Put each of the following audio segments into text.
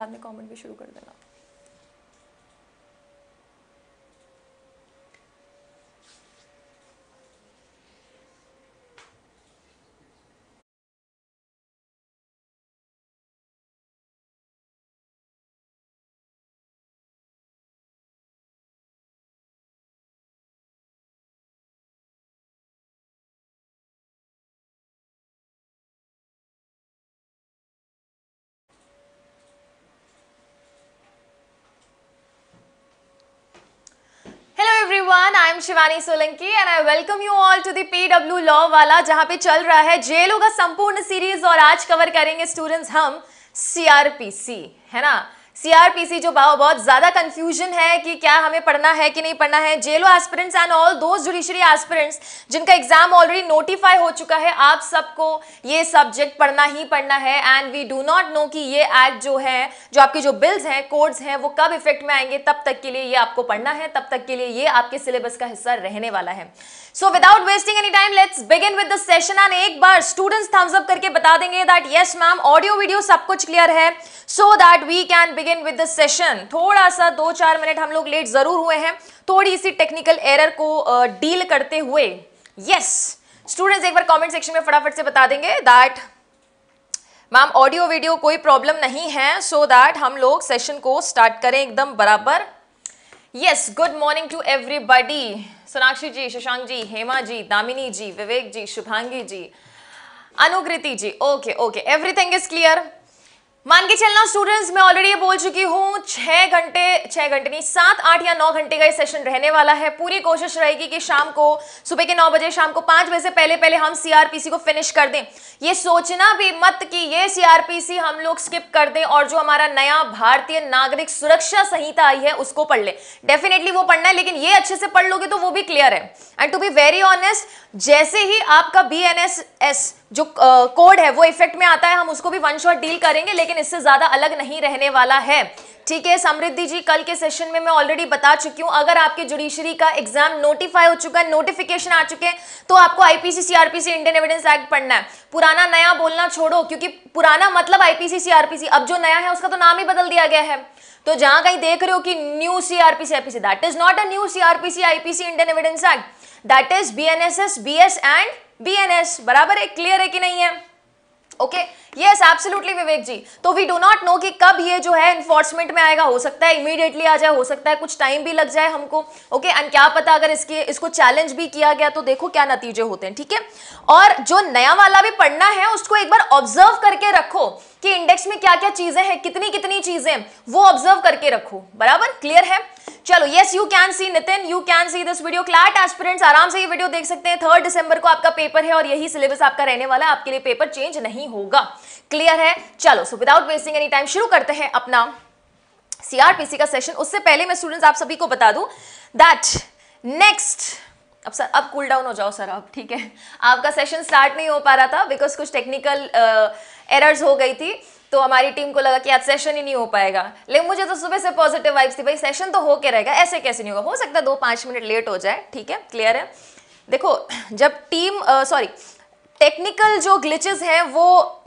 बाद में कमेंट भी शुरू कर देना Shivani Solanki and I welcome you all to the PW law वाला जहां पे चल रहा है जेलों का संपूर्ण सीरीज और आज कवर करेंगे स्टूडेंट्स हम सीआरपीसी है ना सीआरपीसी जो बहुत ज्यादा कंफ्यूजन है कि क्या हमें पढ़ना है कि नहीं पढ़ना है जेलो एस्पिरेंट्स एंड ऑल दो जुडिशरी एस्पिरेंट्स जिनका एग्जाम ऑलरेडी नोटिफाई हो चुका है आप सबको ये सब्जेक्ट पढ़ना ही पढ़ना है and we do not know कि ये एक्ट जो है जो आपके जो बिल्स हैं कोड्स हैं वो कब इफेक्ट में आएंगे तब तक के लिए ये आपको पढ़ना है तब तक के लिए ये आपके सिलेबस का हिस्सा रहने वाला है so without wasting any time let's begin with the session and एक बार स्टूडेंट्स थम्स अप करके बता देंगे that yes ma'am audio video सब कुछ क्लियर है so that we can begin with the session थोड़ा सा दो चार मिनट हम लोग लेट जरूर हुए हैं थोड़ी सी टेक्निकल एरर को डील uh, करते हुए यस yes, स्टूडेंट्स एक बार कमेंट सेक्शन में फटाफट से बता देंगे दैट मैम ऑडियो वीडियो कोई प्रॉब्लम नहीं है सो so दैट हम लोग सेशन को स्टार्ट करें एकदम बराबर yes good morning to everybody Sonakshi ji Shashank ji Hema ji Damini ji Vivek ji Shubhangi ji Anukriti ji okay okay everything is clear मान के चलना स्टूडेंट्स मैं ऑलरेडी बोल चुकी हूँ छह घंटे छह घंटे नहीं सात आठ या नौ घंटे का ये सेशन रहने वाला है पूरी कोशिश रहेगी कि शाम को सुबह के नौ बजे शाम को पांच बजे से पहले पहले हम सीआरपीसी को फिनिश कर दें ये सोचना भी मत कि ये सीआरपीसी हम लोग स्किप कर दें और जो हमारा नया भारतीय नागरिक सुरक्षा संहिता आई है उसको पढ़ ले डेफिनेटली वो पढ़ना है लेकिन ये अच्छे से पढ़ लोगे तो वो भी क्लियर है and to be very honest जैसे ही आपका बी एन एस एस जो कोड है वो इफेक्ट में आता है हम उसको भी वन शॉट डील करेंगे लेकिन इससे ज़्यादा अलग नहीं रहने वाला है ठीक है समृद्धि जी कल के सेशन में मैं ऑलरेडी बता चुकी हूँ अगर आपके जुडिशरी का एग्जाम नोटिफाई हो चुका है नोटिफिकेशन आ चुके हैं तो आपको IPC CrPC Indian evidence Act पढ़ना है पुराना नया बोलना छोड़ो क्योंकि पुराना मतलब आईपीसी सीआरपीसी अब जो नया है उसका तो नाम ही बदल दिया गया है तो जहां कहीं देख रहे हो कि new CrPC IPC that is not a new CrPC IPC Indian evidence act that is B B S and B N S बराबर है क्लियर है कि नहीं है okay okay? Yes absolutely Vivek ji तो वी डू नॉट नो कि कब ये जो है इन्फोर्समेंट में आएगा हो सकता है इमीडिएटली आ जाए हो सकता है कुछ टाइम भी लग जाए हमको ओके okay? एंड क्या पता अगर इसके इसको चैलेंज भी किया गया तो देखो क्या नतीजे होते हैं ठीक है और जो नया वाला भी पढ़ना है उसको एक बार ऑब्जर्व करके रखो कि इंडेक्स में क्या क्या चीजें हैं कितनी कितनी चीजें वो ऑब्जर्व करके रखो बराबर क्लियर है चलो yes you can see Nitin you can see this video CLAT aspirants आराम से ये वीडियो देख सकते हैं थर्ड दिसंबर को आपका पेपर है और यही सिलेबस आपका रहने वाला है आपके लिए पेपर चेंज नहीं होगा क्लियर है चलो so without wasting any time शुरू करते हैं अपना सीआरपीसी का सेशन उससे पहले मैं स्टूडेंट्स आप सभी को बता दूं दैट नेक्स्ट अब सर अब कूल डाउन हो जाओ सर अब ठीक है आपका सेशन स्टार्ट नहीं हो पा रहा था बिकॉज कुछ टेक्निकल एरर्स uh, हो गई थी तो हमारी टीम को लगा कि आज सेशन ही नहीं हो पाएगा लेकिन मुझे तो सुबह से पॉजिटिव वाइब्स थी भाई सेशन तो होके रहेगा ऐसे कैसे नहीं होगा हो सकता दो पाँच मिनट लेट हो जाए ठीक है क्लियर है देखो जब टीम सॉरी uh, टेक्निकल जो ग्लिचेस हैं वो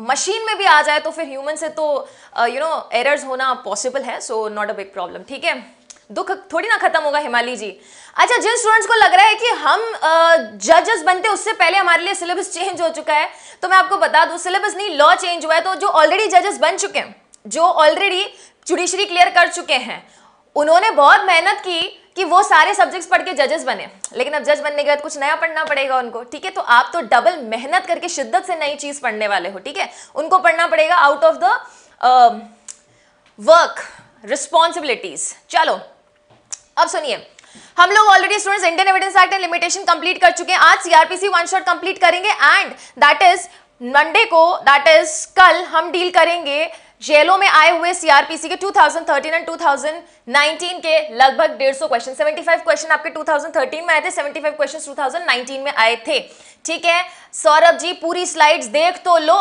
मशीन में भी आ जाए तो फिर ह्यूमन से तो यू नो एरर्स होना पॉसिबल है so not a big problem ठीक है दुख थोड़ी ना खत्म होगा हिमाली जी अच्छा जिन स्टूडेंट्स को लग रहा है कि हम जजेस uh, बनते उससे पहले हमारे लिए सिलेबस चेंज हो चुका है तो मैं आपको बता दूं सिलेबस नहीं लॉ चेंज हुआ है तो जो ऑलरेडी जजेस बन चुके हैं जो ऑलरेडी जुडिशरी क्लियर कर चुके हैं उन्होंने बहुत मेहनत की कि वो सारे सब्जेक्ट्स पढ़ के जजेस बने लेकिन अब जज बनने के बाद कुछ नया पढ़ना पड़ेगा उनको ठीक है तो आप तो डबल मेहनत करके शिद्दत से नई चीज़ पढ़ने वाले हो ठीक है उनको पढ़ना पड़ेगा out of the work responsibilities चलो अब सुनिए हम लोग already students Indian evidence act and limitation complete कर चुके हैं आज सीआरपीसी वन शॉट कंप्लीट करेंगे एंड दैट इज मंडे को दैट इज कल हम डील करेंगे जेलों में आए हुए सीआरपीसी के 2013 एंड 2019 के लगभग 150 क्वेश्चन 75 क्वेश्चन आपके 2013 में आए थे 75 क्वेश्चन 2019 में आए थे ठीक है सौरभ जी पूरी स्लाइड्स देख तो लो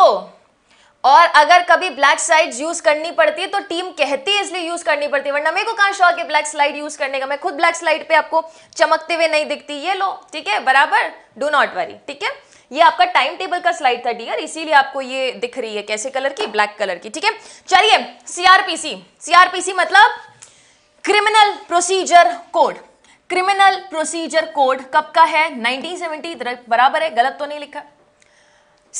और अगर कभी ब्लैक स्लाइड यूज करनी पड़ती है तो टीम कहती है इसलिए यूज करनी पड़ती है वरना मेरे को कहा शौक है ब्लैक स्लाइड यूज करने का मैं खुद ब्लैक स्लाइड पे आपको चमकते हुए नहीं दिखती ये लो ठीक है बराबर डू नॉट वरी ठीक है ये आपका टाइम टेबल का स्लाइड था डियर इसीलिए आपको ये दिख रही है कैसे कलर की ब्लैक कलर की ठीक है चलिए सीआरपीसी सीआरपीसी मतलब criminal procedure code criminal procedure code कब का है 1970 बराबर है गलत तो नहीं लिखा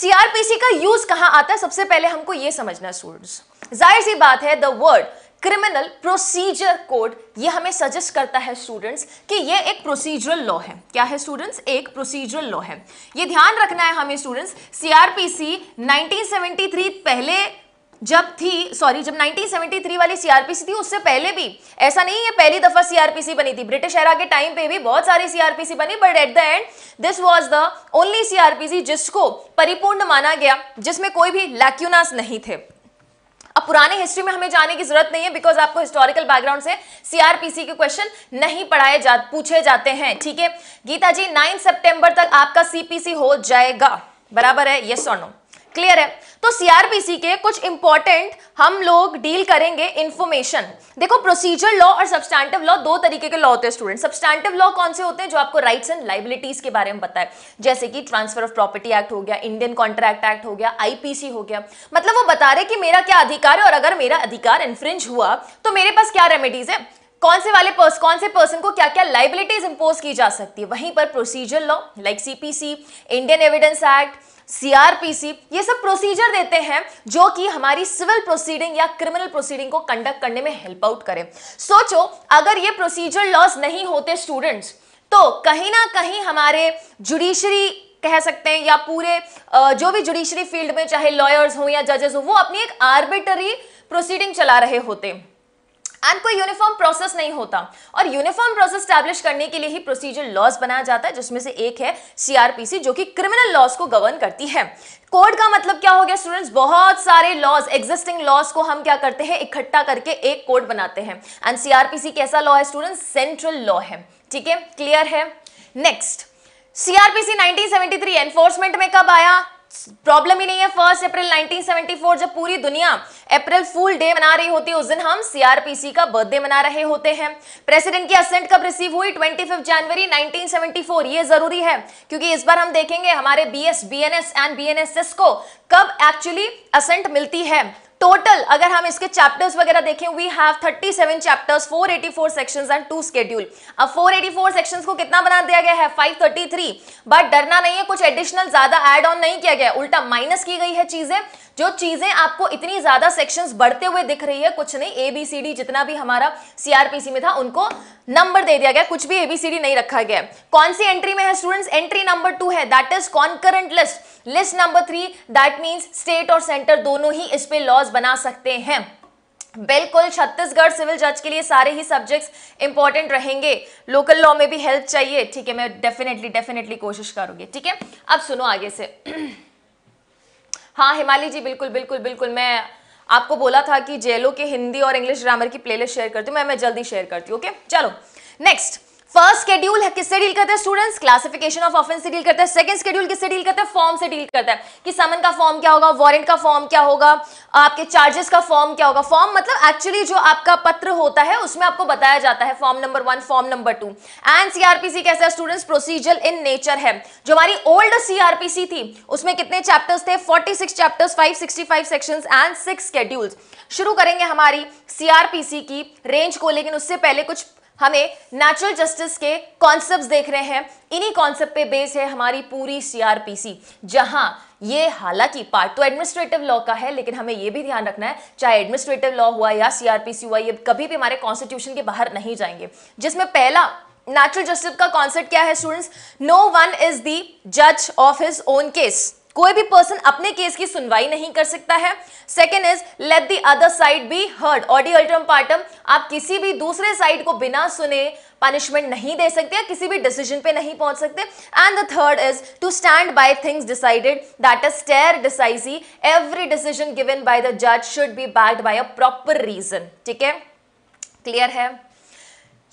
सीआरपीसी का यूज कहां आता है सबसे पहले हमको यह समझना जाहिर सी बात है the word criminal procedure code ये हमें सजेस्ट करता है स्टूडेंट्स कि ये एक प्रोसीजरल लॉ है क्या है स्टूडेंट्स एक प्रोसीजरल लॉ है ये ध्यान रखना है हमें स्टूडेंट्स सीआरपीसी 1973 पहले जब थी सॉरी जब 1973 वाली सीआरपीसी थी उससे पहले भी ऐसा नहीं है पहली दफा सीआरपीसी बनी थी ब्रिटिश एरा के टाइम पे भी बहुत सारी सीआरपीसी बनी but at the end this was the only CrPC जिसको परिपूर्ण माना गया जिसमें कोई भी लैक्यूनास नहीं थे पुराने हिस्ट्री में हमें जाने की जरूरत नहीं है बिकॉज आपको हिस्टोरिकल बैकग्राउंड से सीआरपीसी के क्वेश्चन नहीं पढ़ाए जा पूछे जाते हैं ठीक है गीता जी नाइन सेप्टेंबर तक आपका सीपीसी हो जाएगा बराबर है यस और नो क्लियर है तो सीआरपीसी के कुछ इंपॉर्टेंट हम लोग डील करेंगे इन्फॉर्मेशन देखो प्रोसीजर लॉ और सब्सटैंटिव लॉ दो तरीके के लॉ होते हैं स्टूडेंट सब्सटैंटिव लॉ कौन से होते हैं जो आपको राइट्स एंड लाइबिलिटीज के बारे में पता है जैसे कि ट्रांसफर ऑफ प्रॉपर्टी एक्ट हो गया इंडियन कॉन्ट्रैक्ट एक्ट हो गया आईपीसी हो गया मतलब वो बता रहे कि मेरा क्या अधिकार है और अगर मेरा अधिकार इन्फ्रिंज हुआ तो मेरे पास क्या रेमेडीज है कौन से वाले पर्स कौन से पर्सन को क्या क्या लाइबिलिटीज इंपोज की जा सकती है वहीं पर procedure law like CPC Indian evidence Act CrPC ये सब प्रोसीजर देते हैं जो कि हमारी सिविल प्रोसीडिंग या क्रिमिनल प्रोसीडिंग को कंडक्ट करने में हेल्प आउट करें सोचो अगर ये प्रोसीजर लॉस नहीं होते स्टूडेंट्स तो कहीं ना कहीं हमारे जुडिशरी कह सकते हैं या पूरे जो भी जुडिशरी फील्ड में चाहे लॉयर्स हो या जजेस हो वो अपनी एक आर्बिटरी प्रोसीडिंग चला रहे होते हैं एंड कोई यूनिफॉर्म प्रोसेस नहीं होता और यूनिफॉर्म प्रोसेस स्टैब्लिश करने के लिए ही प्रोसीजर लॉज बनाया जाता है जिसमें से एक है सीआरपीसी जो कि क्रिमिनल लॉज को गवर्न करती है कोड का मतलब क्या हो गया स्टूडेंट्स बहुत सारे लॉज एग्जिस्टिंग लॉज को हम क्या करते हैं इकट्ठा करके एक कोड बनाते हैं एंड सीआरपीसी कैसा लॉ है स्टूडेंट्स सेंट्रल लॉ है ठीक है क्लियर है नेक्स्ट सीआरपीसी 1973 एनफोर्समेंट में कब आया प्रॉब्लम ही नहीं है फर्स्ट अप्रैल 1974 जब पूरी दुनिया अप्रैल फूल डे मना रही होती है उस दिन हम सीआरपीसी का बर्थडे मना रहे होते हैं प्रेसिडेंट की असेंट कब रिसीव हुई 25 जनवरी 1974 ये जरूरी है क्योंकि इस बार हम देखेंगे हमारे बीएस बीएनएस एंड बीएनएसएस को कब एक्चुअली असेंट मिलती है टोटल अगर हम इसके चैप्टर्स वगैरह देखें we have 37 chapters 484 sections and two schedule अब 484 सेक्शंस को कितना बना दिया गया है 533 बट डरना नहीं है कुछ एडिशनल ज्यादा एड ऑन नहीं किया गया उल्टा माइनस की गई है चीजें जो चीजें आपको इतनी ज्यादा सेक्शंस बढ़ते हुए दिख रही है कुछ नहीं एबीसीडी जितना भी हमारा सीआरपीसी में था उनको नंबर दे दिया गया कुछ भी एबीसीडी नहीं रखा गया कौन सी एंट्री में है स्टूडेंट्स एंट्री नंबर टू है that is concurrent list list number three that means state और सेंटर दोनों ही इस पे लॉज बना सकते हैं बिल्कुल छत्तीसगढ़ सिविल जज के लिए सारे ही सब्जेक्ट्स इंपॉर्टेंट रहेंगे लोकल लॉ में भी हेल्प चाहिए ठीक है मैं डेफिनेटली डेफिनेटली कोशिश करूंगी ठीक है अब सुनो आगे से हाँ हिमाली जी बिल्कुल बिल्कुल बिल्कुल मैं आपको बोला था कि जेलो के हिंदी और इंग्लिश ग्रामर की प्लेलिस्ट शेयर करती हूँ मैं मैं जल्दी शेयर करती हूँ ओके चलो नेक्स्ट फर्स्ट शेड्यूल किससे डील करता है स्टूडेंट्स क्लासिफिकेशन ऑफ ऑफेंस से डील करता है सेकंड शेड्यूल किससे डील करता है फॉर्म से डील करता है कि समन का फॉर्म क्या होगा वारंट का फॉर्म क्या होगा आपके चार्जेस का फॉर्म क्या होगा फॉर्म मतलब एक्चुअली जो आपका पत्र होता है उसमें आपको बताया जाता है form number one form number two and CrPC कैसे स्टूडेंट्स प्रोसीजर इन नेचर है जो हमारी ओल्ड सीआरपीसी थी उसमें कितने चैप्टर्स थे 46 chapters five sections and six schedules शुरू करेंगे हमारी सीआरपीसी की रेंज को लेकिन उससे पहले कुछ हमें नेचुरल जस्टिस के कॉन्सेप्ट देख रहे हैं इन्हीं कॉन्सेप्ट पे बेस है हमारी पूरी सीआरपीसी जहां ये हालांकि पार्ट तो एडमिनिस्ट्रेटिव लॉ का है लेकिन हमें ये भी ध्यान रखना है चाहे एडमिनिस्ट्रेटिव लॉ हुआ या सीआरपीसी हुआ ये कभी भी हमारे कॉन्स्टिट्यूशन के बाहर नहीं जाएंगे जिसमें पहला नेचुरल जस्टिस का कॉन्सेप्ट क्या है students no one is the जज ऑफ हिज ओन केस कोई भी पर्सन अपने केस की सुनवाई नहीं कर सकता है second is let the other side be heard audi alteram partem आप किसी भी दूसरे साइड को बिना सुने पनिशमेंट नहीं दे सकते या किसी भी डिसीजन पे नहीं पहुंच सकते and the third is to stand by things decided that is stare decisis every decision given by the जज should be backed by a proper reason ठीक है क्लियर है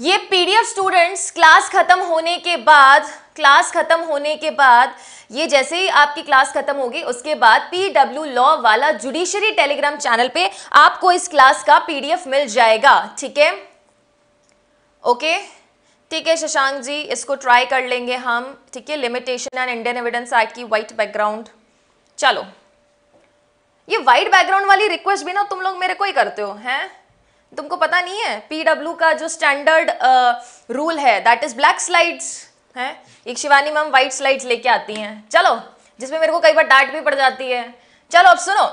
ये पीडीएफ स्टूडेंट्स क्लास खत्म होने के बाद क्लास खत्म होने के बाद ये जैसे ही आपकी क्लास खत्म होगी उसके बाद पीडब्ल्यू लॉ वाला जुडिशरी टेलीग्राम चैनल पे आपको इस क्लास का पीडीएफ मिल जाएगा ठीक है ओके ठीक है शशांक जी इसको ट्राई कर लेंगे हम ठीक है limitation and Indian evidence Act की व्हाइट बैकग्राउंड चलो ये व्हाइट बैकग्राउंड वाली रिक्वेस्ट भी ना तुम लोग मेरे को ही करते हो हैं तुमको पता नहीं है पीडब्ल्यू का जो स्टैंडर्ड रूल है दैट इज ब्लैक स्लाइड्स हैं एक शिवानी मैम व्हाइट स्लाइड लेके आती हैं चलो जिसमें मेरे को कई बार डांट भी पड़ जाती है चलो अब सुनो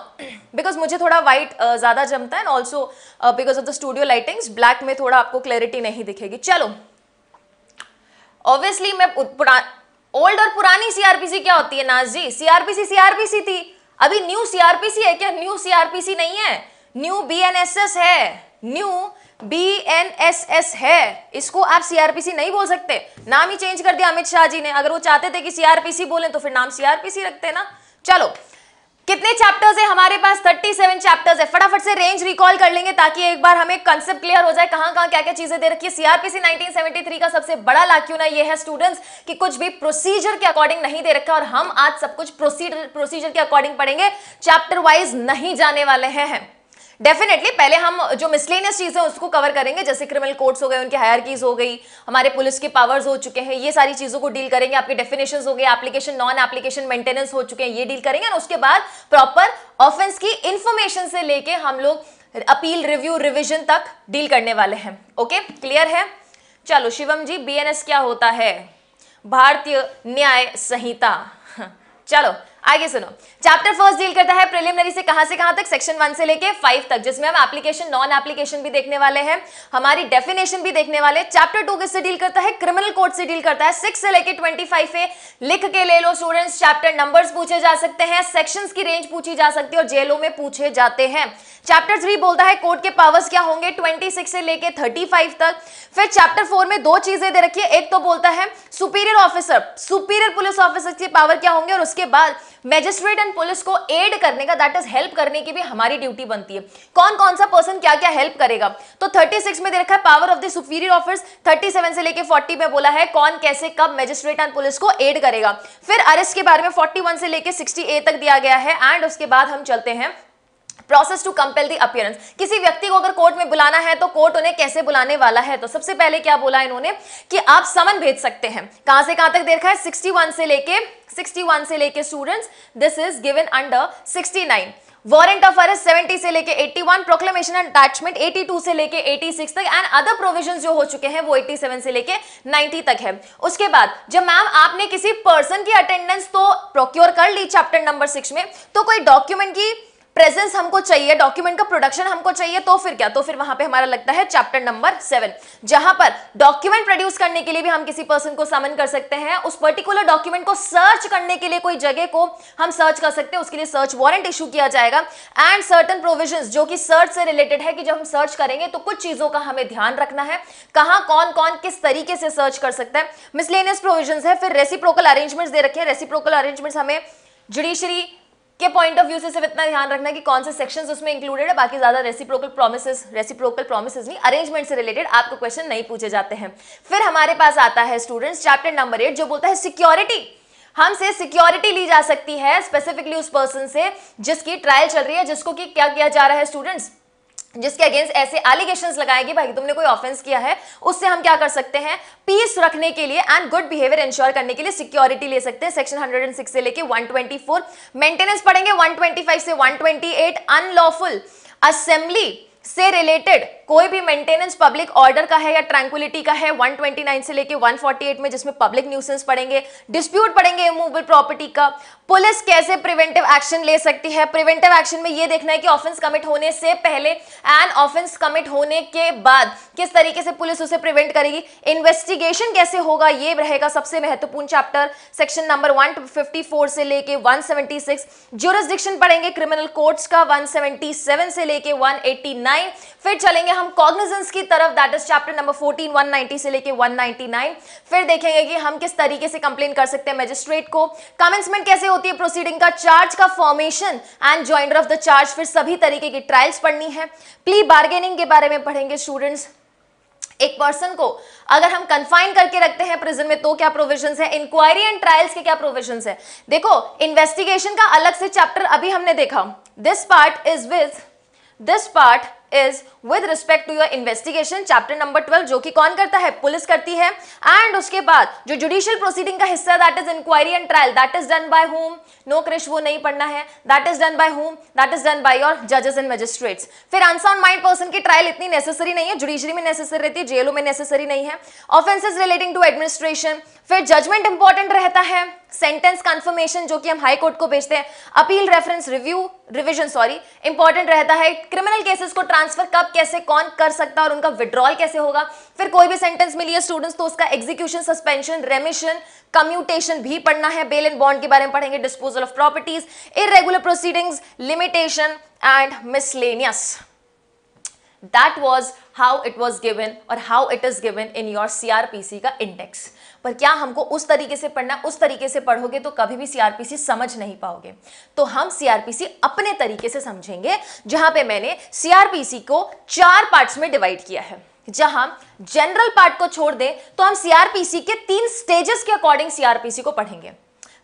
बिकॉज मुझे थोड़ा वाइट ज़्यादा जमता है and also because of the studio lightings black में थोड़ा आपको क्लैरिटी नहीं दिखेगी चलो ऑब्वियसली मैं ओल्ड और पुरानी सीआरपीसी क्या होती है नाज जी सीआरपीसी सीआरपीसी थी अभी न्यू सीआरपीसी है क्या न्यू सीआरपीसी नहीं है न्यू बीएनएसएस है new B N S S है इसको आप सीआरपीसी नहीं बोल सकते नाम ही चेंज कर दिया अमित शाह जी ने अगर वो चाहते थे कि सीआरपीसी बोले तो फिर नाम सीआरपीसी रखते ना चलो कितने चैप्टर्स है हमारे पास 37 चैप्टर्स है फटाफट से रेंज रिकॉल कर लेंगे ताकि एक बार हमें कंसेप्ट क्लियर हो जाए कहां कहां क्या क्या चीजें दे रखी है सीआरपीसी 1973 का सबसे बड़ा लाक्यूना ये है स्टूडेंट्स कि कुछ भी प्रोसीजर के अकॉर्डिंग नहीं दे रखा और हम आज सब कुछ प्रोसीजर प्रोसीजर के अकॉर्डिंग पढ़ेंगे चैप्टर वाइज नहीं जाने वाले हैं डेफिनेटली पहले हम जो मिसलेनियस चीज़ें उसको कवर करेंगे जैसे क्रिमिनल कोर्ट्स हो गए उनके कीज हो गई हमारे पुलिस के पावर्स हो चुके हैं ये सारी चीज़ों को डील करेंगे आपके डेफिनेशन हो गए एप्लीकेशन नॉन एप्लीकेशन मेंटेनेंस हो चुके हैं ये डील करेंगे और उसके बाद प्रॉपर ऑफेंस की इन्फॉर्मेशन से लेके हम लोग अपील रिव्यू रिविजन तक डील करने वाले हैं ओके क्लियर है चलो शिवम जी बी क्या होता है भारतीय न्याय संहिता चलो आगे सुनो चैप्टर फर्स्ट डील करता है प्रिलिमिनरी से कहां से कहां तक सेक्शन वन से लेके फाइव तक जिसमें हम एप्लीकेशन नॉन एप्लीकेशन भी देखने वाले हैं हमारी डेफिनेशन भी देखने वाले चैप्टर टू किससे डील करता है क्रिमिनल कोड से डील करता है सिक्स से लेके ट्वेंटी फाइव लिख के ले लो स्टूडेंट्स चैप्टर नंबर पूछे जा सकते हैं सेक्शन की रेंज पूछी जा सकती है और जेलों में पूछे जाते हैं चैप्टर थ्री बोलता है कोर्ट के पावर्स क्या होंगे ट्वेंटी सिक्स से लेके थर्टी फाइव तक फिर चैप्टर फोर में दो चीजें दे रखिए एक तो बोलता है superior officer superior police officer के पावर क्या होंगे और उसके बाद मैजिस्ट्रेट एंड पुलिस को एड करने का दैट इज हेल्प करने की भी हमारी ड्यूटी बनती है कौन कौन सा पर्सन क्या क्या हेल्प करेगा तो 36 में दे रखा है power of the superior office 37 से लेकर 40 में बोला है कौन कैसे कब मैजिस्ट्रेट एंड पुलिस को एड करेगा फिर अरेस्ट के बारे में 41 से लेकर 60 तक दिया गया है एंड उसके बाद हम चलते हैं process to compel the appearance किसी व्यक्ति को अगर कोर्ट में बुलाना है तो कोर्ट उन्हें कैसे बुलाने वाला है तो सबसे पहले क्या बोला इन्होंने कि आप समन भेज सकते हैं कहां से कहां तक देखा है 61 से लेके 61 से लेके students this is given under 69 warrant of arrest 70 से लेके 81 one proclamation and attachment eighty से लेके 86 तक एंड अदर प्रोविजंस जो हो चुके हैं वो 87 से लेके 90 तक है उसके बाद जब मैम आपने किसी पर्सन की अटेंडेंस तो प्रोक्योर कर ली चैप्टर नंबर सिक्स में तो कोई डॉक्यूमेंट की प्रेजेंस हमको चाहिए डॉक्यूमेंट का प्रोडक्शन हमको चाहिए तो फिर क्या तो फिर वहां पे हमारा लगता है चैप्टर नंबर सेवन जहां पर डॉक्यूमेंट प्रोड्यूस करने के लिए भी हम किसी पर्सन को समन कर सकते हैं उस पर्टिकुलर डॉक्यूमेंट को सर्च करने के लिए कोई जगह को हम सर्च कर सकते हैं उसके लिए सर्च वारंट इशू किया जाएगा एंड सर्टन प्रोविजन जो कि सर्च से रिलेटेड है कि जब हम सर्च करेंगे तो कुछ चीजों का हमें ध्यान रखना है कहाँ कौन कौन किस तरीके से सर्च कर सकता है मिसलेनियस प्रोविजन है फिर रेसिप्रोकल अरेंजमेंट दे रखे हैं रेसिप्रोकल अरेंजमेंट हमें जुडिशरी के पॉइंट ऑफ व्यू से सिर्फ इतना ध्यान रखना कि कौन से सेक्शंस उसमें इंक्लूडेड है बाकी ज्यादा रेसिप्रोकल प्रॉमिसेस रेसिप्रोकल प्रॉमिसेस नहीं अरेंजमेंट से रिलेटेड आपको क्वेश्चन नहीं पूछे जाते हैं फिर हमारे पास आता है स्टूडेंट्स चैप्टर नंबर एट जो बोलता है सिक्योरिटी हमसे सिक्योरिटी ली जा सकती है स्पेसिफिकली उस पर्सन से जिसकी ट्रायल चल रही है जिसको कि क्या किया जा रहा है स्टूडेंट्स जिसके अगेंस्ट ऐसे एलिगेशन लगाए भाई तुमने कोई ऑफेंस किया है उससे हम क्या कर सकते हैं पीस रखने के लिए एंड गुड बिहेवियर इंश्योर करने के लिए सिक्योरिटी ले सकते हैं सेक्शन 106 से लेके 124 मेंटेनेंस पढ़ेंगे 125 से 128 अनलॉफुल असेंबली से रिलेटेड कोई भी मेंटेनेंस पब्लिक ऑर्डर का है या ट्रैंक्विलिटी का है 129 से लेके 148 में जिसमें पब्लिक न्यूसेंस पड़ेंगे डिस्प्यूट पड़ेंगे इमूवेबल प्रॉपर्टी का पुलिस कैसे प्रिवेंटिव एक्शन ले सकती है प्रिवेंटिव एक्शन में यह देखना है कि ऑफेंस कमिट होने से पहले एंड ऑफेंस कमिट होने के बाद किस तरीके से पुलिस उसे प्रिवेंट करेगी इन्वेस्टिगेशन कैसे होगा ये रहेगा सबसे महत्वपूर्ण चैप्टर सेक्शन नंबर 154 से लेके 176 ज्यूरिसडिक्शन पढ़ेंगे क्रिमिनल कोर्ट्स का 177 से लेके 189 फिर चलेंगे हम कॉग्निजेंस की तरफ दैट इज चैप्टर नंबर 14 190 से लेके 199 फिर देखेंगे कि हम किस तरीके से कंप्लेन कर सकते हैं मजिस्ट्रेट को कमेंसमेंट कैसे होती है प्रोसीडिंग का चार्ज का formation and joinder of the charge फिर सभी तरीके की ट्रायल्स पढ़नी है प्ली बार्गेनिंग के बारे में पढ़ेंगे स्टूडेंट्स एक पर्सन को अगर हम कंफाइन करके रखते हैं प्रिजन में तो क्या प्रोविजंस है इंक्वायरी एंड ट्रायल्स के क्या प्रोविजंस है देखो इन्वेस्टिगेशन का अलग से चैप्टर अभी हमने देखा this part is with this part is with respect to your investigation chapter number twelve जो कि कौन करता है पुलिस करती है एंड उसके बाद जो जुडिशियल प्रोसीडिंग का हिस्सा that is inquiry and trial that is done by whom no Krish वो नहीं पढ़ना है that is done by whom that is done by your जजेस एंड मजिस्ट्रेट्स फिर आंसर ऑन माइंड पर्सन की ट्रायल इतनी नेसेसरी नहीं है जुडिशरी में नेसेसरी रहती है जेलों में नेसेसरी नहीं है ऑफेंसेज रिलेटिंग टू एडमिनिस्ट्रेशन फिर जजमेंट इंपॉर्टेंट रहता है सेंटेंस कंफर्मेशन जो कि हम हाई कोर्ट को भेजते हैं appeal reference review revision sorry important रहता है क्रिमिनल केसेस को ट्रांसफर कब कैसे कौन कर सकता है और उनका विड्रॉल कैसे होगा फिर कोई भी सेंटेंस मिली है स्टूडेंट्स तो उसका एग्जीक्यूशन सस्पेंशन रेमिशन कम्यूटेशन भी पढ़ना है बेल एंड बॉन्ड के बारे में पढ़ेंगे disposal of properties irregular proceedings limitation and miscellaneous that was how it was given और how it is given in your CrPC का इंडेक्स पर क्या हमको उस तरीके से पढ़ना उस तरीके से पढ़ोगे तो कभी भी सीआरपीसी समझ नहीं पाओगे तो हम सीआरपीसी अपने तरीके से समझेंगे जहां पे मैंने सीआरपीसी को चार पार्ट्स में डिवाइड किया है जहां जनरल पार्ट को छोड़ दे तो हम सीआरपीसी के तीन स्टेजेस के अकॉर्डिंग सीआरपीसी को पढ़ेंगे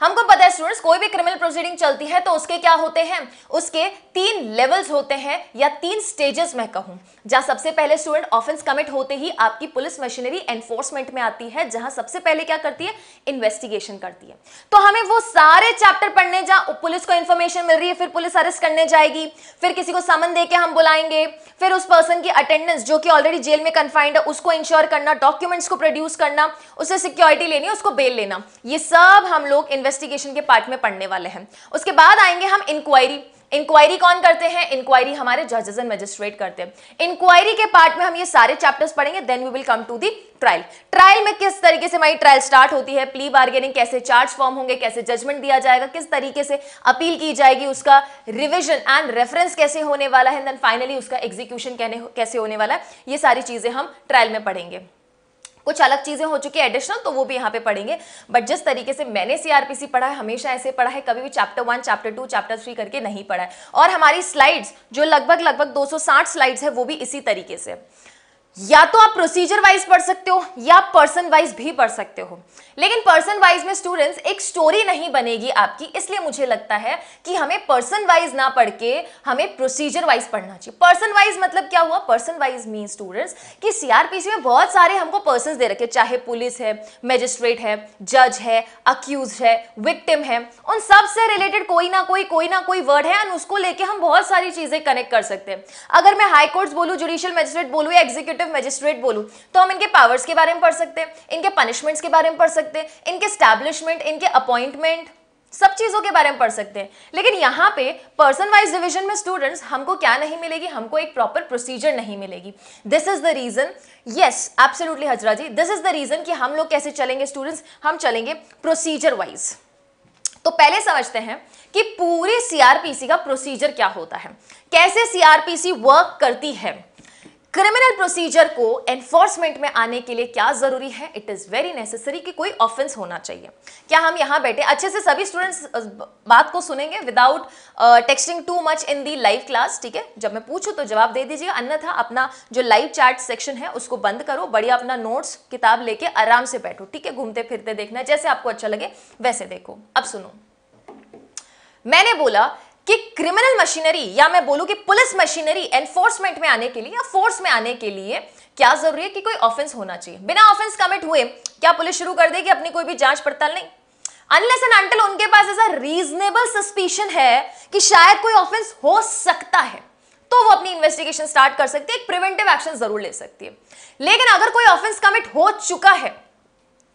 हमको पता है स्टूडेंट्स कोई भी क्रिमिनल प्रोसीडिंग चलती है तो उसके क्या होते हैं उसके तीन लेवल्स होते हैं या तीन स्टेजेस मैं कहूं जहां सबसे पहले स्टूडेंट ऑफेंस कमिट होते ही आपकी पुलिस मशीनरी एनफोर्समेंट में आती है जहां सबसे पहले क्या करती है इन्वेस्टिगेशन करती है तो हमें वो सारे चैप्टर पढ़ने जहां पुलिस को इन्फॉर्मेशन मिल रही है फिर पुलिस अरेस्ट करने जाएगी फिर किसी को समन दे के हम बुलाएंगे फिर उस पर्सन की अटेंडेंस जो कि ऑलरेडी जेल में कन्फाइंड है उसको इंश्योर करना डॉक्यूमेंट्स को प्रोड्यूस करना उसे सिक्योरिटी लेनी उसको बेल लेना ये सब हम लोग इन्वेस्ट इन्वेस्टिगेशन के पार्ट में पढ़ने वाले हैं उसके बाद आएंगे हम इंक्वायरी इंक्वायरी कौन करते हैं इंक्वायरी हमारे जजेस एंड मजिस्ट्रेट करते हैं इंक्वायरी के पार्ट में हम ये सारे चैप्टर्स पढ़ेंगे then we will come to the trial trial में किस तरीके से हमारी ट्रायल स्टार्ट होती है प्ली बार्गेनिंग कैसे चार्ज फॉर्म होंगे कैसे जजमेंट दिया जाएगा किस तरीके से अपील की जाएगी उसका रिविजन एंड रेफरेंस कैसे होने वाला है देन फाइनली उसका एग्जीक्यूशन कैसे होने वाला है ये सारी चीजें हम ट्रायल में पढ़ेंगे कुछ अलग चीज़ें हो चुकी है एडिशनल तो वो भी यहाँ पे पढ़ेंगे बट जिस तरीके से मैंने सीआरपीसी पढ़ा है हमेशा ऐसे पढ़ा है कभी भी chapter one chapter two chapter three करके नहीं पढ़ा है और हमारी स्लाइड्स जो लगभग लगभग 260 स्लाइड्स है वो भी इसी तरीके से या तो आप प्रोसीजर वाइज पढ़ सकते हो या पर्सन वाइज भी पढ़ सकते हो लेकिन पर्सन वाइज में स्टूडेंट्स एक स्टोरी नहीं बनेगी आपकी इसलिए मुझे लगता है कि हमें पर्सन वाइज ना पढ़ के हमें प्रोसीजर वाइज पढ़ना चाहिए पर्सन वाइज मतलब क्या हुआ पर्सन वाइज मीन स्टूडेंट्स कि सीआरपीसी में बहुत सारे हमको पर्सन दे रखे चाहे पुलिस है मजिस्ट्रेट है जज है अक्यूज है विक्टिम है उन सब से रिलेटेड कोई ना कोई कोई ना कोई वर्ड है एंड उसको लेके हम बहुत सारी चीजें कनेक्ट कर सकते हैं अगर मैं हाई कोर्ट बोलूँ जुडिशियल मजिस्ट्रेट बोलू या एग्जीक्यूटिव मजिस्ट्रेट बोलू तो हम इनके पावर्स के बारे में पढ़ सकते हैं इनके पनिशमेंट्स के बारे में पढ़ सकते सकते हैं इनके स्टैब्लिशमेंट इनके अपॉइंटमेंट सब चीज़ों के बारे में पढ़ सकते हैं लेकिन यहाँ पे पर्सन वाइज डिवीजन में स्टूडेंट्स हमको क्या नहीं मिलेगी हमको एक प्रॉपर प्रोसीजर नहीं मिलेगी this is the reason yes absolutely Hajra ji this is the reason कि हम लोग कैसे चलेंगे स्टूडेंट्स हम चलेंगे प्रोसीजर वाइज तो पहले समझते हैं कि पूरी सीआरपीसी का प्रोसीजर क्या होता है कैसे सीआरपीसी वर्क करती है क्रिमिनल प्रोसीजर को एनफोर्समेंट में आने के लिए क्या जरूरी है इट इज़ वेरी नेसेसरी कि कोई ऑफेंस होना चाहिए क्या हम यहाँ बैठे अच्छे से सभी स्टूडेंट्स बात को सुनेंगे without texting too much in the live class ठीक है जब मैं पूछू तो जवाब दे दीजिए अन्यथा अपना जो लाइव चार्ट सेक्शन है उसको बंद करो बढ़िया अपना नोट्स किताब लेके आराम से बैठो ठीक है घूमते फिरते देखना जैसे आपको अच्छा लगे वैसे देखो अब सुनो मैंने बोला कि क्रिमिनल मशीनरी या मैं बोलूं कि पुलिस मशीनरी एनफोर्समेंट में आने के लिए या फोर्स में आने के लिए क्या जरूरी है कि कोई ऑफेंस होना चाहिए बिना ऑफेंस कमिट हुए क्या पुलिस शुरू कर देगी अपनी कोई भी जांच पड़ताल नहीं अनलेस एंड अनटिल उनके पास ऐसा रीजनेबल सस्पिशन है कि शायद कोई ऑफेंस हो सकता है तो वो अपनी इन्वेस्टिगेशन स्टार्ट कर सकती है एक प्रिवेंटिव एक्शन जरूर ले सकती है लेकिन अगर कोई ऑफेंस कमिट हो चुका है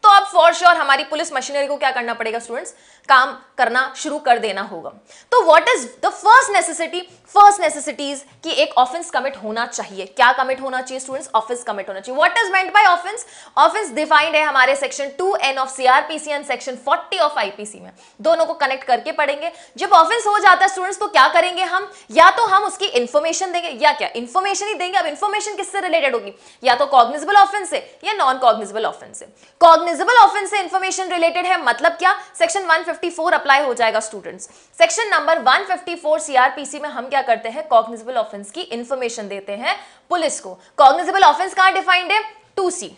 तो अब फॉर श्योर हमारी पुलिस मशीनरी को क्या करना पड़ेगा स्टूडेंट्स काम करना शुरू कर देना होगा तो what is the first necessity first necessities कि एक ऑफेंस कमिट होना चाहिए क्या कमिट होना चाहिए स्टूडेंट्स ऑफेंस कमिट होना चाहिए what is meant by offence offence defined है हमारे section two n of CrPC and section forty of IPC में दोनों को कनेक्ट करके पढ़ेंगे जब ऑफेंस हो जाता है स्टूडेंट्स तो क्या करेंगे हम या तो हम उसकी इंफॉर्मेशन देंगे या क्या इंफॉर्मेशन ही देंगे अब इंफॉर्मेशन किससे रिलेटेड होगी या तो कॉग्निजिबल ऑफेंस से या नॉन कॉग्निजिबल ऑफेंस से कॉग्निजिबल ऑफेंस से इंफॉर्मेशन रिलेटेड है मतलब क्या सेक्शन वन 154 अप्लाई हो जाएगा स्टूडेंट्स सेक्शन नंबर 154 सीआरपीसी में हम क्या करते हैं कॉग्निजेबल ऑफेंस की इंफॉर्मेशन देते हैं पुलिस को कॉग्निजेबल ऑफेंस कहां डिफाइंड है टू सी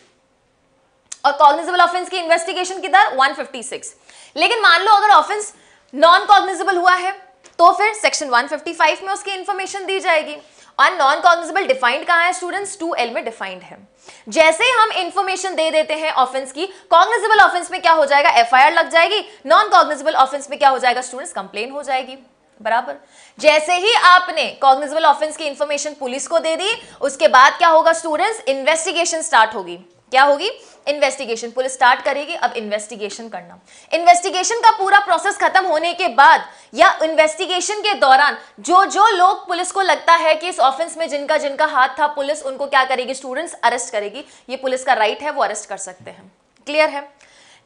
और कॉग्निजेबल ऑफेंस की इन्वेस्टिगेशन किधर 156 लेकिन मान लो अगर ऑफेंस नॉन कॉग्निजेबल हुआ है तो फिर सेक्शन 155 में उसकी इंफॉर्मेशन दी जाएगी और नॉन कॉग्निजेबल डिफाइंड कहाँ है स्टूडेंट्स टू एल में डिफाइंड है जैसे हम इंफॉर्मेशन दे देते हैं ऑफेंस की कॉग्निजिबल ऑफेंस में क्या हो जाएगा एफ लग जाएगी नॉन कॉग्निजिबल ऑफेंस में क्या हो जाएगा स्टूडेंट्स कंप्लेन हो जाएगी बराबर जैसे ही आपने कॉग्निजिबल ऑफेंस की इंफॉर्मेशन पुलिस को दे दी उसके बाद क्या होगा स्टूडेंट्स इन्वेस्टिगेशन स्टार्ट होगी क्या होगी इन्वेस्टिगेशन पुलिस स्टार्ट करेगी अब इन्वेस्टिगेशन करना इन्वेस्टिगेशन का पूरा प्रोसेस खत्म होने के बाद या इन्वेस्टिगेशन के दौरान जो जो लोग पुलिस को लगता है कि इस ऑफेंस में जिनका जिनका हाथ था पुलिस उनको क्या करेगी स्टूडेंट्स अरेस्ट करेगी ये पुलिस का राइट है वो अरेस्ट कर सकते हैं क्लियर है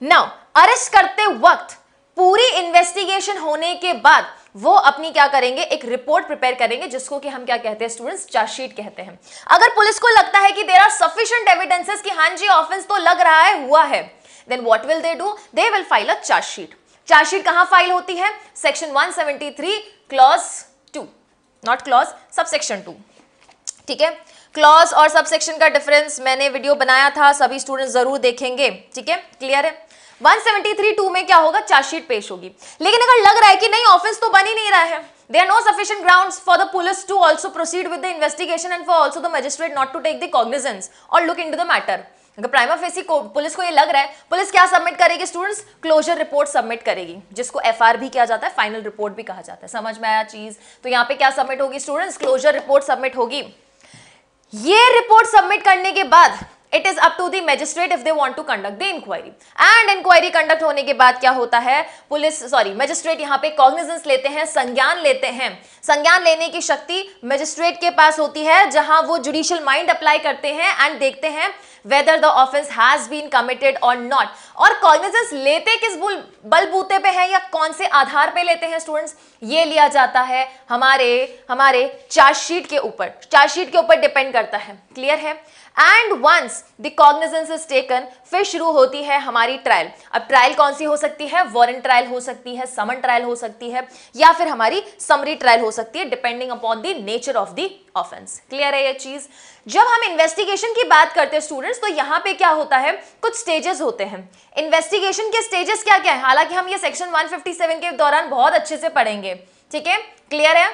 नाउ अरेस्ट करते वक्त पूरी इन्वेस्टिगेशन होने के बाद वो अपनी क्या करेंगे एक रिपोर्ट प्रिपेयर करेंगे जिसको कि हम क्या कहते हैं स्टूडेंट्स चार्जशीट कहते हैं अगर पुलिस को लगता है कि देर आर सफिशियंट एविडेंसेस कि हाँ जी ऑफेंस तो लग रहा है हुआ है then what will they do they will file a chargesheet chargesheet कहां फाइल होती है section 173 clause two not clause subsection two ठीक है क्लॉज और सबसेक्शन का डिफरेंस मैंने वीडियो बनाया था सभी स्टूडेंट जरूर देखेंगे ठीक है क्लियर है 173.2 में क्या होगा चार्जशीट पेश होगी लेकिन अगर लग रहा है कि नहीं ऑफेंस तो बन ही नहीं रहा है there are no sufficient grounds for the police to also proceed with the investigation and for also the magistrate not to take the cognizance or look into the matter अगर प्राइमा फेसी को police को ये लग रहा है police क्या submit करेगी students closure report submit करेगी जिसको एफआर भी किया जाता है फाइनल रिपोर्ट भी कहा जाता है समझ में आया चीज तो यहाँ पे क्या सबमिट होगी स्टूडेंट्स क्लोजर रिपोर्ट सबमिट होगी ये रिपोर्ट सबमिट करने के बाद it is up to the magistrate if they want to conduct the inquiry and inquiry conduct होने के बाद क्या होता है पुलिस सॉरी मजिस्ट्रेट यहाँ पे कॉग्निजेंस लेते हैं संज्ञान लेते हैं संज्ञान लेने की शक्ति मजिस्ट्रेट के पास होती है जहां वो जुडिशियल माइंड अप्लाई करते हैं एंड देखते हैं whether the offence has been committed और नॉट और कॉग्निजेंस लेते किस बलबूते पे है या कौन से आधार पे लेते हैं स्टूडेंट्स ये लिया जाता है हमारे हमारे चार्जशीट के ऊपर चार्जशीट के ऊपर डिपेंड करता है क्लियर है and once the cognizance is taken फिर शुरू होती है हमारी ट्रायल अब ट्रायल कौन सी हो सकती है वॉरेंट ट्रायल हो सकती है समन ट्रायल हो सकती है या फिर हमारी समरी ट्रायल हो सकती है depending upon the nature of the offence clear है ये चीज जब हम इन्वेस्टिगेशन की बात करते हैं स्टूडेंट्स तो यहां पे क्या होता है कुछ स्टेजेस होते हैं इन्वेस्टिगेशन के स्टेजेस क्या क्या है हालांकि हम ये सेक्शन 157 के दौरान बहुत अच्छे से पढ़ेंगे ठीक है क्लियर है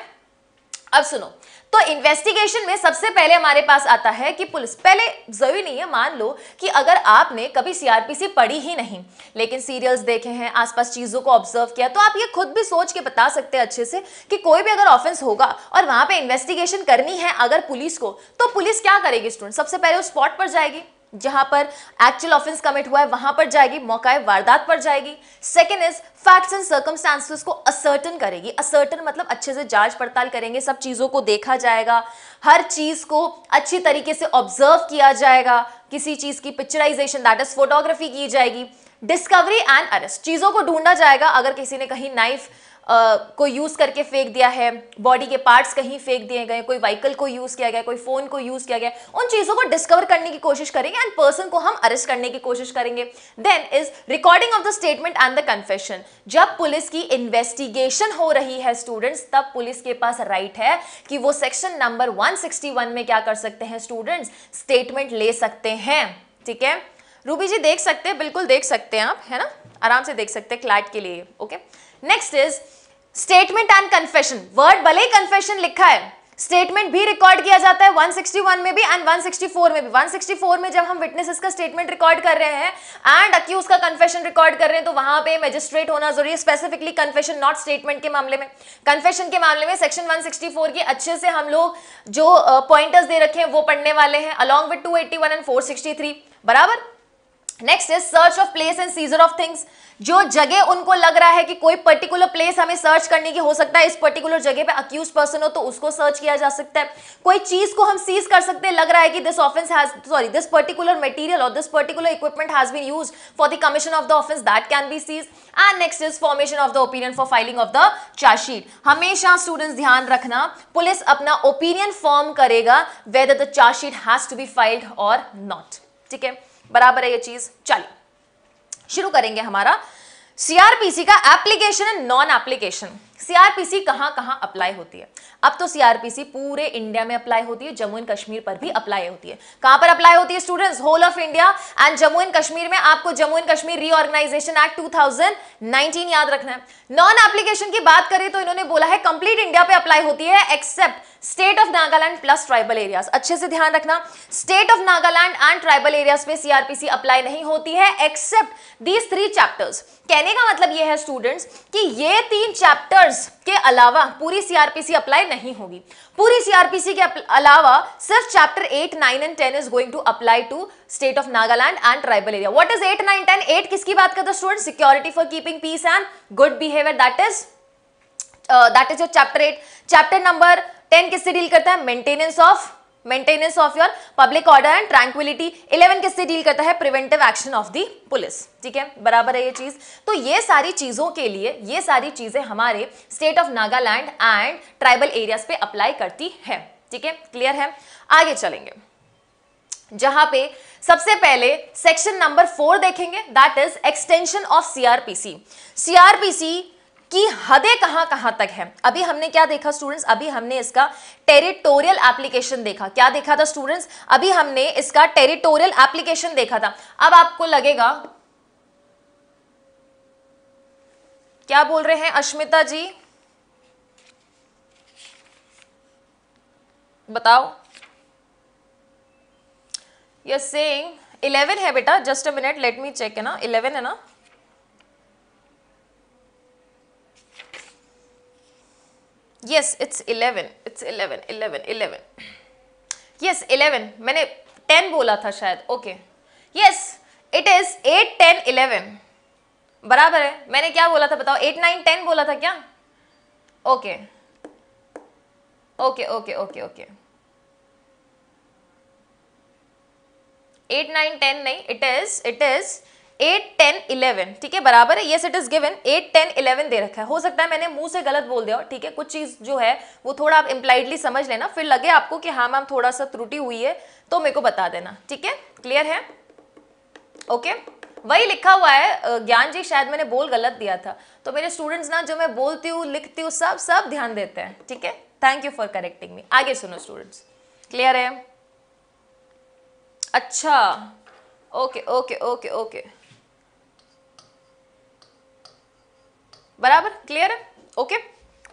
अब सुनो तो इन्वेस्टिगेशन में सबसे पहले हमारे पास आता है कि पुलिस पहले जरूरी नहीं है मान लो कि अगर आपने कभी सीआरपीसी पढ़ी ही नहीं लेकिन सीरियल्स देखे हैं आसपास चीजों को ऑब्जर्व किया तो आप ये खुद भी सोच के बता सकते हैं अच्छे से कि कोई भी अगर ऑफेंस होगा और वहां पे इन्वेस्टिगेशन करनी है अगर पुलिस को तो पुलिस क्या करेगी स्टूडेंट सबसे पहले उस स्पॉट पर जाएगी जहां पर एक्चुअल ऑफेंस कमिट हुआ है वहां पर जाएगी मौका वारदात पर जाएगी second is facts and circumstances को असर्टन करेगी असर्टन मतलब अच्छे से जांच पड़ताल करेंगे सब चीज़ों को देखा जाएगा हर चीज़ को अच्छी तरीके से ऑब्जर्व किया जाएगा किसी चीज़ की पिक्चराइजेशन दैट इज फोटोग्राफी की जाएगी डिस्कवरी एंड अरेस्ट चीज़ों को ढूंढा जाएगा अगर किसी ने कहीं नाइफ को यूज़ करके फेंक दिया है बॉडी के पार्ट्स कहीं फेंक दिए गए कोई व्हीकल को यूज़ किया गया कोई फ़ोन को यूज़ किया गया उन चीज़ों को डिस्कवर करने की कोशिश करेंगे एंड पर्सन को हम अरेस्ट करने की कोशिश करेंगे then is recording of the statement and the confession जब पुलिस की इन्वेस्टिगेशन हो रही है स्टूडेंट्स तब पुलिस के पास राइट है कि वो सेक्शन नंबर वन में क्या कर सकते हैं स्टूडेंट्स स्टेटमेंट ले सकते हैं ठीक है रूबी जी देख सकते हैं बिल्कुल देख सकते हैं आप है ना आराम से देख सकते हैं क्लैट के लिए okay okay? Next is statement and confession word भले ही कन्फेशन लिखा है स्टेटमेंट भी रिकॉर्ड किया जाता है 161 में भी एंड 164 में भी 164 में जब हम विटनेसेस का स्टेटमेंट रिकॉर्ड कर रहे हैं एंड अक्यूज का कन्फेशन रिकॉर्ड कर रहे हैं तो वहां पे मजिस्ट्रेट होना जरूरी है स्पेसिफिकली कन्फेशन नॉट स्टेटमेंट के मामले में कन्फेशन के मामले में सेक्शन 164 की अच्छे से हम लोग जो पॉइंटर्स uh, दे रखे हैं वो पढ़ने वाले हैं along with two and four बराबर next is search of place and seizure of things जो जगह उनको लग रहा है कि कोई पर्टिकुलर प्लेस हमें सर्च करने की हो सकता है इस पर्टिकुलर जगह पे अक्यूज पर्सन हो तो उसको सर्च किया जा सकता है कोई चीज को हम सीज कर सकते हैं लग रहा है कि this offence has sorry this particular material और this particular equipment has been use for the commission of the offence that can be seize and next is formation of the opinion for filing of the chargesheet हमेशा students ध्यान रखना police अपना opinion form करेगा whether the chargesheet has to be filed और not ठीक है बराबर है ये चीज चलिए शुरू करेंगे हमारा सीआरपीसी का application and non application CrPC कहां कहां अप्लाई होती है अब तो सीआरपीसी पूरे इंडिया में अप्लाई होती है जम्मू एंड कश्मीर पर भी अप्लाई होती है कहां पर अप्लाई होती है students whole of India and Jammu and Kashmir में आपको Jammu and Kashmir reorganisation act 2019 याद रखना है नॉन एप्लीकेशन की बात करें तो इन्होंने बोला है कंप्लीट इंडिया पे अप्लाई होती है except state of Nagaland plus tribal areas अच्छे से ध्यान रखना state of Nagaland and tribal areas पे सीआरपीसी अप्लाई नहीं होती है एक्सेप्ट दीज थ्री चैप्टर्स कहने का मतलब यह है स्टूडेंट्स कि ये तीन चैप्टर्स के अलावा पूरी सीआरपीसी अप्लाई नहीं नहीं होगी पूरी सीआरपीसी के अलावा सिर्फ chapter eight nine and ten is going to apply to state of Nagaland and tribal area what is eight nine ten eight किसकी बात करते student security for keeping peace and good behaviour that is that is your chapter eight chapter number ten किससे deal करता है maintenance of maintenance of your public order and tranquillity eleven किससे deal करता है preventive action of the police ठीक है बराबर है ये चीज तो ये सारी चीजों के लिए ये सारी चीजें हमारे state of Nagaland and tribal areas पे अप्लाई करती है ठीक है क्लियर है आगे चलेंगे जहां पे सबसे पहले सेक्शन नंबर फोर देखेंगे that is extension of CrPC CrPC कि हदें कहां कहां तक है अभी हमने क्या देखा स्टूडेंट्स अभी हमने इसका टेरिटोरियल एप्लीकेशन देखा क्या देखा था स्टूडेंट्स अभी हमने इसका टेरिटोरियल एप्लीकेशन देखा था अब आपको लगेगा क्या बोल रहे हैं अश्मिता जी बताओ यस सेइंग इलेवन है बेटा just a minute let me check है ना इलेवन है ना yes it's eleven it's eleven eleven eleven yes eleven मैंने टेन बोला था शायद okay yes it is eight ten eleven बराबर है मैंने क्या बोला था बताओ एट नाइन टेन बोला था क्या okay okay okay okay okay eight nine ten नहीं it is it is eight ten eleven ठीक है बराबर है yes it is given eight ten eleven दे रखा है हो सकता है मैंने मुंह से गलत बोल दिया ठीक है कुछ चीज जो है वो थोड़ा आप इम्प्लाइडली समझ लेना फिर लगे आपको कि हाँ मैम थोड़ा सा त्रुटि हुई है तो मेरे को बता देना ठीक है क्लियर है ओके वही लिखा हुआ है ज्ञान जी शायद मैंने बोल गलत दिया था तो मेरे स्टूडेंट्स ना जो मैं बोलती हूँ लिखती हूँ सब सब ध्यान देते हैं ठीक है thank you for correcting me आगे सुनो स्टूडेंट्स क्लियर है अच्छा ओके ओके ओके ओके बराबर क्लियर है ओके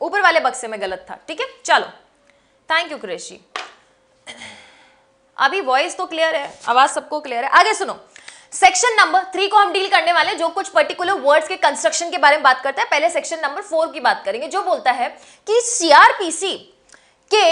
ऊपर वाले बक्से में गलत था ठीक है चलो थैंक यू क्रेश जी अभी वॉइस तो क्लियर है आवाज सबको क्लियर है आगे सुनो सेक्शन नंबर थ्री को हम डील करने वाले जो कुछ पर्टिकुलर वर्ड्स के कंस्ट्रक्शन के बारे में बात करता है पहले सेक्शन नंबर फोर की बात करेंगे जो बोलता है कि सीआरपीसी के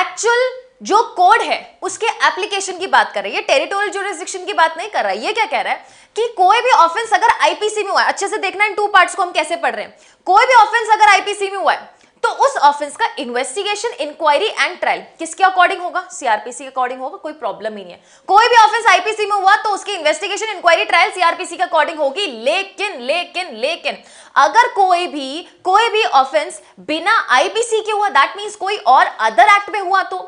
एक्चुअल जो कोड है उसके एप्लीकेशन की बात कर रही है टेरिटोरियल जुरिस्डिक्शन की बात नहीं कर रहा है ये क्या कह रहा है कि कोई भी ऑफेंस अगर आईपीसी में हुआ है अच्छे से देखना इन टू पार्ट्स को हम कैसे पढ़ रहे हैं कोई भी ऑफेंस अगर आईपीसी में हुआ है तो उस ऑफेंस का इन्वेस्टिगेशन इंक्वायरी एंड ट्रायल किसके अकॉर्डिंग होगा सीआरपीसी के अकॉर्डिंग होगा कोई प्रॉब्लम ही नहीं है कोई भी ऑफेंस आईपीसी में हुआ तो उसकी इन्वेस्टिगेशन इंक्वायरी ट्रायल सीआरपीसी के अकॉर्डिंग होगी लेकिन लेकिन लेकिन अगर कोई भी कोई भी ऑफेंस बिना आईपीसी के हुआ दैट मीन्स कोई और अदर एक्ट में हुआ तो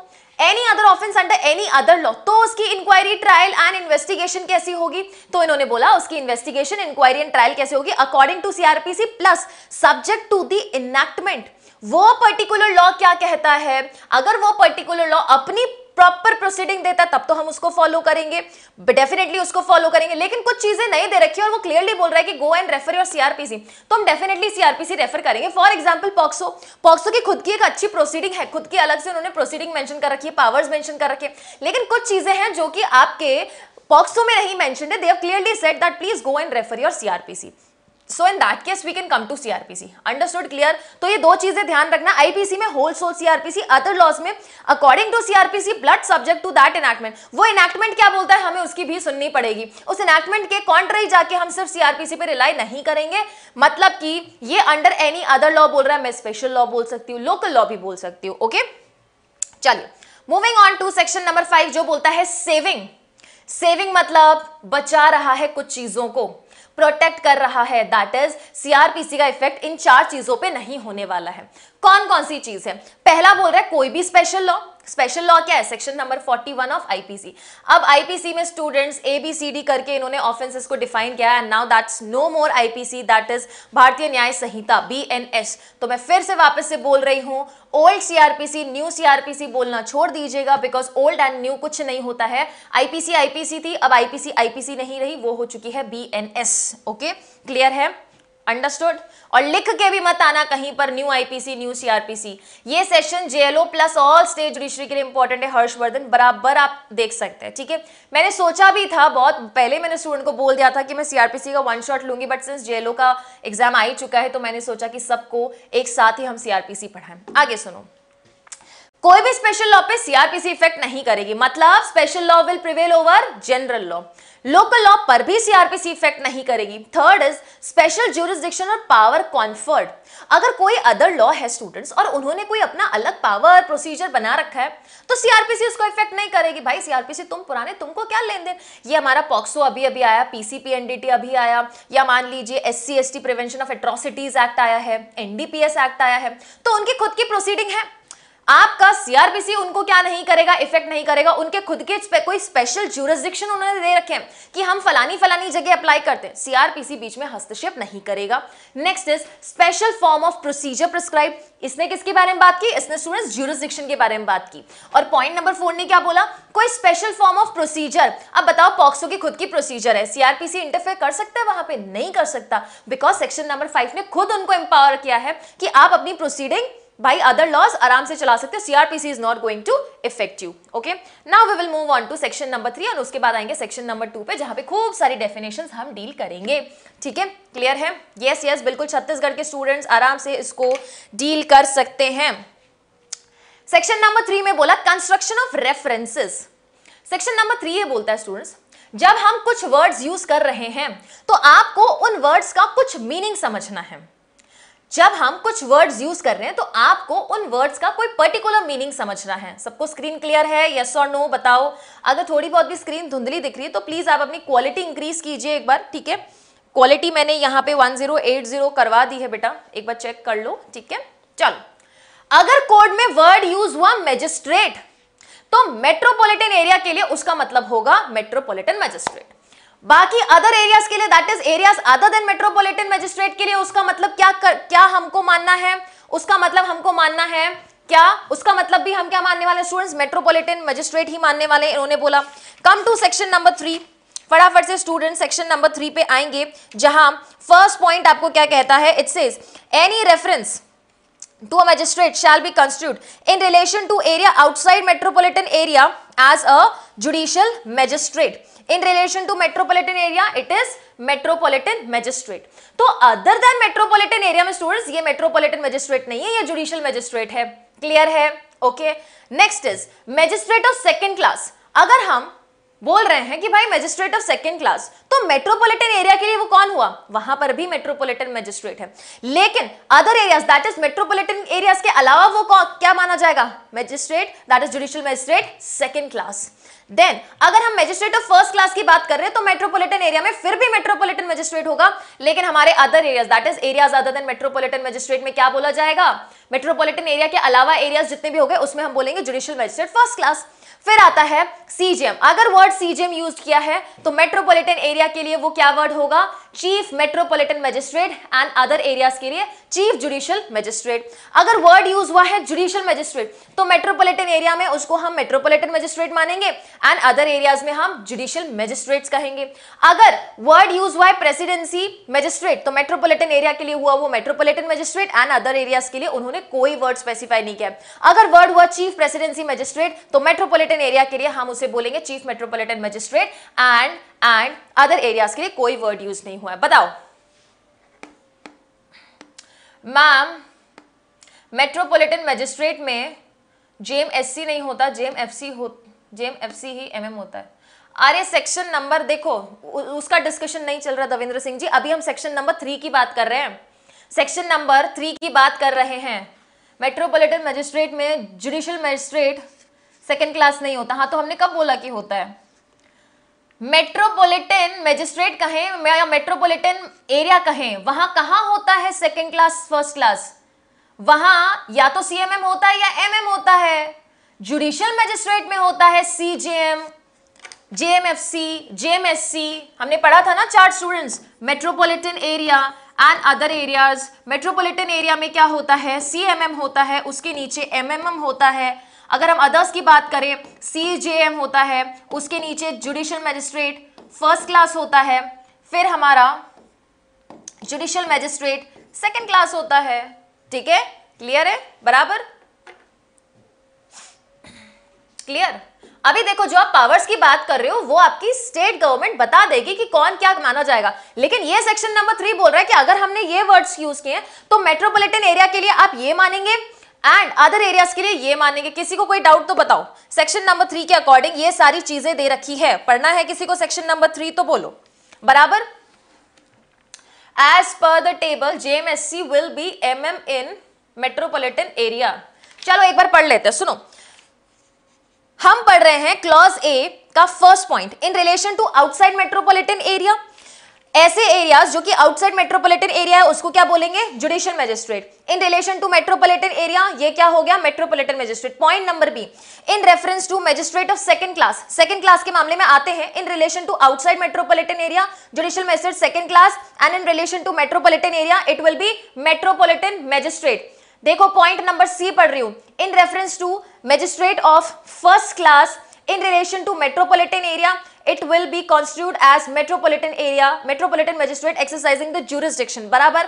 any other offence under any other law तो उसकी इंक्वायरी ट्रायल एंड इन्वेस्टिगेशन कैसी होगी तो इन्होंने बोला उसकी इन्वेस्टिगेशन इंक्वायरी एंड ट्रायल कैसे होगी according to CrPC plus subject to the enactment वो पर्टिकुलर लॉ क्या कहता है अगर वो पर्टिकुलर लॉ अपनी प्रॉपर प्रोसीडिंग देता है तब तो हम उसको फॉलो करेंगे डेफिनेटली उसको फॉलो करेंगे लेकिन कुछ चीजें नहीं दे रखी और वो क्लियरली बोल रहा है कि go and refer your CrPC तो हम डेफिनेटली सीआरपीसी रेफर करेंगे फॉर एग्जाम्पल पॉक्सो पॉक्सो की खुद की एक अच्छी प्रोसीडिंग है खुद की अलग से उन्होंने प्रोसीडिंग मैंशन कर रखी है पावर्स मैंशन कर रखे लेकिन कुछ चीजें हैं जो कि आपके पॉक्सो में नहीं मैंशन है they have clearly set that please go and refer your CrPC so in that case we can come to CrPC understood clear तो ये दो चीजें ध्यान रखना आईपीसी में whole sole CrPC other laws में according to CrPC blood subject to that enactment वो enactment क्या बोलता है हमें उसकी भी सुननी पड़ेगी उस इनैक्टमेंट के कॉन्ट्री जाके हम सिर्फ सीआरपीसी पे रिलाई नहीं करेंगे मतलब कि ये अंडर एनी अदर लॉ बोल रहा है मैं स्पेशल लॉ बोल सकती हूँ लोकल लॉ भी बोल सकती हूँ ओके चलिए moving on to section number five जो बोलता है सेविंग सेविंग मतलब बचा रहा है कुछ चीजों को प्रोटेक्ट कर रहा है दैट इज सीआरपीसी का इफेक्ट इन चार चीजों पे नहीं होने वाला है कौन कौन सी चीज है पहला बोल रहा है कोई भी स्पेशल लॉ स्पेशल लॉ क्या है सेक्शन नंबर 41 ऑफ आईपीसी अब आईपीसी में students A B C D करके इन्होंने ऑफेंसेस को डिफाइन किया है now that's no more IPC that is Bharatiya Nyaya Samhita B N S तो मैं फिर से वापस से बोल रही हूं ओल्ड सीआरपीसी न्यू सीआरपीसी बोलना छोड़ दीजिएगा बिकॉज ओल्ड एंड न्यू कुछ नहीं होता है आईपीसी आईपीसी थी अब आईपीसी आईपीसी नहीं रही वो हो चुकी है बी ओके क्लियर है अंडरस्टूड और लिख के भी मत आना कहीं पर न्यू आईपीसी न्यू सीआरपीसी ये session JLO plus all state judiciary के लिए इंपॉर्टेंट है हर्षवर्धन बराबर आप देख सकते हैं ठीक है मैंने सोचा भी था बहुत पहले मैंने स्टूडेंट को बोल दिया था कि मैं सीआरपीसी का वन शॉट लूंगी बट सिंस जेएलओ का एग्जाम आ ही चुका है तो मैंने सोचा कि सबको एक साथ ही हम सीआरपीसी पढ़ाएं आगे सुनो कोई भी स्पेशल लॉ पे सीआरपीसी इफेक्ट नहीं करेगी मतलब special law will prevail over general law local law पर भी सीआरपीसी इफेक्ट नहीं करेगी थर्ड इज स्पेशल ज्यूरिस्डिक्शन और पावर कॉन्फर्ड अगर कोई अदर लॉ है स्टूडेंट्स और उन्होंने कोई अपना अलग पावर प्रोसीजर बना रखा है तो सीआरपीसी उसको इफेक्ट नहीं करेगी भाई सीआरपीसी तुम पुराने तुमको क्या लेन देन ये हमारा पॉक्सो अभी अभी आया पीसीपी एनडीटी अभी आया या मान लीजिए S C prevention of atrocities act आया है एनडीपीएस एक्ट आया है तो उनकी खुद की प्रोसीडिंग है आपका सीआरपीसी उनको क्या नहीं करेगा इफेक्ट नहीं करेगा उनके खुद के स्पे, कोई स्पेशल ज्यूरिस्डिक्शन उन्होंने दे रखे हैं कि हम फलानी फलानी जगह अप्लाई करते हैं सीआरपीसी बीच में हस्तक्षेप नहीं करेगा next is special form of procedure prescribe इसने किसके बारे में बात की इसने स्टूडेंट्स ज्यूरिस्डिक्शन के बारे में बात की और पॉइंट नंबर फोर ने क्या बोला कोई स्पेशल फॉर्म ऑफ प्रोसीजर अब बताओ पॉक्सो की खुद की प्रोसीजर है सीआरपीसी इंटरफेयर कर सकता है वहां पे नहीं कर सकता बिकॉज सेक्शन नंबर फाइव ने खुद उनको एम्पावर किया है कि आप अपनी प्रोसीडिंग भाई अदर लॉज आराम से चला सकते हो CrPC is not going to effect you okay now we will move on to section number three और उसके बाद आएंगे सेक्शन नंबर टू पे जहां पे खूब सारी डेफिनेशन हम डील करेंगे ठीक है क्लियर है यस यस बिल्कुल छत्तीसगढ़ के स्टूडेंट्स आराम से इसको डील कर सकते हैं सेक्शन नंबर थ्री में बोला construction of references section number three ये बोलता है स्टूडेंट्स जब हम कुछ वर्ड्स यूज कर रहे हैं तो आपको उन वर्ड्स का कुछ मीनिंग समझना है जब हम कुछ वर्ड्स यूज कर रहे हैं तो आपको उन वर्ड्स का कोई पर्टिकुलर मीनिंग समझना है सबको स्क्रीन क्लियर है यस और नो बताओ अगर थोड़ी बहुत भी स्क्रीन धुंधली दिख रही है तो प्लीज आप अपनी क्वालिटी इंक्रीज कीजिए एक बार ठीक है क्वालिटी मैंने यहाँ पे 1080 करवा दी है बेटा एक बार चेक कर लो ठीक है चलो अगर कोड में वर्ड यूज हुआ मेजिस्ट्रेट तो मेट्रोपोलिटन एरिया के लिए उसका मतलब होगा मेट्रोपोलिटन मजिस्ट्रेट बाकी अदर एरियाज के लिए that is areas other than metropolitan magistrate के लिए उसका मतलब क्या कर, क्या हमको मानना है उसका मतलब हमको मानना है क्या उसका मतलब भी हम क्या मानने वाले स्टूडेंट्स मेट्रोपॉलिटन मजिस्ट्रेट ही मानने वाले इन्होंने बोला come to section number three फटाफट से स्टूडेंट सेक्शन नंबर थ्री पे आएंगे जहां फर्स्ट पॉइंट आपको क्या कहता है it's is any reference to a magistrate shall be constitute in relation to area outside metropolitan area as a judicial magistrate in relation to metropolitan area it is metropolitan magistrate तो other than metropolitan area में students ये metropolitan magistrate नहीं है ये judicial magistrate है clear है okay next is magistrate of second class अगर हम बोल रहे हैं कि भाई मजिस्ट्रेट ऑफ सेकेंड क्लास तो मेट्रोपॉलिटन एरिया के लिए वो कौन हुआ वहां पर भी मेट्रोपॉलिटन मजिस्ट्रेट है लेकिन other areas that is metropolitan areas के अलावा वो क्या माना जाएगा magistrate that is judicial magistrate second class then अगर हम मजिस्ट्रेट ऑफ फर्स्ट क्लास की बात कर रहे हैं तो मेट्रोपॉलिटन एरिया में फिर भी मेट्रोपॉलिटन मजिस्ट्रेट होगा लेकिन हमारे other areas that is areas other than metropolitan magistrate में क्या बोला जाएगा मेट्रोपॉलिटन एरिया के अलावा एरियाज जितने भी हो गए उसमें हम बोलेंगे जुडिशियल मजिस्ट्रेट फर्स्ट क्लास फिर आता है सीजीएम अगर वर्ड सीजीएम यूज किया है तो मेट्रोपॉलिटन एरिया के लिए वो क्या वर्ड होगा chief metropolitan magistrate and other areas के लिए चीफ जुडिशियल मजिस्ट्रेट अगर वर्ड यूज हुआ है जुडिशियल मजिस्ट्रेट तो मेट्रोपॉलिटन एरिया में उसको हम मेट्रोपॉलिटन मजिस्ट्रेट मानेंगे एंड अदर एरियाज में हम जुडिशियल मजिस्ट्रेट कहेंगे अगर वर्ड यूज हुआ है प्रेसिडेंसी मजिस्ट्रेट तो मेट्रोपॉलिटन एरिया के लिए हुआ वो metropolitan magistrate and other areas के लिए उन्होंने कोई वर्ड स्पेसिफाई नहीं किया अगर वर्ड हुआ चीफ प्रेसिडेंसी मजिस्ट्रेट तो मेट्रोपॉलिटन एरिया के लिए हम उसे बोलेंगे chief metropolitan magistrate and and other areas के लिए कोई वर्ड यूज नहीं हुआ है बताओ मैम मेट्रोपॉलिटन मजिस्ट्रेट में जेम एस सी नहीं होता जेम एफ सी हो जेम एफ सी ही एम होता है अरे सेक्शन नंबर देखो उसका डिस्कशन नहीं चल रहा दविंद्र सिंह जी अभी हम सेक्शन नंबर थ्री की बात कर रहे हैं सेक्शन नंबर थ्री की बात कर रहे हैं मेट्रोपॉलिटन मजिस्ट्रेट में जुडिशियल मजिस्ट्रेट सेकेंड क्लास नहीं होता हाँ तो हमने कब बोला कि होता है मेट्रोपॉलिटन मैजिस्ट्रेट कहें या मेट्रोपॉलिटन एरिया कहें वहां कहा होता है सेकेंड क्लास फर्स्ट क्लास वहां या तो सीएमएम होता है या एमएम होता है जुडिशियल मजिस्ट्रेट में होता है सीजेएम जेएमएफसी जेएमएससी हमने पढ़ा था ना चार students metropolitan area and other areas metropolitan area में क्या होता है सीएमएम होता है उसके नीचे एमएमएम होता है अगर हम अदर्स की बात करें सी जे एम होता है उसके नीचे जुडिशियल मैजिस्ट्रेट फर्स्ट क्लास होता है फिर हमारा जुडिशियल मैजिस्ट्रेट सेकेंड क्लास होता है ठीक है क्लियर है बराबर क्लियर अभी देखो जो आप पावर्स की बात कर रहे हो वो आपकी स्टेट गवर्नमेंट बता देगी कि कौन क्या माना जाएगा लेकिन ये सेक्शन नंबर थ्री बोल रहा है कि अगर हमने ये वर्ड्स यूज किए तो मेट्रोपॉलिटन एरिया के लिए आप ये मानेंगे एंड अदर एरियाज के लिए ये मानेंगे किसी को कोई डाउट तो बताओ सेक्शन नंबर थ्री के अकॉर्डिंग ये सारी चीजें दे रखी है पढ़ना है किसी को सेक्शन नंबर थ्री तो बोलो बराबर as per the table JMSC will be M M in metropolitan area चलो एक बार पढ़ लेते हैं सुनो हम पढ़ रहे हैं क्लॉज ए का first point in relation to outside metropolitan area ऐसे एरियाज जो कि आउटसाइड मेट्रोपॉलिटन एरिया है उसको क्या बोलेंगे judicial magistrate in relation to metropolitan area ये क्या हो गया metropolitan magistrate point number B in reference to magistrate of second class second class के मामले में आते हैं in relation to outside metropolitan area judicial magistrate second class and in relation to metropolitan area it will be metropolitan magistrate देखो point number C पढ़ रही हूं in reference to magistrate of first class in relation to metropolitan area it will be constitute as metropolitan area metropolitan magistrate exercising the jurisdiction बराबर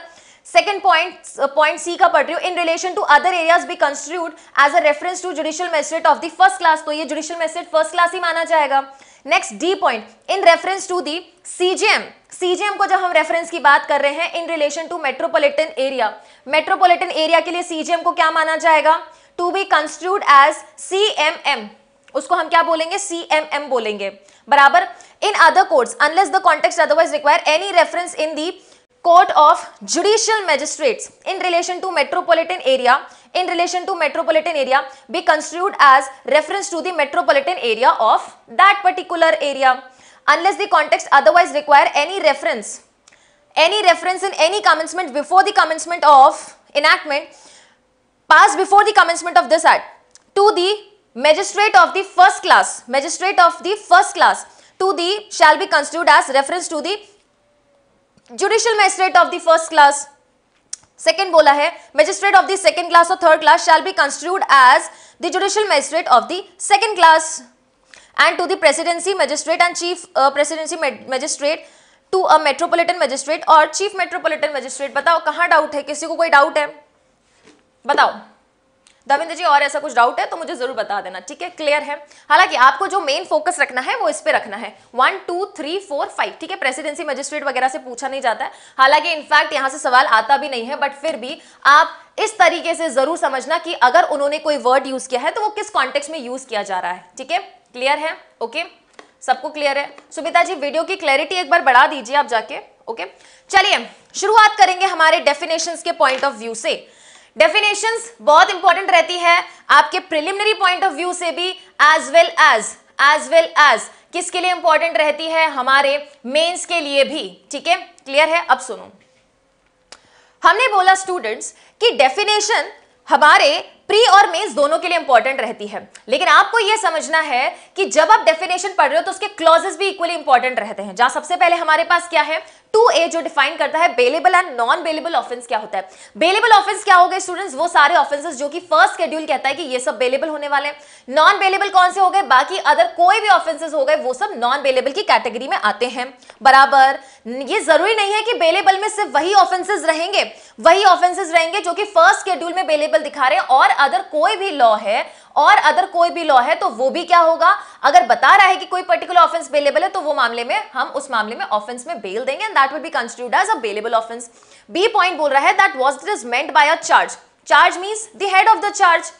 second point point C का पढ़ रही हूँ in relation to other areas be constitute as a reference to judicial magistrate of the first class तो ये judicial magistrate first class ही माना जाएगा next D point in reference to the CGM CGM को जब हम रेफरेंस की बात कर रहे हैं in relation to metropolitan area metropolitan area के लिए सीजीएम को क्या माना जाएगा to be constitute as C M M उसको हम क्या बोलेंगे सी एम एम बोलेंगे बराबर in other courts unless the context otherwise require any reference in the court of judicial magistrates in relation to metropolitan area in relation to metropolitan area be construed as reference to the metropolitan area of that particular area unless the context otherwise require any reference any reference in any commencement before the commencement of enactment passed before the commencement of this act to the magistrate of the first class magistrate of the first class to the shall be construed as reference to the judicial magistrate of the first class second बोला है magistrate of the second class और third class shall be constitute as the judicial magistrate of the second class and to the presidency magistrate and chief presidency magistrate to a metropolitan magistrate और chief metropolitan magistrate बताओ कहाँ doubt है किसी को कोई doubt है बताओ दविंद्र जी और ऐसा कुछ डाउट है तो मुझे जरूर बता देना ठीक है क्लियर है हालांकि आपको जो मेन फोकस रखना है वो इस पे रखना है one two three four five ठीक है प्रेसिडेंसी मजिस्ट्रेट वगैरह से पूछा नहीं जाता है हालांकि इनफैक्ट यहां से सवाल आता भी नहीं है बट फिर भी आप इस तरीके से जरूर समझना कि अगर उन्होंने कोई वर्ड यूज किया है तो वो किस कॉन्टेक्स में यूज किया जा रहा है ठीक है क्लियर है ओके सबको क्लियर है सुमिता जी वीडियो की क्लैरिटी एक बार बढ़ा दीजिए आप जाके ओके चलिए शुरुआत करेंगे हमारे डेफिनेशन के पॉइंट ऑफ व्यू से डेफिनेशंस बहुत इंपॉर्टेंट रहती है आपके प्रिलिमिनरी पॉइंट ऑफ व्यू से भी as well as as well as किसके लिए इंपॉर्टेंट रहती है हमारे मेंस के लिए भी ठीक है क्लियर है अब सुनो हमने बोला स्टूडेंट्स कि डेफिनेशन हमारे प्री और मेंस दोनों के लिए इंपॉर्टेंट रहती है लेकिन आपको यह समझना है कि जब आप डेफिनेशन पढ़ रहे हो तो उसके क्लॉजेस भी इक्वली इंपॉर्टेंट रहते हैं जहां सबसे पहले हमारे पास क्या है टू ए जो डिफाइन करता है bailable and non bailable offence क्या होता है बेलेबल ऑफेंस क्या हो गए स्टूडेंट्स वो सारे ऑफेंसेस जो कि फर्स्ट शेड्यूल कहता है कि ये सब बेलेबल होने वाले हैं नॉन बेलेबल कौन से हो गए बाकी अदर कोई भी ऑफेंसेस हो गए वो सब नॉन बेलेबल की कैटेगरी में आते हैं बराबर ये जरूरी नहीं है कि बेलेबल में सिर्फ वही ऑफेंसेज रहेंगे वही ऑफेंसेज रहेंगे जो कि फर्स्ट शेड्यूल में बेलेबल दिखा रहे हैं और अदर कोई भी लॉ है और अदर कोई भी लॉ है तो वो भी क्या होगा अगर बता रहा है कि कोई पर्टिकुलर ऑफेंस बेलेबल है तो वो मामले में हम उस मामले में ऑफेंस में बेल देंगे and that will be constituted as a bailable offence B point बोल रहा है that was it is meant by a charge charge means the head of the charge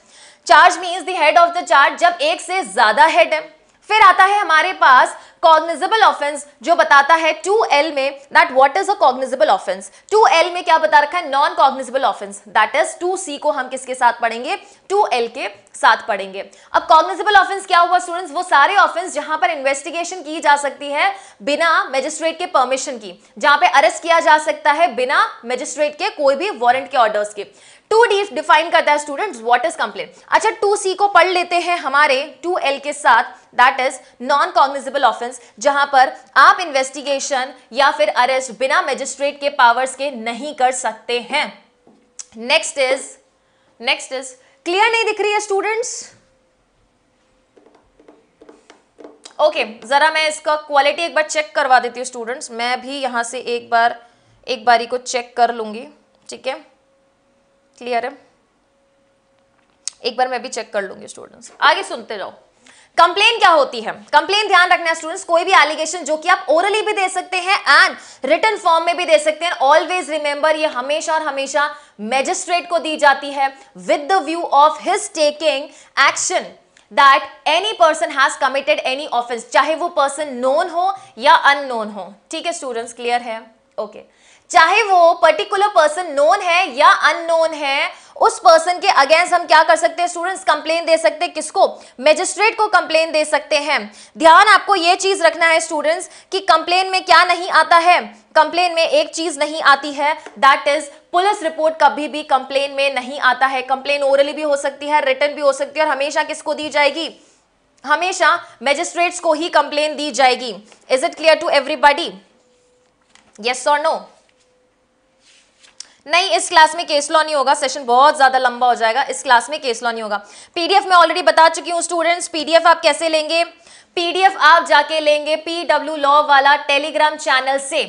charge means the head of the charge जब एक से ज्यादा head है फिर आता है हमारे पास कॉग्निजेबल ऑफेंस जो बताता है 2L में that what is a cognizable offence 2L में क्या बता रखा है non cognizable offence that is 2C को हम किसके साथ पढ़ेंगे 2L के साथ पढ़ेंगे अब कॉग्निजेबल ऑफेंस क्या हुआ स्टूडेंट्स वो सारे ऑफेंस जहां पर इन्वेस्टिगेशन की जा सकती है बिना मजिस्ट्रेट के परमिशन की जहां पे अरेस्ट किया जा सकता है बिना मजिस्ट्रेट के कोई भी वारंट के ऑर्डर्स के टू डी डिफाइन करता है स्टूडेंट वॉट इज कंप्लेन अच्छा टू सी को पढ़ लेते हैं हमारे टू एल के साथ that is non cognizable offence जहां पर आप इन्वेस्टिगेशन या फिर अरेस्ट बिना मजिस्ट्रेट के पावर्स के नहीं कर सकते हैं next is next is clear नहीं दिख रही है स्टूडेंट्स ओके okay, जरा मैं इसका क्वालिटी एक बार चेक करवा देती हूँ स्टूडेंट्स मैं भी यहां से एक बार एक बारी को चेक कर लूंगी ठीक है क्लियर है एक बार मैं भी चेक कर लूंगी स्टूडेंट्स आगे सुनते जाओ कंप्लेन क्या होती है कंप्लेन ध्यान रखना स्टूडेंट्स कोई भी एलिगेशन जो कि आप ओरली भी दे सकते हैं एंड रिटर्न फॉर्म में भी दे सकते हैं ऑलवेज रिमेंबर ये हमेशा और हमेशा मैजिस्ट्रेट को दी जाती है with the view of his taking action that any person has committed any offence चाहे वो पर्सन नोन हो या अननोन हो ठीक है स्टूडेंट्स क्लियर है ओके okay. चाहे वो पर्टिकुलर पर्सन नोन है या अननोन है उस पर्सन के अगेंस्ट हम क्या कर सकते हैं स्टूडेंट्स कंप्लेन दे सकते हैं किसको मेजिस्ट्रेट को कंप्लेन दे सकते हैं ध्यान आपको ये चीज रखना है स्टूडेंट्स कि कंप्लेन में क्या नहीं आता है कंप्लेन में एक चीज नहीं आती है दैट इज पुलिस रिपोर्ट कभी भी कंप्लेन में नहीं आता है कंप्लेन ओरली भी हो सकती है रिटर्न भी हो सकती है और हमेशा किसको दी जाएगी हमेशा मेजिस्ट्रेट्स को ही कंप्लेन दी जाएगी is it clear to everybody yes और नो नहीं इस क्लास में केस लॉ नहीं होगा सेशन बहुत ज्यादा लंबा हो जाएगा इस क्लास में केस लॉ नहीं होगा पीडीएफ में ऑलरेडी बता चुकी हूँ स्टूडेंट्स पीडीएफ आप कैसे लेंगे पीडीएफ आप जाके लेंगे पीडब्ल्यू लॉ वाला टेलीग्राम चैनल से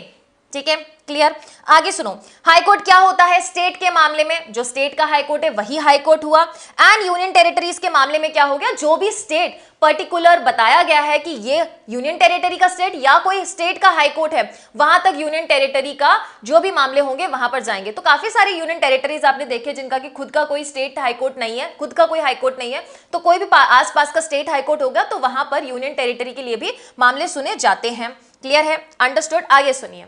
ठीक है क्लियर आगे सुनो हाईकोर्ट क्या होता है स्टेट के मामले में जो स्टेट का हाईकोर्ट है वही हाईकोर्ट हुआ एंड यूनियन टेरिटरीज के मामले में क्या हो गया जो भी स्टेट पर्टिकुलर बताया गया है कि ये यूनियन टेरिटरी का स्टेट या कोई स्टेट का हाईकोर्ट है वहां तक यूनियन टेरिटरी का जो भी मामले होंगे वहां पर जाएंगे तो काफी सारे यूनियन टेरिटरीज आपने देखे जिनका कि खुद का कोई स्टेट हाईकोर्ट नहीं है खुद का कोई हाईकोर्ट नहीं है तो कोई भी आसपास का स्टेट हाईकोर्ट होगा तो वहां पर यूनियन टेरिटरी के लिए भी मामले सुने जाते हैं क्लियर है अंडरस्टूड आगे सुनिए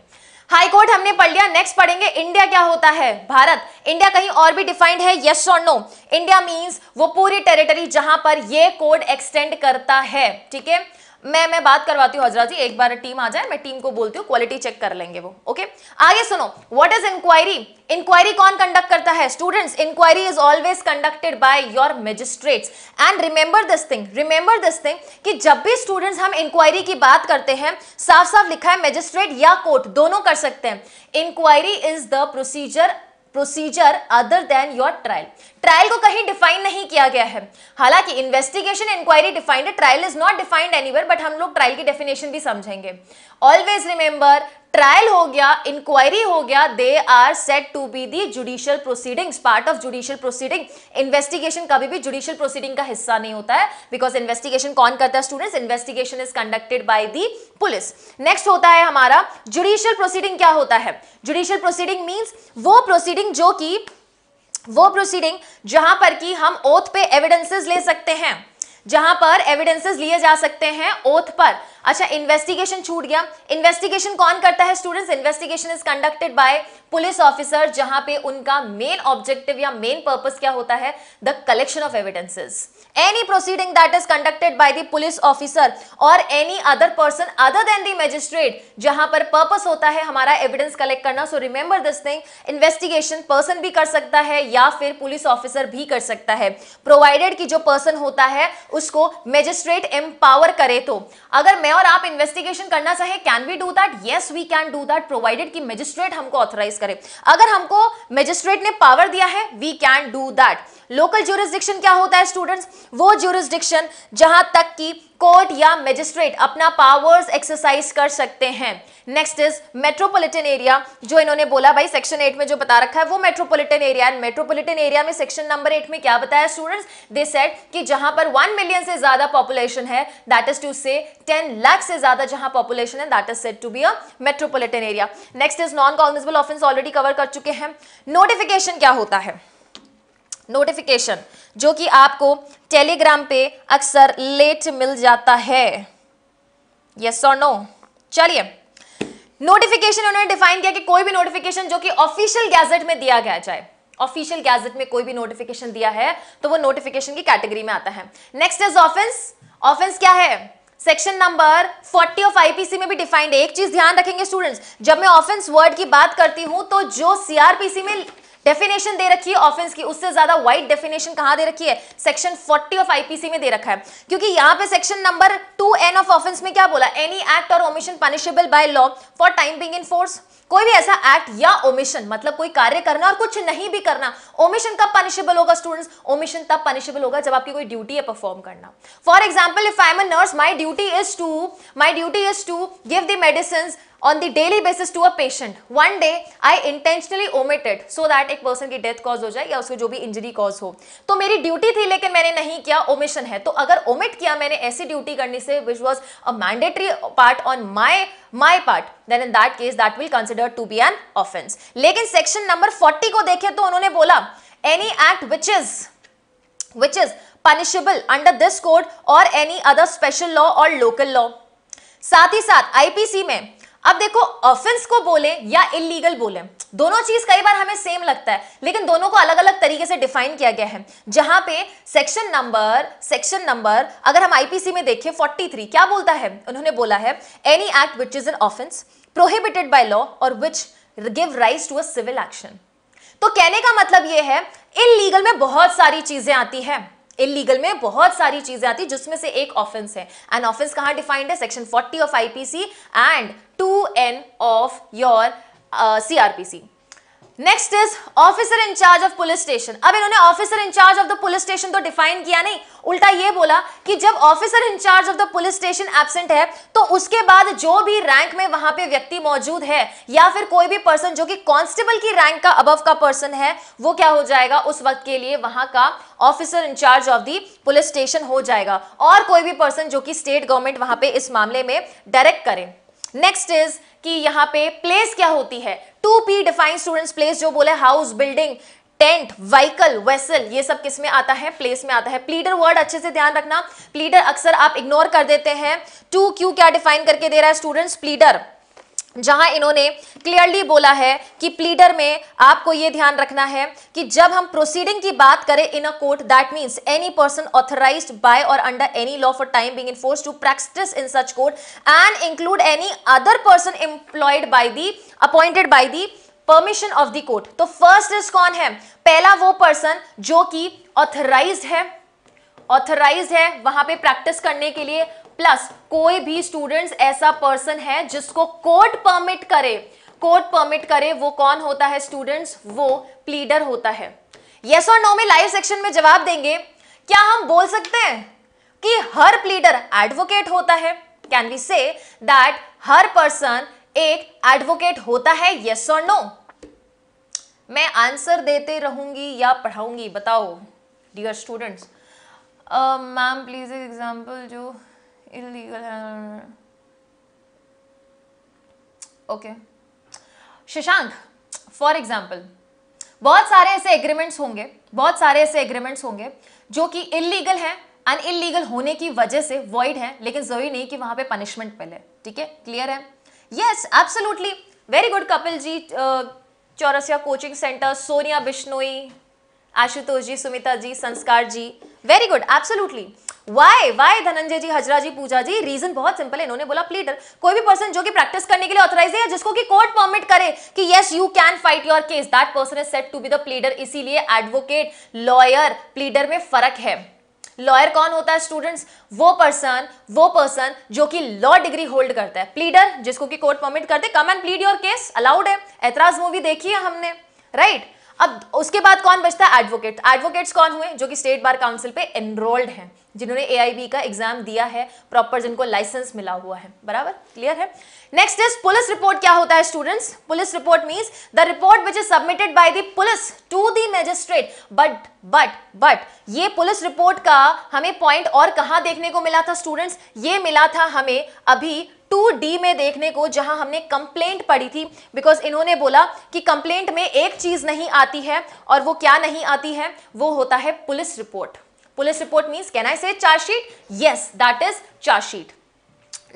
हाई कोर्ट हमने पढ़ लिया नेक्स्ट पढ़ेंगे इंडिया क्या होता है भारत इंडिया कहीं और भी डिफाइंड है यस और नो इंडिया मींस वो पूरी टेरिटरी जहां पर ये कोड एक्सटेंड करता है ठीक है मैं मैं बात करवाती हूँ हजरा जी एक बार टीम आ जाए मैं टीम को बोलती हूँ क्वालिटी चेक कर लेंगे वो ओके आगे सुनो व्हाट इज इंक्वायरी इंक्वायरी कौन कंडक्ट करता है students inquiry is always conducted by your magistrates and remember this thing remember this thing कि जब भी स्टूडेंट्स हम इंक्वायरी की बात करते हैं साफ साफ लिखा है मजिस्ट्रेट या कोर्ट दोनों कर सकते हैं inquiry is the procedure procedure other than your trial trial को कहीं डिफाइन नहीं किया गया है हालांकि investigation inquiry defined trial is not defined anywhere but हम लोग ट्रायल की डेफिनेशन भी समझेंगे ऑलवेज रिमेंबर ट्रायल हो गया इंक्वायरी हो गया they are set to be the judicial proceedings part of judicial proceeding investigation कभी भी जुडिशियल प्रोसीडिंग का हिस्सा नहीं होता है बिकॉज इन्वेस्टिगेशन कौन करता है students investigation is conducted by the police next होता है हमारा जुडिशियल प्रोसीडिंग क्या होता है जुडिशियल प्रोसीडिंग मीन्स वो प्रोसीडिंग जो कि वो प्रोसीडिंग जहां पर कि हम ओथ पे एविडेंसेस ले सकते हैं जहां पर एविडेंसेस लिए जा सकते हैं ओथ पर अच्छा इन्वेस्टिगेशन छूट गया इन्वेस्टिगेशन कौन करता है students investigation is conducted by police officer जहां पे उनका मेन ऑब्जेक्टिव या मेन पर्पस क्या होता है the collection of evidences any proceeding that is conducted by the police officer और any other person other than the magistrate जहां पर पर्पस होता है हमारा एविडेंस कलेक्ट करना so remember this thing investigation person भी कर सकता है या फिर पुलिस ऑफिसर भी कर सकता है प्रोवाइडेड की जो पर्सन होता है उसको मैजिस्ट्रेट एम्पावर करे तो अगर मैं और आप इन्वेस्टिगेशन करना चाहे can we do that yes we can do that provided की मैजिस्ट्रेट हमको ऑथोराइज करें अगर हमको मजिस्ट्रेट ने पावर दिया है we can do that local jurisdiction क्या होता है स्टूडेंट्स वो ज्यूरिस्डिक्शन जहां तक कि कोर्ट या मजिस्ट्रेट अपना पावर्स एक्सरसाइज कर सकते हैं नेक्स्ट इज मेट्रोपोलिटन एरिया जो इन्होंने बोला भाई सेक्शन एट में जो बता रखा है वो metropolitan area and metropolitan area में सेक्शन नंबर एट में क्या बताया स्टूडेंट्स दे सेट कि जहां पर वन मिलियन से ज्यादा पॉपुलेशन है that is to say ten lakh से ज्यादा जहां पॉपुलेशन है that is set to be a metropolitan area next is non cognizable offence already cover कर चुके हैं नोटिफिकेशन क्या होता है नोटिफिकेशन जो कि आपको टेलीग्राम पे अक्सर लेट मिल जाता है यस और नो चलिए नोटिफिकेशन उन्होंने डिफाइन किया कि कोई भी नोटिफिकेशन जो कि ऑफिशियल गैजेट में दिया गया जाए ऑफिशियल गैजेट में कोई भी नोटिफिकेशन दिया है तो वो नोटिफिकेशन की कैटेगरी में आता है नेक्स्ट इज ऑफेंस ऑफेंस क्या है सेक्शन नंबर 40 ऑफ आईपीसी में भी डिफाइंड है एक चीज ध्यान रखेंगे स्टूडेंट्स जब मैं ऑफेंस वर्ड की बात करती हूं तो जो सीआरपीसी में डेफिनेशन दे रखी है ऑफेंस की उससे ज्यादा वाइड डेफिनेशन कहां दे रखी है सेक्शन 40 ऑफ आईपीसी में दे रखा है क्योंकि यहां पे section number 2n of offence में क्या बोला एनी एक्ट और omission punishable by law for time being in force कोई भी ऐसा एक्ट या ओमिशन मतलब कोई कार्य करना और कुछ नहीं भी करना ओमिशन कब पनिशेबल होगा स्टूडेंट्स ओमिशन तब पनिशेबल होगा जब आपकी कोई ड्यूटी है परफॉर्म करना for example if I am a nurse my duty is to my duty is to give the medicine on the daily basis to a patient. One day I intentionally omitted so that एक person की death cause हो जाए या उसको जो भी injury cause हो तो मेरी duty थी लेकिन मैंने नहीं किया omission है तो अगर omit किया मैंने ऐसी duty करने से which was a mandatory part on my my part then in that case that will consider to be an offense. लेकिन section number 40 को देखे तो उन्होंने बोला any act which is which is punishable under this code or any other special law or local law साथ ही साथ IPC में अब देखो ऑफेंस को बोले या इलीगल बोले दोनों चीज कई बार हमें सेम लगता है लेकिन दोनों को अलग अलग तरीके से डिफाइन किया गया है जहां पे सेक्शन नंबर सेक्शन नंबर अगर हम आईपीसी में देखें 43 क्या बोलता है उन्होंने बोला है any act which is an offence prohibited by law और which give rise to a civil action तो कहने का मतलब यह है इलीगल में बहुत सारी चीजें आती है इलीगल में बहुत सारी चीजें आती जिसमें से एक ऑफेंस है एंड ऑफेंस कहां डिफाइंड है section 40 of IPC and 2n of your CrPC next is officer in charge of police station अब इन्होंने officer in charge of the police station तो डिफाइन किया नहीं उल्टा ये बोला कि जब officer in charge of the police station absent है तो उसके बाद जो भी रैंक में वहां पे व्यक्ति मौजूद है या फिर कोई भी पर्सन जो कि कांस्टेबल की रैंक का अबव का पर्सन है वो क्या हो जाएगा उस वक्त के लिए वहां का officer in charge of the police station हो जाएगा और कोई भी पर्सन जो कि स्टेट गवर्नमेंट वहां पर इस मामले में डायरेक्ट करें नेक्स्ट इज कि यहाँ पे प्लेस क्या होती है two P define students place जो बोले house building tent vehicle vessel ये सब किस में आता है प्लेस में आता है प्लीडर वर्ड अच्छे से ध्यान रखना प्लीडर अक्सर आप इग्नोर कर देते हैं टू क्यू क्या डिफाइन करके दे रहा है स्टूडेंट्स प्लीडर जहां इन्होंने क्लियरली बोला है कि प्लीडर में आपको यह ध्यान रखना है कि जब हम प्रोसीडिंग की बात करें in a court that means any person authorised by और under any law for time being in force to practise in such court and include any other person employed by the appointed by the permission of the court तो first is कौन है पहला वो person जो कि authorise है authorise है वहां पे प्रैक्टिस करने के लिए प्लस कोई भी स्टूडेंट्स ऐसा पर्सन है जिसको कोर्ट परमिट करे कोर्ट परमिट करे वो कौन होता है स्टूडेंट्स वो प्लीडर होता है यस और नो में लाइव सेक्शन में जवाब देंगे क्या हम बोल सकते हैं कि हर प्लीडर एडवोकेट होता है कैन वी से दैट हर पर्सन एक एडवोकेट होता है यस और नो मैं आंसर देते रहूंगी या पढ़ाऊंगी बताओ dear students ma'am please example जो illegal okay Shashank for example बहुत सारे ऐसे एग्रीमेंट्स होंगे बहुत सारे ऐसे एग्रीमेंट्स होंगे जो कि इलीगल हैं अन इलीगल होने की वजह से वॉइड है लेकिन जरूरी नहीं कि वहां पे पनिशमेंट मिले ठीक है क्लियर है yes absolutely very good Kapil ji uh, Chaurasia coaching centre Sonia Bishnoi Ashutosh ji Sumita ji Sanskar ji very good absolutely why why Dhananjay ji Hazra ji Pooja ji reason बहुत सिंपल है इन्होंने बोला प्लीडर कोई भी पर्सन जो कि प्रैक्टिस करने के लिए ऑथराइज है या जिसको कि कोर्ट परमिट करे कि yes you can fight your case that person is set to be the pleader इसीलिए एडवोकेट लॉयर प्लीडर में फर्क है लॉयर कौन होता है स्टूडेंट्स वो पर्सन वो पर्सन जो कि लॉ डिग्री होल्ड करता है प्लीडर जिसको कि कोर्ट परमिट करते come and plead your case allowed है एतराज मूवी देखी है हमने राइट right? अब उसके बाद कौन बचता है एडवोकेट एडवोकेट्स कौन हुए जो कि स्टेट बार काउंसिल पे एनरोल्ड हैं जिन्होंने ए का एग्जाम दिया है प्रॉपर जिनको लाइसेंस मिला हुआ है बराबर क्लियर है नेक्स्ट इज पुलिस रिपोर्ट क्या होता है students police report means the report which is submitted by the police to the magistrate but but but ये पुलिस रिपोर्ट का हमें पॉइंट और कहाँ देखने को मिला था स्टूडेंट्स ये मिला था हमें अभी टू डी में देखने को जहां हमने कंप्लेंट पढ़ी थी बिकॉज इन्होंने बोला कि कंप्लेंट में एक चीज नहीं आती है और वो क्या नहीं आती है वो होता है police report police report mean can I say chargesheet sheet that is chargesheet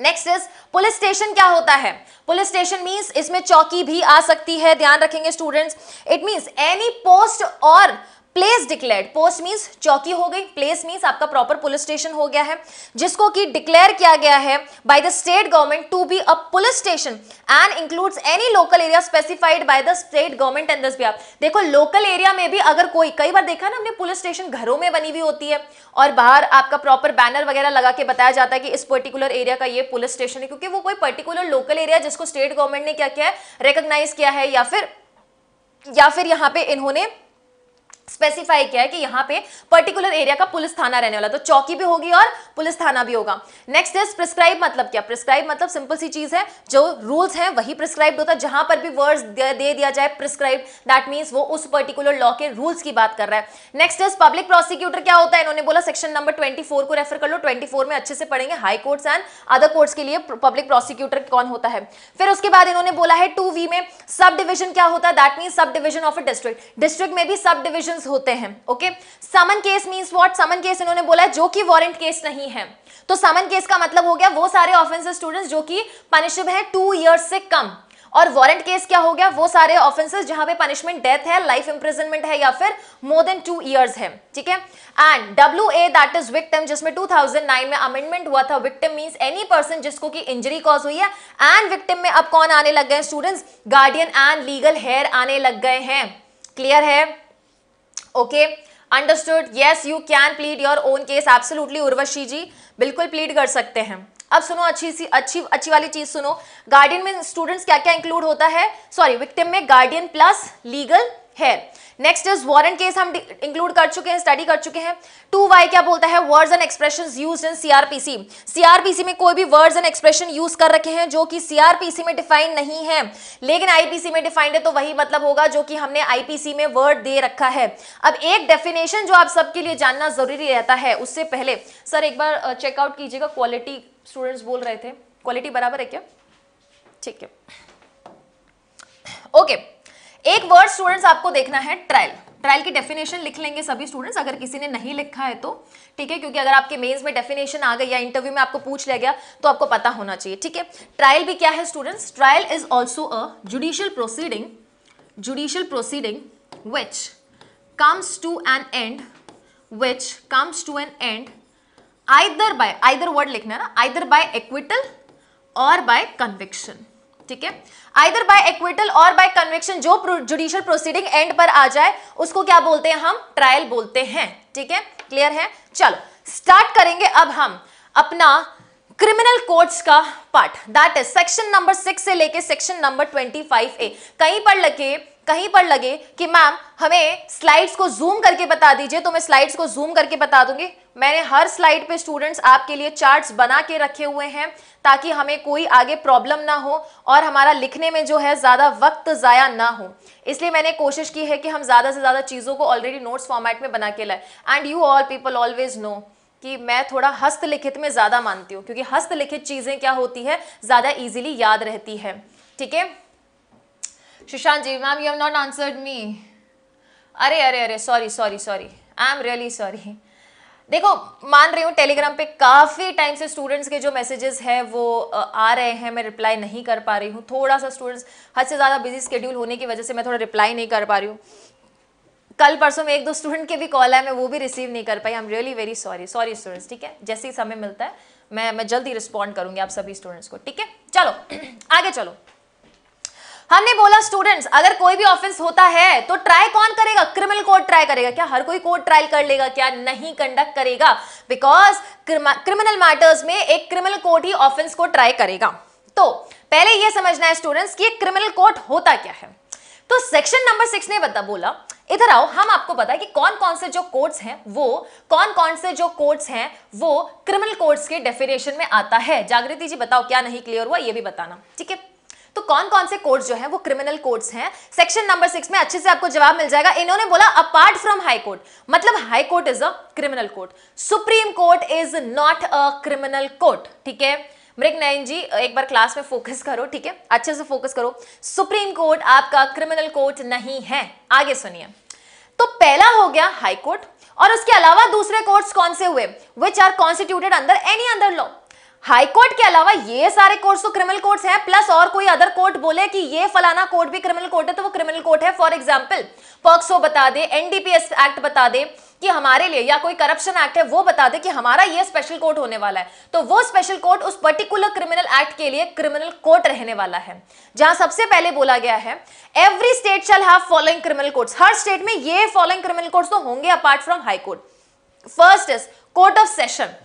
next is police station क्या होता है पुलिस स्टेशन मीन्स इसमें चौकी भी आ सकती है ध्यान रखेंगे students it means any post और प्लेस डिक्लेयर पोस्ट मीन्स चौकी हो गई प्लेस मीन्स आपका प्रॉपर पुलिस स्टेशन हो गया है जिसको कि डिक्लेयर किया गया है by the state government to be a police station and includes any local area specified by the state government and दस बिहार देखो लोकल एरिया में भी अगर कोई कई बार देखा ना हमने पुलिस स्टेशन घरों में बनी हुई होती है और बाहर आपका प्रॉपर बैनर वगैरह लगा के बताया जाता है कि इस पर्टिकुलर एरिया का ये पुलिस स्टेशन है क्योंकि वो कोई पर्टिकुलर लोकल एरिया जिसको स्टेट गवर्नमेंट ने क्या किया है रिकोगनाइज किया है या फिर या फिर यहाँ पे इन्होंने स्पेसिफाई किया है कि यहाँ पे पर्टिकुलर एरिया का पुलिस थाना रहने वाला तो चौकी भी होगी और पुलिस थाना भी होगा नेक्स्ट इज प्रिस्क्राइब मतलब क्या प्रिस्क्राइब मतलब सिंपल सी चीज है जो रूल्स हैं वही प्रिस्क्राइब होता है जहां पर भी वर्ड्स दे, दिया जाए प्रिस्क्राइब दैट मीन्स वो उस पर्टिकुलर लॉ के रूल्स की बात कर रहा है नेक्स्ट इज पब्लिक प्रोसिक्यूटर क्या होता है इन्होंने बोला सेक्शन नंबर ट्वेंटी को रेफर कर लो ट्वेंटी में अच्छे से पढ़ेंगे high courts and other courts के लिए पब्लिक प्रोसिक्यूटर कौन होता है फिर उसके बाद इन्होंने बोला है टू में सब डिविजन क्या होता है that mean sub division of a district district में भी सब डिविजन केसेस होते हैं okay summon case means what summon case इन्होंने बोला है जो कि वारंट केस नहीं है तो समन केस का मतलब हो गया वो सारे ऑफेंसेस स्टूडेंट्स जो कि पनिशेबल है टू ईयर्स से कम और वारंट केस क्या हो गया वो सारे ऑफेंसेस जहां पे पनिशमेंट डेथ है लाइफ इंप्रिजनमेंट है या फिर मोर देन टू ईयर्स है ठीक है and W A that is victim जिसमें 2009 में अमेंडमेंट हुआ था विक्टिम मींस एनी पर्सन जिसको कि इंजरी कॉज हुई है एंड विक्टिम में अब कौन आने लग गए students guardian and legal heir आने लग गए हैं क्लियर है okay understood yes you can plead your own case absolutely Urvashi ji बिल्कुल प्लीड कर सकते हैं अब सुनो अच्छी सी अच्छी अच्छी वाली चीज सुनो गार्डियन में स्टूडेंट्स क्या क्या इंक्लूड होता है सॉरी विक्टिम में गार्डियन प्लस लीगल है नेक्स्ट इज वॉरन केस हम इंक्लूड कर चुके हैं स्टडी कर चुके हैं टू वाई क्या बोलता है words and expression use in CrPC CrPC में कोई भी वर्ड्स एंड एक्सप्रेशन यूज कर रखे हैं जो कि सीआरपीसी में डिफाइंड नहीं है लेकिन आईपीसी में डिफाइंड है तो वही मतलब होगा जो कि हमने आईपीसी में वर्ड दे रखा है अब एक डेफिनेशन जो आप सबके लिए जानना जरूरी रहता है उससे पहले सर एक बार चेकआउट कीजिएगा क्वालिटी स्टूडेंट्स बोल रहे थे क्वालिटी बराबर है क्या ठीक है ओके okay. एक वर्ड स्टूडेंट्स आपको देखना है ट्रायल ट्रायल की डेफिनेशन लिख लेंगे सभी स्टूडेंट्स अगर किसी ने नहीं लिखा है तो ठीक है क्योंकि अगर आपके मेंस में डेफिनेशन आ गई या इंटरव्यू में आपको पूछ लिया गया तो आपको पता होना चाहिए ठीक है ट्रायल भी क्या है students trial is also a judicial proceeding judicial proceeding which comes to an end which comes to an end either by either word लिखना है ना आइदर बाय एक्विटल और बाय कन्विक्शन ठीक है आइदर बाय एक्विटल और by conviction जो judicial proceeding end पर आ जाए उसको क्या बोलते हैं हम ट्रायल बोलते हैं ठीक है क्लियर है चलो स्टार्ट करेंगे अब हम अपना क्रिमिनल कोर्ट्स का part that is section number six से लेके section number twenty five A कहीं पर लगे कहीं पर लगे कि मैम हमें स्लाइड्स को जूम करके बता दीजिए तो मैं स्लाइड्स को जूम करके बता दूंगी मैंने हर स्लाइड पे स्टूडेंट्स आपके लिए चार्ट्स बना के रखे हुए हैं ताकि हमें कोई आगे प्रॉब्लम ना हो और हमारा लिखने में जो है ज़्यादा वक्त ज़ाया ना हो इसलिए मैंने कोशिश की है कि हम ज़्यादा से ज़्यादा चीज़ों को ऑलरेडी नोट्स फॉर्मेट में बना के लाए and you all people always know कि मैं थोड़ा हस्तलिखित में ज़्यादा मानती हूँ क्योंकि हस्तलिखित चीज़ें क्या होती है ज़्यादा ईजिली याद रहती है ठीक है Sushant ji ma'am you have not answered me अरे अरे अरे sorry sorry sorry I am really sorry देखो मान रही हूँ टेलीग्राम पे काफ़ी टाइम से स्टूडेंट्स के जो मैसेजेस हैं वो आ रहे हैं मैं रिप्लाई नहीं कर पा रही हूँ थोड़ा सा स्टूडेंट्स हद से ज़्यादा बिजी स्केड्यूल होने की वजह से मैं थोड़ा रिप्लाई नहीं कर पा रही हूँ कल परसों में एक दो स्टूडेंट के भी कॉल आए मैं वो भी रिसीव नहीं कर पाई I am really very sorry sorry students ठीक है जैसे ही समय मिलता है मैं मैं जल्दी रिस्पॉन्ड करूँगी आप सभी स्टूडेंट्स को ठीक है चलो आगे चलो हमने बोला स्टूडेंट्स अगर कोई भी ऑफेंस होता है तो ट्राई कौन करेगा क्रिमिनल कोर्ट ट्राई करेगा क्या हर कोई कोर्ट ट्रायल कर लेगा क्या नहीं कंडक्ट करेगा बिकॉज क्रिमिनल मैटर्स में एक क्रिमिनल कोर्ट ही ऑफेंस को ट्राई करेगा तो पहले यह समझना है स्टूडेंट्स कि क्रिमिनल कोर्ट होता क्या है तो सेक्शन नंबर सिक्स ने बता बोला इधर आओ हम आपको बता कि कौन कौन से जो कोर्ट्स हैं वो कौन कौन से जो कोर्ट्स हैं वो क्रिमिनल कोर्ट्स के डेफिनेशन में आता है जागृति जी बताओ क्या नहीं क्लियर हुआ ये भी बताना ठीक है तो कौन कौन से कोर्ट जो है वो क्रिमिनल कोर्ट हैं सेक्शन नंबर सिक्स में अच्छे से आपको जवाब मिल जाएगा इन्होंने बोला अपार्ट फ्रॉम हाई कोर्ट मतलब high court is a criminal court supreme court is not a criminal court ठीक है मृग नयन जी एक बार क्लास में फोकस करो ठीक है अच्छे से फोकस करो सुप्रीम कोर्ट आपका क्रिमिनल कोर्ट नहीं है आगे सुनिए तो पहला हो गया हाई कोर्ट और उसके अलावा दूसरे कोर्ट्स कौन से हुए which are constituted under any under law high court के अलावा ये सारे कोर्ट्स तो क्रिमिनल कोर्ट्स हैं प्लस और कोई अदर कोर्ट बोले कि ये फलाना कोर्ट भी क्रिमिनल कोर्ट है तो वो क्रिमिनल कोर्ट है फॉर एग्जाम्पल पॉक्सो बता दे एनडीपीएस एक्ट बता दे कि हमारे लिए या कोई करप्शन एक्ट है वो बता दे कि हमारा ये स्पेशल कोर्ट होने वाला है तो वो स्पेशल कोर्ट उस पर्टिकुलर क्रिमिनल एक्ट के लिए क्रिमिनल कोर्ट रहने वाला है जहां सबसे पहले बोला गया है every state shall have following criminal court हर स्टेट में ये फॉलोइंग क्रिमिनल कोर्ट तो होंगे apart from high court first is court of session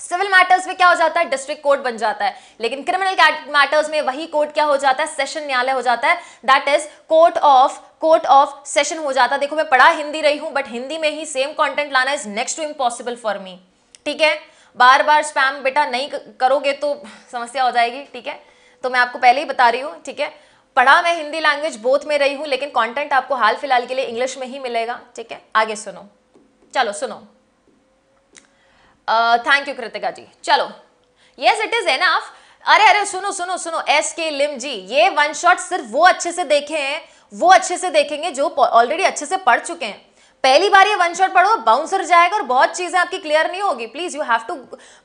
civil matters में क्या हो जाता है डिस्ट्रिक्ट कोर्ट बन जाता है लेकिन क्रिमिनल मैटर्स में वही कोर्ट क्या हो जाता है सेशन न्यायालय हो जाता है that is court of court of session हो जाता है देखो मैं पढ़ा हिंदी रही हूं बट हिंदी में ही सेम कॉन्टेंट लाना is next to impossible for me ठीक है बार बार स्पैम बेटा नहीं करोगे तो समस्या हो जाएगी ठीक है तो मैं आपको पहले ही बता रही हूँ ठीक है पढ़ा मैं हिंदी लैंग्वेज बोथ में रही हूँ लेकिन कॉन्टेंट आपको हाल फिलहाल के लिए इंग्लिश में ही मिलेगा ठीक है आगे सुनो चलो सुनो थैंक यू कृतिका जी चलो यस इट इज एनफ अरे अरे सुनो सुनो सुनो एस के लिम जी ये वन शॉट सिर्फ वो अच्छे से देखे हैं वो अच्छे से देखेंगे जो ऑलरेडी अच्छे से पढ़ चुके हैं पहली बार ये वन शॉट पढ़ो बाउंसर जाएगा और बहुत चीजें आपकी क्लियर नहीं होगी please you have to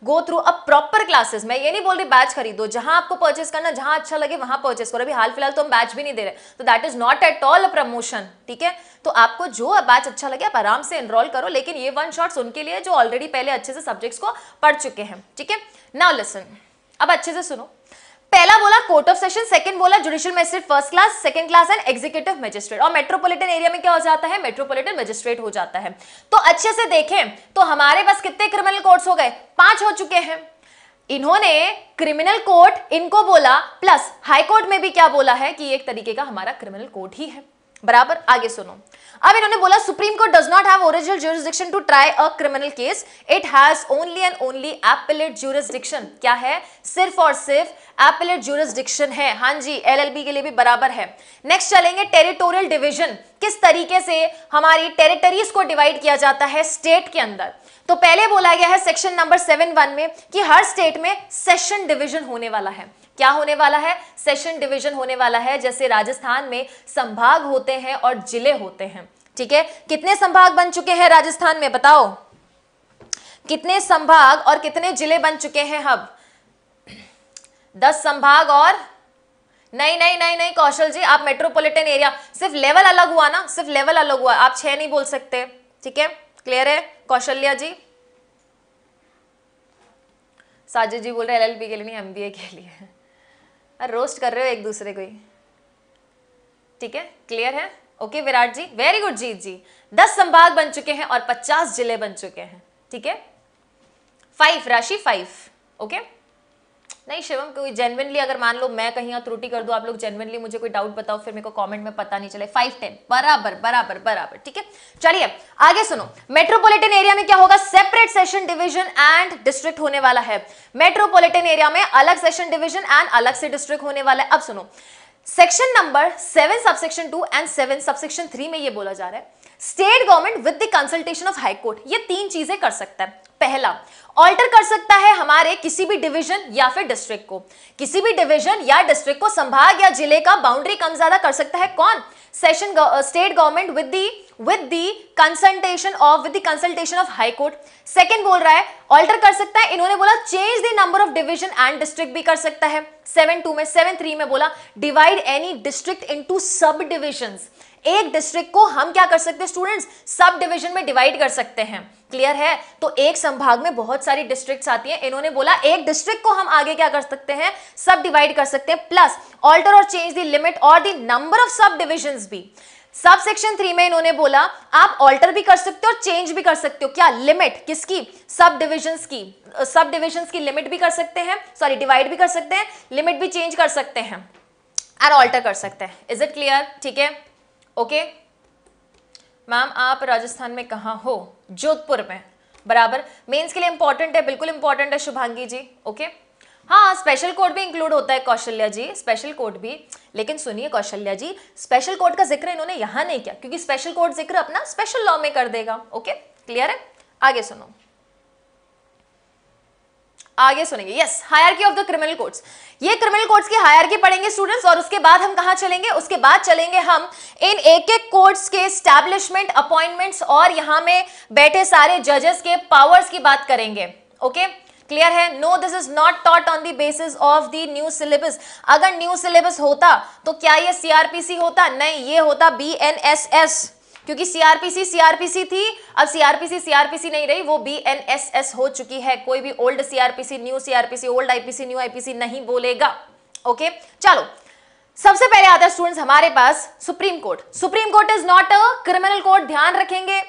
go through a proper classes मैं ये नहीं बोल रही बैच खरीदो जहां आपको परचेस करना जहां अच्छा लगे वहां परचेस करो अभी हाल फिलहाल तो हम बैच भी नहीं दे रहे तो that is not at all a promotion ठीक है तो आपको जो बैच अच्छा लगे आप आराम से एनरोल करो लेकिन ये वन शॉट्स उनके लिए जो ऑलरेडी पहले अच्छे से सब्जेक्ट्स को पढ़ चुके हैं ठीक है नाउ लेसन अब अच्छे से सुनो पहला बोला कोर्ट ऑफ सेशन सेकंड बोला judicial magistrate first class second class and executive magistrate और मेट्रोपॉलिटन एरिया में क्या हो जाता है मेट्रोपॉलिटन मजिस्ट्रेट हो जाता है तो अच्छे से देखें तो हमारे पास कितने क्रिमिनल कोर्ट्स हो गए पांच हो चुके हैं इन्होंने क्रिमिनल कोर्ट इनको बोला प्लस हाईकोर्ट में भी क्या बोला है कि एक तरीके का हमारा क्रिमिनल कोर्ट ही है बराबर आगे सुनो अब इन्होंने बोला supreme court does not have original jurisdiction to try a criminal case it has only and only appellate jurisdiction क्या है सिर्फ और सिर्फ एपिलेट ज्यूरिस्डिक्शन है हाँ जी एलएलबी के लिए भी बराबर है नेक्स्ट चलेंगे टेरिटोरियल डिविजन किस तरीके से हमारी टेरिटरीज को डिवाइड किया जाता है स्टेट के अंदर तो पहले बोला गया है सेक्शन नंबर सेवन वन में कि हर स्टेट में सेशन डिवीजन होने वाला है क्या होने वाला है सेशन डिवीजन होने वाला है जैसे राजस्थान में संभाग होते हैं और जिले होते हैं ठीक है कितने संभाग बन चुके हैं राजस्थान में बताओ कितने संभाग और कितने जिले बन चुके हैं हब दस संभाग और नहीं नहीं नहीं नहीं कौशल जी आप मेट्रोपॉलिटन एरिया सिर्फ लेवल अलग हुआ ना सिर्फ लेवल अलग हुआ आप छह नहीं बोल सकते ठीक है क्लियर है कौशल्या जी साजिद जी बोल रहे एल एलएलबी के लिए नहीं एमबीए के लिए अरे रोस्ट कर रहे हो एक दूसरे को ही ठीक है क्लियर है okay Virat ji very good Jeet ji दस संभाग बन चुके हैं और पचास जिले बन चुके हैं ठीक है फाइव राशि फाइव ओके नहीं शिवम कोई जेनवनली अगर मान लो मैं कहीं त्रुटि कर दू आप लोग जेनवनली मुझे कोई डाउट बताओ फिर मेरे को कमेंट में पता नहीं चले फाइव टेन बराबर बराबर बराबर ठीक है चलिए आगे सुनो मेट्रोपॉलिटन एरिया में क्या होगा separate session division and district होने वाला है मेट्रोपॉलिटन एरिया में अलग सेशन डिविजन एंड अलग से डिस्ट्रिक्ट होने वाला है अब सुनो section number seven subsection two and seven subsection three में ये बोला जा रहा है state government with the consultation of high court ये तीन चीजें कर सकता है पहला ऑल्टर कर सकता है हमारे किसी भी डिवीजन या फिर डिस्ट्रिक्ट को किसी भी डिवीजन या डिस्ट्रिक्ट को संभाग या जिले का बाउंड्री कम ज्यादा कर सकता है कौन session state government with the with the consultation of with the consultation of high court second बोल रहा है ऑल्टर कर सकता है इन्होंने बोला change the number of division and district भी कर सकता है सेवन टू में सेवन थ्री में बोला divide any district into sub divisions एक डिस्ट्रिक्ट को हम क्या कर सकते हैं स्टूडेंट्स सब डिविजन में डिवाइड कर सकते हैं क्लियर है तो एक संभाग में बहुत सारी डिस्ट्रिक्ट्स आती हैं इन्होंने बोला एक डिस्ट्रिक्ट को हम आगे क्या कर सकते हैं सब डिवाइड कर सकते हैं प्लस ऑल्टर और चेंज दी लिमिट और दी नंबर ऑफ सब डिविजन भी सब सेक्शन थ्री में इन्होंने बोला आप ऑल्टर भी कर सकते हो और चेंज भी कर सकते हो क्या लिमिट किसकी सब डिविजन की सब डिविजन की लिमिट भी कर सकते हैं सॉरी डिवाइड भी कर सकते हैं लिमिट भी चेंज कर सकते हैं और ऑल्टर कर सकते हैं इज इट क्लियर ठीक है ओके मैम आप राजस्थान में कहाँ हो जोधपुर में बराबर मेंस के लिए इंपॉर्टेंट है बिल्कुल इंपॉर्टेंट है शुभांगी जी ओके हाँ स्पेशल कोड भी इंक्लूड होता है कौशल्या जी स्पेशल कोड भी लेकिन सुनिए कौशल्या जी स्पेशल कोड का जिक्र इन्होंने यहाँ नहीं किया क्योंकि स्पेशल कोड जिक्र अपना स्पेशल लॉ में कर देगा ओके क्लियर है आगे सुनो आगे सुनेंगे yes hierarchy of the criminal courts ये क्रिमिनल कोर्ट्स की हायरकी पढ़ेंगे स्टूडेंट्स और उसके बाद हम कहा चलेंगे उसके बाद चलेंगे हम इन एक एक कोर्ट्स के स्टैब्लिशमेंट अपॉइंटमेंट्स और यहां में बैठे सारे जजेस के पावर्स की बात करेंगे ओके okay? क्लियर है no this is not taught on the basis of the new syllabus अगर न्यू सिलेबस होता तो क्या ये सीआरपीसी होता नहीं ये होता बीएनएसएस क्योंकि सीआरपीसी सीआरपीसी थी अब सीआरपीसी सीआरपीसी नहीं रही वो बीएनएसएस हो चुकी है कोई भी old CrPC new CrPC old IPC new IPC नहीं बोलेगा ओके चलो सबसे पहले आता है स्टूडेंट्स हमारे पास supreme court supreme court is not a criminal court ध्यान रखेंगे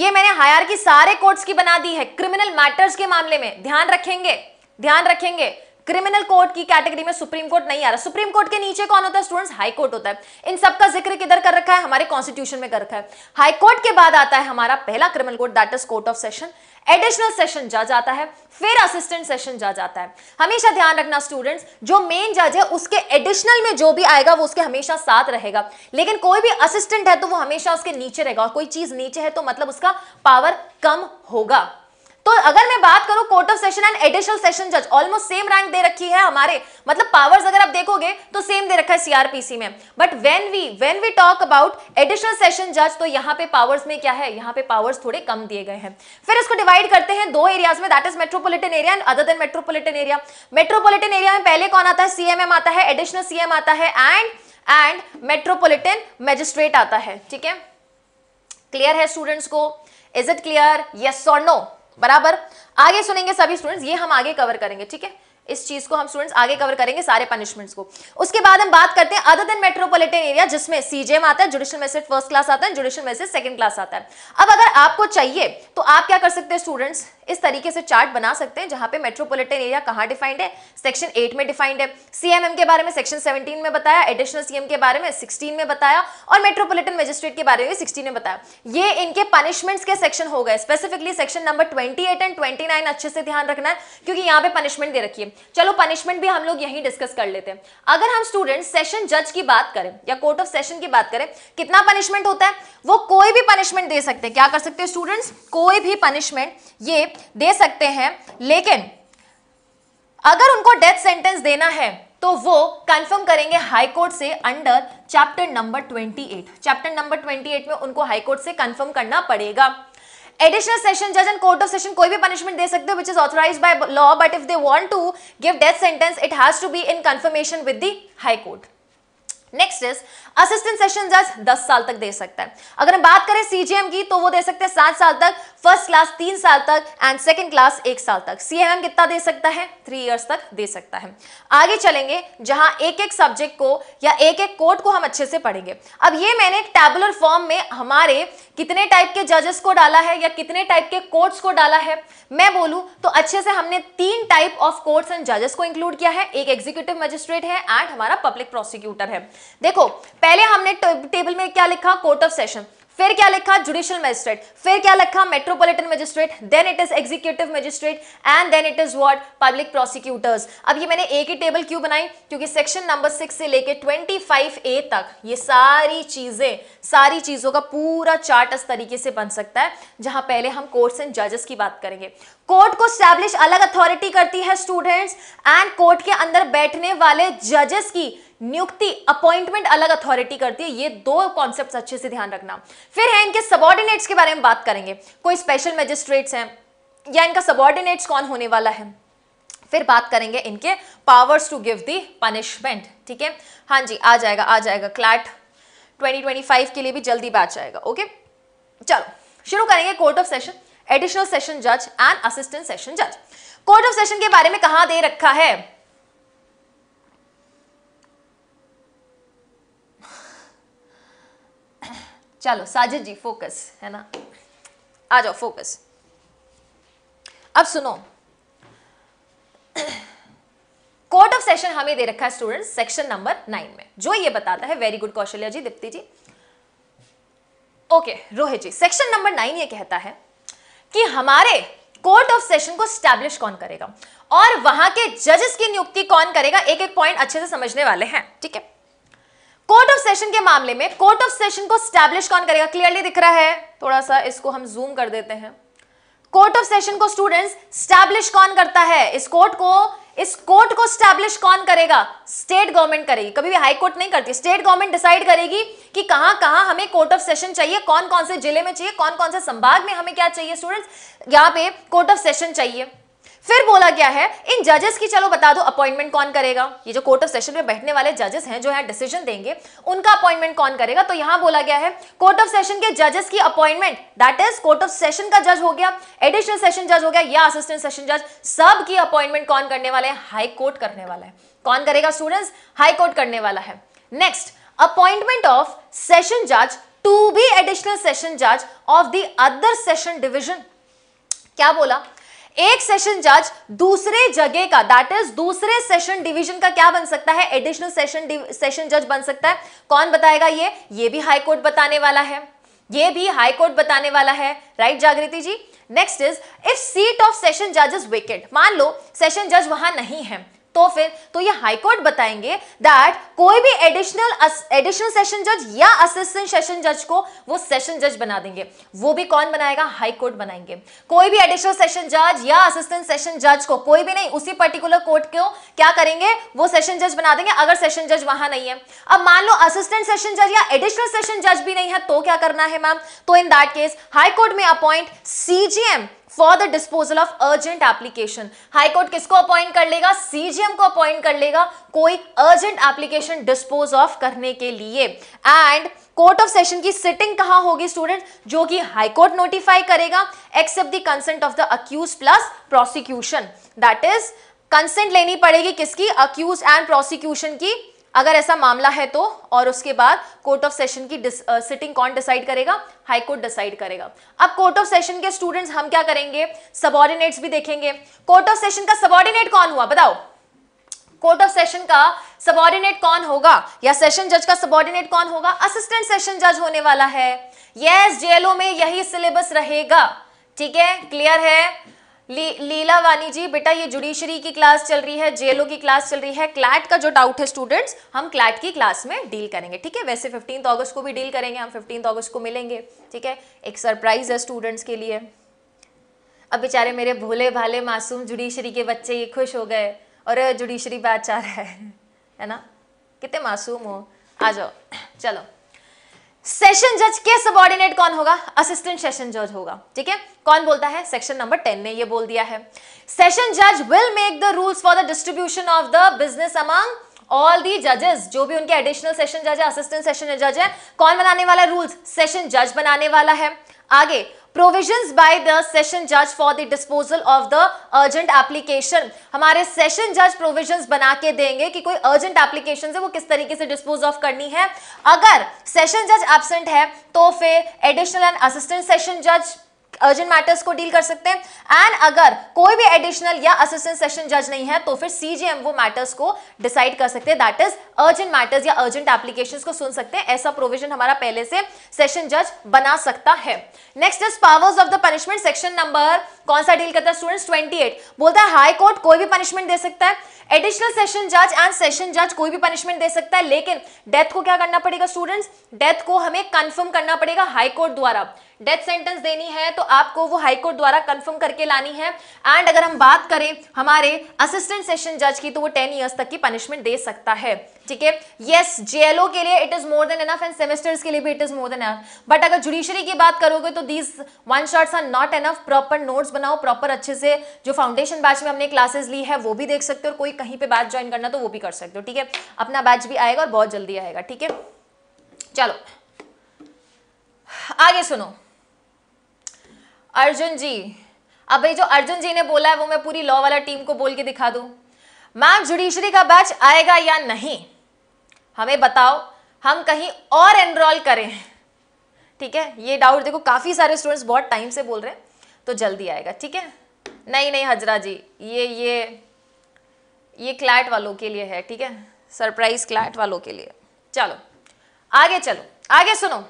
ये मैंने हायर की सारे कोर्ट्स की बना दी है क्रिमिनल मैटर्स के मामले में ध्यान रखेंगे ध्यान रखेंगे क्रिमिनल कोर्ट की कैटेगरी में सुप्रीम कोर्ट नहीं आ रहा सुप्रीम कोर्ट के नीचे कौन होता है स्टूडेंट्स हाई कोर्ट होता है इन सब का जिक्र किधर कर रखा है हमारे कॉन्स्टिट्यूशन में कर रखा है हाई कोर्ट के बाद आता है हमारा पहला criminal court that is court of session additional session जज आता है फिर असिस्टेंट सेशन जज आता है हमेशा ध्यान रखना स्टूडेंट्स जो मेन जज है उसके एडिशनल में जो भी आएगा वो उसके हमेशा साथ रहेगा लेकिन कोई भी असिस्टेंट है तो वो हमेशा उसके नीचे रहेगा और कोई चीज नीचे है तो मतलब उसका पावर कम होगा तो अगर मैं बात करूं court of session and additional session जज ऑलमोस्ट सेम रैंक दे रखी है हमारे मतलब पावर्स अगर आप देखोगे तो सेम दे रखा है सीआरपीसी में but when we when we talk about additional session जज तो यहां पे पावर्स में क्या है यहां पे पावर्स थोड़े कम दिए गए हैं फिर इसको डिवाइड करते हैं दो एरियाज में that is metropolitan area and other than metropolitan area metropolitan area में पहले कौन आता है सीएमएम आता है एडिशनल सीएम आता है एंड एंड मेट्रोपोलिटन मैजिस्ट्रेट आता है ठीक है क्लियर है स्टूडेंट्स को इज इट क्लियर यस और नो बराबर आगे सुनेंगे सभी स्टूडेंट्स ये हम आगे कवर करेंगे ठीक है इस चीज को हम स्टूडेंट्स आगे कवर करेंगे सारे पनिशमेंट्स को उसके बाद हम बात करते हैं अदर देन मेट्रोपॉलिटन एरिया जिसमें सीजेएम आता है जुडिशियल मैसेज फर्स्ट क्लास आता है जुडिशियल मैसेज सेकंड क्लास आता है अब अगर आपको चाहिए तो आप क्या कर सकते हैं स्टूडेंट्स इस तरीके से चार्ट बना सकते हैं जहां पे मेट्रोपॉलिटन एरिया कहाँ डिफाइंड है सेक्शन एट में डिफाइंड है सीएमएम के बारे में सेक्शन सेवनटीन में बताया एडिशनल सीएम के बारे में सिक्सटीन में बताया और मेट्रोपॉलिटन मजिस्ट्रेट के बारे में सिक्सटीन में बताया ये इनके पनिशमेंट्स के सेक्शन हो गए specifically section number twenty and twenty अच्छे से ध्यान रखना है क्योंकि यहाँ पे पनिशमेंट दे रखिए है चलो पनिशमेंट भी हम लोग यही डिस्कस कर लेते हैं अगर हम स्टूडेंट सेशन जज की बात करें या कोर्ट ऑफ सेशन की बात करें कितना पनिशमेंट होता है वो कोई भी पनिशमेंट दे सकते हैं क्या कर सकते हैं स्टूडेंट्स कोई भी पनिशमेंट ये दे सकते हैं लेकिन अगर उनको डेथ सेंटेंस देना है तो वो कंफर्म करेंगे हाई कोर्ट से under chapter number 28 chapter number 28 में उनको हाई कोर्ट से कंफर्म करना पड़ेगा एडिशनल सेशन जज एंड कोर्ट ऑफ सेशन कोई भी पनिशमेंट दे सकते हो which is authorise by law but if they want to give death sentence it has to be in confirmation with the high court next is assistant session जज दस साल तक दे सकता है अगर हम बात करें सीजीएम की तो वो दे सकते हैं सात साल तक फर्स्ट क्लास तीन साल तक एंड सेकेंड क्लास एक साल तक सीएमएम कितना दे सकता है थ्री ईयर्स तक दे सकता है आगे चलेंगे जहां एक एक सब्जेक्ट को या एक एक कोर्ट को हम अच्छे से पढ़ेंगे अब ये मैंने एक टेबुलर फॉर्म में हमारे कितने टाइप के जजेस को डाला है या कितने टाइप के कोर्ट्स को डाला है मैं बोलूं तो अच्छे से हमने तीन टाइप ऑफ कोर्ट्स एंड जजेस को इंक्लूड किया है एक एग्जीक्यूटिव मजिस्ट्रेट है एंड हमारा पब्लिक प्रोसिक्यूटर है देखो पहले हमने टेबल में क्या लिखा कोर्ट ऑफ सेशन फिर क्या लिखा जुडिशियल मजिस्ट्रेट फिर क्या लिखा metropolitan magistrate then it is executive magistrate and then it is what public prosecutors अब ये मैंने एक ही टेबल क्यों बनाई क्योंकि सेक्शन नंबर सिक्स से लेके ट्वेंटी फाइव ए तक ये सारी चीजें सारी चीजों का पूरा चार्ट इस तरीके से बन सकता है जहां पहले हम कोर्ट्स एंड जजेस की बात करेंगे कोर्ट को स्टैब्लिश अलग अथॉरिटी करती है स्टूडेंट्स एंड कोर्ट के अंदर बैठने वाले जजेस की नियुक्ति अपॉइंटमेंट अलग अथॉरिटी करती है ये दो कॉन्सेप्ट अच्छे से ध्यान रखना फिर है इनके सबॉर्डिनेट्स के बारे में बात करेंगे कोई स्पेशल मजिस्ट्रेट्स हैं या इनका सबॉर्डिनेट्स कौन होने वाला है फिर बात करेंगे इनके powers to give the punishment ठीक है हाँ जी आ जाएगा आ जाएगा क्लैट 2025 के लिए भी जल्दी बैच आएगा ओके चलो शुरू करेंगे court of session additional session जज एंड असिस्टेंट सेशन जज कोर्ट ऑफ सेशन के बारे में कहा दे रखा है चलो साजिद जी फोकस है ना आ जाओ फोकस अब सुनो कोर्ट ऑफ सेशन हमें दे रखा है स्टूडेंट सेक्शन नंबर नाइन में जो ये बताता है very good Kaushalya ji Deepti ji okay Rohit ji section number nine ये कहता है कि हमारे कोर्ट ऑफ सेशन को स्टैब्लिश कौन करेगा और वहां के जजेस की नियुक्ति कौन करेगा एक एक पॉइंट अच्छे से समझने वाले हैं ठीक है कोर्ट ऑफ सेशन के मामले में कोर्ट ऑफ सेशन को स्टैब्लिश कौन करेगा क्लियरली दिख रहा है थोड़ा सा इसको हम जूम कर देते हैं कोर्ट ऑफ सेशन को स्टूडेंट्स स्टैब्लिश कौन करता है इस कोर्ट को इस कोर्ट को स्टैब्लिश कौन करेगा स्टेट गवर्नमेंट करेगी कभी भी हाई कोर्ट नहीं करती स्टेट गवर्नमेंट डिसाइड करेगी कि कहां कहां हमें कोर्ट ऑफ सेशन चाहिए कौन कौन से जिले में चाहिए कौन कौन से संभाग में हमें क्या चाहिए स्टूडेंट्स यहां पे कोर्ट ऑफ सेशन चाहिए फिर बोला गया है इन जजेस की चलो बता दो अपॉइंटमेंट कौन करेगा ये जो कोर्ट ऑफ सेशन में बैठने वाले जजेस हैं जो है डिसीजन देंगे उनका अपॉइंटमेंट कौन करेगा तो यहां बोला गया है कोर्ट ऑफ सेशन के जजेस की appointment that is court of session का जज हो गया एडिशनल सेशन जज हो गया या असिस्टेंट सेशन जज सब की अपॉइंटमेंट कौन करने वाले हैं हाई कोर्ट करने वाला है कौन करेगा स्टूडेंट्स हाई कोर्ट करने वाला है नेक्स्ट अपॉइंटमेंट ऑफ सेशन जज टू बी एडिशनल सेशन जज of the other session division क्या बोला एक सेशन जज दूसरे जगह का दैट इज दूसरे सेशन डिवीजन का क्या बन सकता है एडिशनल सेशन सेशन जज बन सकता है कौन बताएगा ये ये भी हाई कोर्ट बताने वाला है ये भी हाई कोर्ट बताने वाला है right Jagriti ji next is if seat of session जज इज वेकेंट मान लो सेशन जज वहां नहीं है तो फिर तो ये हाईकोर्ट बताएंगे दैट कोई भी एडिशनल एडिशनल सेशन जज या असिस्टेंट सेशन जज को वो सेशन जज बना देंगे वो भी कौन बनाएगा हाईकोर्ट बनाएंगे कोई भी एडिशनल सेशन जज या असिस्टेंट सेशन जज को कोई भी नहीं उसी पर्टिकुलर कोर्ट को क्या करेंगे वो सेशन जज बना देंगे अगर सेशन जज वहां नहीं है अब मान लो असिस्टेंट सेशन जज या एडिशनल सेशन जज भी नहीं है तो क्या करना है मैम तो इन दैट केस हाईकोर्ट में appoint CGM for the disposal of urgent application high court किसको अपॉइंट कर लेगा सीजीएम को अपॉइंट कर लेगा कोई अर्जेंट एप्लीकेशन डिस्पोज ऑफ करने के लिए एंड कोर्ट ऑफ सेशन की सिटिंग कहां होगी स्टूडेंट जो कि हाईकोर्ट नोटिफाई करेगा except the consent of the accused plus prosecution that is consent लेनी पड़ेगी किसकी अक्यूज एंड प्रोसिक्यूशन की अगर ऐसा मामला है तो और उसके बाद कोर्ट ऑफ सेशन की सिटिंग कौन डिसाइड करेगा हाई कोर्ट डिसाइड करेगा अब कोर्ट ऑफ सेशन के स्टूडेंट्स हम क्या करेंगे सबॉर्डिनेट्स भी देखेंगे कोर्ट ऑफ सेशन का सबॉर्डिनेट कौन हुआ बताओ कोर्ट ऑफ सेशन का सबॉर्डिनेट कौन होगा या सेशन जज का सबॉर्डिनेट कौन होगा असिस्टेंट सेशन जज होने वाला है यस yes, जेलों में यही सिलेबस रहेगा ठीक है क्लियर है ली, लीला वानी जी बेटा ये जुडिशरी की क्लास चल रही है जेलो की क्लास चल रही है क्लैट का जो डाउट है स्टूडेंट्स हम क्लैट की क्लास में डील करेंगे ठीक है वैसे फिफ्टींथ अगस्त को भी डील करेंगे हम फिफ्टींथ अगस्त को मिलेंगे ठीक है एक सरप्राइज है स्टूडेंट्स के लिए अब बेचारे मेरे भोले भाले मासूम जुडिशरी के बच्चे ये खुश हो गए और जुडिशरी बात आ रहा है है ना कितने मासूम हो आ जाओ चलो सेशन जज के सबॉर्डिनेट कौन होगा असिस्टेंट सेशन जज होगा ठीक है कौन बोलता है सेक्शन नंबर टेन ने ये बोल दिया है सेशन जज will make the rules for the distribution of the business among all the जजेस जो भी उनके एडिशनल सेशन जज है असिस्टेंट सेशन जज है कौन बनाने वाला रूल्स सेशन जज बनाने वाला है आगे प्रोविजंस बाय द सेशन जज for the disposal of the urgent application हमारे सेशन जज प्रोविजंस बना के देंगे कि कोई अर्जेंट एप्लीकेशन है वो किस तरीके से डिस्पोज ऑफ करनी है अगर सेशन जज एबसेंट है तो फिर एडिशनल एंड असिस्टेंट सेशन जज अर्जेंट मैटर्स को डील कर सकते हैं एंड अगर कोई भी एडिशनल या असिस्टेंट सेशन जज नहीं है तो फिर सीजेएम वो मैटर्स को डिसाइड कर सकते हैं दैट इज अर्जेंट मैटर्स या अर्जेंट एप्लीकेशन को सुन सकते हैं ऐसा प्रोविजन हमारा पहले से सेशन जज बना सकता है next is powers of the punishment section number कौन सा डील करता है स्टूडेंट्स 28 बोलता है हाई कोर्ट कोई भी पनिशमेंट दे सकता है एडिशनल सेशन जज एंड सेशन जज कोई भी पनिशमेंट दे सकता है लेकिन डेथ को क्या करना पड़ेगा स्टूडेंट्स डेथ को हमें कंफर्म करना पड़ेगा हाईकोर्ट द्वारा डेथ सेंटेंस देनी है तो आपको वो हाईकोर्ट द्वारा कंफर्म करके लानी है एंड अगर हम बात करें हमारे असिस्टेंट सेशन जज की तो वो टेन ईयर्स तक की पनिशमेंट दे सकता है ठीक है यस जेएलओ के लिए it is more than enough and semesters के लिए भी it is more than enough but अगर जुडिशरी की बात करोगे तो these one shots are not enough proper notes बनाओ प्रॉपर अच्छे से जो फाउंडेशन बैच में हमने क्लासेस ली है वो भी देख सकते हो और कोई कहीं पे बैच ज्वाइन करना तो वो भी कर सकते हो ठीक है अपना बैच भी आएगा और बहुत जल्दी आएगा ठीक है चलो आगे सुनो अर्जुन जी अब भाई जो अर्जुन जी ने बोला है वो मैं पूरी लॉ वाला टीम को बोल के दिखा दू मैम जुडिशरी का बैच आएगा या नहीं हमें बताओ हम कहीं और एनरोल करें ठीक है ये डाउट देखो काफ़ी सारे स्टूडेंट्स बहुत टाइम से बोल रहे हैं तो जल्दी आएगा ठीक है नहीं नहीं हजरा जी ये ये ये क्लैट वालों के लिए है ठीक है सरप्राइज क्लैट वालों के लिए चलो आगे चलो आगे सुनो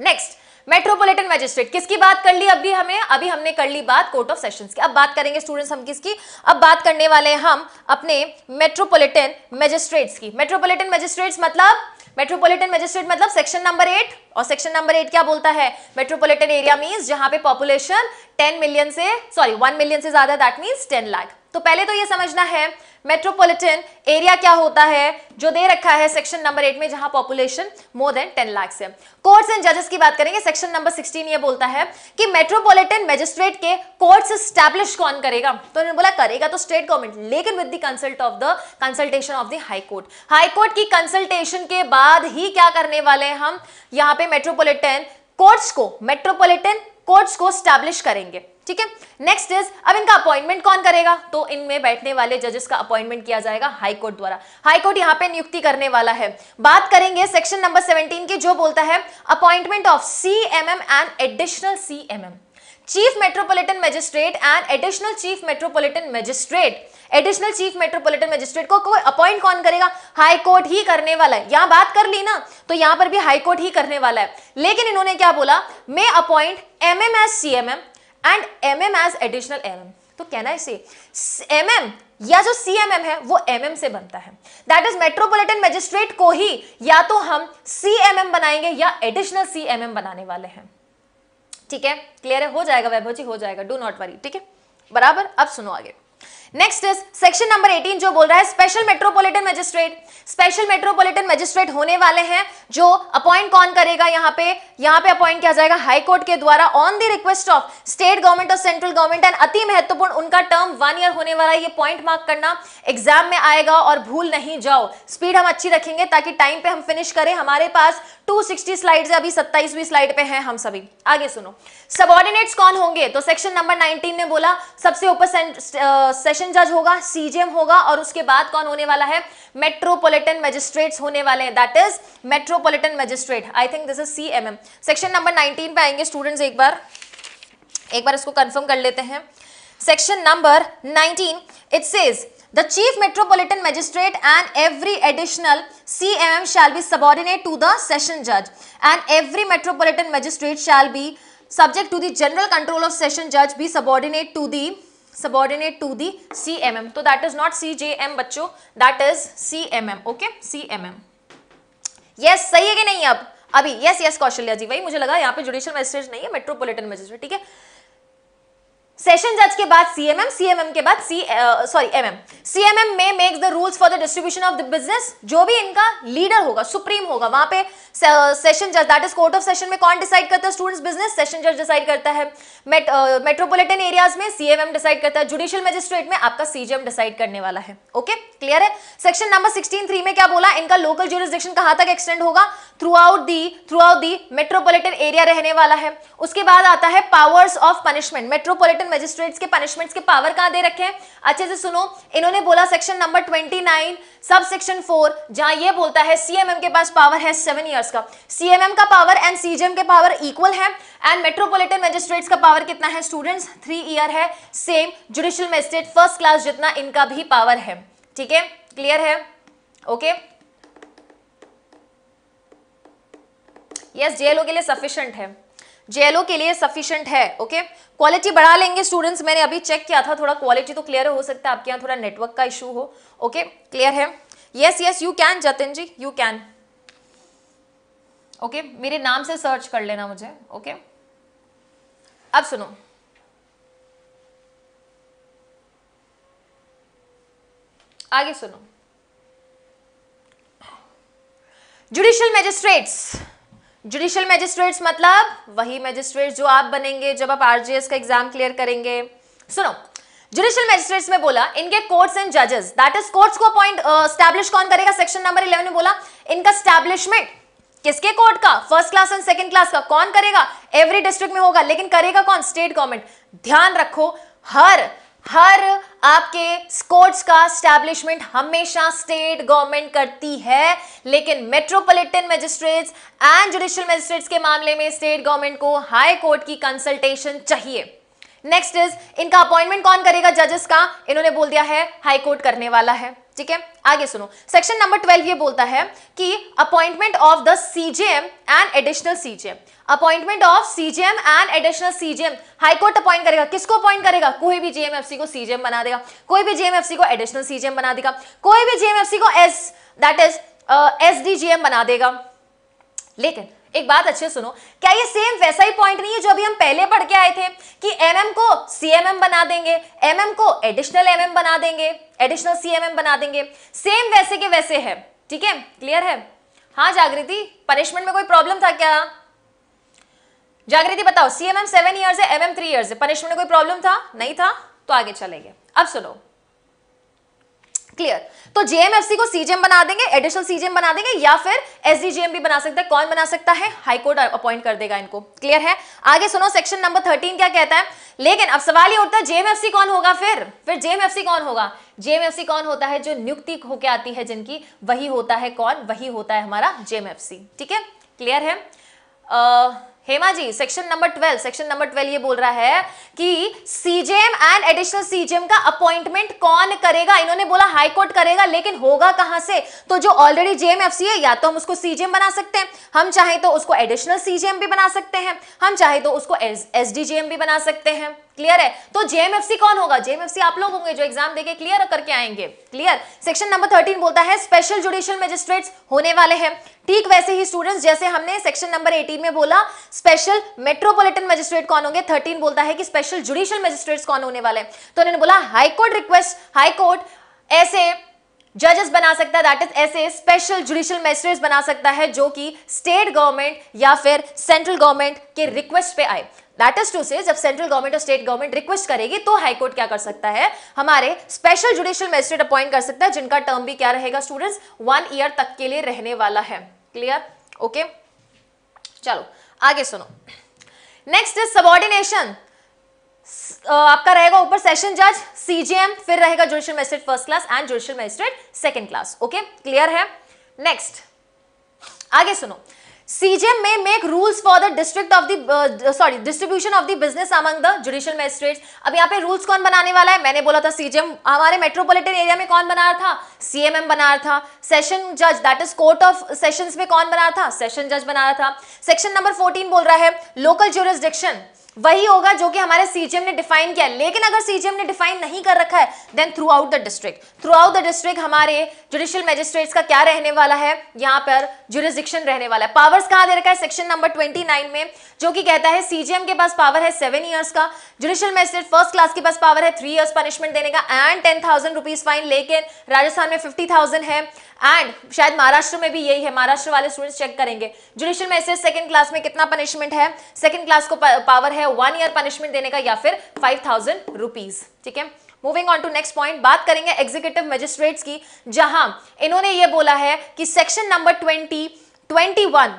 नेक्स्ट मेट्रोपॉलिटन मजिस्ट्रेट किसकी बात कर ली अभी हमें अभी हमने कर ली बात कोर्ट ऑफ सेशन की अब बात करेंगे स्टूडेंट्स हम किसकी अब बात करने वाले हम अपने मेट्रोपोलिटन मजिस्ट्रेट्स की मेट्रोपोलिटन मजिस्ट्रेट्स मतलब मेट्रोपोलिटन मजिस्ट्रेट मतलब सेक्शन नंबर एट और सेक्शन नंबर एट क्या बोलता है मेट्रोपॉलिटन एरिया मीन्स जहां पे पॉपुलेशन 10 मिलियन से सॉरी 1 मिलियन से ज्यादा दैट मीन्स 10 लाख तो पहले तो ये समझना है मेट्रोपॉलिटन एरिया क्या होता है जो दे रखा है सेक्शन नंबर एट में जहां population more than ten lakh से कोर्ट्स एंड जजेस की बात करेंगे सेक्शन नंबर सिक्सटीन ये बोलता है कि मेट्रोपॉलिटन मजिस्ट्रेट के कोर्ट्स स्टैब्लिश कौन करेगा तो उन्होंने बोला करेगा तो स्टेट गवर्नमेंट लेकिन with the consult of the consultation of the high court high court की कंसल्टेशन के बाद ही क्या करने वाले हैं हम यहाँ पे पे मेट्रोपोलिटन कोर्ट्स को मेट्रोपोलिटन कोर्ट्स को स्टैब्लिश करेंगे ठीक है नेक्स्ट इज अब इनका अपॉइंटमेंट कौन करेगा तो इनमें बैठने वाले जजेस का अपॉइंटमेंट किया जाएगा हाई कोर्ट द्वारा हाई कोर्ट यहां पे नियुक्ति करने वाला है बात करेंगे सेक्शन नंबर 17 की जो बोलता है appointment of CMM and additional CMM chief metropolitan magistrate and additional chief metropolitan magistrate additional chief metropolitan magistrate को कोई अपॉइंट कौन करेगा हाई कोर्ट ही करने वाला है यहां बात कर ली ना तो यहां पर भी हाई कोर्ट ही करने वाला है लेकिन इन्होंने क्या बोला may appoint M M S C M M and M M S additional M M तो कहना है एम एम या जो सी एम एम है वो एम एम से बनता है दैट इज मेट्रोपॉलिटन मजिस्ट्रेट को ही या तो हम सी एम एम बनाएंगे या एडिशनल सी एम एम बनाने वाले हैं ठीक है क्लियर है हो जाएगा वैभव जी हो जाएगा डू नॉट वरी ठीक है बराबर अब सुनो आगे नेक्स्ट इज सेक्शन नंबर 18 जो बोल रहा है special metropolitan magistrate special metropolitan magistrate होने वाले हैं जो अपॉइंट कौन करेगा यहां पे यहां पे अपॉइंट किया जाएगा हाई कोर्ट के द्वारा on the request of state government और सेंट्रल गवर्नमेंट एंड अति महत्वपूर्ण उनका टर्म वन ईयर होने वाला है ये पॉइंट मार्क करना एग्जाम में आएगा और भूल नहीं जाओ स्पीड हम अच्छी रखेंगे ताकि टाइम पे हम फिनिश करें हमारे पास 260 स्लाइड्स है अभी सत्ताईसवीं स्लाइड पे हैं हम सभी आगे सुनो सबॉर्डिनेट्स कौन होंगे तो सेक्शन नंबर नाइनटीन ने बोला सबसे ऊपर सेशन सेशन जज होगा सीजेएम होगा और उसके बाद कौन होने वाला है मेट्रोपॉलिटन मजिस्ट्रेट्स होने वाले हैं that is metropolitan magistrate I think this is C M M section number nineteen पे आएंगे स्टूडेंट्स एक बार एक बार इसको कंफर्म कर लेते हैं section number 19 it says the chief metropolitan magistrate and every additional cmm shall be subordinate to the session judge and every metropolitan magistrate shall be subject to the general control of session judge be subordinate to the subordinate to the C M M तो that is not C J M बच्चो that is C M M okay C M M yes सही है कि नहीं अब अभी yes yes Kaushalya जी वही मुझे लगा यहाँ पे जुडिशियल मजिस्ट्रेट नहीं है मेट्रोपोलिटन मजिस्ट्रेट ठीक है सेशन जज के बाद सीएमएम सीएमएम के बाद सी सॉरी एमएम सीएमएम में makes the rules for the distribution of the business जो भी इनका लीडर होगा सुप्रीम होगा वहां पे सेशन जज that is court of session में कौन डिसाइड करता है स्टूडेंट्स बिजनेस सेशन जज डिसाइड करता है मेट, मेट्रोपॉलिटन एरियाज में सीएमएम डिसाइड करता है जुडिशियल मजिस्ट्रेट में आपका सीजीएम डिसाइड करने वाला है ओके क्लियर है सेक्शन नंबर सिक्सटीन थ्री में क्या बोला इनका लोकल जुरिस्डिक्शन कहां तक एक्सटेंड होगा throughout the throughout the metropolitan area रहने वाला है उसके बाद आता है powers of punishment metropolitan section magistrates के पनिशमेंट्स के पावर कहां दे रखे हैं अच्छे से सुनो इन्होंने बोला सेक्शन नंबर 29 सब सेक्शन 4 जहां ये बोलता है सीएमएम के पास पावर है सेवन ईयर्स का सीएमएम का पावर एंड सीजीएम के पावर इक्वल है एंड मेट्रोपोलिटन मजिस्ट्रेट्स का पावर कितना है स्टूडेंट्स थ्री ईयर है same judicial magistrate first class जितना इनका भी पावर है ठीक है क्लियर है ओके यस yes, जेएलओ के लिए सफिशियंट है जेएलओ के लिए सफिशियंट है ओके क्वालिटी बढ़ा लेंगे स्टूडेंट्स मैंने अभी चेक किया था थोड़ा क्वालिटी तो क्लियर हो सकता है आपके यहाँ थोड़ा नेटवर्क का इशू हो ओके क्लियर है yes yes you can Jatin ji you can okay मेरे नाम से सर्च कर लेना मुझे ओके okay? अब सुनो आगे सुनो जुडिशियल मैजिस्ट्रेट्स जुडिशियल मैजिस्ट्रेट्स मतलब वही मैजिस्ट्रेट जो आप बनेंगे जब आप आरजीएस का एग्जाम क्लियर करेंगे सुनो जुडिशियल मैजिस्ट्रेट्स में बोला इनके कोर्ट्स एंड जजेस दैट इज कोर्ट्स को अपॉइंट स्टैब्लिश कौन करेगा सेक्शन नंबर 11 में बोला इनका स्टैब्लिशमेंट किसके कोर्ट का first class and second class का कौन करेगा एवरी डिस्ट्रिक्ट में होगा लेकिन करेगा कौन स्टेट गवर्नमेंट ध्यान रखो हर हर आपके स्कोर्ट्स का स्टैब्लिशमेंट हमेशा स्टेट गवर्नमेंट करती है लेकिन metropolitan magistrates and judicial magistrates के मामले में स्टेट गवर्नमेंट को हाई कोर्ट की कंसल्टेशन चाहिए नेक्स्ट इज इनका अपॉइंटमेंट कौन करेगा जजेस का इन्होंने बोल दिया है हाई कोर्ट करने वाला है ठीक है आगे सुनो सेक्शन नंबर ट्वेल्व ये बोलता है कि appointment of the CJM and additional CJM appointment of CGM and additional CGM high court appoint करेगा किसको अपॉइंट करेगा कोई भी जीएमएफसी को सीजीएम बना देगा कोई भी जीएमएफसी को एडिशनल सीजीएम बना देगा कोई भी जीएमएफसी को as that is as SDJM बना देगा लेकिन एक बात अच्छे सुनो क्या ये सेम वैसा ही पॉइंट नहीं है जो अभी हम पहले पढ़ के आए थे कि एमएम को सीएमएम बना देंगे एमएम को एडिशनल एमएम बना देंगे एडिशनल सीएमएम बना देंगे सेम वैसे के वैसे है ठीक है क्लियर है हाँ जागृति पनिशमेंट में कोई प्रॉब्लम था क्या जागृति बताओ सीएमएम सेवन ईयर्स है एमएम थ्री ईयर्स है पनिशमेंट में कोई प्रॉब्लम था नहीं था तो आगे चलेंगे अब सुनो क्लियर तो जेएमएफसी को सीजेम बना देंगे एडिशनल सीजेम बना देंगे या फिर एसडीजेएम भी बना सकते हैं कौन बना सकता है हाईकोर्ट अपॉइंट कर देगा इनको क्लियर है आगे सुनो सेक्शन नंबर थर्टीन क्या कहता है लेकिन अब सवाल ये उठता है जेएमएफसी कौन होगा फिर फिर जेएमएफसी कौन होगा जेएमएफसी कौन होता है जो नियुक्ति होकर आती है जिनकी वही होता है कौन वही होता है हमारा जेएमएफसी ठीक है क्लियर है आ, Hema ji section number twelve section number twelve ये बोल रहा है कि सीजेएम एंड एडिशनल सीजेएम का अपॉइंटमेंट कौन करेगा इन्होंने बोला हाई कोर्ट करेगा लेकिन होगा कहां से तो जो ऑलरेडी जेएमएफसी है या तो हम उसको सीजेएम बना सकते हैं हम चाहे तो उसको एडिशनल सीजेएम भी बना सकते हैं हम चाहे तो उसको एस भी बना सकते हैं क्लियर है तो जेएमएफसी कौन होगा जेएमएफसी आप लोग होंगे जो एग्जाम देके क्लियर करके आएंगे क्लियर सेक्शन नंबर थर्टीन बोलता है स्पेशल जुडिशियल मजिस्ट्रेट्स होने वाले हैं ठीक वैसे ही स्टूडेंट्स जैसे हमने सेक्शन नंबर एटीन में बोला स्पेशल मेट्रोपॉलिटन मजिस्ट्रेट कौन होंगे थर्टीन बोलता है कि स्पेशल जुडिशियल मजिस्ट्रेट कौन होने वाले तो उन्होंने बोला हाईकोर्ट रिक्वेस्ट हाईकोर्ट ऐसे जजेस बना सकता है दैट इज ऐसे स्पेशल जुडिशियल मजिस्ट्रेट बना सकता है जो कि स्टेट गवर्नमेंट या फिर सेंट्रल गवर्नमेंट के रिक्वेस्ट पे आए दैट इज टू से जब सेंट्रल गवर्नमेंट और स्टेट गवर्नमेंट रिक्वेस्ट करेगी तो हाईकोर्ट क्या कर सकता है हमारे स्पेशल जुडिशियल मजिस्ट्रेट अपॉइंट कर सकता है जिनका टर्म भी क्या रहेगा स्टूडेंट्स वन ईयर तक के लिए रहने वाला है क्लियर ओके okay? चलो आगे सुनो नेक्स्ट इज सबॉर्डिनेशन आपका रहेगा ऊपर सेशन जज सीजेएम फिर रहेगा judicial magistrate first class and judicial magistrate second class okay clear है नेक्स्ट आगे सुनो सीजेम में make rules for the district of the sorry distribution of the business among the judicial judicial अब यहाँ पे रूल्स कौन बनाने वाला है मैंने बोला था सीजेम हमारे मेट्रोपॉलिटन एरिया में कौन बना रहा था सीएमएम बना रहा था सेशन जज that is court of sessions में कौन बना रहा था सेशन जज बना रहा था सेक्शन नंबर फोर्टीन बोल रहा है लोकल ज्यूरिस्डिक्शन वही होगा जो कि हमारे सीजीएम ने डिफाइन किया है लेकिन अगर सीजीएम ने डिफाइन नहीं कर रखा है then throughout the district throughout the district हमारे जुडिशियल मैजिस्ट्रेट्स का क्या रहने वाला है यहाँ पर जुरिस्डिक्शन रहने वाला है पावर्स कहाँ दे रखा है सेक्शन नंबर ट्वेंटी में जो कि कहता है सीजीएम के पास पावर है सेवन ईयर्स का जुडिशियल मैजिस्ट्रेट फर्स्ट क्लास के पास पावर है थ्री ईयर्स पनिशमेंट देने का and ten thousand rupees fine लेकिन राजस्थान में फिफ्टी थाउजेंड है एंड शायद महाराष्ट्र में भी यही है महाराष्ट्र वाले स्टूडेंट्स चेक करेंगे जुडिशियल मैसेज सेकंड क्लास में कितना पनिशमेंट है सेकंड क्लास को पावर है वन ईयर पनिशमेंट देने का या फिर फाइव थाउजेंड रुपीज ठीक है moving on to next point बात करेंगे एग्जीक्यूटिव मजिस्ट्रेट्स की जहां इन्होंने ये बोला है कि section number twenty twenty one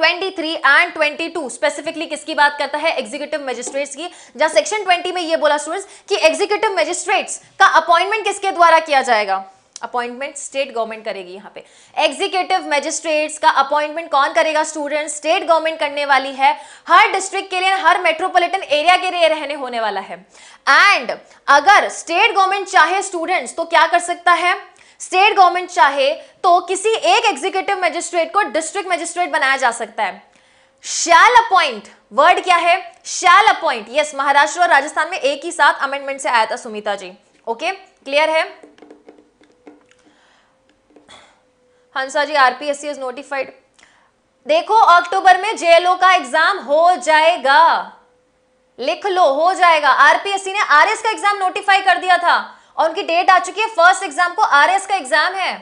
23 and 22 specifically किसकी बात करता है एग्जीक्यूटिव मजिस्ट्रेट्स की जहां सेक्शन 20 में ये बोला स्टूडेंट्स कि एग्जीक्यूटिव मजिस्ट्रेट्स का अपॉइंटमेंट किसके द्वारा किया जाएगा अपॉइंटमेंट स्टेट गवर्नमेंट करेगी यहाँ पे एग्जीक्यूटिव मैजिस्ट्रेट्स का अपॉइंटमेंट कौन करेगा स्टूडेंट स्टेट गवर्नमेंट करने वाली है हर डिस्ट्रिक्ट के लिए हर मेट्रोपॉलिटन एरिया के लिए रहने होने वाला है एंड अगर स्टेट गवर्नमेंट चाहे स्टूडेंट्स तो क्या कर सकता है स्टेट गवर्नमेंट चाहे तो किसी एक एग्जीक्यूटिव मैजिस्ट्रेट को डिस्ट्रिक्ट मैजिस्ट्रेट बनाया जा सकता है शैल अपॉइंट वर्ड क्या है शैल अपॉइंट यस महाराष्ट्र और राजस्थान में एक ही साथ अमेंडमेंट से आया था Sumita ji okay okay? Clear है Hansa ji RPSC is notified देखो अक्टूबर में जेएलओ का एग्जाम हो जाएगा लिख लो हो जाएगा आरपीएससी ने आरएस का एग्जाम नोटिफाई कर दिया था और उनकी डेट आ चुकी है फर्स्ट एग्जाम को आरएस का एग्जाम है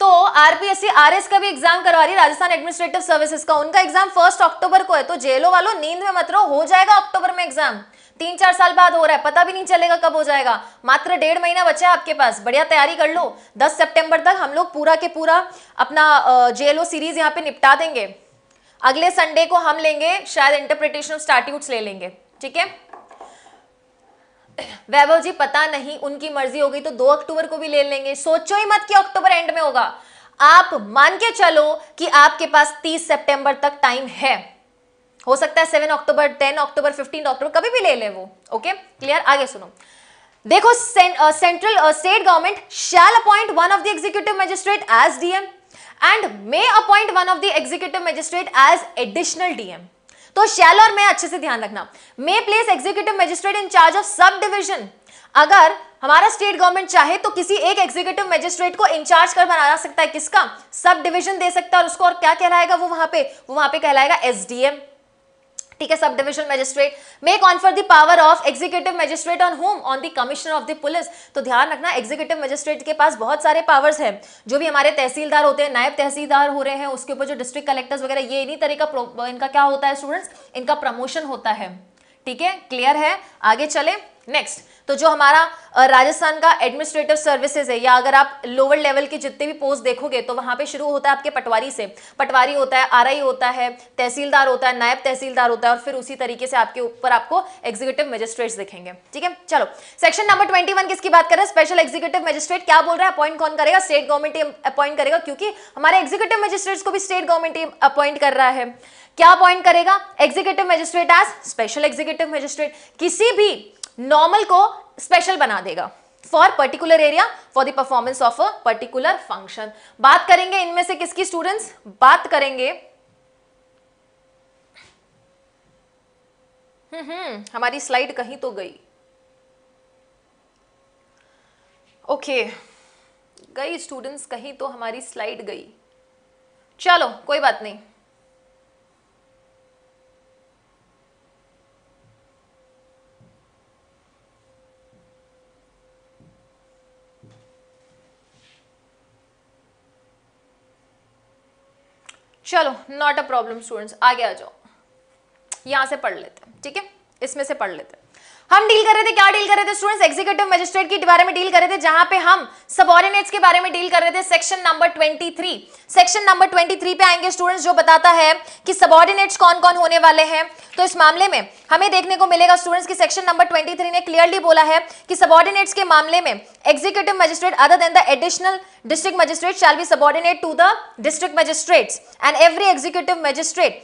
तो आरपीएससी आरएस का भी एग्जाम करवा रही है राजस्थान एडमिनिस्ट्रेटिव सर्विसेज का उनका एग्जाम फर्स्ट अक्टूबर को है तो जेलो वालों नींद में मत रहो हो जाएगा अक्टूबर में एग्जाम तीन चार साल बाद हो रहा है पता भी नहीं चलेगा कब हो जाएगा मात्र डेढ़ महीना बचा है आपके पास बढ़िया तैयारी कर लो दस सितंबर तक हम लोग पूरा के पूरा अपना जेएलओ सीरीज यहाँ पे निपटा देंगे अगले संडे को हम लेंगे शायद इंटरप्रिटेशन ऑफ स्टार्ट्यूट ले लेंगे ठीक है वैभव जी पता नहीं उनकी मर्जी होगी तो दो अक्टूबर को भी ले लेंगे सोचो ही मत कि अक्टूबर एंड में होगा आप मान के चलो कि आपके पास 30 सितंबर तक टाइम है हो सकता है seven October ten October fifteen October कभी भी ले ले वो ओके क्लियर आगे सुनो देखो central state government shall appoint one of the executive magistrate as DM and may appoint one of the executive magistrate as additional DM तो shall और मे अच्छे से ध्यान रखना may place executive magistrate in charge of सब subdivision अगर हमारा state government चाहे तो किसी एक एग्जीक्यूटिव मजिस्ट्रेट को इंचार्ज कर बना सकता है किसका सब डिविजन दे सकता है और उसको और क्या कहलाएगा वो वहां पे वो वहां पे कहलाएगा एसडीएम ठीक है subdivisional magistrate may confer the power of executive magistrate on home on the commissioner of the police तो ध्यान रखना एग्जीक्यूटिव मजिस्ट्रेट के पास बहुत सारे पावर्स हैं जो भी हमारे तहसीलदार होते हैं नायब तहसीलदार हो रहे हैं उसके ऊपर जो डिस्ट्रिक्ट कलेक्टर्स वगैरह ये इन्हीं तरह का इनका क्या होता है स्टूडेंट्स इनका प्रमोशन होता है ठीक है क्लियर है आगे चले नेक्स्ट तो जो हमारा राजस्थान का एडमिनिस्ट्रेटिव सर्विसेज है या अगर आप लोअर लेवल के जितने भी पोस्ट देखोगे तो वहां पे शुरू होता है आपके पटवारी से पटवारी होता है आरआई होता है तहसीलदार होता है नायब तहसीलदार होता है और फिर उसी तरीके से आपके ऊपर आपको एग्जीक्यूटिव मजिस्ट्रेट दिखेंगे ठीक है चलो सेक्शन नंबर ट्वेंटी किसकी बात करें स्पेशल एग्जीक्यूटिव मजिस्ट्रेट क्या बोल रहा है अपॉइंट कौन करेगा स्टेट गवर्नमेंट अपॉइंट करेगा क्योंकि हमारे एग्जीक्यूटिव मजिस्ट्रेट्स को भी स्टेट गवर्नमेंट अपॉइंट कर रहा है क्या अपॉइंट करेगा executive magistrate as special executive magistrate किसी भी नॉर्मल को स्पेशल बना देगा for particular area for the performance of a particular function बात करेंगे इनमें से किसकी स्टूडेंट्स बात करेंगे हम्म, हम्म हमारी स्लाइड कहीं तो गई ओके okay. गई स्टूडेंट्स कहीं तो हमारी स्लाइड गई चलो कोई बात नहीं चलो नॉट अ प्रॉब्लम स्टूडेंट्स आगे आ जाओ यहाँ से पढ़ लेते हैं ठीक है इसमें से पढ़ लेते हैं हम डील कर रहे थे क्या डील कर रहे थे स्टूडेंट्स एग्जीक्यूटिव मजिस्ट्रेट के बारे में डील कर रहे थे जहां पे हम सबॉर्डिनेट्स के बारे में डील कर रहे थे सेक्शन नंबर 23 सेक्शन नंबर 23 पे आएंगे स्टूडेंट्स जो बताता है कि सबॉर्डिनेट्स कौन कौन होने वाले हैं तो इस मामले में हमें देखने को मिलेगा स्टूडेंट्स की सेक्शन नंबर ट्वेंटी ने क्लियरली बोला है कि सबॉर्डिनेट्स के मामले में executive magistrate other than the additional district magistrate shall be subordinate to the district magistrate and every executive magistrate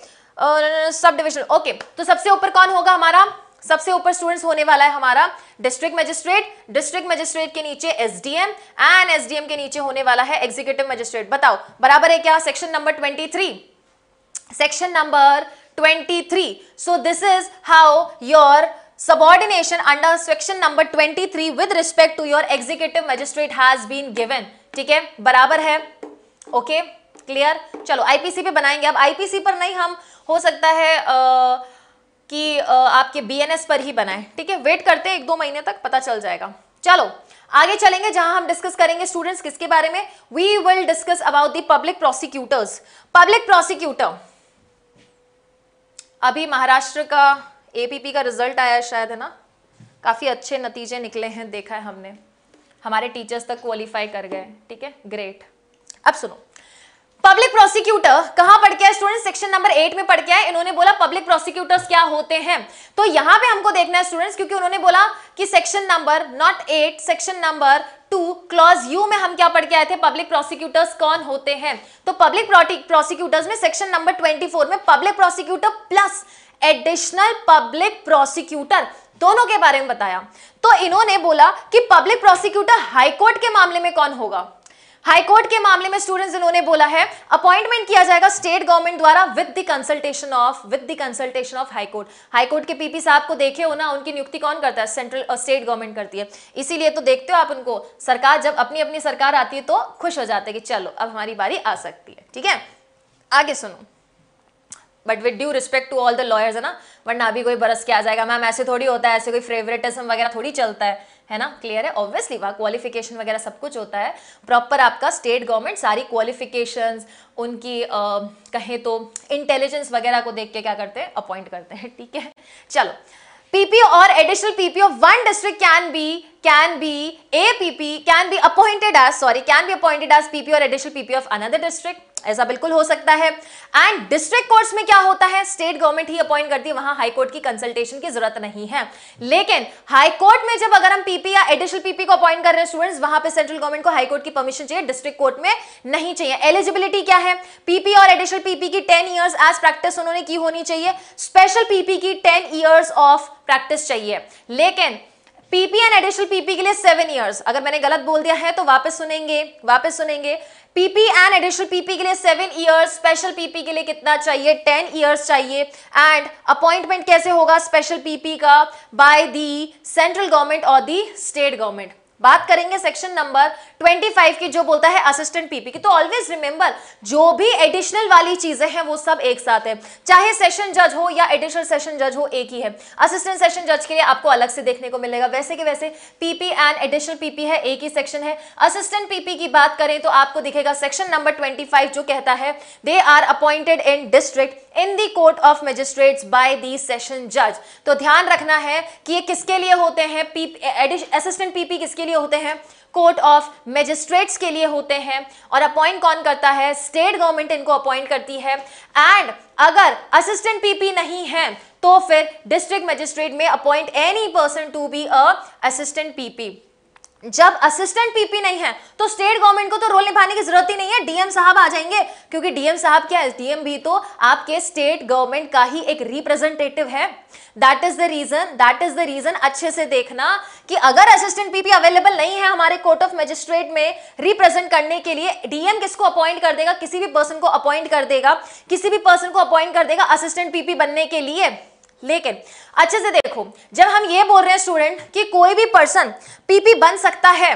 subdivision okay तो सबसे ऊपर कौन होगा हमारा सबसे ऊपर स्टूडेंट्स होने वाला है हमारा डिस्ट्रिक्ट मजिस्ट्रेट डिस्ट्रिक्ट मजिस्ट्रेट के नीचे एसडीएम एंड एसडीएम के नीचे होने वाला है एग्जीक्यूटिव मजिस्ट्रेट बताओ बराबर है क्या section number twenty three section number twenty three so this is how your subordination under section number 23 with respect to your executive magistrate has been given ठीक है बराबर है ओके okay, क्लियर चलो IPC पे बनाएंगे अब आईपीसी पर नहीं हम हो सकता है आ, कि आपके बीएनएस पर ही बनाए ठीक है वेट करते एक दो महीने तक पता चल जाएगा चलो आगे चलेंगे जहां हम डिस्कस करेंगे स्टूडेंट्स किसके बारे में we will discuss about the public prosecutors public prosecutor अभी महाराष्ट्र का एपीपी का रिजल्ट आया शायद है ना काफ़ी अच्छे नतीजे निकले हैं देखा है हमने हमारे टीचर्स तक क्वालिफाई कर गए ठीक है ग्रेट अब सुनो पब्लिक प्रोसिक्यूटर कहां पढ़ के आए स्टूडेंट सेक्शन नंबर एट में पढ़ के आए इन्होंने बोला पब्लिक प्रोसिक्यूटर्स क्या होते हैं तो यहां पे हमको देखना है स्टूडेंट्स क्योंकि उन्होंने बोला कि section number not eight section number two clause U में हम क्या पढ़ के आए थे पब्लिक प्रोसिक्यूटर्स कौन होते हैं तो पब्लिक प्रोसिक्यूटर्स में सेक्शन नंबर ट्वेंटी फोर में public prosecutor plus additional public prosecutor दोनों के बारे में बताया तो इन्होंने बोला कि पब्लिक प्रोसिक्यूटर हाईकोर्ट के मामले में कौन होगा हाईकोर्ट के मामले में स्टूडेंट्स इन्होंने बोला है अपॉइंटमेंट किया जाएगा स्टेट गवर्नमेंट द्वारा with the consultation of with the consultation of high court high court के पीपी साहब को देखे हो ना उनकी नियुक्ति कौन करता है सेंट्रल और स्टेट गवर्नमेंट करती है इसीलिए तो देखते हो आप उनको सरकार जब अपनी अपनी सरकार आती है तो खुश हो जाते हैं कि चलो अब हमारी बारी आ सकती है ठीक है आगे सुनो but with due respect to all the lawyers है ना वरना अभी कोई बरस के आ जाएगा मैम ऐसे थोड़ी होता है ऐसे कोई फेवरेटिज्म वगैरह थोड़ी चलता है है ना क्लियर है ऑब्वियसली वहाँ क्वालिफिकेशन वगैरह सब कुछ होता है प्रॉपर आपका स्टेट गवर्नमेंट सारी क्वालिफिकेशन उनकी uh, कहें तो इंटेलिजेंस वगैरह को देख के क्या करते हैं अपॉइंट करते हैं ठीक है चलो पीपीओ और additional PPO one district can be can be A P P can be appointed as sorry can be appointed as PP और additional PP of another district ऐसा बिल्कुल हो सकता है एंड डिस्ट्रिक्ट कोर्ट्स में क्या होता है स्टेट गवर्नमेंट ही अपॉइंट करती है वहां हाई कोर्ट की कंसल्टेशन की जरूरत नहीं है लेकिन हाई कोर्ट में जब अगर हम पीपी या एडिशनल पीपी को अपॉइंट कर रहे हैं स्टूडेंट्स वहां पे सेंट्रल गवर्नमेंट को हाई कोर्ट की परमिशन चाहिए डिस्ट्रिक्ट कोर्ट में नहीं चाहिए एलिजिबिलिटी क्या है पीपी और एडिशनल पीपी की टेन ईयर्स एज प्रैक्टिस उन्होंने की होनी चाहिए स्पेशल पीपी की टेन ईयर्स ऑफ प्रैक्टिस चाहिए लेकिन पीपी एंड एडिशनल पीपी के लिए सेवन ईयर्स अगर मैंने गलत बोल दिया है तो वापस सुनेंगे वापस सुनेंगे पीपी एंड एडिशनल पीपी के लिए सेवन ईयर्स स्पेशल पीपी के लिए कितना चाहिए टेन ईयर्स चाहिए एंड अपॉइंटमेंट कैसे होगा स्पेशल पीपी का बाय दी सेंट्रल गवर्नमेंट और दी स्टेट गवर्नमेंट बात करेंगे सेक्शन नंबर 25 की जो बोलता है असिस्टेंट पीपी की तो ऑलवेज रिमेंबर जो भी एडिशनल वाली चीजें हैं वो सब एक साथ है चाहे सेशन जज हो या एडिशनल सेशन जज हो एक ही है असिस्टेंट सेशन जज के लिए आपको अलग से देखने को मिलेगा वैसे के वैसे पीपी एंड एडिशनल पीपी है एक ही सेक्शन है असिस्टेंट पीपी की बात करें तो आपको दिखेगा सेक्शन नंबर ट्वेंटी जो कहता है they are appointed in district in the court of magistrates by the session जज तो ध्यान रखना है कि ये किसके लिए होते हैं असिस्टेंट पीपी किसके लिए होते हैं कोर्ट ऑफ मजिस्ट्रेट्स के लिए होते हैं और अपॉइंट कौन करता है स्टेट गवर्नमेंट इनको अपॉइंट करती है एंड अगर असिस्टेंट पीपी नहीं है तो फिर district magistrate may appoint any person to be a assistant PP जब असिस्टेंट पीपी नहीं है तो स्टेट गवर्नमेंट को तो रोल निभाने की जरूरत ही नहीं है डीएम साहब आ जाएंगे क्योंकि डीएम साहब क्या है डीएम भी तो आपके स्टेट गवर्नमेंट का ही एक रिप्रेजेंटेटिव है that is the reason that is the reason अच्छे से देखना कि अगर असिस्टेंट पीपी अवेलेबल नहीं है हमारे कोर्ट ऑफ मजिस्ट्रेट में रिप्रेजेंट करने के लिए डीएम किसको अपॉइंट कर देगा किसी भी पर्सन को अपॉइंट कर देगा किसी भी पर्सन को अपॉइंट कर देगा असिस्टेंट पीपी बनने के लिए लेकिन अच्छे से देखो जब हम ये बोल रहे हैं स्टूडेंट कि कोई भी पर्सन पीपी बन सकता है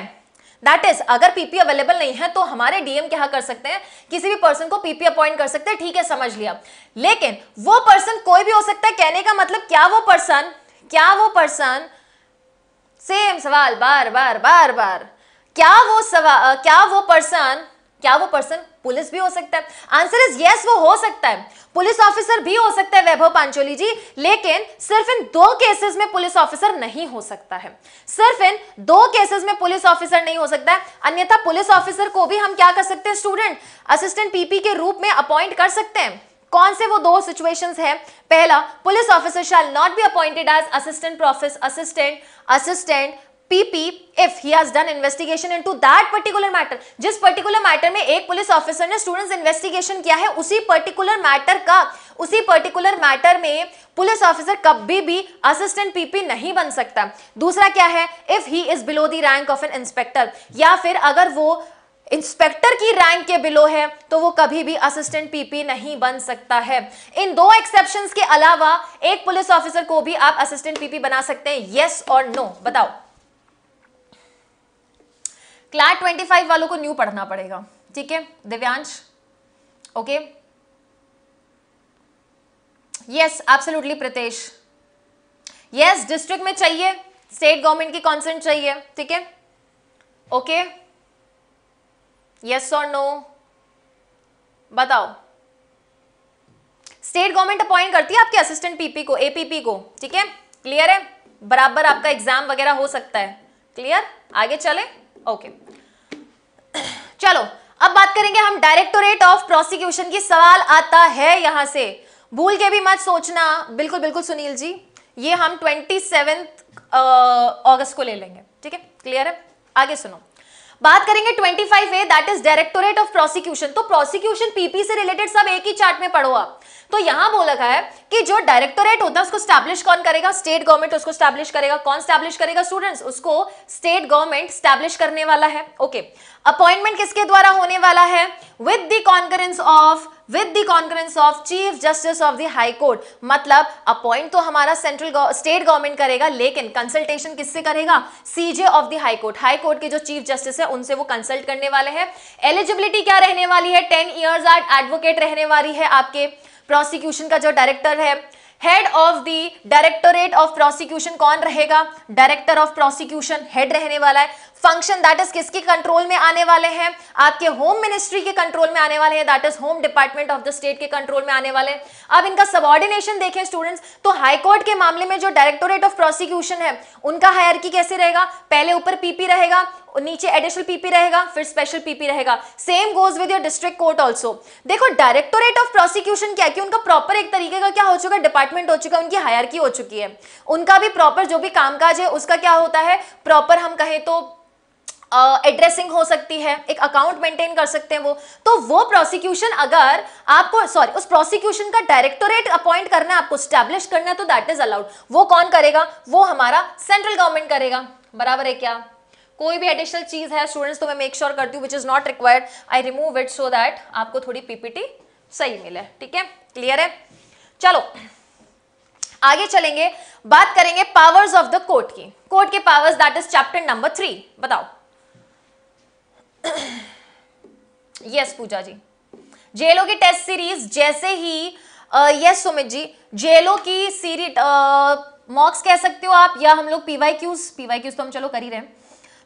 दैट इज अगर पीपी अवेलेबल नहीं है तो हमारे डीएम क्या कर सकते हैं किसी भी पर्सन को पीपी अपॉइंट कर सकते हैं ठीक है समझ लिया लेकिन वो पर्सन कोई भी हो सकता है कहने का मतलब क्या वो पर्सन क्या वो पर्सन सेम सवाल बार बार बार बार क्या वो सवाल क्या वो पर्सन क्या वो पर्सन पुलिस भी हो सकता है आंसर इज यस वो हो सकता है पुलिस ऑफिसर भी हो सकता है वैभव पांचोली जी लेकिन सिर्फ इन दो केसेस में पुलिस ऑफिसर नहीं हो सकता है सिर्फ इन दो केसेस में पुलिस ऑफिसर नहीं हो सकता है अन्यथा पुलिस ऑफिसर को भी हम क्या कर सकते हैं स्टूडेंट असिस्टेंट पीपी के रूप में अपॉइंट कर सकते हैं कौन से वो दो सिचुएशंस हैं पहला police officer shall not be appointed as assistant profess assistant assistant PP if he has done investigation into that particular matter. जिस particular matter में एक police officer ने students investigation किया है उसी particular matter का उसी particular matter में पुलिस ऑफिसर कभी भी असिस्टेंट पीपी नहीं बन सकता दूसरा क्या है if he is below the rank of an inspector या फिर अगर वो इंस्पेक्टर की रैंक के बिलो है तो वो कभी भी असिस्टेंट पीपी नहीं बन सकता है इन दो एक्सेप्शन के अलावा एक पुलिस ऑफिसर को भी आप असिस्टेंट पीपी बना सकते हैं यस और नो बताओ क्लास ट्वेंटी फाइव वालों को न्यू पढ़ना पड़ेगा ठीक है Divyansh okay yes absolutely Pratesh yes district में चाहिए स्टेट गवर्नमेंट की कॉन्सेंट चाहिए ठीक है ओके यस और नो बताओ स्टेट गवर्नमेंट अपॉइंट करती है आपके असिस्टेंट पीपी को एपीपी को ठीक है क्लियर है बराबर आपका एग्जाम वगैरह हो सकता है क्लियर आगे चले ओके चलो अब बात करेंगे हम डायरेक्टोरेट ऑफ प्रोसिक्यूशन की सवाल आता है यहां से भूल के भी मत सोचना बिल्कुल बिल्कुल सुनील जी ये हम ट्वेंटी सेवेंथ अगस्त को ले लेंगे ठीक है क्लियर है आगे सुनो बात करेंगे 25 A that is directorate of prosecution तो प्रोसिक्यूशन पीपी से रिलेटेड सब एक ही चार्ट में पढ़ो आप तो यहां बोला गया है कि जो डायरेक्टोरेट होता है उसको स्टैब्लिश कौन करेगा स्टेट गवर्नमेंट उसको स्टैब्लिश करेगा कौन स्टैब्लिश करेगा स्टूडेंट्स उसको स्टेट गवर्नमेंट स्टैब्लिश करने वाला है ओके अपॉइंटमेंट किसके द्वारा होने वाला है with the concurrence of with the conference of chief justice of the high court मतलब अपॉइंट तो हमारा सेंट्रल स्टेट गवर्नमेंट करेगा लेकिन कंसल्टेशन किससे करेगा CJ of the high court high court के जो चीफ जस्टिस है उनसे वो कंसल्ट करने वाले हैं एलिजिबिलिटी क्या रहने वाली है टेन ईयर्स आर्ट एडवोकेट रहने वाली है आपके प्रोसिक्यूशन का जो डायरेक्टर है head of the directorate of prosecution कौन रहेगा डायरेक्टर ऑफ प्रोसिक्यूशन हेड रहने वाला है फंक्शन दैट इज किसके कंट्रोल में आने वाले हैं आपके होम मिनिस्ट्री के कंट्रोल में आने वाले हैं that is home department of the state के कंट्रोल में आने वाले हैं अब इनका सबॉर्डिनेशन देखें स्टूडेंट्स तो हाईकोर्ट के मामले में जो डायरेक्टोरेट ऑफ प्रोसिक्यूशन है उनका हायरकी कैसे रहेगा पहले ऊपर पीपी रहेगा नीचे एडिशनल पीपी रहेगा फिर स्पेशल पीपी रहेगा same goes with your district court also देखो डायरेक्टोरेट ऑफ प्रोसिक्यूशन क्या है कि उनका प्रॉपर एक तरीके का क्या हो चुका है डिपार्टमेंट हो चुका है उनकी हायर की हो चुकी है उनका भी प्रॉपर जो भी कामकाज है उसका क्या होता है प्रॉपर हम कहें तो एड्रेसिंग uh, हो सकती है एक अकाउंट मेंटेन कर सकते हैं वो तो वो प्रोसिक्यूशन अगर आपको सॉरी उस प्रोसिक्यूशन का डायरेक्टोरेट अपॉइंट करना है आपको स्टैब्लिश करना है तो दैट इज अलाउड वो कौन करेगा वो हमारा सेंट्रल गवर्नमेंट करेगा बराबर है क्या कोई भी एडिशनल चीज़ है स्टूडेंट्स तो मैं मेक श्योर sure करती हूँ which is not required I remove it so that आपको थोड़ी पीपीटी सही मिले ठीक है क्लियर है चलो आगे चलेंगे बात करेंगे पावर्स ऑफ द कोर्ट की कोर्ट के powers that is chapter number three बताओ यस yes, पूजा जी जेलो की टेस्ट सीरीज जैसे ही यस uh, yes, जी जेलो की सीरीज मॉक्स uh, कह सकते हो आप या हम लोग पीवाई क्यूज पीवाई क्यूज तो हम चलो कर ही रहे हैं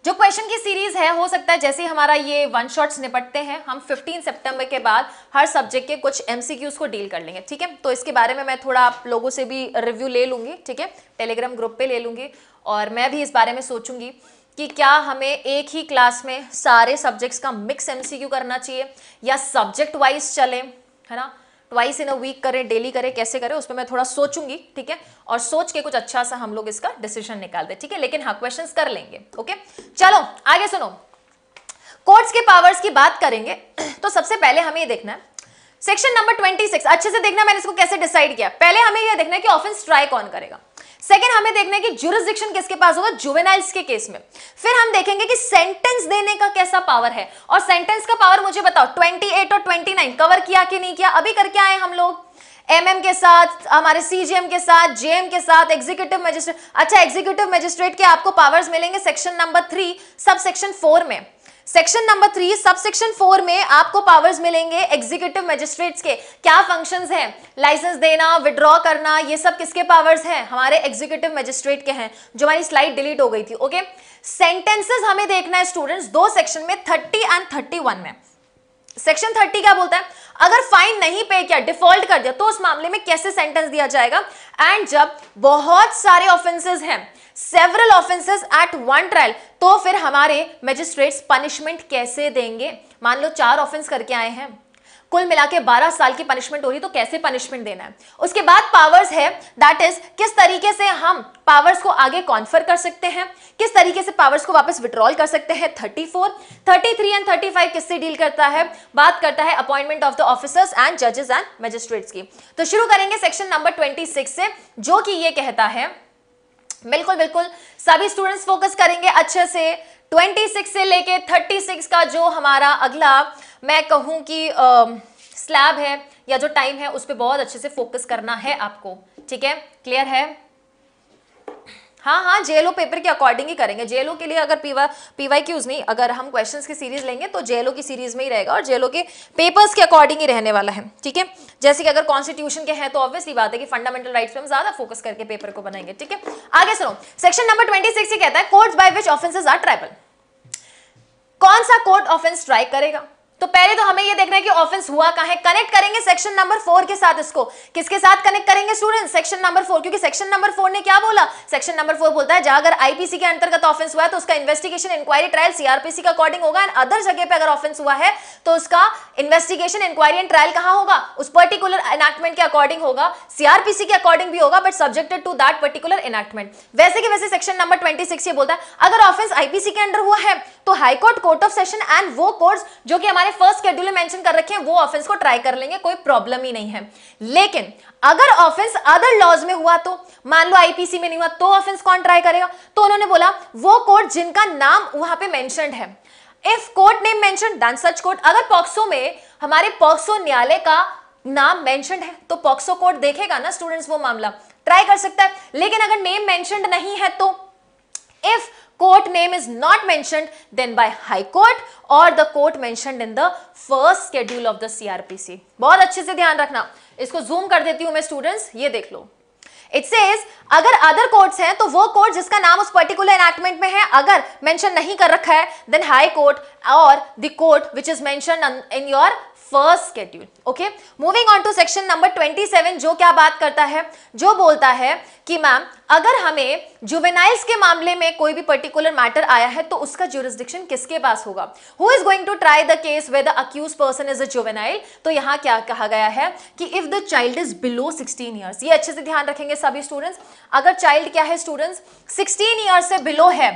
जो क्वेश्चन की सीरीज है हो सकता है जैसे हमारा ये वन शॉट्स निपटते हैं हम 15 सितंबर के बाद हर सब्जेक्ट के कुछ एमसीक्यूज को डील कर लेंगे ठीक है तो इसके बारे में मैं थोड़ा आप लोगों से भी रिव्यू ले लूँगी ठीक है टेलीग्राम ग्रुप पे ले लूँगी और मैं भी इस बारे में सोचूंगी कि क्या हमें एक ही क्लास में सारे सब्जेक्ट्स का मिक्स एम करना चाहिए या सब्जेक्ट वाइज चलें है ना ट्वाइस इन अ वीक करें डेली करें कैसे करें उस पर मैं थोड़ा सोचूंगी ठीक है और सोच के कुछ अच्छा सा हम लोग इसका डिसीजन निकाल दें ठीक है लेकिन हाँ क्वेश्चन कर लेंगे ओके चलो आगे सुनो कोर्ट्स के पावर्स की बात करेंगे तो सबसे पहले हमें ये देखना है सेक्शन नंबर 26 अच्छे से देखना मैंने इसको कैसे डिसाइड किया पहले हमें यह देखना है कि ऑफेंस ट्राई कौन करेगा सेकंड हमें देखने की जुरिस्डिक्शन किसके पास होगा जुवेनाइल्स के केस में फिर हम देखेंगे कि सेंटेंस देने का कैसा पावर है और सेंटेंस का पावर मुझे बताओ 28 और 29 कवर किया कि नहीं किया अभी करके आए हम लोग एमएम MM के साथ हमारे सीजीएम के साथ जेएम के साथ एग्जीक्यूटिव मजिस्ट्रेट अच्छा एग्जीक्यूटिव मजिस्ट्रेट के आपको पावर्स मिलेंगे सेक्शन नंबर थ्री सब सेक्शन फोर में सेक्शन नंबर थ्री सब सेक्शन फोर में आपको पावर्स मिलेंगे एग्जीक्यूटिव मजिस्ट्रेट्स के क्या फंक्शंस हैं लाइसेंस देना विड्रॉ करना ये सब किसके पावर्स हैं हमारे एग्जीक्यूटिव मजिस्ट्रेट के हैं जो हमारी स्लाइड डिलीट हो गई थी ओके सेंटेंसेस हमें देखना है स्टूडेंट्स दो सेक्शन में थर्टी एंड थर्टी वन में सेक्शन थर्टी क्या बोलता है अगर फाइन नहीं पे किया डिफॉल्ट कर दिया तो उस मामले में कैसे सेंटेंस दिया जाएगा एंड जब बहुत सारे ऑफेंसेस हैं several offences at one trial तो फिर हमारे मजिस्ट्रेट्स पनिशमेंट कैसे देंगे मान लो चार ऑफेंस करके आए हैं कुल मिला के बारह साल की पनिशमेंट हो रही तो कैसे पनिशमेंट देना है उसके बाद पावर्स है दैट इज किस तरीके से हम पावर्स को आगे कॉन्फर कर सकते हैं किस तरीके से पावर्स को वापस विड्रॉल कर सकते हैं 34, 33 एंड 35 किससे डील करता है बात करता है appointment of the officers and जजेस एंड मजिस्ट्रेट्स की तो शुरू करेंगे सेक्शन नंबर ट्वेंटी से जो कि यह कहता है बिल्कुल बिल्कुल सभी स्टूडेंट्स फोकस करेंगे अच्छे से 26 से लेके 36 का जो हमारा अगला मैं कहूं कि स्लैब है या जो टाइम है उस पर बहुत अच्छे से फोकस करना है आपको ठीक है क्लियर है हाँ हाँ जेलो पेपर के अकॉर्डिंग ही करेंगे जेलो के लिए अगर पीवा पीवाई क्यूज नहीं अगर हम क्वेश्चन की सीरीज लेंगे तो जेलो की सीरीज में ही रहेगा और जेलो के पेपर्स के अकॉर्डिंग ही रहने वाला है ठीक है जैसे कि अगर कॉन्स्टिट्यूशन के हैं तो ऑब्वियसली बात है कि फंडामेंटल राइट्स पे हम ज्यादा फोकस करके पेपर को बनाएंगे ठीक है आगे सुनो सेक्शन नंबर ट्वेंटी सिक्स कहता है court by which offences are triable कौन सा कोर्ट ऑफेंस ट्राई करेगा तो पहले तो हमें ये देखना है कि ऑफेंस हुआ कहा है कनेक्ट करेंगे सेक्शन नंबर फोर के साथ इसको किसके साथ कनेक्ट करेंगे स्टूडेंट सेक्शन नंबर फोर क्योंकि सेक्शन नंबर फोर ने क्या बोला सेक्शन नंबर फोर बोलता है जहां अगर आईपीसी के अंतर्गत ऑफेंस हुआ है तो उसका इन्वेस्टिगेशन इंक्वायरी ट्रायल सीआरपीसी का अकॉर्डिंग होगा एंड अदर जगह पर अगर ऑफेंस हुआ है तो उसका इन्वेस्टिगेशन इंक्वायरी एंड ट्रायल कहां होगा उस पर्टिकुलर एनेक्टमेंट के अकॉर्डिंग होगा सीआरपीसी के अकॉर्डिंग भी होगा but subjected to that particular enactment वैसे कि वैसे सेक्शन नंबर ट्वेंटी ये बोलता है अगर ऑफेंस आईपीसी के अंडर हुआ है तो high court court of session and वो कोर्ट जो कि हमारे मैंने फर्स्ट स्केड्यूल मेंशन कर रखे हैं वो ऑफेंस को ट्राई कर लेंगे कोई प्रॉब्लम ही नहीं है लेकिन अगर ऑफेंस अदर लॉज में हुआ तो मान लो आईपीसी में नहीं हुआ तो ऑफेंस कौन ट्राई करेगा तो उन्होंने बोला वो कोर्ट जिनका नाम वहां पे मैं इफ कोर्ट नेम मैं सच कोर्ट अगर पॉक्सो में हमारे पॉक्सो न्यायालय का नाम मेंशन है तो पॉक्सो कोर्ट देखेगा ना स्टूडेंट्स वो मामला ट्राई कर सकता है लेकिन अगर नेम मेंशन नहीं है तो if court name is not mentioned then by high court or the court mentioned in the first schedule of the CRPC. बहुत अच्छे से ध्यान रखना इसको zoom कर देती हूँ मैं students ये देख लो इट सेज अगर अदर कोर्ट्स हैं तो वो कोर्ट जिसका नाम उस पर्टिकुलर एनएक्टमेंट में है अगर मेंशन नहीं कर रखा है देन हाई कोर्ट और the court which is mention in your first schedule okay moving on to section number 27 जो क्या बात करता है जो बोलता है कि मैम अगर हमें जुबेनाइल्स के मामले में कोई भी पर्टिकुलर मैटर आया है तो उसका ज्यूरिस्डिक्शन किसके पास होगा who is going to try the case where the accused person is a juvenile तो यहाँ क्या कहा गया है कि if the child is below 16 years ये अच्छे से ध्यान रखेंगे सभी स्टूडेंट्स अगर चाइल्ड क्या है स्टूडेंट्स 16 ईयर्स से बिलो है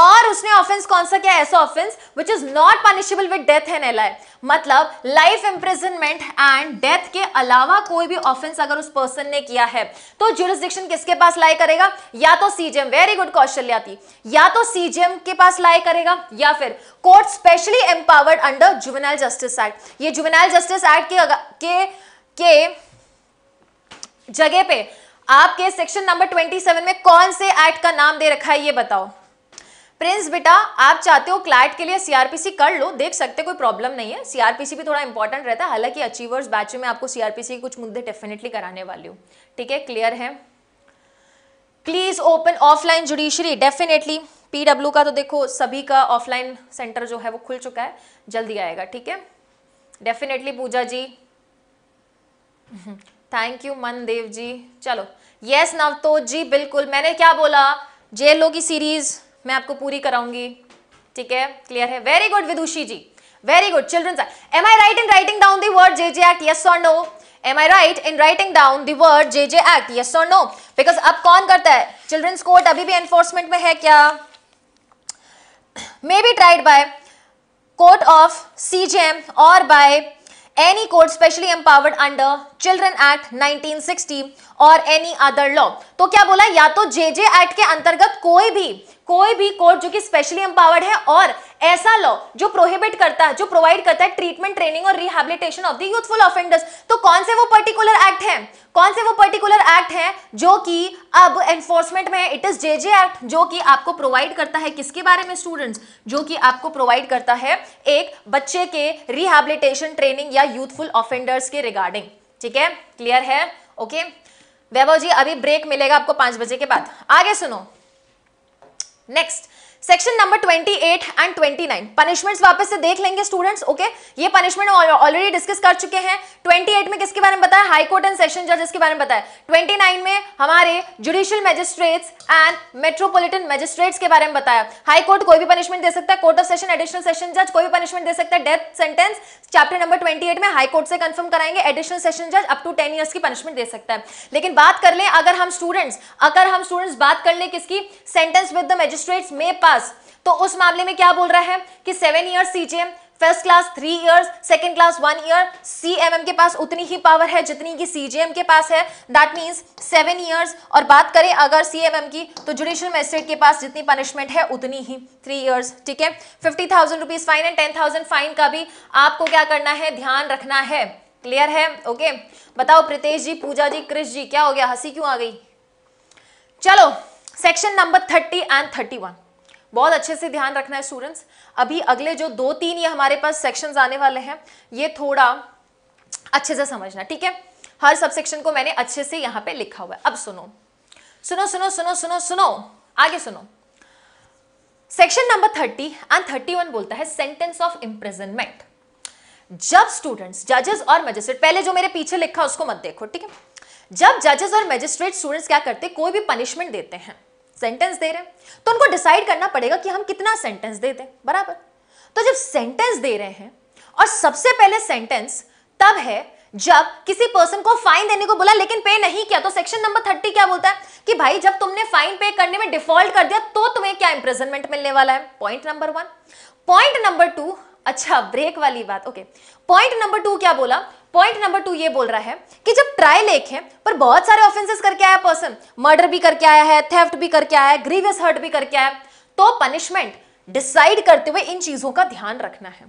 और उसने ऑफेंस कौन सा किया ऐसा offence which is not punishable with death and ally मतलब लाइफ इंप्रिजनमेंट एंड डेथ के अलावा कोई भी ऑफेंस अगर उस पर्सन ने किया है तो जुरिस्डिक्शन किसके पास लाई करेगा या तो सीजीएम वेरी गुड क्वेश्चन थी या तो सीजीएम के पास लाई करेगा या फिर court specially empowered under juvenile justice act ये जुवेनाइल जस्टिस एक्ट के के के जगह पे आपके सेक्शन नंबर 27 में कौन से एक्ट का नाम दे रखा है ये बताओ प्रिंस बेटा आप चाहते हो क्लाइट के लिए सीआरपीसी कर लो देख सकते कोई प्रॉब्लम नहीं है सीआरपीसी भी थोड़ा इंपॉर्टेंट रहता है हालांकि अचीवर्स बैच में आपको सीआरपीसी के कुछ मुद्दे डेफिनेटली कराने वाली हूँ ठीक है क्लियर है please open offline judiciary definitely PW का तो देखो सभी का ऑफलाइन सेंटर जो है वो खुल चुका है जल्दी आएगा ठीक है definitely Pooja ji thank you Dev ji चलो यस yes, नवतोज जी बिल्कुल मैंने क्या बोला जेलो की सीरीज़ मैं आपको पूरी कराऊंगी ठीक है क्लियर है very good Vidushi ji very good children am I right in writing down the word J J act yes और no am I right in writing down the word J J act yes और no because अब कौन करता है children's court अभी भी enforcement में है क्या may be tried by court of C J M और by any court specially empowered under children act 1960 और एनी अदर लॉ तो क्या बोला या तो जे जे एक्ट के अंतर्गत कोई भी कोई भी कोर्ट जो कि स्पेशली एम्पावर्ड है और ऐसा लॉ जो प्रोहिबिट करता है जो प्रोवाइड करता है ट्रीटमेंट ट्रेनिंग और rehabilitation of the youthful offenders तो कौन से वो पर्टिकुलर एक्ट है कौन से वो पर्टिकुलर एक्ट है जो कि अब एनफोर्समेंट में है it is J J act जो कि आपको प्रोवाइड करता है किसके बारे में स्टूडेंट्स जो कि आपको प्रोवाइड करता है एक बच्चे के रिहेबिलिटेशन ट्रेनिंग या यूथफुल ऑफेंडर्स के रिगार्डिंग ठीक है क्लियर है ओके वैभव जी अभी ब्रेक मिलेगा आपको पांच बजे के बाद आगे सुनो Next, section number 28 and 29 punishments वापस से देख लेंगे स्टूडेंट्स ओके ये पनिशमेंट ऑलरेडी डिस्कस कर चुके हैं 28 में किसके बारे में बताया हाई कोर्ट एंड सेशन जज के बारे में बताया 29 में हमारे judicial magistrates and metropolitan magistrates के बारे में बताया हाई कोर्ट कोई भी पनिशमेंट दे सकता है court of session additional session जज कोई भी पनिशमेंट दे सकता है death sentence chapter number twenty में हाई कोर्ट से कंफर्म कराएंगे एडिशनल सेशन जज अप टू टेन ईयर्स की पनिशमेंट दे सकता है लेकिन बात कर ले अगर हम स्टूडेंट्स अगर हम स्टूडेंट्स बात कर ले किसकी सेंटेंस विद द मैजिस्ट्रेट्स में क्लास तो उस मामले में क्या बोल रहा है कि seven years CGM first class three years second class one year CMM के पास उतनी ही पावर है जितनी की सीजीएम के पास है दैट मीन्स सेवन ईयर्स और बात करें अगर सीएमएम की तो जुडिशियल मजिस्ट्रेट के पास जितनी पनिशमेंट है उतनी ही थ्री ईयर्स ठीक है fifty thousand rupees fine and ten thousand fine का भी आपको क्या करना है ध्यान रखना है क्लियर है ओके बताओ प्रीतेश जी पूजा जी क्रिश जी क्या हो गया हंसी क्यों आ गई चलो section number thirty and thirty one बहुत अच्छे से ध्यान रखना है स्टूडेंट्स अभी अगले जो दो तीन ये हमारे पास सेक्शंस आने वाले हैं ये थोड़ा अच्छे से समझना ठीक है हर सब सेक्शन को मैंने अच्छे से यहाँ पे लिखा हुआ है अब सुनो सुनो सुनो सुनो सुनो सुनो आगे सुनो section number thirty and thirty one बोलता है सेंटेंस ऑफ इम्प्रेजनमेंट जब स्टूडेंट्स जजेस और मजिस्ट्रेट पहले जो मेरे पीछे लिखा उसको मत देखो ठीक है जब जजेस और मजिस्ट्रेट स्टूडेंट्स क्या करते कोई भी पनिशमेंट देते हैं सेंटेंस दे रहे हैं तो उनको डिसाइड करना पड़ेगा कि हम कितना सेंटेंस देते हैं बराबर तो जब सेंटेंस दे रहे हैं और सबसे पहले सेंटेंस तब है जब किसी पर्सन को फाइन देने को बोला लेकिन पे नहीं किया तो सेक्शन नंबर थर्टी क्या बोलता है कि भाई जब तुमने फाइन पे करने में डिफॉल्ट कर दिया तो तुम्हें क्या इंप्रेजनमेंट मिलने वाला है point number one point number two अच्छा ब्रेक वाली बात ओके पॉइंट नंबर टू क्या बोला पॉइंट नंबर टू ये बोल रहा है कि जब ट्रायल एक है पर बहुत सारे ऑफेंसेस करके आया पर्सन मर्डर भी करके आया है थेफ्ट भी करके आया है ग्रीवियस हर्ट भी करके आया तो पनिशमेंट डिसाइड करते हुए इन चीजों का ध्यान रखना है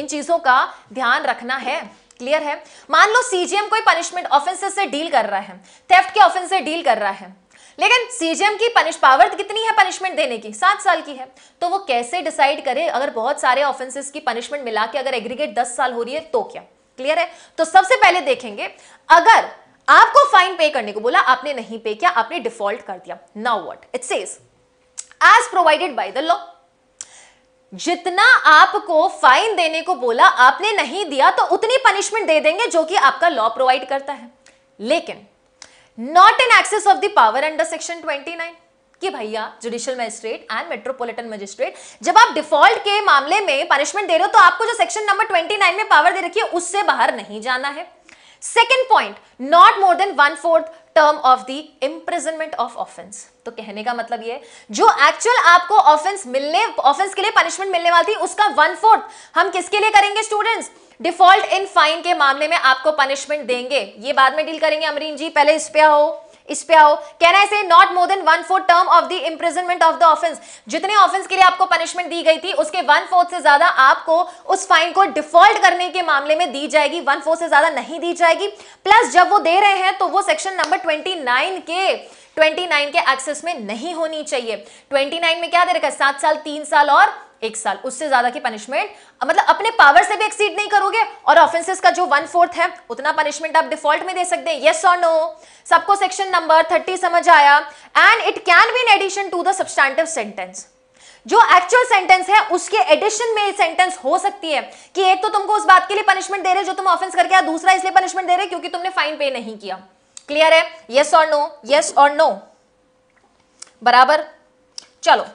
इन चीजों का ध्यान रखना है क्लियर है मान लो सीजीएम कोई पनिशमेंट ऑफेंसेस से डील कर रहा है थेफ्ट के ऑफेंस से डील कर रहा है लेकिन सीजीएम की पनिश पावर कितनी है पनिशमेंट देने की सात साल की है तो वो कैसे डिसाइड करे अगर बहुत सारे ऑफेंसेस की पनिशमेंट मिला के अगर एग्रीगेट दस साल हो रही है तो क्या क्लियर है तो सबसे पहले देखेंगे अगर आपको फाइन पे करने को बोला आपने नहीं पे किया आपने डिफॉल्ट कर दिया now what it says as provided by the law जितना आपको फाइन देने को बोला आपने नहीं दिया तो उतनी पनिशमेंट दे देंगे जो कि आपका लॉ प्रोवाइड करता है लेकिन not in excess of the power under section 29 कि भैया judicial magistrate and metropolitan magistrate जब आप डिफॉल्ट के मामले में पनिशमेंट दे रहे हो तो आपको जो सेक्शन नंबर 29 में पावर दे रखी है उससे बाहर नहीं जाना है second point not more than one fourth term of the imprisonment of offence तो कहने का मतलब ये जो एक्चुअल आपको ऑफेंस मिलने ऑफेंस के लिए पनिशमेंट मिलने वाली थी उसका वन फोर्थ हम किसके लिए करेंगे स्टूडेंट्स डिफॉल्ट इन फाइन के मामले में आपको पनिशमेंट देंगे ये बाद में डील करेंगे अमरीन जी पहले इस पे आओ इस पे आओ can I say not more than one fourth term of the imprisonment of the offence जितने ऑफेंस के लिए आपको पनिशमेंट दी गई थी उसके वन फोर्थ से ज्यादा आपको उस फाइन को डिफॉल्ट करने के मामले में दी जाएगी वन फोर्थ से ज्यादा नहीं दी जाएगी प्लस जब वो दे रहे हैं तो वो सेक्शन नंबर ट्वेंटी के 29 के एक्सेस में नहीं होनी चाहिए 29 में क्या दे रखा है सात साल तीन साल और एक साल उससे ज्यादा की पनिशमेंट मतलब अपने पावर से भी एक्सीड नहीं करोगे और ऑफेंसेस का जो वन फोर्थ है उतना पनिशमेंट आप डिफॉल्ट में दे सकते हैं यस और नो सबको सेक्शन नंबर थर्टी समझ आया and it can be in addition to the substantive sentence जो एक्चुअल सेंटेंस है उसके एडिशन में सेंटेंस हो सकती है कि एक तो तुमको उस बात के लिए पनिशमेंट दे रहे जो तुम ऑफेंस करके दूसरा इसलिए पनिशमेंट दे रहे क्योंकि तुमने फाइन पे नहीं किया क्लियर है यस और नो यस और नो बराबर चलो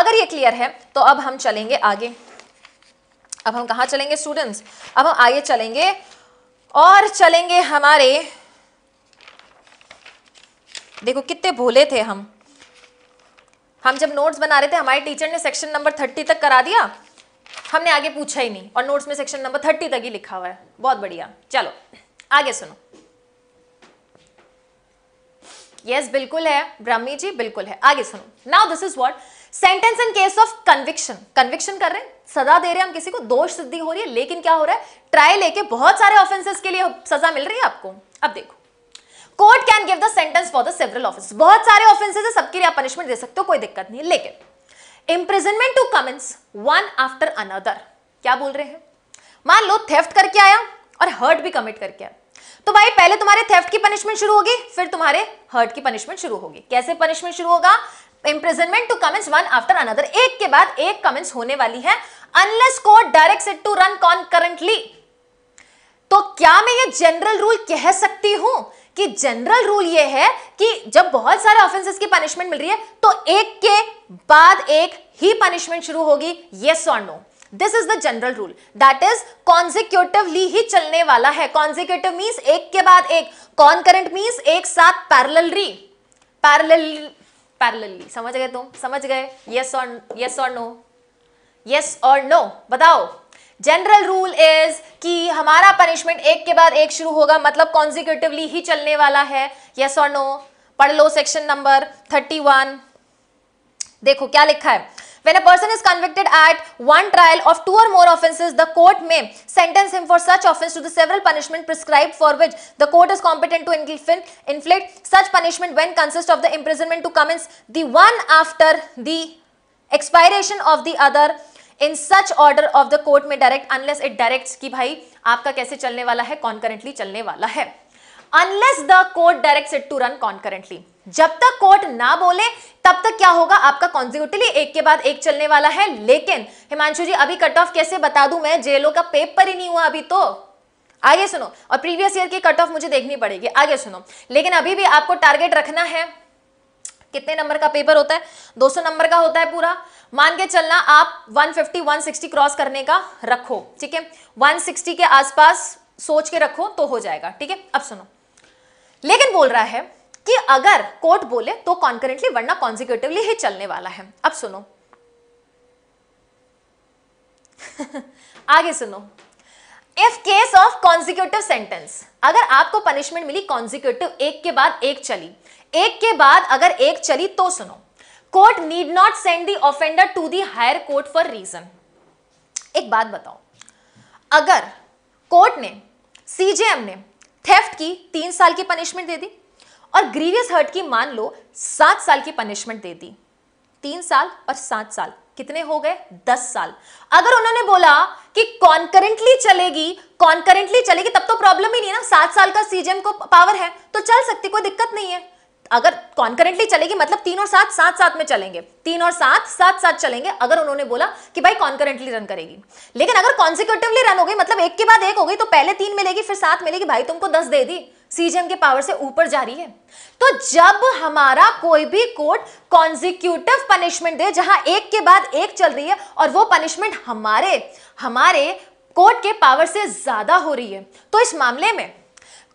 अगर ये क्लियर है तो अब हम चलेंगे आगे अब हम कहा चलेंगे स्टूडेंट्स अब हम आगे चलेंगे और चलेंगे हमारे देखो कितने भोले थे हम हम जब नोट्स बना रहे थे हमारे टीचर ने सेक्शन नंबर थर्टी तक करा दिया हमने आगे पूछा ही नहीं और नोट्स में सेक्शन नंबर थर्टी तक ही लिखा हुआ है बहुत बढ़िया चलो आगे सुनो यस yes, बिल्कुल है ब्रह्मी जी बिल्कुल है आगे सुनो now this is what sentence in case of conviction conviction कर रहे हैं सजा दे रहे हैं हम किसी को दोष सिद्धि हो रही है लेकिन क्या हो रहा है ट्रायल लेके बहुत सारे ऑफेंसेस के लिए सजा मिल रही है आपको अब देखो court can give the sentence for the several offence बहुत सारे ऑफेंसेस है सबके लिए आप पनिशमेंट दे सकते हो कोई दिक्कत नहीं लेकिन imprisonment to commence one after another क्या बोल रहे हैं मान लो थेफ्ट करके आया और हर्ट भी कमिट करके आया तो भाई पहले तुम्हारे थेफ्ट की पनिशमेंट शुरू होगी फिर तुम्हारे हर्ट की पनिशमेंट शुरू होगी कैसे पनिशमेंट शुरू होगा imprisonment to commence one after another एक के बाद एक कमेंट्स होने वाली है unless court direct it to run concurrently तो क्या मैं ये जनरल रूल कह सकती हूं कि जनरल रूल ये है कि जब बहुत सारे ऑफेंसेस की पनिशमेंट मिल रही है तो एक के बाद एक ही पनिशमेंट शुरू होगी येस और no this is the general rule that is consecutively ही चलने वाला है कॉन्जिक्यूटिव मीन्स एक के बाद एक कॉन करेंट मीन्स एक साथ पैरलरी पैरल पैरलली समझ गए तुम समझ गए यस और यस और नो यस और नो बताओ जनरल रूल इज कि हमारा पनिशमेंट एक के बाद एक शुरू होगा मतलब कॉन्जिक्यूटिवली ही चलने वाला है यस और नो पढ़ लो सेक्शन नंबर थर्टी वन देखो क्या लिखा है When a person is convicted at one trial of two or more offences, the court may sentence him for such offence to the several punishment prescribed for which the court is competent to inflict such punishment when consist of the imprisonment to commence the one after the expiration of the other in such order of the court में direct unless it direct कि भाई आपका कैसे चलने वाला है concurrently चलने वाला है unless the court direct it to run concurrently जब तक कोर्ट ना बोले तब तक क्या होगा आपका कॉन्जिक्यूटिवली एक के बाद एक चलने वाला है लेकिन हिमांशु जी अभी कट ऑफ कैसे बता दू मैं जेलो का पेपर ही नहीं हुआ अभी तो आगे सुनो और प्रीवियस ईयर की कट ऑफ मुझे देखनी पड़ेगी आगे सुनो लेकिन अभी भी आपको टारगेट रखना है कितने नंबर का पेपर होता है 200 नंबर का होता है पूरा मान के चलना आप 150 160 क्रॉस करने का रखो ठीक है 160 के आसपास सोच के रखो तो हो जाएगा ठीक है अब सुनो लेकिन बोल रहा है कि अगर कोर्ट बोले तो कॉन्करेंटली वरना कॉन्जिक्यूटिवली ही चलने वाला है अब सुनो आगे सुनो if case of consecutive sentence अगर आपको पनिशमेंट मिली कॉन्जिक्यूटिव एक के बाद एक चली एक के बाद अगर एक चली तो सुनो court need not send the offender to the higher court for reason एक बात बताओ अगर कोर्ट ने सीजेएम ने थेफ्ट की तीन साल की पनिशमेंट दे दी और ग्रीवियस हर्ट की मान लो सात साल की पनिशमेंट दे दी तीन साल और सात साल कितने हो गए दस साल अगर उन्होंने बोला कि कॉन्करेंटली चलेगी कॉन्करेंटली चलेगी तब तो प्रॉब्लम ही नहीं ना सात साल का सीजीएम को पावर है तो चल सकती कोई दिक्कत नहीं है अगर कॉन्करेंटली चलेगी मतलब तीन और सात सात साथ में चलेंगे तीन और सात सात साथ चलेंगे अगर उन्होंने बोला कि भाई कॉन्करेंटली रन करेगी लेकिन अगर कॉन्सिक्यूटिवली रन हो गई मतलब एक के बाद एक हो गई तो पहले तीन मिलेगी फिर सात मिलेगी भाई तुमको दस दे दी सीजीएम के पावर से ऊपर जा रही है तो जब हमारा कोई भी कोर्ट कॉन्जिक्यूटिव पनिशमेंट दे जहां एक के बाद एक चल रही है और वो पनिशमेंट हमारे हमारे कोर्ट के पावर से ज्यादा हो रही है तो इस मामले में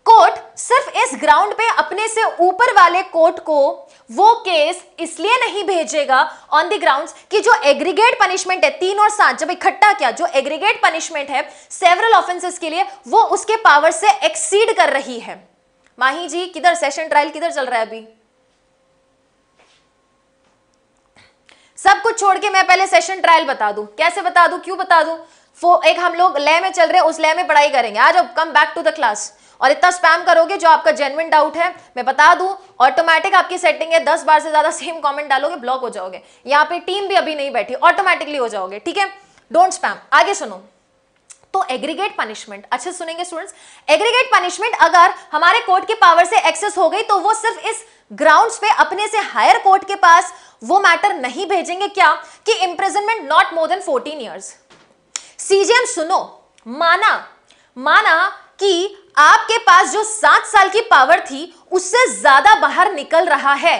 कोर्ट सिर्फ इस ग्राउंड पे अपने से ऊपर वाले कोर्ट को वो केस इसलिए नहीं भेजेगा ऑन द ग्राउंड्स कि जो एग्रीगेट पनिशमेंट है तीन और सात जब इकट्ठा किया जो एग्रीगेट पनिशमेंट है सेवरल ऑफेंसेस के लिए वो उसके पावर से एक्सीड कर रही है माही जी किधर सेशन ट्रायल किधर चल रहा है अभी सब कुछ छोड़ के मैं पहले सेशन ट्रायल बता दूं कैसे बता दूं क्यों बता दूं एक हम लोग लय में चल रहे हैं उस लय में पढ़ाई करेंगे आज अब come back to the class और इतना स्पैम करोगे जो आपका जेनविन डाउट है मैं बता दूं ऑटोमेटिक आपकी सेटिंग है दस बार से ज्यादा सेम कमेंट डालोगे ब्लॉक हो जाओगे यहाँ पे टीम भी अभी नहीं बैठी ऑटोमेटिकली हो जाओगे ठीक है डोंट स्पैम आगे सुनो तो एग्रीगेट पनिशमेंट अच्छे सुनेंगे स्टूडेंट्स एग्रीगेट पनिशमेंट अगर हमारे कोर्ट के पावर से एक्सेस हो गई तो वो सिर्फ इस ग्राउंड्स पे अपने से हायर कोर्ट के पास वो मैटर नहीं भेजेंगे क्या कि imprisonment not more than 14 years CGM सुनो माना माना कि आपके पास जो सात साल की पावर थी उससे ज्यादा बाहर निकल रहा है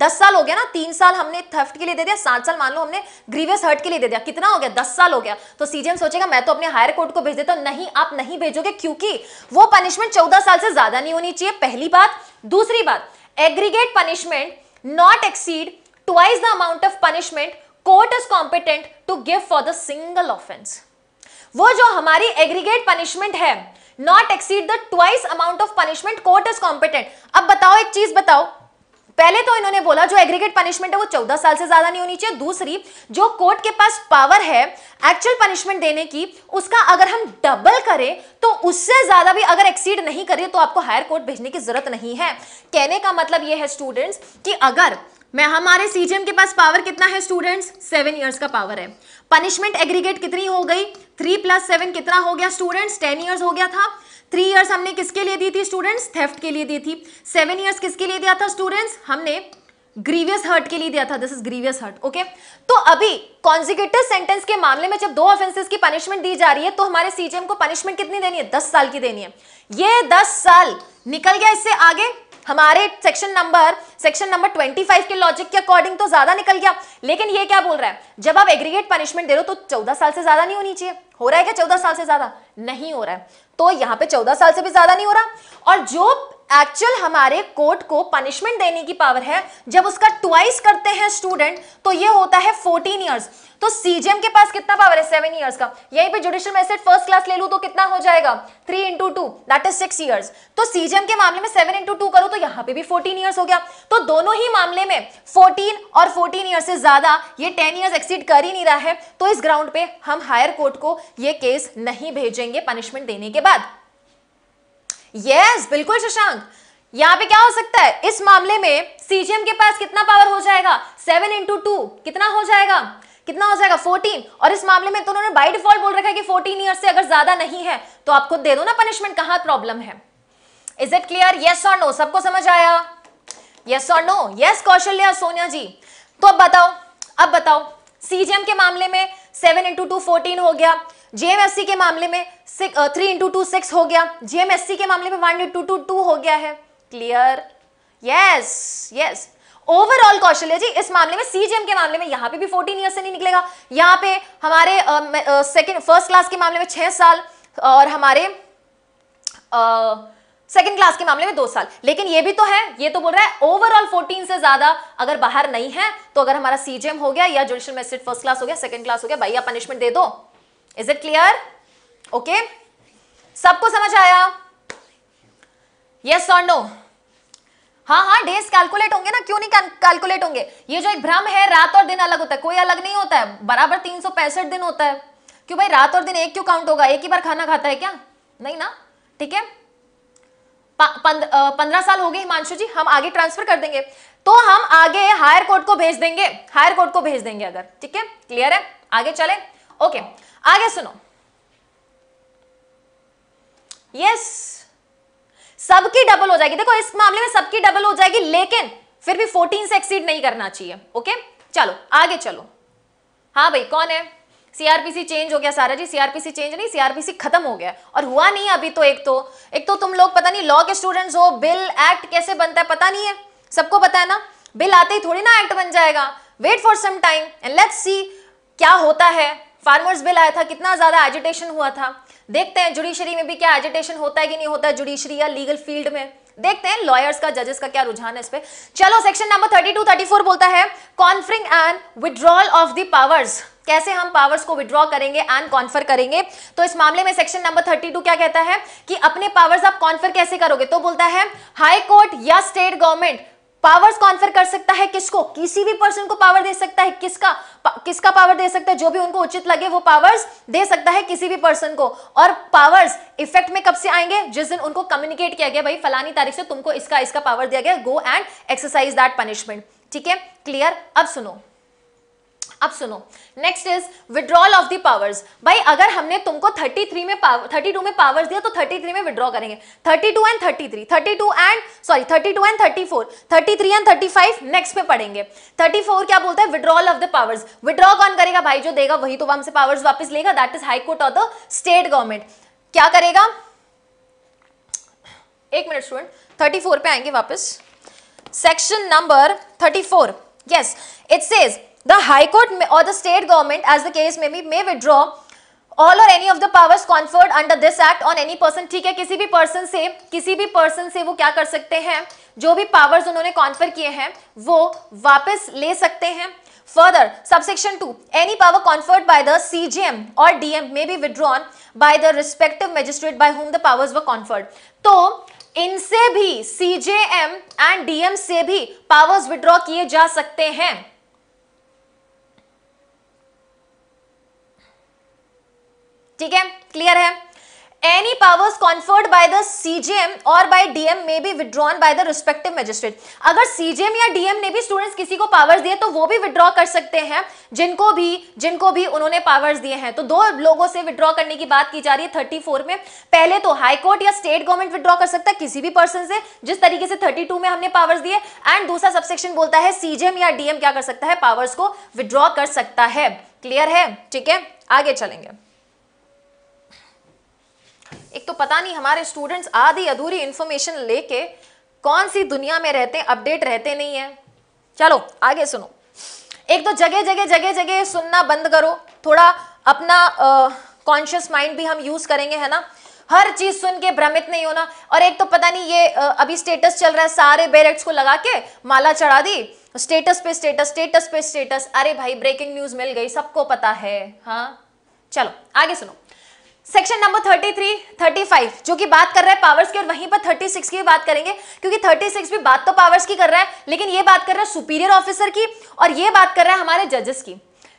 दस साल हो गया ना तीन साल हमने थफ्ट के लिए दे दिया सात साल मान लो हमने ग्रीवियस हर्ट के लिए दे दिया कितना हो गया दस साल हो गया तो सीजीएम सोचेगा मैं तो अपने हायर कोर्ट को भेज देता हूँ नहीं आप नहीं भेजोगे क्योंकि वो पनिशमेंट चौदह साल से ज्यादा नहीं होनी चाहिए पहली बात दूसरी बात aggregate punishment not exceed twice the amount of punishment court is competent to give for the single offence वो जो हमारी एग्रीगेट पनिशमेंट है not exceed the twice amount of punishment court is competent अब बताओ एक चीज बताओ पहले तो इन्होंने बोला जो एग्रीगेट पनिशमेंट है वो चौदह साल से ज्यादा नहीं होनी चाहिए दूसरी जो कोर्ट के पास पावर है एक्चुअल पनिशमेंट देने की उसका अगर हम डबल करें तो उससे ज्यादा भी अगर एक्सीड नहीं करें तो आपको हायर कोर्ट भेजने की जरूरत नहीं है कहने का मतलब यह है स्टूडेंट्स कि अगर मैं हमारे सीजीएम के पास पावर कितना है स्टूडेंट्स सेवन ईयर्स का पावर है पनिशमेंट एग्रीगेट कितनी हो गई थ्री प्लस सेवन कितना हो गया स्टूडेंट्स टेन ईयर्स हो गया था थ्री ईयर्स हमने किसके लिए दी थी स्टूडेंट्स थेफ्ट के लिए दी थी सेवन ईयर्स किसके लिए दिया था स्टूडेंट्स हमने ग्रीवियस हर्ट के लिए दिया था this is grievous hurt okay तो अभी कॉन्जिक्यूटिव सेंटेंस के मामले में जब दो ऑफेंसेस की पनिशमेंट दी जा रही है तो हमारे सीजीएम को पनिशमेंट कितनी देनी है दस साल की देनी है ये दस साल निकल गया इससे आगे हमारे सेक्शन नंबर सेक्शन नंबर 25 के लॉजिक के अकॉर्डिंग तो ज्यादा निकल गया लेकिन ये क्या बोल रहा है जब आप एग्रीगेट पनिशमेंट दे रहे हो तो 14 साल से ज्यादा नहीं होनी चाहिए हो रहा है क्या 14 साल से ज्यादा नहीं हो रहा है तो यहाँ पे चौदह साल से भी ज्यादा नहीं हो रहा और जो एक्चुअल हमारे कोर्ट को पनिशमेंट देने की पावर है जब उसका ट्वाइस करते हैं स्टूडेंट तो ये होता है फोर्टीन ईयर्स तो सीजीएम के पास कितना पावर है सेवन ईयर्स का यहीं पे जुडिशियल मैजिस्ट्रेट फर्स्ट क्लास ले लू तो कितना हो जाएगा three into two that is six years तो सीजीएम के मामले में सेवन इंटू टू करो तो यहां पे भी फोर्टीन ईयर्स हो गया तो दोनों ही मामले में फोर्टीन और फोर्टीन ईयर से ज्यादा ये टेन ईयर्स एक्सीड कर ही नहीं रहा है तो इस ग्राउंड पे हम हायर कोर्ट को ये केस नहीं भेजेंगे पनिशमेंट देने के बाद यस yes, बिल्कुल शशांक यहां पे क्या हो सकता है इस मामले में सीजीएम के पास कितना पावर हो जाएगा सेवन इंटू टू कितना हो जाएगा कितना हो जाएगा 14 और इस मामले में तो उन्होंने बाई डिफॉल्ट बोल रखा है कि 14 ईयर से अगर ज्यादा नहीं है तो आप खुद दे दो ना पनिशमेंट कहां प्रॉब्लम है इज इट क्लियर यस और नो सबको समझ आया यस और नो यस कौशल्या सोनिया जी तो अब बताओ अब बताओ सीजीएम के मामले में सेवन इंटू टू फोर्टीन हो गया जेएमएससी के मामले में थ्री इंटू टू सिक्स हो गया जेएमएससी के मामले में वन इंटू टू टू हो गया है क्लियर यस यस ओवरऑल कौशल्य जी इस मामले में सीजीएम के मामले में यहां पे भी 14 ईयर से नहीं निकलेगा यहां पे हमारे सेकंड फर्स्ट क्लास के मामले में छह साल और हमारे सेकंड क्लास के मामले में दो साल लेकिन ये भी तो है ये तो बोल रहा है ओवरऑल 14 से ज्यादा अगर बाहर नहीं है तो अगर हमारा सीजीएम हो गया या जुडिशियल मैजिस्ट्रेट फर्स्ट क्लास हो गया सेकंड क्लास हो गया भाई भैया पनिशमेंट दे दो इज इट क्लियर ओके सबको समझ आया यस और नो हाँ हाँ डेज कैलकुलेट होंगे ना क्यों नहीं कैलकुलेट होंगे ये जो एक भ्रम है रात और दिन अलग होता है कोई अलग नहीं होता है बराबर तीन दिन होता है क्यों भाई रात और दिन एक क्यों काउंट होगा एक ही बार खाना खाता है क्या नहीं ना ठीक है पंद्रह साल हो गए हिमांशु जी हम आगे ट्रांसफर कर देंगे तो हम आगे हायर कोर्ट को भेज देंगे हायर कोर्ट को भेज देंगे अगर ठीक है क्लियर है आगे चले ओके आगे सुनो यस सबकी डबल हो जाएगी देखो इस मामले में सबकी डबल हो जाएगी लेकिन फिर भी 14 से एक्सीड नहीं करना चाहिए ओके चलो आगे चलो हाँ भाई कौन है सीआरपीसी चेंज हो गया सारा जी सीआरपीसी चेंज नहीं सीआरपीसी खत्म हो गया और हुआ नहीं अभी तो एक तो एक तो तुम लोग पता नहीं लॉ के स्टूडेंट्स हो बिल एक्ट कैसे बनता है पता नहीं है सबको पता है ना बिल आते ही थोड़ी ना एक्ट बन जाएगा wait for some time and let's see क्या होता है फार्मर्स बिल आया था कितना ज्यादा एजिटेशन हुआ था देखते हैं जुडिशरी में भी क्या एजिटेशन होता है कि नहीं होता है जुडिशरी या लीगल फील्ड में देखते हैं लॉयर्स का जजेस का क्या रुझान है इस पे चलो section number thirty two thirty four बोलता है conferring and withdrawal of the powers कैसे हम पावर्स को विड्रॉ करेंगे एंड कॉन्फर करेंगे तो इस मामले में सेक्शन नंबर 32 क्या कहता है कि अपने पावर्स आप कॉन्फर कैसे करोगे तो बोलता है हाई कोर्ट या स्टेट गवर्नमेंट पावर्स कॉन्फर कर सकता है किसको किसी भी पर्सन को पावर दे सकता है किसका पा, किसका पावर दे सकता है जो भी उनको उचित लगे वो पावर्स दे सकता है किसी भी पर्सन को और पावर्स इफेक्ट में कब से आएंगे जिस दिन उनको कम्युनिकेट किया गया भाई फलानी तारीख से तुमको इसका इसका पावर दिया गया go and exercise that punishment ठीक है क्लियर अब सुनो अब सुनो next is withdrawal of the powers भाई अगर हमने तुमको 33 में थर्टी टू में पावर्स दिया तो 33 में विड्रॉ करेंगे 32 and 33 32 and sorry 32 and 34 33 and 35 next में पढ़ेंगे 34 क्या बोलता है withdrawal of the powers withdraw कौन करेगा भाई जो देगा वही तो हमसे पावर्स वापस लेगा दैट इज हाई कोर्ट और द स्टेट गवर्नमेंट क्या करेगा एक मिनट स्टूडेंट 34 पे आएंगे वापस section number 34 yes it says The High Court or the state government, as the case may be, may withdraw all और any of the powers conferred under this act on any person ठीक है किसी भी person से किसी भी person से वो क्या कर सकते हैं जो भी पावर्स उन्होंने कॉन्फर किए हैं वो वापस ले सकते हैं further subsection two any power conferred by the CGM और DM may be withdrawn by the respective magistrate by whom the powers were conferred तो इनसे भी सीजेएम एंड डीएम से भी पावर्स विड्रॉ किए जा सकते हैं ठीक है क्लियर है any powers conferred by the CJM or by DM may be withdrawn by the respective magistrate. अगर CJM या DM ने भी स्टूडेंट्स किसी को पावर्स दिए तो वो भी विद्रॉ कर सकते हैं जिनको भी जिनको भी उन्होंने पावर्स दिए हैं तो दो लोगों से विद्रॉ करने की बात की जा रही है थर्टी फोर में पहले तो हाईकोर्ट या स्टेट गवर्नमेंट विद्रॉ कर सकता है किसी भी पर्सन से जिस तरीके से थर्टी टू में हमने पावर्स दिए एंड दूसरा सबसेक्शन बोलता है सीजेएम या डीएम क्या कर सकता है पावर्स को विद्रॉ कर सकता है क्लियर है ठीक है आगे चलेंगे एक तो पता नहीं हमारे स्टूडेंट्स आधी अधूरी इंफॉर्मेशन लेके कौन सी दुनिया में रहते अपडेट रहते नहीं है चलो आगे सुनो एक तो जगह जगह जगह जगह सुनना बंद करो थोड़ा अपना कॉन्शियस माइंड भी हम यूज करेंगे है ना हर चीज सुन के भ्रमित नहीं होना और एक तो पता नहीं ये अभी स्टेटस चल रहा है सारे बेरेट्स को लगा के माला चढ़ा दी स्टेटस पे स्टेटस स्टेटस पे स्टेटस अरे भाई ब्रेकिंग न्यूज मिल गई सबको पता है हाँ चलो आगे सुनो सेक्शन नंबर 33, 35 जो कि बात कर रहा है पावर्स की और वहीं पर 36 की भी बात करेंगे क्योंकि 36 भी बात तो पावर्स की कर रहा है लेकिन ये बात कर रहा है सुपीरियर ऑफिसर की और ये बात कर रहा है हमारे जजेस की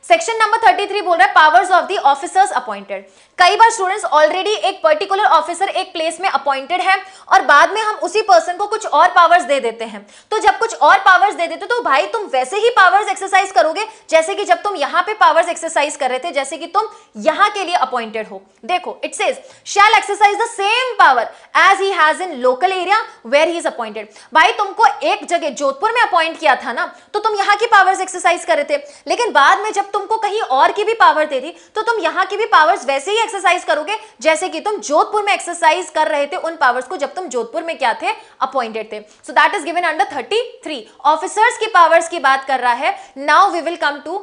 सेक्शन नंबर 33 बोल रहा है powers of the officers appointed कई बार स्टूडेंट्स ऑलरेडी एक पर्टिकुलर ऑफिसर एक प्लेस में अपॉइंटेड है और बाद में हम उसी पर्सन को कुछ और पावर्स दे देते हैं तो जब कुछ और पावर्स दे देते तो भाई तुम वैसे ही पावर्स एक्सरसाइज करोगे जैसे कि जब तुम यहाँ पे पावर्स एक्सरसाइज कर रहे थे जैसे कि तुम यहाँ के लिए अपॉइंटेड हो देखो it says shall exercise the same power as he has in local area where he is appointed भाई तुमको एक जगह जोधपुर में अपॉइंट किया था ना तो तुम यहाँ की पावर्स एक्सरसाइज कर रहे थे लेकिन बाद में जब तुमको कहीं और की भी पावर दे दी तो तुम यहाँ की भी पावर्स वैसे ही एक्सरसाइज करोगे जैसे कि तुम जोधपुर में एक्सरसाइज कर रहे थे उन पावर्स को जब तुम जोधपुर में क्या थे अपॉइंटेड थे so that is given under thirty officers की पावर्स की बात कर रहा है now we will come to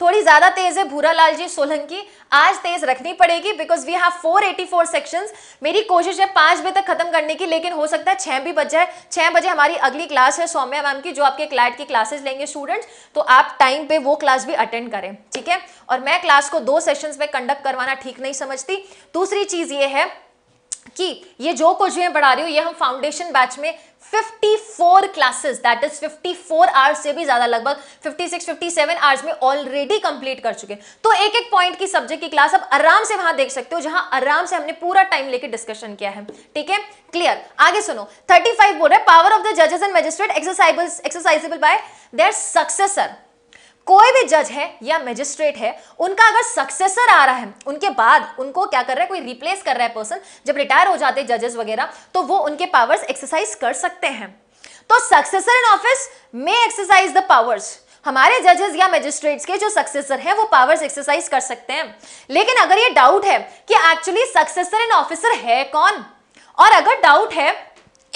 थोड़ी ज्यादा तेज है भूरा लाल जी सोलंकी आज तेज रखनी पड़ेगी बिकॉज वी हैव 484 सेक्शंस मेरी कोशिश है पांच बजे तक खत्म करने की लेकिन हो सकता है छह भी बज जाए छह बजे हमारी अगली क्लास है सौम्या मैम की जो आपके क्लाइट की क्लासेस लेंगे स्टूडेंट्स तो आप टाइम पे वो क्लास भी अटेंड करें ठीक है और मैं क्लास को दो सेशन में कंडक्ट करवाना ठीक नहीं समझती दूसरी चीज ये है कि ये जो कुछ भी मैं पढ़ा रही हूँ ये हम फाउंडेशन बैच में 54 क्लासेस दैट इज 54 आवर्स से भी ज्यादा लगभग 56 57 आवर्स में ऑलरेडी कंप्लीट कर चुके तो एक एक पॉइंट की सब्जेक्ट की क्लास आप आराम से वहां देख सकते हो जहां आराम से हमने पूरा टाइम लेके डिस्कशन किया है ठीक है क्लियर आगे सुनो 35 बोल रहे पावर ऑफ द जजेस and magistrate exercisable exercisable by their successor कोई भी जज है या मजिस्ट्रेट है उनका अगर सक्सेसर आ रहा है उनके बाद उनको क्या कर रहा है कोई रिप्लेस कर रहा है पर्सन जब रिटायर हो जाते हैं जजेस वगैरह तो वो उनके पावर्स एक्सरसाइज कर सकते हैं तो सक्सेसर इन ऑफिस में एक्सरसाइज द पावर्स हमारे जजेस या मजिस्ट्रेट्स के जो सक्सेसर हैं वो पावर्स एक्सरसाइज कर सकते हैं लेकिन अगर ये डाउट है कि एक्चुअली सक्सेसर इन ऑफिसर है कौन और अगर डाउट है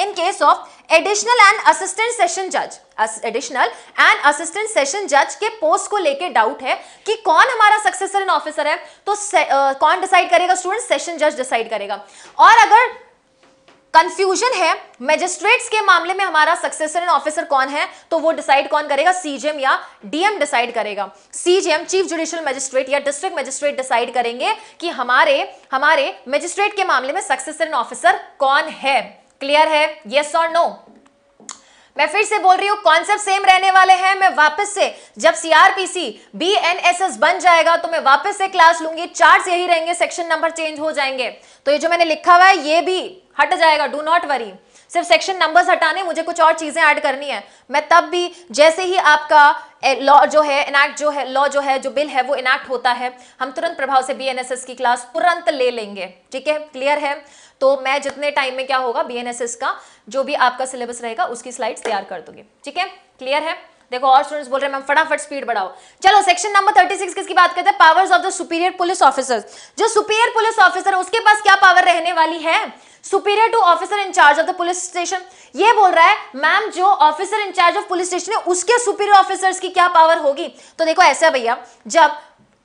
in case of additional and assistant session जज एडिशनल एंड असिस्टेंट सेशन जज के पोस्ट को लेके डाउट है कि कौन हमारा सक्सेसर इन ऑफिसर है तो से, uh, कौन डिसाइड करेगा स्टूडेंट सेशन जज डिसाइड करेगा और अगर कंफ्यूजन है मैजिस्ट्रेट्स के मामले में हमारा सक्सेसर इन ऑफिसर कौन है तो वो डिसाइड कौन करेगा सीजीएम या डीएम डिसाइड करेगा सीजीएम चीफ जुडिशियल मैजिस्ट्रेट या डिस्ट्रिक्ट मैजिस्ट्रेट डिसाइड करेंगे कि हमारे हमारे मैजिस्ट्रेट के मामले में सक्सेसर इन ऑफिसर कौन है क्लियर है यस और नो मैं फिर से बोल रही हूँ कॉन्सेप्ट सेम रहने वाले हैं मैं वापस से जब सीआरपीसी बीएनएसएस बन जाएगा तो मैं वापस से क्लास लूंगी चार्ट यही रहेंगे सेक्शन नंबर चेंज हो जाएंगे तो ये जो मैंने लिखा हुआ है ये भी हट जाएगा डू नॉट वरी सिर्फ सेक्शन नंबर्स हटाने मुझे कुछ और चीजें ऐड करनी है मैं तब भी जैसे ही आपका लॉ जो है इनैक्ट जो है लॉ जो है जो बिल है वो इनैक्ट होता है हम तुरंत प्रभाव से बीएनएसएस की क्लास तुरंत ले लेंगे ठीक है क्लियर है तो मैं जितने टाइम में क्या होगा बीएनएसएस का जो भी आपका सिलेबस रहेगा उसकी स्लाइड्स तैयार कर दोगे ठीक है क्लियर है देखो और स्टूडेंट्स बोल रहे हैं मैम फटाफट स्पीड बढ़ाओ चलो सेक्शन नंबर 36 किसकी बात करते हैं powers of the superior police officers जो सुपीरियर पुलिस ऑफिसर उसके पास क्या पावर रहने वाली है superior to officer in charge of the police station ये बोल रहा है मैम जो officer in charge of police station है उसके सुपीरियर ऑफिसर्स की क्या पावर होगी तो देखो ऐसा भैया जब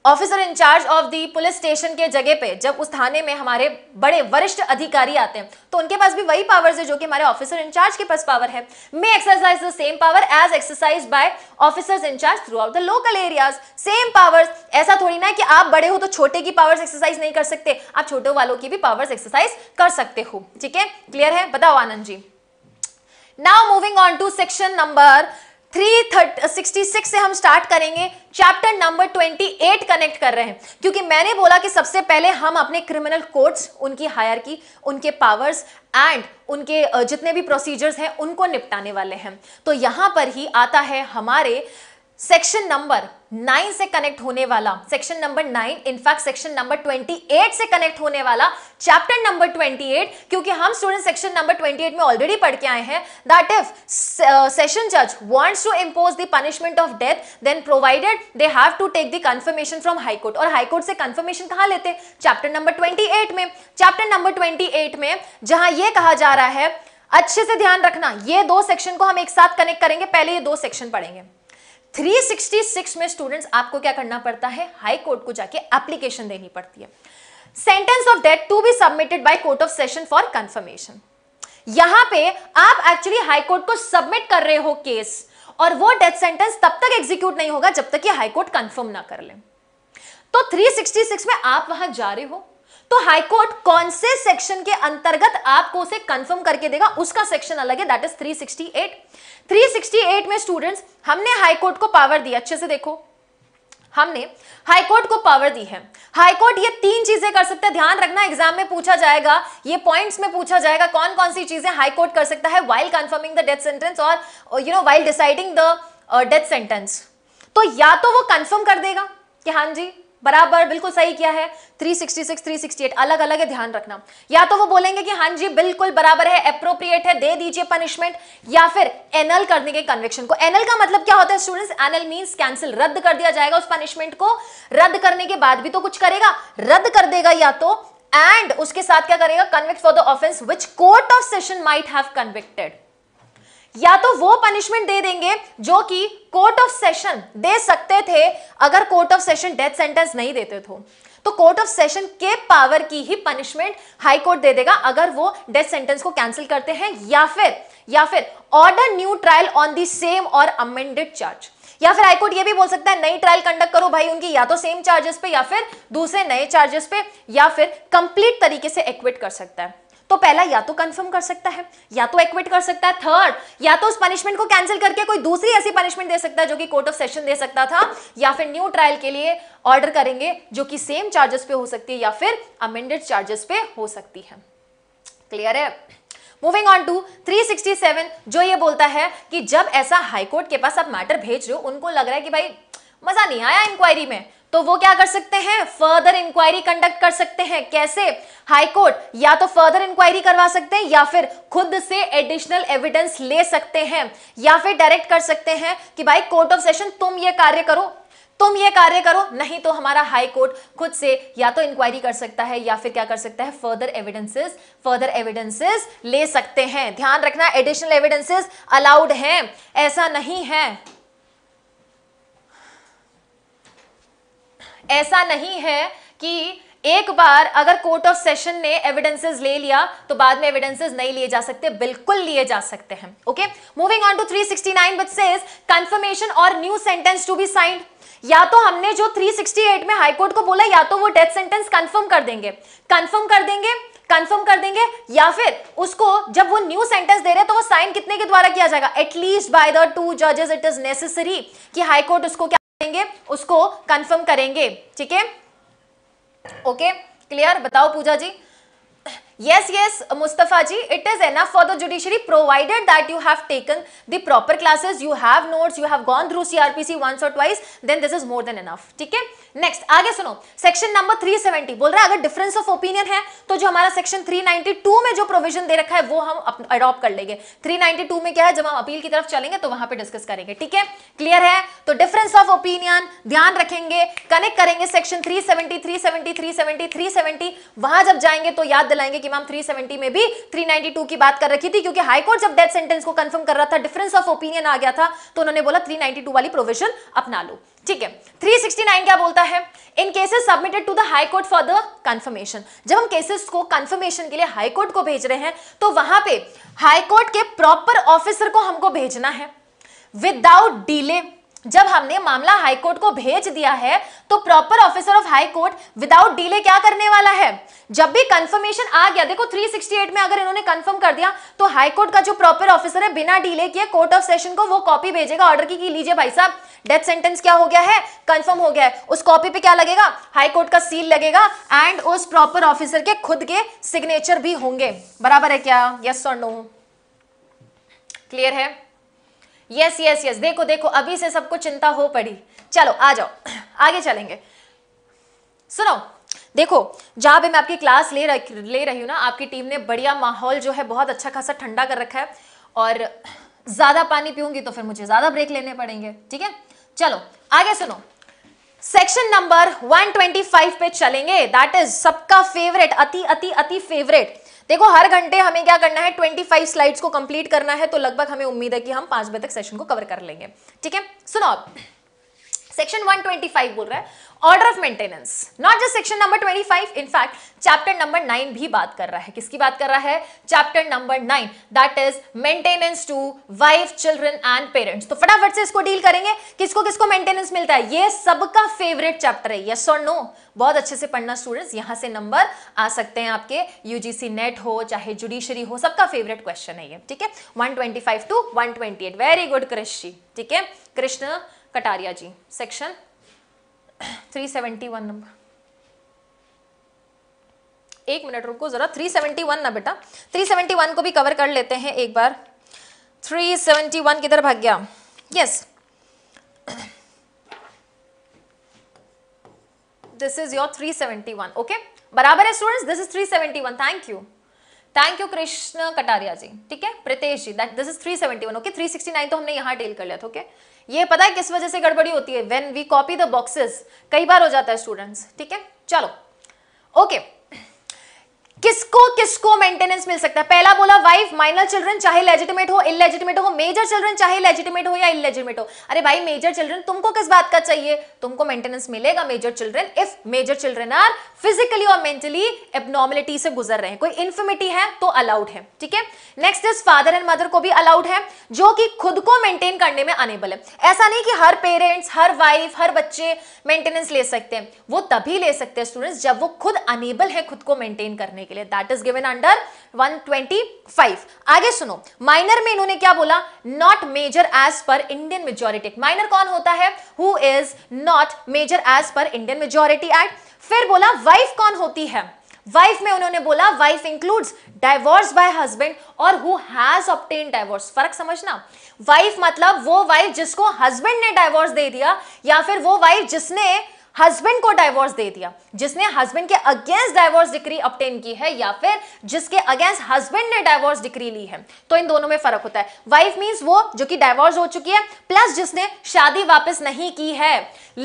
officer in charge of the police station के जगह पे जब उस थाने में हमारे बड़े वरिष्ठ अधिकारी आते हैं तो उनके पास भी वही पावर्स है जो कि हमारे ऑफिसर इंचार्ज के पास पावर है may exercise the same power as exercise by officers incharge throughout the local areas same powers ऐसा थोड़ी ना है कि आप बड़े हो तो छोटे की पावर्स एक्सरसाइज नहीं कर सकते आप छोटे वालों की भी पावर्स एक्सरसाइज कर सकते हो ठीक है क्लियर है बताओ Anand ji now moving on to section number three sixty six से हम स्टार्ट करेंगे chapter number twenty eight connect कर रहे हैं क्योंकि मैंने बोला कि सबसे पहले हम अपने क्रिमिनल कोर्ट्स उनकी हायर की उनके पावर्स एंड उनके जितने भी प्रोसीजर्स हैं उनको निपटाने वाले हैं तो यहां पर ही आता है हमारे सेक्शन नंबर नाइन से कनेक्ट होने वाला section number nine in fact section number twenty eight से कनेक्ट होने वाला चैप्टर नंबर ट्वेंटी एट क्योंकि हम student section number twenty eight में ऑलरेडी पढ़ के आए हैं दैट इफ सेशन जज wants to impose the punishment of death then provided they have to take the confirmation from high court और हाईकोर्ट से कन्फर्मेशन कहाँ लेते हैं चैप्टर नंबर ट्वेंटी एट में चैप्टर नंबर ट्वेंटी एट में जहां यह कहा जा रहा है अच्छे से ध्यान रखना ये दो सेक्शन को हम एक साथ कनेक्ट करेंगे पहले ये दो सेक्शन पढ़ेंगे 366 में स्टूडेंट्स आपको क्या करना पड़ता है हाई कोर्ट को जाके एप्लीकेशन देनी पड़ती है sentence of death to be submitted by court of session for confirmation यहां पे आप एक्चुअली हाई कोर्ट को सबमिट कर रहे हो केस और वो डेथ सेंटेंस तब तक एग्जीक्यूट नहीं होगा जब तक कि हाई कोर्ट कंफर्म ना कर ले तो 366 में आप वहां जा रहे हो तो हाई कोर्ट कौन से सेक्शन के अंतर्गत आपको उसे कंफर्म करके देगा उसका सेक्शन अलग है दैट इज 368 368 में स्टूडेंट्स हमने हाईकोर्ट को पावर दी अच्छे से देखो हमने हाईकोर्ट को पावर दी है हाईकोर्ट ये तीन चीजें कर सकता है ध्यान रखना एग्जाम में पूछा जाएगा ये पॉइंट्स में पूछा जाएगा कौन कौन सी चीजें हाईकोर्ट कर सकता है while confirming the death sentence और you know while deciding the death sentence तो या तो वो कंफर्म कर देगा कि हाँ जी बराबर बिल्कुल सही किया है 366 368 अलग अलग है ध्यान रखना या तो वो बोलेंगे कि हाँ जी बिल्कुल बराबर है अप्रोप्रिएट है दे दीजिए पनिशमेंट या फिर एनल करने के कन्वेक्शन को एनल का मतलब क्या होता है स्टूडेंट्स एनल मीन कैंसिल रद्द कर दिया जाएगा उस पनिशमेंट को रद्द करने के बाद भी तो कुछ करेगा रद्द कर देगा या तो एंड उसके साथ क्या करेगा convict for the offence which court of session might have convicted या तो वो पनिशमेंट दे देंगे जो कि कोर्ट ऑफ सेशन दे सकते थे अगर court of session death sentence नहीं देते थे तो कोर्ट ऑफ सेशन के पावर की ही पनिशमेंट हाई कोर्ट दे देगा अगर वो डेथ सेंटेंस को कैंसिल करते हैं या फिर या फिर order new trial on the same or amended charge या फिर हाईकोर्ट ये भी बोल सकता है नई ट्रायल कंडक्ट करो भाई उनकी या तो सेम चार्जेस पे या फिर दूसरे नए चार्जेस पे या फिर कंप्लीट तरीके से एक्विट कर सकता है तो पहला या तो कंफर्म कर सकता है या तो एक्विट कर सकता है थर्ड या तो उस पनिशमेंट को कैंसिल करके कोई दूसरी ऐसी पनिशमेंट दे सकता है जो कि कोर्ट ऑफ सेशन दे सकता था या फिर न्यू ट्रायल के लिए ऑर्डर करेंगे जो कि सेम चार्जेस पे हो सकती है या फिर अमेंडेड चार्जेस पे हो सकती है क्लियर है मूविंग ऑन टू 367 जो ये बोलता है कि जब ऐसा हाईकोर्ट के पास आप मैटर भेज रहे हो उनको लग रहा है कि भाई मजा नहीं आया इंक्वायरी में तो वो क्या कर सकते हैं फर्दर इंक्वायरी कंडक्ट कर सकते हैं कैसे हाईकोर्ट या तो फर्दर इंक्वायरी करवा सकते हैं या फिर खुद से एडिशनल एविडेंस ले सकते हैं या फिर डायरेक्ट कर सकते हैं कि भाई कोर्ट ऑफ सेशन तुम ये कार्य करो तुम ये कार्य करो नहीं तो हमारा हाई कोर्ट खुद से या तो इंक्वायरी कर सकता है या फिर क्या कर सकता है फर्दर एविडेंसेस फर्दर एविडेंसेस ले सकते हैं ध्यान रखना एडिशनल एविडेंसेस अलाउड हैं ऐसा नहीं है ऐसा नहीं है कि एक बार अगर कोर्ट ऑफ सेशन ने एविडेंसेस ले लिया तो बाद में एविडेंसेस नहीं लिए जा सकते बिल्कुल लिए जा सकते हैं okay moving on to 369 sixty nine which says confirmation or new sentence to be signed या तो हमने जो 368 में हाईकोर्ट को बोला या तो वो डेथ सेंटेंस कंफर्म कर देंगे कंफर्म कर देंगे कंफर्म कर देंगे या फिर उसको जब वो न्यू सेंटेंस दे रहे हैं तो वो साइन कितने के द्वारा किया जाएगा एटलीस्ट बाय द टू जजेस इट इज नेसेसरी कि हाईकोर्ट उसको क्या करेंगे उसको कंफर्म करेंगे ठीक है ओके क्लियर बताओ Pooja ji yes yes mustafa ji it is enough for the judiciary provided that you have taken the proper classes you have notes you have gone through crpc once or twice then this is more than enough theek hai next aage suno section number 370 bol raha hai agar difference of opinion hai to jo hamara section 392 mein jo provision de rakha hai wo hum adopt kar lenge 392 mein kya hai jab hum appeal ki taraf chalenge to wahan pe discuss karenge theek hai clear hai to difference of opinion dhyan rakhenge connect karenge section 370 370 370 370 wahan jab jayenge to yaad dilayenge कि ma'am 370 में भी 392 की बात कर रखी थी क्योंकि high court जब डेथ सेंटेंस को कंफर्म कर रहा था डिफरेंस ऑफ ओपिनियन आ गया था तो उन्होंने बोला 392 वाली प्रोविजन अपना लो ठीक है 369 क्या बोलता है in cases submitted to the high court for the confirmation जब हम केसेस को कंफर्मेशन के लिए हाई कोर्ट को भेज रहे हैं तो वहां पे हाई कोर्ट के प्रॉपर ऑफिसर को हमको भेजना है विदाउट डिले जब हमने मामला हाईकोर्ट को भेज दिया है तो proper officer of high court without delay क्या करने वाला है जब भी कंफर्मेशन आ गया देखो 368 में अगर इन्होंने कंफर्म कर दिया तो हाईकोर्ट का जो प्रॉपर ऑफिसर है बिना डिले किए कोर्ट ऑफ सेशन को वो कॉपी भेजेगा ऑर्डर की, की लीजिए भाई साहब डेथ सेंटेंस क्या हो गया है कंफर्म हो गया है उस कॉपी पे क्या लगेगा हाईकोर्ट का सील लगेगा एंड उस प्रॉपर ऑफिसर के खुद के सिग्नेचर भी होंगे बराबर है क्या यस और नो क्लियर है यस यस यस देखो देखो अभी से सबको चिंता हो पड़ी चलो आ जाओ आगे चलेंगे सुनो देखो जहां पे मैं आपकी क्लास ले रख ले रही हूं ना आपकी टीम ने बढ़िया माहौल जो है बहुत अच्छा खासा ठंडा कर रखा है और ज़्यादा पानी पीऊंगी तो फिर मुझे ज़्यादा ब्रेक लेने पड़ेंगे ठीक है चलो आगे सुनो सेक्शन नंबर 125 पे चलेंगे दैट इज सबका फेवरेट अति अति अति फेवरेट देखो हर घंटे हमें क्या करना है 25 स्लाइड्स को कंप्लीट करना है तो लगभग हमें उम्मीद है कि हम पांच बजे तक सेशन को कवर कर लेंगे ठीक है सुनो सेक्शन 125 बोल रहा है order of maintenance not just section number 25 in fact chapter number 9 भी बात कर रहा है किसकी बात कर रहा है chapter number 9 that is maintenance to wife children and parents तो फटाफट से इसको डील करेंगे किसको किसको मेंटेनेंस मिलता है ये सबका फेवरेट चैप्टर है यस और नो बहुत अच्छे से पढ़ना स्टूडेंट्स यहां से नंबर आ सकते हैं आपके यूजीसी नेट हो चाहे जुडिशरी हो सबका फेवरेट क्वेश्चन है ये ठीक है 125 टू 128 वेरी गुड कृषि ठीक है Krishna Kataria ji section three seventy one number एक मिनट रुको ज़रा 371 ना बेटा 371 को भी कवर कर लेते हैं एक बार 371 किधर भाग गया yes this is your 371 okay बराबर है students this is 371 thank you thank you Krishna Kataria ji ठीक है Pritesh ji that this is 371 okay okay? 369 तो हमने यहां डील कर लिया था ओके okay? ये पता है किस वजह से गड़बड़ी होती है when we copy the boxes कई बार हो जाता है स्टूडेंट्स ठीक है चलो ओके okay. किसको किसको मेंटेनेंस मिल सकता है पहला बोला वाइफ माइनर चिल्ड्रन चाहे लेजिटिमेट हो इलेजिटिमेट हो मेजर चिल्ड्रन चाहे लेजिटिमेट हो या इलेजिटिमेट हो अरे भाई मेजर चिल्ड्रन तुमको किस बात का चाहिए तुमको मेंटेनेंस मिलेगा major children if major children are physically or mentally abnormality से गुजर रहे हैं कोई इन्फर्मिटी है तो अलाउड है ठीक है next is father and mother को भी अलाउड है जो कि खुद को मेंटेन करने में अनेबल है ऐसा नहीं कि हर पेरेंट्स हर वाइफ हर बच्चे मेंटेनेंस ले सकते हैं वो तभी ले सकते हैं स्टूडेंट्स जब वो खुद अनेबल है खुद को मेंटेन करने के लिए दैट इज गिवन अंडर 125 आगे सुनो माइनर में इन्होंने क्या बोला not major age per Indian majority minor कौन होता है who is not major age per Indian majority act फिर बोला वाइफ कौन होती है वाइफ में उन्होंने बोला wife includes divorce by husband or who has obtained divorce फर्क समझना वाइफ मतलब वो वाइफ जिसको हस्बैंड ने डाइवोर्स दे दिया या फिर वो वाइफ जिसने हस्बैंड को डाइवोर्स दे दिया जिसने हस्बैंड के अगेंस्ट डाइवोर्स डिग्री अपटेन की है या फिर जिसके अगेंस्ट हस्बैंड ने डाइवोर्स डिग्री ली है तो इन दोनों में फर्क होता है वाइफ मीन्स वो जो कि डाइवोर्स हो चुकी है प्लस जिसने शादी वापस नहीं की है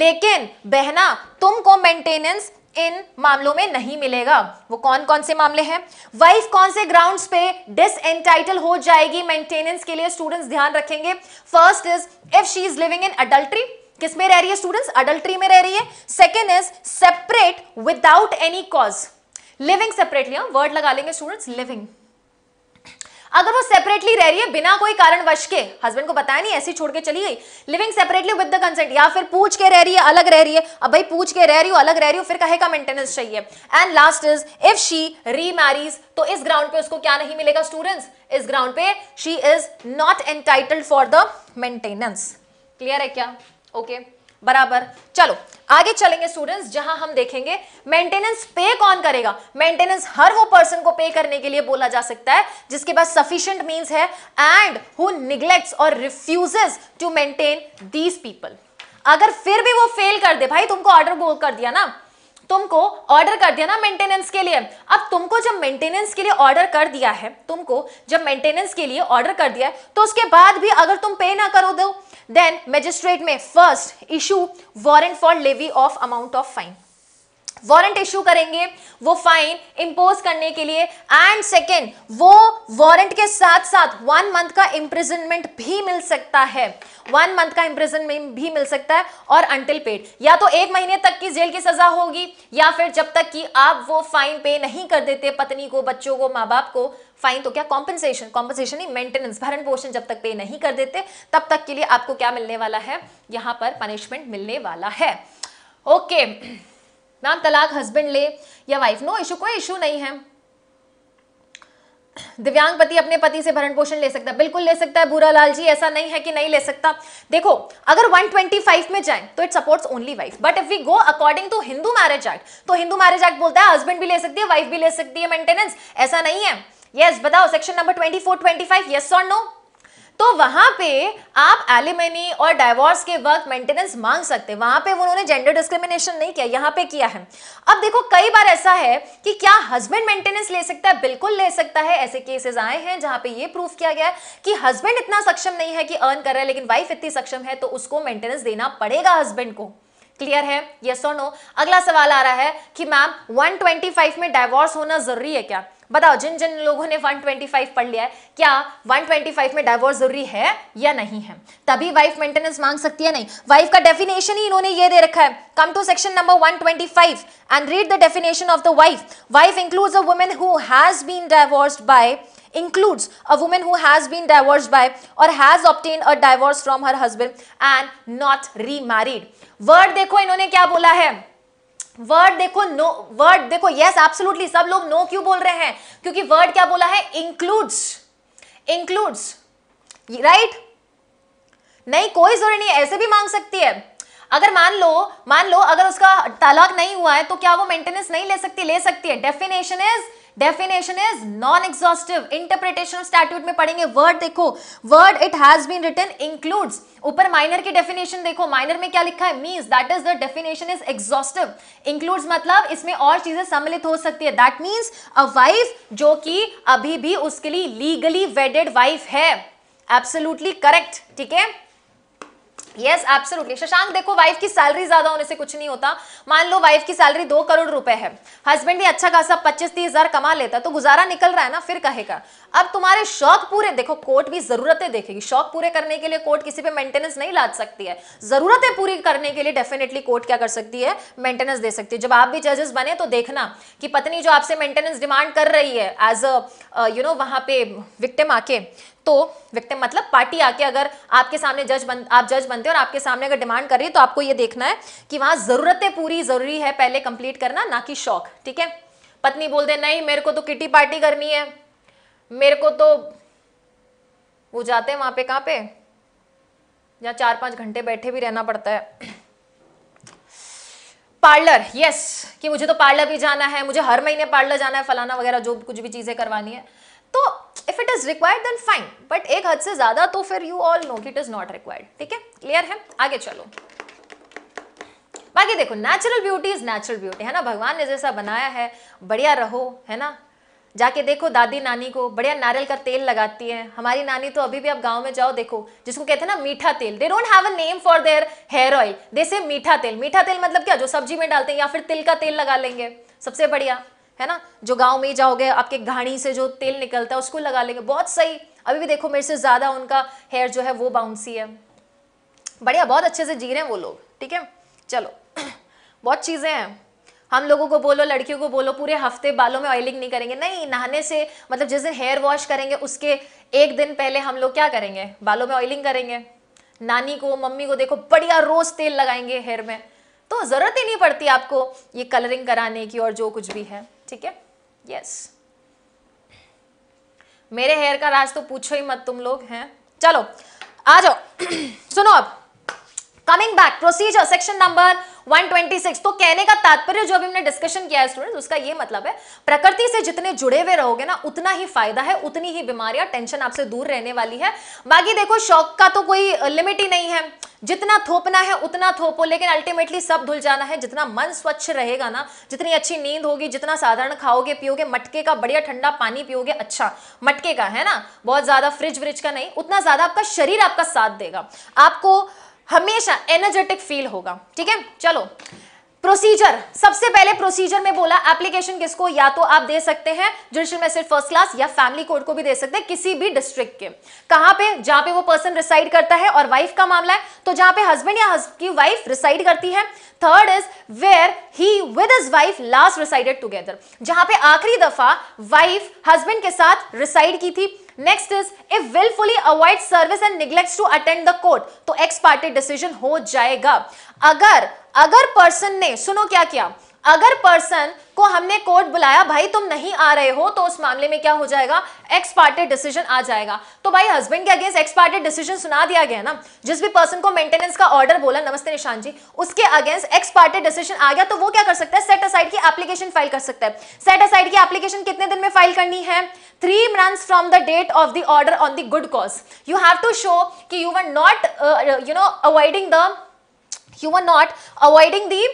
लेकिन बहना तुमको मेंटेनेंस इन मामलों में नहीं मिलेगा वो कौन कौन से मामले हैं वाइफ कौन से ग्राउंड्स पे डिस एंटाइटल हो जाएगी मेंटेनेंस के लिए स्टूडेंट्स ध्यान रखेंगे first is if she is living in adultery किस में रह रही है स्टूडेंट्स अडल्ट्री में रह रही है second is separate without any cause living separately हम वर्ड लगा लेंगे स्टूडेंट्स लिविंग अगर वो सेपरेटली रह रही है बिना कोई कारणवश के हस्बैंड को बताया नहीं ऐसी छोड़ के चली गई living separately with the consent या फिर पूछ के रह रही है अलग रह रही है अब भाई पूछ के रह रही हो अलग रह रही हो फिर कहे का मेंटेनेंस चाहिए and last is if she remarries तो इस ग्राउंड पे उसको क्या नहीं मिलेगा स्टूडेंट्स इस ग्राउंड पे she is not entitled for the maintenance clear है क्या ओके बराबर चलो आगे चलेंगे स्टूडेंट्स जहां हम देखेंगे मेंटेनेंस पे कौन करेगा मेंटेनेंस हर वो पर्सन को पे करने के लिए बोला जा सकता है जिसके पास सफिशियंट मींस है and who neglects or refuses to maintain these people अगर फिर भी वो फेल कर दे भाई तुमको ऑर्डर कर दिया ना तुमको ऑर्डर कर दिया ना मेंटेनेंस के लिए अब तुमको जब मेंटेनेंस के लिए ऑर्डर कर दिया है तुमको जब मेंटेनेंस के लिए ऑर्डर कर दिया है तो उसके बाद भी अगर तुम पे ना करो दो then magistrate may first issue warrant for levy of amount of fine warrant issue करेंगे वो फाइन इंपोज करने के लिए एंड सेकेंड वो वारंट के साथ साथ वन मंथ का इंप्रिजनमेंट भी मिल सकता है वन मंथ का इंप्रिजनमेंट भी मिल सकता है और अंटिल पेड या तो एक महीने तक की जेल की सजा होगी या फिर जब तक कि आप वो फाइन पे नहीं कर देते पत्नी को बच्चों को माँ बाप को फाइन तो क्या कॉम्पनसेशन कॉम्पनसेशन ही मेंटेनेंस भरण पोषण जब तक पे नहीं कर देते तब तक के लिए आपको क्या मिलने वाला है यहाँ पर पनिशमेंट मिलने वाला है ओके okay. मैम तलाक हस्बैंड ले या वाइफ नो इशू कोई इशू नहीं है दिव्यांग पति अपने पति से भरण पोषण ले सकता है बिल्कुल ले सकता है बुरा लाल जी ऐसा नहीं है कि नहीं ले सकता देखो अगर 125 में जाए तो it supports only wife but if we go according to Hindu marriage act तो हिंदू मैरिज एक्ट बोलता है हस्बैंड भी ले सकती है वाइफ भी ले सकती है मेंटेनेंस ऐसा नहीं है यस yes, बताओ section number twenty four twenty five yes और नो तो वहां पे आप एलिमनी और डायवोर्स के वक्त मेंटेनेंस मांग सकते हैं वहां पे उन्होंने जेंडर डिस्क्रिमिनेशन नहीं किया यहां पे किया है अब देखो कई बार ऐसा है कि क्या हस्बैंड मेंटेनेंस ले सकता है बिल्कुल ले सकता है ऐसे केसेस आए हैं जहां पे ये प्रूफ किया गया है कि हस्बैंड इतना सक्षम नहीं है कि अर्न कर रहा है लेकिन वाइफ इतनी सक्षम है तो उसको मेंटेनेंस देना पड़ेगा हस्बैंड को क्लियर है ये सो नो अगला सवाल आ रहा है कि मैम 125 में डाइवोर्स होना जरूरी है क्या बताओ जिन जिन लोगों ने 125 पढ़ लिया है क्या 125 में डाइवोर्स जरूरी है या नहीं है तभी वाइफ मेंटेनेंस मांग सकती है नहीं वाइफ का डेफिनेशन ही इन्होंने ये दे रखा है come to section number 125 and read the definition of the wife wife includes a women who has been divorced by includes a woman who has been divorced by or has obtained a divorce from her husband and not remarried word देखो इन्होंने क्या बोला है word देखो no word देखो yes absolutely सब लोग no क्यों बोल रहे हैं क्योंकि वर्ड क्या बोला है इंक्लूड्स इंक्लूड्स राइट नहीं कोई जरूरी नहीं ऐसे भी मांग सकती है अगर मान लो मान लो अगर उसका तलाक नहीं हुआ है तो क्या वो मेंटेनेंस नहीं ले सकती ले सकती है definition is definition is non exhaustive interpretation of statute में पढ़ेंगे वर्ड देखो word it has been written includes ऊपर माइनर की डेफिनेशन देखो माइनर में क्या लिखा है means that is the definition is exhaustive includes मतलब इसमें और चीजें सम्मिलित हो सकती है दैट मीन्स अ वाइफ जो कि अभी भी उसके लिए लीगली वेडेड वाइफ है एब्सोल्यूटली करेक्ट ठीक है यस एब्सोल्युटली शशांक देखो वाइफ की सैलरी ज्यादा होने से कुछ नहीं होता मान लो वाइफ की सैलरी दो करोड़ रुपए है हस्बैंड ही अच्छा खासा पच्चीस तीस हजार कमा लेता तो गुजारा निकल रहा है ना फिर कहेगा अब तुम्हारे शौक पूरे देखो कोर्ट भी जरूरतें देखेगी शौक पूरे करने के लिए कोर्ट किसी पे मेंटेनेंस नहीं लाद सकती है जरूरतें पूरी करने के लिए डेफिनेटली कोर्ट क्या कर सकती है मेंटेनेंस दे सकती है जब आप भी जजेस बने तो देखना की पत्नी जो आपसे मेंटेनेंस डिमांड कर रही है एज अ यू नो वहां पे विक्टिम आके तो विक्टिम मतलब पार्टी आके अगर आपके सामने जज बन आप जज बनते हैं और आपके सामने अगर डिमांड कर रही है तो आपको ये देखना है कि वहां जरूरतें पूरी जरूरी है पहले कंप्लीट करना ना कि शौक ठीक है पत्नी बोल दे नहीं मेरे को तो किटी पार्टी करनी है मेरे को तो वो जाते हैं वहां पे कहां पे या चार पांच घंटे बैठे भी रहना पड़ता है पार्लर यस कि मुझे तो पार्लर भी जाना है मुझे हर महीने पार्लर जाना है फलाना वगैरह जो कुछ भी चीज़ें करवानी है तो if it is required then fine but एक हद से ज्यादा तो फिर you all know it is not required ठीक है क्लियर है आगे चलो बाकी देखो natural beauty is natural beauty है ना भगवान ने जैसा बनाया है बढ़िया रहो है ना जाके देखो दादी नानी को बढ़िया नारियल का तेल लगाती है हमारी नानी तो अभी भी आप गांव में जाओ देखो जिसको कहते हैं ना मीठा तेल they don't have a name for their hair oil they say मीठा तेल मीठा तेल मतलब क्या जो सब्जी में डालते हैं या फिर तिल का तेल लगा लेंगे सबसे बढ़िया है ना जो गांव में जाओगे आपके घाणी से जो तेल निकलता है उसको लगा लेंगे बहुत सही अभी भी देखो मेरे से ज़्यादा उनका हेयर जो है वो बाउंसी है बढ़िया बहुत अच्छे से जी रहे हैं वो लोग ठीक है चलो बहुत चीज़ें हैं हम लोगों को बोलो लड़कियों को बोलो पूरे हफ्ते बालों में ऑयलिंग नहीं करेंगे नहीं नहाने से मतलब जिस दिन हेयर वॉश करेंगे उसके एक दिन पहले हम लोग क्या करेंगे बालों में ऑयलिंग करेंगे नानी को मम्मी को देखो बढ़िया रोज़ तेल लगाएंगे हेयर में तो ज़रूरत ही नहीं पड़ती आपको ये कलरिंग कराने की और जो कुछ भी है ठीक है यस मेरे हेयर का राज तो पूछो ही मत तुम लोग हैं चलो आ जाओ सुनो अब coming back procedure section number 126 तो कहने का तात्पर्य जो अभी हमने डिस्कशन किया है स्टूडेंट्स उसका ये मतलब है प्रकृति से जितने जुड़े हुए रहोगे ना उतना ही फायदा है उतनी ही बीमारियां टेंशन आपसे दूर रहने वाली है बाकी देखो शौक का तो कोई लिमिट ही नहीं है जितना थोपना है उतना थोपो लेकिन अल्टीमेटली सब धुल जाना है जितना मन स्वच्छ रहेगा ना जितनी अच्छी नींद होगी जितना साधारण खाओगे पियोगे मटके का बढ़िया ठंडा पानी पियोगे अच्छा मटके का है ना बहुत ज्यादा फ्रिज व्रिज का नहीं उतना ज्यादा आपका शरीर आपका साथ देगा आपको हमेशा एनर्जेटिक फील होगा ठीक है चलो प्रोसीजर सबसे पहले प्रोसीजर में बोला एप्लीकेशन किसको या तो आप दे सकते हैं जुडिशियल मैसेज फर्स्ट क्लास या फैमिली कोर्ट को भी दे सकते हैं किसी भी डिस्ट्रिक्ट के कहां पे जहां पे वो पर्सन रिसाइड करता है और वाइफ का मामला है तो जहां पे हस्बैंड या की वाइफ रिसाइड करती है third is where he with his wife last resided together जहां पे आखिरी दफा वाइफ हस्बैंड के साथ रिसाइड की थी next is if wilfully avoid service and neglect to attend the court तो एक्स पार्टी डिसीजन हो जाएगा अगर अगर पर्सन ने सुनो क्या किया अगर पर्सन को हमने कोर्ट बुलाया भाई तुम नहीं आ रहे हो तो उस मामले में क्या हो जाएगा एक्स पार्टी डिसीजन आ जाएगा तो भाई हस्बैंड के अगेंस्ट एक्स पार्टी डिसीजन सुना दिया गया ना जिस भी पर्सन को मेंटेनेंस का ऑर्डर बोला नमस्ते निशान जी उसके अगेंस्ट एक्स पार्टी डिसीजन आ गया तो वो क्या कर सकता है सेट असाइड की एप्लीकेशन फाइल कर सकता है सेट असाइड की एप्लीकेशन कितने दिन में फाइल करनी है three months from the date of the order on the good cause you have to show कि you were not you know avoiding the you are not avoiding the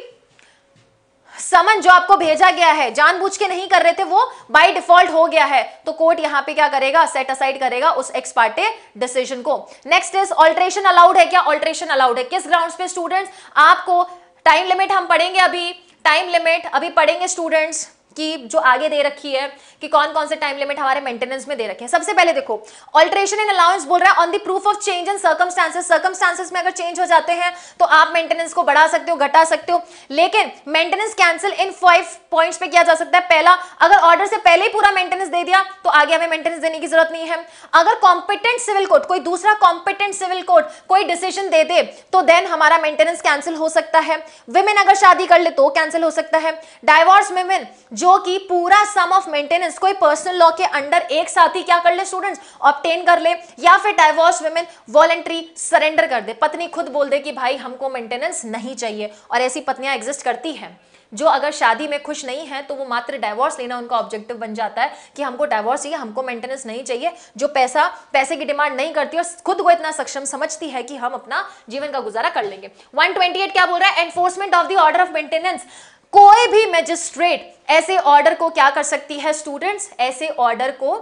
summon जो आपको भेजा गया है जानबूझ के नहीं कर रहे थे वो बाय डिफॉल्ट हो गया है तो कोर्ट यहां पे क्या करेगा सेट असाइड करेगा उस एक्सपार्टे डिसीजन को नेक्स्ट इज ऑल्ट्रेशन अलाउड है क्या ऑल्ट्रेशन अलाउड है किस ग्राउंड पे स्टूडेंट्स आपको टाइम लिमिट हम पढ़ेंगे अभी टाइम लिमिट अभी पढ़ेंगे स्टूडेंट्स की जो आगे दे रखी है कि कौन कौन से टाइम लिमिट हमारे मेंटेनेंस में दे रखे हैं सबसे पहले देखो ऑल्ट्रेशन इन अलाउंस बोल रहा है on the proof of change in circumstances circumstances में अगर चेंज हो जाते हैं तो आप मेंटेनेंस को बढ़ा सकते हो घटा सकते हो लेकिन maintenance cancel in five points पे किया जा सकता है पहला अगर ऑर्डर से पहले ही पूरा मेंटेनेंस दे दिया तो आगे हमें मेंटेनेंस देने की जरूरत नहीं है अगर कॉम्पिटेंट सिविल कोर्ट कोई दूसरा कॉम्पिटेंट सिविल कोर्ट कोई डिसीजन दे दे तो देन हमारा मेंटेनेंस कैंसिल हो सकता है विमेन अगर शादी कर ले तो कैंसिल हो सकता है डायवोर्स विमेन जो जो कि पूरा सम ऑफ मेंटेनेंस कोई पर्सनल लॉ के अंडर एक ही क्या कर ले स्टूडेंट्स ऑप्टेन कर ले या फिर डाइवोर्स वुमेन वॉलेंट्री सरेंडर कर दे पत्नी खुद बोल दे कि भाई हमको मेंटेनेंस नहीं चाहिए और ऐसी पत्नियां एग्जिस्ट करती हैं जो अगर शादी में खुश नहीं है तो वो मात्र डाइवोर्स लेना उनका ऑब्जेक्टिव बन जाता है कि हमको डाइवोर्स चाहिए हमको मेंटेनेंस नहीं चाहिए जो पैसा पैसे की डिमांड नहीं करती और खुद को इतना सक्षम समझती है कि हम अपना जीवन का गुजारा कर लेंगे 128 क्या बोल रहा है enforcement of the order of maintenance कोई भी मजिस्ट्रेट ऐसे ऑर्डर को क्या कर सकती है स्टूडेंट्स ऐसे ऑर्डर को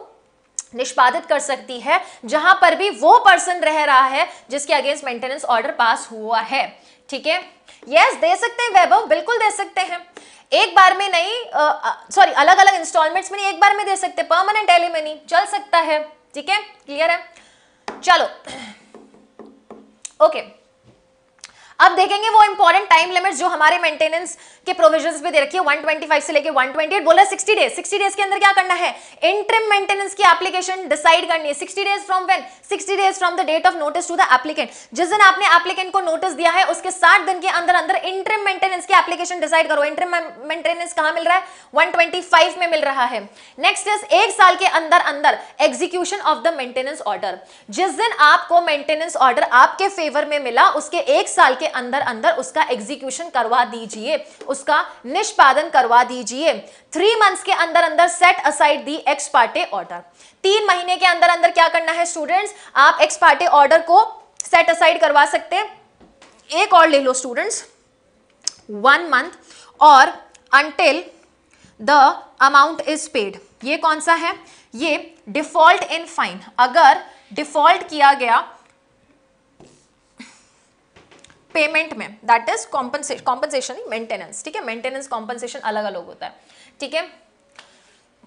निष्पादित कर सकती है जहां पर भी वो पर्सन रह रहा है जिसके अगेंस्ट मेंटेनेंस ऑर्डर पास हुआ है ठीक है यस दे सकते हैं वैभव बिल्कुल दे सकते हैं एक बार में नहीं सॉरी अलग अलग इंस्टॉलमेंट्स में नहीं एक बार में दे सकते परमानेंट एलिमनी चल सकता है ठीक है क्लियर है चलो ओके okay. अब देखेंगे वो इंपॉर्टेंट टाइम लिमिट जो हमारे मेंटेनेंस के प्रोविजंस में दे रखी है 125 से लेके 128 बोला 60 डेज 60 डेज के अंदर क्या करना है इंटरम मेंटेनेंस की एप्लीकेशन डिसाइड करनी है 60 days from when 60 days from the date of notice to the applicant जिस दिन आपने एप्लीकेंट को नोटिस दिया है उसके 60 दिन के अंदर अंदर इंटरम मेंटेनेंस की एप्लीकेशन डिसाइड करो इंटरम मेंटेनेंस कहां मिल रहा है 125 में मिल रहा है नेक्स्ट इज एक साल के अंदर अंदर execution of the maintenance order जिस दिन आपको मेंटेनेंस ऑर्डर आपके फेवर में मिला उसके एक साल के अंदर अंदर उसका एग्जीक्यूशन करवा दीजिए उसका निष्पादन करवा दीजिए थ्री मंथ्स के अंदर अंदर set aside the ex parte order तीन महीने के अंदर अंदर क्या करना है स्टूडेंट्स आप एक्स पार्टे ऑर्डर को सेट असाइड करवा सकते हैं एक और ले लो स्टूडेंट्स वन मंथ और until the amount is paid ये कौन सा है ये डिफॉल्ट इन फाइन अगर डिफॉल्ट किया गया पेमेंट में that is compensation compensation maintenance ठीक है मेंटेनेंस कॉम्पनसेशन अलग अलग होता है ठीक है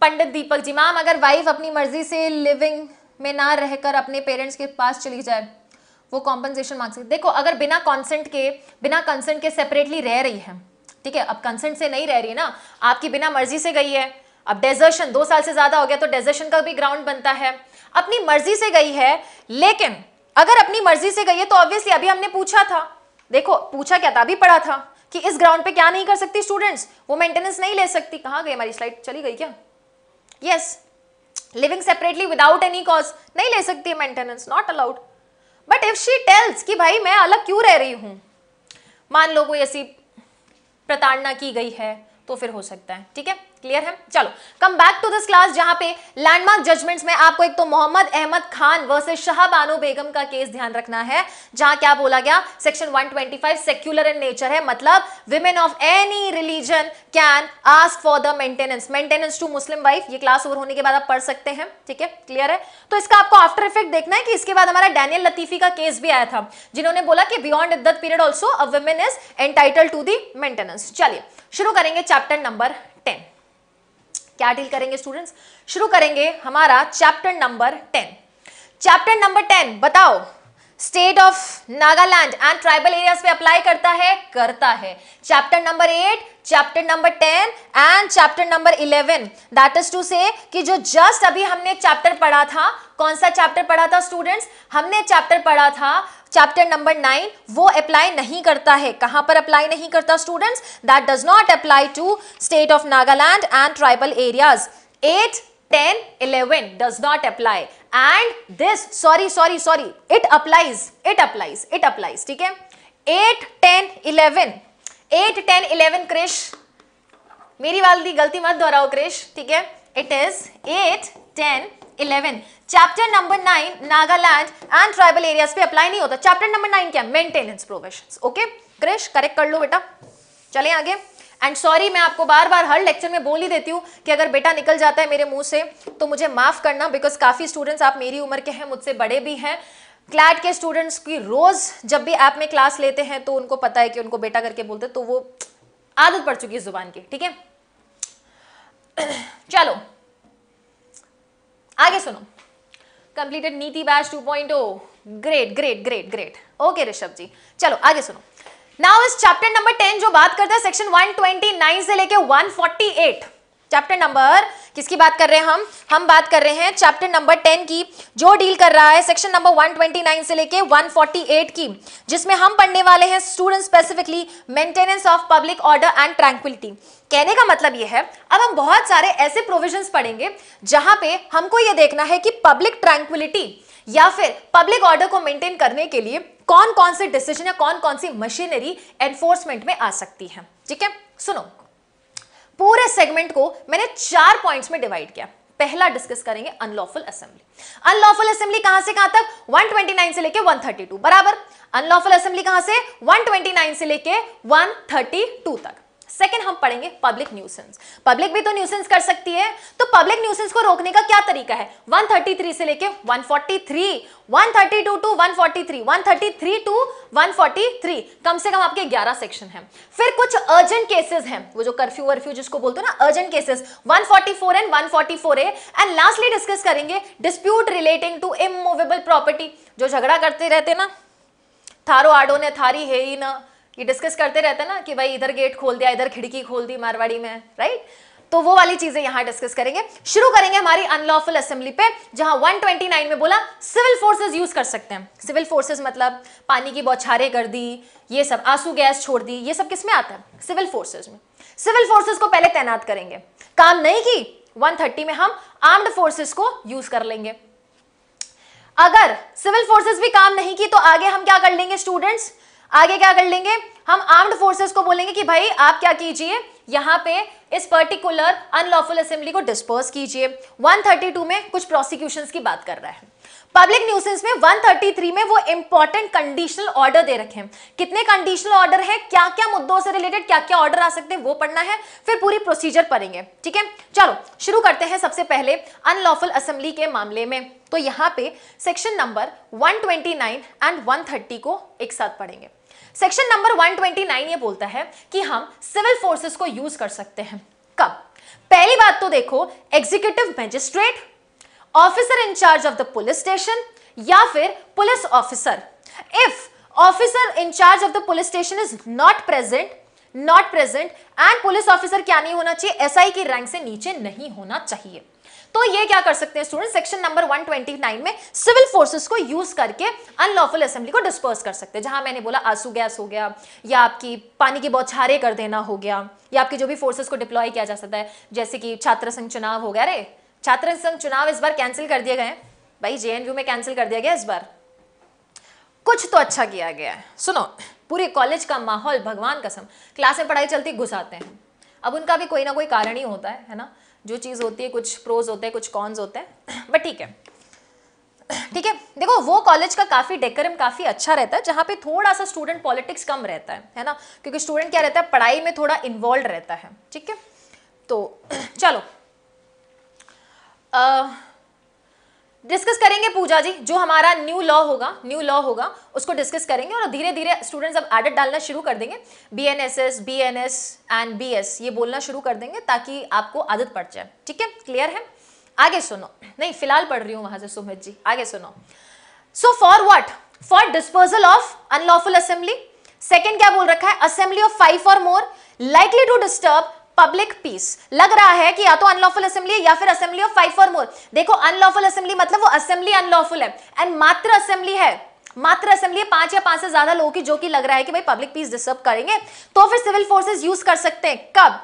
पंडित दीपक जी मैम अगर वाइफ अपनी मर्जी से लिविंग में ना रहकर अपने पेरेंट्स के पास चली जाए वो कॉम्पनसेशन मांग सकती देखो अगर बिना कॉन्सेंट के बिना कंसेंट के सेपरेटली रह रही है ठीक है अब कंसेंट से नहीं रह रही है ना आपकी बिना मर्जी से गई है अब डेजर्शन दो साल से ज़्यादा हो गया तो डेजर्शन का भी ग्राउंड बनता है अपनी मर्जी से गई है लेकिन अगर अपनी मर्जी से गई है तो ऑब्वियसली अभी हमने पूछा था देखो पूछा क्या था अभी पढ़ा था कि इस ग्राउंड पे क्या नहीं कर सकती स्टूडेंट्स वो मेंटेनेंस नहीं ले सकती कहाँ गई हमारी स्लाइड चली गई क्या yes living separately without any cause नहीं ले सकती maintenance not allowed but if she tells कि भाई मैं अलग क्यों रह रही हूं मान लो कोई ऐसी प्रताड़ना की गई है तो फिर हो सकता है ठीक है क्लियर है चलो come back to this class जहां पे लैंडमार्क जजमेंट्स में आपको एक तो मोहम्मद अहमद खान वर्सेस शाहबानो बेगम का केस ध्यान रखना है जहां क्या बोला गया सेक्शन 125 सेक्युलर इन नेचर है मतलब women of any religion can ask for the maintenance maintenance to Muslim wife ये क्लास ओवर होने के बाद आप पढ़ सकते हैं ठीक है क्लियर है तो इसका आपको आफ्टर इफेक्ट देखना है कि इसके बाद हमारा डैनियल लतीफी का केस भी आया था जिन्होंने बोला कि बियॉन्ड इद्दत period also a women is entitle to the maintenance चलिए शुरू करेंगे चैप्टर नंबर टेन क्या डील करेंगे स्टूडेंट्स शुरू करेंगे हमारा chapter number ten chapter number ten बताओ state of Nagaland and tribal areas पे अप्लाई करता है करता है chapter number eight chapter number ten and chapter number eleven that is to say कि जो जस्ट अभी हमने चैप्टर पढ़ा था कौन सा चैप्टर पढ़ा था स्टूडेंट्स हमने चैप्टर पढ़ा था चैप्टर नंबर नाइन वो अप्लाई नहीं करता है कहां पर अप्लाई नहीं करता students that does not apply to state of Nagaland and tribal areas eight 10 11 does not apply and this sorry sorry sorry it applies it applies it applies ठीक है 8 10 11 8 10 11 क्रिश मेरी वाली गलती मत दोहराओ क्रिश ठीक है it is 8 10 11 chapter number 9 Nagaland and tribal areas पे apply नहीं होता चैप्टर नंबर 9 क्या maintenance provisions okay Krish correct कर लो बेटा चले आगे एंड सॉरी मैं आपको बार बार हर लेक्चर में बोल ही देती हूँ कि अगर बेटा निकल जाता है मेरे मुंह से तो मुझे माफ़ करना बिकॉज काफ़ी स्टूडेंट्स आप मेरी उम्र के हैं मुझसे बड़े भी हैं क्लैट के स्टूडेंट्स की रोज़ जब भी ऐप में क्लास लेते हैं तो उनको पता है कि उनको बेटा करके बोलते तो वो आदत पड़ चुकी है जुबान की ठीक है चलो आगे सुनो completed Niti batch 2.0 great great great great okay Rishabh ji चलो आगे सुनो नाउ इस चैप्टर नंबर टेन जो बात करते हैं सेक्शन 129 से लेके 148 चैप्टर नंबर किसकी बात कर रहे हैं हम हम बात कर रहे हैं चैप्टर नंबर टेन की जो डील कर रहा है सेक्शन नंबर 129 से लेके 148 की जिसमें हम पढ़ने वाले हैं student specifically maintenance of public order and tranquility कहने का मतलब यह है अब हम बहुत सारे ऐसे प्रोविजन पढ़ेंगे जहां पे हमको ये देखना है कि पब्लिक ट्रैंक्विलिटी या फिर पब्लिक ऑर्डर को मेंटेन करने के लिए कौन कौन से डिसीजन या कौन कौन सी मशीनरी एनफोर्समेंट में आ सकती है ठीक है सुनो पूरे सेगमेंट को मैंने चार पॉइंट्स में डिवाइड किया पहला डिस्कस करेंगे अनलॉफुल असेंबली अनलॉफुल असेंबली कहां से कहां तक 129 से लेके 132 बराबर अनलॉफुल असेंबली कहां से 129 से लेके 132 तक सेकेंड हम पढ़ेंगे पब्लिक न्यूसेंस पब्लिक भी तो न्यूसेंस कर सकती है तो पब्लिक न्यूसेंस को रोकने का क्या तरीका है 133 से लेके 143, 132 टू 143, 133 टू 143 कम से कम आपके 11 सेक्शन हैं फिर कुछ अर्जेंट केसेस हैं वो जो कर्फ्यू वर्फ्यू जिसको बोलते हो ना urgent cases 144 and 144 A and lastly discuss करेंगे dispute relating to immovable property जो झगड़ा करते रहते ना थारो आडो ने थारी है ही ना ये डिस्कस करते रहते हैं ना कि भाई इधर गेट खोल दिया इधर खिड़की खोल दी मारवाड़ी में राइट तो वो वाली चीजें यहां डिस्कस करेंगे शुरू करेंगे हमारी अनलॉफुल असेंबली पे जहां 129 में बोला सिविल फोर्सेस यूज कर सकते हैं सिविल फोर्सेस मतलब पानी की बौछारें कर दी ये सब आंसू गैस छोड़ दी ये सब किस में आता है सिविल फोर्सेज में सिविल फोर्सेज को पहले तैनात करेंगे काम नहीं की वन में हम आर्म्ड फोर्सेस को यूज कर लेंगे अगर सिविल फोर्सेस भी काम नहीं की तो आगे हम क्या कर लेंगे स्टूडेंट्स आगे क्या कर लेंगे हम आर्म्ड फोर्सेस को बोलेंगे कि भाई आप क्या कीजिए यहाँ पे इस पर्टिकुलर अनलॉफुल असेंबली को डिस्पर्स कीजिए 132 में कुछ प्रोसिक्यूशन की बात कर रहा है पब्लिक न्यूसेंस में 133 में वो इंपॉर्टेंट कंडीशनल ऑर्डर दे रखे हैं कितने कंडीशनल ऑर्डर है क्या क्या मुद्दों से रिलेटेड क्या क्या ऑर्डर आ सकते हैं वो पढ़ना है फिर पूरी प्रोसीजर पढ़ेंगे ठीक है चलो शुरू करते हैं सबसे पहले अनलॉफुल असेंबली के मामले में तो यहाँ पे सेक्शन नंबर 129 एंड 130 को एक साथ पढ़ेंगे सेक्शन नंबर 129 ये बोलता है कि हम सिविल फोर्सेस को यूज कर सकते हैं कब पहली बात तो देखो executive magistrate officer in charge of the police station या फिर police officer if officer in charge of the police station is not present not present and police officer क्या नहीं होना चाहिए एसआई की रैंक से नीचे नहीं होना चाहिए तो ये क्या कर सकते हैं स्टूडेंट सेक्शन नंबर 129 में सिविल फोर्सेस को यूज करके अनलॉफुल असेंबली को डिस्पर्स कर सकते हैं जहां मैंने बोला आंसू गैस हो गया या आपकी पानी की बौछारे कर देना हो गया या आपकी जो भी फोर्सेस को डिप्लॉय किया जा सकता है जैसे कि छात्र संघ चुनाव हो गया रे छात्र संघ चुनाव इस बार कैंसिल कर दिए गए भाई जे में कैंसिल कर दिया गया इस बार कुछ तो अच्छा किया गया है सुनो पूरे कॉलेज का माहौल भगवान कसम क्लास में पढ़ाई चलती घुसाते हैं अब उनका भी कोई ना कोई कारण ही होता है है ना जो चीज़ होती है कुछ प्रोज होते हैं कुछ कॉन्स होते हैं बट ठीक है ठीक है देखो वो कॉलेज का काफ़ी डेकरम काफ़ी अच्छा रहता है जहां पे थोड़ा सा स्टूडेंट पॉलिटिक्स कम रहता है है ना क्योंकि स्टूडेंट क्या रहता है पढ़ाई में थोड़ा इन्वॉल्व रहता है ठीक है तो चलो आ, डिस्कस करेंगे पूजा जी जो हमारा न्यू लॉ होगा न्यू लॉ होगा उसको डिस्कस करेंगे और धीरे धीरे स्टूडेंट्स अब एडिट डालना शुरू कर देंगे B N S S B N S and B S ये बोलना शुरू कर देंगे ताकि आपको आदत पड़ जाए ठीक है क्लियर है आगे सुनो नहीं फिलहाल पढ़ रही हूँ वहां से सुमित जी आगे सुनो so for what for disposal of unlawful assembly second क्या बोल रखा है असेंबली ऑफ फाइव और more likely to disturb public peace लग रहा है कि या तो अनलॉफुल असेंबली या फिर assembly of five for more देखो अनलॉफुल असेंबली मतलब वो असेंबली अनलॉफुल है एंड मात्र असेंबली है मात्र असेंबली है पांच या पांच से ज्यादा लोगों की जो कि लग रहा है कि भाई पब्लिक पीस डिस्टर्ब करेंगे तो फिर सिविल फोर्सेज यूज कर सकते हैं कब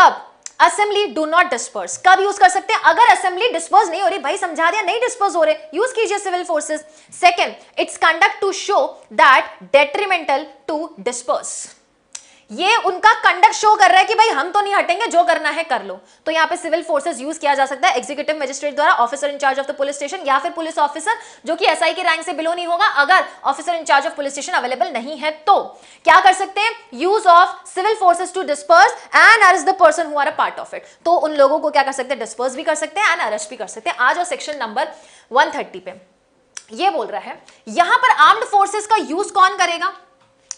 कब असेंबली डू नॉट डिस्पर्स कब यूज कर सकते हैं अगर असेंबली डिस्पर्स नहीं हो रही भाई समझा दिया नहीं डिस्पर्स हो रहे यूज कीजिए civil forces second its conduct to show that detrimental to disperse ये उनका कंडक्ट शो कर रहा है कि भाई हम तो नहीं हटेंगे जो करना है कर लो तो यहाँ पे सिविल फोर्सेस यूज किया जा सकता है एग्जीक्यूटिव मजिस्ट्रेट द्वारा officer in charge of the police station या फिर पुलिस ऑफिसर जो कि एसआई के रैंक से बिलो नहीं होगा अगर officer in charge of police station available नहीं है तो क्या कर सकते हैं use of civil forces to disperse and is the person हुआ पार्ट ऑफ इट तो उन लोगों को क्या कर सकते हैं डिस्पर्स भी कर सकते हैं एंड अरेस्ट भी कर सकते हैं आज और सेक्शन नंबर वन पे ये बोल रहा है यहां पर आर्म्ड फोर्सेस का यूज कौन करेगा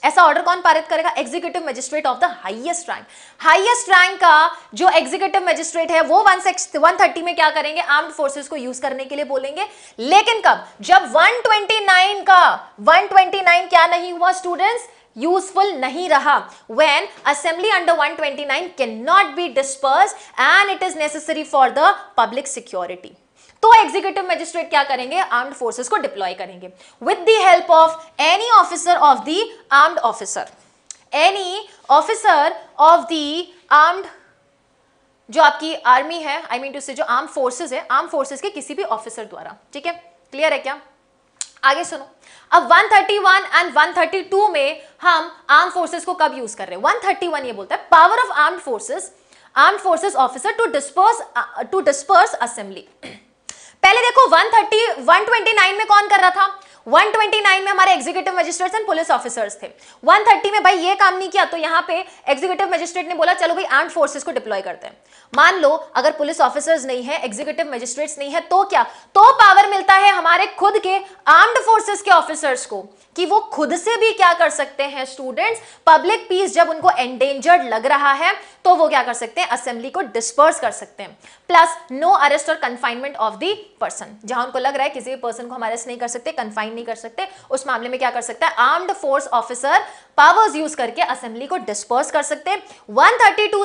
ऐसा ऑर्डर कौन पारित करेगा executive magistrate of the highest rank highest rank का जो एग्जीक्यूटिव मजिस्ट्रेट है वो वन वन थर्टी में क्या करेंगे आर्म्ड फोर्सेस को यूज करने के लिए बोलेंगे लेकिन कब जब 129 का 129 क्या नहीं हुआ स्टूडेंट्स यूजफुल नहीं रहा one twenty nine 129 not be disperse and it is necessary for the public security तो एग्जीक्यूटिव मजिस्ट्रेट क्या करेंगे आर्म्ड फोर्सेस को डिप्लॉय करेंगे with the help of any officer of the armed officer any officer of the armed जो आपकी army है I mean to say जो arm forces है आर्म फोर्सेज के किसी भी ऑफिसर द्वारा ठीक है क्लियर है क्या आगे सुनो अब 131 एंड 132 में हम आर्म फोर्सेस को कब यूज कर रहे हैं 131 ये बोलता है power of arm forces arm forces officer to disperse to disperse assembly पहले देखो 130 129 में कौन कर रहा था 129 में हमारे executive magistrate and police officers थे 130 में भाई ये काम नहीं किया तो यहाँ पे एग्जीक्यूटिव मजिस्ट्रेट ने बोला चलो भाई आर्म फोर्सेस को डिप्लॉय करते हैं मान लो अगर पुलिस ऑफिसर्स नहीं है एग्जीक्यूटिव मजिस्ट्रेट्स नहीं है तो क्या तो पावर मिलता है हमारे खुद के आर्म्ड फोर्सेस के ऑफिसर्स को कि वो खुद से भी क्या कर सकते हैं स्टूडेंट्स पब्लिक पीस जब उनको एंडेंजर्ड लग रहा है तो वो क्या कर सकते हैं असेंबली को डिस्पर्स कर सकते हैं प्लस नो अरेस्ट और कन्फाइनमेंट ऑफ दी पर्सन जहां उनको लग रहा है किसी भी पर्सन को हम अरेस्ट नहीं कर सकते कन्फाइन नहीं कर सकते उस मामले में क्या कर सकता है armed force officer powers use करके असेंबली को डिस्पर्स कर सकते वन थर्टी टू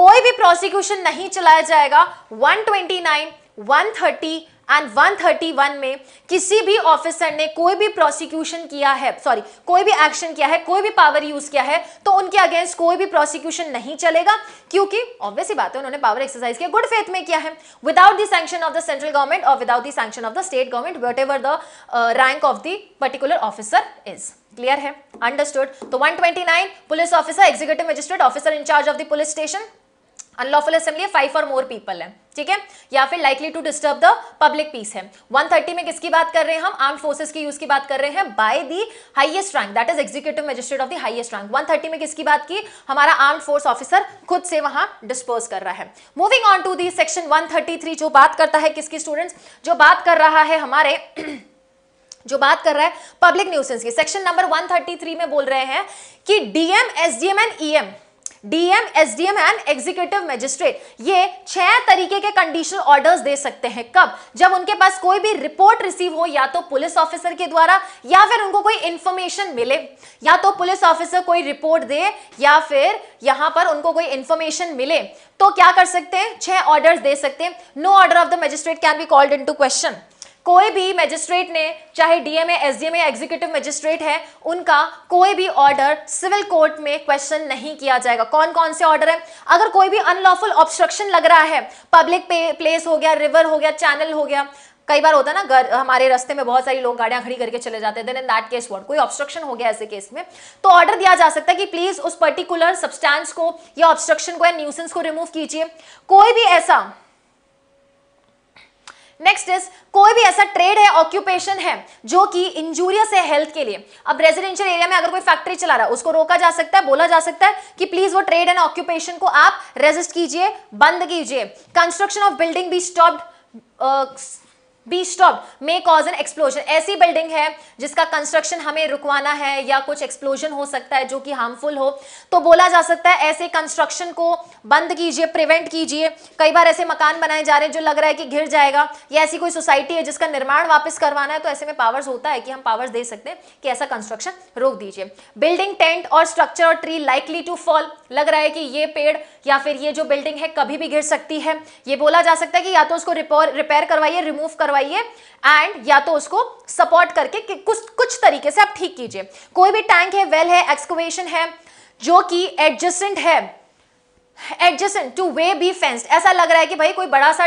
कोई भी प्रोसिक्यूशन नहीं चलाया जाएगा 129 130 एंड 131 में किसी भी ऑफिसर ने कोई भी प्रोसिक्यूशन किया है सॉरी कोई भी एक्शन किया है कोई भी पावर यूज किया है तो उनके अगेंस्ट कोई भी प्रोसिक्यूशन नहीं चलेगा क्योंकि ऑब्वियसली बात है उन्होंने पावर एक्सरसाइज किया गुड फेथ में किया है without the sanction of the central government और without the sanction of the state government whatever the rank of the particular officer is clear है अंडरस्टूड तो 129 police officer executive magistrate officer in charge of the police station unlawful assembly है five और more people है ठीक है या फिर likely to disturb the public peace है 130 में किसकी बात कर रहे हैं हम आर्म्ड फोर्सेस की यूज की बात कर रहे हैं by the highest rank that is executive magistrate of the highest rank 130 में किसकी बात की हमारा आर्म्ड फोर्स ऑफिसर खुद से वहां डिस्पोज कर रहा है moving on to the section 133 जो बात करता है किसकी स्टूडेंट्स जो बात कर रहा है हमारे जो बात कर रहा है पब्लिक न्यूसेंस की सेक्शन नंबर 133 में बोल रहे हैं कि DM SDM and EM DM SDM and executive magistrate ये छह तरीके के कंडीशनल ऑर्डर्स दे सकते हैं कब जब उनके पास कोई भी रिपोर्ट रिसीव हो या तो पुलिस ऑफिसर के द्वारा या फिर उनको कोई इंफॉर्मेशन मिले या तो पुलिस ऑफिसर कोई रिपोर्ट दे या फिर यहां पर उनको कोई इंफॉर्मेशन मिले तो क्या कर सकते हैं छह ऑर्डर्स दे सकते हैं no order of the magistrate can be called in question कोई भी मजिस्ट्रेट ने चाहे डीएम है एग्जीक्यूटिव मजिस्ट्रेट है उनका कोई भी ऑर्डर सिविल कोर्ट में क्वेश्चन नहीं किया जाएगा कौन कौन से ऑर्डर है अगर कोई भी अनलॉफुल ऑब्स्ट्रक्शन लग रहा है पब्लिक प्लेस हो गया रिवर हो गया चैनल हो गया कई बार होता है ना हमारे रास्ते में बहुत सारी लोग गाड़ियां खड़ी करके चले जाते हैं देन इन दैट केस वर्ड कोई ऑब्स्ट्रक्शन हो गया ऐसे केस में तो ऑर्डर दिया जा सकता है कि प्लीज उस पर्टिकुलर सब्सटेंस को या ऑब्स्ट्रक्शन को या न्यूसेंस को रिमूव कीजिए कोई भी ऐसा नेक्स्ट इज कोई भी ऐसा ट्रेड है ऑक्यूपेशन है जो कि इंजूरियस है हेल्थ के लिए अब रेजिडेंशियल एरिया में अगर कोई फैक्ट्री चला रहा है उसको रोका जा सकता है बोला जा सकता है कि प्लीज वो ट्रेड एंड ऑक्यूपेशन को आप रेजिस्ट कीजिए बंद कीजिए कंस्ट्रक्शन ऑफ बिल्डिंग भी stopped be stop may cause an explosion ऐसी बिल्डिंग है जिसका कंस्ट्रक्शन हमें रुकवाना है या कुछ एक्सप्लोजन हो सकता है जो कि हार्मफुल हो तो बोला जा सकता है ऐसे कंस्ट्रक्शन को बंद कीजिए प्रिवेंट कीजिए कई बार ऐसे मकान बनाए जा रहे हैं जो लग रहा है कि घिर जाएगा या ऐसी कोई सोसाइटी है जिसका निर्माण वापस करवाना है तो ऐसे में पावर्स होता है कि हम पावर्स दे सकते हैं कि ऐसा कंस्ट्रक्शन रोक दीजिए बिल्डिंग टेंट और स्ट्रक्चर और ट्री लाइकली टू फॉल लग रहा है कि ये पेड़ या फिर ये जो बिल्डिंग है कभी भी घिर सकती है ये बोला जा सकता है कि या तो उसको रिपेयर करवाइए रिमूव करवाइए करवाइए एंड या तो उसको सपोर्ट करके कि कुछ कुछ तरीके से आप ठीक कीजिए कोई भी टैंक है वेल है एक्सकोवेशन है जो कि एडजस्टेंट है adjacent to way be fenced ऐसा लग रहा है कि भाई कोई बड़ा सा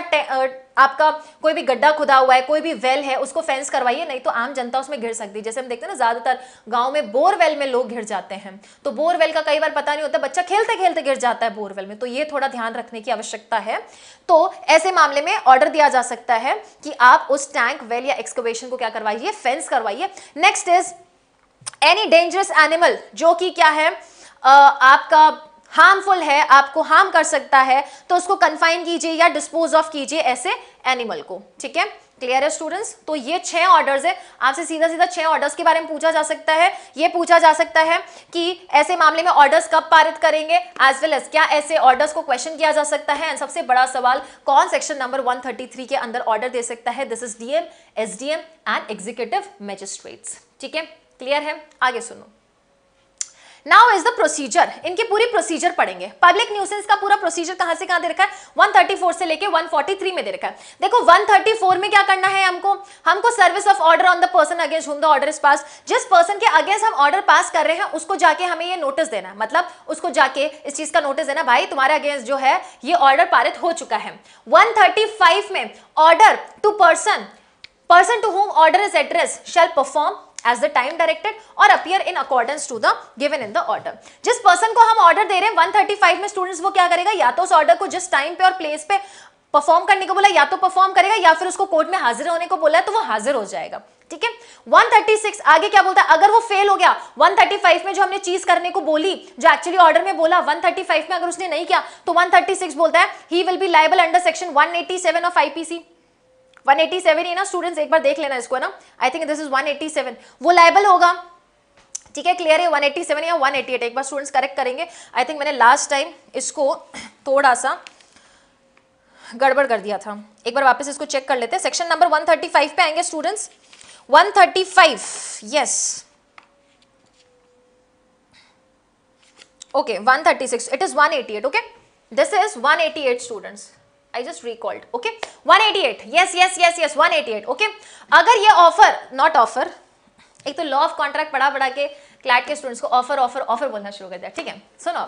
आपका कोई भी गड्ढा खुदा हुआ है कोई भी वेल है उसको फेंस करवाइए नहीं तो आम जनता उसमें घिर सकती है जैसे हम देखते हैं ना ज्यादातर गांव में बोरवेल में लोग घिर जाते हैं तो बोरवेल का कई बार पता नहीं होता बच्चा खेलते खेलते घिर जाता है बोरवेल में तो ये थोड़ा ध्यान रखने की आवश्यकता है तो ऐसे मामले में ऑर्डर दिया जा सकता है कि आप उस टैंक वेल या एक्सकोवेशन को क्या करवाइए फेंस करवाइए next is any dangerous animal जो कि क्या है आपका हार्मफुल है आपको हार्म कर सकता है तो उसको कन्फाइन कीजिए या डिस्पोज ऑफ कीजिए ऐसे एनिमल को ठीक है क्लियर है स्टूडेंट्स तो ये छह ऑर्डर्स है आपसे सीधा सीधा छह ऑर्डर्स के बारे में पूछा जा सकता है ये पूछा जा सकता है कि ऐसे मामले में ऑर्डर्स कब पारित करेंगे एज वेल एज क्या ऐसे ऑर्डर्स को क्वेश्चन किया जा सकता है एंड सबसे बड़ा सवाल कौन सेक्शन नंबर 133 के अंदर ऑर्डर दे सकता है this is DM M and executive magistrates ठीक है क्लियर है आगे सुनो नाउ इज द प्रोसीजर इनकी पूरी प्रोसीजर पढ़ेंगे पब्लिक न्यूसेंस का पूरा प्रोसीजर कहां से कहां दे रखा है 134 से लेके 143 में दे रखा है देखो 134 में क्या करना है हमको हमको service of order on the person against whom the order is pass जिस पर्सन के अगेंस्ट हम ऑर्डर पास कर रहे हैं उसको जाके हमें ये नोटिस देना है मतलब उसको जाके इस चीज का नोटिस देना भाई तुम्हारे अगेंस्ट जो है ये ऑर्डर पारित हो चुका है 135 में order to person person to whom order is address shall perform as the time directed और appear in accordance to the given in the order जिस पर्सन को हम ऑर्डर दे रहे हैं 135 में स्टूडेंट्स वो क्या करेगा या तो उस ऑर्डर को जिस टाइम पे और प्लेस पे परफॉर्म करने को बोला या तो परफॉर्म करेगा या फिर उसको कोर्ट में हाजिर होने को बोला है तो वो हाजिर हो जाएगा ठीक है 136 आगे क्या बोलता है अगर वो फेल हो गया 135 में जो हमने चीज करने को बोली जो एक्चुअली ऑर्डर में बोला 135 में अगर उसने नहीं किया तो 136 बोलता है he will be liable under section 187 of IPC 187 ही ना स्टूडेंट्स एक बार देख लेना इसको ना आई थिंक दिस इज 187 वो लाइबल होगा ठीक है क्लियर है 187 या 188 एक बार स्टूडेंट्स करेक्ट करेंगे आई थिंक मैंने लास्ट टाइम इसको थोड़ा सा गड़बड़ कर दिया था एक बार वापस इसको चेक कर लेते हैं सेक्शन नंबर 135 पे आएंगे students 135 yes okay 136 it is 188 okay this is 188 students I just recalled okay 188 yes yes yes yes 188 okay अगर ये ऑफर नॉट ऑफर एक तो लॉ ऑफ कॉन्ट्रैक्ट पढ़ा पढ़ा के क्लैट के स्टूडेंट्स को ऑफर ऑफर ऑफर बोलना शुरू कर दिया ठीक है सुनो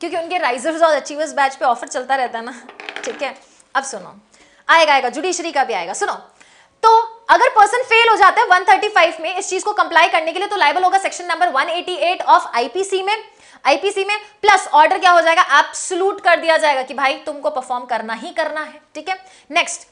क्योंकि उनके राइजर्स और अचीवर्स बैच पे ऑफर चलता रहता है ना ठीक है अब सुनो आएगा आएगा जुडिशरी का भी आएगा सुनो तो अगर पर्सन फेल हो जाता है 135 में इस चीज को कंप्लाई करने के लिए तो लाइबल होगा सेक्शन नंबर 188 ऑफ आईपीसी में आईपीसी में प्लस ऑर्डर क्या हो जाएगा आप कर दिया जाएगा कि भाई तुमको परफॉर्म करना ही करना है ठीक है नेक्स्ट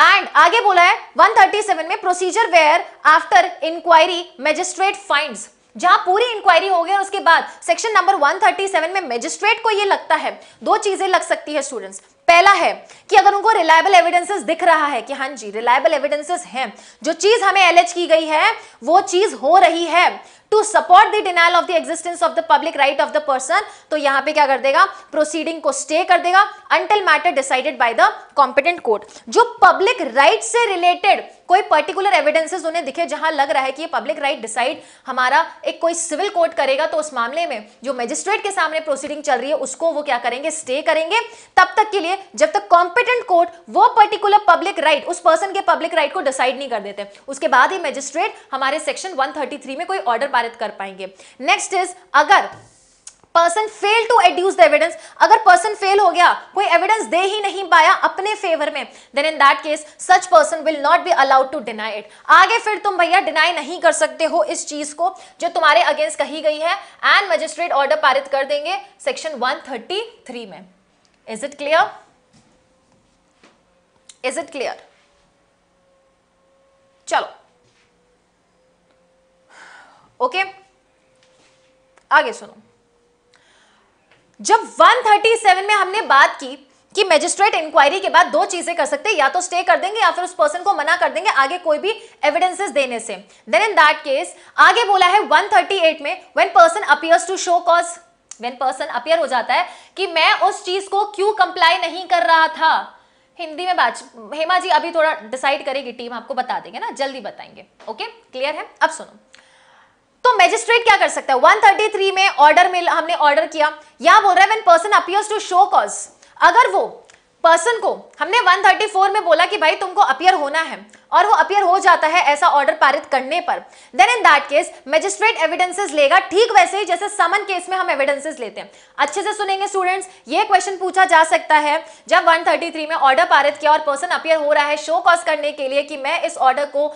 एंड आगे बोला है 137 में procedure where after inquiry magistrate find जहां पूरी इंक्वायरी हो गई और उसके बाद सेक्शन नंबर 137 में मजिस्ट्रेट को ये लगता है दो चीजें लग सकती है स्टूडेंट्स पहला है कि अगर उनको रिलायबल एविडेंसेस दिख रहा है कि हाँ जी रिलायबल एविडेंसेस हैं जो चीज हमें एलेज की गई है वो चीज हो रही है to support the denial of the existence of the public right of the person तो यहां पे क्या कर देगा प्रोसीडिंग को स्टे कर देगा until matter decided by the competent court जो पब्लिक राइट से रिलेटेड कोई पर्टिकुलर एविडेंसेस उन्हें दिखे जहां लग रहा है कि ये पब्लिक राइट डिसाइड हमारा एक कोई सिविल कोर्ट करेगा तो उस मामले में जो मजिस्ट्रेट के सामने प्रोसीडिंग चल रही है उसको वो क्या करेंगे स्टे करेंगे तब तक के लिए जब तक कॉम्पिटेंट कोर्ट वो पर्टिकुलर पब्लिक राइट उस पर्सन के पब्लिक राइट को डिसाइड नहीं कर देते उसके बाद ही मजिस्ट्रेट हमारे सेक्शन वन में कोई ऑर्डर पारित कर पाएंगे नेक्स्ट इज अगर person fail to adduce the evidence अगर पर्सन फेल हो गया कोई एविडेंस दे ही नहीं पाया अपने फेवर में then in that case such person will not be allowed to deny it आगे फिर तुम भैया डिनाई नहीं कर सकते हो इस चीज को जो तुम्हारे अगेंस्ट कही गई है एंड मजिस्ट्रेट ऑर्डर पारित कर देंगे सेक्शन 133 में is it clear is it clear चलो ओके okay? आगे सुनो जब 137 में हमने बात की कि मैजिस्ट्रेट इंक्वायरी के बाद दो चीजें कर सकते हैं या तो स्टे कर देंगे या फिर उस पर्सन को मना कर देंगे आगे कोई भी एविडेंसेस देने से देन इन दैट केस आगे बोला है 138 में when person appears to show cause when person appear हो जाता है कि मैं उस चीज को क्यों कंप्लाई नहीं कर रहा था हिंदी में बात हेमा जी अभी थोड़ा डिसाइड करेगी टीम आपको बता देंगे ना जल्दी बताएंगे ओके क्लियर है अब सुनो तो मैजिस्ट्रेट क्या कर सकता है 133 में ऑर्डर मिल हमने ऑर्डर किया या बोल रहा है when person appears to show cause अगर वो पर्सन को हमने 134 में बोला कि भाई तुमको अपियर होना है और वो अपियर हो जाता है ऐसा ऑर्डर पारित करने पर then in that case magistrate evidences लेगा ठीक वैसे ही जैसे समन केस में हम एविडेंसेस लेते हैं अच्छे से सुनेंगे स्टूडेंट्स ये क्वेश्चन पूछा जा सकता है जब 133 में ऑर्डर पारित किया और पर्सन अपियर हो रहा है शो कॉज करने के लिए कि मैं इस ऑर्डर को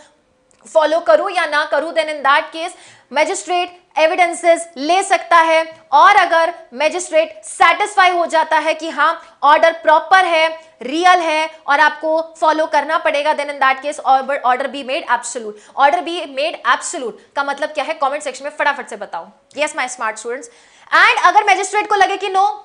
फॉलो करूं या ना करूं then in that case magistrate evidences ले सकता है और अगर मैजिस्ट्रेट सेटिस्फाई हो जाता है कि हाँ ऑर्डर प्रॉपर है रियल है और आपको फॉलो करना पड़ेगा then in that case order be made absolute order be made absolute का मतलब क्या है कमेंट सेक्शन में फटाफट से बताओ yes my smart students and अगर मैजिस्ट्रेट को लगे कि नो no,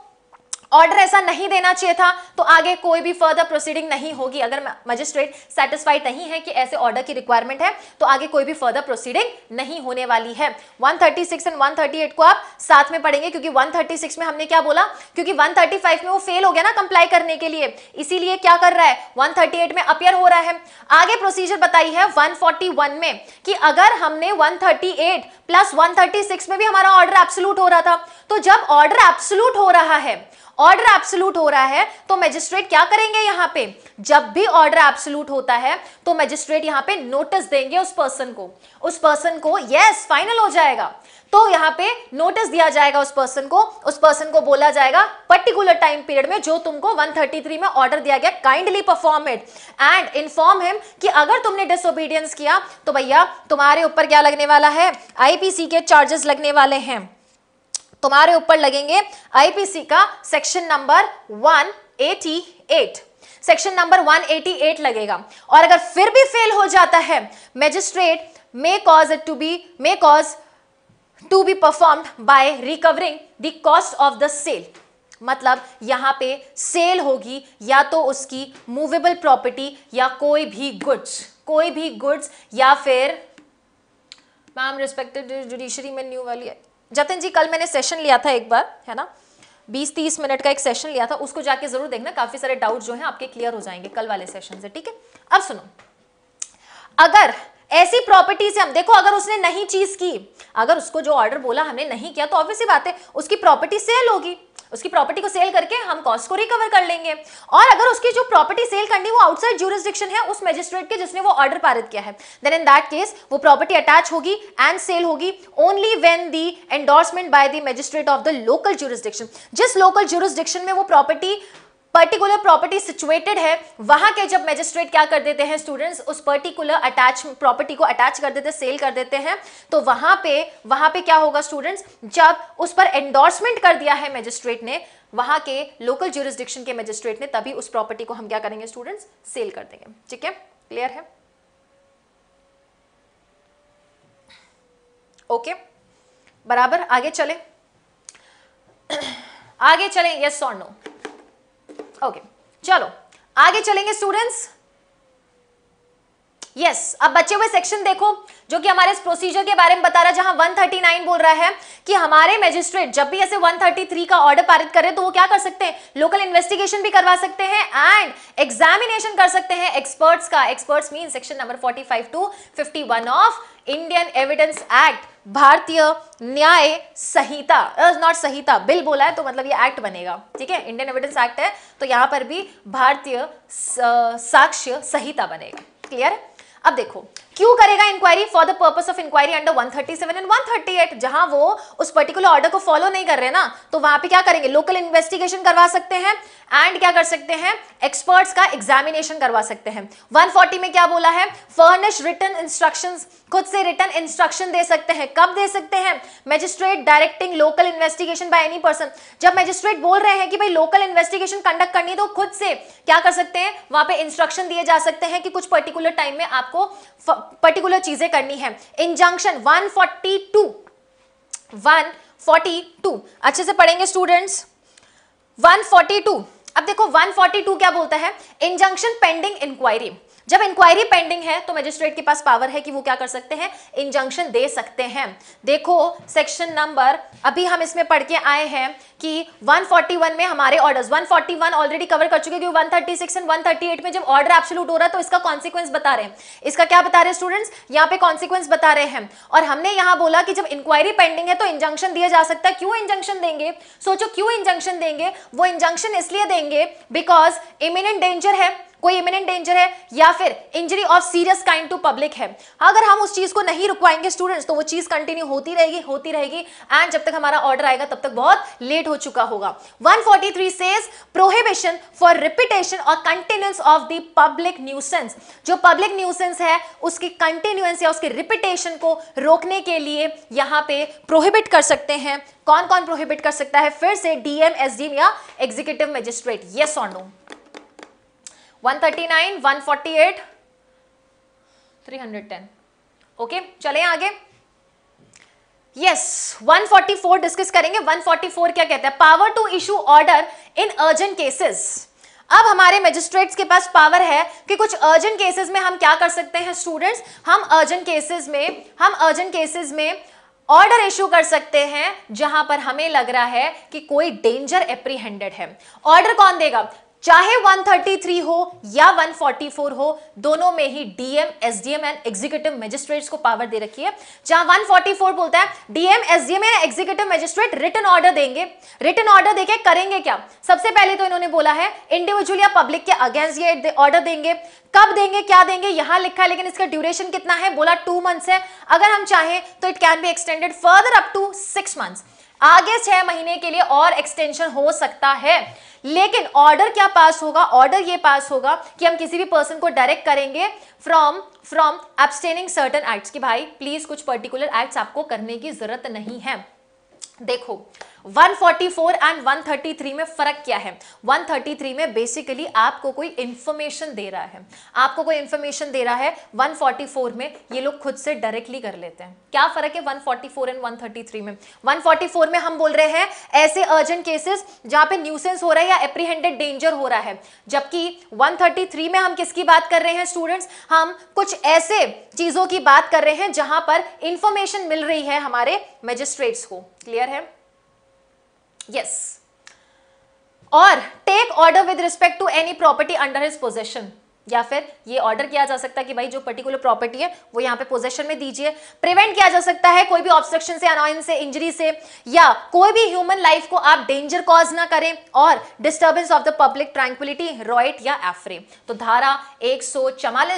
ऑर्डर ऐसा नहीं देना चाहिए था तो आगे कोई भी फर्दर प्रोसीडिंग नहीं होगी अगर मजिस्ट्रेट सेटिस्फाइड नहीं है कि ऐसे ऑर्डर की रिक्वायरमेंट है तो आगे कोई भी फर्दर प्रोसीडिंग नहीं होने वाली है 136 एंड 138 को आप साथ में पढ़ेंगे क्योंकि 136 में हमने क्या बोला क्योंकि 135 में वो फेल हो गया ना कंप्लाई करने के लिए इसीलिए क्या कर रहा है 138 में अपियर हो रहा है आगे प्रोसीजर बताई है 141 में कि अगर हमने 138 प्लस 136 में भी हमारा ऑर्डर एब्सोल्यूट हो रहा था तो जब ऑर्डर एब्सोल्यूट हो रहा है ऑर्डर एब्सोल्यूट हो रहा है तो मैजिस्ट्रेट क्या करेंगे यहाँ पे जब भी ऑर्डर एब्सोल्यूट होता है तो मैजिस्ट्रेट यहाँ पे नोटिस देंगे उस पर्सन को उस पर्सन को यस फाइनल हो जाएगा तो यहाँ पे नोटिस दिया जाएगा उस पर्सन को उस पर्सन को बोला जाएगा पर्टिकुलर टाइम पीरियड में जो तुमको 133 में ऑर्डर दिया गया kindly perform it and inform him कि अगर तुमने डिसोबीडियंस किया तो भैया तुम्हारे ऊपर क्या लगने वाला है आईपीसी के चार्जेस लगने वाले हैं तुम्हारे ऊपर लगेंगे आईपीसी का सेक्शन नंबर 188 सेक्शन नंबर 188 लगेगा और अगर फिर भी फेल हो जाता है magistrate may cause it to be may cause to be perform by recovering the cost of the sale मतलब यहां पे सेल होगी या तो उसकी मूवेबल प्रॉपर्टी या कोई भी गुड्स कोई भी गुड्स या फिर मैम रिस्पेक्टेड जुडिशरी में न्यू वाली है जतिन जी कल मैंने सेशन लिया था एक बार है ना बीस तीस मिनट का एक सेशन लिया था उसको जाके जरूर देखना काफी सारे डाउट जो हैं आपके क्लियर हो जाएंगे कल वाले सेशन से ठीक है अब सुनो अगर ऐसी प्रॉपर्टी से हम देखो अगर उसने नहीं चीज की अगर उसको जो ऑर्डर बोला हमने नहीं किया तो ऑब्वियसली बात है उसकी प्रॉपर्टी सेल होगी उसकी प्रॉपर्टी को सेल करके हम कॉस्ट को रिकवर कर लेंगे और अगर उसकी जो प्रॉपर्टी सेल करनी वो आउटसाइड जूरिस्डिक्शन है उस मैजिस्ट्रेट के जिसने वो ऑर्डर पारित किया है देन इन दैट केस वो प्रॉपर्टी अटैच होगी एंड सेल होगी only when the endorsement by the magistrate of the local jurisdiction जिस लोकल जूरिस्डिक्शन में वो प्रॉपर्टी पर्टिकुलर प्रॉपर्टी सिचुएटेड है वहां के जब मैजिस्ट्रेट क्या कर देते हैं स्टूडेंट्स उस पर्टिकुलर अटैच प्रॉपर्टी को अटैच कर देते सेल कर देते हैं तो वहां पे वहां पे क्या होगा स्टूडेंट्स जब उस पर एंडोर्समेंट कर दिया है मैजिस्ट्रेट ने वहां के लोकल ज्यूरिस्डिक्शन के मैजिस्ट्रेट ने तभी उस प्रॉपर्टी को हम क्या करेंगे स्टूडेंट्स सेल कर देंगे ठीक है क्लियर है ओके okay. बराबर आगे चले आगे चले यस और नो ओके चलो आगे चलेंगे स्टूडेंट्स यस yes, अब बचे हुए सेक्शन देखो जो कि हमारे इस प्रोसीजर के बारे में बता रहा है जहां 139 बोल रहा है कि हमारे मैजिस्ट्रेट जब भी ऐसे 133 का ऑर्डर पारित करें तो वो क्या कर सकते हैं लोकल इन्वेस्टिगेशन भी करवा सकते हैं एंड एग्जामिनेशन कर सकते हैं एक्सपर्ट्स का experts mean section number 45 to 51 of Indian evidence Act Bharatiya Nyaya Samhita not Samhita bill बोला है तो मतलब ये एक्ट बनेगा ठीक है इंडियन एविडेंस एक्ट है तो यहां पर भी भारतीय साक्ष्य संहिता बनेगा क्लियर अब देखो क्यों करेगा inquiry for the purpose of inquiry under 137 and 138 जहां वो उस पर्टिकुलर ऑर्डर को फॉलो नहीं कर रहे ना तो वहां पे क्या करेंगे लोकल इन्वेस्टिगेशन करवा सकते हैं एंड क्या कर सकते हैं एक्सपर्ट्स का एग्जामिनेशन करवा सकते हैं 140 में क्या बोला है फर्निश रिटर्न इंस्ट्रक्शन खुद से रिटर्न इंस्ट्रक्शन दे सकते हैं कब दे सकते हैं magistrate directing local investigation by any person जब मैजिस्ट्रेट बोल रहे हैं कि भाई लोकल इन्वेस्टिगेशन कंडक्ट करनी तो खुद से क्या कर सकते हैं वहां पे इंस्ट्रक्शन दिए जा सकते हैं कि कुछ पर्टिकुलर टाइम में आपको पर्टिकुलर चीजें करनी है इंजंक्शन 142 142 अच्छे से पढ़ेंगे स्टूडेंट्स टू अब देखो 142 क्या बोलता है इंजंक्शन पेंडिंग इंक्वायरी जब इंक्वायरी पेंडिंग है तो मजिस्ट्रेट के पास पावर है कि वो क्या कर सकते हैं इंजंक्शन दे सकते हैं देखो सेक्शन नंबर अभी हम इसमें पढ़ के आए हैं कि 141 में हमारे ऑर्डर्स 141 ऑलरेडी कवर कर चुके क्योंकि 136 एंड 138 में जब ऑर्डर एब्सोल्यूट हो रहा है तो इसका कॉन्सिक्वेंस बता रहे हैं इसका क्या बता रहे हैं स्टूडेंट्स यहाँ पे कॉन्सिक्वेंस बता रहे हैं और हमने यहाँ बोला कि जब इंक्वायरी पेंडिंग है तो इंजंक्शन दिया जा सकता है क्यों इंजंक्शन देंगे सोचो क्यों इंजंक्शन देंगे वो इंजंक्शन इसलिए देंगे बिकॉज इमिनेंट डेंजर है कोई इमिनेंट डेंजर है या फिर injury of serious kind to public है अगर हम उस चीज को नहीं रुकवाएंगे स्टूडेंट्स तो वो चीज कंटिन्यू होती रहेगी होती रहेगी एंड जब तक हमारा ऑर्डर आएगा तब तक बहुत लेट हो चुका होगा 143 सेज प्रोहिबिशन फॉर रिपीटेशन और continuous of the public nuisance जो पब्लिक न्यूसेंस है उसकी कंटिन्यूएंस या उसके रिपीटेशन को रोकने के लिए यहां पे प्रोहिबिट कर सकते हैं कौन कौन प्रोहिबिट कर सकता है फिर से डीएम एसडीएम या एग्जीक्यूटिव मजिस्ट्रेट येस और नो 139, ओके okay, चले आगे यस yes, 144 डिस्कस करेंगे 144 क्या कहते हैं power to issue order in urgent cases अब हमारे मजिस्ट्रेट्स के पास पावर है कि कुछ अर्जेंट केसेस में हम क्या कर सकते हैं स्टूडेंट्स हम अर्जेंट केसेस में हम अर्जेंट केसेस में ऑर्डर इशू कर सकते हैं जहां पर हमें लग रहा है कि कोई डेंजर एप्रीहेंडेड है ऑर्डर कौन देगा चाहे 133 हो या 144 हो दोनों में ही DM SDM and executive magistrates को पावर दे रखी है जहां 144 बोलता है DM SDM and executive magistrate return order देंगे रिटर्न ऑर्डर देके करेंगे क्या सबसे पहले तो इन्होंने बोला है इंडिविजुअल या पब्लिक के अगेंस्ट ये ऑर्डर देंगे कब देंगे क्या देंगे यहां लिखा है लेकिन इसका ड्यूरेशन कितना है बोला टू मंथ्स है अगर हम चाहें तो it can be extended further up to six months आगे छह महीने के लिए और एक्सटेंशन हो सकता है लेकिन ऑर्डर क्या पास होगा ऑर्डर ये पास होगा कि हम किसी भी पर्सन को डायरेक्ट करेंगे from from abstaining certain acts कि भाई प्लीज कुछ पर्टिकुलर एक्ट्स आपको करने की जरूरत नहीं है देखो 144 एंड 133 में फर्क क्या है 133 में बेसिकली आपको कोई इंफॉर्मेशन दे रहा है आपको कोई इंफॉर्मेशन दे रहा है 144 में ये लोग खुद से डायरेक्टली कर लेते हैं क्या फर्क है 144 एंड 133 में 144 में हम बोल रहे हैं ऐसे अर्जेंट केसेस जहां पे न्यूसेंस हो रहा है या एप्रीहेंडेड डेंजर हो रहा है जबकि वन में हम किसकी बात कर रहे हैं स्टूडेंट्स हम कुछ ऐसे चीजों की बात कर रहे हैं जहां पर इंफॉर्मेशन मिल रही है हमारे मजिस्ट्रेट्स को क्लियर है यस और take order with respect to any property under his possession या फिर ये ऑर्डर किया जा सकता है कि भाई जो पर्टिकुलर प्रॉपर्टी है वो यहाँ पे पोजेशन में दीजिए प्रिवेंट किया जा सकता है कोई भी ऑब्स्ट्रक्शन से अनॉइंस से इंजरी से या कोई भी ह्यूमन लाइफ को आप डेंजर कॉज ना करें और disturbance of the public tranquility riot या एफ्रे तो धारा एक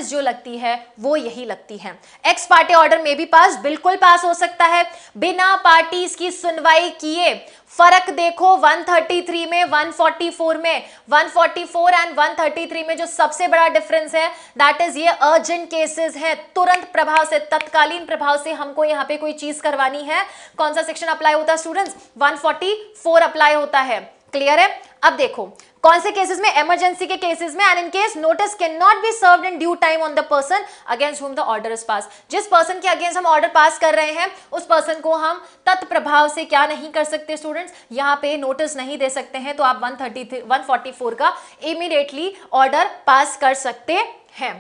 जो लगती है वो यही लगती है एक्स पार्टी ऑर्डर में भी पास बिल्कुल पास हो सकता है बिना पार्टी की सुनवाई किए फर्क देखो 133 में 144 में 144 एंड 133 में जो सबसे बड़ा डिफरेंस है दैट इज ये अर्जेंट केसेस है तुरंत प्रभाव से तत्कालीन प्रभाव से हमको यहाँ पे कोई चीज करवानी है कौन सा सेक्शन अप्लाई होता है स्टूडेंट्स 144 अप्लाई होता है क्लियर है अब देखो कौन से केसेस में इमरजेंसी के केसेस में and in case notice can not be serve in due time on the person against whom the order is pass जिस पर्सन के अगेंस्ट हम ऑर्डर पास कर रहे हैं उस पर्सन को हम तत्प्रभाव से क्या नहीं कर सकते स्टूडेंट्स यहाँ पे नोटिस नहीं दे सकते हैं तो आप 133 144 का इमीडिएटली ऑर्डर पास कर सकते हैं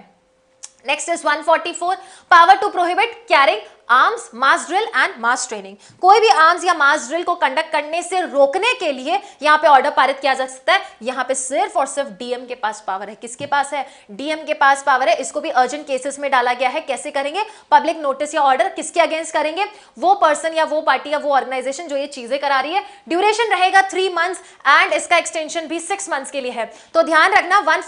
next is 144 power to prohibit carrying arms mass drill and mass training कोई भी आर्म्स या मास ड्रिल को कंडक्ट करने से रोकने के लिए यहां पे ऑर्डर पारित किया जा सकता है यहां पे सिर्फ और सिर्फ डीएम के पास पावर है किसके पास है डीएम के पास पावर है इसको भी अर्जेंट केसेस में डाला गया है कैसे करेंगे पब्लिक नोटिस या ऑर्डर किसके अगेंस्ट करेंगे वो पर्सन या वो पार्टी या वो ऑर्गेनाइजेशन जो ये चीजें करा रही है ड्यूरेशन रहेगा थ्री मंथ एंड इसका एक्सटेंशन भी सिक्स मंथ के लिए है तो ध्यान रखना वन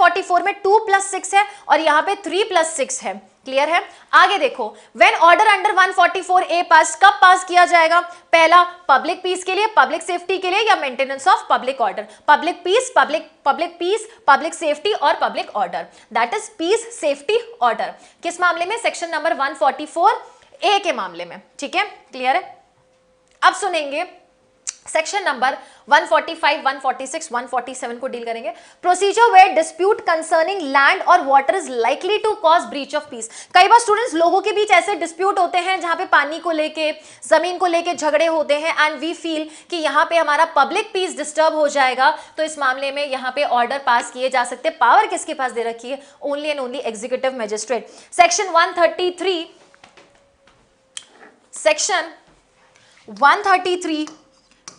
में टू प्लस है और यहाँ पे थ्री प्लस है क्लियर है आगे देखो when order under 144 A pass कब पास किया जाएगा पहला पब्लिक पीस के लिए पब्लिक सेफ्टी के लिए या maintenance of public order public peace public public peace public safety और public order that is peace safety order किस मामले में सेक्शन नंबर 144 ए के मामले में ठीक है क्लियर है अब सुनेंगे सेक्शन नंबर 145, 146, 147 को डील करेंगे procedure where dispute concerning land और water is likely to cause breach of peace कई बार स्टूडेंट्स लोगों के बीच ऐसे डिस्प्यूट होते हैं जहां पे पानी को लेके जमीन को लेके झगड़े होते हैं एंड वी फील कि यहाँ पे हमारा पब्लिक पीस डिस्टर्ब हो जाएगा तो इस मामले में यहाँ पे ऑर्डर पास किए जा सकते पावर किसके पास दे रखी है only and only executive magistrate section one section one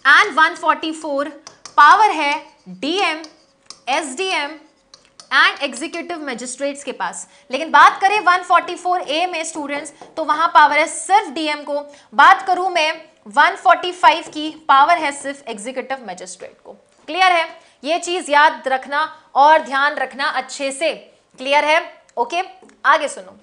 and 144 power है DM SDM and executive magistrates के पास लेकिन बात करें 144 ए में स्टूडेंट्स तो वहां पावर है सिर्फ डीएम को बात करूं मैं 145 की पावर है सिर्फ एग्जीक्यूटिव मजिस्ट्रेट को क्लियर है ये चीज याद रखना और ध्यान रखना अच्छे से क्लियर है ओके आगे सुनो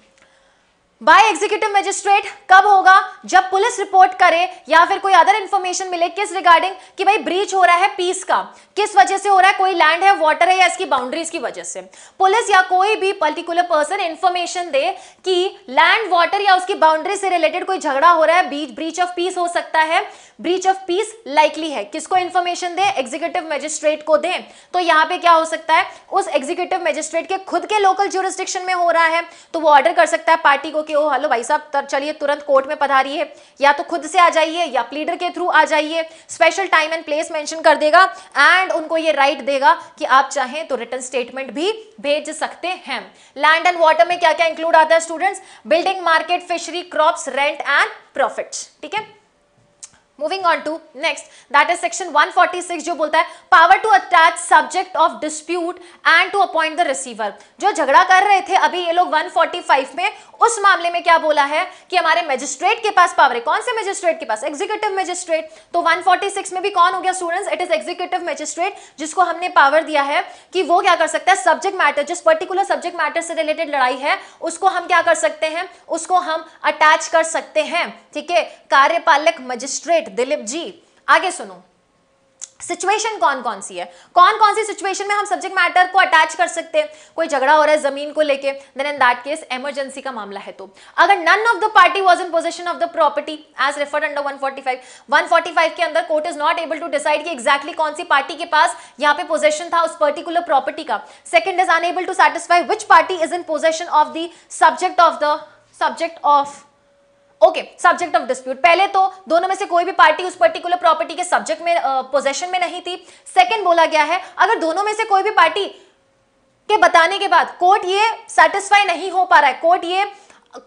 बाय एग्जीक्यूटिव मजिस्ट्रेट कब होगा जब पुलिस रिपोर्ट करे या फिर कोई अदर इंफॉर्मेशन मिले किस रिगार्डिंग कि भाई ब्रीच हो रहा है पीस का किस वजह से हो रहा है कोई लैंड है वाटर है या इसकी बाउंड्रीज की वजह से पुलिस या कोई भी पर्टिकुलर पर्सन इंफॉर्मेशन दे कि लैंड वाटर या उसकी बाउंड्री से रिलेटेड कोई झगड़ा हो रहा है बीच ब्रीच ऑफ पीस हो सकता है ब्रीच ऑफ पीस लाइकली है किसको इन्फॉर्मेशन दे एग्जीक्यूटिव मजिस्ट्रेट को दे तो यहाँ पे क्या हो सकता है उस एग्जीक्यूटिव मजिस्ट्रेट के खुद के लोकल ज्यूरिस्डिक्शन में हो रहा है तो वो ऑर्डर कर सकता है पार्टी को कि ओ हेलो भाई साहब तर चलिए तुरंत कोर्ट में पधारिए या तो खुद से आ जाइए या प्लीडर के थ्रू आ जाइए special time and place mention कर देगा एंड उनको ये राइट देगा कि आप चाहें तो रिटर्न स्टेटमेंट भी भेज सकते हैं लैंड एंड वाटर में क्या क्या इंक्लूड आता है students building market fishery crops rent and profits ठीक है moving on to next that is section 146 जो बोलता है power to attach subject of dispute and to appoint the receiver जो झगड़ा कर रहे थे अभी ये लोग 145 में उस मामले में क्या बोला है कि हमारे मजिस्ट्रेट के पास पावर है कौन से मजिस्ट्रेट के पास एग्जीक्यूटिव मजिस्ट्रेट तो 146 में भी कौन हो गया students it is executive magistrate जिसको हमने पावर दिया है कि वो क्या कर सकता है सब्जेक्ट मैटर जिस पर्टिकुलर सब्जेक्ट मैटर से रिलेटेड लड़ाई है उसको हम क्या कर सकते हैं उसको हम अटैच कर सकते हैं ठीक है कार्यपालक मजिस्ट्रेट दिलीप जी आगे सुनो सिचुएशन कौन कौन सी है कौन कौन सी सिचुएशन में हम सब्जेक्ट मैटर को अटैच कर सकते हैं कोई झगड़ा हो रहा है जमीन को लेके then in that case emergency का मामला है तो अगर none of the party was in position of the property as referred under 145 145 के अंदर court is not able to decide कि एग्जैक्टली exactly कौन सी पार्टी के पास यहाँ पे पोजेशन था उस पर्टिकुलर प्रॉपर्टी का second is unable to satisfy which party is in possession of the subject of the subject of okay subject of dispute पहले तो दोनों में से कोई भी पार्टी उस पर्टिकुलर प्रॉपर्टी के सब्जेक्ट में पोजेशन uh, में नहीं थी सेकंड बोला गया है अगर दोनों में से कोई भी पार्टी के बताने के बाद कोर्ट ये सेटिस्फाई नहीं हो पा रहा है कोर्ट ये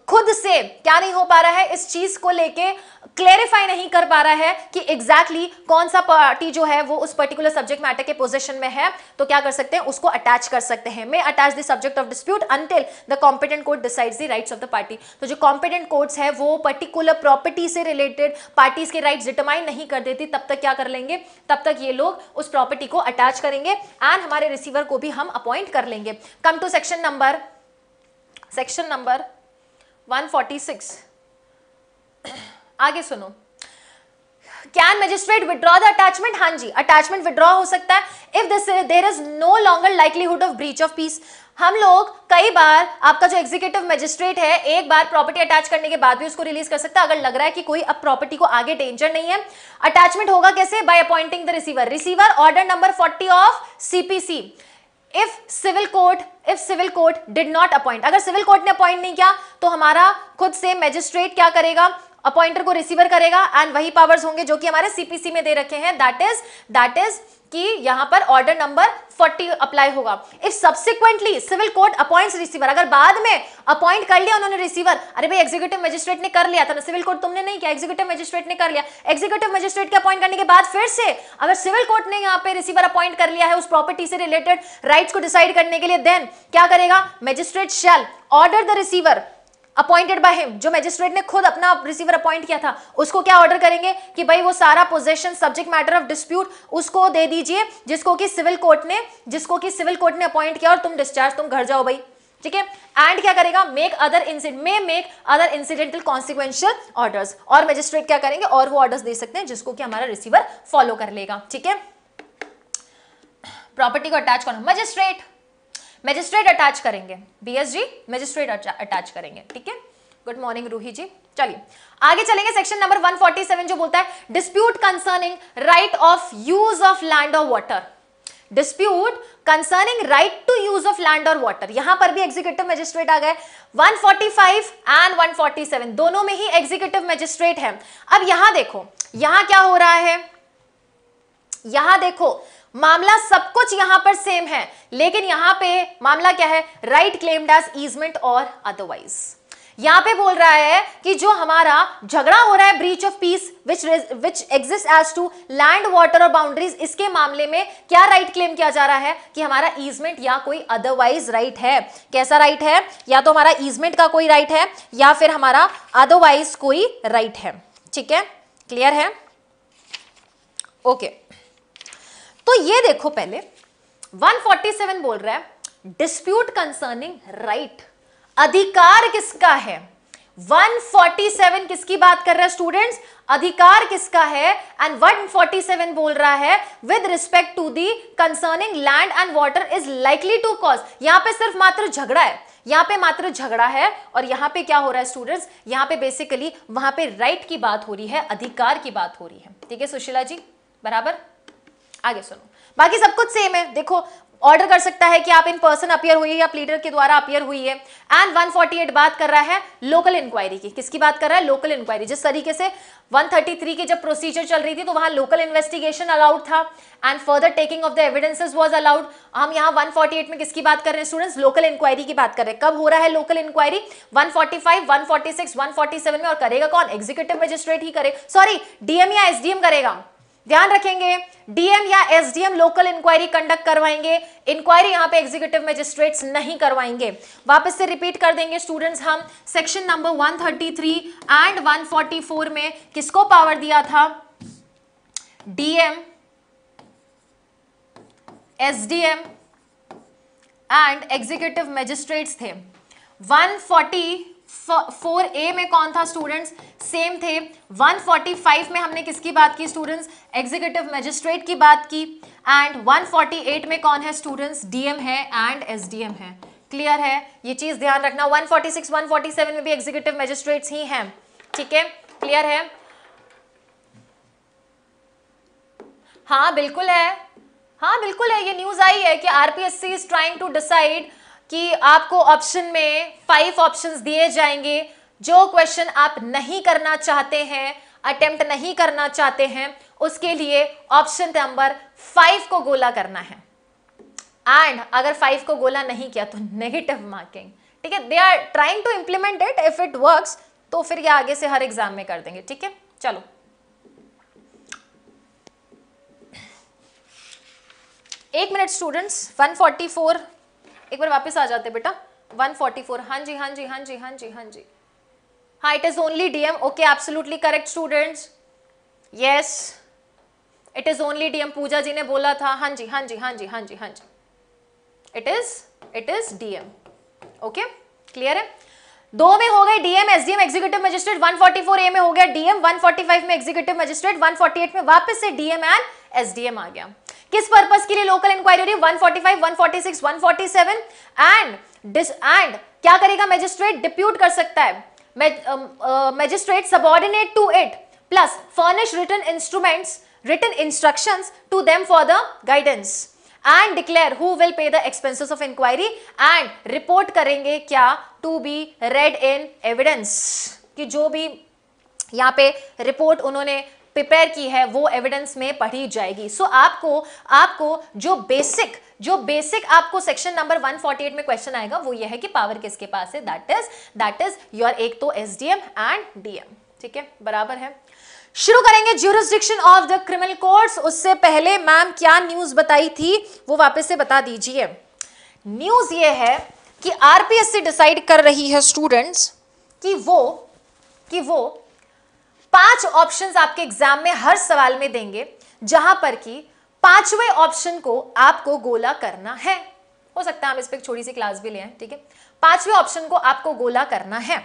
खुद से क्या नहीं हो पा रहा है इस चीज को लेके क्लेरिफाई नहीं कर पा रहा है कि एग्जैक्टली exactly कौन सा पार्टी जो है वो उस पर्टिकुलर सब्जेक्ट मैटर के पोजीशन में है तो क्या कर सकते हैं उसको अटैच कर सकते हैं may attach the subject of dispute until the competent court decides the rights of the party तो जो कॉम्पिटेंट कोर्ट्स है वो पर्टिकुलर प्रॉपर्टी से रिलेटेड पार्टीज के राइट्स डिटरमाइन नहीं कर देती तब तक क्या कर लेंगे तब तक ये लोग उस प्रॉपर्टी को अटैच करेंगे एंड हमारे रिसीवर को भी हम अपॉइंट कर लेंगे come to section number section number 146 आगे सुनो can magistrate withdraw the attachment हाँ जी अटैचमेंट विड्रॉ हो सकता है if this there is no longer livelihood of breach of peace हम लोग कई बार आपका जो एग्जीक्यूटिव मजिस्ट्रेट है एक बार प्रॉपर्टी अटैच करने के बाद भी उसको रिलीज कर सकता है अगर लग रहा है कि कोई अब प्रॉपर्टी को आगे डेंजर नहीं है अटैचमेंट होगा कैसे by appointing the receiver receiver order number forty of CPC if civil court if civil court did not appoint अगर सिविल कोर्ट ने अपॉइंट नहीं किया तो हमारा खुद से मैजिस्ट्रेट क्या करेगा अपॉइंटर को रिसीवर करेगा एंड वही पावर्स होंगे जो कि हमारे सीपीसी में दे रखे हैं दैट इज दैट इज कि यहां पर ऑर्डर नंबर 40 अप्लाई होगा if subsequently civil court appoints receiver अगर बाद में अपॉइंट कर लिया उन्होंने रिसीवर अरे भाई एग्जीक्यूटिव मजिस्ट्रेट ने कर लिया था ना सिविल कोर्ट तुमने नहीं किया एग्जीक्यूटिव मजिस्ट्रेट ने कर लिया एग्जीक्यूटिव मजिस्ट्रेट के अपॉइंट करने के बाद फिर से अगर सिविल कोर्ट ने यहां पर रिसीवर अपॉइंट कर लिया है उस प्रॉपर्टी से रिलेटेड राइट को डिसाइड करने के लिए देन क्या करेगा magistrate shall order the receiver appointed by him जो मैजिस्ट्रेट ने खुद अपना रिसीवर अपॉइंट किया था उसको क्या ऑर्डर करेंगे कि भाई वो सारा possession subject matter of dispute उसको दे दीजिए जिसको कि सिविल कोर्ट ने जिसको कि सिविल कोर्ट ने अपॉइंट किया और तुम डिस्चार्ज तुम घर जाओ भाई ठीक है एंड क्या करेगा make other incident may make other incidental consequential orders और मजिस्ट्रेट क्या करेंगे और वो ऑर्डर्स दे सकते हैं जिसको कि हमारा रिसीवर फॉलो कर लेगा ठीक है प्रॉपर्टी को अटैच करो मजिस्ट्रेट मैजिस्ट्रेट अटैच करेंगे बीएसजी मैजिस्ट्रेट अटैच करेंगे ठीक है गुड मॉर्निंग रूही जी चलिए आगे चलेंगे सेक्शन नंबर 147 जो बोलता है dispute concerning right of use of land और water dispute concerning right to use of land और वाटर यहां पर भी एग्जीक्यूटिव मजिस्ट्रेट आ गए 145 एंड 147 दोनों में ही एग्जीक्यूटिव मजिस्ट्रेट है अब यहां देखो यहां क्या हो रहा है यहां देखो मामला सब कुछ यहां पर सेम है लेकिन यहां पे मामला क्या है राइट क्लेम्ड एज ईजमेंट और अदरवाइज यहां पे बोल रहा है कि जो हमारा झगड़ा हो रहा है breach of peace which which exist as to land water और बाउंड्रीज इसके मामले में क्या राइट right क्लेम किया जा रहा है कि हमारा ईजमेंट या कोई अदरवाइज राइट right है कैसा राइट right है या तो हमारा ईजमेंट का कोई राइट है या फिर हमारा अदरवाइज कोई राइट है ठीक है क्लियर है ओके okay. तो ये देखो पहले 147 बोल रहा है डिस्प्यूट कंसर्निंग राइट अधिकार किसका है 147 किसकी बात कर रहा है स्टूडेंट्स अधिकार किसका है एंड 147 बोल रहा है with respect to the concerning land and water is likely to cause यहां पे सिर्फ मात्र झगड़ा है यहां पे मात्र झगड़ा है और यहां पे क्या हो रहा है स्टूडेंट्स यहां पे बेसिकली वहां पे राइट की बात हो रही है अधिकार की बात हो रही है ठीक है सुशीला जी बराबर आगे सुनो बाकी सब कुछ सेम है देखो ऑर्डर कर सकता है कि आप इन पर्सन अपियर हुई है या प्लीडर के द्वारा अपियर हुई है एंड 148 बात कर रहा है लोकल इंक्वायरी की किसकी बात कर रहा है लोकल इंक्वायरी जिस तरीके से 133 की जब प्रोसीजर चल रही थी तो वहां लोकल इन्वेस्टिगेशन अलाउड था and further taking of the evidences was allowed हम यहाँ 148 में किसकी बात कर रहे हैं स्टूडेंट्स लोकल इंक्वायरी की बात कर रहे हैं कब हो रहा है लोकल इंक्वायरी 145, 146, 147 में और करेगा कौन एग्जीक्यूटिव मजिस्ट्रेट ही करे सॉरी डीएम या एसडीएम करेगा ध्यान रखेंगे डीएम या एसडीएम लोकल इंक्वायरी कंडक्ट करवाएंगे इंक्वायरी यहां पे एग्जीक्यूटिव मजिस्ट्रेट्स नहीं करवाएंगे वापस से रिपीट कर देंगे स्टूडेंट्स हम सेक्शन नंबर 133 एंड 144 में किसको पावर दिया था DM SDM and executive magistrates थे 140 फोर ए में कौन था स्टूडेंट्स सेम थे 145 में हमने किसकी बात की स्टूडेंट्स एग्जीक्यूटिव मजिस्ट्रेट की बात की एंड 148 में कौन है स्टूडेंट्स डीएम है एंड एसडीएम है क्लियर है ये चीज ध्यान रखना 146 147 में भी एग्जीक्यूटिव मजिस्ट्रेट्स ही हैं ठीक है क्लियर है हाँ बिल्कुल है हाँ बिल्कुल है ये न्यूज आई है कि RPSC is trying to decide कि आपको ऑप्शन में फाइव ऑप्शंस दिए जाएंगे जो क्वेश्चन आप नहीं करना चाहते हैं अटेम्प्ट नहीं करना चाहते हैं उसके लिए ऑप्शन नंबर फाइव को गोला करना है एंड अगर फाइव को गोला नहीं किया तो नेगेटिव मार्किंग ठीक है they are trying to implement it if it work तो फिर ये आगे से हर एग्जाम में कर देंगे ठीक है चलो एक मिनट स्टूडेंट्स 144 एक बार वापस आ जाते बेटा 144 हाँ जी हाँ जी हाँ जी हाँ जी हाँ जी हाँ it is only DM okay absolutely correct students yes it is only DM Pooja ji ने बोला था हाँ जी हाँ जी हाँ जी हाँ जी हाँ जी it is it is DM okay clear है दो में हो गए DM SDM executive magistrate 144 A में हो गया डीएम 145 में एग्जीक्यूटिव मजिस्ट्रेट 148 में वापस से डीएम एंड एसडीएम आ गया किस पर्पज के लिए लोकल इंक्वायरी हो रही है 145, 146, 147 एंड एंड क्या करेगा मैजिस्ट्रेट डिप्यूट कर सकता है magistrate subordinate to it plus furnish written instruments written instructions to them for the guidance and declare who will pay the expenses of inquiry and report करेंगे क्या to be read in evidence कि जो भी यहाँ पे report उन्होंने prepare की है वो एविडेंस में पढ़ी जाएगी सो so, आपको आपको जो बेसिक जो बेसिक आपको सेक्शन नंबर 148 में क्वेश्चन आएगा वो ये है कि पावर किसके पास है that is that is your एक तो एस एंड डीएम ठीक है बराबर है शुरू करेंगे jurisdiction of the criminal courts उससे पहले मैम क्या न्यूज बताई थी वो वापस से बता दीजिए न्यूज ये है कि आरपीएससी डिसाइड कर रही है स्टूडेंट्स कि वो कि वो पांच ऑप्शंस आपके एग्जाम में हर सवाल में देंगे जहां पर कि पांचवें ऑप्शन को आपको गोला करना है हो सकता है हम इस पर छोटी सी क्लास भी ले आए ठीक है पांचवें ऑप्शन को आपको गोला करना है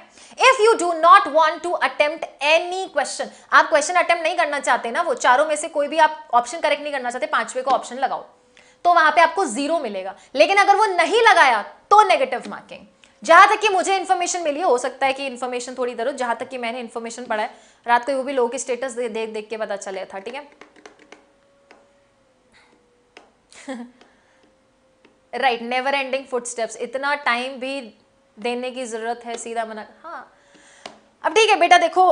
if you do not want to attempt any question आप क्वेश्चन अटेम्प्ट नहीं करना चाहते ना वो चारों में से कोई भी आप ऑप्शन करेक्ट नहीं करना चाहते पांचवे को ऑप्शन लगाओ तो वहां पे आपको जीरो मिलेगा लेकिन अगर वो नहीं लगाया तो नेगेटिव मार्किंग जहां तक कि मुझे इन्फॉर्मेशन मिली हो सकता है कि इन्फॉर्मेशन थोड़ी दर हो जहां तक कि मैंने इन्फॉर्मेशन पढ़ा है रात को वो भी लोगों के स्टेटस दे, देख देख के पता चले था ठीक है राइट नेवर एंडिंग फुटस्टेप्स इतना टाइम भी देने की ज़रूरत है सीधा मना हाँ अब ठीक है बेटा देखो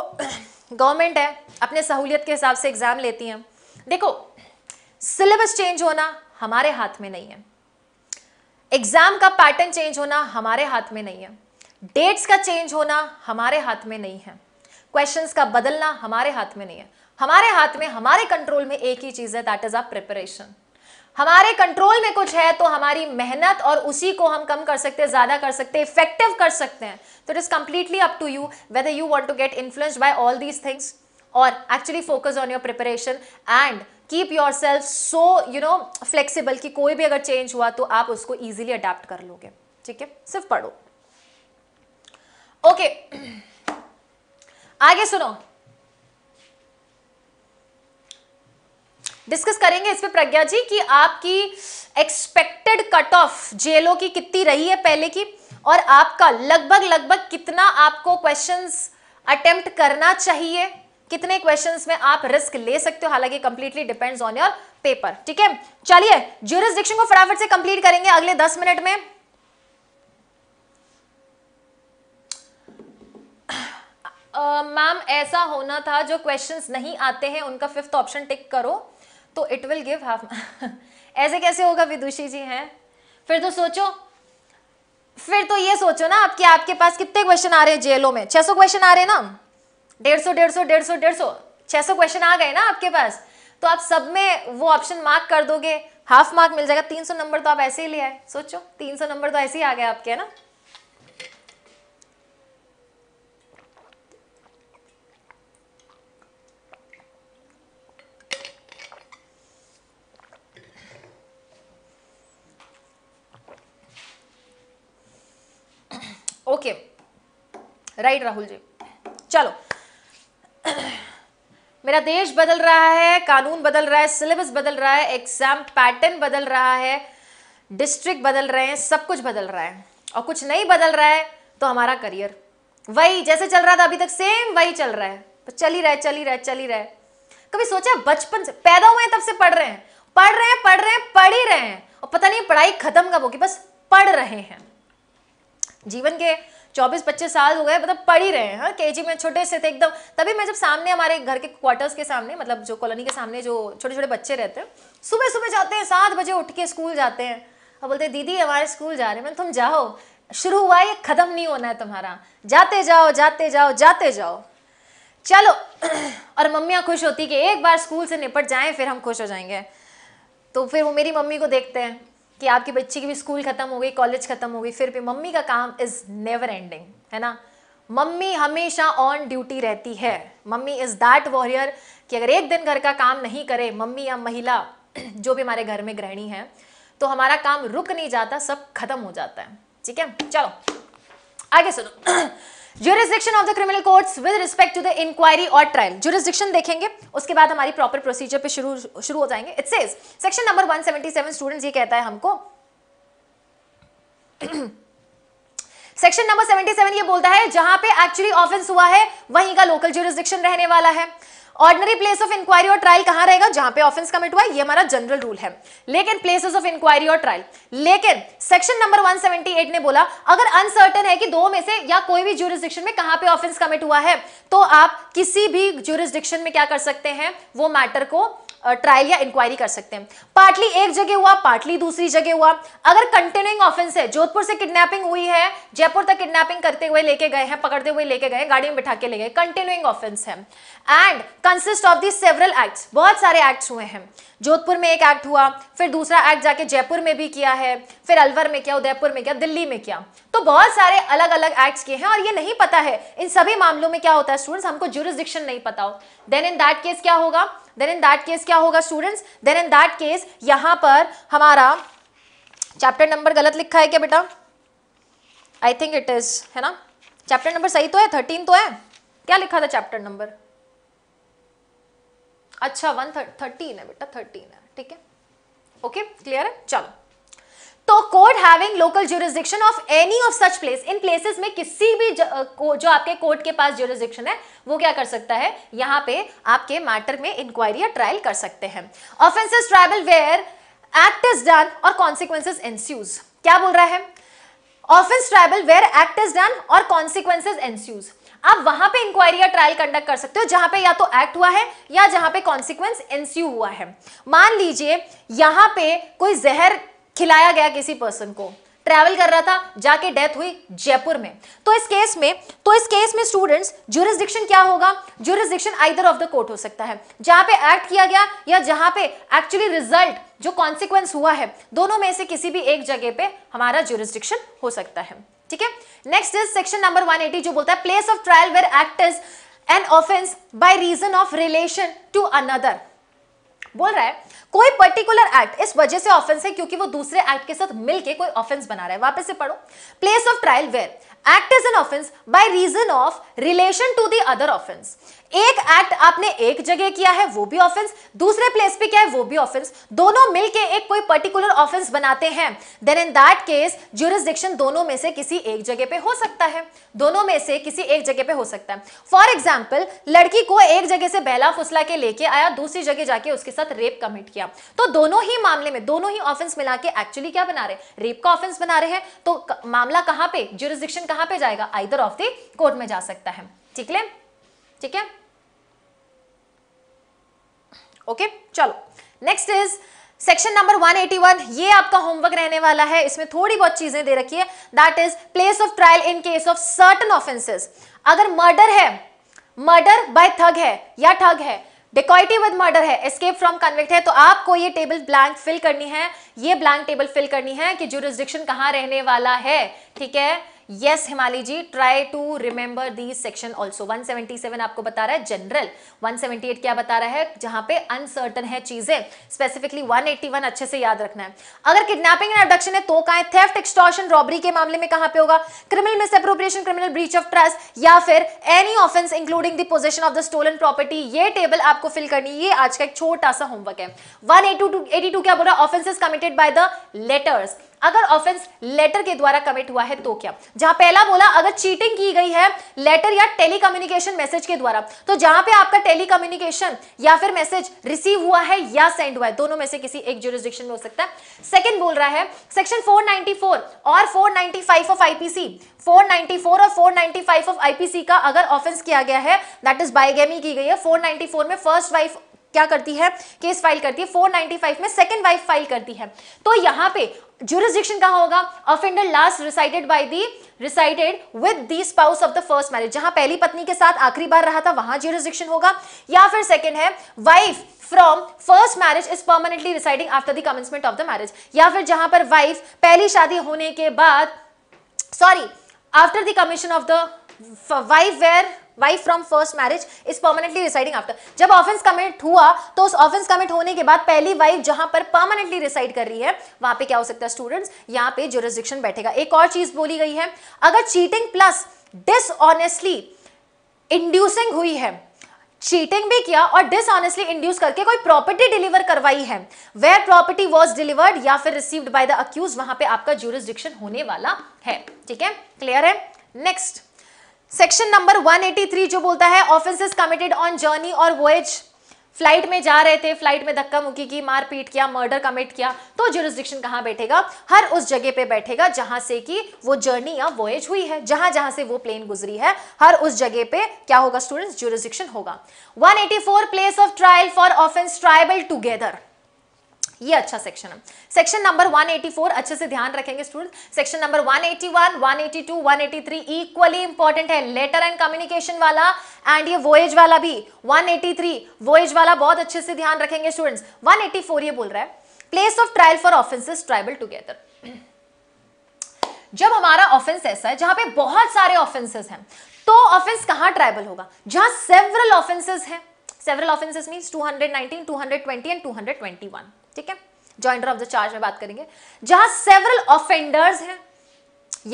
गवर्नमेंट है अपने सहूलियत के हिसाब से एग्ज़ाम लेती हैं देखो सिलेबस चेंज होना हमारे हाथ में नहीं है एग्ज़ाम का पैटर्न चेंज होना हमारे हाथ में नहीं है डेट्स का चेंज होना हमारे हाथ में नहीं है क्वेश्चंस का बदलना हमारे हाथ में नहीं है हमारे हाथ में हमारे कंट्रोल में एक ही चीज है दैट इज आर प्रिपरेशन हमारे कंट्रोल में कुछ है तो हमारी मेहनत और उसी को हम कम कर सकते हैं ज्यादा कर सकते हैं इफेक्टिव कर सकते हैं तो it is completely up to you whether you want to get influence by all these things और actually focus on your preparation and keep your self so you know flexible कि कोई भी अगर चेंज हुआ तो आप उसको ईजिली अडेप्ट कर लोगे ठीक है सिर्फ पढ़ो ओके okay. आगे सुनो डिस्कस करेंगे इस पे प्रज्ञा जी कि आपकी एक्सपेक्टेड कट ऑफ जेलो की कितनी रही है पहले की और आपका लगभग लगभग कितना आपको क्वेश्चंस अटेम्प्ट करना चाहिए कितने क्वेश्चंस में आप रिस्क ले सकते हो हालांकि completely depends on your paper ठीक है चलिए ज्यूरिस्डिक्शन को फटाफट से कंप्लीट करेंगे अगले दस मिनट में मैम ऐसा होना था जो क्वेश्चंस नहीं आते हैं उनका फिफ्थ ऑप्शन टिक करो तो इट विल गिव हाफ ऐसे कैसे होगा विदुषी जी हैं फिर तो सोचो फिर तो ये सोचो ना आपके आपके पास कितने क्वेश्चन आ रहे हैं जेलों में 600 क्वेश्चन आ रहे हैं ना डेढ़ सौ डेढ़ सौ डेढ़ सौ डेढ़ सौ छः सौ क्वेश्चन आ गए ना आपके पास तो आप सब में वो ऑप्शन मार्क कर दोगे हाफ मार्क मिल जाएगा 300 नंबर तो आप ऐसे ही ले आए सोचो 300 नंबर तो ऐसे ही आ गए आपके है ना ओके राइट राहुल जी चलो मेरा देश बदल रहा है कानून बदल रहा है सिलेबस बदल रहा है एग्जाम पैटर्न बदल रहा है डिस्ट्रिक्ट बदल रहे हैं सब कुछ बदल रहा है और कुछ नहीं बदल रहा है तो हमारा करियर वही जैसे चल रहा था अभी तक सेम वही चल रहा है तो चल ही रहा है चल ही रहा है चल ही रहा है कभी सोचा बचपन से पैदा हुए हैं तब से पढ़ रहे हैं पढ़ रहे हैं पढ़ रहे हैं पढ़ ही रहे हैं और पता नहीं पढ़ाई खत्म कब होगी बस पढ़ रहे हैं जीवन के 24-25 साल हो गए मतलब पढ़ ही रहे हैं हाँ, के जी में छोटे से थे एकदम तभी मैं जब सामने हमारे घर के क्वार्टर्स के सामने मतलब जो कॉलोनी के सामने जो छोटे छोटे बच्चे रहते हैं सुबह सुबह जाते हैं सात बजे उठ के स्कूल जाते हैं और बोलते दीदी हमारे स्कूल जा रहे हैं तुम जाओ शुरू हुआ ये ख़त्म नहीं होना है तुम्हारा जाते जाओ जाते जाओ जाते जाओ चलो और मम्मियाँ खुश होती कि एक बार स्कूल से निपट जाएं फिर हम खुश हो जाएंगे तो फिर वो मेरी मम्मी को देखते हैं कि आपके बच्चे की भी स्कूल ख़त्म हो गई कॉलेज ख़त्म हो गई फिर भी मम्मी का काम इज़ नेवर एंडिंग है ना मम्मी हमेशा ऑन ड्यूटी रहती है मम्मी इज़ दैट वॉरियर कि अगर एक दिन घर का काम नहीं करे मम्मी या महिला जो भी हमारे घर में गृहिणी है तो हमारा काम रुक नहीं जाता सब खत्म हो जाता है ठीक है चलो आगे सुनो jurisdiction of the criminal courts with respect to the inquiry or trial jurisdiction देखेंगे उसके बाद हमारी प्रॉपर प्रोसीजर पे शुरू शुरू हो जाएंगे it says section number 177 students ये कहता है हमको सेक्शन नंबर 77 ये बोलता है जहां पे एक्चुअली ऑफेंस हुआ है वहीं का लोकल जुरिस्डिक्शन रहने वाला है ऑर्डनरी प्लेस ऑफ इंक्वायरी और ट्रायल कहां रहेगा जहां पे ऑफेंस कमिट हुआ ये हमारा जनरल रूल है लेकिन प्लेसेस ऑफ इंक्वायरी और ट्रायल लेकिन सेक्शन नंबर 178 ने बोला अगर अनसर्टन है कि दो में से या कोई भी ज्यूरिस्डिक्शन में कहां पे ऑफेंस कमिट हुआ है तो आप किसी भी ज्यूरिस्डिक्शन में क्या कर सकते हैं वो मैटर को ट्रायल या इंक्वायरी कर सकते हैं पार्टली एक जगह हुआ पार्टली दूसरी जगह हुआ अगर कंटिन्यूइंग ऑफेंस है जोधपुर से किडनैपिंग हुई है जयपुर तक किडनैपिंग करते हुए लेके गए हैं पकड़ते हुए लेके गए गाड़ी में बिठा के ले गए कंटिन्यूइंग ऑफेंस है and consist of the several act बहुत सारे एक्ट्स हुए हैं जोधपुर में एक एक्ट हुआ फिर दूसरा एक्ट जाके जयपुर में भी किया है फिर अलवर में किया उदयपुर में किया दिल्ली में किया तो बहुत सारे अलग अलग एक्ट्स किए हैं और ये नहीं पता है इन सभी मामलों में क्या होता है स्टूडेंट्स हमको जुरिस्डिक्शन नहीं पता हो देन इन दैट केस क्या होगा देन इन दैट केस क्या होगा students then in that case यहाँ पर हमारा चैप्टर नंबर गलत लिखा है क्या बेटा आई थिंक इट इज है ना चैप्टर नंबर सही तो है थर्टीन तो है क्या लिखा था चैप्टर नंबर अच्छा वन थर्ट थर्टीन है बेटा थर्टीन है ठीक है ओके क्लियर है चलो तो court having local jurisdiction of any of such place in places में किसी भी जो, जो आपके कोर्ट के पास ज्यूरिस्डिक्शन है वो क्या कर सकता है यहां पे आपके मैटर में इंक्वायरी या ट्रायल कर सकते हैं offences triable where act is done और कॉन्सिक्वेंसेज एंस्यूज क्या बोल रहा है offence triable where act is done और कॉन्सिक्वेंसेज एंस्यूज आप वहां पे इंक्वायरी या ट्रायल कंडक्ट कर सकते हो जहां पे या तो एक्ट हुआ है या जहां पे कॉन्सिक्वेंस एंस्यू हुआ है मान लीजिए यहां पे कोई जहर खिलाया गया किसी पर्सन को ट्रैवल कर रहा था जाके डेथ हुई जयपुर में तो इस केस में तो इस केस में स्टूडेंट्स जुरिस्डिक्शन क्या होगा jurisdiction either of the court हो सकता है जहां पे एक्ट किया गया या जहां पे एक्चुअली रिजल्ट जो कॉन्सिक्वेंस हुआ है दोनों में से किसी भी एक जगह पे हमारा जुरिस्डिक्शन हो सकता है ठीक है नेक्स्ट इज सेक्शन नंबर 180 जो बोलता है place of trial where act is an offence by reason of relation to another बोल रहा है कोई पर्टिकुलर एक्ट इस वजह से ऑफेंस है क्योंकि वो दूसरे एक्ट के साथ मिलके कोई ऑफेंस बना रहा है वापस से पढ़ो place of trial where act is an offence by reason of relation to the other offence एक एक्ट आपने एक जगह किया है वो भी ऑफेंस दूसरे प्लेस पे क्या है वो भी ऑफेंस दोनों मिलके एक कोई पर्टिकुलर ऑफेंस बनाते हैं then in that case jurisdiction दोनों में से किसी एक जगह पे हो सकता है दोनों में से किसी एक जगह पे हो सकता है फॉर एग्जाम्पल लड़की को एक जगह से बहला फुसला के लेके आया दूसरी जगह जाके उसके साथ रेप कमिट किया तो दोनों ही मामले में दोनों ही ऑफेंस मिला के एक्चुअली क्या बना रहे रेप का ऑफेंस बना रहे हैं तो मामला कहां पे ज्यूरिस्डिक्शन कहां पे जाएगा आइदर ऑफ द कोर्ट में जा सकता है ठीक है ठीक है ओके चलो नेक्स्ट इज सेक्शन नंबर 181 ये आपका होमवर्क रहने वाला है इसमें थोड़ी बहुत चीजें दे रखी है that is place of trial in case of certain offences अगर मर्डर है मर्डर बाय थग है या ठग है डिकॉइटी विद मर्डर है एस्केप फ्रॉम कन्विक्ट है तो आपको ये टेबल ब्लैंक फिल करनी है ये ब्लैंक टेबल फिल करनी है कि जुरिस्डिक्शन कहां रहने वाला है ठीक है yes Himali ji try to remember the section also 177 आपको बता रहा है जनरल 178 क्या बता रहा है जहां पे अनसर्टन है चीजें स्पेसिफिकली 181 अच्छे से याद रखना है अगर किडनैपिंग एंड एबडक्शन है तो कहा है थेफ्ट एक्सटॉर्शन रॉबरी के मामले में कहां पे होगा criminal misappropriation criminal breach of trust या फिर any offence including the position of the stolen property ये टेबल आपको फिल करनी है ये आज का एक छोटा सा होमवर्क है 182 82 क्या बोल रहा है कमिटेड बाय द लेटर्स अगर ऑफेंस लेटर के द्वारा कमिट हुआ है तो क्या जहां पहला बोला अगर चीटिंग की गई है लेटर या टेलीकम्युनिकेशन मैसेज के द्वारा तो जहां पे आपका टेलीकम्युनिकेशन या फिर मैसेज रिसीव हुआ है या सेंड हुआ है दोनों में से किसी एक ज्यूरिस्डिक्शन में हो सकता है सेकंड बोल रहा है सेक्शन 494 और 495 ऑफ आईपीसी 494 और 495 ऑफ आईपीसी का अगर ऑफेंस किया गया है दैट इज बायगेमी की गई है 494 में फर्स्ट वाइफ क्या करती है केस फाइल करती है 495 में सेकंड वाइफ फाइल करती है तो यहां पे जुरिस्डिक्शन कहाँ होगा offender last resided by the resided with the spouse of the first marriage जहां पहली पत्नी के साथ आखिरी बार रहा था वहां जुरिस्डिक्शन होगा या फिर सेकंड है wife from first marriage is permanently residing after the commencement of the marriage या फिर जहां पर वाइफ पहली शादी होने के बाद sorry after the commission of the wife where wife from first marriage is permanently residing after जब ऑफेंस कमिट हुआ तो उस ऑफेंस कमिट होने के बाद पहली वाइफ जहां पर परमानेंटली रिसाइड कर रही है वहां पे क्या हो सकता है स्टूडेंट्स यहां पे जुरिस्डिक्शन बैठेगा एक और चीज बोली गई है अगर चीटिंग प्लस डिसऑनेस्टली इंड्यूसिंग हुई है चीटिंग भी किया और डिसऑनेस्टली इंड्यूस करके कोई प्रॉपर्टी डिलीवर करवाई है वेयर प्रॉपर्टी वॉज डिलीवर्ड या फिर रिसीव्ड बाय द अक्यूज वहां पे आपका ज्यूरिस्डिक्शन होने वाला है ठीक है क्लियर है नेक्स्ट सेक्शन नंबर 183 जो बोलता है ऑफेंसेस कमिटेड ऑन जर्नी और वोएज फ्लाइट में जा रहे थे फ्लाइट में धक्का मुक्की की मारपीट किया मर्डर कमिट किया तो जुरिस्डिक्शन कहाँ बैठेगा हर उस जगह पे बैठेगा जहां से कि वो जर्नी या वोएज हुई है जहां जहां से वो प्लेन गुजरी है हर उस जगह पे क्या होगा स्टूडेंट्स जुरिस्डिक्शन होगा 184 place of trial for offence triable together ये अच्छा सेक्शन है सेक्शन नंबर 184 अच्छे से ध्यान रखेंगे student section number 181, 182, 183 equally important है लेटर एंड कम्युनिकेशन वाला एंड ये वोएज वाला भी 183 वोएज वाला बहुत अच्छे से ध्यान रखेंगे स्टूडेंट्स 184 ये बोल रहा है place of trial for offences triable together जब हमारा ऑफेंस ऐसा है जहां पे बहुत सारे ऑफेंसेस हैं तो ऑफेंस कहां ट्राइबल होगा जहां सेवरल ऑफेंसेस हैं सेवरल ऑफेंसेस मींस 219 220 एंड 221 ठीक है ज्वाइंटर ऑफ द चार्ज में बात करेंगे जहां सेवरल ऑफेंडर्स हैं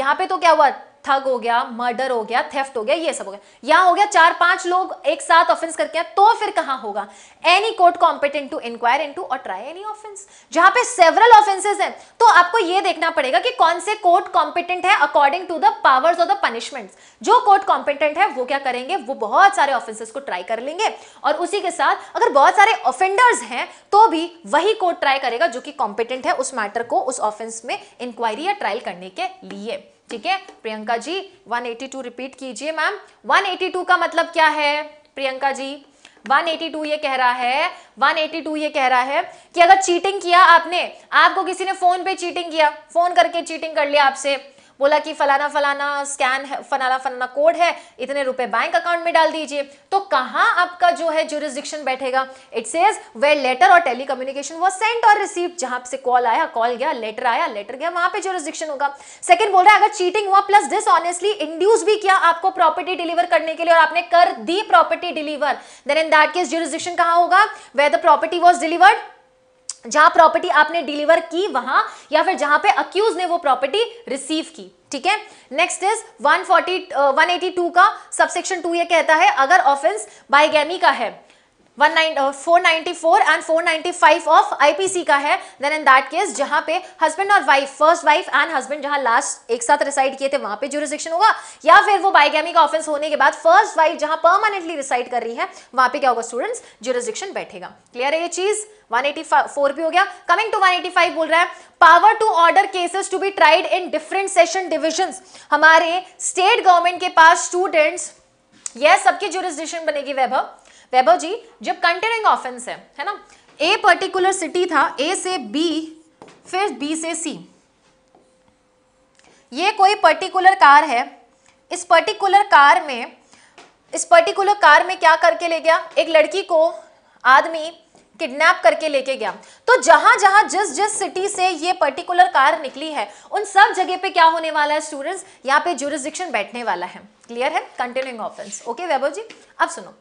यहां पे तो क्या हुआ ठग हो गया मर्डर हो गया थेफ्ट हो गया ये सब हो गया यहां हो गया चार पांच लोग एक साथ ऑफेंस करके तो फिर कहां होगा any court competent to inquire to और ट्राई एनी ऑफेंस जहां पे सेवरल ऑफेंसेस हैं तो आपको ये देखना पड़ेगा कि कौन से कोर्ट कॉम्पिटेंट है according to the powers of the punishment जो कोर्ट कॉम्पिटेंट है वो क्या करेंगे वो बहुत सारे ऑफेंसेस को ट्राई कर लेंगे और उसी के साथ अगर बहुत सारे ऑफेंडर्स हैं तो भी वही कोर्ट ट्राई करेगा जो कि कॉम्पिटेंट है उस मैटर को उस ऑफेंस में इंक्वायरी या ट्रायल करने के लिए ठीक है प्रियंका जी 182 रिपीट कीजिए मैम 182 का मतलब क्या है प्रियंका जी 182 ये कह रहा है 182 ये कह रहा है कि अगर चीटिंग किया आपने आपको किसी ने फोन पे चीटिंग किया फोन करके चीटिंग कर लिया आपसे बोला कि फलाना फलाना स्कैन है फलाना फलाना कोड है इतने रुपए बैंक अकाउंट में डाल दीजिए तो कहां आपका जो है जुरिस्डिक्शन बैठेगा इट सेज वे लेटर और टेली कम्युनिकेशन सेंट और रिसीव जहां से कॉल आया कॉल गया लेटर आया लेटर गया वहां पे जुरिस्डिक्शन होगा सेकंड बोल रहा है अगर चीटिंग हुआ प्लस डिसऑनेस्टली इंड्यूस भी किया आपको प्रॉपर्टी डिलीवर करने के लिए और आपने कर दी property deliver then in that case jurisdiction कहाँ होगा where the property was delivered जहां प्रॉपर्टी आपने डिलीवर की वहां या फिर जहां पे अक्यूज ने वो प्रॉपर्टी रिसीव की ठीक है नेक्स्ट इज 140 uh, 182 का सबसेक्शन टू ये कहता है अगर ऑफेंस बाइगेमी का है 494 एंड 495 का है जहां पे और एंड हस्बैंड जहां लास्ट एक साथ रिसाइड किए थे वहां पे जुरिस्डिक्शन होगा या फिर वो बाइगेमी का होने के बाद फर्स्ट वाइफ जहां परमानेंटली रिसाइड कर रही है वहां पे क्या होगा स्टूडेंट्स जुरिस्डिक्शन बैठेगा क्लियर है ये चीज 184 भी हो गया कमिंग टू 185 बोल रहा है power to order cases to be tried in different session division हमारे स्टेट गवर्नमेंट के पास स्टूडेंट्स यह सबकी जुरिस्डिक्शन बनेगी वैभव वैभव जी जब कंटेनिंग ऑफेंस है है ना ए पर्टिकुलर सिटी था ए से बी फिर बी से सी ये कोई पर्टिकुलर कार है इस पर्टिकुलर कार में इस पर्टिकुलर कार में क्या करके ले गया एक लड़की को आदमी किडनैप करके लेके गया तो जहां जहां जिस जिस सिटी से ये पर्टिकुलर कार निकली है उन सब जगह पे क्या होने वाला है स्टूडेंट्स यहाँ पे जुरिस्डिक्शन बैठने वाला है क्लियर है continuing offence okay Vaibhav ji अब सुनो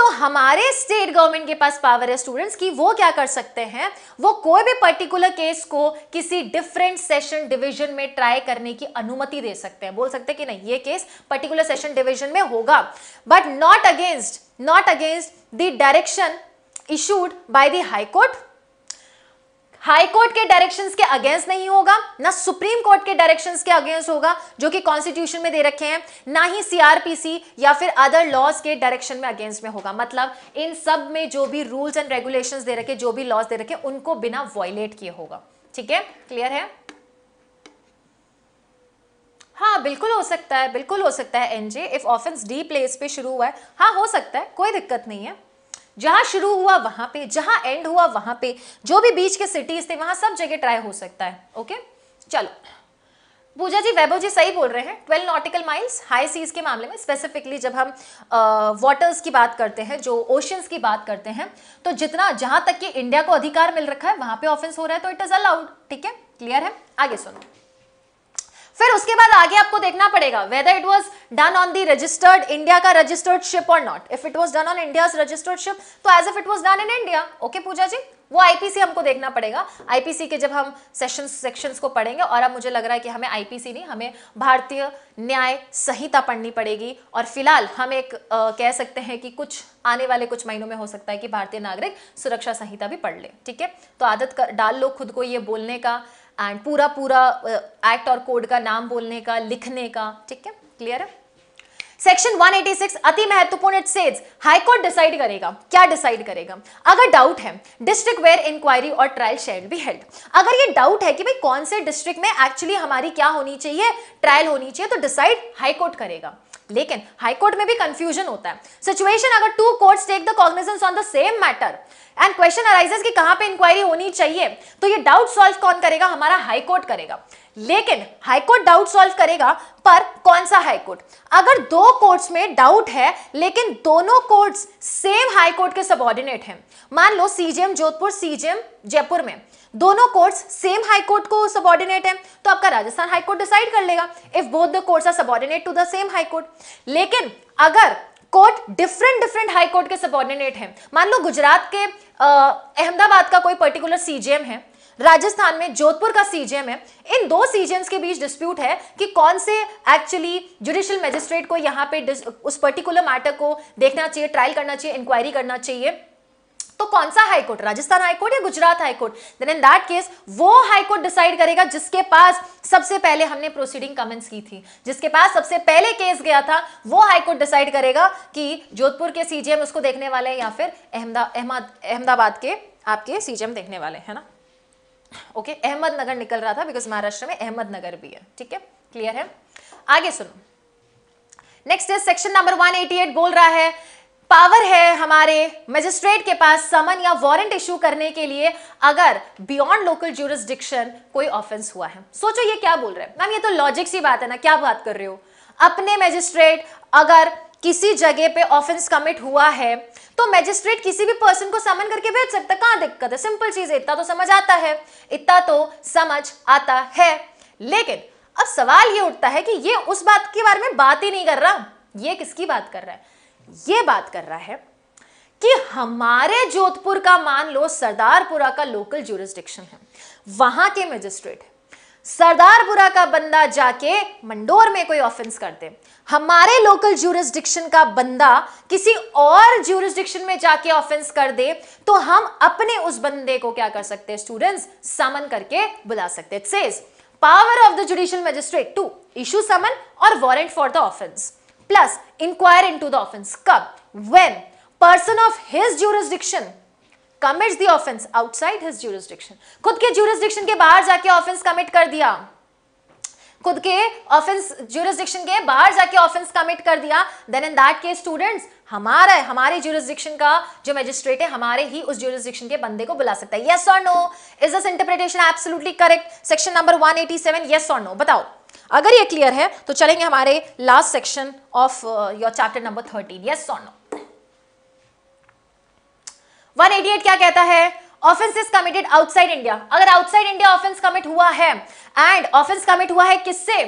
तो हमारे स्टेट गवर्नमेंट के पास पावर है स्टूडेंट्स की वो क्या कर सकते हैं वो कोई भी पर्टिकुलर केस को किसी डिफरेंट सेशन डिवीजन में ट्राई करने की अनुमति दे सकते हैं बोल सकते हैं कि नहीं ये केस पर्टिकुलर सेशन डिवीजन में होगा but not against not against the direction issued by the High high court के डायरेक्शंस के अगेंस्ट नहीं होगा ना सुप्रीम कोर्ट के डायरेक्शंस के अगेंस्ट होगा जो कि कॉन्स्टिट्यूशन में दे रखे हैं ना ही सीआरपीसी या फिर अदर लॉज के डायरेक्शन में अगेंस्ट में होगा मतलब इन सब में जो भी रूल्स एंड रेगुलेशंस दे रखे जो भी लॉज दे रखे उनको बिना वॉयलेट किए होगा ठीक है क्लियर है हाँ बिल्कुल हो सकता है बिल्कुल हो सकता है एनजे इफ ऑफेंस डी प्लेस पे शुरू हुआ है हाँ हो सकता है कोई दिक्कत नहीं है जहां शुरू हुआ वहां पे जहां एंड हुआ वहां पे जो भी बीच के सिटीज थे वहां सब जगह ट्राई हो सकता है ओके चलो पूजा जी वैभव जी सही बोल रहे हैं twelve nautical miles high seas के मामले में स्पेसिफिकली जब हम वाटर्स की बात करते हैं जो ओशंस की बात करते हैं तो जितना जहां तक कि इंडिया को अधिकार मिल रखा है वहां पे ऑफेंस हो रहा है तो इट इज अलाउड ठीक है क्लियर है आगे सुनो फिर उसके बाद आगे आपको देखना पड़ेगा whether it was done on the registered India का रजिस्टर्ड शिप और not if it was done on India registered ship तो as if it was done in India okay Pooja ji वो आईपीसी हमको देखना पड़ेगा आईपीसी के जब हम सेशन सेक्शंस को पढ़ेंगे और अब मुझे लग रहा है कि हमें आईपीसी नहीं हमें भारतीय न्याय संहिता पढ़नी पड़ेगी और फिलहाल हम एक आ, कह सकते हैं कि कुछ आने वाले कुछ महीनों में हो सकता है कि भारतीय नागरिक सुरक्षा संहिता भी पढ़ ले ठीक है तो आदत कर डाल लो खुद को ये बोलने का एंड पूरा पूरा एक्ट और कोड का नाम बोलने का लिखने का ठीक है क्लियर है सेक्शन 186 अति महत्वपूर्ण इट सेज हाईकोर्ट डिसाइड करेगा क्या डिसाइड करेगा अगर डाउट है डिस्ट्रिक्ट वेयर इंक्वायरी और ट्रायल शेड बी हेल्ड अगर ये डाउट है कि भाई कौन से डिस्ट्रिक्ट में एक्चुअली हमारी क्या होनी चाहिए ट्रायल होनी चाहिए तो डिसाइड हाईकोर्ट करेगा लेकिन हाई कोर्ट में भी कंफ्यूजन होता है सिचुएशन अगर two courts take the cognizance on the same matter and question arises कि कहां पे इंक्वायरी होनी चाहिए तो ये डाउट सॉल्व कौन करेगा हमारा हाई कोर्ट करेगा लेकिन हाई कोर्ट डाउट सॉल्व करेगा पर कौन सा हाई कोर्ट अगर दो कोर्ट्स में डाउट है लेकिन दोनों कोर्ट्स सेम हाई कोर्ट के सबॉर्डिनेट हैं मान लो सीजेएम जोधपुर सीजेएम जयपुर में दोनों कोर्ट्स सेम हाई कोर्ट को सबॉर्डिनेट है तो आपका राजस्थान हाई कोर्ट डिसाइड कर लेगा if both the courts are subordinate to the same high court लेकिन अगर court different different high court के सबॉर्डिनेट हैं मान लो गुजरात के अहमदाबाद का कोई पर्टिकुलर सीजीएम है राजस्थान में जोधपुर का सीजीएम है इन दो सीजीएम के बीच डिस्प्यूट है कि कौन से एक्चुअली जुडिशियल मजिस्ट्रेट को यहाँ पे उस पर्टिकुलर मैटर को देखना चाहिए ट्रायल करना चाहिए इंक्वायरी करना चाहिए तो कौन सा हाईकोर्ट राजस्थान हाईकोर्ट या Gujarat high court then in that case वो हाईकोर्ट डिसाइड करेगा जिसके पास सबसे पहले हमने प्रोसीडिंग कमेंस की थी जिसके पास सबसे पहले केस गया था वो हाईकोर्ट डिसाइड करेगा कि जोधपुर के सीजीएम उसको देखने वाले हैं या फिर अहमदाबाद अहमदाबाद के आपके सीजीएम देखने वाले हैं ना ओके okay, अहमदनगर निकल रहा था बिकॉज महाराष्ट्र में अहमदनगर भी है ठीक है क्लियर है आगे सुनो नेक्स्ट इज सेक्शन नंबर 188 बोल रहा है पावर है हमारे मजिस्ट्रेट के पास समन या वारंट इशू करने के लिए अगर बियॉन्ड लोकल ज्यूरिस्डिक्शन कोई ऑफेंस हुआ है सोचो ये क्या बोल रहे हैं मैम ये तो लॉजिक सी बात है ना क्या बात कर रहे हो अपने मजिस्ट्रेट अगर किसी जगह पे ऑफेंस कमिट हुआ है तो मजिस्ट्रेट किसी भी पर्सन को समन करके भेज सकता कहां दिक्कत है सिंपल चीज इतना तो समझ आता है इतना तो समझ आता है लेकिन अब सवाल ये उठता है कि ये उस बात के बारे में बात ही नहीं कर रहा ये किसकी बात कर रहा है ये बात कर रहा है कि हमारे जोधपुर का मान लो सरदारपुरा का लोकल जुरिस्डिक्शन है वहां के मजिस्ट्रेट है सरदारपुरा का बंदा जाके मंडोर में कोई ऑफेंस कर दे हमारे लोकल ज्यूरिस्डिक्शन का बंदा किसी और ज्यूरिस्डिक्शन में जाके ऑफेंस कर दे तो हम अपने उस बंदे को क्या कर सकते हैं स्टूडेंट्स समन करके बुला सकते it says power of the judicial magistrate to issue summon और warrant for the offence plus inquire into the offence कब when person of his jurisdiction commits the offence outside his jurisdiction खुद के jurisdiction के बाहर जाके offence commit कर दिया खुद के ऑफेंस ज्यूरिस्डिक्शन के बाहर जाके ऑफेंस कमिट कर दिया देन इन दैट के स्टूडेंट्स हमारा है हमारे ज्यूरिस्डिक्शन का जो मजिस्ट्रेट है हमारे ही उस ज्यूरिस्डिक्शन के बंदे को बुला सकता है यस और no is this interpretation absolutely correct section number 187 yes और नो बताओ अगर ये क्लियर है तो चलेंगे हमारे last section of your chapter number thirteen yes so no 188 क्या कहता है offence is committed outside India अगर आउटसाइड इंडिया ऑफेंस कमिट हुआ है एंड ऑफेंस कमिट हुआ है किससे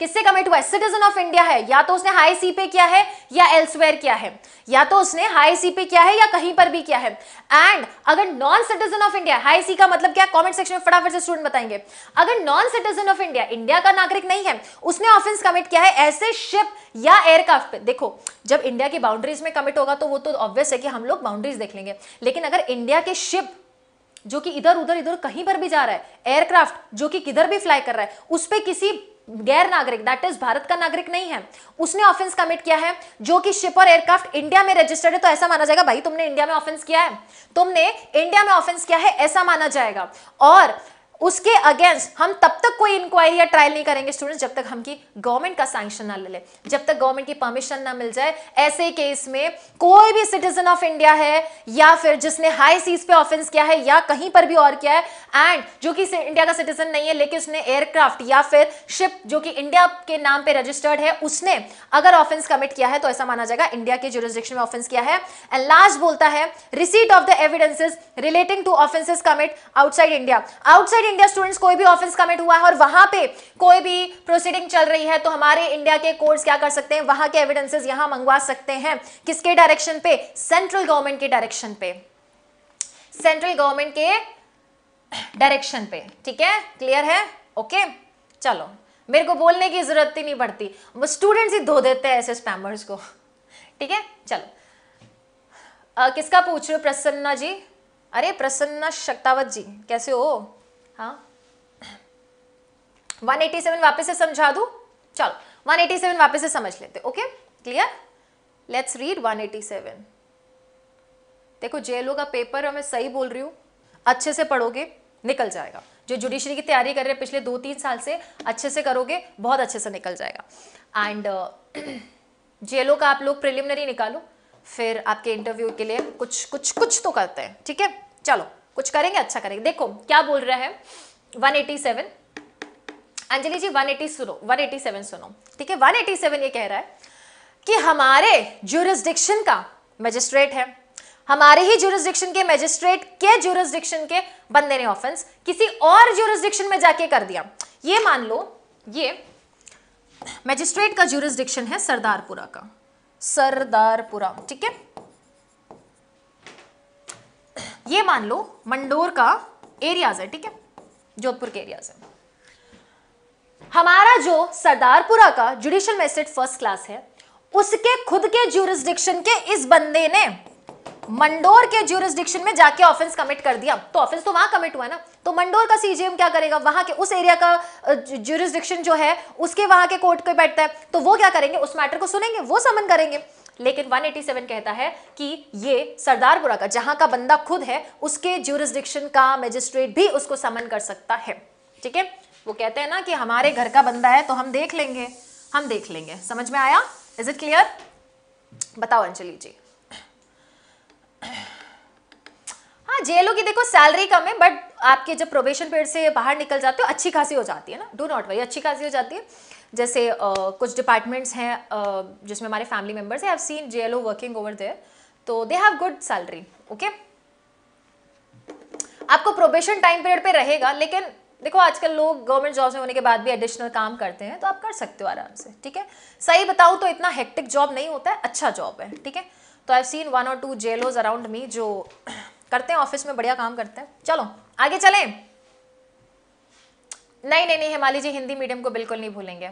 किससे कमिट हुआ है सिटीजन ऑफ इंडिया है या तो उसने हाई सी पे किया है या एल्सवेयर किया है या तो उसने हाई सी पे किया है या कहीं पर भी किया है एंड अगर non citizen of India high sea का मतलब क्या कमेंट सेक्शन में फटाफट से स्टूडेंट बताएंगे अगर non citizen of India India का नागरिक नहीं है उसने ऑफेंस कमिट किया है ऐसे शिप या एयरक्राफ्ट पे देखो जब इंडिया की बाउंड्रीज में कमिट होगा तो वो तो ऑब्वियस है कि हम लोग बाउंड्रीज देख लेंगे लेकिन अगर इंडिया के शिप जो कि इधर उधर इधर कहीं पर भी जा रहा है एयरक्राफ्ट जो कि किधर भी फ्लाई कर रहा है उस पर किसी गैर नागरिक दैट इज भारत का नागरिक नहीं है उसने ऑफेंस कमिट किया है जो कि शिप और एयरक्राफ्ट इंडिया में रजिस्टर्ड है तो ऐसा माना जाएगा भाई तुमने इंडिया में ऑफेंस किया है तुमने इंडिया में ऑफेंस किया है ऐसा माना जाएगा और उसके अगेंस्ट हम तब तक कोई इंक्वायरी या ट्रायल नहीं करेंगे स्टूडेंट्स जब तक हम की गवर्नमेंट का सैंक्शन ना ले ले जब तक गवर्नमेंट की परमिशन ना मिल जाए ऐसे केस में कोई भी सिटीजन ऑफ इंडिया है या फिर जिसने हाई सीज पे ऑफेंस किया है या कहीं पर भी और किया है एंड जो कि इंडिया का सिटीजन नहीं है लेकिन उसने एयरक्राफ्ट या फिर शिप जो कि इंडिया के नाम पर रजिस्टर्ड है उसने अगर ऑफेंस कमिट किया है तो ऐसा माना जाएगा इंडिया के जुरिस्डिक्शन में ऑफेंस किया है एंड लास्ट बोलता है receipt of the evidences relating to offences commit outside India outside India students कोई भी ऑफेंस कमिट हुआ है और वहां पे कोई भी प्रोसीडिंग चल रही है तो हमारे इंडिया के कोर्ट्स क्या कर सकते हैं वहां के एविडेंसेस यहां मंगवा सकते हैं किसके डायरेक्शन पे सेंट्रल गवर्नमेंट के डायरेक्शन पे सेंट्रल गवर्नमेंट के डायरेक्शन पे ठीक है क्लियर है ओके चलो मेरे को बोलने की जरूरत ही नहीं पड़ती स्टूडेंट्स ही धो देते हैं ऐसे स्पैमर्स को ठीक है चलो आ, किसका पूछ रहे हो प्रसन्ना जी अरे प्रसन्ना शक्तावत जी कैसे हो हाँ 187 वापस से समझा दू चलो 187 वापस से समझ लेते ओके क्लियर लेट्स रीड 187 देखो जेलो का पेपर मैं सही बोल रही हूँ अच्छे से पढ़ोगे निकल जाएगा जो जुडिशरी की तैयारी कर रहे हैं पिछले दो तीन साल से अच्छे से करोगे बहुत अच्छे से निकल जाएगा एंड जेलो का आप लोग प्रिलिमिनरी निकालो फिर आपके इंटरव्यू के लिए कुछ कुछ कुछ तो करते हैं ठीक है चलो कुछ करेंगे अच्छा करेंगे देखो क्या बोल रहा है 187 अंजलि जी 180 सुनो 187 सुनो ठीक है 187 ये कह रहा है कि हमारे जुरिस्डिक्शन का मजिस्ट्रेट है हमारे ही ज्यूरिस्डिक्शन के मजिस्ट्रेट के ज्यूरिस्डिक्शन के बंदे ने ऑफेंस किसी और जुरिस्डिक्शन में जाके कर दिया ये मान लो ये मजिस्ट्रेट का जुरिस्डिक्शन है सरदारपुरा का सरदारपुरा ठीक है ये मान लो मंडोर का एरियाज है ठीक है जोधपुर के एरियाज है हमारा जो सरदारपुरा का जुडिशियल मैजिस्ट्रेट फर्स्ट क्लास है उसके खुद के ज्यूरिस्डिक्शन के इस बंदे ने मंडोर के ज्यूरिस्डिक्शन में जाके ऑफेंस कमिट कर दिया तो ऑफेंस तो वहां कमिट हुआ ना तो मंडोर का सीजीएम क्या करेगा वहां के उस एरिया का ज्यूरिस्डिक्शन जो है उसके वहां के कोर्ट पे बैठता है तो वो क्या करेंगे उस मैटर को सुनेंगे वो समन करेंगे लेकिन 187 कहता है कि ये सरदारपुरा का जहां का बंदा खुद है उसके ज्यूरिस्डिक्शन का मजिस्ट्रेट भी उसको समन कर सकता है ठीक है वो कहते हैं ना कि हमारे घर का बंदा है तो हम देख लेंगे हम देख लेंगे समझ में आया इज इट क्लियर बताओ अंजलि जी हाँ जेलों की देखो सैलरी कम है बट आपके जब प्रोबेशन पीरियड से बाहर निकल जाते हो अच्छी खासी हो जाती है ना डो नॉट वरी अच्छी खासी हो जाती है जैसे कुछ डिपार्टमेंट्स हैं जिसमें हमारे फैमिली मेम्बर्स हैं seen J L O working over there तो they have good salary okay आपको प्रोबेशन टाइम पीरियड पे रहेगा लेकिन देखो आजकल लोग गवर्नमेंट जॉब्स में होने के बाद भी एडिशनल काम करते हैं तो आप कर सकते हो आराम से ठीक है सही बताऊँ तो इतना हेक्टिक जॉब नहीं होता है अच्छा जॉब है ठीक है तो आई सीन वन और टू जेलोज अराउंड मी जो करते हैं ऑफिस में बढ़िया काम करते हैं चलो आगे चलें नहीं नहीं नहीं हिमाली जी हिंदी मीडियम को बिल्कुल नहीं भूलेंगे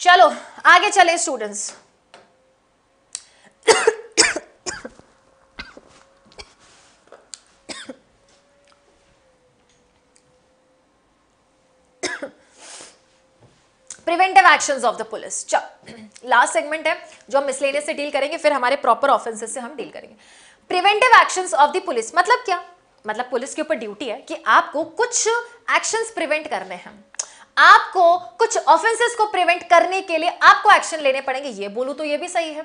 चलो आगे चले students preventive action of the police last segment है जो हम मिसलेनियस से डील करेंगे फिर हमारे प्रॉपर ऑफेंसेस से हम डील करेंगे preventive action of the police मतलब क्या मतलब पुलिस के ऊपर ड्यूटी है कि आपको कुछ एक्शंस प्रिवेंट करने हैं आपको कुछ ऑफेंसेस को प्रिवेंट करने के लिए आपको एक्शन लेने पड़ेंगे ये बोलूं तो ये भी सही है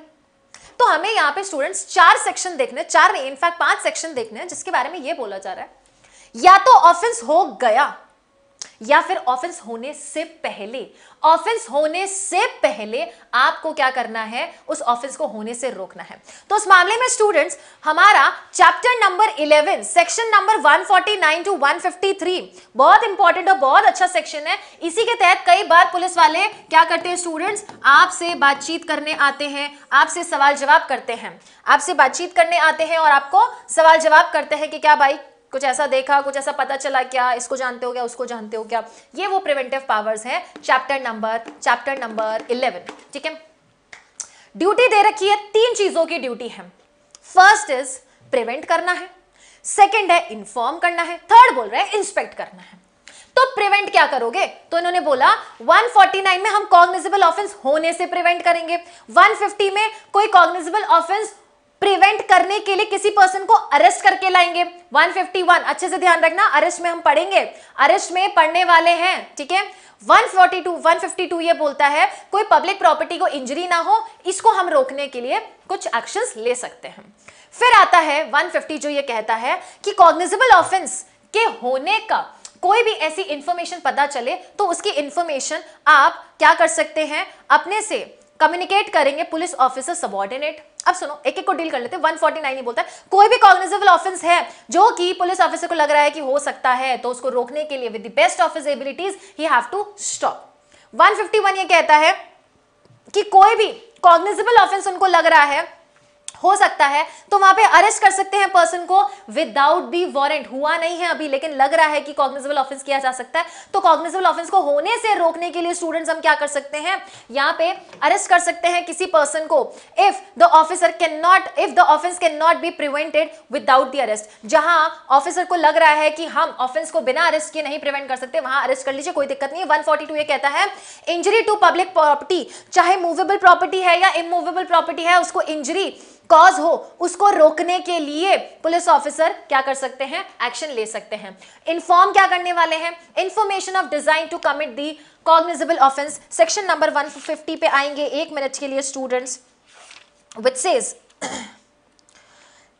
तो हमें यहां पे स्टूडेंट्स चार सेक्शन देखने चार नहीं इनफैक्ट पांच सेक्शन देखने हैं जिसके बारे में ये बोला जा रहा है या तो ऑफेंस हो गया या फिर ऑफेंस होने से पहले ऑफेंस होने से पहले आपको क्या करना है उस ऑफेंस को होने से रोकना है तो उस मामले में स्टूडेंट्स हमारा chapter number 11 section number 149 to 153 बहुत इंपॉर्टेंट और बहुत अच्छा सेक्शन है इसी के तहत कई बार पुलिस वाले क्या करते हैं स्टूडेंट्स आपसे बातचीत करने आते हैं आपसे सवाल जवाब करते हैं आपसे बातचीत करने आते हैं और आपको सवाल जवाब करते हैं कि क्या भाई कुछ ऐसा देखा कुछ ऐसा पता चला क्या इसको जानते हो क्या उसको जानते हो क्या ये वो प्रिवेंटिव पावर्स है chapter number chapter number eleven ठीक है ड्यूटी दे रखी है तीन चीजों की ड्यूटी है फर्स्ट इज प्रिवेंट करना है सेकेंड है इन्फॉर्म करना है थर्ड बोल रहे हैं इंस्पेक्ट करना है तो प्रिवेंट क्या करोगे तो इन्होंने बोला 149 में हम कॉग्निजिबल ऑफेंस होने से प्रिवेंट करेंगे 150 में कोई कॉग्निजिबल ऑफेंस प्रिवेंट करने के लिए किसी पर्सन को अरेस्ट करके लाएंगे 151 अच्छे से ध्यान रखना अरेस्ट में हम पढ़ेंगे अरेस्ट में पढ़ने वाले हैं ठीक है 142 152 ये बोलता है कोई पब्लिक प्रॉपर्टी को इंजरी ना हो इसको हम रोकने के लिए कुछ एक्शंस ले सकते हैं फिर आता है 150 जो ये कहता है कि कॉग्निजेबल ऑफेंस के होने का कोई भी ऐसी इंफॉर्मेशन पता चले तो उसकी इंफॉर्मेशन आप क्या कर सकते हैं अपने से कम्युनिकेट करेंगे पुलिस ऑफिसर सबॉर्डिनेट अब सुनो एक एक को डील कर लेते हैं 149 ही बोलता है कोई भी कॉग्निजेबल ऑफेंस है जो कि पुलिस ऑफिसर को लग रहा है कि हो सकता है तो उसको रोकने के लिए with the best of his abilities he have to stop 151 ये कहता है कि कोई भी कॉग्निजेबल ऑफेंस उनको लग रहा है हो सकता है तो वहां पे अरेस्ट कर सकते हैं पर्सन को विदाउट दी वारंट हुआ नहीं है अभी लेकिन लग रहा है कि कॉग्निजेबल ऑफेंस किया जा सकता है तो कॉग्निजेबल ऑफेंस को होने से रोकने के लिए स्टूडेंट्स हम क्या कर सकते हैं यहां पे अरेस्ट कर सकते हैं किसी पर्सन को if the officer can not if the offence can not be prevented without the arrest जहां ऑफिसर को लग रहा है कि हम ऑफेंस को बिना अरेस्ट के नहीं प्रिवेंट कर सकते वहां अरेस्ट कर लीजिए कोई दिक्कत नहीं है 142 ये कहता है इंजरी टू पब्लिक प्रॉपर्टी चाहे मूवेबल प्रॉपर्टी है या इमूवेबल प्रॉपर्टी है उसको इंजरी कॉज हो उसको रोकने के लिए पुलिस ऑफिसर क्या कर सकते हैं एक्शन ले सकते हैं इन्फॉर्म क्या करने वाले हैं information of design to commit the cognizable offence section number 150 पे आएंगे एक मिनट के लिए students which says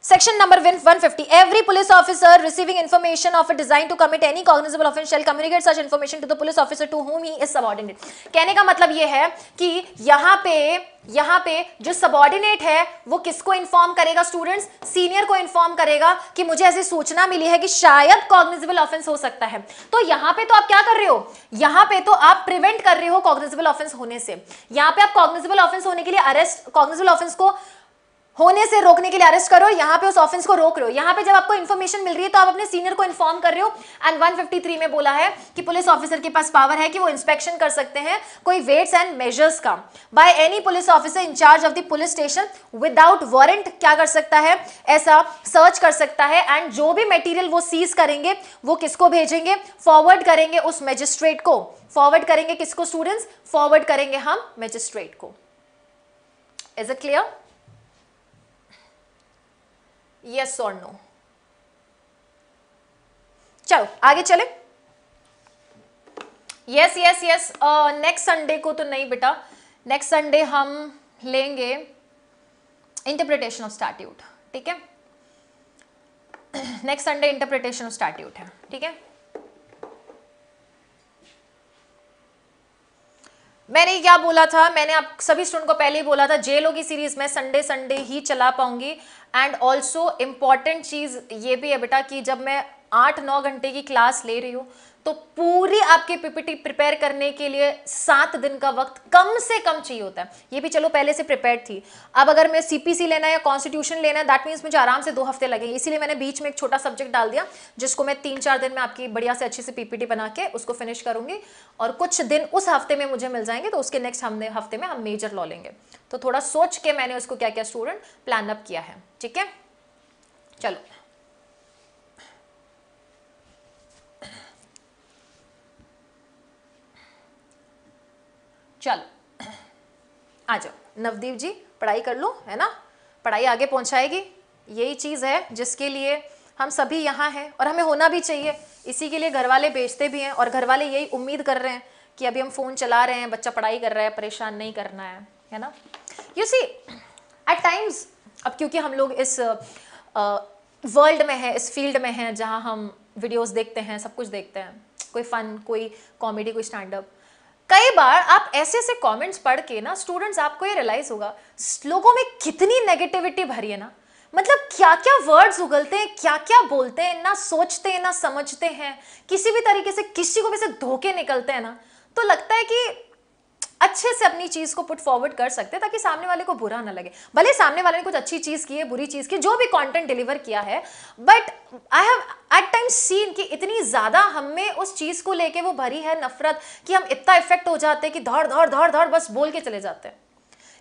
Section number 150. Every police officer receiving information of a design to commit any cognizable offence shall communicate such information to the police officer to whom he is subordinate. कहने का मतलब ये है कि यहाँ पे यहाँ पे जो subordinate है वो किसको inform करेगा students? Senior को inform करेगा कि मुझे ऐसी सूचना मिली है कि शायद cognizable offence हो सकता है तो यहाँ पे तो आप क्या कर रहे हो यहाँ पे तो आप prevent कर रहे हो cognizable offence होने से यहाँ पे आप cognizable offence होने के लिए arrest cognizable offence को होने से रोकने के लिए अरेस्ट करो यहाँ पे उस ऑफेंस को रोक रहे हो यहाँ पे जब आपको इन्फॉर्मेशन मिल रही है तो आप अपने सीनियर को इन्फॉर्म कर रहे हो एंड 153 में बोला है कि पुलिस ऑफिसर के पास पावर है कि वो इंस्पेक्शन कर सकते हैं कोई वेट्स एंड मेजर्स का by any police officer in charge of the police station without warrant क्या कर सकता है ऐसा सर्च कर सकता है एंड जो भी मेटीरियल वो सीज करेंगे वो किसको भेजेंगे फॉरवर्ड करेंगे उस मजिस्ट्रेट को फॉरवर्ड करेंगे किसको स्टूडेंट्स फॉरवर्ड करेंगे हम मजिस्ट्रेट को इज इट क्लियर यस और नो चलो आगे चले yes yes yes next Sunday को तो नहीं बेटा नेक्स्ट संडे हम लेंगे इंटरप्रिटेशन ऑफ स्टैट्यूट ठीक है next Sunday interpretation of statute है ठीक है मैंने क्या बोला था मैंने आप सभी स्टूडेंट को पहले ही बोला था जेलों की सीरीज में संडे संडे ही चला पाऊंगी एंड ऑल्सो इम्पॉर्टेंट चीज़ ये भी है बेटा कि जब मैं आठ नौ घंटे की क्लास ले रही हूँ तो पूरी आपकी पीपीटी प्रिपेयर करने के लिए सात दिन का वक्त कम से कम चाहिए होता है ये भी चलो पहले से प्रिपेयर थी अब अगर मैं सीपीसी लेना है या कॉन्स्टिट्यूशन लेना है दैट मीन्स मुझे आराम से दो हफ्ते लगेंगे इसीलिए मैंने बीच में एक छोटा सब्जेक्ट डाल दिया जिसको मैं तीन चार दिन में आपकी बढ़िया से अच्छी से पीपीटी बना के उसको फिनिश करूंगी और कुछ दिन उस हफ्ते में मुझे मिल जाएंगे तो उसके नेक्स्ट हमने हफ्ते में हम मेजर लॉ लेंगे तो थोड़ा सोच के मैंने उसको क्या क्या स्टूडेंट प्लान अप किया है ठीक है चलो चलो आ जाओ नवदीप जी पढ़ाई कर लो है ना पढ़ाई आगे पहुंचाएगी यही चीज़ है जिसके लिए हम सभी यहाँ हैं और हमें होना भी चाहिए इसी के लिए घर वाले बेचते भी हैं और घर वाले यही उम्मीद कर रहे हैं कि अभी हम फ़ोन चला रहे हैं बच्चा पढ़ाई कर रहा है परेशान नहीं करना है है ना यू सी एट टाइम्स अब क्योंकि हम लोग इस वर्ल्ड uh, में हैं इस फील्ड में हैं जहाँ हम वीडियोस देखते हैं सब कुछ देखते हैं कोई फ़न कोई कॉमेडी कोई स्टैंड अप कई बार आप ऐसे ऐसे कमेंट्स पढ़ के ना स्टूडेंट्स आपको ये रियलाइज होगा लोगों में कितनी नेगेटिविटी भरी है ना मतलब क्या क्या वर्ड्स उगलते हैं क्या क्या बोलते हैं ना सोचते हैं ना समझते हैं किसी भी तरीके से किसी को भी से धोखे निकलते हैं ना तो लगता है कि अच्छे से अपनी चीज़ को पुट फॉरवर्ड कर सकते हैं ताकि सामने वाले को बुरा ना लगे भले सामने वाले ने कुछ अच्छी चीज़ की है बुरी चीज़ की जो भी कंटेंट डिलीवर किया है but I have at time seen कि इतनी ज़्यादा हमें उस चीज़ को लेके वो भरी है नफरत कि हम इतना इफेक्ट हो जाते हैं कि धौड़ धौड़ धौड़ धौड़ बस बोल के चले जाते हैं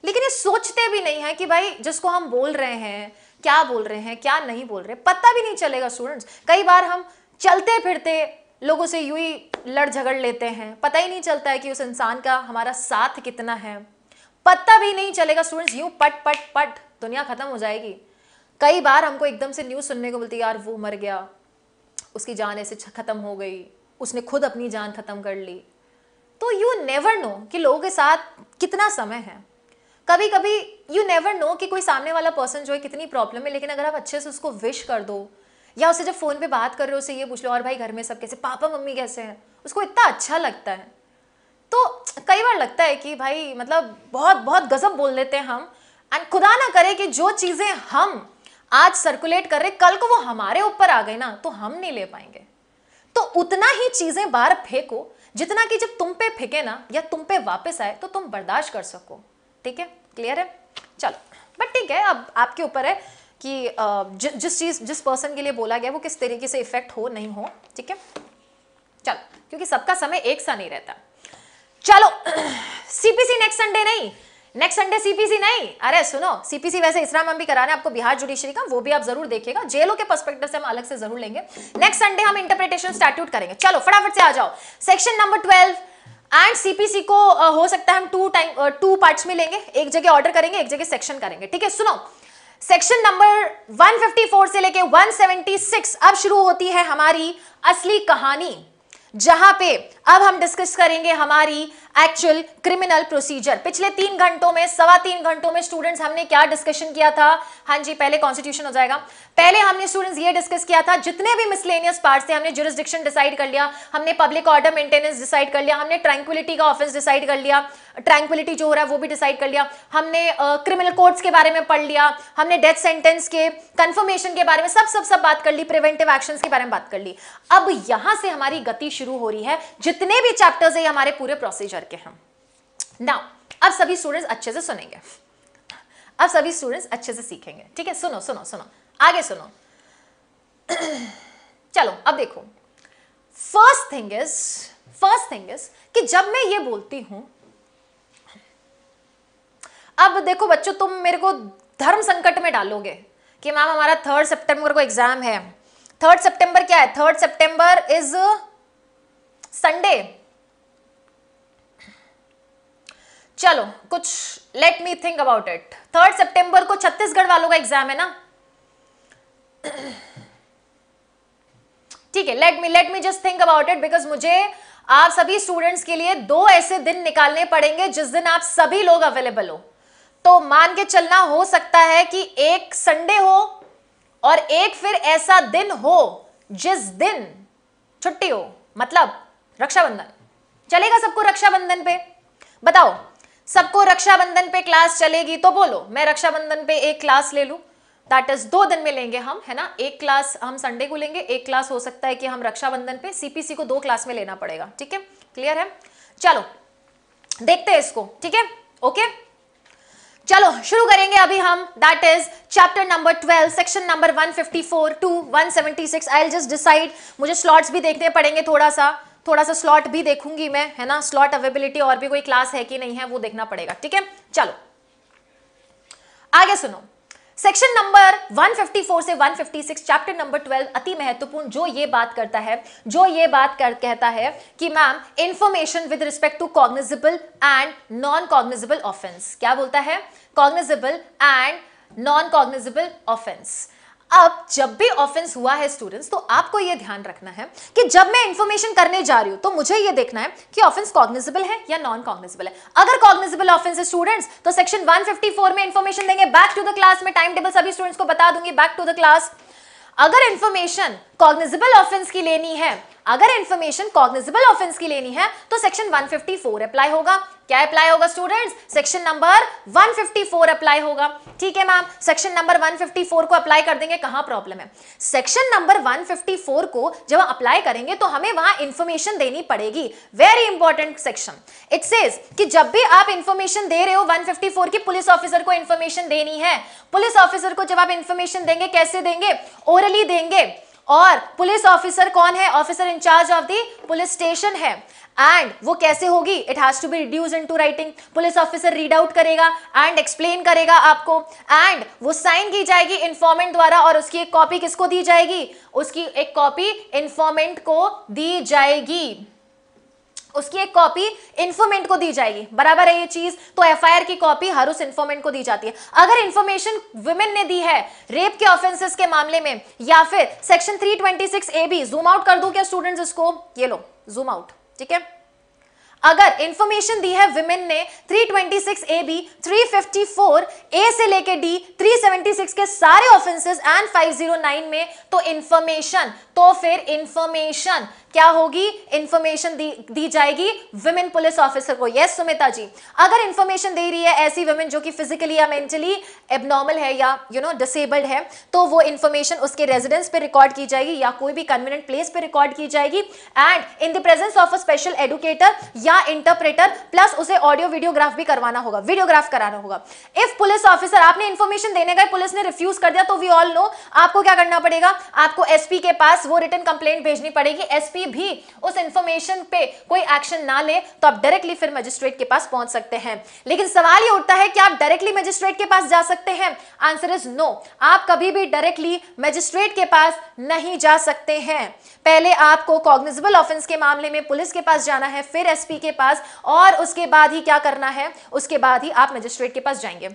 लेकिन ये सोचते भी नहीं है कि भाई जिसको हम बोल रहे हैं क्या बोल रहे हैं क्या नहीं बोल रहे पता भी नहीं चलेगा स्टूडेंट्स कई बार हम चलते फिरते लोगों से यूं ही लड़ झगड़ लेते हैं पता ही नहीं चलता है कि उस इंसान का हमारा साथ कितना है पता भी नहीं चलेगा स्टूडेंट्स यूं पट पट पट दुनिया खत्म हो जाएगी कई बार हमको एकदम से न्यूज़ सुनने को मिलती है यार वो मर गया उसकी जान ऐसे ख़त्म हो गई उसने खुद अपनी जान ख़त्म कर ली तो यू नेवर नो कि लोगों के साथ कितना समय है कभी कभी यू नेवर नो कि कोई सामने वाला पर्सन जो है कितनी प्रॉब्लम है लेकिन अगर आप अच्छे से उसको विश कर दो या उसे जब फ़ोन पे बात कर रहे हो उसे ये पूछ लो और भाई घर में सब कैसे पापा मम्मी कैसे हैं उसको इतना अच्छा लगता है तो कई बार लगता है कि भाई मतलब बहुत बहुत गजब बोल देते हैं हम एंड खुदा ना करे कि जो चीज़ें हम आज सर्कुलेट कर रहे कल को वो हमारे ऊपर आ गई ना तो हम नहीं ले पाएंगे तो उतना ही चीज़ें बाहर फेंको जितना कि जब तुम पे फेंके ना या तुम पे वापस आए तो तुम बर्दाश्त कर सको ठीक है क्लियर है चलो बट ठीक है अब आपके ऊपर है कि ज, जिस चीज़ जिस पर्सन के लिए बोला गया वो किस तरीके से इफेक्ट हो नहीं हो ठीक है चलो क्योंकि सबका समय एक सा नहीं रहता चलो सीपीसी नेक्स्ट संडे नहीं नेक्स्ट संडे सीपीसी नहीं अरे सुनो सीपीसी वैसे इसरा करा भी हैं आपको बिहार जुडिशरी का वो भी आप जरूर देखिएगा जेलों के पर्सपेक्टिव से हम अलग से जरूर लेंगे नेक्स्ट संडे हम इंटरप्रिटेशन स्टैट्यूट करेंगे चलो फटाफट से आ जाओ section number twelve and CPC को हो सकता है हम टू टाइम टू पार्ट्स में लेंगे एक जगह ऑर्डर करेंगे एक जगह सेक्शन करेंगे ठीक है सुनो सेक्शन नंबर 154 से लेके 176 अब शुरू होती है हमारी असली कहानी जहां पे अब हम डिस्कस करेंगे हमारी एक्चुअल क्रिमिनल प्रोसीजर पिछले तीन घंटों में सवा तीन घंटों में स्टूडेंट्स हमने क्या डिस्कशन किया था हाँ जी पहले कॉन्स्टिट्यूशन हो जाएगा पहले हमने स्टूडेंट्स ये डिस्कस किया था जितने भी मिसलेनियस पार्ट थे हमने जुरिस्डिक्शन डिसाइड कर लिया हमने पब्लिक ऑर्डर मेंटेनेंस डिसाइड कर लिया हमने ट्रैंक्विलिटी का ऑफिस डिसाइड कर लिया ट्रैंक्विलिटी जो हो रहा है वो भी डिसाइड कर लिया हमने क्रिमिनल uh, कोर्ट्स के बारे में पढ़ लिया हमने डेथ सेंटेंस के कंफर्मेशन के बारे में सब सब सब बात कर ली प्रिवेंटिव एक्शन के बारे में बात कर ली अब यहां से हमारी गति शुरू हो रही है जितने जितने भी चैप्टर्स है हमारे पूरे प्रोसीजर के हम नाउ अब सभी स्टूडेंट्स अच्छे से सुनेंगे अब सभी स्टूडेंट्स अच्छे से सीखेंगे ठीक है सुनो सुनो सुनो आगे सुनो चलो अब देखो first thing is first thing is कि जब मैं ये बोलती हूं अब देखो बच्चों तुम मेरे को धर्म संकट में डालोगे कि मैम हमारा थर्ड सितंबर को एग्जाम है थर्ड सितंबर क्या है थर्ड सितंबर इज संडे चलो कुछ let me think about it third सितंबर को छत्तीसगढ़ वालों का एग्जाम है ना ठीक है let me let me just think about it because मुझे आप सभी स्टूडेंट्स के लिए दो ऐसे दिन निकालने पड़ेंगे जिस दिन आप सभी लोग अवेलेबल हो तो मान के चलना हो सकता है कि एक संडे हो और एक फिर ऐसा दिन हो जिस दिन छुट्टी हो मतलब रक्षाबंधन चलेगा सबको रक्षाबंधन पे बताओ सबको रक्षाबंधन पे क्लास चलेगी तो बोलो मैं रक्षाबंधन पे एक क्लास ले लू दैट इज दो दिन में लेंगे हम है ना एक क्लास हम संडे को लेंगे एक क्लास हो सकता है कि हम रक्षाबंधन पे सीपीसी को दो क्लास में लेना पड़ेगा ठीक है क्लियर है चलो देखते हैं इसको ठीक है ओके चलो शुरू करेंगे अभी हम that is chapter number 12 section number 154 to 176 I will just decide मुझे स्लॉट्स भी देखने पड़ेंगे थोड़ा सा थोड़ा सा स्लॉट भी देखूंगी मैं है ना स्लॉट अवेबिलिटी और भी कोई क्लास है कि नहीं है वो देखना पड़ेगा ठीक है चलो आगे सुनो सेक्शन नंबर 154 से 156 चैप्टर नंबर 12 अति महत्वपूर्ण जो ये बात करता है जो ये बात कर कहता है कि ma'am information with respect to cognizable and non cognizable offence क्या बोलता है cognizable and non cognizable offence अब जब भी ऑफेंस हुआ है स्टूडेंट्स तो आपको यह ध्यान रखना है कि जब मैं इंफॉर्मेशन करने जा रही हूं तो मुझे यह देखना है कि ऑफेंस कॉग्निजिबल है या नॉन कॉग्निजिबल है अगर कॉग्निजिबल ऑफेंस है स्टूडेंट्स तो सेक्शन 154 में इंफॉर्मेशन देंगे बैक टू द क्लास में टाइम टेबल सभी स्टूडेंट्स को बता दूंगी बैक टू द क्लास अगर इंफॉर्मेशन कॉग्निजिबल ऑफेंस की लेनी है अगर इंफॉर्मेशन कॉग्निजिबल ऑफेंस की लेनी है तो सेक्शन 154 अप्लाई होगा क्या अप्लाई होगा स्टूडेंट्स सेक्शन नंबर 154 अप्लाई होगा ठीक है मैम सेक्शन नंबर 154 को अप्लाई कर देंगे कहां प्रॉब्लम है सेक्शन नंबर 154 को जब अप्लाई करेंगे तो हमें वहां इंफॉर्मेशन देनी पड़ेगी very important section it says कि जब भी आप इंफॉर्मेशन दे रहे हो 154 की पुलिस ऑफिसर को इंफॉर्मेशन देनी है पुलिस ऑफिसर को जब आप इंफॉर्मेशन देंगे कैसे देंगे ओरली देंगे और पुलिस ऑफिसर कौन है officer in charge of the police station है एंड वो कैसे होगी it has to be reduce into writing police officer read out करेगा एंड एक्सप्लेन करेगा आपको एंड वो साइन की जाएगी इन्फॉर्मेंट द्वारा और उसकी एक कॉपी किसको दी जाएगी उसकी एक कॉपी इन्फॉर्मेंट को दी जाएगी उसकी एक कॉपी इन्फॉर्मेंट को दी जाएगी बराबर है ये चीज तो एफआईआर की कॉपी हर उस इन्फॉर्मेंट को दी जाती है अगर इन्फॉर्मेशन वुमेन ने दी है रेप के ऑफेंसेस के मामले में या फिर section 326 A B zoom out कर दो क्या स्टूडेंट्स इसको ये लो जूम आउट ठीक है अगर इंफॉर्मेशन दी है विमेन ने 326 ए बी 354 ए से लेके डी 376 के सारे ऑफेंसेस एंड 509 में तो इंफॉर्मेशन तो फिर इंफॉर्मेशन क्या होगी इंफॉर्मेशन दी, दी जाएगी विमेन पुलिस ऑफिसर को यस सुमिता जी अगर इंफॉर्मेशन दे रही है ऐसी वुमेन जो कि फिजिकली या मेंटली एबनॉर्मल है या यू नो डिसेबल्ड है तो वो इंफॉर्मेशन उसके रेजिडेंस पे रिकॉर्ड की जाएगी या कोई भी कन्वीनियंट प्लेस पे रिकॉर्ड की जाएगी and in the presence of a special educator या इंटरप्रेटर प्लस उसे ऑडियो वीडियोग्राफ भी करवाना होगा वीडियोग्राफ कराना होगा इफ पुलिस ऑफिसर आपने इंफॉर्मेशन देने का पुलिस ने रिफ्यूज कर दिया तो वी ऑल नो आपको क्या करना पड़ेगा आपको एसपी के पास वो रिटर्न कंप्लेन भेजनी पड़ेगी एसपी व्यक्ति भी उस इंफॉर्मेशन पे कोई एक्शन ना ले तो आप डायरेक्टली फिर मजिस्ट्रेट के पास पहुंच सकते हैं लेकिन सवाल ये उठता है कि आप डायरेक्टली मजिस्ट्रेट के पास जा सकते हैं आंसर इज नो आप कभी भी डायरेक्टली मजिस्ट्रेट के पास नहीं जा सकते हैं पहले आपको कॉग्निजेबल ऑफेंस के मामले में पुलिस के पास जाना है फिर एसपी के पास और उसके बाद ही क्या करना है उसके बाद ही आप मजिस्ट्रेट के पास जाएंगे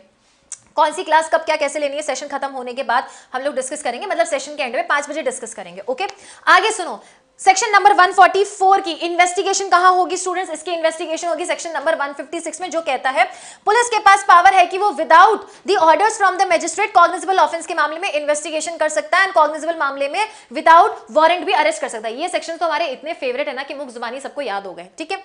कौन सी क्लास कब क्या कैसे लेनी है सेशन खत्म होने के बाद हम लोग डिस्कस करेंगे मतलब सेशन के एंड में पांच बजे डिस्कस करेंगे ओके आगे सुनो सेक्शन नंबर 144 की इन्वेस्टिगेशन कहां होगी स्टूडेंट्स इसकी इन्वेस्टिगेशन होगी सेक्शन नंबर 156 में जो कहता है पुलिस के पास पावर है कि वो without the orders from the magistrate cognizable offence के मामले में इन्वेस्टिगेशन कर सकता है एंड कॉग्निजिबल मामले में विदाउट वारंट भी अरेस्ट कर सकता है ये सेक्शन तो हमारे इतने फेवरेट है ना कि मुख जुबानी सबको याद हो गए ठीक है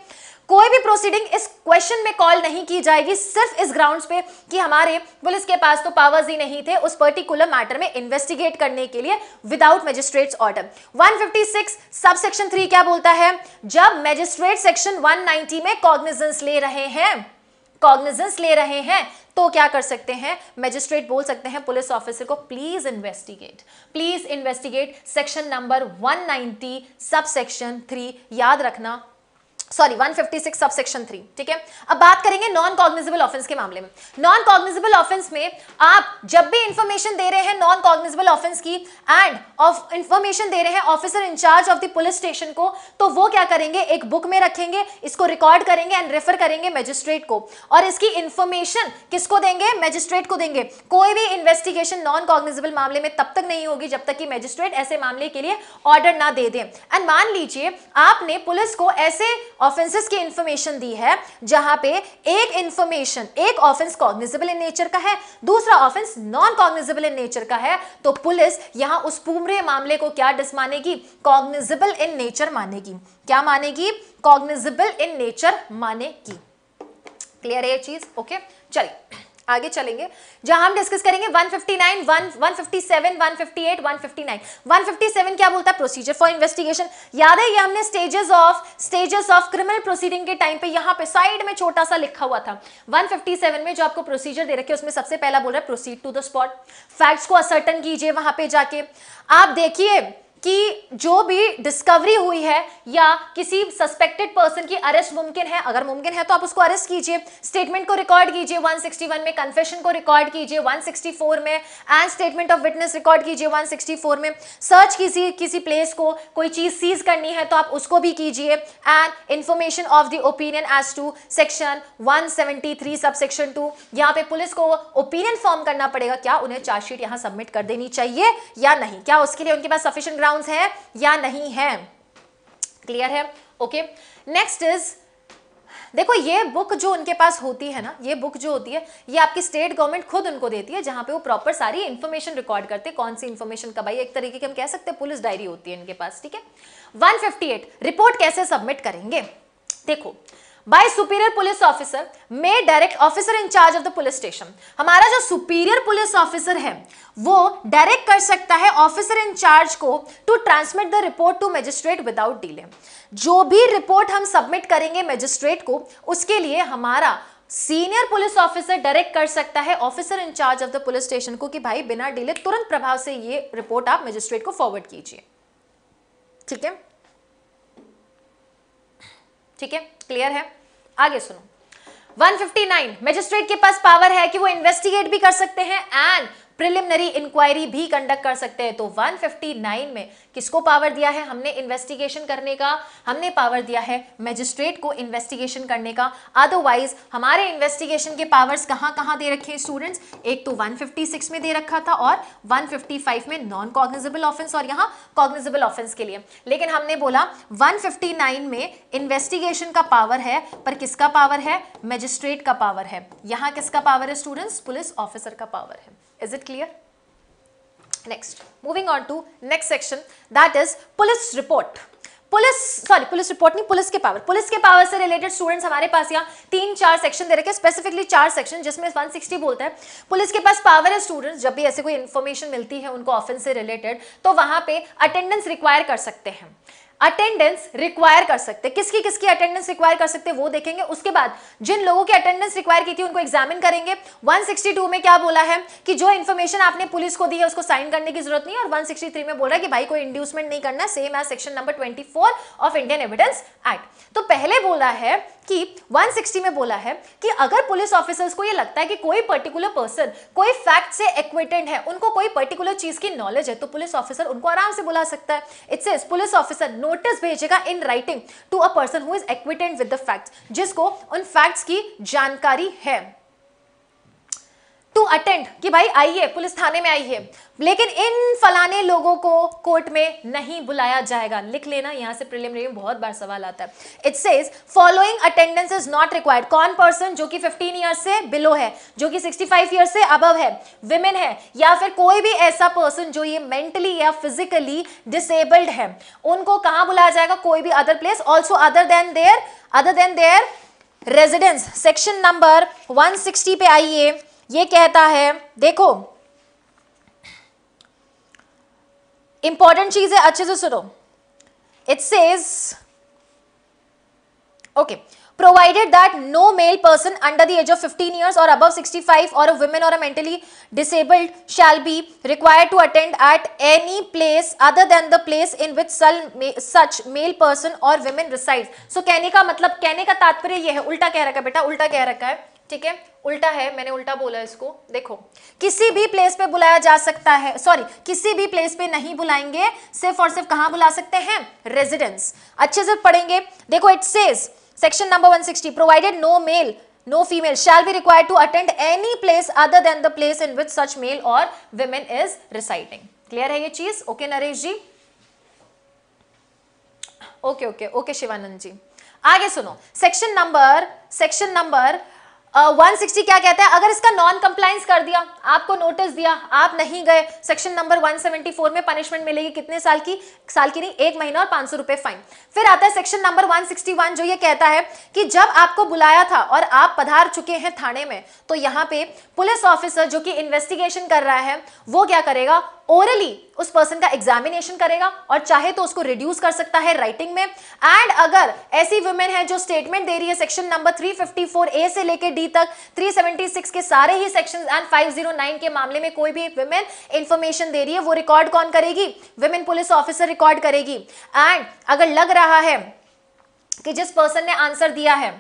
कोई भी प्रोसीडिंग इस क्वेश्चन में कॉल नहीं की जाएगी सिर्फ इस ग्राउंड्स पे कि हमारे पुलिस के पास तो पावर्स ही नहीं थे उस पर्टिकुलर मैटर में इन्वेस्टिगेट करने के लिए विदाउट मजिस्ट्रेट्स ऑर्डर 156 सब सेक्शन 3 क्या बोलता है जब मजिस्ट्रेट सेक्शन 190 में कॉग्निजेंस ले रहे हैं कॉग्निजेंस ले रहे हैं तो क्या कर सकते हैं मैजिस्ट्रेट बोल सकते हैं पुलिस ऑफिसर को please investigate please investigate section number 190 sub section 3 याद रखना sorry 156 six sub section three ठीक है अब बात करेंगे नॉन कॉग्निजिबल ऑफेंस के मामले में नॉन कॉग्निजिबल ऑफेंस में आप जब भी इंफॉर्मेशन दे रहे हैं नॉन कॉग्निजिबल ऑफेंस की एंड ऑफ इंफॉर्मेशन दे रहे हैं officer in charge of the police station को तो वो क्या करेंगे एक बुक में रखेंगे इसको रिकॉर्ड करेंगे एंड रेफर करेंगे मजिस्ट्रेट को और इसकी इंफॉर्मेशन किसको देंगे मजिस्ट्रेट को देंगे कोई भी इन्वेस्टिगेशन नॉन कॉग्निजिबल मामले में तब तक नहीं होगी जब तक कि मजिस्ट्रेट ऐसे मामले के लिए ऑर्डर ना दे दें एंड मान लीजिए आपने पुलिस को ऐसे ऑफेंसेस की इंफॉर्मेशन दी है जहां पे एक इंफॉर्मेशन एक ऑफेंस कॉग्निजेबल इन नेचर का है दूसरा offence non cognizable in nature का है तो पुलिस यहां उस पूरे मामले को क्या डिस मानेगी कॉग्निजेबल इन नेचर मानेगी क्या मानेगी कॉग्निजेबल इन नेचर मानेगी क्लियर है ये चीज ओके चलिए आगे चलेंगे जहां हम डिस्कस करेंगे 159, क्या बोलता है प्रोसीजर फॉर इन्वेस्टिगेशन याद है ये हमने stages of stages of criminal proceeding के टाइम पे यहाँ पे साइड में छोटा सा लिखा हुआ था 157 में जो आपको प्रोसीजर दे रखे उसमें सबसे पहला बोल रहा है proceed to the spot facts को असर्टन कीजिए वहां पे जाके आप देखिए कि जो भी डिस्कवरी हुई है या किसी सस्पेक्टेड पर्सन की अरेस्ट मुमकिन है अगर मुमकिन है तो आप उसको अरेस्ट कीजिए स्टेटमेंट को रिकॉर्ड कीजिए 161 में कन्फेशन को रिकॉर्ड कीजिए 164 में and statement of witness record कीजिए 164 में सर्च किसी किसी प्लेस को कोई चीज़ सीज करनी है तो आप उसको भी कीजिए and information of the opinion as to section one सब सेक्शन टू यहाँ पे पुलिस को ओपिनियन फॉर्म करना पड़ेगा क्या उन्हें चार्जशीट यहाँ सबमिट कर देनी चाहिए या नहीं क्या उसके लिए उनके पास सफिशियंट प्रोनाउंस है या नहीं है क्लियर है ओके नेक्स्ट इज देखो ये बुक जो उनके पास होती है ना ये बुक जो होती है ये आपकी स्टेट गवर्नमेंट खुद उनको देती है जहां पे वो प्रॉपर सारी इन्फॉर्मेशन रिकॉर्ड करते कौन सी इन्फॉर्मेशन कब आई एक तरीके की हम कह सकते हैं पुलिस डायरी होती है इनके पास ठीक है 158 रिपोर्ट कैसे सबमिट करेंगे देखो by superior police officer may direct officer in charge of the police station हमारा जो सुपीरियर पुलिस ऑफिसर है वो डायरेक्ट कर सकता है ऑफिसर इन चार्ज को to transmit the report to magistrate without delay जो भी रिपोर्ट हम सबमिट करेंगे मैजिस्ट्रेट को उसके लिए हमारा सीनियर पुलिस ऑफिसर डायरेक्ट कर सकता है officer in charge of the police station को कि भाई बिना डीले तुरंत प्रभाव से ये रिपोर्ट आप मेजिस्ट्रेट को फॉरवर्ड कीजिए ठीक है ठीक है क्लियर है आगे सुनो 159 मजिस्ट्रेट के पास पावर है कि वो इन्वेस्टिगेट भी कर सकते हैं एंड प्रिलिमिनरी इंक्वायरी भी कंडक्ट कर सकते हैं तो 159 में किसको पावर दिया है हमने इन्वेस्टिगेशन करने का हमने पावर दिया है मजिस्ट्रेट को इन्वेस्टिगेशन करने का अदरवाइज हमारे इन्वेस्टिगेशन के पावर्स कहाँ कहाँ दे रखे हैं स्टूडेंट्स एक तो 156 में दे रखा था और 155 में नॉन कॉग्निजेबल ऑफेंस और यहाँ कॉग्निजेबल ऑफेंस के लिए लेकिन हमने बोला वन में इन्वेस्टिगेशन का पावर है पर किसका पावर है मजिस्ट्रेट का पावर है यहाँ किसका पावर है स्टूडेंट्स पुलिस ऑफिसर का पावर है Is it clear? Next, moving on to next section that is police report. Police sorry police report नहीं पुलिस के पावर पुलिस के पावर से रिलेटेड स्टूडेंट्स हमारे पास यहाँ तीन चार सेक्शन दे रखे स्पेसिफिकली चार सेक्शन जिसमें 160 बोलता है पुलिस के पास पावर है स्टूडेंट्स जब भी ऐसे कोई इन्फॉर्मेशन मिलती है उनको ऑफेंस से रिलेटेड तो वहाँ पे अटेंडेंस रिक्वायर कर सकते हैं अटेंडेंस रिक्वायर कर सकते किसकी किसकी अटेंडेंस रिक्वायर कर सकते वो देखेंगे उसके बाद जिन लोगों की अटेंडेंस रिक्वायर की थी उनको एग्जामिन करेंगे 162 में क्या बोला है कि जो इन्फॉर्मेशन आपने पुलिस को दी है उसको साइन करने की जरूरत नहीं है और 163 में बोल रहा है कि भाई कोई इंड्यूसमेंट नहीं करना सेम है section number twenty of Indian evidence act तो पहले बोला है कि 160 में बोला है कि अगर पुलिस ऑफिसर्स को ये लगता है कि कोई पर्टिकुलर पर्सन कोई फैक्ट से एक्विटेंट है उनको कोई पर्टिकुलर चीज की नॉलेज है तो पुलिस ऑफिसर उनको आराम से बुला सकता है it's police officer no notice भेजेगा in writing to a person who is acquainted with the facts जिसको उन फैक्ट्स की जानकारी है टू अटेंड कि भाई आइए पुलिस थाने में आइए लेकिन इन फलाने लोगों को कोर्ट में नहीं बुलाया जाएगा लिख लेना यहाँ से प्रिलिम में बहुत बार सवाल आता है it says following attendance is not required कौन पर्सन जो कि 15 ईयर से बिलो है जो कि 65 ईयर से अबव है विमेन है या फिर कोई भी ऐसा पर्सन जो ये मेंटली या फिजिकली डिसेबल्ड है उनको कहां बुलाया जाएगा कोई भी other place also other than their other than their residence section number 160 पे आइए ये कहता है देखो इंपॉर्टेंट चीज है अच्छे से सुनो it says okay provided that no male person under the age of 15 years or above 65 or a woman or a mentally disabled shall be required to attend at any place other than the place in which such male person or women resides so कहने का मतलब कहने का तात्पर्य यह है उल्टा कह रखा है बेटा उल्टा कह रखा है ठीक है उल्टा है मैंने उल्टा बोला इसको देखो किसी भी प्लेस पे बुलाया जा सकता है सॉरी किसी भी प्लेस पे नहीं बुलाएंगे सिर्फ और सिर्फ कहां बुला सकते हैं रेजिडेंस अच्छे से पढ़ेंगे देखो it says section number 160 provided no male no female shall be required to attend any place other than the place in which such male और वेमेन इज रिसाइडिंग क्लियर है ये चीज okay Naresh ji okay okay okay Shivanand ji आगे सुनो section number section number 160 क्या कहता है अगर इसका नॉन कंप्लाइंस कर दिया आपको नोटिस दिया आप नहीं गए सेक्शन नंबर 174 में पनिशमेंट मिलेगी कितने साल की साल की नहीं एक महीना और पांच सौ रुपए फाइन फिर आता है सेक्शन नंबर 161 जो ये कहता है कि जब आपको बुलाया था और आप पधार चुके हैं थाने में तो यहाँ पे पुलिस ऑफिसर जो कि इन्वेस्टिगेशन कर रहा है वो क्या करेगा ओरली उस पर्सन का एग्जामिनेशन करेगा और चाहे तो उसको रिड्यूस कर सकता है राइटिंग में एंड अगर ऐसी वुमेन है जो स्टेटमेंट दे रही है सेक्शन नंबर 354 ए से लेकर डी तक 376 के सारे ही सेक्शंस एंड 509 के मामले में कोई भी वुमेन इंफॉर्मेशन दे रही है वो रिकॉर्ड कौन करेगी वुमेन पुलिस ऑफिसर रिकॉर्ड करेगी एंड अगर लग रहा है कि जिस पर्सन ने आंसर दिया है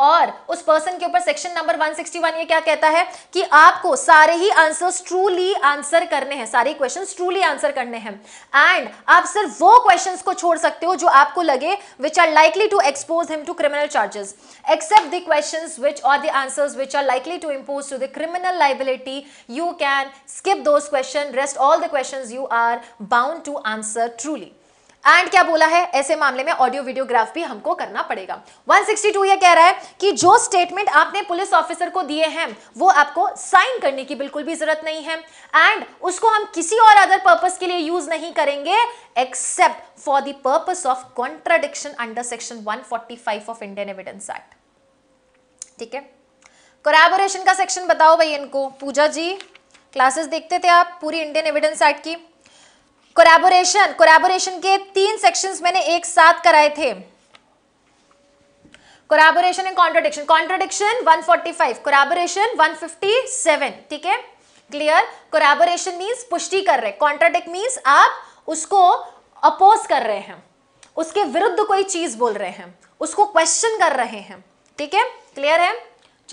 और उस पर्सन के ऊपर सेक्शन नंबर 161 ये क्या कहता है कि आपको सारे ही आंसर्स ट्रूली आंसर करने हैं सारे क्वेश्चन ट्रूली आंसर करने हैं एंड आप सिर्फ वो क्वेश्चन को छोड़ सकते हो जो आपको लगे which are likely to expose him to criminal charges except the question which और the answers which are likely to impose to the criminal liability you can skip those question rest all the question you are bound to answer truly and क्या बोला है ऐसे मामले में audio videograph भी हमको करना पड़ेगा 162 ये कह रहा है कि जो स्टेटमेंट आपने पुलिस ऑफिसर को दिए हैं वो आपको साइन करने की बिल्कुल भी जरूरत नहीं है एंड उसको हम किसी और अदर पर्पस के लिए यूज नहीं करेंगे except for the purpose purpose of contradiction under section one of Indian evidence act ठीक है कोराबोरेशन का सेक्शन बताओ भाई इनको पूजा जी क्लासेस देखते थे आप पूरी इंडियन एविडेंस एक्ट की कोरेबोरेशन कोरेबोरेशन के तीन सेक्शंस मैंने एक साथ कराए थे corroboration and contradiction contradiction 145 corroboration 157 ठीक है क्लियर कोराबोरेशन मीन्स पुष्टि कर रहे कॉन्ट्राडिक्ट मीन्स आप उसको अपोज कर रहे हैं उसके विरुद्ध कोई चीज बोल रहे हैं उसको क्वेश्चन कर रहे हैं ठीक है क्लियर है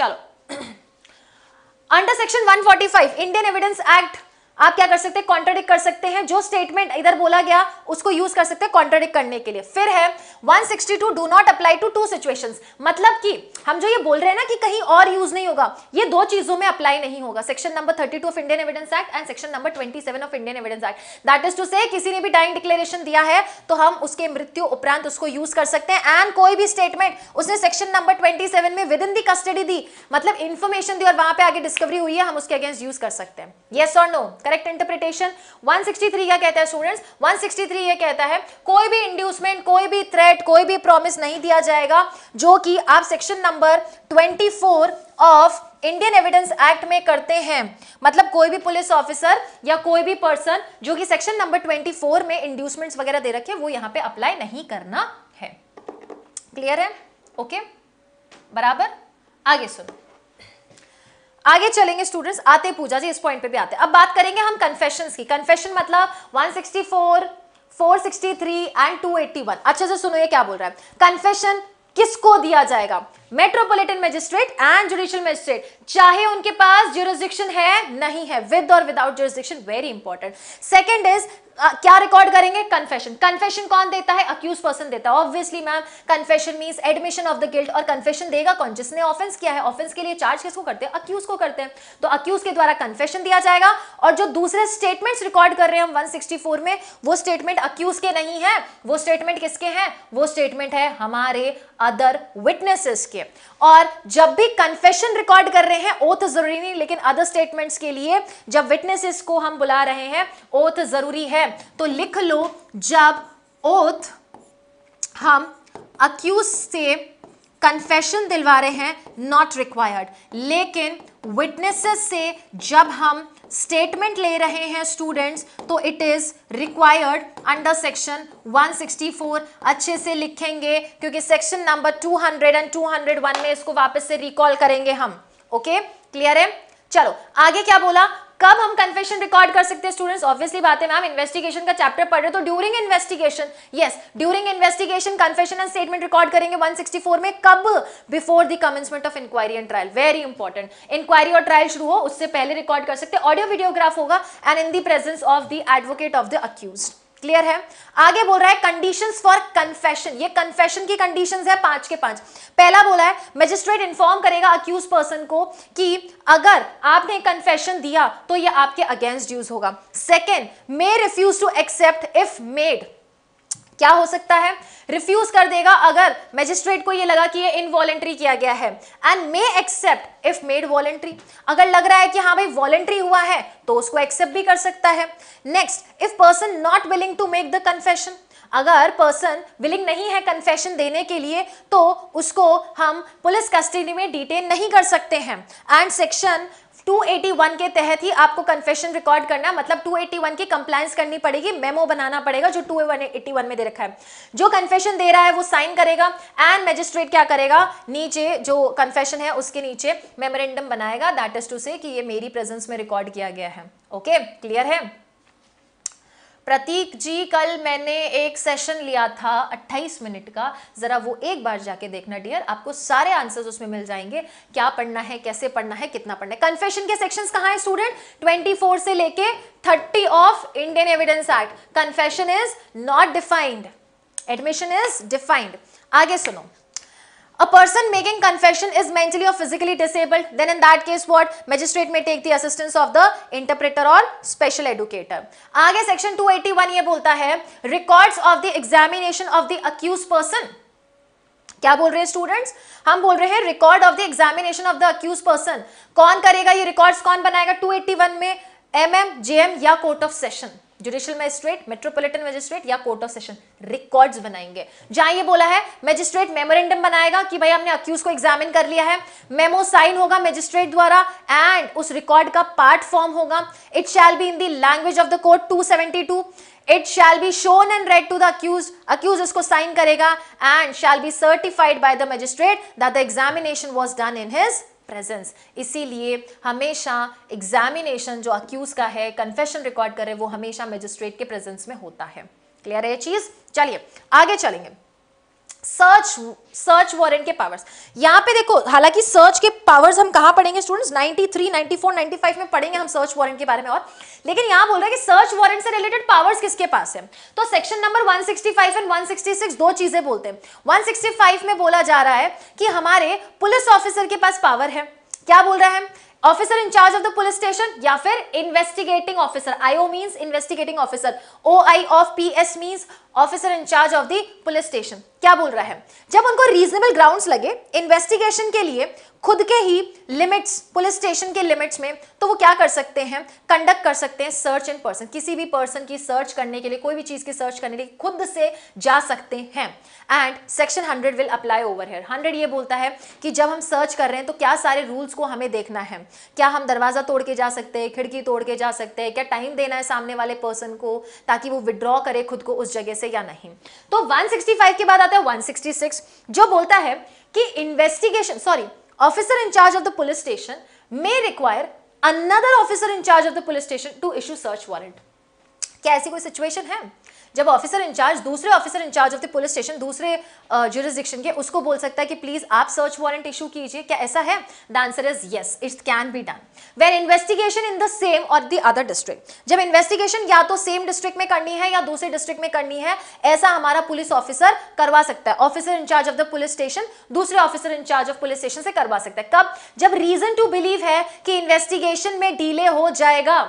चलो under section 145 Indian evidence act आप क्या कर सकते हैं कॉन्ट्रोडिक कर सकते हैं जो स्टेटमेंट इधर बोला गया उसको यूज कर सकते हैं कॉन्ट्रोडिक करने के लिए फिर है 162 do not apply to two situations मतलब कि हम जो ये बोल रहे हैं ना कि कहीं और यूज नहीं होगा ये दो चीजों में अप्लाई नहीं होगा section number 32 of Indian evidence act and section number 27 of Indian evidence act that is to से किसी ने भी डाइंग डिक्लेरेशन दिया है तो हम उसके मृत्यु उपरांत उसको यूज कर सकते हैं एंड कोई भी स्टेटमेंट उसने सेक्शन नंबर ट्वेंटी में विद इन दी कस्टडी दी मतलब इन्फॉर्मेशन दी और वहां पर आगे डिस्कवरी हुई है हम उसके अगेंस्ट यूज कर सकते हैं येस और नो करेक्ट इंटरप्रिटेशन 163 का कहता है स्टूडेंट्स 163 ये कहता है कोई भी इंड्यूसमेंट कोई भी थ्रेट कोई भी प्रॉमिस नहीं दिया जाएगा जो कि आप section number 24 of Indian evidence act में करते हैं मतलब कोई भी पुलिस ऑफिसर या कोई भी पर्सन जो कि सेक्शन नंबर 24 में इंड्यूसमेंट वगैरह दे रखे वो यहाँ पे अप्लाई नहीं करना है क्लियर है ओके okay? बराबर आगे सुनो आगे चलेंगे स्टूडेंट्स आते पूजा जी इस पॉइंट पे भी आते अब बात करेंगे हम कन्फेशन की कन्फेशन मतलब 164 463 एंड 281 अच्छे से सुनो ये क्या बोल रहा है कन्फेशन किसको दिया जाएगा metropolitan magistrate and judicial magistrate चाहे उनके पास जुरिस्डिक्शन है नहीं है विद और without jurisdiction very important second is क्या रिकॉर्ड करेंगे कन्फेशन कन्फेशन कौन देता है अक्यूज पर्सन देता है obviously ma'am confession mean admission of the guilt और कन्फेशन देगा कौन जिसने ऑफेंस किया है ऑफेंस के लिए चार्ज किसको करते हैं अक्यूज को करते हैं तो अक्यूज के द्वारा कन्फेशन दिया जाएगा और जो दूसरे स्टेटमेंट्स रिकॉर्ड कर रहे हैं हम वन में वो स्टेटमेंट अक्यूज के नहीं है वो स्टेटमेंट किसके हैं वो स्टेटमेंट है हमारे अदर विटनेसेस के और जब भी कन्फेशन रिकॉर्ड कर रहे हैं ओथ तो जरूरी नहीं लेकिन अदर स्टेटमेंट्स के लिए जब विटनेसेस को हम बुला रहे हैं ओथ तो जरूरी है है तो लिख लो जब ओथ हम अक्यूज से कन्फेशन दिलवा रहे हैं नॉट रिक्वायर्ड लेकिन विटनेसेस से जब हम स्टेटमेंट ले रहे हैं स्टूडेंट्स तो it is required under section 164 अच्छे से लिखेंगे क्योंकि सेक्शन नंबर 200 एंड 201 में इसको वापस से रिकॉल करेंगे हम ओके okay? क्लियर है चलो आगे क्या बोला कब हम कन्फेशन रिकॉर्ड कर सकते हैं स्टूडेंट्स ऑब्वियसली बात है मैम इन्वेस्टिगेशन का चैप्टर पढ़ रहे तो during investigation yes during investigation confession and statement record करेंगे 164 में कब before the commencement of inquiry and trial very important inquiry और ट्रायल शुरू हो उससे पहले रिकॉर्ड कर सकते ऑडियो वीडियोग्राफ होगा and in the presence of the advocate of the accused clear है आगे बोल रहा है कंडीशंस फॉर कन्फेशन ये कन्फेशन की कंडीशंस है पांच के पांच पहला बोला है मजिस्ट्रेट इन्फॉर्म करेगा अक्यूज पर्सन को कि अगर आपने कन्फेशन दिया तो ये आपके अगेंस्ट यूज होगा second may refuse to accept if made क्या हो सकता है रिफ्यूज कर देगा अगर मजिस्ट्रेट को ये लगा कि ये इनवॉलेंट्री किया गया है and may accept if made voluntary अगर लग रहा है कि हाँ भाई वॉलेंट्री हुआ है तो उसको एक्सेप्ट भी कर सकता है next if person not willing to make the confession अगर पर्सन विलिंग नहीं है कन्फेशन देने के लिए तो उसको हम पुलिस कस्टडी में डिटेन नहीं कर सकते हैं एंड सेक्शन 281 के तहत ही आपको कन्फेशन रिकॉर्ड करना है मतलब 281 की कंप्लायंस करनी पड़ेगी मेमो बनाना पड़ेगा जो 281 में दे रखा है जो कन्फेशन दे रहा है वो साइन करेगा एंड मजिस्ट्रेट क्या करेगा नीचे जो कन्फेशन है उसके नीचे मेमोरेंडम बनाएगा दैट इज टू से कि ये मेरी प्रेजेंस में रिकॉर्ड किया गया है ओके okay? क्लियर है प्रतीक जी कल मैंने एक सेशन लिया था 28 मिनट का ज़रा वो एक बार जाके देखना डियर आपको सारे आंसर्स उसमें मिल जाएंगे क्या पढ़ना है कैसे पढ़ना है कितना पढ़ना है कन्फेशन के सेक्शंस कहाँ है स्टूडेंट 24 से लेके 30 of Indian evidence act confession is not defined admission is defined आगे सुनो a person making confession is mentally or physically disabled then in that case what magistrate may take the assistance of the interpreter or special educator aage section 281 ye bolta hai records of the examination of the accused person क्या बोल रहे हैं students हम बोल रहे हैं record of the examination of the accused person कौन करेगा ये रिकॉर्ड्स कौन बनाएगा 281 में एमएम जेएम या court of session judicial magistrate metropolitan magistrate या कोर्ट ऑफ सेशन रिकॉर्ड्स बनाएंगे जहां ये बोला है मजिस्ट्रेट मेमोरेंडम बनाएगा कि भाई हमने अक्यूज को एग्जामिन कर लिया है मेमो साइन होगा मजिस्ट्रेट द्वारा एंड उस रिकॉर्ड का पार्ट फॉर्म होगा it shall be in the language of the court 272 it shall be shown and read to the accused accused इसको साइन करेगा and shall be certified by the magistrate that the examination was done in his presence इसीलिए हमेशा examination जो accused का है confession record करे वो हमेशा मजिस्ट्रेट के प्रेजेंस में होता है क्लियर है ये चीज चलिए आगे चलेंगे सर्च सर्च वॉरेंट के पावर्स यहाँ पे देखो हालांकि सर्च के पावर्स हम कहाँ पढ़ेंगे स्टूडेंट्स 93, 94, 95 में पढ़ेंगे हम सर्च वॉरेंट के बारे में और लेकिन यहाँ बोल रहे हैं कि सर्च वॉरेंट से रिलेटेड पावर्स किसके पास है तो सेक्शन नंबर 165 एंड 166 दो चीजें बोलते हैं 165 में बोला जा रहा है कि हमारे पुलिस ऑफिसर के पास पावर है क्या बोल रहा है officer in charge of the police station या फिर investigating officer IO means investigating officer O I of P S mean officer in charge of the police station क्या बोल रहा है जब उनको रीजनेबल ग्राउंड्स लगे इन्वेस्टिगेशन के लिए खुद के ही लिमिट्स पुलिस स्टेशन के लिमिट्स में तो वो क्या कर सकते हैं कंडक्ट कर सकते हैं सर्च इन पर्सन किसी भी पर्सन की सर्च करने के लिए कोई भी चीज़ की सर्च करने के लिए खुद से जा सकते हैं and section hundred will apply over here hundred ये बोलता है कि जब हम सर्च कर रहे हैं तो क्या सारे रूल्स को हमें देखना है क्या हम दरवाज़ा तोड़ के जा सकते हैं खिड़की तोड़ के जा सकते हैं क्या टाइम देना है सामने वाले पर्सन को ताकि वो विड्रॉ करे खुद को उस जगह से या नहीं तो वन के बाद आता है वन जो बोलता है कि investigation sorry officer in charge of the police station may require another officer in charge of the police station to issue search warrant क्या ऐसी कोई सिचुएशन है जब ऑफिसर इंचार्ज दूसरे officer in charge of the police station दूसरे jurisdiction के उसको बोल सकता है कि प्लीज आप सर्च वारंट इशू कीजिए क्या ऐसा है the answer is yes it can be done when investigation in the same और द अदर डिस्ट्रिक्ट जब इन्वेस्टिगेशन या तो सेम डिस्ट्रिक्ट में करनी है या दूसरे डिस्ट्रिक्ट में करनी है ऐसा हमारा पुलिस ऑफिसर करवा सकता है officer in charge of the police station दूसरे officer in charge of police station से करवा सकता है कब जब रीजन टू बिलीव है कि इन्वेस्टिगेशन में डीले हो जाएगा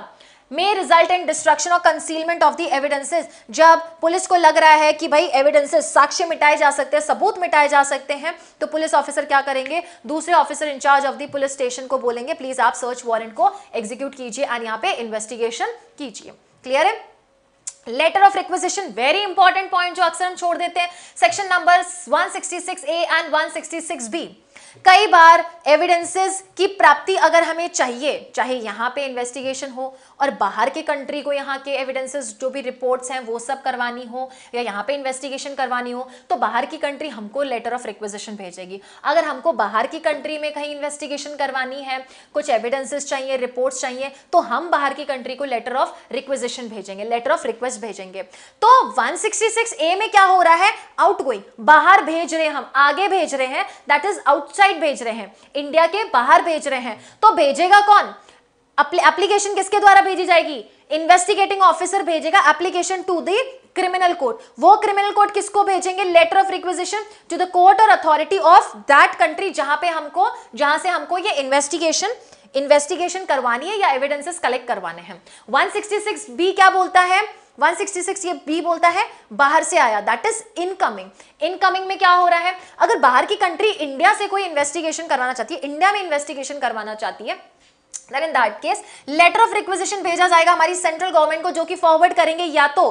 मे रिजल्ट इन डिस्ट्रक्शन और कंसीलमेंट ऑफ द एविडेंसेस जब पुलिस को लग रहा है कि भाई एविडेंसेस साक्ष्य मिटाए जा सकते हैं सबूत मिटाए जा सकते हैं तो पुलिस ऑफिसर क्या करेंगे दूसरे officer in charge of the police station को बोलेंगे प्लीज आप सर्च वारंट को एग्जीक्यूट कीजिए एंड यहाँ पे इन्वेस्टिगेशन कीजिए क्लियर है letter of requisition very important point जो अक्सर हम छोड़ देते हैं section number 166 A and 166 B कई बार एविडेंसेस की प्राप्ति अगर हमें चाहिए चाहे यहां पे इन्वेस्टिगेशन हो और बाहर के कंट्री को यहाँ के एविडेंसेस जो भी रिपोर्ट्स हैं वो सब करवानी हो या यहाँ पे इन्वेस्टिगेशन करवानी हो तो बाहर की कंट्री हमको लेटर ऑफ रिक्वेजिशन भेजेगी अगर हमको बाहर की कंट्री में कहीं इन्वेस्टिगेशन करवानी है कुछ एविडेंसेस चाहिए रिपोर्ट्स चाहिए तो हम बाहर की कंट्री को लेटर ऑफ रिक्वेजिशन भेजेंगे लेटर ऑफ रिक्वेस्ट भेजेंगे तो वन ए में क्या हो रहा है आउट बाहर भेज रहे हैं हम आगे भेज रहे हैं दैट इज आउटसाइड भेज रहे हैं इंडिया के बाहर भेज रहे हैं तो भेजेगा कौन एप्लीकेशन किसके द्वारा भेजी जाएगी इन्वेस्टिगेटिंग ऑफिसर भेजेगा application to the criminal court वो क्रिमिनल कोर्ट किसको भेजेंगे letter of requisition to the court और अथॉरिटी ऑफ दैट कंट्री जहां पे हमको जहां से हमको ये इन्वेस्टिगेशन इन्वेस्टिगेशन करवानी है या एविडेंसेस कलेक्ट करवाने हैं 166 बी क्या बोलता है 166 ये बी बोलता है बाहर से आया दैट इज इनकमिंग इनकमिंग में क्या हो रहा है अगर बाहर की कंट्री इंडिया से कोई इन्वेस्टिगेशन करवाना चाहती है इंडिया में इन्वेस्टिगेशन करवाना चाहती है then in that case letter of requisition भेजा जाएगा हमारी सेंट्रल गवर्नमेंट को जो कि फॉरवर्ड करेंगे या तो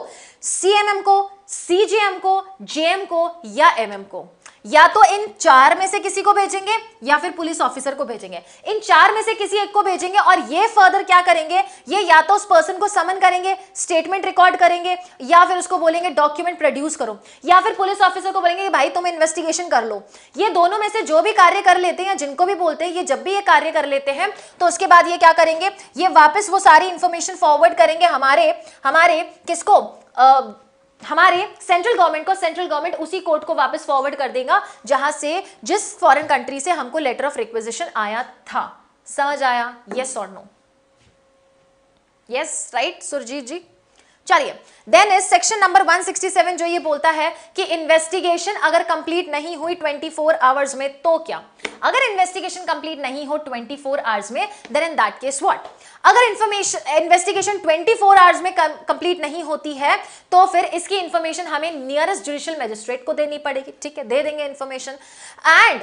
सीएमएम को सीजीएम को जेएम को या एमएम को या तो इन चार में से किसी को भेजेंगे या फिर पुलिस ऑफिसर को भेजेंगे इन चार में से किसी एक को भेजेंगे और ये फर्दर क्या करेंगे ये या तो उस पर्सन को समन करेंगे स्टेटमेंट रिकॉर्ड करेंगे या फिर उसको बोलेंगे डॉक्यूमेंट प्रोड्यूस करो या फिर पुलिस ऑफिसर को बोलेंगे कि भाई तुम इन्वेस्टिगेशन कर लो ये दोनों में से जो भी कार्य कर लेते हैं जिनको भी बोलते हैं ये जब भी ये कार्य कर लेते हैं तो उसके बाद ये क्या करेंगे ये वापस वो सारी इंफॉर्मेशन फॉरवर्ड करेंगे हमारे हमारे किसको हमारे सेंट्रल गवर्नमेंट को सेंट्रल गवर्नमेंट उसी कोर्ट को वापस फॉरवर्ड कर देगा जहां से जिस फॉरेन कंट्री से हमको लेटर ऑफ रिक्वेजिशन आया था समझ आया यस और no yes right Surjit ji चलिए देन इज सेक्शन नंबर 167 जो ये बोलता है कि इन्वेस्टिगेशन अगर कंप्लीट नहीं हुई 24 फोर आवर्स में तो क्या अगर इन्वेस्टिगेशन कंप्लीट नहीं हो 24 फोर आवर्स में then in that case what अगर इन्फॉर्मेशन इन्वेस्टिगेशन 24 फोर आवर्स में कंप्लीट नहीं होती है तो फिर इसकी इंफॉर्मेशन हमें नियरेस्ट जुडिशियल मजिस्ट्रेट को देनी पड़ेगी ठीक है दे देंगे इन्फॉर्मेशन एंड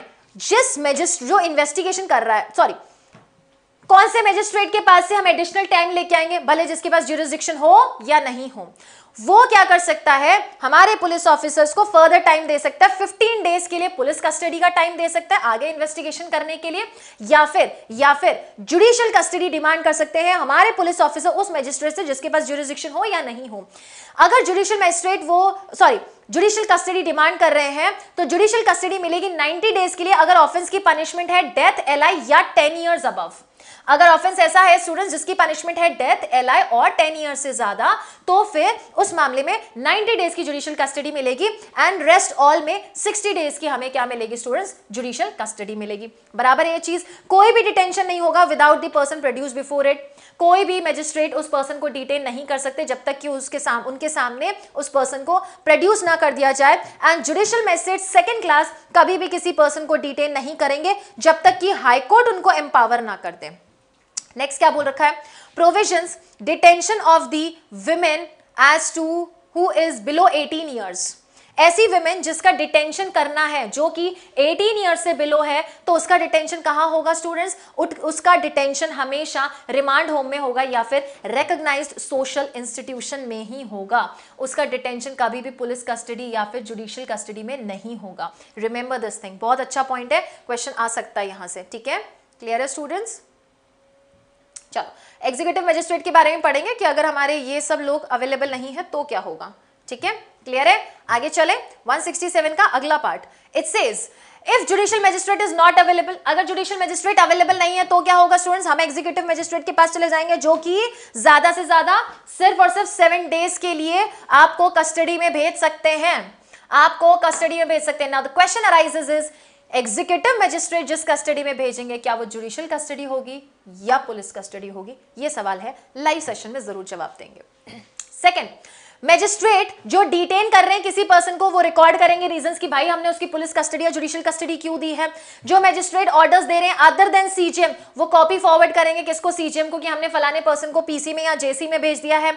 जिस मजिस्ट्रेट जो इन्वेस्टिगेशन कर रहा है सॉरी कौन से मैजिस्ट्रेट के पास से हम एडिशनल टाइम लेके आएंगे भले जिसके पास ज्यूरिस्डिक्शन हो या नहीं हो वो क्या कर सकता है हमारे पुलिस ऑफिसर्स को फर्दर टाइम दे सकता है 15 डेज के लिए पुलिस कस्टडी का टाइम दे सकता है आगे इन्वेस्टिगेशन करने के लिए या फिर या फिर जुडिशियल कस्टडी डिमांड कर सकते हैं हमारे पुलिस ऑफिसर उस मजिस्ट्रेट से जिसके पास जुडिस्डिक्शन हो या नहीं हो अगर जुडिशियल मजिस्ट्रेट वो सॉरी जुडिशियल कस्टडी डिमांड कर रहे हैं तो जुडिशियल कस्टडी मिलेगी 90 डेज के लिए अगर ऑफेंस की पनिशमेंट है डेथ एल या टेन ईयर्स अबव अगर ऑफेंस ऐसा है स्टूडेंट्स जिसकी पनिशमेंट है डेथ एल और टेन ईयर से ज्यादा तो फिर उस मामले में नाइनटी डेज की जुडिशियल कस्टडी मिलेगी एंड रेस्ट ऑल में सिक्सटी डेज की हमें क्या मिलेगी स्टूडेंट्स जुडिशियल कस्टडी मिलेगी बराबर है ये चीज कोई भी डिटेंशन नहीं होगा without the person produce before it कोई भी मजिस्ट्रेट उस पर्सन को डिटेन नहीं कर सकते जब तक कि उसके साम, उनके सामने उस पर्सन को प्रोड्यूस ना कर दिया जाए and judicial magistrate second class कभी भी किसी पर्सन को डिटेन नहीं करेंगे जब तक कि हाईकोर्ट उनको एम्पावर ना कर दें नेक्स्ट क्या बोल रखा है provision detention of the women age to who is below 18 years ऐसी विमेन जिसका डिटेंशन करना है जो कि 18 ईयर से बिलो है तो उसका डिटेंशन कहाँ होगा स्टूडेंट्स उसका डिटेंशन हमेशा रिमांड होम में होगा या फिर रिकग्नाइज्ड सोशल इंस्टीट्यूशन में ही होगा उसका डिटेंशन कभी भी पुलिस कस्टडी या फिर जुडिशियल कस्टडी में नहीं होगा रिमेंबर दिस थिंग बहुत अच्छा पॉइंट है क्वेश्चन आ सकता है यहाँ से ठीक है क्लियर है स्टूडेंट्स चलो एग्जीक्यूटिव मजिस्ट्रेट के बारे में पढ़ेंगे कि अगर हमारे ये सब लोग अवेलेबल तो नहीं है तो क्या होगा ठीक है क्लियर है आगे चले 167 का अगला part it says if judicial magistrate is not available अगर जुडिशियल मजिस्ट्रेट अवेलेबल नहीं है तो क्या होगा स्टूडेंट्स हम एग्जीक्यूटिव मजिस्ट्रेट के पास चले जाएंगे जो कि ज्यादा से ज्यादा सिर्फ और सिर्फ सेवन डेज के लिए आपको कस्टडी में भेज सकते हैं आपको कस्टडी में भेज सकते हैं now the question arises is executive magistrate जिस कस्टडी में भेजेंगे क्या वो जुडिशियल कस्टडी होगी या पुलिस कस्टडी होगी ये सवाल है लाइव सेशन में जरूर जवाब देंगे सेकेंड मैजिस्ट्रेट जो डिटेन कर रहे हैं किसी पर्सन को वो रिकॉर्ड करेंगे रीजंस कि भाई हमने उसकी पुलिस कस्टडी या जुडिशियल कस्टडी क्यों दी है जो मैजिस्ट्रेट ऑर्डर्स दे रहे हैं अदर देन सीजीएम वो कॉपी फॉरवर्ड करेंगे किसको सीजीएम को कि हमने फलाने पर्सन को पीसी में या जेसी में भेज दिया है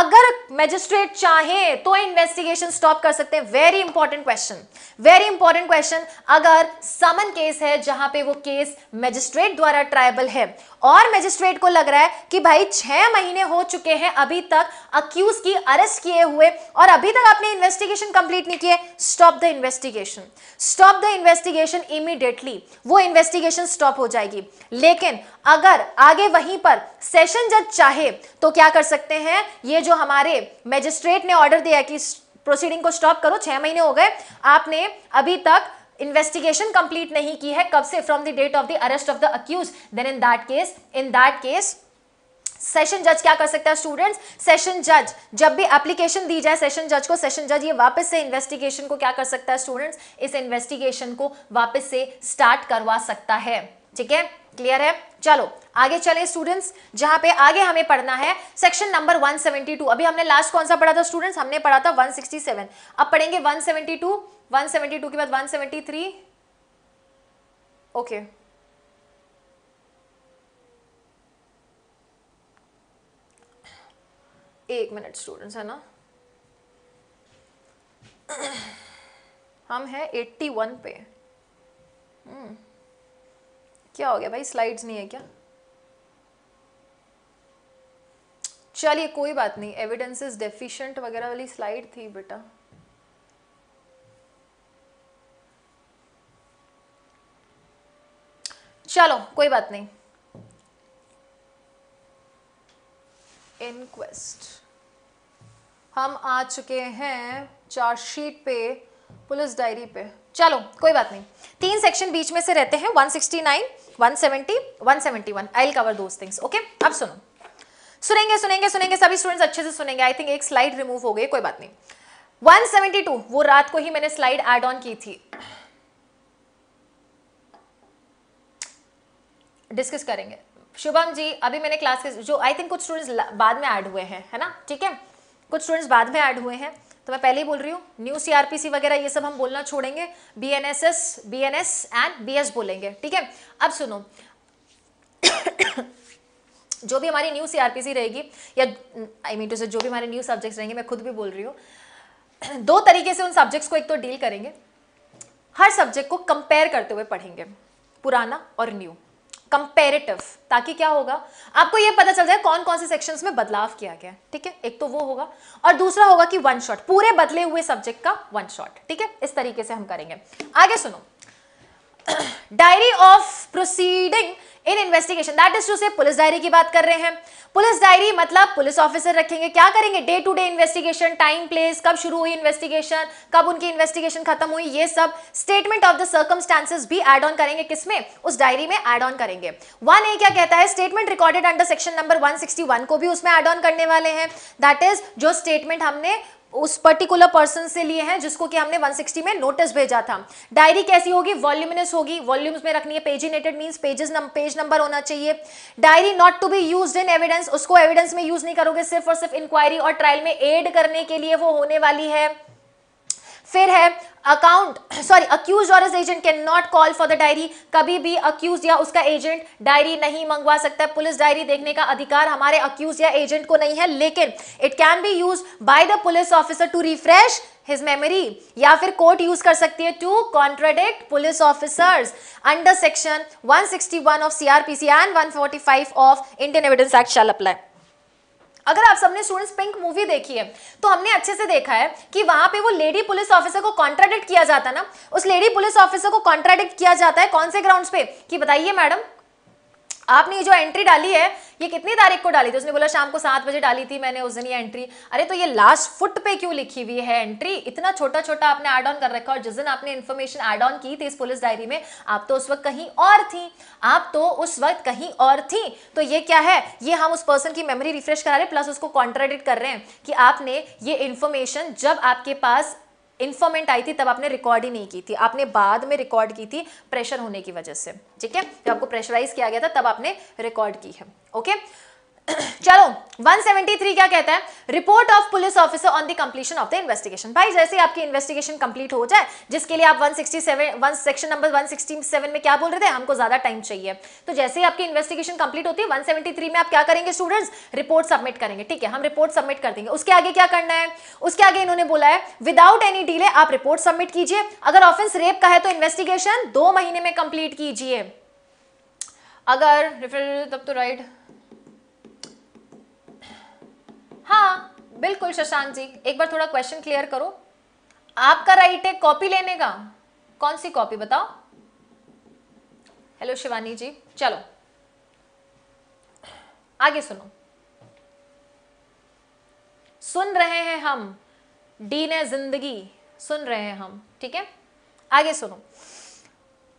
अगर मैजिस्ट्रेट चाहे तो इन्वेस्टिगेशन स्टॉप कर सकते हैं very important question very important question अगर समन केस है जहां पे वो केस मैजिस्ट्रेट द्वारा ट्राइबल है और मजिस्ट्रेट को लग रहा है कि भाई छह महीने हो चुके हैं अभी तक अक्यूज की अरेस्ट किए हुए और अभी तक आपने इन्वेस्टिगेशन कंप्लीट नहीं किए stop the investigation stop the investigation immediately वो इन्वेस्टिगेशन स्टॉप हो जाएगी लेकिन अगर आगे वहीं पर सेशन जज चाहे तो क्या कर सकते हैं ये जो हमारे मजिस्ट्रेट ने ऑर्डर दिया कि प्रोसीडिंग को स्टॉप करो छह महीने हो गए आपने अभी तक इन्वेस्टिगेशन कंप्लीट नहीं की है कब से from the date of the arrest of the accused then in that case in that case session जज क्या कर सकता है स्टूडेंट्स सेशन जज जब भी एप्लीकेशन दी जाए सेशन जज को सेशन जज ये वापस से इन्वेस्टिगेशन को क्या कर सकता है स्टूडेंट्स इस इन्वेस्टिगेशन को वापस से स्टार्ट करवा सकता है ठीक है क्लियर है चलो आगे चले स्टूडेंट्स जहां पे आगे हमें पढ़ना है सेक्शन नंबर 172 अभी हमने लास्ट कौन सा पढ़ा था स्टूडेंट्स हमने पढ़ा था 167 अब पढ़ेंगे 172 172 के बाद 173 ओके एक मिनट स्टूडेंट्स है ना हम हैं 81 पे hmm. क्या हो गया भाई स्लाइड्स नहीं है क्या चलिए कोई बात नहीं एविडेंसेस डेफिशिएंट वगैरह वाली स्लाइड थी बेटा चलो कोई बात नहीं इनक्वेस्ट हम आ चुके हैं चार्जशीट पे पुलिस डायरी पे चलो कोई बात नहीं तीन सेक्शन बीच में से रहते हैं 169, 170, 171 I will cover those things okay अब सुनो सुनेंगे सुनेंगे सुनेंगे सभी स्टूडेंट्स अच्छे से सुनेंगे आई थिंक एक स्लाइड रिमूव हो गई कोई बात नहीं 172 वो रात को ही मैंने स्लाइड एड ऑन की थी डिस्कस करेंगे शुभम जी अभी मैंने क्लास के जो आई थिंक कुछ स्टूडेंट्स बाद में ऐड हुए हैं है ना ठीक है कुछ स्टूडेंट्स बाद में ऐड हुए हैं तो मैं पहले ही बोल रही हूँ न्यू सीआरपीसी वगैरह ये सब हम बोलना छोड़ेंगे B N S S B N S and B S बोलेंगे ठीक है अब सुनो जो भी हमारी न्यू सीआरपीसी रहेगी या आई मीन टू से जो भी हमारे न्यू सब्जेक्ट्स रहेंगे मैं खुद भी बोल रही हूँ दो तरीके से उन सब्जेक्ट्स को एक तो डील करेंगे हर सब्जेक्ट को कंपेयर करते हुए पढ़ेंगे पुराना और न्यू कंपेरेटिव ताकि क्या होगा आपको यह पता चल जाए कौन कौन से सेक्शन में बदलाव किया गया ठीक है एक तो वो होगा और दूसरा होगा कि वन शॉट पूरे बदले हुए सब्जेक्ट का वन शॉट ठीक है इस तरीके से हम करेंगे आगे सुनो diary of proceeding in investigation that is to से पुलिस डायरी की बात कर रहे हैं पुलिस डायरी मतलब पुलिस ऑफिसर रखेंगे क्या करेंगे day to day investigation time place कब शुरू हुई इन्वेस्टिगेशन कब उनकी इन्वेस्टिगेशन खत्म हुई ये सब स्टेटमेंट ऑफ द सर्कमस्टांसिस भी एड ऑन करेंगे किसमें उस डायरी में एड ऑन करेंगे वन ए क्या कहता है statement recorded under section number one को भी उसमें एड ऑन करने वाले हैं दैट इज जो स्टेटमेंट हमने उस पर्टिकुलर पर्सन से लिए हैं जिसको कि हमने 160 में नोटिस भेजा था डायरी कैसी होगी वॉल्यूमिनस होगी वॉल्यूम्स में रखनी है paginated mean pages page number होना चाहिए diary not to be used in evidence उसको एविडेंस में यूज नहीं करोगे सिर्फ और सिर्फ इंक्वायरी और ट्रायल में एड करने के लिए वो होने वाली है फिर है अकाउंट सॉरी अक्यूज और agent can not call for the diary कभी भी अक्यूज या उसका एजेंट डायरी नहीं मंगवा सकता है पुलिस डायरी देखने का अधिकार हमारे अक्यूज या एजेंट को नहीं है लेकिन it can be use by the police officer to refresh his memory या फिर कोर्ट यूज कर सकती है to contradict police officers under section 161 of CrPC and 145 of Indian evidence act shall apply अगर आप सबने स्टूडेंट्स पिंक मूवी देखी है तो हमने अच्छे से देखा है कि वहां पे वो लेडी पुलिस ऑफिसर को कॉन्ट्राडिक्ट किया जाता ना उस लेडी पुलिस ऑफिसर को कॉन्ट्राडिक्ट किया जाता है कौन से ग्राउंड्स पे कि बताइए मैडम आपने ये जो एंट्री डाली है ये कितनी तारीख को डाली थी उसने बोला शाम को सात बजे डाली थी मैंने उस दिन ये एंट्री अरे तो ये लास्ट फुट पे क्यों लिखी हुई है एंट्री इतना छोटा छोटा आपने ऐड ऑन कर रखा और जिस दिन आपने इन्फॉर्मेशन ऐड ऑन की थी इस पुलिस डायरी में आप तो उस वक्त कहीं और थी आप तो उस वक्त कहीं और थी तो ये क्या है ये हम उस पर्सन की मेमोरी रिफ्रेश करा रहे प्लस उसको कॉन्ट्राडिक्ट कर रहे हैं कि आपने ये इन्फॉर्मेशन जब आपके पास इन्फॉर्मेंट आई थी तब आपने रिकॉर्ड ही नहीं की थी आपने बाद में रिकॉर्ड की थी प्रेशर होने की वजह से ठीक है जब आपको प्रेशराइज किया गया था तब आपने रिकॉर्ड की है ओके चलो 173 क्या कहता है report of police officer on the completion of the investigation भाई जैसे आपकी इन्वेस्टिगेशन कंप्लीट हो जाए जिसके लिए आप 167 सेक्शन नंबर 167 में क्या बोल रहे थे हमको ज्यादा टाइम चाहिए तो जैसे ही आपकी इन्वेस्टिगेशन कंप्लीट होती है 173 में आप क्या करेंगे स्टूडेंट्स रिपोर्ट सबमिट करेंगे ठीक है हम रिपोर्ट सबमिट कर देंगे उसके आगे क्या करना है उसके आगे इन्होंने बोला है विदाउट एनी डीले आप रिपोर्ट सबमिट कीजिए अगर ऑफेंस रेप का है तो इन्वेस्टिगेशन दो महीने में कंप्लीट कीजिए अगर तब तो राइट हाँ बिल्कुल शशांक जी एक बार थोड़ा क्वेश्चन क्लियर करो आपका राइट है कॉपी लेने का कौन सी कॉपी बताओ हेलो शिवानी जी चलो आगे सुनो सुन रहे हैं हम डी ने जिंदगी सुन रहे हैं हम ठीक है आगे सुनो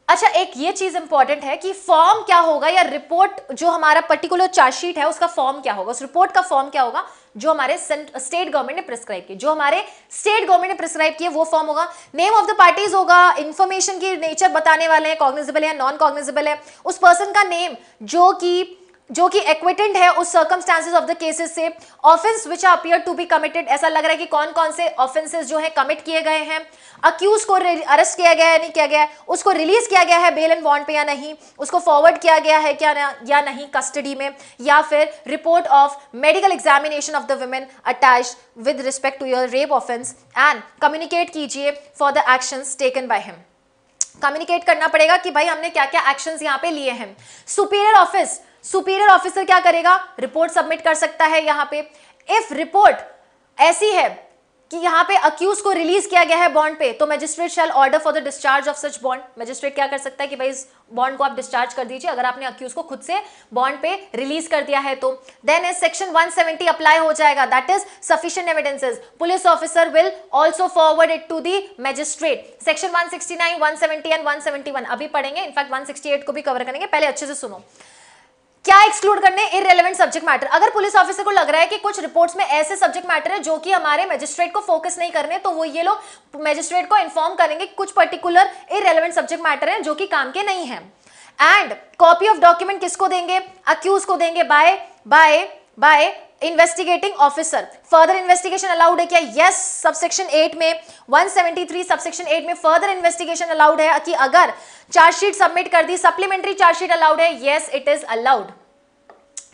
अच्छा एक ये चीज इंपॉर्टेंट है कि फॉर्म क्या होगा या रिपोर्ट जो हमारा पर्टिकुलर चार्जशीट है उसका फॉर्म क्या होगा उस रिपोर्ट का फॉर्म क्या होगा जो हमारे स्टेट गवर्नमेंट ने प्रिस्क्राइब किए जो हमारे स्टेट गवर्नमेंट ने प्रिस्क्राइब किए वो फॉर्म होगा नेम ऑफ द पार्टीज होगा इंफॉर्मेशन की नेचर बताने वाले हैं कॉग्निजेबल है नॉन कॉग्निजेबल है उस पर्सन का नेम जो कि जो कि एक्विटेंट है उस सर्कमस्टांसिस ऑफ द केसेस से offence which are appear to be committed ऐसा लग रहा है कि कौन कौन से ऑफेंसेस जो है कमिट किए गए हैं अक्यूज को अरेस्ट किया गया है नहीं किया गया उसको रिलीज किया गया है बेल एंड बॉन्ड पे या नहीं उसको फॉरवर्ड किया गया है क्या या नहीं कस्टडी में या फिर report of medical examination of the women attach with respect to your rape offence and communicate कीजिए for the actions taken by him communicate करना पड़ेगा कि भाई हमने क्या क्या एक्शंस यहाँ पे लिए हैं सुपीरियर ऑफिस सुपीरियर ऑफिसर क्या करेगा रिपोर्ट सबमिट कर सकता है यहां पे इफ रिपोर्ट ऐसी है कि यहां पे अक्यूज को रिलीज किया गया है बॉन्ड पे तो magistrate shall order for the discharge of such bond magistrate क्या कर सकता है कि भाई इस बॉन्ड को आप डिस्चार्ज कर दीजिए अगर आपने अक्यूज को खुद से बॉन्ड पे रिलीज कर दिया है तो देन इज सेक्शन 170 अप्लाई हो जाएगा that is sufficient evidences police officer will also forward it to the magistrate section 169 170 and one अभी पढ़ेंगे इनफैक्ट वन को भी कवर करेंगे पहले अच्छे से सुनो क्या एक्सक्लूड करने इरेलीवेंट सब्जेक्ट मैटर अगर पुलिस ऑफिसर को लग रहा है कि कुछ रिपोर्ट्स में ऐसे सब्जेक्ट मैटर है जो कि हमारे मजिस्ट्रेट को फोकस नहीं करने तो वो ये लोग मजिस्ट्रेट को इन्फॉर्म करेंगे कुछ पर्टिकुलर इरेलीवेंट सब्जेक्ट मैटर है जो कि काम के नहीं है एंड कॉपी ऑफ डॉक्यूमेंट किसको देंगे अक्यूज को देंगे by by by investigating officer further investigation allowed है क्या यस सबसेक्शन एट में 173 सबसेक्शन एट में फर्दर इन्वेस्टिगेशन अलाउड है कि अगर चार्जशीट सबमिट कर दी सप्लीमेंट्री चार्जशीट अलाउड है yes it is allowed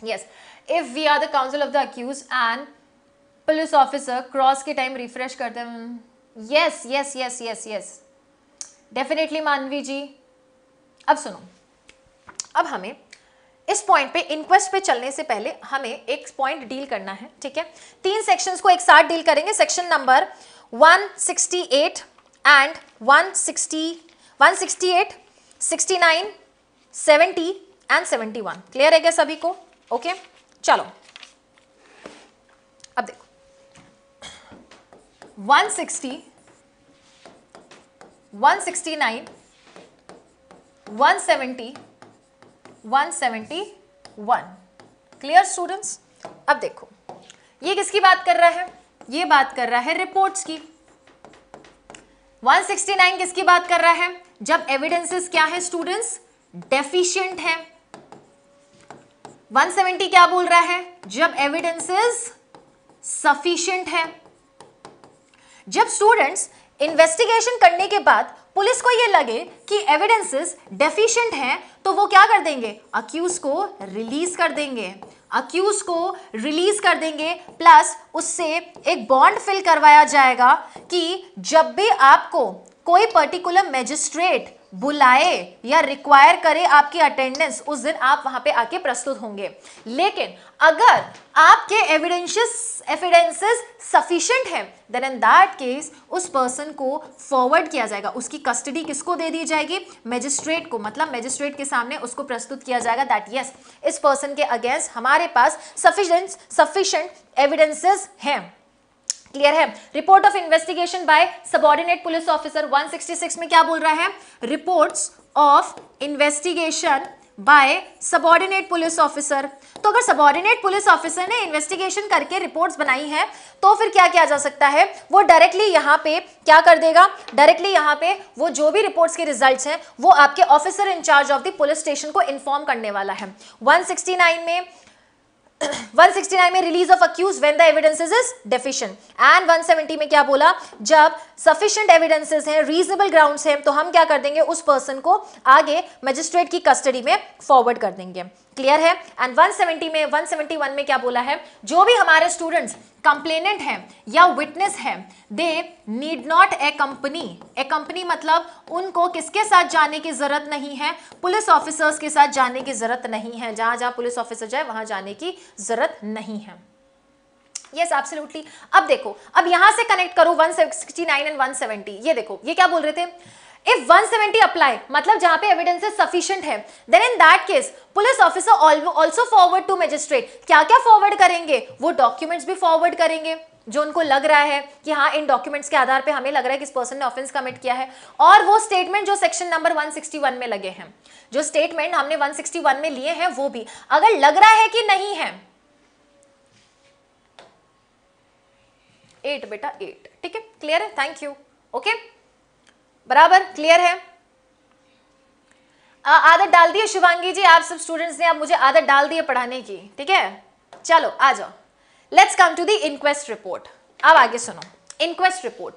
yes if we are the counsel of the accused and police officer cross के टाइम रिफ्रेश करते हैं yes yes yes yes yes definitely Manvi ji अब सुनो अब हमें इस पॉइंट पे इंक्वेस्ट पे चलने से पहले हमें एक पॉइंट डील करना है ठीक है तीन सेक्शंस को एक साथ डील करेंगे section number 168 and 160 168 69 70 and 71 clear है क्या सभी को ओके okay? चलो अब देखो 160 169 170 171 क्लियर स्टूडेंट्स अब देखो ये किसकी बात कर रहा है ये बात कर रहा है रिपोर्ट्स की 169 किसकी बात कर रहा है जब एविडेंसेस क्या है स्टूडेंट्स डेफिशिएंट है 170 क्या बोल रहा है जब एविडेंसेस सफिशिएंट है जब स्टूडेंट्स इन्वेस्टिगेशन करने के बाद पुलिस को ये लगे कि एविडेंसेस डेफिशिएंट हैं तो वो क्या कर देंगे अक्यूज को रिलीज कर देंगे अक्यूज को रिलीज कर देंगे प्लस उससे एक बॉन्ड फिल करवाया जाएगा कि जब भी आपको कोई पर्टिकुलर मैजिस्ट्रेट बुलाए या रिक्वायर करे आपकी अटेंडेंस उस दिन आप वहां पे आके प्रस्तुत होंगे लेकिन अगर आपके एविडेंशियस एविडेंसेस सफिशियंट हैं देन इन दैट केस उस पर्सन को फॉरवर्ड किया जाएगा उसकी कस्टडी किसको दे दी जाएगी मैजिस्ट्रेट को मतलब मैजिस्ट्रेट के सामने उसको प्रस्तुत किया जाएगा दैट यस yes, इस पर्सन के अगेंस्ट हमारे पास सफिशेंट सफिशेंट एविडेंसेस हैं क्लियर है report of investigation by subordinate police officer 166 में क्या बोल रहा है reports of investigation by subordinate police officer तो अगर सबॉर्डिनेट पुलिस ऑफिसर ने इन्वेस्टिगेशन करके रिपोर्ट्स बनाई हैं तो फिर क्या किया जा सकता है वो डायरेक्टली यहाँ पे क्या कर देगा डायरेक्टली यहाँ पे वो जो भी रिपोर्ट्स के रिजल्ट्स हैं वो आपके officer in charge of the police station को इन्फॉर्म करने वाला है 169 में 169 में release of accused when the evidences is deficient and 170 में क्या बोला जब सफिशिएंट एविडेंसेस हैं रीजनेबल ग्राउंड्स हैं तो हम क्या कर देंगे उस पर्सन को आगे मजिस्ट्रेट की कस्टडी में फॉरवर्ड कर देंगे क्लियर है एंड 170 में 171 में क्या बोला है जो भी हमारे स्टूडेंट्स कंप्लेनेंट हैं या विटनेस हैं they need not accompany accompany मतलब उनको किसके साथ जाने की ज़रूरत नहीं है पुलिस ऑफिसर्स के साथ जाने की ज़रूरत नहीं है जहां जहां पुलिस ऑफिसर जाए वहां जाने की ज़रूरत नहीं है यस yes, एब्सोल्युटली अब देखो अब यहां से कनेक्ट करो 169 एंड 170 ये देखो ये क्या बोल रहे थे इफ 170 सेवेंटी अप्लाई मतलब जहां पे एविडेंस सफिशियंट है then in that case police officer also forward to magistrate क्या क्या फॉरवर्ड करेंगे वो डॉक्यूमेंट्स भी फॉरवर्ड करेंगे जो उनको लग रहा है कि हाँ इन डॉक्यूमेंट्स के आधार पे हमें लग रहा है कि इस पर्सन ने ऑफेंस कमिट किया है और वो स्टेटमेंट जो सेक्शन नंबर 161 में लगे हैं जो स्टेटमेंट हमने 161 में लिए हैं वो भी अगर लग रहा है कि नहीं है एट बेटा एट ठीक है क्लियर है थैंक यू ओके बराबर क्लियर है आदत डाल दी है शिवांगी जी आप सब स्टूडेंट्स ने आप मुझे आदत डाल दी है पढ़ाने की ठीक है चलो आ जाओ let's come to the inquest report अब आगे सुनो inquest report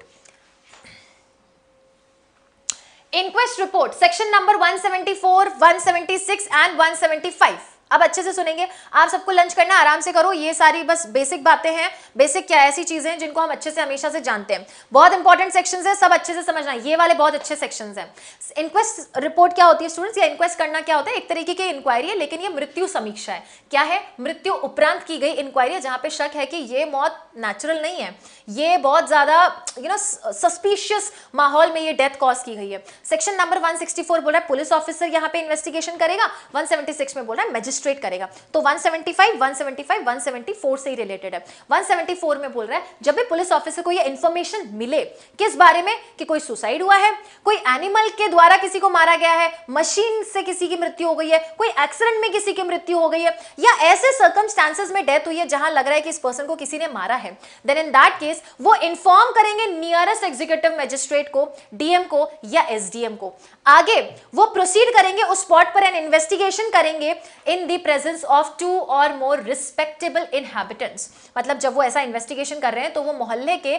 inquest report section number 174, 176 and 175 अब अच्छे से सुनेंगे आप सबको लंच करना आराम से करो ये सारी बस बेसिक बातें हैं बेसिक क्या ऐसी चीजें हैं जिनको हम अच्छे से हमेशा से जानते हैं बहुत इंपॉर्टेंट सेक्शन है सब अच्छे से समझना ये वाले बहुत अच्छे सेक्शन है इंक्वेस्ट रिपोर्ट क्या होती है स्टूडेंट्स या इंक्वेस्ट करना क्या होता है एक तरीके की इंक्वायरी है लेकिन ये मृत्यु समीक्षा है क्या है मृत्यु उपरांत की गई इंक्वायरी है जहां पर शक है कि ये मौत नेचुरल नहीं है ये बहुत ज्यादा यू नो सस्पिशियस माहौल में ये डेथ कॉज की गई है सेक्शन नंबर 164 बोल रहा है पुलिस ऑफिसर यहाँ पे इन्वेस्टिगेशन करेगा 176 में बोल रहा है मजिस्ट्रेट डेमोस्ट्रेट करेगा तो 175, 175, 174 से ही रिलेटेड है 174 में बोल रहा है जब भी पुलिस ऑफिसर को ये इंफॉर्मेशन मिले किस बारे में कि कोई सुसाइड हुआ है कोई एनिमल के द्वारा किसी को मारा गया है मशीन से किसी की मृत्यु हो गई है कोई एक्सीडेंट में किसी की मृत्यु हो गई है या ऐसे सर्कमस्टांसेस में डेथ हुई है जहां लग रहा है कि इस पर्सन को किसी ने मारा है देन इन दैट केस वो इन्फॉर्म करेंगे नियरेस्ट एग्जीक्यूटिव मजिस्ट्रेट को डीएम को या एसडीएम को आगे वो प्रोसीड करेंगे उस स्पॉट पर एन इन्वेस्टिगेशन करेंगे in the the presence of two और मोर रिस्पेक्टेबल inhabitants मतलब जब वो ऐसा इन्वेस्टिगेशन कर रहे हैं तो वो मोहल्ले के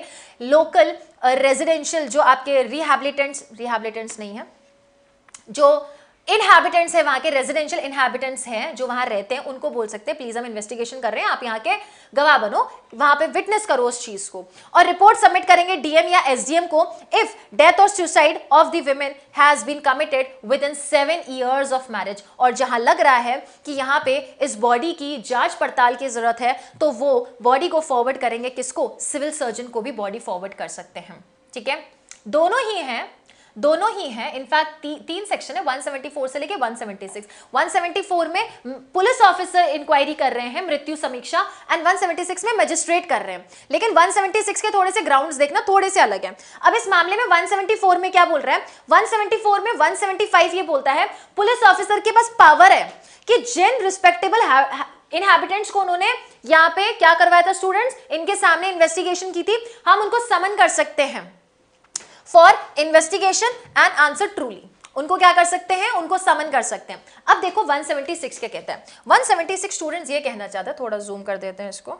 लोकल रेजिडेंशियल uh, जो आपके रिहेबिलिटेंट्स रिहेबिलिटेंट्स नहीं है जो इनहैबिटेंट्स हैं वहाँ के रेजिडेंशियल इनहैबिटेंट्स हैं जो वहाँ रहते हैं उनको बोल सकते हैं प्लीज हम इन्वेस्टिगेशन कर रहे हैं आप यहाँ के गवाह बनो वहाँ पे विटनेस करो उस चीज को और रिपोर्ट सबमिट करेंगे डीएम या एसडीएम को if death or suicide of the women has been committed within seven years of marriage और जहाँ लग रहा है कि यहाँ पे इस बॉडी की जाँच पड़ताल की जरूरत है तो वो बॉडी को फॉरवर्ड करेंगे किसको सिविल सर्जन को भी बॉडी फॉरवर्ड कर सकते हैं ठीक है दोनों ही हैं दोनों ही हैं इनफैक्ट ती, तीन सेक्शन है 174 से लेके 176 174 में पुलिस ऑफिसर इंक्वायरी कर रहे हैं मृत्यु समीक्षा एंड 176 में मजिस्ट्रेट कर रहे हैं लेकिन 176 के थोड़े से ग्राउंड्स देखना थोड़े से अलग है अब इस मामले में 174 में क्या बोल रहा है 174 में 175 ये बोलता है पुलिस ऑफिसर के पास पावर है कि जिन रिस्पेक्टेबल इनहेबिटेंट्स को उन्होंने यहाँ पे क्या करवाया था स्टूडेंट्स इनके सामने इन्वेस्टिगेशन की थी हम उनको समन कर सकते हैं for investigation and answer truly उनको क्या कर सकते हैं उनको समन कर सकते हैं अब देखो 176 क्या कहता है 176 स्टूडेंट ये कहना चाहता है थोड़ा जूम कर देते हैं इसको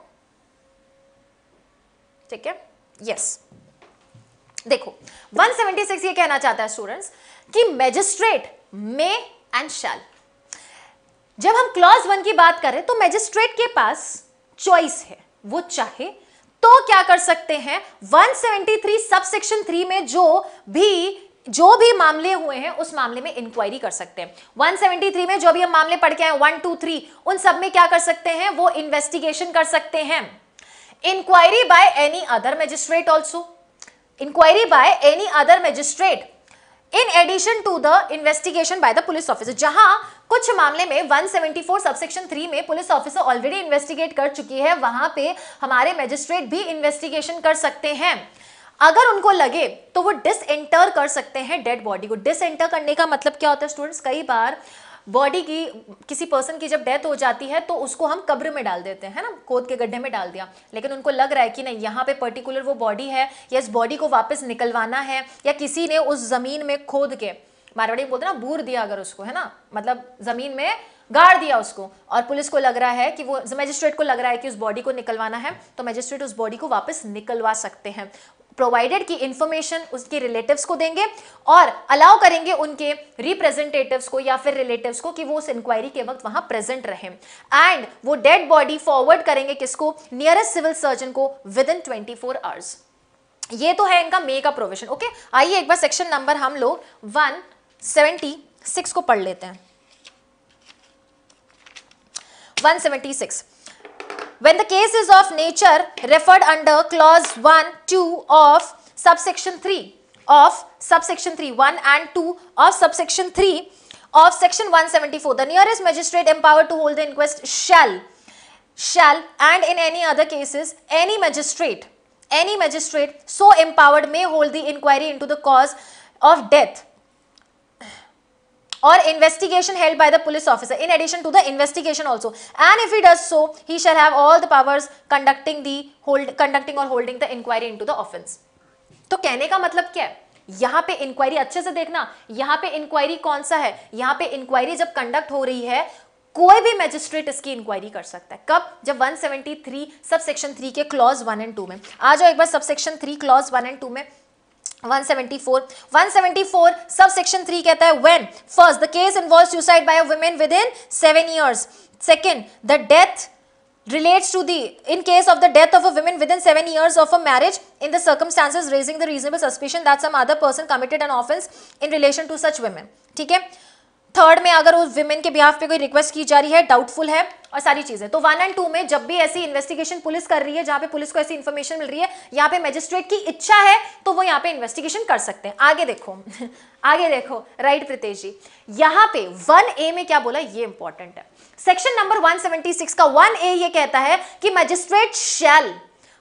ठीक है यस देखो 176 ये कहना चाहता है स्टूडेंट्स कि मैजिस्ट्रेट मे एंड शैल जब हम क्लॉज वन की बात करें तो मैजिस्ट्रेट के पास चॉइस है वो चाहे तो क्या कर सकते हैं 173 सब सेक्शन थ्री में जो भी जो भी मामले हुए हैं उस मामले में इंक्वायरी कर सकते हैं 173 में जो भी हम मामले पढ़ के आए वन टू थ्री उन सब में क्या कर सकते हैं वो इन्वेस्टिगेशन कर सकते हैं inquiry by any other magistrate also inquiry by any other magistrate in addition to the investigation by the police officer जहां कुछ मामले में 174 सेवेंटी सबसेक्शन 3 में पुलिस ऑफिसर ऑलरेडी इन्वेस्टिगेट कर चुकी है वहां पे हमारे मजिस्ट्रेट भी इन्वेस्टिगेशन कर सकते हैं अगर उनको लगे तो वो डिसएंटर कर सकते हैं डेड बॉडी को डिसएंटर करने का मतलब क्या होता है स्टूडेंट्स कई बार बॉडी की किसी पर्सन की जब डेथ हो जाती है तो उसको हम कब्र में डाल देते हैं ना कोद के गड्ढे में डाल दिया लेकिन उनको लग रहा है कि नहीं यहाँ पे पर्टिकुलर वो बॉडी है या इस बॉडी को वापस निकलवाना है या किसी ने उस ज़मीन में खोद के मारवाड़ी बोलते ना बूर दिया अगर उसको है ना मतलब जमीन में गाड़ दिया उसको और पुलिस को लग रहा है कि वो मजिस्ट्रेट को लग रहा है कि उस बॉडी को निकलवाना है तो मजिस्ट्रेट उस बॉडी को वापस निकलवा सकते हैं प्रोवाइडेड की इन्फॉर्मेशन उसके रिलेटिव्स को देंगे और अलाउ करेंगे उनके रिप्रेजेंटेटिव्स को या फिर रिलेटिव्स को कि वो उस इंक्वायरी के वक्त वहां प्रेजेंट रहें एंड वो डेड बॉडी फॉरवर्ड करेंगे किसको नियरेस्ट सिविल सर्जन को within twenty four hours ये तो है इनका मे का प्रोविजन ओके आइए एक बार सेक्शन नंबर हम लोग वन सेवेंटी सिक्स को पढ़ लेते हैं one seventy six when the case is of nature referred under clause one two of subsection three of subsection three one and two of subsection three of section one seventy four the nearest magistrate empower to hold the inquest shall shall and in any other cases any magistrate any magistrate so empowered may hold the inquiry into the cause of death or investigation held by the police officer in addition to the investigation also and if he does so he shall have all the powers conducting the hold conducting or holding the inquiry into the offense to kehne ka matlab kya hai यहाँ पे inquiry अच्छे से देखना यहाँ पे inquiry कौन सा है यहाँ पे इंक्वायरी जब कंडक्ट हो रही है कोई भी मैजिस्ट्रेट इसकी इंक्वायरी कर सकता है कब जब 173 सब सेक्शन 3 के क्लॉज 1 एंड 2 में आ जाओ एक बार सब सेक्शन 3 क्लॉज 1 एंड 2 में 174 174 सब सेक्शन थ्री कहता है when first the case involve suicide by a women within seven years second the death relates to the in case of the death of a woman within 7 years of a marriage in the circumstances raising the reasonable suspicion that some other person committed an offense in relation to such women ठीक है third में अगर उस women के behalf पे कोई request की जा रही है डाउटफुल है और सारी चीजें तो वन एंड टू में जब भी ऐसी इन्वेस्टिगेशन पुलिस कर रही है जहां पे पुलिस को ऐसी इन्फॉर्मेशन मिल रही है यहाँ पे मजिस्ट्रेट की इच्छा है तो वो यहाँ पे इन्वेस्टिगेशन कर सकते हैं आगे देखो आगे देखो राइट प्रीतेश जी यहाँ पे वन ए में क्या बोला ये इंपॉर्टेंट है सेक्शन नंबर वन का वन ए ये कहता है कि मजिस्ट्रेट शैल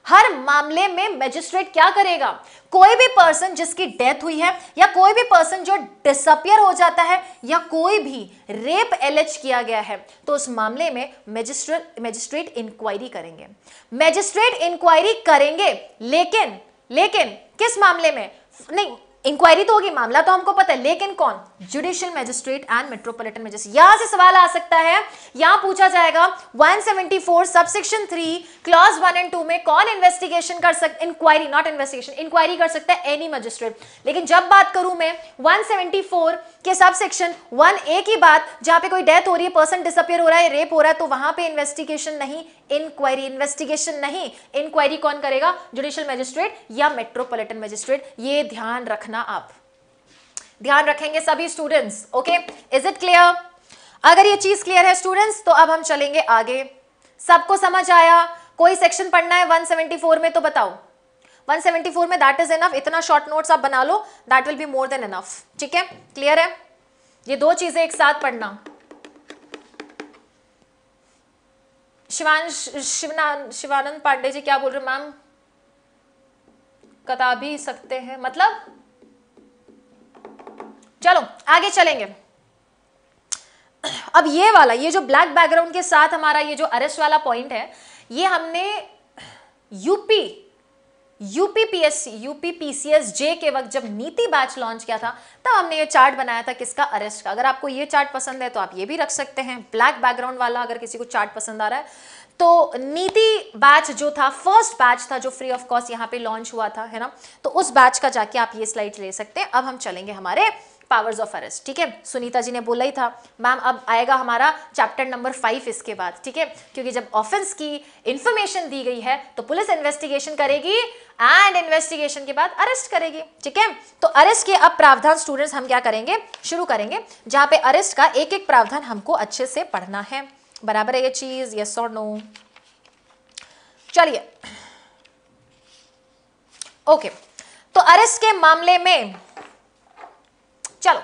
हर मामले में मजिस्ट्रेट क्या करेगा कोई भी पर्सन जिसकी डेथ हुई है या कोई भी पर्सन जो डिसअपियर हो जाता है या कोई भी रेप एलेज किया गया है तो उस मामले में मजिस्ट्रेट मजिस्ट्रेट इंक्वायरी करेंगे मजिस्ट्रेट इंक्वायरी करेंगे लेकिन लेकिन किस मामले में नहीं इंक्वायरी तो होगी मामला तो हमको पता है लेकिन कौन judicial magistrate and metropolitan magistrate यहां से सवाल आ सकता है यहां पूछा जाएगा 174 सबसेक्शन 3 क्लॉज 1 एंड 2 में कौन इन्वेस्टिगेशन कर सकता इंक्वायरी नॉट इन्वेस्टिगेशन इंक्वायरी कर सकता है एनी मजिस्ट्रेट लेकिन जब बात करूं मैं 174 के सबसेक्शन ए की बात जहां पे कोई डेथ हो रही है पर्सन डिसअपियर हो रहा है रेप हो रहा है तो वहां पे इन्वेस्टिगेशन नहीं इंक्वायरी इन्वेस्टिगेशन नहीं इंक्वायरी कौन करेगा जुडिशियल मजिस्ट्रेट या मेट्रोपॉलिटन मजिस्ट्रेट ये ध्यान रखना आप ध्यान रखेंगे सभी students okay is it clear अगर ये चीज क्लियर है स्टूडेंट्स तो अब हम चलेंगे आगे सबको समझ आया कोई सेक्शन पढ़ना है 174 में तो बताओ 174 में दैट इज इनफ इतना शॉर्ट नोट्स आप बना लो that will be more than enough ठीक है क्लियर है ये दो चीजें एक साथ पढ़ना शिवांश शिवना शिवानंद पांडे जी क्या बोल रहे मैम कता भी सकते हैं मतलब चलो आगे चलेंगे अब ये वाला ये जो ब्लैक बैकग्राउंड के साथ हमारा ये जो अरेस्ट वाला पॉइंट है ये हमने UP UPPSC UP PCS J के वक्त जब नीति बैच लॉन्च किया था तब हमने ये चार्ट बनाया था किसका अरेस्ट का अगर आपको ये चार्ट पसंद है तो आप ये भी रख सकते हैं ब्लैक बैकग्राउंड वाला अगर किसी को चार्ट पसंद आ रहा है तो नीति बैच जो था फर्स्ट बैच था जो फ्री ऑफ कॉस्ट यहाँ पे लॉन्च हुआ था है ना तो उस बैच का जाके आप ये स्लाइड ले सकते हैं अब हम चलेंगे हमारे पावर्स ऑफ अरेस्ट ठीक है सुनीता जी ने बोला ही था मैम अब आएगा हमारा चैप्टर नंबर फाइव इसके बाद ठीक है क्योंकि जब ऑफेंस की इंफॉर्मेशन दी गई है तो पुलिस इन्वेस्टिगेशन करेगी एंड इन्वेस्टिगेशन के बाद अरेस्ट करेगी ठीक है तो अरेस्ट के अब प्रावधान स्टूडेंट्स हम क्या करेंगे शुरू करेंगे जहां पे अरेस्ट का एक एक प्रावधान हमको अच्छे से पढ़ना है बराबर है ये चीज यस और नो चलिए ओके तो अरेस्ट के मामले में चलो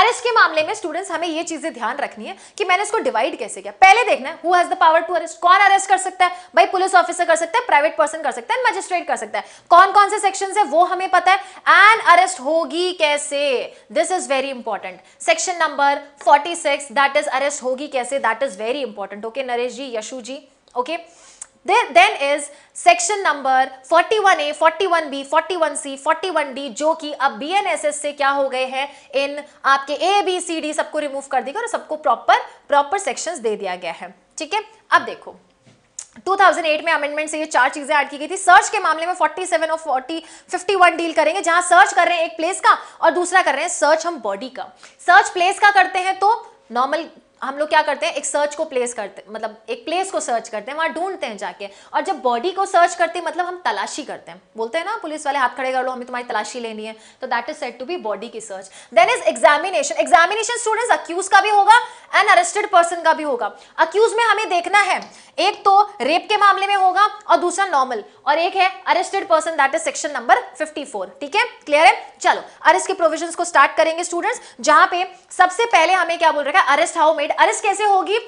अरेस्ट के मामले में स्टूडेंट्स हमें ये चीजें ध्यान रखनी है कि मैंने इसको डिवाइड कैसे किया पहले देखना है who has the power to arrest कौन अरेस्ट कर सकता है भाई पुलिस ऑफिसर कर सकता है प्राइवेट पर्सन कर सकता है मजिस्ट्रेट कर सकता है कौन कौन से सेक्शन है वो हमें पता है एंड अरेस्ट होगी कैसे this is very important section number forty six that is arrest होगी कैसे that is very important okay Naresh ji Yashu ji okay okay? Then then is section number 41 41 A B 41 C 41 D जो कि अब बीएनएसएस से क्या हो गए हैं इन आपके ए बी सी डी सबको रिमूव कर दिया और सबको प्रॉपर प्रॉपर सेक्शंस दे दिया गया है ठीक है अब देखो 2008 में अमेंडमेंट से ये चार चीजें ऐड की गई थी सर्च के मामले में 47 और 40 51 डील करेंगे जहां सर्च कर रहे हैं एक प्लेस का और दूसरा कर रहे हैं सर्च हम बॉडी का सर्च प्लेस का करते हैं तो नॉर्मल हम लोग क्या करते हैं एक सर्च को प्लेस करते हैं मतलब एक प्लेस को सर्च करते हैं वहाँ ढूंढते हैं जाके और जब बॉडी को सर्च करते हैं मतलब हम तलाशी करते हैं बोलते हैं ना पुलिस वाले हाथ खड़े कर लो हमें तुम्हारी तलाशी लेनी है तो that is set to be body की search then is examination examination students accused का भी होगा एंड अरेस्टेड पर्सन का भी होगा अक्यूज में हमें देखना है एक तो रेप के मामले में होगा और दूसरा नॉर्मल और एक है arrested person that is section number fifty ठीक है क्लियर है चलो अरेस्ट के प्रोविजन को स्टार्ट करेंगे स्टूडेंट्स जहां पे सबसे पहले हमें क्या बोल रखा है अरेस्ट हाउ मेड अरेस्ट कैसे होगी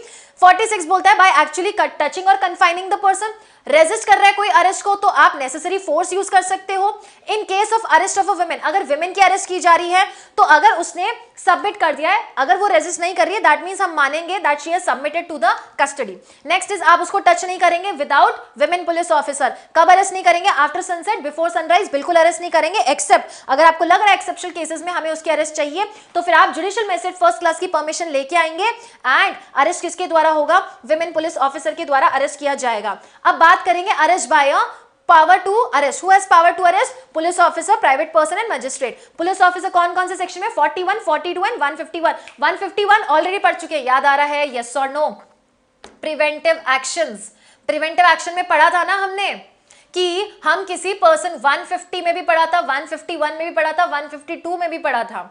46 बोलता है by actually cut touching or confining the person resist कर रहा है कोई अरेस्ट को तो आप नेसेसरी फोर्स यूज कर सकते हो in case of arrest of a women अगर वुमेन की अरेस्ट की जा रही है तो अगर उसने सबमिट कर दिया है अगर वो रेजिस्ट नहीं कर रही है दैट मीन्स हम मानेंगे that she has submitted to the custody next is आप उसको टच नहीं करेंगे विदाउट वुमेन पुलिस ऑफिसर कब अरेस्ट नहीं करेंगे आफ्टर सनसेट बिफोर सनराइज बिल्कुल अरेस्ट नहीं करेंगे एक्सेप्ट अगर आपको लग रहा है एक्सेप्शन केसेस में हमें उसकी अरेस्ट चाहिए तो फिर आप जुडिशियल मैसेज फर्स्ट क्लास की परमिशन लेके आएंगे एंड अरेस्ट किसके द्वारा द्वारा होगा विमेन पुलिस ऑफिसर के द्वारा अरेस्ट किया जाएगा अब बात करेंगे arrest by power to arrest who power to arrest police officer private person and magistrate police officer कौन कौन से सेक्शन में 41 42 एंड 151 151 ऑलरेडी पढ़ चुके याद आ रहा है यस और no preventive actions preventive action में पढ़ा था ना हमने कि हम किसी पर्सन 150 में भी पढ़ा था 151 में भी पढ़ा था 152 में भी पढ़ा था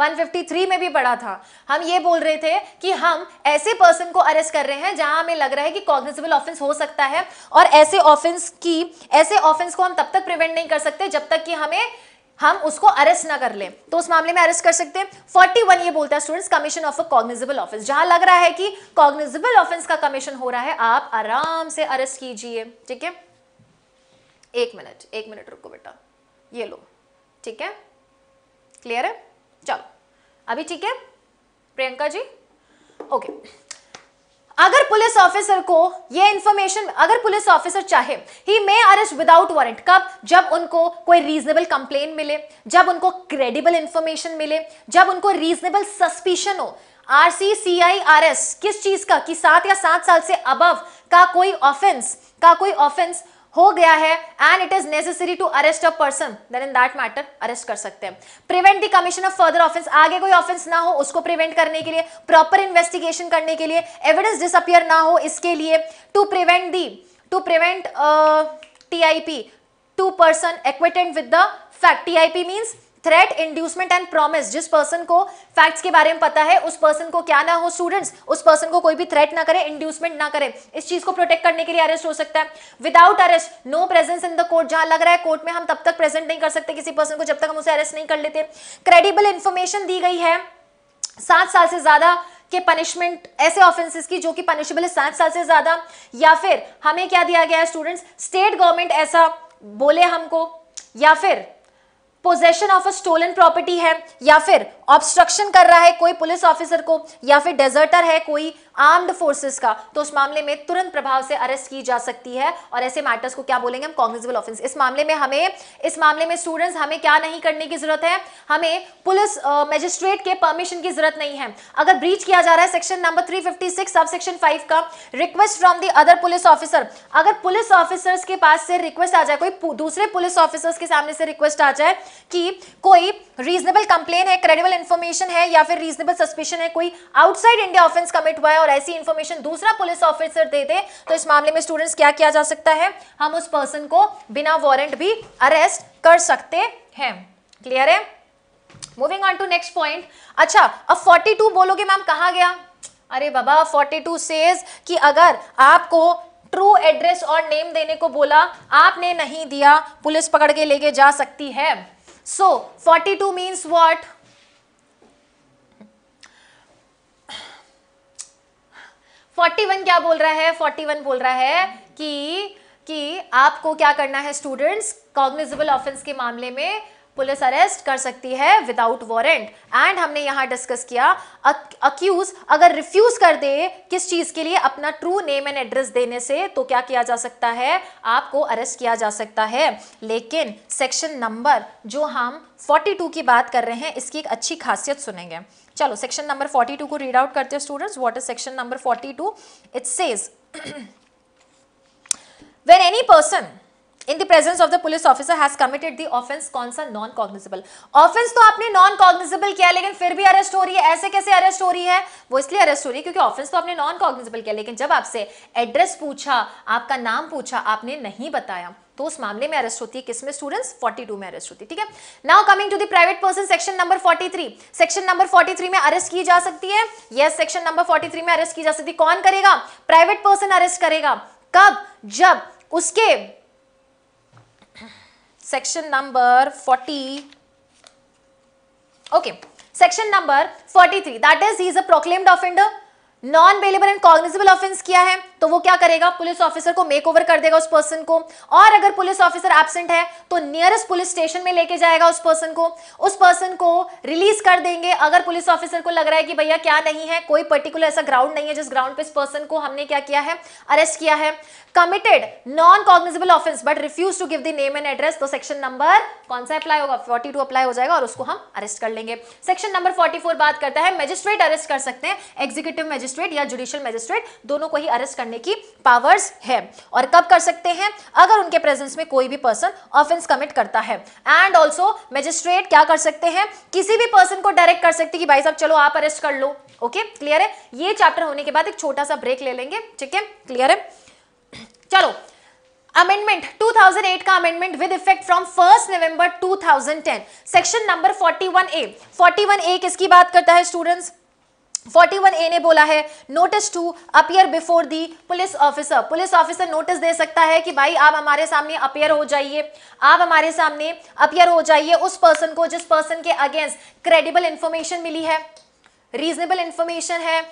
153 में भी पढ़ा था हम ये बोल रहे थे कि हम ऐसे पर्सन को अरेस्ट कर रहे हैं जहां हमें लग रहा है कि कॉग्निजिबल ऑफेंस हो सकता है और ऐसे ऑफेंस की ऐसे ऑफेंस को हम तब तक प्रिवेंट नहीं कर सकते जब तक कि हमें हम उसको अरेस्ट ना कर लें तो उस मामले में अरेस्ट कर सकते हैं 41 ये बोलता है students commission of a cognizable offence जहां लग रहा है कि कॉग्निजिबल ऑफेंस का कमीशन हो रहा है आप आराम से अरेस्ट कीजिए ठीक है एक मिनट एक मिनट रुको बेटा ये लो ठीक है क्लियर है चलो अभी ठीक है प्रियंका जी ओके अगर पुलिस ऑफिसर को यह इंफॉर्मेशन अगर पुलिस ऑफिसर चाहे he may arrest without warrant कब जब उनको कोई रीजनेबल कंप्लेन मिले जब उनको क्रेडिबल इंफॉर्मेशन मिले जब उनको रीजनेबल सस्पिशन हो RC C I R S किस चीज का कि सात या सात साल से अबव का कोई ऑफेंस का कोई ऑफेंस हो गया है and it is necessary to arrest a person then in that matter arrest कर सकते हैं prevent the commission of further offence आगे कोई ऑफेंस ना हो उसको प्रिवेंट करने के लिए प्रॉपर इन्वेस्टिगेशन करने के लिए एविडेंस डिसअपियर ना हो इसके लिए to prevent the to prevent T I P to person acquainted with the fact T I P means threat inducement and promise जिस पर्सन को फैक्ट्स के बारे में पता है उस पर्सन को क्या ना हो स्टूडेंट्स उस पर्सन को कोई भी थ्रेट ना करे इंड्यूसमेंट ना करे इस चीज को प्रोटेक्ट करने के लिए अरेस्ट हो सकता है without arrest no presence in the court जहां लग रहा है कोर्ट में हम तब तक प्रेजेंट नहीं कर सकते किसी पर्सन को जब तक हम उसे अरेस्ट नहीं कर लेते क्रेडिबल इंफॉर्मेशन दी गई है सात साल से ज्यादा के पनिशमेंट ऐसे ऑफेंसेस की जो कि पनिशेबल है सात साल से ज्यादा या फिर हमें क्या दिया गया है स्टूडेंट्स स्टेट गवर्नमेंट ऐसा बोले हमको या फिर possession of a stolen property है या फिर ऑब्स्ट्रक्शन कर रहा है कोई पुलिस ऑफिसर को या फिर डेजर्टर है कोई आर्म्ड फोर्सेस का तो उस मामले में तुरंत प्रभाव से अरेस्ट की जा सकती है और ऐसे मैटर्स को क्या बोलेंगे हम कॉग्निजिबल ऑफेंस इस मामले में हमें इस मामले में स्टूडेंट्स हमें क्या नहीं करने की जरूरत है हमें पुलिस मजिस्ट्रेट uh, के परमिशन की जरूरत नहीं है अगर ब्रीच किया जा रहा है सेक्शन नंबर थ्री सब सेक्शन फाइव का request from the other police officer अगर पुलिस ऑफिसर्स के पास से रिक्वेस्ट आ जाए कोई दूसरे पुलिस ऑफिसर्स के सामने से रिक्वेस्ट आ जाए कि कोई रीजनेबल कंप्लेन है क्रेडिबल इन्फॉर्मेशन है या फिर रीजनेबल सस्पेशन है कोई आउटसाइड इंडिया ऑफेंस कमिट हुआ है और ऐसी इन्फॉर्मेशन दूसरा पुलिस ऑफिसर दे दे तो इस मामले में स्टूडेंट्स क्या किया जा सकता है हम उस पर्सन को बिना वारंट भी अरेस्ट कर सकते हैं क्लियर है moving on to next point अच्छा अब 42 बोलोगे मैम कहा गया अरे बाबा 42 सेज कि अगर आपको ट्रू एड्रेस और नेम देने को बोला आपने नहीं दिया पुलिस पकड़ के लेके जा सकती है So 42 means what? Forty one क्या बोल रहा है फोर्टी वन बोल रहा है कि कि आपको क्या करना है स्टूडेंट्स कॉग्निजेबल ऑफेंस के मामले में पुलिस अरेस्ट कर सकती है विदाउट वारंट एंड हमने यहाँ डिस्कस किया अक्यूज अगर रिफ्यूज कर दे किस चीज के लिए अपना ट्रू नेम एंड एड्रेस देने से तो क्या किया जा सकता है आपको अरेस्ट किया जा सकता है लेकिन सेक्शन नंबर जो हम 42 की बात कर रहे हैं इसकी एक अच्छी खासियत सुनेंगे चलो सेक्शन नंबर 42 को रीड आउट करते हैं students what is section number 42 it says when any person in the presence of the police officer has committed the offence कौन सा नॉन कॉग्निजेबल ऑफेंस तो आपने नॉन कॉग्निजेबल किया लेकिन फिर भी अरेस्ट हो रही है ऐसे कैसे अरेस्ट हो रही है वो इसलिए अरेस्ट हो रही है क्योंकि ऑफेंस तो आपने नॉन कॉग्निजेबल किया लेकिन जब आपसे एड्रेस पूछा आपका नाम पूछा आपने नहीं बताया तो उस मामले में अरेस्ट होती है किसमें स्टूडेंट्स 42 में अरेस्ट होती है ठीक है now coming to the private person section number 43 section number 43 में अरेस्ट की जा सकती है यस सेक्शन नंबर 43 में अरेस्ट की जा सकती है कौन करेगा प्राइवेट पर्सन अरेस्ट करेगा कब जब उसके section number forty okay section number forty three that is is a proclaimed offender non bailable and cognizable offence किया है तो वो क्या करेगा पुलिस ऑफिसर को मेक ओवर कर देगा उस पर्सन को और अगर पुलिस ऑफिसर एबसेंट है तो नियरेस्ट पुलिस स्टेशन में लेके जाएगा उस पर्सन को उस पर्सन को रिलीज कर देंगे अगर पुलिस ऑफिसर को लग रहा है कि भैया क्या नहीं है कोई पर्टिकुलर ऐसा ग्राउंड नहीं है जिस ग्राउंड पे इस पर्सन को हमने क्या किया है अरेस्ट किया है committed non cognizable offence but refuse to give the name and address तो सेक्शन नंबर कौन सा अप्लाई होगा फोर्टी अप्लाई हो जाएगा और उसको हम अरेस्ट कर लेंगे सेक्शन नंबर फोर्टी बात करता है मजिस्ट्रेट अरेस्ट कर सकते हैं एग्जीक्यूटिव मजिस्ट्रेट या जुडिशियल मजिस्ट्रेट दोनों को ही अरेस्ट करने की पावर्स है और कब कर सकते हैं अगर उनके प्रेजेंस में कोई भी पर्सन ऑफेंस कमिट करता है एंड ऑल्सो मजिस्ट्रेट क्या कर सकते हैं किसी भी पर्सन को डायरेक्ट कर सकते कि भाई साहब चलो आप अरेस्ट कर लो ओके okay? क्लियर है ये चैप्टर होने के बाद एक छोटा सा ब्रेक ले लेंगे ठीक है क्लियर है चलो अमेंडमेंट 2008 का amendment with effect from first November 2010 section number 41 A 41 A किसकी बात करता है स्टूडेंट्स 41 ए ने बोला है notice to appear before the police officer police officer notice दे सकता है कि भाई आप हमारे सामने अपियर हो जाइए आप हमारे सामने अपियर हो जाइए उस पर्सन को जिस पर्सन के अगेंस्ट क्रेडिबल इंफॉर्मेशन मिली है रीजनेबल इंफॉर्मेशन है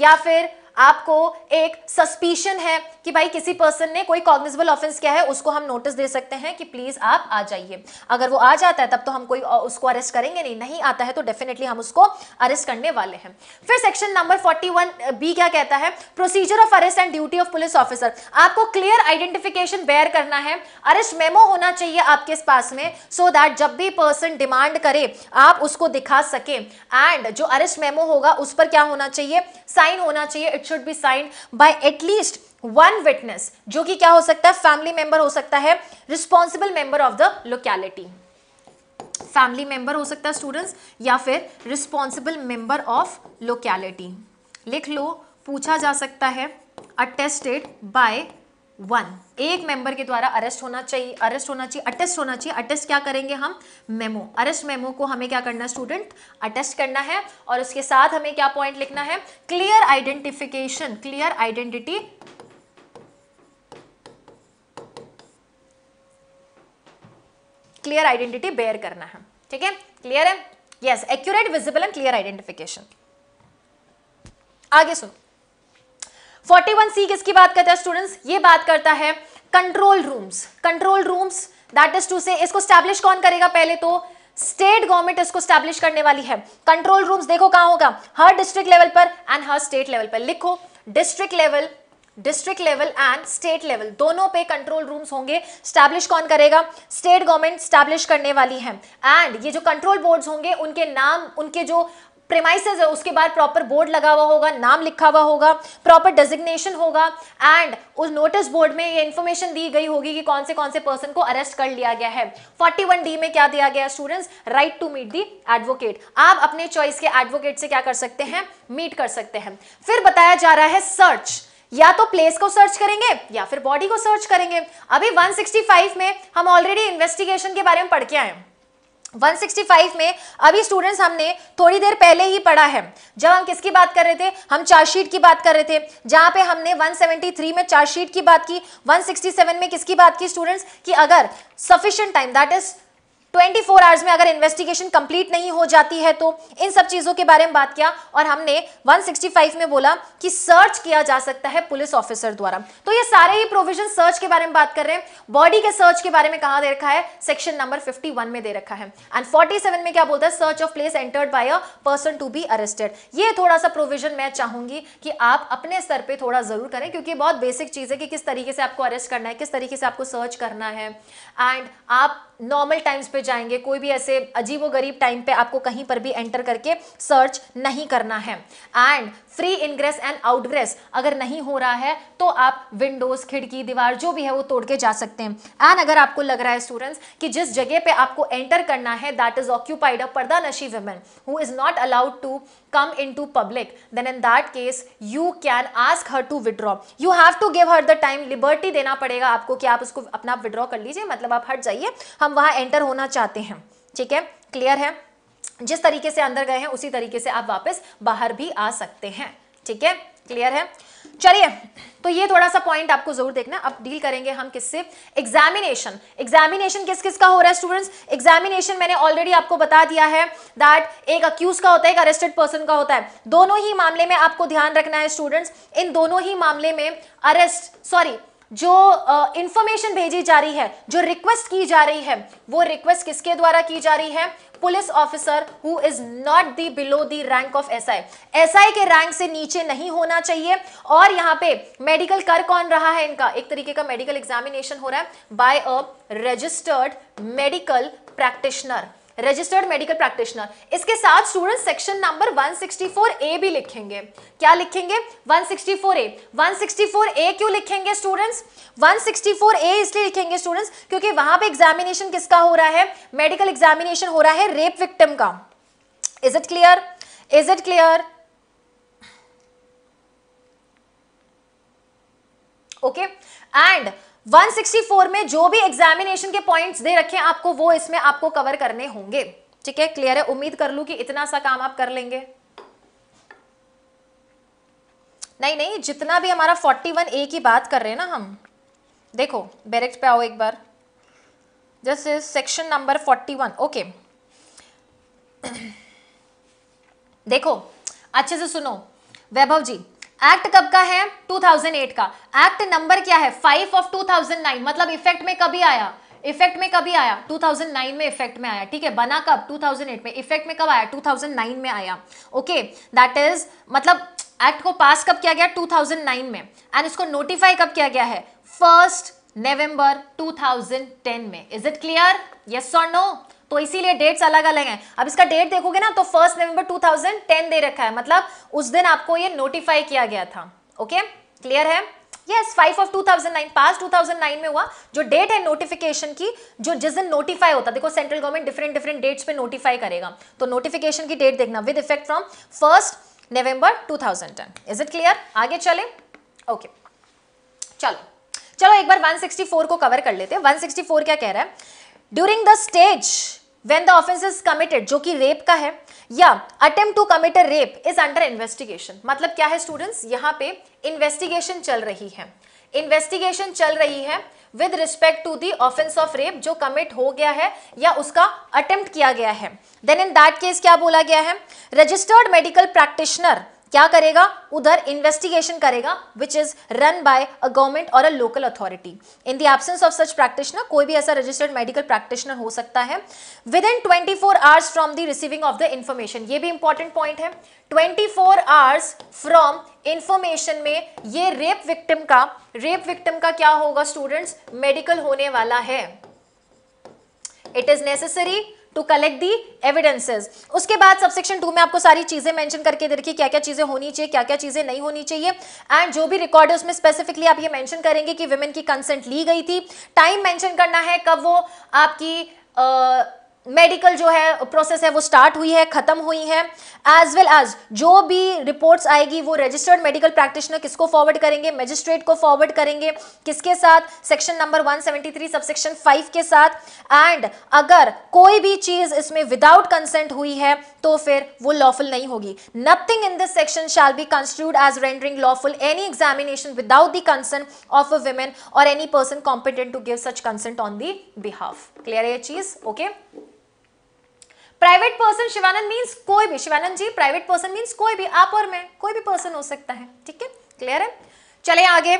या फिर आपको एक सस्पिशन है कि भाई किसी पर्सन ने कोई कॉग्निजेबल ऑफेंस किया है उसको हम नोटिस दे सकते हैं कि प्लीज आप आ जाइए अगर वो आ जाता है तब तो हम कोई उसको अरेस्ट करेंगे नहीं नहीं आता है तो डेफिनेटली हम उसको अरेस्ट करने वाले हैं फिर सेक्शन नंबर 41 बी क्या कहता है procedure of arrest and duty of police officer आपको क्लियर आइडेंटिफिकेशन बेयर करना है अरेस्ट मेमो होना चाहिए आपके पास में सो so दैट जब भी पर्सन डिमांड करे आप उसको दिखा सके एंड जो अरेस्ट मेमो होगा उस पर क्या होना चाहिए साइन होना चाहिए it it should be signed by at least one witness जो कि क्या हो सकता है फैमिली मेंबर हो सकता है responsible member of the locality family member हो सकता है स्टूडेंट्स या फिर रिस्पॉन्सिबल मेंबर ऑफ लोकैलिटी लिख लो पूछा जा सकता है अटेस्टेड बाय वन एक मेंबर के द्वारा अरेस्ट होना चाहिए अरेस्ट होना चाहिए अटेस्ट होना चाहिए अटेस्ट क्या करेंगे हम मेमो अरेस्ट मेमो को हमें क्या करना स्टूडेंट अटेस्ट करना है और उसके साथ हमें क्या पॉइंट लिखना है clear identification clear identity clear identity bear करना है ठीक है क्लियर है yes accurate visible and clear identification आगे सुनो 41 सी किसकी बात करता है स्टूडेंट्स ये बात करता है control rooms control rooms that is to से इसको स्टैब्लिश कौन करेगा पहले तो स्टेट गवर्नमेंट इसको स्टैब्लिश करने वाली है कंट्रोल रूम्स देखो कहां होगा हर डिस्ट्रिक्ट लेवल पर एंड हर स्टेट लेवल पर लिखो district level district level and state level दोनों पे कंट्रोल रूम्स होंगे स्टैब्लिश कौन करेगा स्टेट गवर्नमेंट स्टैब्लिश करने वाली है एंड ये जो कंट्रोल बोर्ड्स होंगे उनके नाम उनके जो प्रेमाइसेज है उसके बाद प्रॉपर बोर्ड लगा हुआ होगा नाम लिखा हुआ होगा प्रॉपर डेजिग्नेशन होगा एंड उस नोटिस बोर्ड में ये इन्फॉर्मेशन दी गई होगी कि कौन से कौन से पर्सन को अरेस्ट कर लिया गया है 41 डी में क्या दिया गया students right to meet the advocate आप अपने चॉइस के एडवोकेट से क्या कर सकते हैं मीट कर सकते हैं फिर बताया जा रहा है सर्च या तो प्लेस को सर्च करेंगे या फिर बॉडी को सर्च करेंगे अभी 165 में हम ऑलरेडी इन्वेस्टिगेशन के बारे में पढ़ के आए हैं 165 में अभी स्टूडेंट्स हमने थोड़ी देर पहले ही पढ़ा है जब हम किसकी बात कर रहे थे हम चार्जशीट की बात कर रहे थे जहां पे हमने 173 में चार्जशीट की बात की 167 में किसकी बात की स्टूडेंट्स कि अगर sufficient time that is 24 hours में अगर इन्वेस्टिगेशन कंप्लीट नहीं हो जाती है तो इन सब चीजों के बारे में बात किया और हमने 165 में बोला कि सर्च किया जा सकता है पुलिस ऑफिसर द्वारा तो ये सारे ही प्रोविजन सर्च के बारे में बात कर रहे हैं बॉडी के सर्च के बारे में कहा दे रखा है सेक्शन नंबर 51 में दे रखा है एंड 47 में क्या बोलता है search of place entered by a person to be arrested ये थोड़ा सा प्रोविजन मैं चाहूंगी कि आप अपने स्तर पर थोड़ा जरूर करें क्योंकि बहुत बेसिक चीज है कि किस तरीके से आपको अरेस्ट करना है किस तरीके से आपको सर्च करना है एंड आप नॉर्मल टाइम्स पे जाएंगे कोई भी ऐसे अजीब व गरीब टाइम पे आपको कहीं पर भी एंटर करके सर्च नहीं करना है and free ingress and outgress अगर नहीं हो रहा है तो आप विंडोज खिड़की दीवार जो भी है वो तोड़ के जा सकते हैं एंड अगर आपको लग रहा है स्टूडेंट्स कि जिस जगह पे आपको एंटर करना है दैट इज ऑक्यूपाइड अ पर्दा नशी women who is not allowed to come in to public then in that case you can ask her to withdraw you have to give her the time liberty देना पड़ेगा आपको कि आप उसको अपना withdraw कर लीजिए मतलब आप हट जाइए हम वहाँ एंटर होना चाहते हैं ठीक है क्लियर है जिस तरीके से अंदर गए हैं उसी तरीके से आप वापस बाहर भी आ सकते हैं ठीक है क्लियर है चलिए तो ये थोड़ा सा पॉइंट आपको जरूर देखना अब डील करेंगे हम किससे एग्जामिनेशन एग्जामिनेशन किस किस का हो रहा है स्टूडेंट्स एग्जामिनेशन मैंने ऑलरेडी आपको बता दिया है दैट एक अक्यूज का होता है एक अरेस्टेड पर्सन का होता है दोनों ही मामले में आपको ध्यान रखना है स्टूडेंट्स इन दोनों ही मामले में अरेस्ट सॉरी जो इंफॉर्मेशन uh, भेजी जा रही है जो रिक्वेस्ट की जा रही है वो रिक्वेस्ट किसके द्वारा की जा रही है police officer who is not the below the rank of SI SI के रैंक से नीचे नहीं होना चाहिए और यहाँ पे मेडिकल कर कौन रहा है इनका एक तरीके का मेडिकल एग्जामिनेशन हो रहा है by a registered medical practitioner registered medical practitioner इसके साथ स्टूडेंट सेक्शन नंबर 164 ए भी लिखेंगे क्या लिखेंगे 164 ए 164 ए क्यों लिखेंगे स्टूडेंट्स 164 ए इसलिए लिखेंगे स्टूडेंट्स क्योंकि वहां पे एग्जामिनेशन किसका हो रहा है मेडिकल एग्जामिनेशन हो रहा है रेप विक्टिम का is it clear is it clear okay and 164 में जो भी एग्जामिनेशन के पॉइंट्स दे रखे हैं आपको वो इसमें आपको कवर करने होंगे ठीक है क्लियर है उम्मीद कर लू कि इतना सा काम आप कर लेंगे नहीं नहीं जितना भी हमारा 41 ए की बात कर रहे हैं ना हम देखो डायरेक्ट पे आओ एक बार this is section number 41 okay देखो अच्छे से सुनो वैभव जी एक्ट कब का है 2008 का एक्ट नंबर क्या है फाइव ऑफ 2009 मतलब इफेक्ट में कभी आया इफेक्ट में कभी आया 2009 में इफेक्ट में आया ठीक है बना कब 2008 में इफेक्ट में कब आया 2009 में आया ओके दैट इज मतलब एक्ट को पास कब किया गया 2009 में एंड इसको नोटिफाई कब किया गया है फर्स्ट नवंबर 2010 में इज इट क्लियर यस और नो तो इसीलिए डेट्स अलग अलग हैं अब इसका डेट देखोगे ना तो फर्स्ट नवंबर 2010 दे रखा है मतलब उस दिन आपको ये नोटिफाई किया गया था ओके क्लियर है यस फाइव ऑफ 2009 पास 2009 में हुआ जो डेट है नोटिफिकेशन की जो जिस दिन नोटिफाई होता देखो central government different different dates पे नोटिफाई करेगा तो नोटिफिकेशन की डेट देखना with effect from first November 2010 is it clear आगे चले ओके okay. चलो चलो एक बार 164 को कवर कर लेते हैं 164 क्या कह रहा है during the stage when the offense is committed जो कि रेप का है या attempt to commit a rape is under investigation मतलब क्या है स्टूडेंट्स यहाँ पे इन्वेस्टिगेशन चल रही है इन्वेस्टिगेशन चल रही है with respect to the offence of rape जो कमिट हो गया है या उसका अटेम्प्ट किया गया है देन इन दैट केस क्या बोला गया है रजिस्टर्ड मेडिकल प्रैक्टिशनर क्या करेगा उधर इन्वेस्टिगेशन करेगा which is run by a government और a local authority in the absence of such practitioner कोई भी ऐसा रजिस्टर्ड मेडिकल प्रैक्टिशनर हो सकता है within twenty four hours from the receiving of the information ये भी इंपॉर्टेंट पॉइंट है twenty four hours from information में ये रेप विक्टिम का रेप विक्टिम का क्या होगा स्टूडेंट्स मेडिकल होने वाला है it is necessary to collect the evidences उसके बाद सबसेक्शन टू में आपको सारी चीजें मेंशन करके दे रखी क्या क्या चीजें होनी चाहिए क्या क्या चीजें नहीं होनी चाहिए एंड जो भी रिकॉर्ड है उसमें स्पेसिफिकली आप ये मेंशन करेंगे कि वुमेन की कंसेंट ली गई थी टाइम मेंशन करना है कब वो आपकी मेडिकल जो है प्रोसेस है वो स्टार्ट हुई है ख़त्म हुई है एज वेल एज जो भी रिपोर्ट्स आएगी वो रजिस्टर्ड मेडिकल प्रैक्टिशनर किसको फॉरवर्ड करेंगे मजिस्ट्रेट को फॉरवर्ड करेंगे किसके साथ सेक्शन नंबर 173 सबसेक्शन फाइव के साथ एंड अगर कोई भी चीज़ इसमें विदाउट कंसेंट हुई है तो फिर वो लॉफुल नहीं होगी nothing in this section shall be construed as rendering lawful any examination without the consent of a women और any person competent to give such consent on the behalf clear है ये चीज़ okay okay? Private person Shivanand means कोई भी Shivanand ji private person means कोई भी आप और मैं कोई भी पर्सन हो सकता है ठीक है क्लियर है चले आगे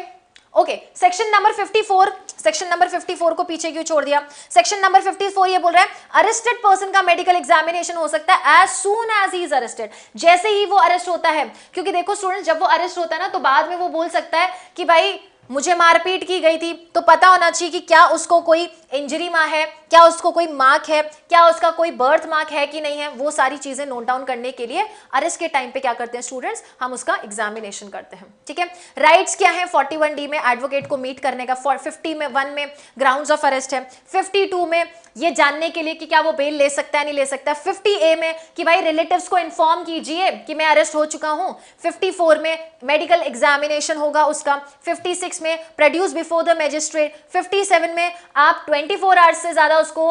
okay section number 54 section number 54 को पीछे क्यों छोड़ दिया सेक्शन नंबर 54 ये बोल रहा है अरेस्टेड पर्सन का मेडिकल एग्जामिनेशन हो सकता है as soon as he is arrested जैसे ही वो अरेस्ट होता है क्योंकि देखो स्टूडेंट जब वो अरेस्ट होता है ना तो बाद में वो बोल सकता है कि भाई मुझे मारपीट की गई थी तो पता होना चाहिए कि क्या उसको कोई इंजरी माँ है क्या उसको कोई मार्क है क्या उसका कोई बर्थ मार्क है कि नहीं है वो सारी चीज़ें नोट डाउन करने के लिए अरेस्ट के टाइम पे क्या करते हैं स्टूडेंट्स हम उसका एग्जामिनेशन करते हैं ठीक है राइट्स क्या है 41 डी में एडवोकेट को मीट करने का फॉर 50 में वन में ग्राउंड ऑफ अरेस्ट है 52 में ये जानने के लिए कि क्या वो बेल ले सकता है नहीं ले सकता है 50 ए में कि भाई रिलेटिव को इन्फॉर्म कीजिए कि मैं अरेस्ट हो चुका हूँ 54 में मेडिकल एग्जामिनेशन होगा उसका 56 में प्रोड्यूस बिफोर द मैजिस्ट्रेट 57 में आप ट्वेंटी फोर आवर्स से ज्यादा उसको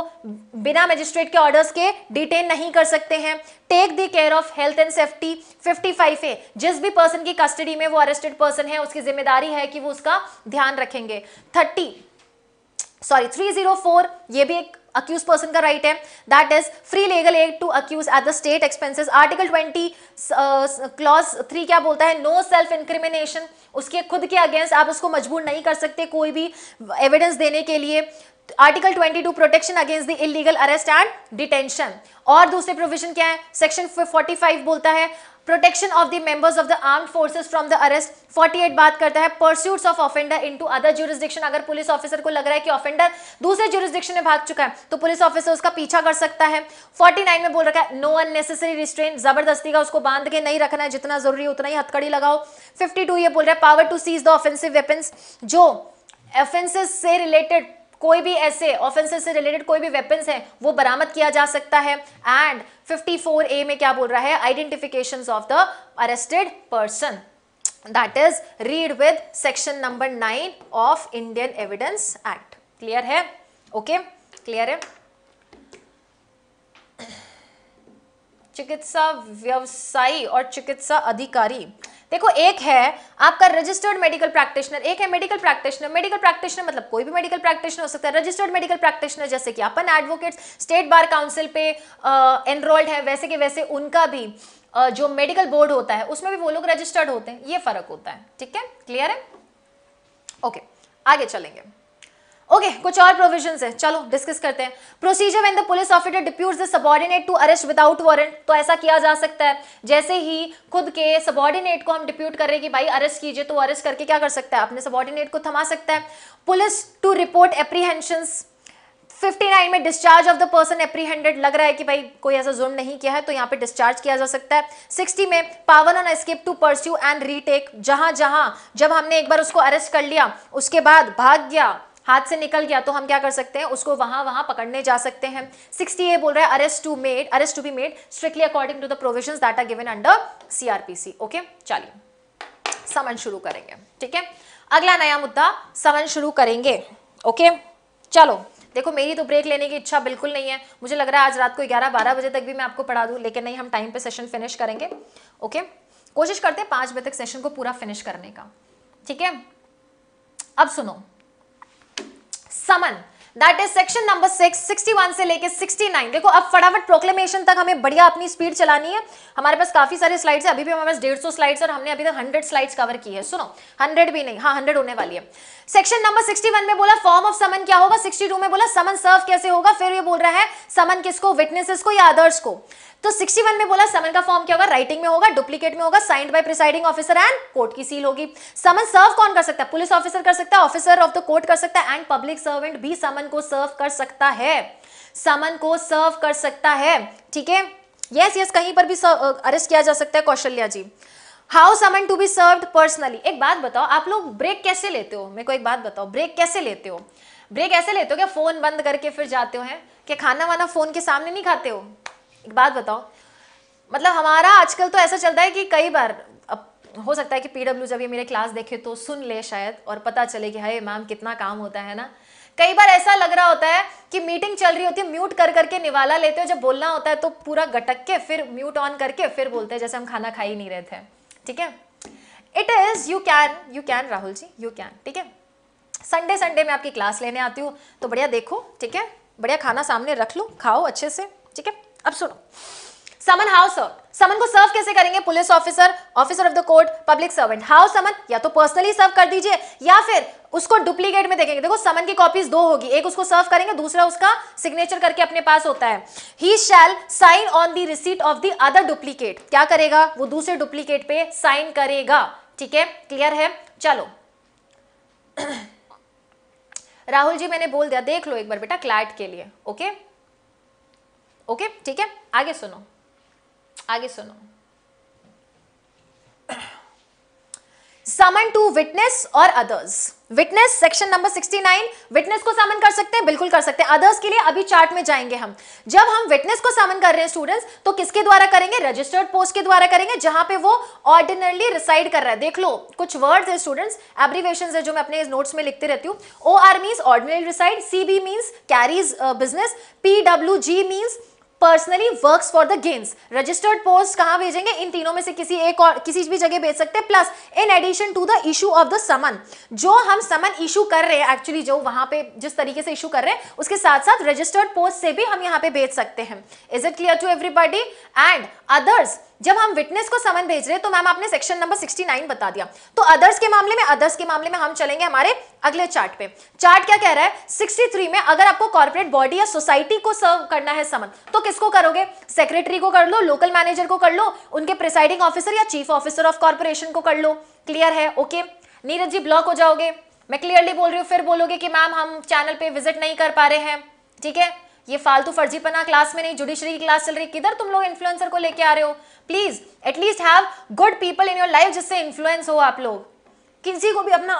बिना मजिस्ट्रेट के ऑर्डर्स के डिटेन नहीं कर सकते हैं take the care of health and safety fifty five A जिस भी पर्सन की कस्टडी में वो अरेस्टेड पर्सन है उसकी जिम्मेदारी है कि वो उसका ध्यान रखेंगे thirty sorry three zero four ये भी एक अक्यूज पर्सन का राइट है that is free legal aid to accuse at the state expenses article twenty clause three क्या बोलता है नो सेल्फ इंक्रिमिनेशन उसके खुद के अगेंस्ट आप उसको मजबूर नहीं कर सकते कोई भी एविडेंस देने के लिए article 22 protection against the illegal arrest and detention और दूसरे प्रोविजन क्या है सेक्शन 45 बोलता है protection of the members of the arm forces from the arrest 48 बात करता है pursuits of offender into other jurisdiction अगर पुलिस ऑफिसर को लग रहा है कि ऑफेंडर दूसरे ज्यूरिस्डिक्शन में भाग चुका है तो पुलिस ऑफिसर उसका पीछा कर सकता है 49 में बोल रखा है नो अननेसेसरी रिस्ट्रेन जबरदस्ती का उसको बांध के नहीं रखना है जितना जरूरी उतना ही हथकड़ी लगाओ 52 ये बोल रहा है power to seize the offensive weapons जो ऑफेंसेस से रिलेटेड कोई भी ऐसे ऑफेंसेस से रिलेटेड कोई भी वेपन्स हैं वो बरामद किया जा सकता है एंड 54 ए में क्या बोल रहा है identification of the arrested person that is read with section number nine of Indian evidence act clear है ओके क्लियर है चिकित्सा व्यवसायी और चिकित्सा अधिकारी देखो एक है आपका रजिस्टर्ड मेडिकल प्रैक्टिशनर एक है मेडिकल प्रैक्टिशनर मेडिकल प्रैक्टिशनर मतलब कोई भी मेडिकल प्रैक्टिशनर हो सकता है रजिस्टर्ड मेडिकल प्रैक्टिशनर जैसे कि अपन एडवोकेट्स स्टेट बार काउंसिल पे एनरोल्ड है वैसे के वैसे उनका भी आ, जो मेडिकल बोर्ड होता है उसमें भी वो लोग रजिस्टर्ड होते हैं ये फर्क होता है ठीक है क्लियर है ओके आगे चलेंगे ओके okay, कुछ और प्रोविजंस है चलो डिस्कस करते हैं procedure when the police officer depute the subordinate to arrest without warrant तो ऐसा किया जा सकता है जैसे ही खुद के सबॉर्डिनेट को हम डिप्यूट कर रहे कि भाई अरेस्ट कीजिए तो अरेस्ट करके क्या कर सकता है अपने सबॉर्डिनेट को थमा सकता है पुलिस टू रिपोर्ट एप्रीहेंशन 59 में discharge of the person apprehended लग रहा है कि भाई कोई ऐसा जुर्म नहीं किया है तो यहाँ पे डिस्चार्ज किया जा सकता है 60 में power on escape to pursue and retake जहां जहां जब हमने एक बार उसको अरेस्ट कर लिया उसके बाद भाग गया हाथ से निकल गया तो हम क्या कर सकते हैं उसको वहां वहां पकड़ने जा सकते हैं सिक्सटी ए बोल रहा है arrest to made arrest to be made strictly according to the provision that are given under CrPC okay चलिए समन शुरू करेंगे ठीक है अगला नया मुद्दा समन शुरू करेंगे ओके चलो देखो मेरी तो ब्रेक लेने की इच्छा बिल्कुल नहीं है मुझे लग रहा है आज रात को 11-12 बजे तक भी मैं आपको पढ़ा दूं लेकिन नहीं हम टाइम पे सेशन फिनिश करेंगे ओके कोशिश करते हैं पांच बजे तक सेशन को पूरा फिनिश करने का ठीक है अब सुनो summon that is section number six sixty one से लेकर सिक्सटी नाइन देखो अब फटाफट प्रोक्लेमेशन तक हमें बढ़िया अपनी स्पीड चलानी है हमारे पास काफी सारे स्लाइड्स है अभी भी हमारे पास डेढ़ सौ स्लाइड्स और हमने अभी तक हंड्रेड स्लाइड्स कवर की है सुनो हंड्रेड भी नहीं हाँ हंड्रेड होने वाली है सेक्शन नंबर सिक्सटी वन में बोला फॉर्म ऑफ समन क्या होगा सिक्सटी टू में बोला समन सर्व कैसे होगा फिर ये बोल रहा है समन किसको विटनेसेस को या अदर्स को तो 61 में बोला समन का फॉर्म क्या होगा राइटिंग में होगा डुप्लीकेट में होगा signed by presiding officer and court की सील होगी समन सर्व कौन कर सकता है पुलिस ऑफिसर कर सकता है ऑफिसर ऑफ द कोर्ट कर सकता है एंड पब्लिक सर्वेंट भी समन को सर्व कर सकता है समन को सर्व कर सकता है ठीक है यस यस कहीं पर भी अरेस्ट किया जा सकता है Kaushalya ji how summon to be serve personally एक बात बताओ आप लोग ब्रेक कैसे लेते हो मेरे को एक बात बताओ ब्रेक कैसे लेते हो ब्रेक ऐसे लेते हो क्या फोन बंद करके फिर जाते हो हैं क्या खाना वाना फोन के सामने नहीं खाते हो एक बात बताओ मतलब हमारा आजकल तो ऐसा चलता है कि कई बार अब हो सकता है कि पीडब्ल्यू जब ये मेरे क्लास देखे तो सुन ले शायद और पता चले कि हाई मैम कितना काम होता है ना कई बार ऐसा लग रहा होता है कि मीटिंग चल रही होती है म्यूट कर करके निवाला लेते हो जब बोलना होता है तो पूरा गटक के फिर म्यूट ऑन करके फिर बोलते हैं जैसे हम खाना खा ही नहीं रहे थे ठीक है it is you can you can Rahul ji you can ठीक है संडे संडे मैं आपकी क्लास लेने आती हूँ तो बढ़िया देखो ठीक है बढ़िया खाना सामने रख लो खाओ अच्छे से ठीक है अब सुनो समन हाउ सर समन को सर्व कैसे करेंगे police officer officer of the court public servant how summon या तो पर्सनली सर्व कर दीजिए या फिर उसको डुप्लीकेट में देखेंगे देखो समन की कॉपीज दो होगी एक उसको सर्व करेंगे दूसरा उसका सिग्नेचर करके अपने पास होता है ही shall sign on the receipt of the other duplicate क्या करेगा वो दूसरे डुप्लीकेट पे साइन करेगा ठीक है क्लियर है चलो राहुल जी मैंने बोल दिया देख लो एक बार बेटा क्लैट के लिए ओके okay? ओके ठीक है आगे सुनो आगे सुनो समन टू विटनेस और others witness section number 69 witness को सामन कर सकते हैं बिल्कुल कर सकते हैं अदर्स के लिए अभी चार्ट में जाएंगे हम जब हम विटनेस को सामन कर रहे हैं स्टूडेंट्स तो किसके द्वारा करेंगे रजिस्टर्ड पोस्ट के द्वारा करेंगे जहां पे वो ऑर्डिनरली रिसाइड कर रहा है देख लो कुछ वर्ड्स है स्टूडेंट्स एब्रीवेशन है जो मैं अपने नोट्स में लिखते रहती हूँ O R means ordinary reside C B means carries business P W G means personally work for the games registered post कहाँ भेजेंगे इन तीनों में से किसी एक और किसी भी जगह भेज सकते हैं plus in addition to the issue of the summon जो हम समन इशू कर रहे हैं एक्चुअली जो वहां पे जिस तरीके से इशू कर रहे हैं उसके साथ साथ रजिस्टर्ड पोस्ट से भी हम यहाँ पे भेज सकते हैं is it clear to everybody and others जब हम विटनेस को समन भेज रहे तो मैम आपने सेक्शन नंबर 69 बता दिया तो अदर्स के मामले में अदर्स के मामले में हम चलेंगे हमारे अगले चार्ट पे चार्ट क्या कह रहा है 63 में अगर आपको कॉर्पोरेट बॉडी या सोसाइटी को सर्व करना है समन तो किसको करोगे सेक्रेटरी को कर लो लोकल मैनेजर को कर लो उनके प्रिसाइडिंग ऑफिसर या चीफ ऑफिसर ऑफ कॉर्पोरेशन को कर लो क्लियर है ओके नीरज जी ब्लॉक हो जाओगे मैं क्लियरली बोल रही हूँ फिर बोलोगे कि मैम हम चैनल पे विजिट नहीं कर पा रहे हैं ठीक है ये फालतू फर्जीपना क्लास में नहीं जुडिशरी की क्लास चल रही किधर तुम लोग इन्फ्लुएंसर को लेके आ रहे हो please at least have good people in your life जिससे इन्फ्लुएंस हो आप लोग किसी को भी अपना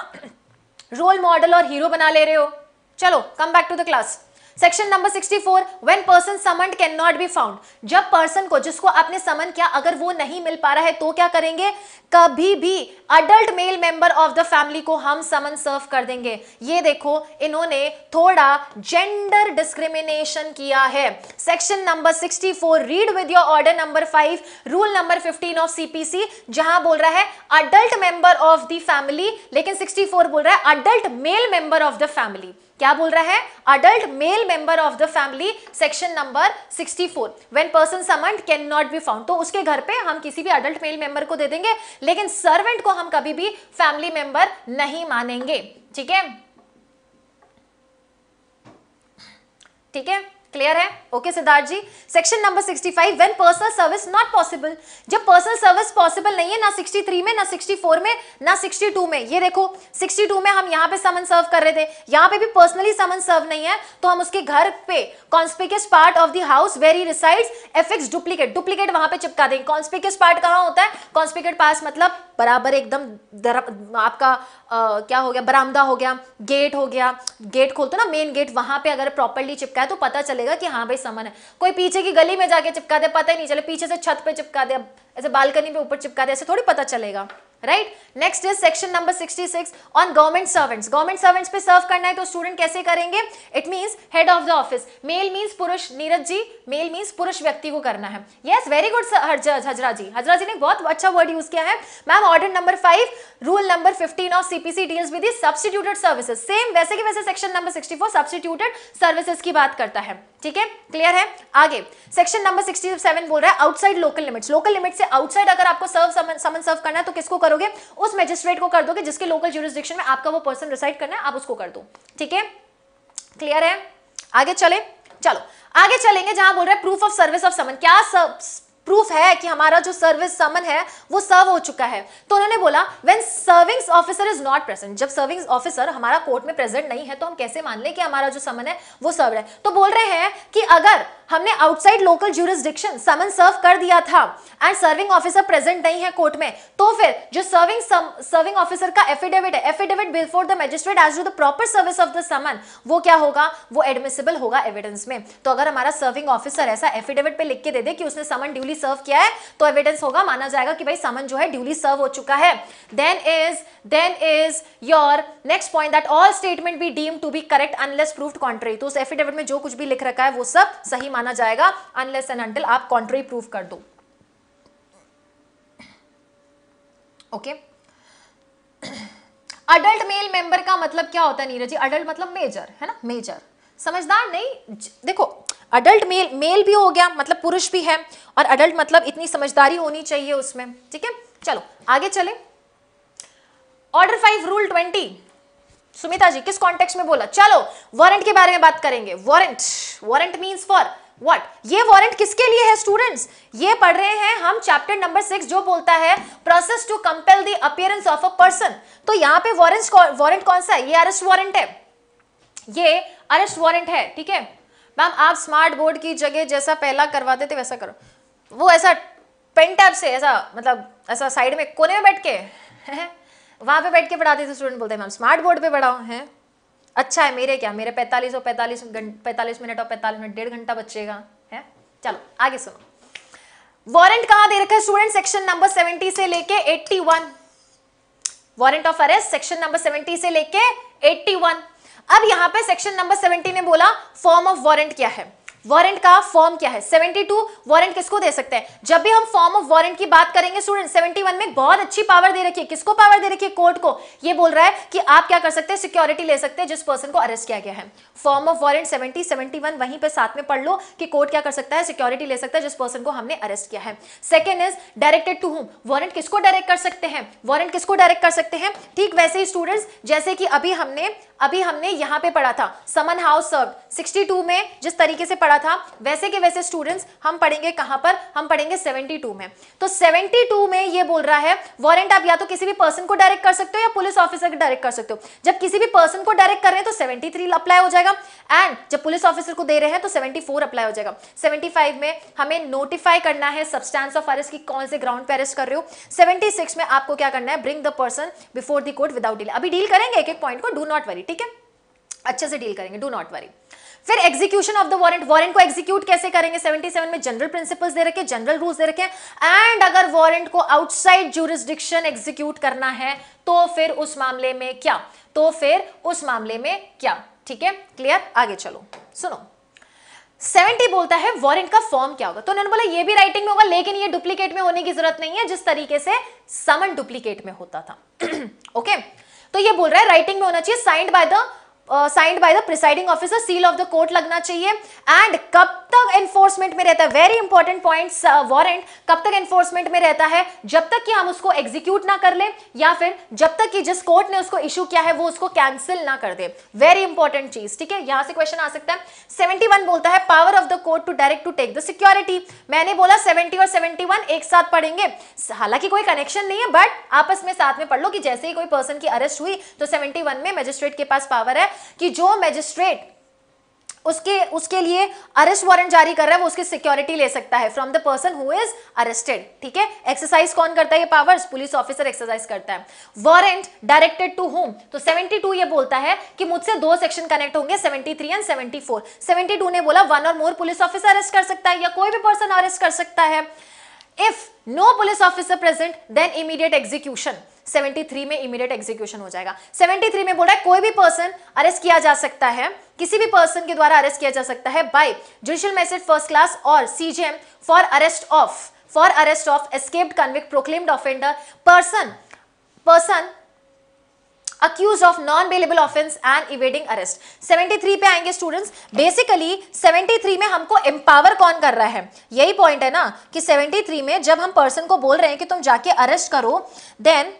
रोल मॉडल और हीरो बना ले रहे हो चलो come back to the class section number 64 when person summoned can not be found जब पर्सन को जिसको आपने समन किया अगर वो नहीं मिल पा रहा है तो क्या करेंगे कभी भी adult male member of the family को हम समन सर्व कर देंगे ये देखो इन्होंने थोड़ा जेंडर डिस्क्रिमिनेशन किया है section number 64 read with your order number 5 rule number 15 of CPC जहां बोल रहा है adult member of the family लेकिन 64 बोल रहा है adult male member of the family क्या बोल रहा है adult male member of the family section number 64 when person summoned can not be found तो उसके घर पे हम किसी भी adult male member को दे देंगे लेकिन servant को हम कभी भी family member नहीं मानेंगे ठीक है ठीक है क्लियर है okay Siddharth ji section number 65 when personal service not possible जब पर्सनल सर्विस पॉसिबल नहीं है ना 63 में ना 64 में ना 62 में ये देखो 62 में हम यहाँ पे समन सर्व कर रहे थे यहाँ पे भी पर्सनली समन सर्व नहीं है तो हम उसके घर पे conspicuous part of the house very reside affix duplicate duplicate वहां पर चिपका देंगे कॉन्स्पिकस पार्ट कहाँ होता है कॉन्स्पिकेट पास मतलब बराबर एकदम आपका आ, क्या हो गया बरामदा हो गया गेट हो गया गेट खोलते ना मेन गेट वहां पे अगर प्रॉपरली चिपका है तो पता चलेगा कि हाँ भाई समन है कोई पीछे की गली में जाके चिपका दे पता ही नहीं चले पीछे से छत पे चिपका दे ऐसे बालकनी पे ऊपर चिपका दे ऐसे थोड़ी पता चलेगा right next is section number 66 on government servants government servants पे सर्व करना है तो स्टूडेंट कैसे करेंगे it means head of the office male means पुरुष नीरज जी मेल मींस पुरुष व्यक्ति को करना है yes very good Hazra ji Hazra ji ने बहुत अच्छा वर्ड यूज किया है ma'am order number five rule number fifteen of CPC deals with substituted services same वैसे कि वैसे section number sixty four substituted services की बात करता है ठीक है क्लियर है आगे सेक्शन नंबर सिक्सटी सेवन बोल रहा है outside local limits local limit से आउटसाइड अगर आपको सर्व समन सर्व करना है तो किसको करोगे करोगे उस मजिस्ट्रेट को कर दोगे जिसके लोकल ज्यूरिस्डिक्शन में आपका वो पर्सन रिसाइड करना है आप उसको कर दो ठीक है क्लियर है आगे चले चलो आगे चलेंगे जहां बोल रहे proof of service of summon क्या सब, प्रूफ है कि हमारा जो सर्विस समन है वो सर्व हो चुका है तो उन्होंने बोला when servings officer is not present जब सर्विंग्स ऑफिसर हमारा कोर्ट में प्रेजेंट नहीं है तो हम कैसे मान लें कि हमारा जो समन है वो सर्व है तो बोल रहे हैं कि अगर हमने outside local jurisdiction summon serve कर दिया था एंड सर्विंग ऑफिसर प्रेजेंट नहीं है कोर्ट में तो फिर जो सर्विंग सर्विंग ऑफिसर का एफिडेविट है affidavit before the magistrate as to the proper service of the summon वो क्या होगा वो एडमिसिबल होगा एविडेंस में तो अगर हमारा सर्विंग ऑफिसर ऐसा एफिडेविट पे लिख के दे दे कि उसने समन ड्यूली सर्व किया है तो एविडेंस होगा माना जाएगा कि भाई समन जो है ड्यूली सर्व हो चुका है then is then is your next point that all statement be deem to be correct unless proof contrary तो उस एफिडेविट में जो कुछ भी लिख रखा है वो सब सही माना जाएगा अनलेस एंड अंटिल आप कॉन्ट्री प्रूव कर दो ओके अडल्ट मेल मेंबर का मतलब क्या होता है नीरज जी अडल्ट मतलब मेजर है ना मेजर समझदार नहीं देखो अडल्ट मेल मेल भी हो गया मतलब पुरुष भी है और अडल्ट मतलब इतनी समझदारी होनी चाहिए उसमें ठीक है चलो आगे चले order five rule twenty Sumita ji किस कॉन्टेक्स्ट में बोला चलो वारंट के बारे में बात करेंगे warrant warrant means for what ये वॉरेंट किसके लिए है स्टूडेंट्स ये पढ़ रहे हैं हम चैप्टर नंबर सिक्स जो बोलता है process to compel the appearance of a person तो यहाँ पे वॉरेंट वॉरेंट कौन सा है ये अरेस्ट वॉरेंट है ये अरेस्ट वॉरेंट है ठीक है मैम आप स्मार्ट बोर्ड की जगह जैसा पहला करवाते थे वैसा करो वो ऐसा पेन टैप से ऐसा मतलब ऐसा साइड में कोने में बैठ के वहां पे बैठ के पढ़ाते थे स्टूडेंट बोलते हैं मैम स्मार्ट बोर्ड पे पढ़ाओ हैं अच्छा है मेरे क्या मेरे पैंतालीस और पैंतालीस पैंतालीस मिनट और पैंतालीस मिनट डेढ़ घंटा बचेगा है चलो आगे सुनो वारंट कहाँ दे रखा है स्टूडेंट सेक्शन नंबर सेवेंटी से लेके eighty one warrant of arrest section number seventy से लेके एट्टी वन अब यहां पे सेक्शन नंबर सेवेंटी ने बोला फॉर्म ऑफ वारंट क्या है वारंट का फॉर्म क्या है 72 वारंट किसको दे सकते हैं जब भी हम फॉर्म ऑफ वारंट की बात करेंगे स्टूडेंट 71 में बहुत अच्छी पावर दे रखी है किसको पावर दे रखी है कोर्ट को ये बोल रहा है कि आप क्या कर सकते हैं सिक्योरिटी ले सकते हैं जिस पर्सन को अरेस्ट किया गया है form of warrant seventy seventy वहीं पर साथ में पढ़ लो कि कोर्ट क्या कर सकता है सिक्योरिटी ले सकता है जिस पर्सन को हमने अरेस्ट किया है second is directed to whom warrant किसको डायरेक्ट कर सकते हैं वारंट किसको डायरेक्ट कर सकते हैं ठीक वैसे ही स्टूडेंट्स जैसे कि अभी हमने अभी हमने यहां पर पढ़ा था समन हाउस सर्व सिक्सटी में जिस तरीके से पढ़ा का था वैसे के वैसे स्टूडेंट्स हम पढ़ेंगे कहां पर हम पढ़ेंगे 72 में तो 72 में ये बोल रहा है वारंट आप या तो किसी भी पर्सन को डायरेक्ट कर सकते हो या पुलिस ऑफिसर को डायरेक्ट कर सकते हो जब किसी भी पर्सन को डायरेक्ट कर रहे हैं तो सेवेंटी अप्लाई हो जाएगा एंड जब पुलिस ऑफिसर को दे रहे हैं तो सेवेंटी अप्लाई हो जाएगा सेवेंटी में हमें नोटिफाई करना है सब्सटेंस ऑफ अरेस्ट की कौन से ग्राउंड पे अरेस्ट कर रहे हो सेवेंटी में आपको क्या करना है bring the person before the court without delay अभी डील करेंगे एक एक पॉइंट को डू नॉट वरी ठीक है अच्छे से डील करेंगे डू नॉट वरी फिर execution of the warrant warrant को एग्जीक्यूट कैसे करेंगे 77 में जनरल प्रिंसिपल्स दे रखे जनरल रूल्स दे रखे एंड अगर वारंट को आउटसाइड ज्यूरिस्डिक्शन एग्जीक्यूट करना है तो फिर उस मामले में क्या तो फिर उस मामले में क्या ठीक है क्लियर आगे चलो सुनो 70 बोलता है वारंट का फॉर्म क्या होगा तो उन्होंने बोला ये भी राइटिंग में होगा लेकिन ये डुप्लीकेट में होने की जरूरत नहीं है जिस तरीके से समन डुप्लीकेट में होता था ओके okay? तो ये बोल रहा है राइटिंग में होना चाहिए signed by the signed by the presiding officer seal of the court लगना चाहिए एंड कब तक एनफोर्समेंट में रहता है वेरी इंपॉर्टेंट पॉइंट वॉरेंट कब तक एनफोर्समेंट में रहता है जब तक कि हम उसको एग्जीक्यूट ना कर ले या फिर जब तक कि जिस कोर्ट ने उसको इशू किया है वो उसको कैंसिल ना कर दे वेरी इंपॉर्टेंट चीज ठीक है यहां से क्वेश्चन आ सकता है सेवेंटी बोलता है power of the court to direct to take the security मैंने बोला सेवेंटी और सेवेंटी एक साथ पढ़ेंगे हालांकि कोई कनेक्शन नहीं है बट आपस में साथ में पढ़ लो कि जैसे ही कोई पर्सन की अरेस्ट हुई तो सेवेंटी में मजिस्ट्रेट के पास पावर है कि जो मजिस्ट्रेट उसके उसके लिए अरेस्ट वारंट जारी कर रहा है वो उसकी सिक्योरिटी ले सकता है from the person who is arrested ठीक है एक्सरसाइज कौन करता है ये पावर्स पुलिस ऑफिसर एक्सरसाइज करता है वारंट डायरेक्टेड टू होम तो 72 ये बोलता है कि मुझसे दो सेक्शन कनेक्ट होंगे 73 एंड 74 72 ने बोला वन और मोर पुलिस ऑफिसर अरेस्ट कर सकता है या कोई भी पर्सन अरेस्ट कर सकता है if no police officer present then immediate execution 73 में इमीडिएट एग्जीक्यूशन हो जाएगा 73 में बोल रहा है कोई भी पर्सन अरेस्ट किया जा सकता है किसी भी पर्सन के द्वारा अरेस्ट किया जा सकता है by judicial message first class और CJM for arrest of for arrest of escaped convict proclaimed offender person person accused of non bailable offense and evading arrest 73 पे आएंगे स्टूडेंट्स बेसिकली 73 में हमको एम्पावर कौन कर रहा है यही पॉइंट है ना कि 73 में जब हम पर्सन को बोल रहे हैं कि तुम जाके अरेस्ट करो देन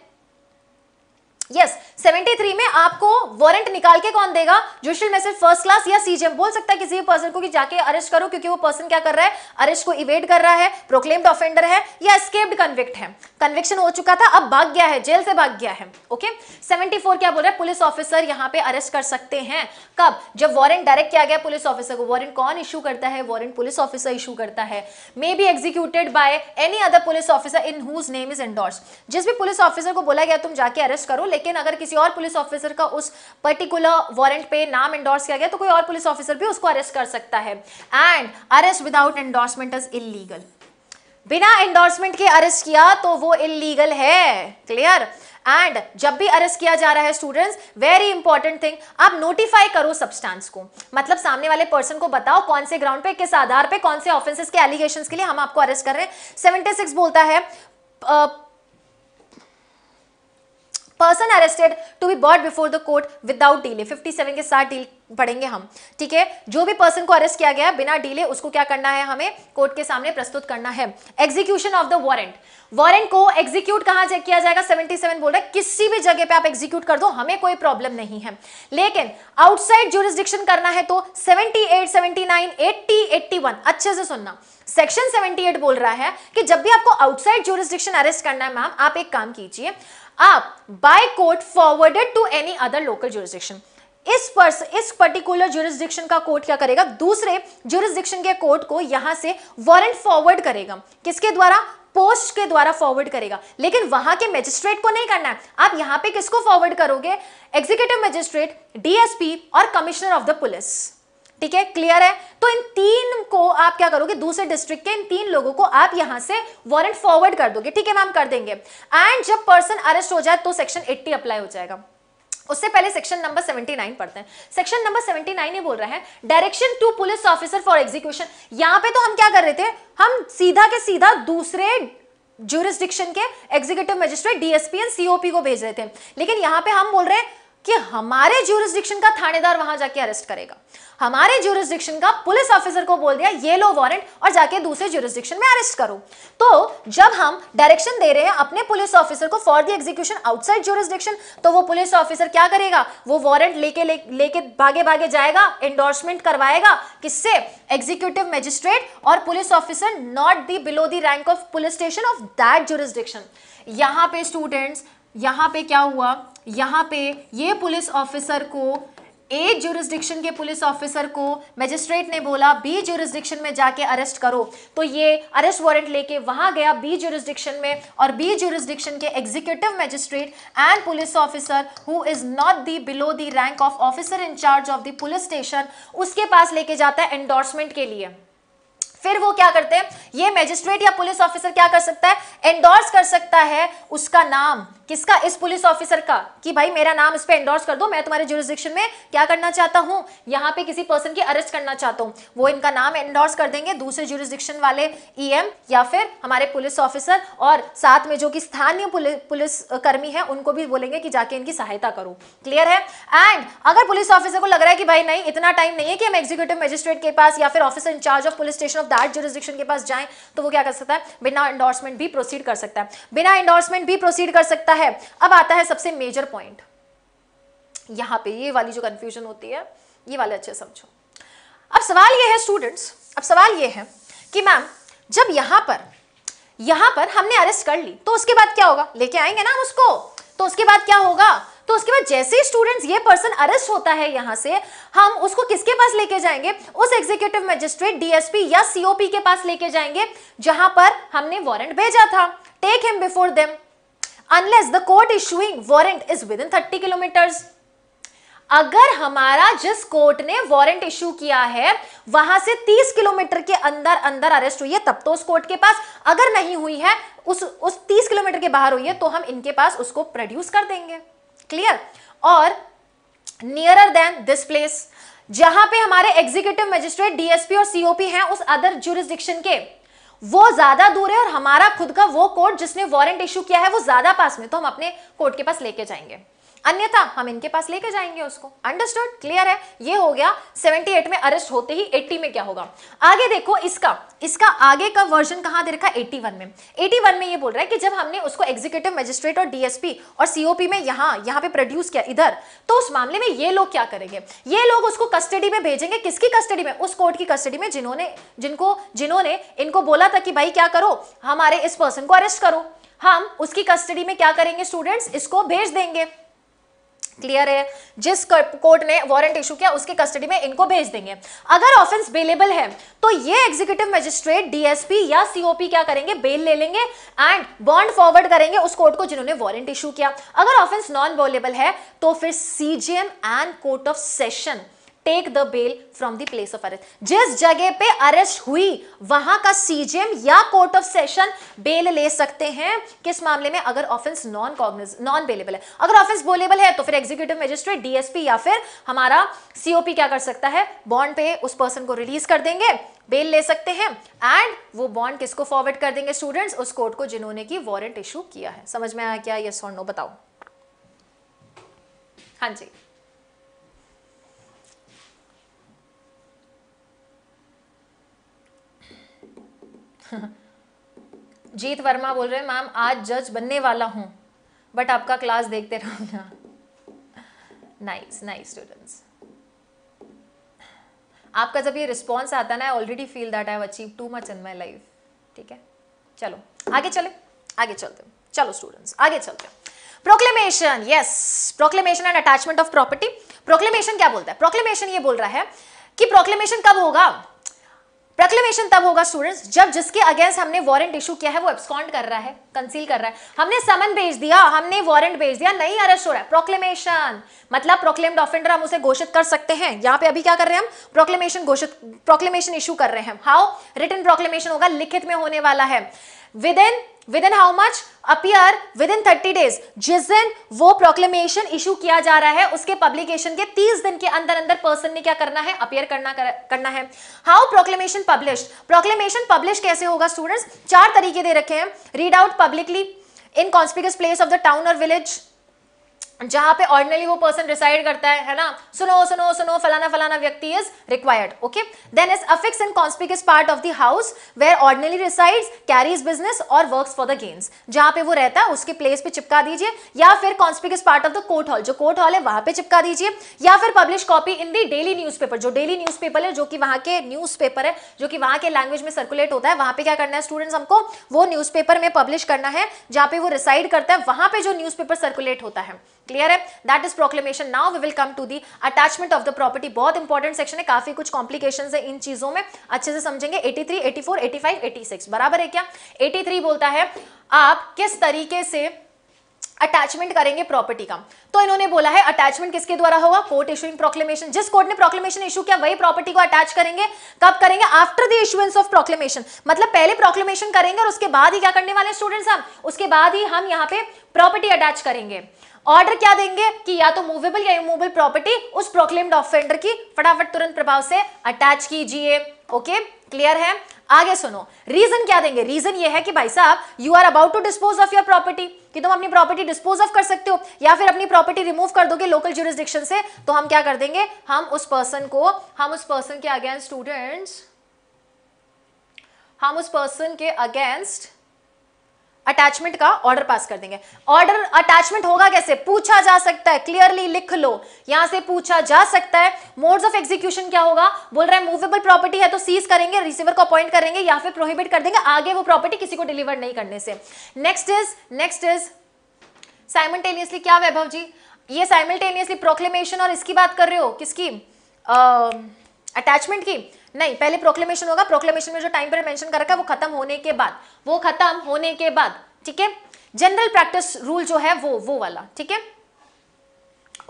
यस yes, 73 में आपको वारंट निकाल के कौन देगा जुडिशियल मैसेज फर्स्ट क्लास या सीजीएम बोल सकता है किसी भी पर्सन को कि जाके अरेस्ट करो क्योंकि वो पर्सन क्या कर रहा है अरेस्ट को इवेट कर रहा है प्रोक्लेम्ड ऑफेंडर है या स्केप्ड कन्विक्ट है कन्विक्शन हो चुका था अब भाग गया है जेल से भाग गया है ओके सेवेंटी क्या बोल रहा है पुलिस ऑफिसर यहाँ पे अरेस्ट कर सकते हैं कब जब वारंट डायरेक्ट किया गया पुलिस ऑफिसर को वारंट कौन इशू करता है वारंट पुलिस ऑफिसर इशू करता है may be executed by any other police officer in whose name is endorse जिस भी पुलिस ऑफिसर को बोला गया तुम जाके अरेस्ट करो लेकिन अगर किसी और पुलिस ऑफिसर का उस पर्टिकुलर वारंट पे नाम एंडोर्स किया गया तो कोई और पुलिस ऑफिसर भी उसको अरेस्ट कर सकता है and arrest without endorsement is illegal बिना एंडोर्समेंट के अरेस्ट किया तो वो इलीगल है क्लियर एंड जब भी अरेस्ट किया जा रहा है स्टूडेंट्स वेरी इंपॉर्टेंट थिंग आप नोटिफाई करो सब्सटेंस को मतलब सामने वाले पर्सन को बताओ कौन से ग्राउंड पे किस आधार पे कौन से ऑफेंसेस के एलिगेशन के लिए हम आपको अरेस्ट कर रहे हैं सेवेंटी बोलता है uh, person arrested to be brought before the court without delay 57 के साथ डील पढ़ेंगे हम ठीक है जो भी पर्सन को अरेस्ट किया गया बिना डीले उसको क्या करना है हमें कोर्ट के सामने प्रस्तुत करना है execution of the warrant warrant को एग्जीक्यूट कहां चेक किया जाएगा 77 बोल रहा है किसी भी जगह पे आप एग्जीक्यूट कर दो हमें कोई प्रॉब्लम नहीं है लेकिन आउटसाइड जुरिस्डिक्शन करना है तो 78, 79, 80, 81 अच्छे से सुनना सेक्शन 78 बोल रहा है कि जब भी आपको आउटसाइड जुरिस्डिक्शन अरेस्ट करना है मैम आप एक काम कीजिए आप by court forwarded to any other local jurisdiction इस पर्स इस पर्टिकुलर जुरिस्डिक्शन का कोर्ट क्या करेगा दूसरे जुरिस्डिक्शन के कोर्ट को यहां से वारंट फॉरवर्ड करेगा किसके द्वारा पोस्ट के द्वारा फॉरवर्ड करेगा लेकिन वहां के मजिस्ट्रेट को नहीं करना है आप यहां पे किसको फॉरवर्ड करोगे एग्जीक्यूटिव मजिस्ट्रेट डीएसपी और कमिश्नर ऑफ द पुलिस ठीक है क्लियर है तो इन तीन को आप क्या करोगे दूसरे डिस्ट्रिक्ट के इन तीन लोगों को आप यहां से वारंट फॉरवर्ड कर दोगे ठीक है मैम कर देंगे एंड जब पर्सन अरेस्ट हो जाए तो सेक्शन 80 अप्लाई हो जाएगा उससे पहले सेक्शन नंबर 79 पढ़ते हैं सेक्शन नंबर 79 ये बोल रहा है direction to police officer for execution यहां पे तो हम क्या कर रहे थे हम सीधा के सीधा दूसरे ज्यूरिस्डिक्शन के executive magistrate DSP and COP को भेज रहे थे लेकिन यहां पे हम बोल रहे हैं कि हमारे ज्यूरिस्डिक्शन का थानेदार वहां जाके अरेस्ट करेगा हमारे ज्यूरिस्डिक्शन का पुलिस ऑफिसर को बोल दिया ये लो वारंट और जाके दूसरे ज्यूरिस्डिक्शन में अरेस्ट करो तो जब हम डायरेक्शन दे रहे हैं अपने पुलिस ऑफिसर को for the execution outside jurisdiction तो वो पुलिस ऑफिसर क्या करेगा वो वारंट लेके लेके ले, भागे भागे जाएगा एंडोर्समेंट करवाएगा किससे एग्जीक्यूटिव मजिस्ट्रेट और police officer not the below the rank of police station of that jurisdiction यहां पे स्टूडेंट्स यहां पे क्या हुआ यहाँ पे ये पुलिस ऑफिसर को ए जुरिस्डिक्शन के पुलिस ऑफिसर को मजिस्ट्रेट ने बोला बी जुरिस्डिक्शन में जाके अरेस्ट करो तो ये अरेस्ट वारंट लेके वहाँ गया बी जुरिस्डिक्शन में और बी जुरिस्डिक्शन के executive magistrate and police officer who is not the below the rank of officer in charge of the police station उसके पास लेके जाता है एंडोर्समेंट के लिए फिर वो क्या करते हैं ये मैजिस्ट्रेट या पुलिस ऑफिसर क्या कर सकता है एंडोर्स कर सकता है उसका नाम किसका इस पुलिस ऑफिसर का कि भाई मेरा नाम इस पर एंडोर्स कर दो मैं तुम्हारे जुरिस्डिक्शन में क्या करना चाहता हूँ यहाँ पे किसी पर्सन की अरेस्ट करना चाहता हूँ वो इनका नाम एंडोर्स कर देंगे दूसरे जुरिस्डिक्शन वाले ईएम e या फिर हमारे पुलिस ऑफिसर और साथ में जो कि स्थानीय पुलिस कर्मी है उनको भी बोलेंगे कि जाके इनकी सहायता करो क्लियर है एंड अगर पुलिस ऑफिसर को लग रहा है कि भाई नहीं इतना टाइम नहीं है कि हम एग्जीक्यूटिव मजिस्ट्रेट के पास या फिर officer in charge of police station of that jurisdiction के पास जाए तो वो क्या कर सकता है बिना एंडोर्समेंट भी प्रोसीड कर सकता है बिना एंडोर्समेंट भी प्रोसीड कर सकता है होता है अब आता है सबसे मेजर पॉइंट यहां पे ये वाली जो कंफ्यूजन होती है ये वाले अच्छे समझो अब सवाल ये है स्टूडेंट्स अब सवाल ये है कि मैम जब यहां पर यहां पर हमने अरेस्ट कर ली तो उसके बाद क्या होगा लेके आएंगे ना उसको तो उसके बाद क्या होगा तो उसके बाद जैसे ही स्टूडेंट्स ये पर्सन अरेस्ट होता है यहां से हम उसको किसके पास लेके जाएंगे उस एग्जीक्यूटिव मजिस्ट्रेट डीएसपी या सीओपी के पास लेके जाएंगे जहां पर हमने वारंट भेजा था take him before them unless the court issuing warrant is within thirty kilometers. अगर हमारा जिस कोर्ट ने वारंट इश्यू किया है वहां से 30 किलोमीटर के अंदर अंदर अरेस्ट हुई है तब तो उस कोर्ट के पास अगर नहीं हुई है उस उस 30 किलोमीटर के बाहर हुई है तो हम इनके पास उसको प्रोड्यूस कर देंगे क्लियर और नियरर देन दिस प्लेस जहां पे हमारे एग्जीक्यूटिव मजिस्ट्रेट डीएसपी और सीओपी हैं उस अदर जुरिस्डिक्शन के वो ज्यादा दूर है और हमारा खुद का वो कोर्ट जिसने वारंट इशू किया है वो ज्यादा पास में तो हम अपने कोर्ट के पास लेके जाएंगे अन्यथा हम इनके पास लेके जाएंगे उसको अंडरस्टूड क्लियर है ये हो गया 78 में अरेस्ट होते ही 80 में क्या होगा आगे देखो इसका इसका आगे का वर्जन कहां दे रखा 81 में 81 में ये बोल रहा है कि जब हमने उसको एग्जीक्यूटिव मजिस्ट्रेट और डीएसपी और सीओपी में यहां यहां पे प्रोड्यूस किया इधर तो उस मामले में ये लोग क्या करेंगे ये लोग उसको कस्टडी में भेजेंगे किसकी कस्टडी में उस कोर्ट की कस्टडी में जिन्होंने जिनको जिन्होंने इनको बोला था कि भाई क्या करो हमारे इस पर्सन को अरेस्ट करो हम उसकी कस्टडी में क्या करेंगे स्टूडेंट्स इसको भेज देंगे क्लियर है जिस कोर्ट ने वारंट इशू किया उसकी कस्टडी में इनको भेज देंगे अगर ऑफेंस बेलेबल है तो ये एग्जीक्यूटिव मजिस्ट्रेट डीएसपी या सीओपी क्या करेंगे बेल ले लेंगे एंड बॉन्ड फॉरवर्ड करेंगे उस कोर्ट को जिन्होंने वारंट इशू किया अगर ऑफेंस नॉन बोलेबल है तो फिर CGM and court of session take the bail from the place of arrest जिस जगह पे अरेस्ट हुई वहां का सीजेम या कोर्ट ऑफ सेशन बेल ले सकते हैं किस मामले में अगर offence non cognizable non bailable है अगर ऑफेंस बोलेबल है तो फिर एग्जीक्यूटिव मजिस्ट्रेट डीएसपी या फिर हमारा सीओपी क्या कर सकता है बॉन्ड पे उस पर्सन को रिलीज कर देंगे बेल ले सकते हैं एंड वो बॉन्ड किसको फॉरवर्ड कर देंगे स्टूडेंट्स उस कोर्ट को जिन्होंने की वारंट इशू किया है समझ में आया क्या यस और नो बताओ हाँ जी जीत वर्मा बोल रहे हैं मैम आज जज बनने वाला हूँ बट आपका क्लास देखते रहूँगा नाइस नाइस स्टूडेंट्स आपका जब ये रिस्पॉन्स आता ना I already feel that I have achieve too much in my life ठीक है चलो आगे चले आगे चलते चलो स्टूडेंट्स आगे चलते proclamation yes proclamation and attachment of property proclamation क्या बोलता है प्रोक्लेमेशन ये बोल रहा है कि प्रोक्लेमेशन कब होगा प्रक्लेमेशन तब होगा स्टूडेंट्स जब जिसके अगेंस्ट हमने वारंट इशू किया है वो एब्सकॉन्ड कर रहा है कंसील कर रहा है हमने समन भेज दिया हमने वारंट भेज दिया नहीं अरेस्ट हो रहा है प्रोक्लेमेशन मतलब प्रोक्लेम्ड ऑफेंडर हम उसे घोषित कर सकते हैं यहाँ पे अभी क्या कर रहे हैं हम प्रोक्लेमेशन घोषित प्रोक्लेमेशन इशू कर रहे हैं हाउ रिटर्न प्रोक्लेमेशन होगा लिखित में होने वाला है within within how much appear within thirty days जिस दिन वो प्रोक्लेमेशन इशू किया जा रहा है उसके पब्लिकेशन के तीस दिन के अंदर अंदर पर्सन ने क्या करना है अपियर करना कर, करना है how proclamation publish proclamation publish कैसे होगा स्टूडेंट्स चार तरीके दे रखे हैं read out publicly in conspicuous place of the town और विलेज जहां पे ऑर्डनली वो पर्सन रिसाइड करता है है ना सुनो सुनो सुनो फलाना फलाना व्यक्ति is required okay then is affix and conspicuous part of the house where ordinarily reside carries business और वर्क्स फॉर द गेन्स जहां पे वो रहता है उसके प्लेस पे चिपका दीजिए या फिर conspicuous part of the court hall जो कोर्ट हॉल है वहां पे चिपका दीजिए या फिर publish copy in the daily news जो डेली न्यूज है जो कि वहां के न्यूज है जो कि वहां के लैंग्वेज में सर्कुलेट होता है वहां पे क्या करना है स्टूडेंट्स हमको वो न्यूज में पब्लिश करना है जहां पे वो रिसाइड करता है वहां पे जो न्यूज सर्कुलेट होता है क्लियर है that is proclamation now we will come to the attachment of the property बहुत इंपॉर्टेंट सेक्शन है काफी कुछ कॉम्प्लिकेशन है इन चीजों में अच्छे से समझेंगे 83, 84, 85, 86 बराबर है क्या 83 बोलता है आप किस तरीके से अटैचमेंट करेंगे प्रॉपर्टी का तो इन्होंने बोला है अटैचमेंट किसके द्वारा होगा कोर्ट इशूइंग प्रोक्लेमेशन जिस कोर्ट ने प्रोक्लेमेशन इशू किया वही प्रॉपर्टी को अटैच करेंगे कब करेंगे after the issuance of proclamation मतलब पहले प्रोक्लेमेशन करेंगे और उसके बाद ही क्या करने वाले स्टूडेंट्स हम उसके बाद ही हम यहाँ पे प्रॉपर्टी अटैच करेंगे ऑर्डर क्या देंगे कि या तो मूवेबल या इमूवेबल प्रॉपर्टी उस प्रोक्लेम्ड ऑफेंडर की फटाफट तुरंत प्रभाव से अटैच कीजिए ओके क्लियर है आगे सुनो रीजन क्या देंगे रीजन ये है कि भाई साहब you are about to dispose of your property कि तुम अपनी प्रॉपर्टी डिस्पोज ऑफ कर सकते हो या फिर अपनी प्रॉपर्टी रिमूव कर दोगे लोकल ज्यूरिस्डिक्शन से तो हम क्या कर देंगे हम उस पर्सन को हम उस पर्सन के अगेंस्ट स्टूडेंट्स हम उस पर्सन के अगेंस्ट अटैचमेंट का ऑर्डर पास कर देंगे ऑर्डर अटैचमेंट होगा कैसे पूछा जा सकता है क्लियरली लिख लो यहां से पूछा जा सकता है मोड्स ऑफ एग्जीक्यूशन क्या होगा बोल रहा है मूवेबल प्रॉपर्टी है तो सीज करेंगे रिसीवर को अपॉइंट करेंगे या फिर प्रोहिबिट कर देंगे आगे वो प्रॉपर्टी किसी को डिलीवर नहीं करने से next is next is simultaneously क्या वैभव जी ये साइमल्टेनियसली प्रोक्लेमेशन और इसकी बात कर रहे हो किसकी अटैचमेंट uh, की नहीं पहले प्रोक्लेमेशन होगा प्रोक्लेमेशन में जो टाइम पर मेंशन कर रखा है वो खत्म होने के बाद वो खत्म होने के बाद ठीक है जनरल प्रैक्टिस रूल जो है वो वो वाला ठीक है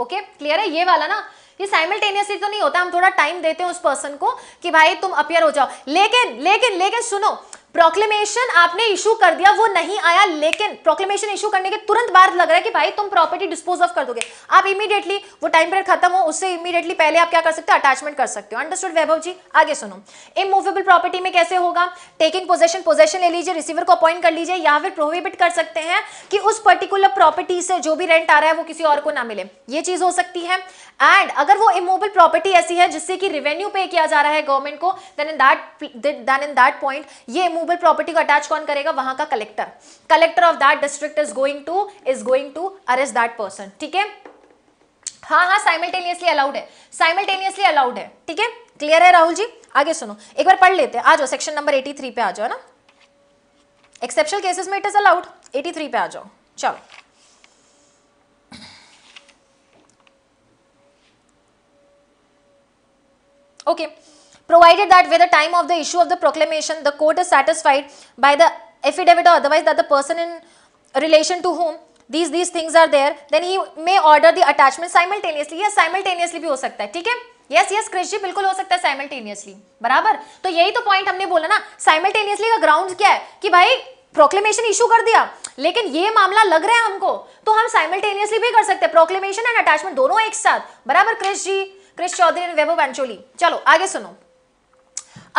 ओके क्लियर है ये वाला ना ये साइमल्टेनियसली तो नहीं होता हम थोड़ा टाइम देते हैं उस पर्सन को कि भाई तुम अपियर हो जाओ लेकिन लेकिन लेकिन सुनो प्रोक्लेमेशन आपने इशू कर दिया वो नहीं आया लेकिन प्रोक्लेमेशन इशू करने के तुरंत बाद लग रहा है कि भाई तुम प्रॉपर्टी डिस्पोज ऑफ कर दोगे आप इमीडिएटली वो टाइम पीरियड खत्म हो उससे इमीडिएटली पहले आप क्या कर सकते हो अटैचमेंट कर सकते हो अंडरस्टूड वैभव जी आगे सुनो इमूवेबल प्रॉपर्टी में कैसे होगा टेकिंग पोजेशन पोजेशन ले लीजिए रिसीवर को अपॉइंट कर लीजिए या फिर प्रोहिबिट कर सकते हैं कि उस पर्टिकुलर प्रॉपर्टी से जो भी रेंट आ रहा है वो किसी और को ना मिले ये चीज हो सकती है एंड अगर वो इमोबल प्रॉपर्टी ऐसी है जिससे कि रेवेन्यू पे किया जा रहा है गवर्नमेंट को then in that then in that point ये इमोबल प्रॉपर्टी को अटैच कौन करेगा वहां का collector collector of that district is going to is going to arrest that person ठीक है हाँ हाँ साइमल्टेनियसली अलाउड है साइमल्टेनियसली अलाउड है ठीक है क्लियर है राहुल जी आगे सुनो एक बार पढ़ लेते हैं आ जाओ सेक्शन नंबर 83 पे आ जाओ ना एक्सेप्शनल केसेस में इट इज अलाउड 83 पे आ जाओ चलो Okay. Provided that with the time of the issue of the proclamation, the court is satisfied by the affidavit or otherwise that the person in relation to whom these these things are there, then he may order the attachment simultaneously. Yes, simultaneously भी हो सकता है, ठीक है? Yes yes Krrish जी बिल्कुल हो सकता है साइमल्टेनियसली बराबर तो यही तो पॉइंट हमने बोला ना साइमल्टेनियसली का ग्राउंड क्या है कि भाई प्रोक्लेमेशन इशू कर दिया लेकिन ये मामला लग रहा है हमको तो हम साइमल्टेनियसली भी कर सकते हैं प्रोक्लेमेशन एंड अटैचमेंट दोनों एक साथ बराबर क्रिश जी क्रिश चौधरी एंड वैभव एंचोली चलो आगे सुनो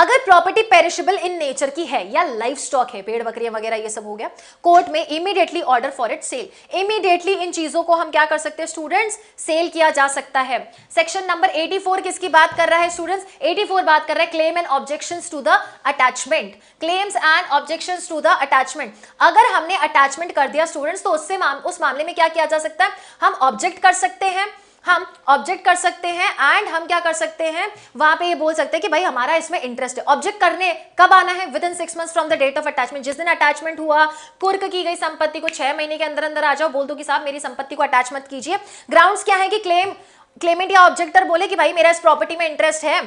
अगर प्रॉपर्टी पेरिशेबल इन नेचर की है या लाइफ स्टॉक है पेड़ बकरियां वगैरह ये सब हो गया कोर्ट में immediately order for it sale immediately इन चीजों को हम क्या कर सकते हैं स्टूडेंट्स सेल किया जा सकता है सेक्शन नंबर 84 किसकी बात कर रहा है स्टूडेंट्स 84 बात कर रहा है claim and objection to the attachment claims and objection to the attachment अगर हमने अटैचमेंट कर दिया स्टूडेंट्स तो उससे माम, उस मामले में क्या किया जा सकता है हम ऑब्जेक्ट कर सकते हैं हम ऑब्जेक्ट कर सकते हैं एंड हम क्या कर सकते हैं वहां पे ये बोल सकते हैं कि भाई हमारा इसमें इंटरेस्ट है ऑब्जेक्ट करने कब आना है within six month from the date of attachment जिस दिन अटैचमेंट हुआ कुर्क की गई संपत्ति को छह महीने के अंदर अंदर आ जाओ बोल दो कि साहब मेरी संपत्ति को अटैच मत कीजिए ग्राउंड क्या है कि क्लेम क्लेमेंट या ऑब्जेक्टर बोले कि भाई मेरा इस प्रॉपर्टी में इंटरेस्ट है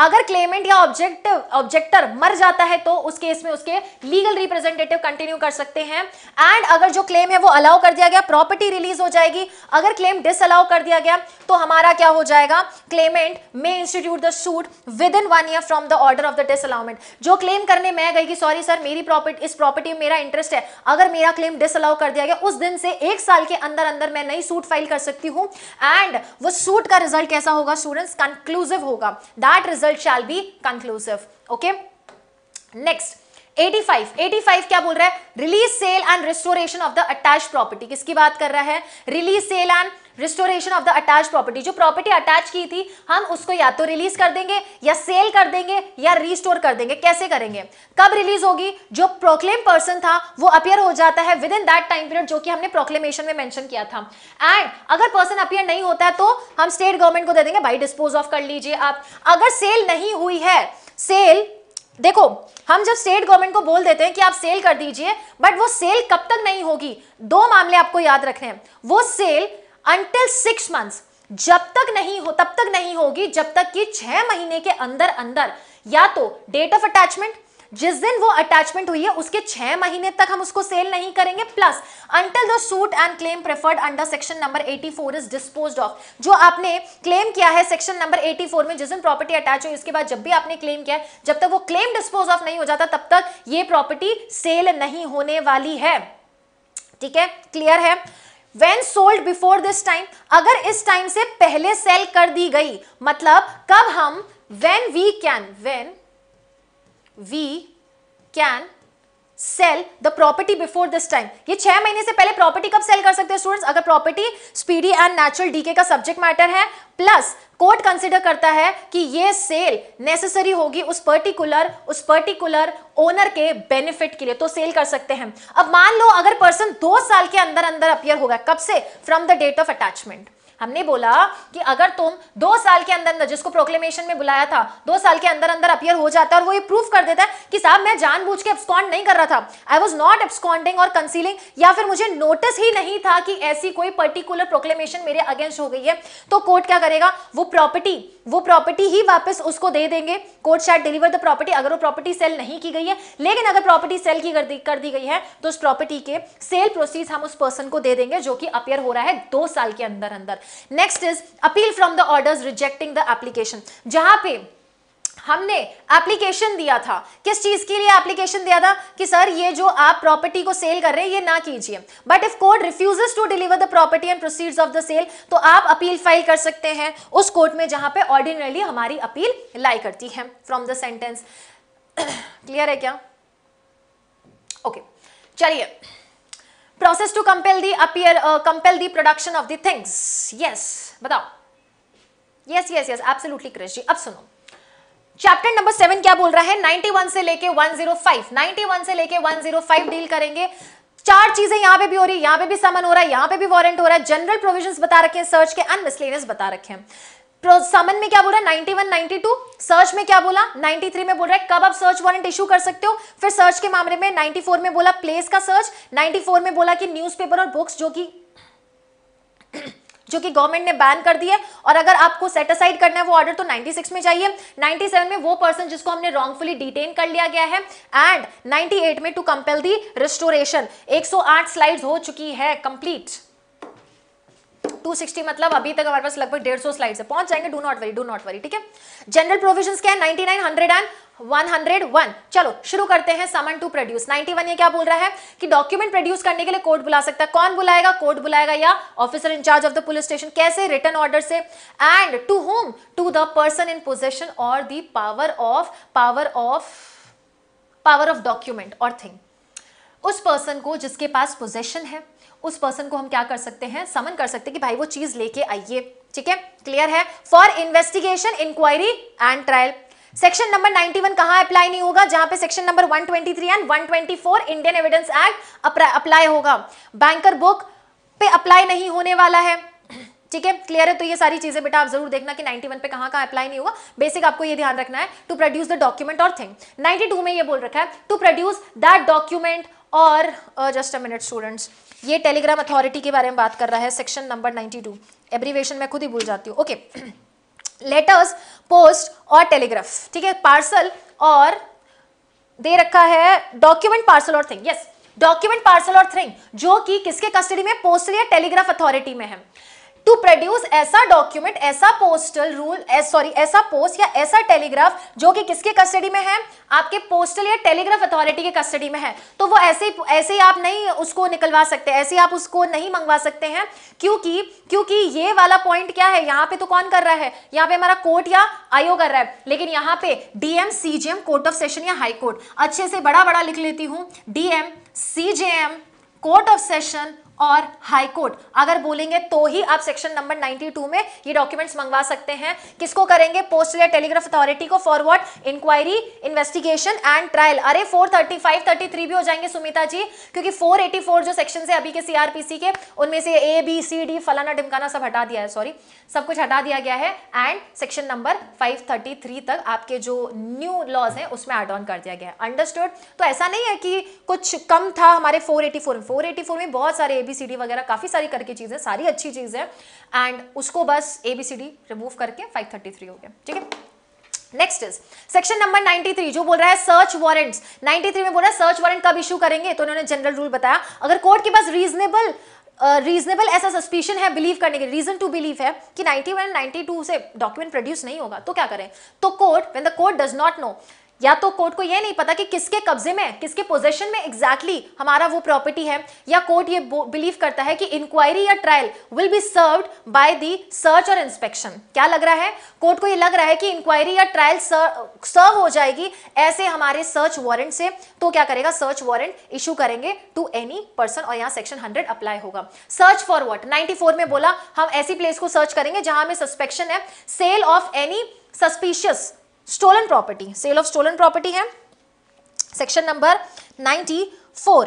अगर क्लेमेंट या ऑब्जेक्ट ऑब्जेक्टर मर जाता है तो उस केस में उसके लीगल रिप्रेजेंटेटिव कंटिन्यू कर सकते हैं एंड अगर जो क्लेम है वो अलाउ कर दिया गया प्रॉपर्टी रिलीज हो जाएगी अगर क्लेम डिसअलाउ कर दिया गया तो हमारा क्या हो जाएगा claimant may institute the suit within one year from the order of the disallowment जो क्लेम करने मैं गई कि सॉरी सर मेरी प्रॉपर्टी इस प्रॉपर्टी में मेरा इंटरेस्ट है अगर मेरा क्लेम डिसअलाउ कर दिया गया उस दिन से एक साल के अंदर अंदर मैं नई सूट फाइल कर सकती हूँ एंड वो सूट का रिजल्ट कैसा होगा स्टूडेंट्स कंक्लूसिव होगा that result result shall be conclusive okay next 85 85 क्या बोल रहा है release sale and restoration of the attach property किसकी बात कर रहा है release sale and restoration of the attach property जो प्रॉपर्टी अटैच की थी हम उसको या तो रिलीज कर देंगे या सेल कर देंगे या रिस्टोर कर देंगे कैसे करेंगे कब रिलीज होगी जो प्रोक्लेम पर्सन था वो अपियर हो जाता है within that time period जो कि हमने प्रोक्लेमेशन में मेंशन किया था एंड अगर पर्सन अपियर नहीं होता है तो हम स्टेट गवर्नमेंट को दे देंगे भाई डिस्पोज ऑफ कर लीजिए आप अगर सेल नहीं हुई है सेल देखो हम जब स्टेट गवर्नमेंट को बोल देते हैं कि आप सेल कर दीजिए बट वो सेल कब तक नहीं होगी दो मामले आपको याद रखने हैं वो सेल अंटिल सिक्स मंथ्स जब तक नहीं हो तब तक नहीं होगी जब तक कि छह महीने के अंदर अंदर या तो डेट ऑफ अटैचमेंट जिस दिन वो अटैचमेंट हुई है उसके छह महीने तक हम उसको सेल नहीं करेंगे plus until the suit and claim preferred under section number 84 is dispose of जो आपने क्लेम किया है सेक्शन नंबर 84 में जिस दिन प्रॉपर्टी अटैच हुई उसके बाद जब भी आपने क्लेम किया है जब तक वो क्लेम डिस्पोज ऑफ नहीं हो जाता तब तक ये प्रॉपर्टी सेल नहीं होने वाली है ठीक है क्लियर है when sold before this time अगर इस टाइम से पहले सेल कर दी गई मतलब कब हम when we can when we can sell the property before this time ये छह महीने से पहले प्रॉपर्टी कब सेल कर सकते हैं students? अगर property speedy and natural decay का सब्जेक्ट मैटर है प्लस कोर्ट कंसिडर करता है कि ये सेल नेसेसरी होगी उस पर्टिकुलर उस पर्टिकुलर ओनर के बेनिफिट के लिए तो सेल कर सकते हैं अब मान लो अगर पर्सन दो साल के अंदर अंदर अपियर होगा कब से from the date of attachment हमने बोला कि अगर तुम दो साल के अंदर अंदर जिसको प्रोक्लेमेशन में बुलाया था दो साल के अंदर अंदर अपियर हो जाता है और वो ये प्रूफ कर देता है कि साहब मैं जानबूझ के एब्सकॉन्ड नहीं कर रहा था आई वॉज नॉट एब्सकॉन्डिंग और कंसीलिंग या फिर मुझे नोटिस ही नहीं था कि ऐसी कोई पर्टिकुलर प्रोक्लेमेशन मेरे अगेंस्ट हो गई है तो कोर्ट क्या करेगा वो प्रॉपर्टी वो प्रॉपर्टी ही वापस उसको दे देंगे कोर्ट शायद डिलीवर द प्रॉपर्टी अगर वो प्रॉपर्टी सेल नहीं की गई है लेकिन अगर प्रॉपर्टी सेल की कर दी, कर दी गई है तो उस प्रॉपर्टी के सेल प्रोसीज हम उस पर्सन को दे देंगे जो कि अपियर हो रहा है दो साल के अंदर अंदर next is appeal from the orders rejecting the application जहां पे हमने एप्लीकेशन दिया था किस चीज के लिए एप्लीकेशन दिया था कि सर ये जो आप प्रॉपर्टी को सेल कर रहे हैं ये ना कीजिए but if court refuse to deliver the property and proceeds of the sale तो आप अपील फाइल कर सकते हैं उस कोर्ट में जहां पे ऑर्डिनरली हमारी अपील लाई करती है फ्रॉम द सेंटेंस क्लियर है क्या ओके okay, चलिए process to compel the appear compel the production of the things yes बताओ yes yes yes absolutely Krish ji अब सुनो चैप्टर नंबर सेवन क्या बोल रहा है 91 से लेके 105 91 से लेके 105 डील करेंगे चार चीजें यहां पे भी हो रही है यहां पे भी समन हो रहा है यहां पे भी वारंट हो रहा है जनरल प्रोविजंस बता रखे हैं सर्च के अनमिसलेनियस बता रखे हैं समन में क्या बोल रहा है 91, 92, सर्च में क्या बोला 93 में बोल रहा है कब आप सर्च वारंट इशू कर सकते हो फिर सर्च के मामले में 94 में बोला प्लेस का सर्च 94 में बोला कि न्यूज़पेपर और बुक्स जो कि जो कि गवर्नमेंट ने बैन कर दिया है और अगर आपको सेटिसाइड करना है वो ऑर्डर तो 96 में चाहिए 97 में वो पर्सन जिसको हमने रॉन्गफुली डिटेन कर लिया गया है एंड 98 में to compel the restoration 108 slides हो चुकी है कंप्लीट टू सिक्सटी मतलब अभी तक हमारे पास लगभग डेढ़ सौ स्लाइड है पहुंच जाएंगे do not worry do not worry ठीक है जनरल प्रोविजन क्या है नाइनटी नाइन हंड्रेड एंड 101 चलो शुरू करते हैं समन टू प्रोड्यूस 91 ये क्या बोल रहा है कि डॉक्यूमेंट प्रोड्यूस करने के लिए कोर्ट बुला सकता है कौन बुलाएगा कोर्ट बुलाएगा या officer in charge of the police station कैसे रिटर्न ऑर्डर से and to whom to the person in possession और the power of power of power of document और थिंग उस पर्सन को जिसके पास पोजेशन है उस पर्सन को हम क्या कर सकते हैं समन कर सकते हैं कि भाई वो चीज लेके आइए ठीक है क्लियर है for investigation inquiry and trial section number 91 one कहां अप्लाई नहीं होगा जहां पे section number 123 and 124 Indian evidence act apply होगा बैंकर बुक पे अप्लाई नहीं होने वाला है ठीक है क्लियर है तो ये सारी चीजें बेटा आप जरूर देखना कि 91 पे कहां कहां अप्लाई नहीं होगा बेसिक आपको ये ध्यान रखना है टू प्रोड्यूस द डॉक्यूमेंट और थिंग 92 में ये बोल रखा है टू प्रोड्यूस दैट डॉक्यूमेंट और जस्ट अ मिनट स्टूडेंट्स ये टेलीग्राम अथॉरिटी के बारे में बात कर रहा है सेक्शन नंबर 92 एब्रीवेशन मैं खुद ही भूल जाती हूँ ओके लेटर्स पोस्ट और टेलीग्राफ ठीक है पार्सल और दे रखा है डॉक्यूमेंट पार्सल और थिंग यस डॉक्यूमेंट पार्सल और थिंग जो कि किसके कस्टडी में पोस्टल या टेलीग्राफ अथॉरिटी में है टू प्रोड्यूस ऐसा डॉक्यूमेंट ऐसा पोस्टल रूल सॉरी ऐसा पोस्ट या ऐसा टेलीग्राफ जो कि किसके कस्टडी में है आपके पोस्टल या टेलीग्राफ अथॉरिटी के कस्टडी में है तो वो ऐसे ऐसे ही आप नहीं उसको निकलवा सकते ऐसे आप उसको नहीं मंगवा सकते हैं क्योंकि क्योंकि ये वाला पॉइंट क्या है यहाँ पे तो कौन कर रहा है यहाँ पे हमारा कोर्ट या आयोग कर रहा है लेकिन यहाँ पे DM M court of session या हाईकोर्ट अच्छे से बड़ा बड़ा लिख लेती हूँ DM CJM court of session और हाई कोर्ट अगर बोलेंगे तो ही आप सेक्शन नंबर 92 में ये डॉक्यूमेंट्स मंगवा सकते हैं किसको करेंगे पोस्ट या टेलीग्राफ अथॉरिटी को forward inquiry investigation and trial अरे 435 33 भी हो जाएंगे सुमिता जी क्योंकि 484 जो सेक्शन है अभी के सीआरपीसी के उनमें से ए बी सी डी फलाना डिमकाना सब हटा दिया है सॉरी सब कुछ हटा दिया गया है एंड सेक्शन नंबर फाइव तक आपके जो न्यू लॉज है उसमें एड ऑन कर दिया गया है अंडरस्टूड तो ऐसा नहीं है कि कुछ कम था हमारे फोर में फोर में बहुत सारे ए एबीसीडी वगैरह काफ़ी सारी करके चीज़ें सारी अच्छी चीज़ है एंड उसको बस एबीसीडी रिमूव करके 533 हो गया ठीक है नेक्स्ट इज सेक्शन नंबर 93 जो बोल रहा है सर्च वारंट 93 में बोल रहा है सर्च वारंट कब इशू करेंगे तो उन्होंने जनरल रूल बताया अगर कोर्ट के पास रीजनेबल रीजनेबल uh, ऐसा सस्पिशन है बिलीव करने के रीजन टू बिलीव है कि 91 92 से डॉक्यूमेंट प्रोड्यूस नहीं होगा तो क्या करें तो court when the court does not know या तो कोर्ट को यह नहीं पता कि किसके कब्जे में किसके पोजेशन में एग्जैक्टली exactly हमारा वो प्रॉपर्टी है या कोर्ट ये बिलीव करता है कि इंक्वायरी या trial will be served by the search और इंस्पेक्शन क्या लग रहा है कोर्ट को ये लग रहा है कि इंक्वायरी या ट्रायल सर्व हो जाएगी ऐसे हमारे सर्च वारंट से तो क्या करेगा सर्च वारंट इशू करेंगे टू एनी पर्सन और यहाँ सेक्शन हंड्रेड अप्लाई होगा सर्च फॉर वॉट नाइनटी में बोला हम ऐसी प्लेस को सर्च करेंगे जहां हमें सस्पेक्शन है sale of any suspicious stolen property sale of stolen property है सेक्शन नंबर 94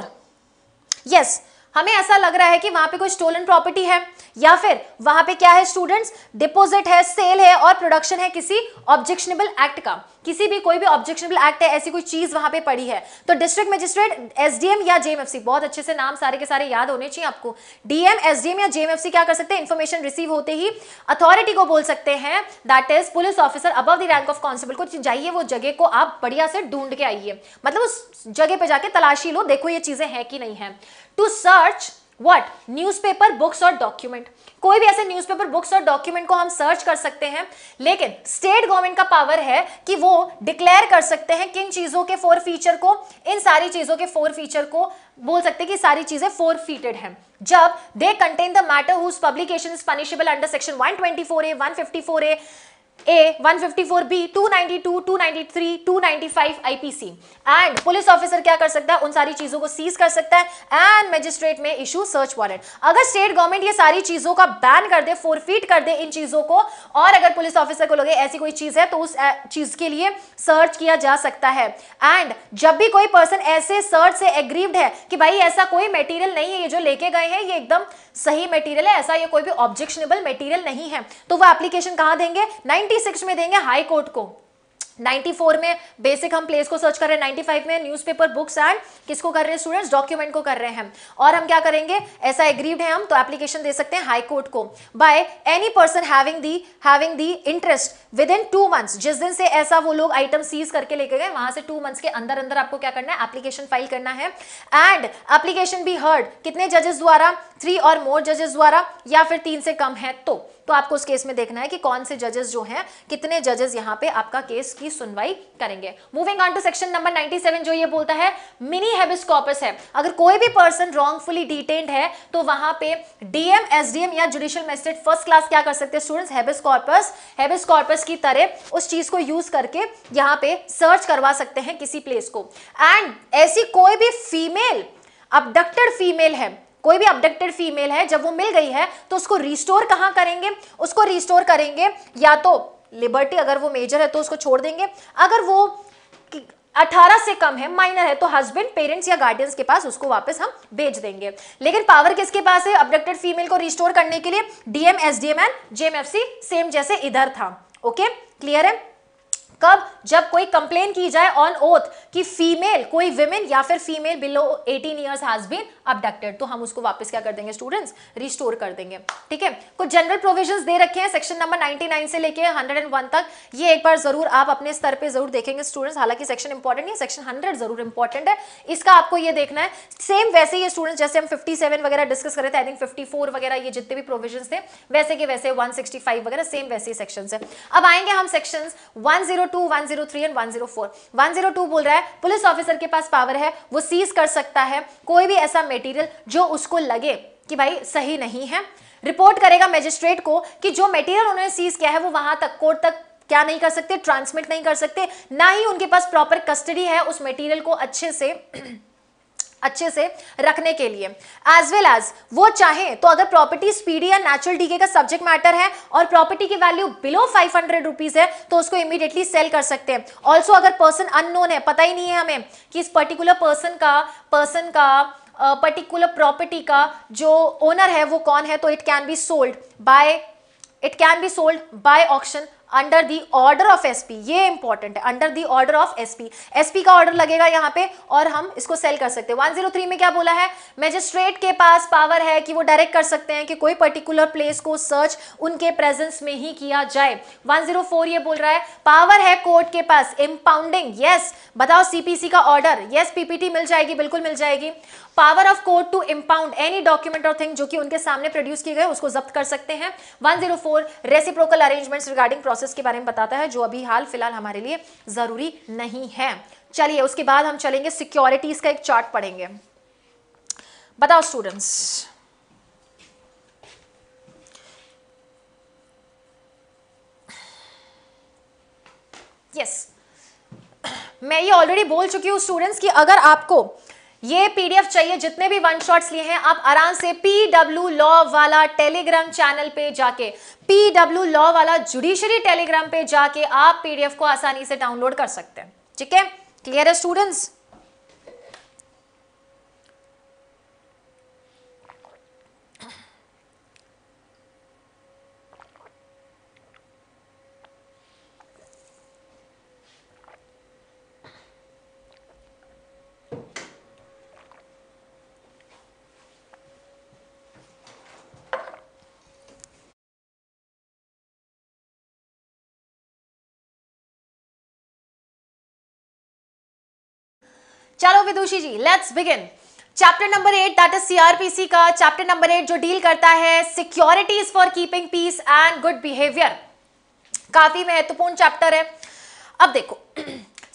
यस yes, हमें ऐसा लग रहा है कि वहां पे कोई स्टोलन प्रॉपर्टी है या फिर वहां पे क्या है स्टूडेंट्स डिपोजिट है सेल है और प्रोडक्शन है किसी ऑब्जेक्शनेबल एक्ट का किसी भी कोई भी ऑब्जेक्शनेबल एक्ट है ऐसी कोई चीज वहां पे पड़ी है तो डिस्ट्रिक्ट मजिस्ट्रेट एसडीएम या जेएमएफसी बहुत अच्छे से नाम सारे के सारे याद होने चाहिए आपको डीएम एसडीएम या जेएमएफसी क्या कर सकते हैं इन्फॉर्मेशन रिसीव होते ही अथॉरिटी को बोल सकते हैं that is police officer above the rank of constable को जाइए वो जगह को आप बढ़िया से ढूंढ के आइए मतलब उस जगह पे जाके तलाशी लो देखो ये चीजें हैं कि नहीं है to search what newspaper books और डॉक्यूमेंट कोई भी ऐसे न्यूज पेपर बुक्स और डॉक्यूमेंट को हम सर्च कर सकते हैं लेकिन स्टेट गवर्नमेंट का पावर है कि वो डिक्लेयर कर सकते हैं किन चीज़ों के फोर फीचर को इन सारी चीज़ों के फोर फीचर को बोल सकते हैं कि सारी चीज़ें फोर फीटेड हैं जब they contain the matter whose publication is punishable under section one twenty four A one fifty four A A 154B 292 293 295 IPC and police officer क्या कर सकता है उन सारी चीजों को सीज कर सकता है and magistrate may issue search warrant अगर स्टेट गवर्नमेंट ये सारी चीजों का बैन कर दे फोर फीट कर दे इन चीजों को और अगर पुलिस ऑफिसर को लगे ऐसी कोई चीज है तो उस चीज के लिए सर्च किया जा सकता है एंड जब भी कोई पर्सन ऐसे सर्च से एग्रीव्ड है कि भाई ऐसा कोई मेटीरियल नहीं है ये जो लेके गए हैं ये एकदम सही मेटीरियल है ऐसा ये कोई भी ऑब्जेक्शनेबल मेटीरियल नहीं है तो वो एप्लीकेशन कहाँ देंगे 96 में देंगे हाई कोर्ट को 94 में बेसिक हम प्लेस को सर्च कर रहे हैं 95 में न्यूज़पेपर बुक्स एंड किसको कर रहे हैं स्टूडेंट्स डॉक्यूमेंट को कर रहे हैं और हम क्या करेंगे ऐसा एग्रीड है हम तो एप्लीकेशन दे सकते हैं हाई कोर्ट को by any person having the having the interest within two months जिस दिन से ऐसा वो लोग आइटम सीज करके लेके गए वहां से टू मंथ्स के अंदर अंदर आपको क्या करना है एप्लीकेशन फाइल करना है एंड एप्लीकेशन बी हर्ड कितने जजेस द्वारा थ्री और मोर जजेस द्वारा या फिर तीन से कम है तो तो आपको उस केस में देखना है कि कौन से जजेस जो हैं कितने जजेस यहां पे आपका केस की सुनवाई करेंगे moving on to section number 97 जो ये बोलता है मिनी हैबिस कॉपस है अगर कोई भी पर्सन रॉन्गफुली डिटेंड है तो वहां पे डीएम एसडीएम या जुडिशियल मजिस्ट्रेट फर्स्ट क्लास क्या कर सकते हैं students habeas corpus habeas corpus की तरह उस चीज को यूज करके यहां पे सर्च करवा सकते हैं किसी प्लेस को एंड ऐसी कोई भी फीमेल अबडक्टेड फीमेल है कोई भी अपडेक्टेड फीमेल है जब वो मिल गई है तो उसको रिस्टोर कहाँ करेंगे उसको रिस्टोर करेंगे या तो लिबर्टी अगर वो मेजर है तो उसको छोड़ देंगे अगर वो 18 से कम है माइनर है तो हस्बैंड पेरेंट्स या गार्डियंस के पास उसको वापस हम भेज देंगे लेकिन पावर किसके पास है अपडेक्टेड फीमेल को रिस्टोर करने के लिए DM SDM and JMFC same जैसे इधर था ओके क्लियर है कब जब कोई कंप्लेन की जाए ऑन ओथ कि फीमेल कोई विमेन या फिर female below 18 years has been abducted तो हम उसको वापस क्या कर देंगे स्टूडेंट्स रिस्टोर कर देंगे ठीक है कुछ जनरल प्रोविजन दे रखे हैं सेक्शन नंबर 99 से लेके 101 तक ये एक बार जरूर आप अपने स्तर पर जरूर देखेंगे स्टूडेंट्स हालांकि सेक्शन इंपॉर्टेंट है सेक्शन हंड्रेड जरूर इंपॉर्टेंट है इसका आपको यह देखना है सेम वैसे ये स्टूडेंट्स जैसे हम फिफ्टी वगैरह डिस्कस कर रहे थे आई थिंक फिफ्टी वगैरह ये जितने भी प्रोविजन थे वैसे के वैसे 165 वगैरह सेम वैसे ही सेक्शन है अब आएंगे हम सेक्शन 102 102, बोल रहा है पुलिस ऑफिसर के पास पावर है वो सीज कर सकता है कोई भी ऐसा मेटीरियल जो उसको लगे कि भाई सही नहीं है रिपोर्ट करेगा मजिस्ट्रेट को कि जो मेटीरियल उन्होंने सीज किया है वो वहां तक कोर्ट तक क्या नहीं कर सकते ट्रांसमिट नहीं कर सकते ना ही उनके पास प्रॉपर कस्टडी है उस मेटीरियल को अच्छे से अच्छे से रखने के लिए एज वेल एज वो चाहे तो अगर प्रॉपर्टी स्पीडी या नेचुरल डीके का सब्जेक्ट मैटर है और प्रॉपर्टी की value below five hundred rupees है तो उसको इमीडिएटली सेल कर सकते हैं ऑल्सो अगर पर्सन अननोन है पता ही नहीं है हमें कि इस पर्टिकुलर पर्सन का पर्सन का पर्टिकुलर uh, प्रॉपर्टी का जो ओनर है वो कौन है तो it can be sold by it can be sold by option under the order of SP ये इंपॉर्टेंट है under the order of SP SP का ऑर्डर लगेगा यहाँ पे और हम इसको सेल कर सकते हैं 103 में क्या बोला है मैजिस्ट्रेट के पास पावर है कि वो डायरेक्ट कर सकते हैं कि कोई पर्टिकुलर प्लेस को सर्च उनके प्रेजेंस में ही किया जाए 104 ये बोल रहा है पावर है कोर्ट के पास इम्पाउंडिंग यस बताओ सीपीसी का ऑर्डर यस पीपीटी मिल जाएगी बिल्कुल मिल जाएगी power of court to impound any document और थिंग जो कि उनके सामने प्रोड्यूस किए गए उसको जब्त कर सकते हैं 104 रेसिप्रोकल अरेंजमेंट रिगार्डिंग प्रोसेस के बारे में बताता है जो अभी हाल फिलहाल हमारे लिए जरूरी नहीं है चलिए उसके बाद हम चलेंगे सिक्योरिटीज का एक चार्ट पढ़ेंगे बताओ स्टूडेंट्स यस yes. मैं ये ऑलरेडी बोल चुकी हूँ स्टूडेंट्स कि अगर आपको ये पीडीएफ चाहिए जितने भी वन शॉट्स लिए हैं आप आराम से पीडब्ल्यू लॉ वाला टेलीग्राम चैनल पे जाके पीडब्ल्यू लॉ वाला जुडिशरी टेलीग्राम पे जाके आप पीडीएफ को आसानी से डाउनलोड कर सकते हैं ठीक है क्लियर है स्टूडेंट्स चलो Vidushi ji let's begin chapter number eight that is CrPC का चैप्टर नंबर एट जो डील करता है securities for keeping peace and good behaviour काफी महत्वपूर्ण चैप्टर है अब देखो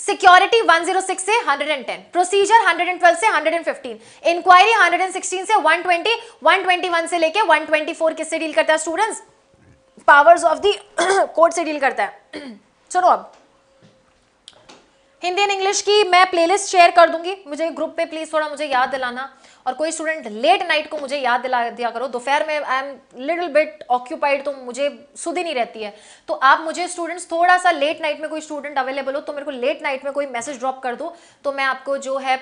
सिक्योरिटी 106 से 110 प्रोसीजर 112 से 115 इंक्वायरी 116 से 120 121 से लेके 124 किससे डील करता है students powers of the court से डील करता है चलो अब हिंदी एंड इंग्लिश की मैं प्लेलिस्ट शेयर कर दूंगी मुझे ग्रुप पे प्लीज थोड़ा मुझे याद दिलाना और कोई स्टूडेंट लेट नाइट को मुझे याद दिला दिया करो दोपहर में I am little bit occupied तो मुझे सुधी नहीं रहती है तो आप मुझे स्टूडेंट्स थोड़ा सा लेट नाइट में कोई स्टूडेंट अवेलेबल हो तो मेरे को लेट नाइट में कोई मैसेज ड्रॉप कर दो तो मैं आपको जो है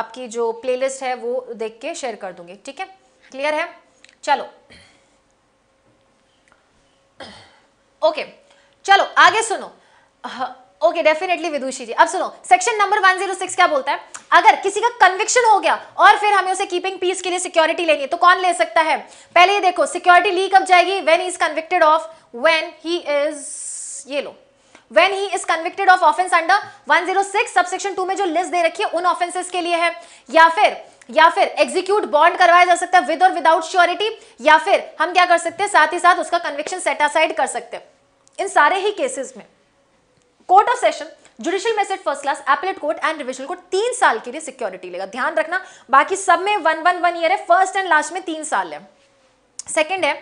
आपकी जो प्ले है वो देख के शेयर कर दूंगी ठीक है क्लियर है चलो ओके चलो आगे सुनो हाँ। ओके डेफिनेटली विदुषी जी अब सुनो सेक्शन नंबर 106 क्या बोलता है अगर किसी का कन्विक्शन हो गया और फिर हमें उसे कीपिंग पीस के लिए सिक्योरिटी लेनी है तो कौन ले सकता है पहले ये देखो सिक्योरिटी ली कब जाएगी when he is convicted of when he is ये लो when he is convicted of offence under 106 subsection 2 में जो लिस्ट दे रखी है उन ऑफेंसेस के लिए है या फिर या फिर एग्जीक्यूट बॉन्ड करवाया जा सकता है विद और विदाउट श्योरिटी या फिर हम क्या कर सकते हैं साथ ही साथ उसका कन्विक्शन सेट असाइड कर सकते हैं इन सारे ही केसेस में court of session judicial message first class appellate court and revisional court तीन साल के लिए सिक्योरिटी लेगा ध्यान रखना बाकी सब में वन वन वन ईयर है फर्स्ट एंड लास्ट में तीन साल है सेकेंड है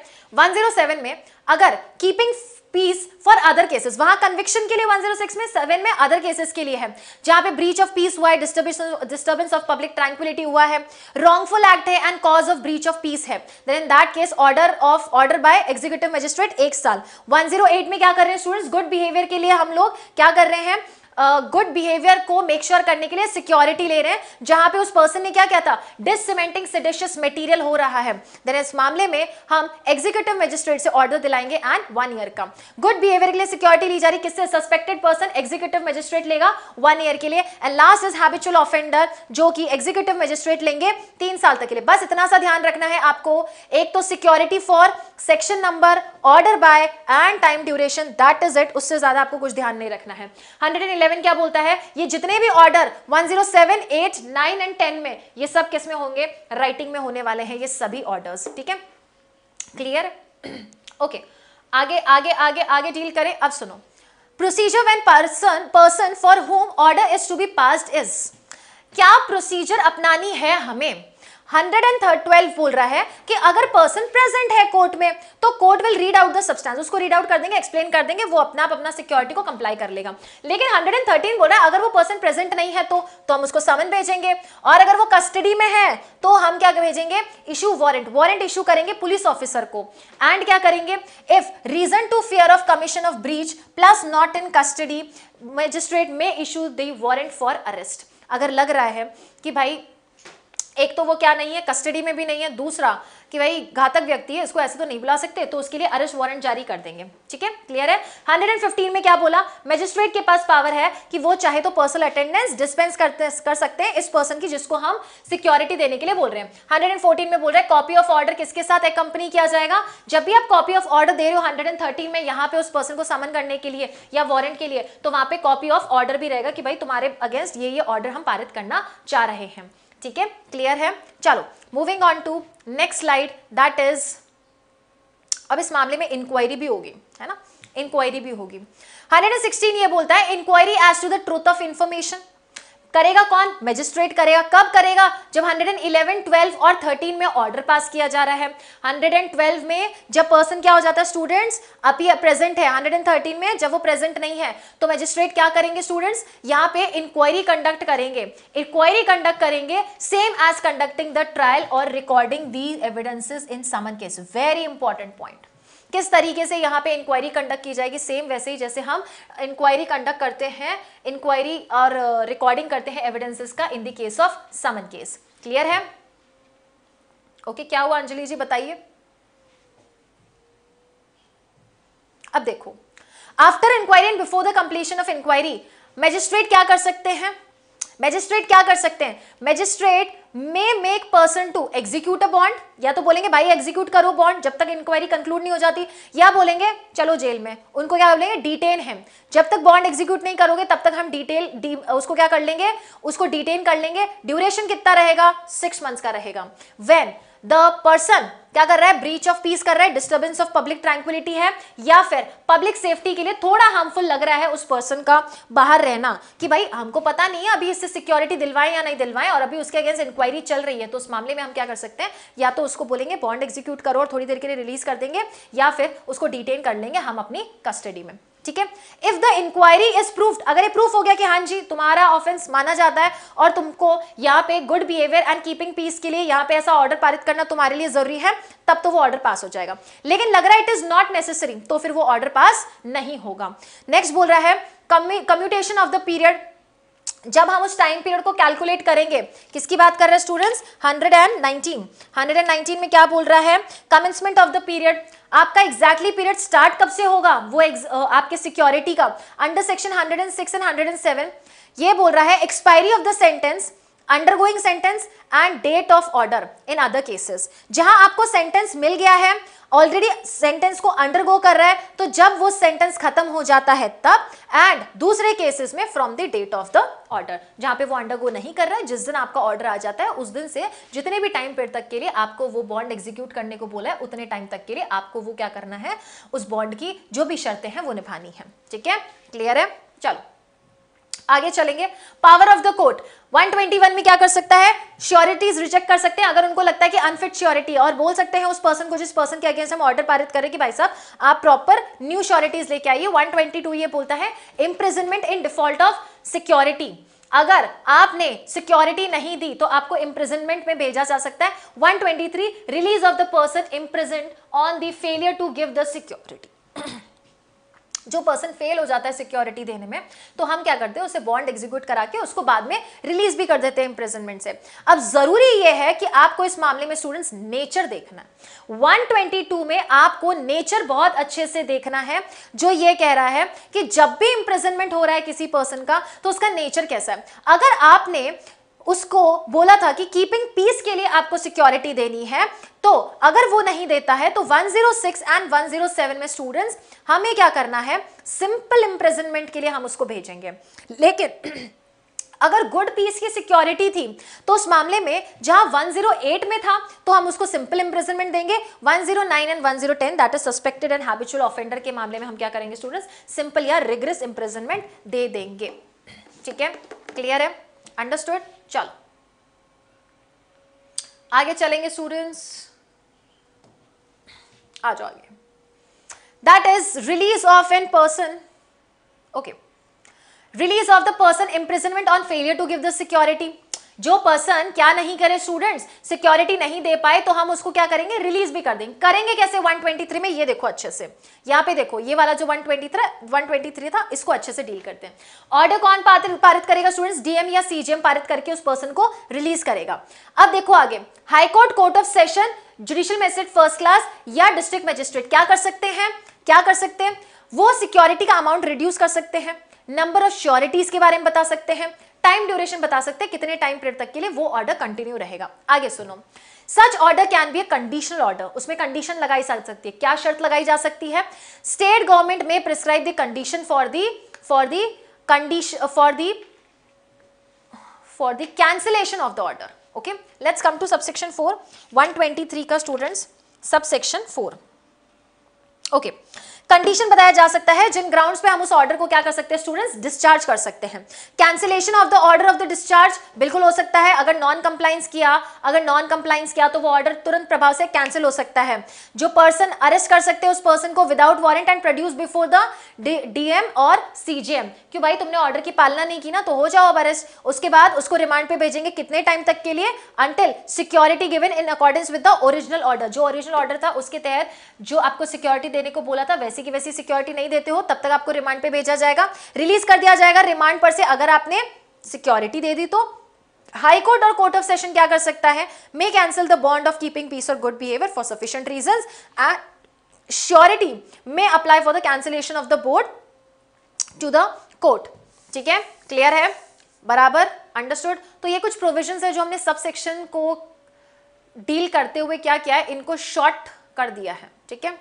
107 में अगर keeping peace for other cases वहां कन्विक्शन के लिए 106 में सेवन में अदर केसेस के लिए है जहां पे ब्रीच ऑफ पीस हुआ है डिस्टर्बेंस ऑफ पब्लिक ट्रैंक्विलिटी हुआ है रॉन्गफुल एक्ट है and cause of breach of peace है then in that case order of order by executive magistrate एक साल 108 में क्या कर रहे हैं स्टूडेंट्स गुड बिहेवियर के लिए हम लोग क्या कर रहे हैं गुड बिहेवियर को मेक श्योर sure करने के लिए सिक्योरिटी ले रहे हैं जहां पे उस पर्सन ने क्या किया था डिसमेंटिंग सिडिशियस मटेरियल हो रहा है देन इस मामले में हम एग्जीक्यूटिव मजिस्ट्रेट से ऑर्डर दिलाएंगे एंड वन ईयर का गुड बिहेवियर के लिए सिक्योरिटी ली जा रही किससे सस्पेक्टेड पर्सन एग्जीक्यूटिव मजिस्ट्रेट लेगा वन ईयर के लिए and last is habitual offender जो कि एग्जीक्यूटिव मजिस्ट्रेट लेंगे तीन साल तक के लिए बस इतना सा ध्यान रखना है आपको एक तो security for section number order by and time duration that is it उससे ज्यादा आपको कुछ ध्यान नहीं रखना है हंड्रेड इलेवन क्या बोलता है ये जितने भी order one zero seven eight nine and ten में ये सब किस में होंगे राइटिंग में होने वाले हैं ये सभी ऑर्डर्स ठीक है क्लियर ओके आगे आगे आगे आगे डील करें अब सुनो procedure when person person for whom order is to be passed is क्या प्रोसीजर अपनानी है हमें हंड्रेड एंड थर्ड ट्वेल्व बोल रहा है कि अगर पर्सन प्रेजेंट है कोर्ट में तो court will read out the substance उसको रीड आउट कर देंगे एक्सप्लेन कर देंगे वो अपना आप अपना सिक्योरिटी को कंप्लाई कर लेगा लेकिन हंड्रेड एंड थर्टीन बोल रहा है अगर वो पर्सन प्रेजेंट नहीं है तो, तो हम उसको समन भेजेंगे और अगर वो कस्टडी में है तो हम क्या भेजेंगे इशू वारंट वारंट इशू करेंगे पुलिस ऑफिसर को एंड क्या करेंगे if reason to fear of commission of breach plus not in custody magistrate may issue the warrant for arrest अगर लग रहा है कि भाई एक तो वो क्या नहीं है कस्टडी में भी नहीं है दूसरा कि भाई घातक व्यक्ति है इसको ऐसे तो नहीं बुला सकते तो उसके लिए अरेस्ट वारंट जारी कर देंगे ठीक है क्लियर है 115 में क्या बोला मजिस्ट्रेट के पास पावर है कि वो चाहे तो पर्सनल अटेंडेंस डिस्पेंस करते कर सकते हैं इस पर्सन की जिसको हम सिक्योरिटी देने के लिए बोल रहे हैं हंड्रेड में बोल रहे हैं कॉपी ऑफ ऑर्डर किसके साथ कंपनी किया जाएगा जब भी आप कॉपी ऑफ ऑर्डर दे रहे हो हंड्रेड में यहाँ पे उस पर्सन को समन करने के लिए या वारंट के लिए तो वहां पे कॉपी ऑफ ऑर्डर भी रहेगा कि भाई तुम्हारे अगेंस्ट ये ये ऑर्डर हम पारित करना चाह रहे हैं ठीक है क्लियर है चलो moving on to next slide that is अब इस मामले में इंक्वायरी भी होगी है ना इंक्वायरी भी होगी हंड्रेड एंड सिक्सटीन ये बोलता है inquiry as to the truth of information करेगा कौन मजिस्ट्रेट करेगा कब करेगा जब 111, 12 और 13 में ऑर्डर पास किया जा रहा है 112 में जब पर्सन क्या हो जाता है स्टूडेंट्स अभी प्रेजेंट है 113 में जब वो प्रेजेंट नहीं है तो मजिस्ट्रेट क्या करेंगे स्टूडेंट्स यहाँ पे इंक्वायरी कंडक्ट करेंगे इंक्वायरी कंडक्ट करेंगे same as conducting the trial और recording the evidences in summon case very important point किस तरीके से यहाँ पे इंक्वायरी कंडक्ट की जाएगी सेम वैसे ही जैसे हम इंक्वायरी कंडक्ट करते हैं इंक्वायरी और रिकॉर्डिंग uh, करते हैं एविडेंसेस का in the case of summon case clear है ओके okay, क्या हुआ अंजलि जी बताइए अब देखो after inquiry and before the completion of inquiry magistrate क्या कर सकते हैं मैजिस्ट्रेट क्या कर सकते हैं magistrate may make person to execute a bond या तो बोलेंगे भाई एग्जीक्यूट करो बॉन्ड जब तक इंक्वायरी कंक्लूड नहीं हो जाती या बोलेंगे चलो जेल में उनको क्या बोलेंगे डिटेन है जब तक बॉन्ड एग्जीक्यूट नहीं करोगे तब तक हम डिटेल उसको क्या कर लेंगे उसको डिटेन कर लेंगे ड्यूरेशन कितना रहेगा सिक्स मंथ्स का रहेगा वेन द पर्सन क्या कर रहा है ब्रीच ऑफ पीस कर रहा है डिस्टर्बेंस ऑफ पब्लिक ट्रैंक्विलिटी है या फिर पब्लिक सेफ्टी के लिए थोड़ा हार्मफुल लग रहा है उस पर्सन का बाहर रहना कि भाई हमको पता नहीं है अभी इससे सिक्योरिटी दिलवाएं या नहीं दिलवाएं और अभी उसके अगेंस्ट इंक्वायरी चल रही है तो उस मामले में हम क्या कर सकते हैं या तो उसको बोलेंगे बॉन्ड एग्जीक्यूट करो और थोड़ी देर के लिए रिलीज कर देंगे या फिर उसको डिटेन कर लेंगे हम अपनी कस्टडी में ठीक है if the inquiry is proof अगर ये प्रूफ हो गया कि हाँ जी तुम्हारा ऑफेंस माना जाता है और तुमको यहाँ पे good behaviour and keeping peace के लिए यहाँ पे ऐसा ऑर्डर पारित करना तुम्हारे लिए जरूरी है तब तो वो ऑर्डर पास हो जाएगा लेकिन लग रहा है इट इज नॉट नेसेसरी तो फिर वो ऑर्डर पास नहीं होगा नेक्स्ट बोल रहा है कम्यूटेशन ऑफ द पीरियड जब हम उस टाइम पीरियड को कैलकुलेट करेंगे किसकी बात कर रहे हैं स्टूडेंट्स 119 119 में क्या बोल रहा है कमेंसमेंट ऑफ द पीरियड आपका एग्जैक्टली पीरियड स्टार्ट कब से होगा वो आपके सिक्योरिटी का under section hundred and six hundred and seven ये बोल रहा है expiry of the sentence undergoing sentence and date of order in other cases जहां आपको सेंटेंस मिल गया है ऑलरेडी सेंटेंस को अंडरगो कर रहा है तो जब वो सेंटेंस खत्म हो जाता है तब एंड दूसरे केसेस में from the date of the order जहां पे वो अंडरगो नहीं कर रहा है जिस दिन आपका ऑर्डर आ जाता है उस दिन से जितने भी टाइम पीरियड तक के लिए आपको वो बॉन्ड एग्जीक्यूट करने को बोला है उतने टाइम तक के लिए आपको वो क्या करना है उस बॉन्ड की जो भी शर्तें हैं वो निभानी है ठीक है क्लियर है चलो आगे चलेंगे पावर ऑफ द कोर्ट 121 में क्या कर सकता है श्योरिटीज रिजेक्ट कर सकते हैं अगर उनको लगता है कि अनफिट श्योरिटी और बोल सकते हैं उस पर्सन को जिस पर्सन के अगेंस्ट हम ऑर्डर पारित करें कि भाई साहब आप प्रॉपर न्यू श्योरिटीज लेके आइए 122 ये बोलता है imprisonment in default of security अगर आपने सिक्योरिटी नहीं दी तो आपको इंप्रिजनमेंट में भेजा जा सकता है 123 release of the person imprisoned on the failure to give the security जो पर्सन फेल हो जाता है सिक्योरिटी देने में तो हम क्या करते हैं उसे बॉन्ड एग्जीक्यूट करा के उसको बाद में रिलीज भी कर देते हैं इंप्रेजनमेंट से अब जरूरी यह है कि आपको इस मामले में स्टूडेंट्स नेचर देखना 122 में आपको नेचर बहुत अच्छे से देखना है जो ये कह रहा है कि जब भी इंप्रेजनमेंट हो रहा है किसी पर्सन का तो उसका नेचर कैसा है अगर आपने उसको बोला था कि कीपिंग पीस के लिए आपको सिक्योरिटी देनी है तो अगर वो नहीं देता है तो 106 एंड 107 में स्टूडेंट्स हमें क्या करना है सिंपल इंप्रेजनमेंट के लिए हम उसको भेजेंगे लेकिन अगर गुड पीस की सिक्योरिटी थी तो उस मामले में जहां 108 में था तो हम उसको सिंपल इंप्रेजनमेंट देंगे 109 and 110 that is suspected and habitual offender के मामले में हम क्या करेंगे स्टूडेंट्स सिंपल या रिग्रेस इंप्रेजनमेंट दे देंगे ठीक है क्लियर है अंडरस्टूड चलो आगे चलेंगे स्टूडेंट्स आ जाओ आगे that is release of an person okay release of the person imprisonment on failure to give the security जो पर्सन क्या नहीं करे स्टूडेंट्स सिक्योरिटी नहीं दे पाए तो हम उसको क्या करेंगे रिलीज भी कर देंगे करेंगे कैसे 123 में ये देखो अच्छे से यहाँ पे देखो ये वाला जो 123 123 था इसको अच्छे से डील करते हैं ऑर्डर कौन पारित करेगा स्टूडेंट्स डीएम या सीजीएम पारित करके उस पर्सन को रिलीज करेगा अब देखो आगे high court court of session judicial magistrate first class या डिस्ट्रिक्ट मजिस्ट्रेट क्या कर सकते हैं क्या कर सकते हैं वो सिक्योरिटी का अमाउंट रिड्यूस कर सकते हैं नंबर ऑफ श्योरिटीज के बारे में बता सकते हैं टाइम ड्यूरेशन बता सकते हैं कितने टाइम पीरियड तक के लिए वो ऑर्डर कंटिन्यू रहेगा आगे सुनो such order can be a conditional order उसमें कंडीशन लगाई जा सकती है क्या शर्त लगाई जा सकती है state government may prescribe the condition for the for the condition for the for the cancellation of the order okay let's come to subsection four one twenty three का students subsection four okay okay. Condition बताया जा सकता है जिन grounds पे हम उस order को क्या कर सकते हैं स्टूडेंट्स डिस्चार्ज कर सकते हैं cancellation of the order of the discharge बिल्कुल हो सकता है अगर नॉन कंप्लाइंस किया अगर नॉन कंप्लाइंस किया तो वो ऑर्डर तुरंत प्रभाव से कैंसिल हो सकता है जो पर्सन अरेस्ट कर सकते हैं उस पर्सन को without warrant and produce before the DM और सीजीएम क्यों भाई तुमने ऑर्डर की पालना नहीं की ना तो हो जाओ अब अरेस्ट उसके बाद उसको रिमांड पे भेजेंगे कितने टाइम तक के लिए until security given in accordance with the original order जो ओरिजिनल ऑर्डर था उसके तहत जो आपको सिक्योरिटी देने को बोला था वैसे वैसी की वैसी सिक्योरिटी नहीं देते हो तब तक आपको रिमांड पे भेजा जाएगा रिलीज कर दिया जाएगा रिमांड पर से अगर आपने सिक्योरिटी दे दी तो हाई कोर्ट और कोर्ट ऑफ सेशन क्या कर सकता है may cancel the bond of keeping peace और good behaviour for sufficient reason and surety may apply for the cancellation of the board to the court ठीक है क्लियर है बराबर अंडरस्टूड तो ये कुछ प्रोविजन है जो हमने सब सेक्शन को डील करते हुए क्या किया है इनको शॉर्ट कर दिया है ठीक है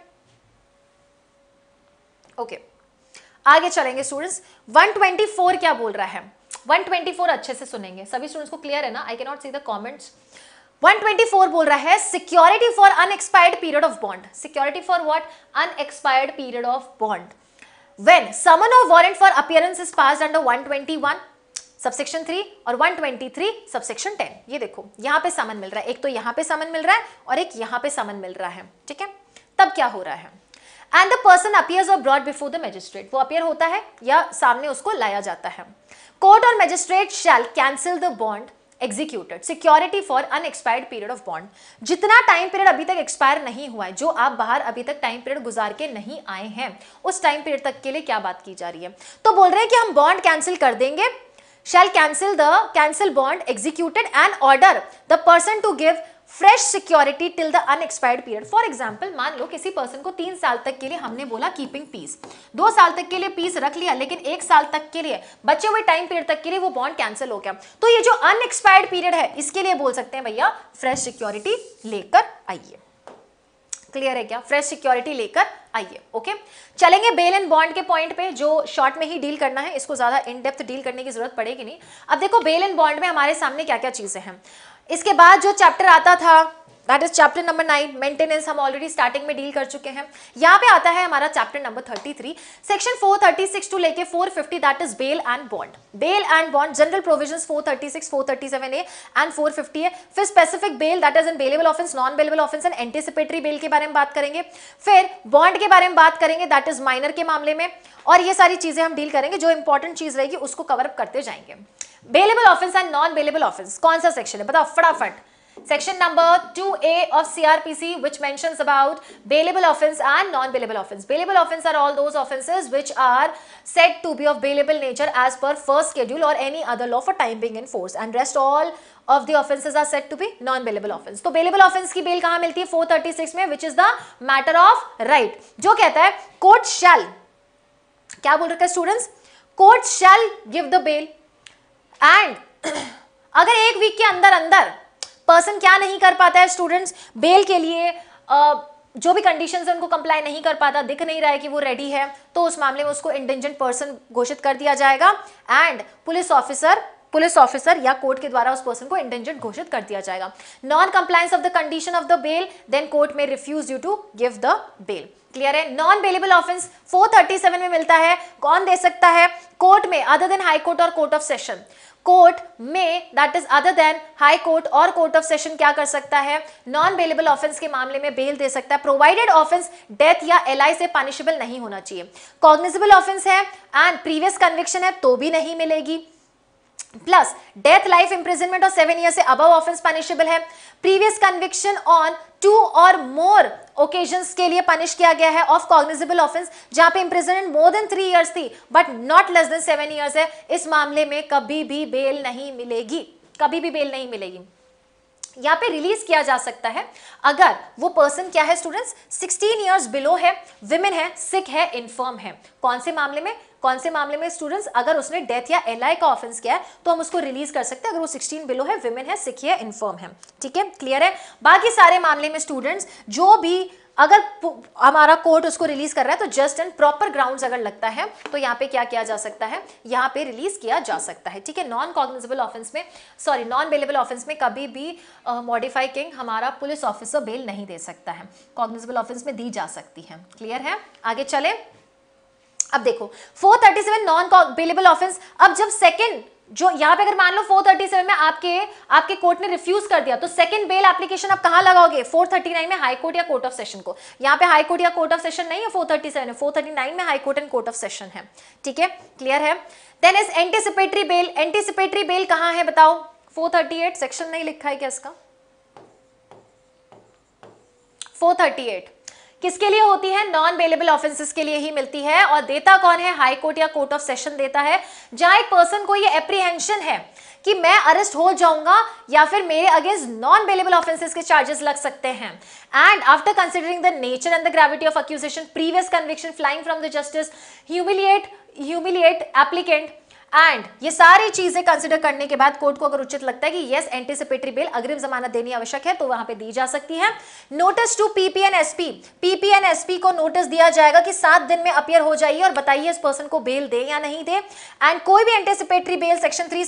ओके आगे चलेंगे स्टूडेंट्स 124 क्या बोल रहा है 124 अच्छे से सुनेंगे सभी स्टूडेंट्स को क्लियर है ना आई के नॉट सी द कमेंट्स 124 बोल रहा है security for unexpired period of bond security for what unexpired period of bond when summon of warrant for appearance is pass under 121 subsection three और 123 सबसेक्शन टेन ये देखो यहाँ पे समन मिल रहा है एक तो यहाँ पे समन मिल रहा है और एक यहाँ पे समन मिल रहा है ठीक है तब क्या हो रहा है एंड द पर्सन अपियर्स और ब्रॉड बिफोर द मजिस्ट्रेट वो अपियर होता है या सामने उसको लाया जाता है कोर्ट और magistrate shall cancel the bond executed security for unexpired period of bond जितना टाइम पीरियड अभी तक एक्सपायर नहीं हुआ है जो आप बाहर अभी तक टाइम पीरियड गुजार के नहीं आए हैं उस टाइम पीरियड तक के लिए क्या बात की जा रही है तो बोल रहे हैं कि हम बॉन्ड कैंसिल कर देंगे shall cancel the cancel bond executed and order the person to give fresh security till the unexpired period for example मान लो किसी पर्सन को तीन साल तक के लिए हमने बोला कीपिंग पीस दो साल तक के लिए पीस रख लिया लेकिन एक साल तक के लिए बचे हुए टाइम पीरियड तक के लिए वो बॉन्ड कैंसिल हो गया तो ये जो अनएक्सपायर्ड पीरियड है इसके लिए बोल सकते हैं भैया फ्रेश सिक्योरिटी लेकर आइए क्लियर है क्या फ्रेश सिक्योरिटी लेकर आइए ओके चलेंगे बेल एंड बॉन्ड के पॉइंट पे जो शॉर्ट में ही डील करना है इसको ज्यादा इन डेप्थ डील करने की जरूरत पड़ेगी नहीं अब देखो बेल एंड बॉन्ड में हमारे सामने क्या क्या चीजें हैं इसके बाद जो चैप्टर आता था that is chapter number nine maintenance हम ऑलरेडी स्टार्टिंग में डील कर चुके हैं यहाँ पे आता है हमारा chapter number thirty three section four thirty six to लेके four fifty that is bail and bond bail and bond general provision four thirty six four thirty seven A and four fifty है फिर specific bail that is in bailable offence non bailable offence and anticipatory bell के बारे में बात करेंगे फिर bond के बारे में बात करेंगे दैट इज माइनर के मामले में और ये सारी चीजें हम डील करेंगे जो इंपॉर्टेंट चीज रहेगी उसको कवर अप करते जाएंगे bailable offence and non bailable offence कौन सा सेक्शन है बताओ फटाफट section number two A of CrPC which mentions about bailable offence and non bailable offence bailable offence are all those offences which are set to be of bailable nature as per first schedule और any other law for time being in force and rest all of the offences are set to be non bailable offence तो bailable offence की bail कहां मिलती है four thirty six में which is the matter of right जो कहता है court shall क्या बोल रखा है students court shall give the bail and अगर एक वीक के अंदर अंदर पर्सन क्या नहीं कर पाता है स्टूडेंट्स बेल के लिए uh, जो भी कंडीशंस है उनको कंप्लाई नहीं कर पाता दिख नहीं रहा है कि वो रेडी है तो उस मामले में उसको इंटेंजेंट पर्सन घोषित कर दिया जाएगा and police officer police officer या कोर्ट के द्वारा उस पर्सन को इंटेंजेंट घोषित कर दिया जाएगा non compliance of the condition of the bail then court may refuse you to give the bail clear है नॉन बेलेबल ऑफेंस 437 में मिलता है कौन दे सकता है कोर्ट में अदर देन हाई कोर्ट और कोर्ट ऑफ सेशन कोर्ट में that is other than high court और कोर्ट ऑफ सेशन क्या कर सकता है नॉन बेलेबल ऑफेंस के मामले में बेल दे सकता है प्रोवाइडेड ऑफेंस डेथ या एल से पनिशेबल नहीं होना चाहिए कॉग्निजेबल ऑफेंस है एंड प्रीवियस कन्विक्शन है तो भी नहीं मिलेगी प्लस डेथ लाइफ इंप्रिजनमेंट और सेवन ईयर से अबव ऑफेंस पनिशेबल है प्रीवियस कन्विक्शन ऑन टू और मोर ओकेजन के लिए पनिश किया गया है ऑफ कॉग्निजेबल ऑफेंस जहां पे imprisonment more than three years थी but not less than seven years है इस मामले में कभी भी बेल नहीं मिलेगी कभी भी बेल नहीं मिलेगी यहाँ पे रिलीज किया जा सकता है अगर वो पर्सन क्या है स्टूडेंट्स 16 इयर्स बिलो है विमेन है सिक है इनफर्म है कौन से मामले में कौन से मामले में स्टूडेंट्स अगर उसने डेथ या एल का ऑफेंस किया है तो हम उसको रिलीज कर सकते हैं अगर वो सिक्सटीन बिलो है विमेन है सिख है इन्फॉर्म है ठीक है क्लियर है बाकी सारे मामले में स्टूडेंट्स जो भी अगर हमारा कोर्ट उसको रिलीज कर रहा है तो जस्ट एंड प्रॉपर ग्राउंड्स अगर लगता है तो यहाँ पे क्या किया जा सकता है यहाँ पे रिलीज किया जा सकता है ठीक है नॉन कॉग्निजेबल ऑफेंस में सॉरी नॉन बेलेबल ऑफेंस में कभी भी मॉडिफाई uh, किंग हमारा पुलिस ऑफिसर बेल नहीं दे सकता है कॉग्निजेबल ऑफेंस में दी जा सकती है क्लियर है आगे चले अब देखो 437 नॉन बेलेबल ऑफेंस अब जब सेकंड जो यहां पे अगर मान लो 437 में आपके आपके कोर्ट ने रिफ्यूज कर दिया तो सेकंड बेल एप्लीकेशन आप कहां लगाओगे 439 में हाई कोर्ट या कोर्ट ऑफ सेशन को यहां पे हाई कोर्ट या कोर्ट ऑफ सेशन नहीं है 437 है 439 में high court and court of session है ठीक है क्लियर है then is anticipatory bail anticipatory bail कहां है बताओ 438 सेक्शन नहीं लिखा है क्या इसका 438 किसके लिए होती है नॉन अवेलेबल ऑफेंसेस के लिए ही मिलती है और देता कौन है हाई कोर्ट या कोर्ट ऑफ सेशन देता है जहां एक पर्सन को ये एप्रीहेंशन है कि मैं अरेस्ट हो जाऊंगा या फिर मेरे अगेंस्ट नॉन अवेलेबल ऑफेंसेस के चार्जेस लग सकते हैं and after considering the nature and the gravity of accusation previous conviction flying from the justice humiliate humiliate applicant and ये सारी चीजें कंसिडर करने के बाद कोर्ट को अगर उचित लगता है कि यस एंटीसिपेटरी बेल अग्रिम जमानत देनी आवश्यक है तो वहां पे दी जा सकती है नोटिस टू पीपीएनएसपी पीपीएनएसपी को नोटिस दिया जाएगा कि सात दिन में अपियर हो जाइए और बताइए इस पर्सन को बेल दे या नहीं दे एंड कोई भी anticipatory bail section three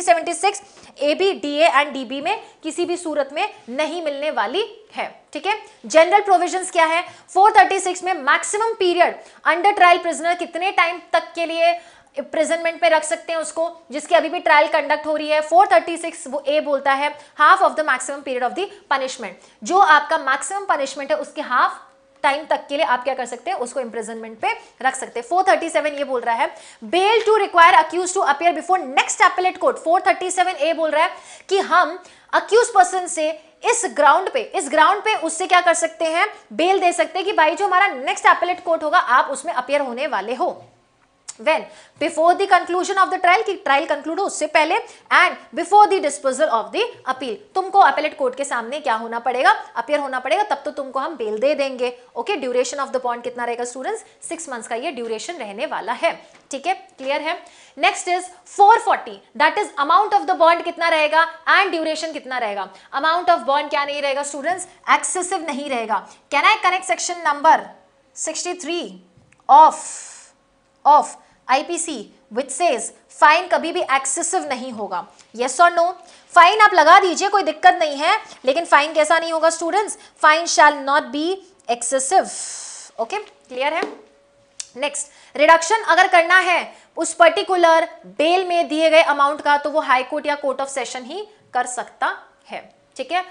seventy six A B D A and D B में किसी भी सूरत में नहीं मिलने वाली है ठीक है जनरल प्रोविजंस क्या है 436 में maximum period under trial prisoner कितने टाइम तक के लिए इम्प्रिजनमेंट पे रख सकते हैं उसको जिसकी अभी भी ट्रायल कंडक्ट हो रही है 436 वो ए बोलता है half of the maximum period of the punishment जो आपका मैक्सिमम पनिशमेंट है उसके हाफ टाइम तक के लिए आप क्या कर सकते हैं उसको इम्प्रिजनमेंट पे रख सकते हैं 437 ये बोल रहा है bail to require accused to appear before next appellate court 437 A बोल रहा है कि हम अक्यूज पर्सन से इस ग्राउंड पे इस ग्राउंड पे उससे क्या कर सकते हैं बेल दे सकते हैं कि भाई जो हमारा नेक्स्ट एपेलेट कोर्ट होगा आप उसमें अपियर होने वाले हो when before the conclusion of the trial कि trial conclude हो उससे पहले and before the disposal of the appeal तुमको appellate court के सामने क्या होना पड़ेगा appear होना पड़ेगा तब तो तुमको हम बेल दे देंगे okay duration of the bond कितना रहेगा students six months का ये duration रहने वाला है ठीक है clear है next is 440 that is amount of the bond कितना रहेगा and duration कितना रहेगा amount of bond क्या नहीं रहेगा students excessive नहीं रहेगा can I connect section number 63 of of IPC which says fine कभी भी एक्सेसिव नहीं होगा यस और नो फाइन आप लगा दीजिए कोई दिक्कत नहीं है लेकिन फाइन कैसा नहीं होगा students fine shall not be excessive okay clear है नेक्स्ट रिडक्शन अगर करना है उस पर्टिकुलर बेल में दिए गए अमाउंट का तो वो हाई कोर्ट या कोर्ट ऑफ सेशन ही कर सकता है ठीक है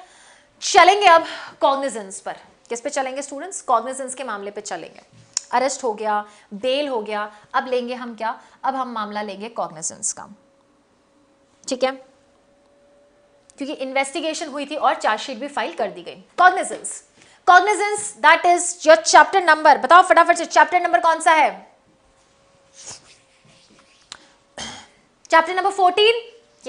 चलेंगे अब कॉग्निजेंस पर किस पे चलेंगे स्टूडेंट्स कॉग्निजेंस के मामले पे चलेंगे अरेस्ट हो गया बेल हो गया अब लेंगे हम क्या अब हम मामला लेंगे कॉग्निजेंस का ठीक है क्योंकि इन्वेस्टिगेशन हुई थी और चार्जशीट भी फाइल कर दी गई cognizance cognizance that is your chapter number बताओ फटाफट से चैप्टर नंबर कौन सा है चैप्टर नंबर फोर्टीन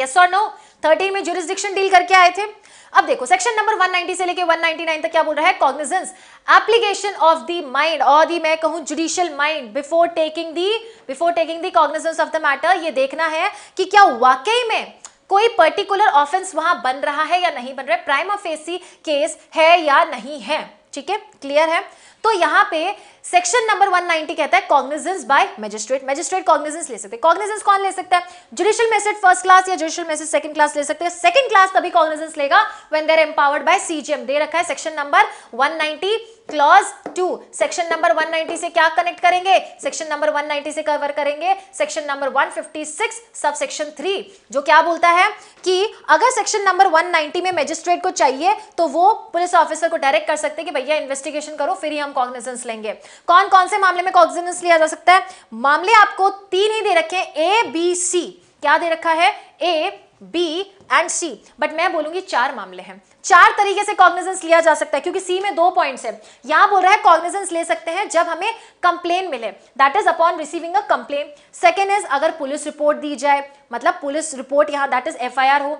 यस और नो थर्टीन में जुरिस्डिक्शन डील करके आए थे अब देखो सेक्शन नंबर 190 से लेके 199 तक क्या बोल रहा है cognizance application of the mind और दी मैं कहूं judicial mind before taking the before taking the cognizance of the matter ये देखना है कि क्या वाकई में कोई पर्टिकुलर ऑफेंस वहां बन रहा है या नहीं बन रहा है प्राइम ऑफेसी केस है या नहीं है ठीक है क्लियर है तो यहां पे सेक्शन नंबर 190 कहता है cognizance by magistrate magistrate cognizance ले सकते हैं कॉग्निजेंस कौन ले सकता है जुडिशियल मैसेज फर्स्ट क्लास या जुडिशियल मैसेज सेकंड क्लास ले सकते हैं सेकंड क्लास तभी कॉग्निजेंस लेगा when they are empowered by CGM दे रखा है section number 190 clause two section number 190 से क्या कनेक्ट करेंगे सेक्शन नंबर 190 से कवर करेंगे सेक्शन नंबर 156 सब सेक्शन थ्री जो क्या बोलता है कि अगर सेक्शन नंबर 190 में मजिस्ट्रेट को चाहिए तो वो पुलिस ऑफिसर को डायरेक्ट कर सकते हैं कि भैया इन्वेस्टिगेट इन्वेस्टिगेशन करो फिर ही हम कॉग्निजेंस लेंगे कौन कौन से मामले में कॉग्निजेंस लिया जा सकता है मामले आपको तीन ही दे रखे ए बी सी क्या दे रखा है A B and C but मैं बोलूंगी चार मामले हैं चार तरीके से कॉग्निजेंस लिया जा सकता है क्योंकि सी में दो पॉइंट्स है यहां बोल रहा है कॉग्निजेंस ले सकते हैं जब हमें कंप्लेन मिले that is upon receiving a complain second is अगर पुलिस रिपोर्ट दी जाए मतलब पुलिस रिपोर्ट यहां दैट इज एफ हो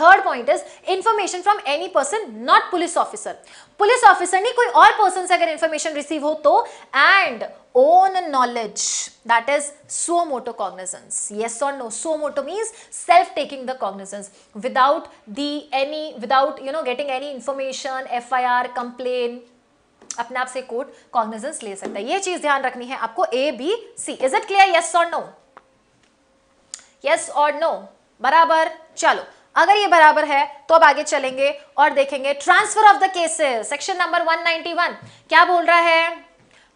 third point is information from any person not police officer police officer नहीं कोई और पर्सन से अगर इंफॉर्मेशन रिसीव हो तो and own knowledge that is suo moto cognizance yes on no suo moto means self taking the cognizance without the any without you know getting any information F I R complain अपने आप से court cognizance ले सकता है ये चीज ध्यान रखनी है आपको A B C is it clear yes और नो यस और नो बराबर चलो अगर ये बराबर है तो अब आगे चलेंगे और देखेंगे transfer of the cases section number 191 क्या बोल रहा है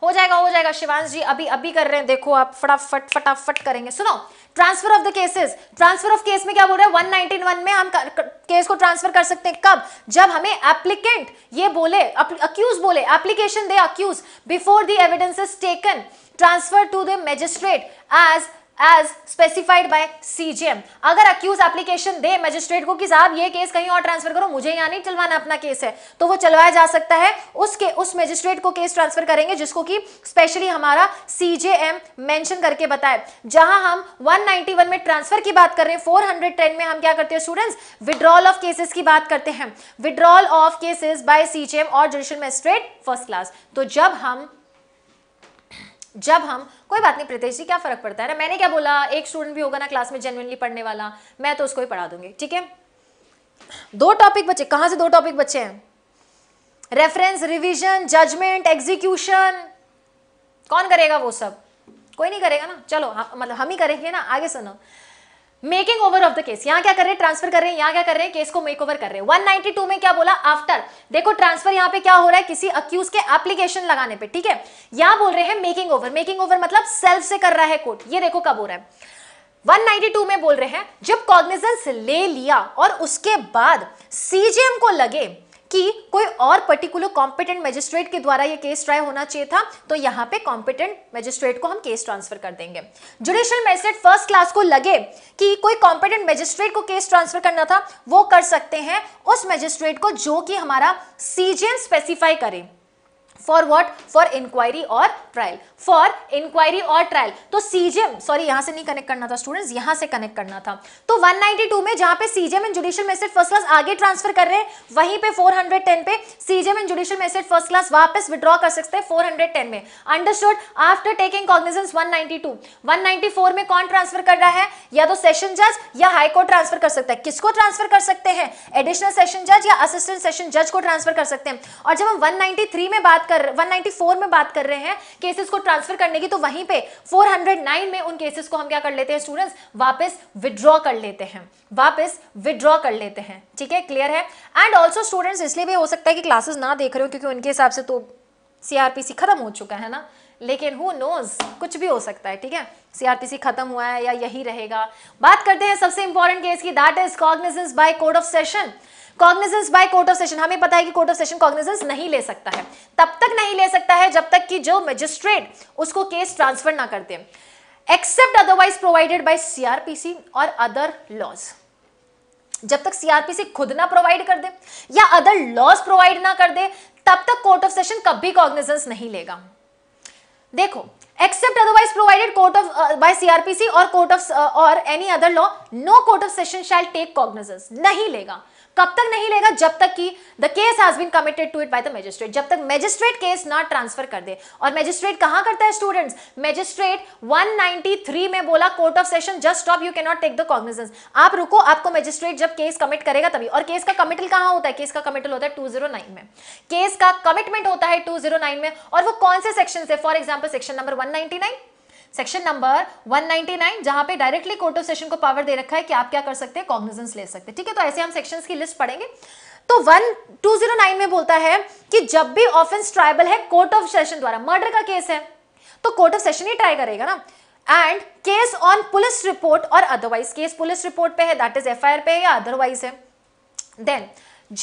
हो जाएगा हो जाएगा शिवांश जी अभी अभी कर रहे हैं देखो आप फटाफट फटाफट करेंगे सुनो transfer of the cases transfer of case में क्या बोल रहे हैं 191 में हम केस को ट्रांसफर कर सकते हैं कब जब हमें एप्लीकेंट ये बोले अक्यूज बोले एप्लीकेशन दे accused before the evidence is taken transfer to the magistrate as as specified by CJM अगर अक्यूज एप्लीकेशन दे मजिस्ट्रेट को कि साहब ये केस कहीं और ट्रांसफर करो मुझे यहाँ नहीं चलवाना अपना केस है तो वो चलवाया जा सकता है उसके उस मजिस्ट्रेट को केस ट्रांसफर करेंगे जिसको कि स्पेशली हमारा सीजेएम मेंशन करके बताए जहां हम 191 में ट्रांसफर की बात कर रहे हैं 410 में हम क्या करते हैं स्टूडेंट्स विड्रॉल ऑफ केसेस की बात करते हैं withdrawal of cases by CJM और जुडिशियल मजिस्ट्रेट फर्स्ट क्लास तो जब हम जब हम कोई बात नहीं प्रीतेश जी क्या फर्क पड़ता है ना मैंने क्या बोला एक स्टूडेंट भी होगा ना क्लास में जेनुअनली पढ़ने वाला मैं तो उसको ही पढ़ा दूंगी ठीक है दो टॉपिक बचे कहां से दो टॉपिक बचे हैं रेफरेंस रिविजन जजमेंट एग्जीक्यूशन कौन करेगा वो सब कोई नहीं करेगा ना चलो मतलब हम ही करेंगे ना आगे सुनो making over of the case यहाँ क्या कर रहे हैं ट्रांसफर कर रहे हैं यहाँ क्या कर रहे हैं केस को मेक ओवर कर रहे हैं 192 में क्या बोला आफ्टर देखो ट्रांसफर यहाँ पे क्या हो रहा है किसी अक्यूज के एप्लीकेशन लगाने पे ठीक है यहाँ बोल रहे हैं मेकिंग ओवर मेकिंग ओवर मतलब सेल्फ से कर रहा है कोर्ट ये देखो कब हो रहा है 192 में बोल रहे हैं जब कॉग्निजेंस ले लिया और उसके बाद सीजेएम को लगे कि कोई और पर्टिकुलर कॉम्पिटेंट मजिस्ट्रेट के द्वारा यह केस ट्राई होना चाहिए था तो यहाँ पे कॉम्पिटेंट मजिस्ट्रेट को हम केस ट्रांसफर कर देंगे जुडिशियल मैजिस्ट्रेट फर्स्ट क्लास को लगे कि कोई कॉम्पिटेंट मजिस्ट्रेट को केस ट्रांसफर करना था वो कर सकते हैं उस मजिस्ट्रेट को जो कि हमारा सीजियन स्पेसिफाई करे फॉर वॉट फॉर इंक्वायरी और ट्रायल फॉर इंक्वायरी और ट्रायल तो सीजेम सॉरी यहां से नहीं कनेक्ट करना था स्टूडेंट यहां से कनेक्ट करना था तो 192 में जहां पे CJM and judicial message first class आगे ट्रांसफर कर रहे हैं वहीं पे 410 पे CJM and judicial message first class वापस विद्रॉ कर सकते हैं 410 में अंडरस्टूड आफ्टर टेकिंग कॉग्निजेंस 192 194 में कौन ट्रांसफर कर रहा है या तो सेशन जज या हाई कोर्ट ट्रांसफर कर सकता है किसको ट्रांसफर कर सकते हैं एडिशनल सेशन जज या असिस्टेंट सेशन जज को ट्रांसफर कर सकते हैं और जब हम 193 में बात कर 194 में बात कर रहे हैं केसेस को ट्रांसफर करने की तो वहीं पे 409 में उन केसेस को हम क्या कर लेते हैं स्टूडेंट्स वापस विड्रॉ कर लेते हैं वापस विड्रॉ कर लेते हैं ठीक है क्लियर है एंड ऑल्सो स्टूडेंट्स इसलिए भी हो सकता है कि क्लासेस ना देख रहे हो क्योंकि उनके हिसाब से तो सीआरपीसी खत्म हो चुका है ना लेकिन हु नोज कुछ भी हो सकता है ठीक है सीआरपीसी खत्म हुआ है या यही रहेगा बात करते हैं सबसे इंपॉर्टेंट केस की that is cognizance by code of session cognizance by court of session हमें पता है कि कोर्ट ऑफ सेशन कॉग्निजेंस नहीं ले सकता है तब तक नहीं ले सकता है जब तक कि जो मजिस्ट्रेट उसको केस ट्रांसफर ना कर दे except otherwise provided by CrPC और अदर लॉज जब तक सीआरपीसी खुद ना प्रोवाइड कर दे या अदर लॉज प्रोवाइड ना कर दे तब तक कोर्ट ऑफ सेशन कभी कॉग्निजेंस नहीं लेगा देखो except otherwise provided court of by CrPC और कोर्ट ऑफ uh, और any other law no court of session shall take cognizance नहीं लेगा कब तक नहीं लेगा जब तक कि the case has been committed to it by the magistrate जब तक मैजिस्ट्रेट केस ना ट्रांसफर कर दे और मैजिस्ट्रेट कहां करता है स्टूडेंट्स मैजिस्ट्रेट 193 में बोला court of session just stop you can not take the cognizance आप रुको आपको मैजिस्ट्रेट जब केस कमिट करेगा तभी और केस का कमिटल कहां होता है केस का कमिटल होता है 209 में केस का कमिटमेंट होता है 209 में और वो कौन से सेक्शन से for example section number 199 section number 199 जहां पे डायरेक्टली कोर्ट ऑफ सेशन को पावर दे रखा है कि आप क्या कर सकते हैं कॉग्निजेंस ले सकते हैं ठीक है तो ऐसे हम सेक्शंस की लिस्ट पढ़ेंगे तो 1209 में बोलता है कि जब भी ऑफेंस ट्राइबल है कोर्ट ऑफ सेशन द्वारा मर्डर का केस है तो कोर्ट ऑफ सेशन ही ट्राई करेगा ना and case on police report और अदरवाइज केस पुलिस रिपोर्ट पे है दैट इज एफ पे है या अदरवाइज है देन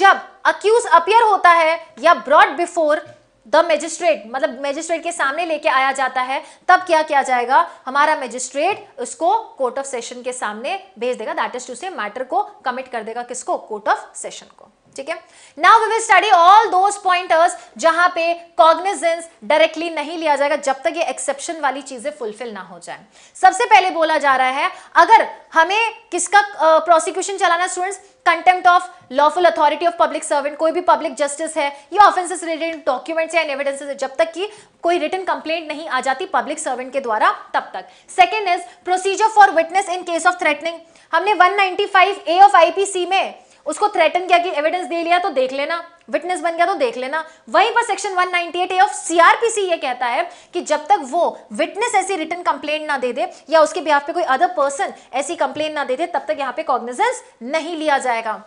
जब अक्यूज अपियर होता है या ब्रॉड बिफोर द मेजिस्ट्रेट मतलब मेजिस्ट्रेट के सामने लेके आया जाता है तब क्या किया जाएगा हमारा मेजिस्ट्रेट उसको कोर्ट ऑफ सेशन के सामने भेज देगा that is to say matter को कमिट कर देगा किसको कोर्ट ऑफ सेशन को ठीक है now we will study all those pointers जहां पे कॉग्निजेंस डायरेक्टली नहीं लिया जाएगा जब तक ये एक्सेप्शन वाली चीजें फुलफिल ना हो जाए सबसे पहले बोला जा रहा है अगर हमें किसका प्रोसिक्यूशन uh, चलाना students contempt of lawful authority of public servant कोई भी पब्लिक जस्टिस है ये offences related documents and evidences जब तक कि कोई रिटर्न कंप्लेंट नहीं आ जाती पब्लिक सर्वेंट के द्वारा तब तक second is procedure for witness in case of threatening हमने 195 ए ऑफ आईपीसी में उसको थ्रेटन किया कि एविडेंस दे लिया तो देख लेना विटनेस बन गया तो देख लेना वहीं पर सेक्शन 198 ए ऑफ सीआरपीसी ये कहता है कि जब तक वो विटनेस ऐसी रिटर्न कंप्लेंट ना दे दे या उसके बिहाफ पे कोई अदर पर्सन ऐसी कंप्लेंट ना दे दे तब तक यहाँ पे कॉग्निजेंस नहीं लिया जाएगा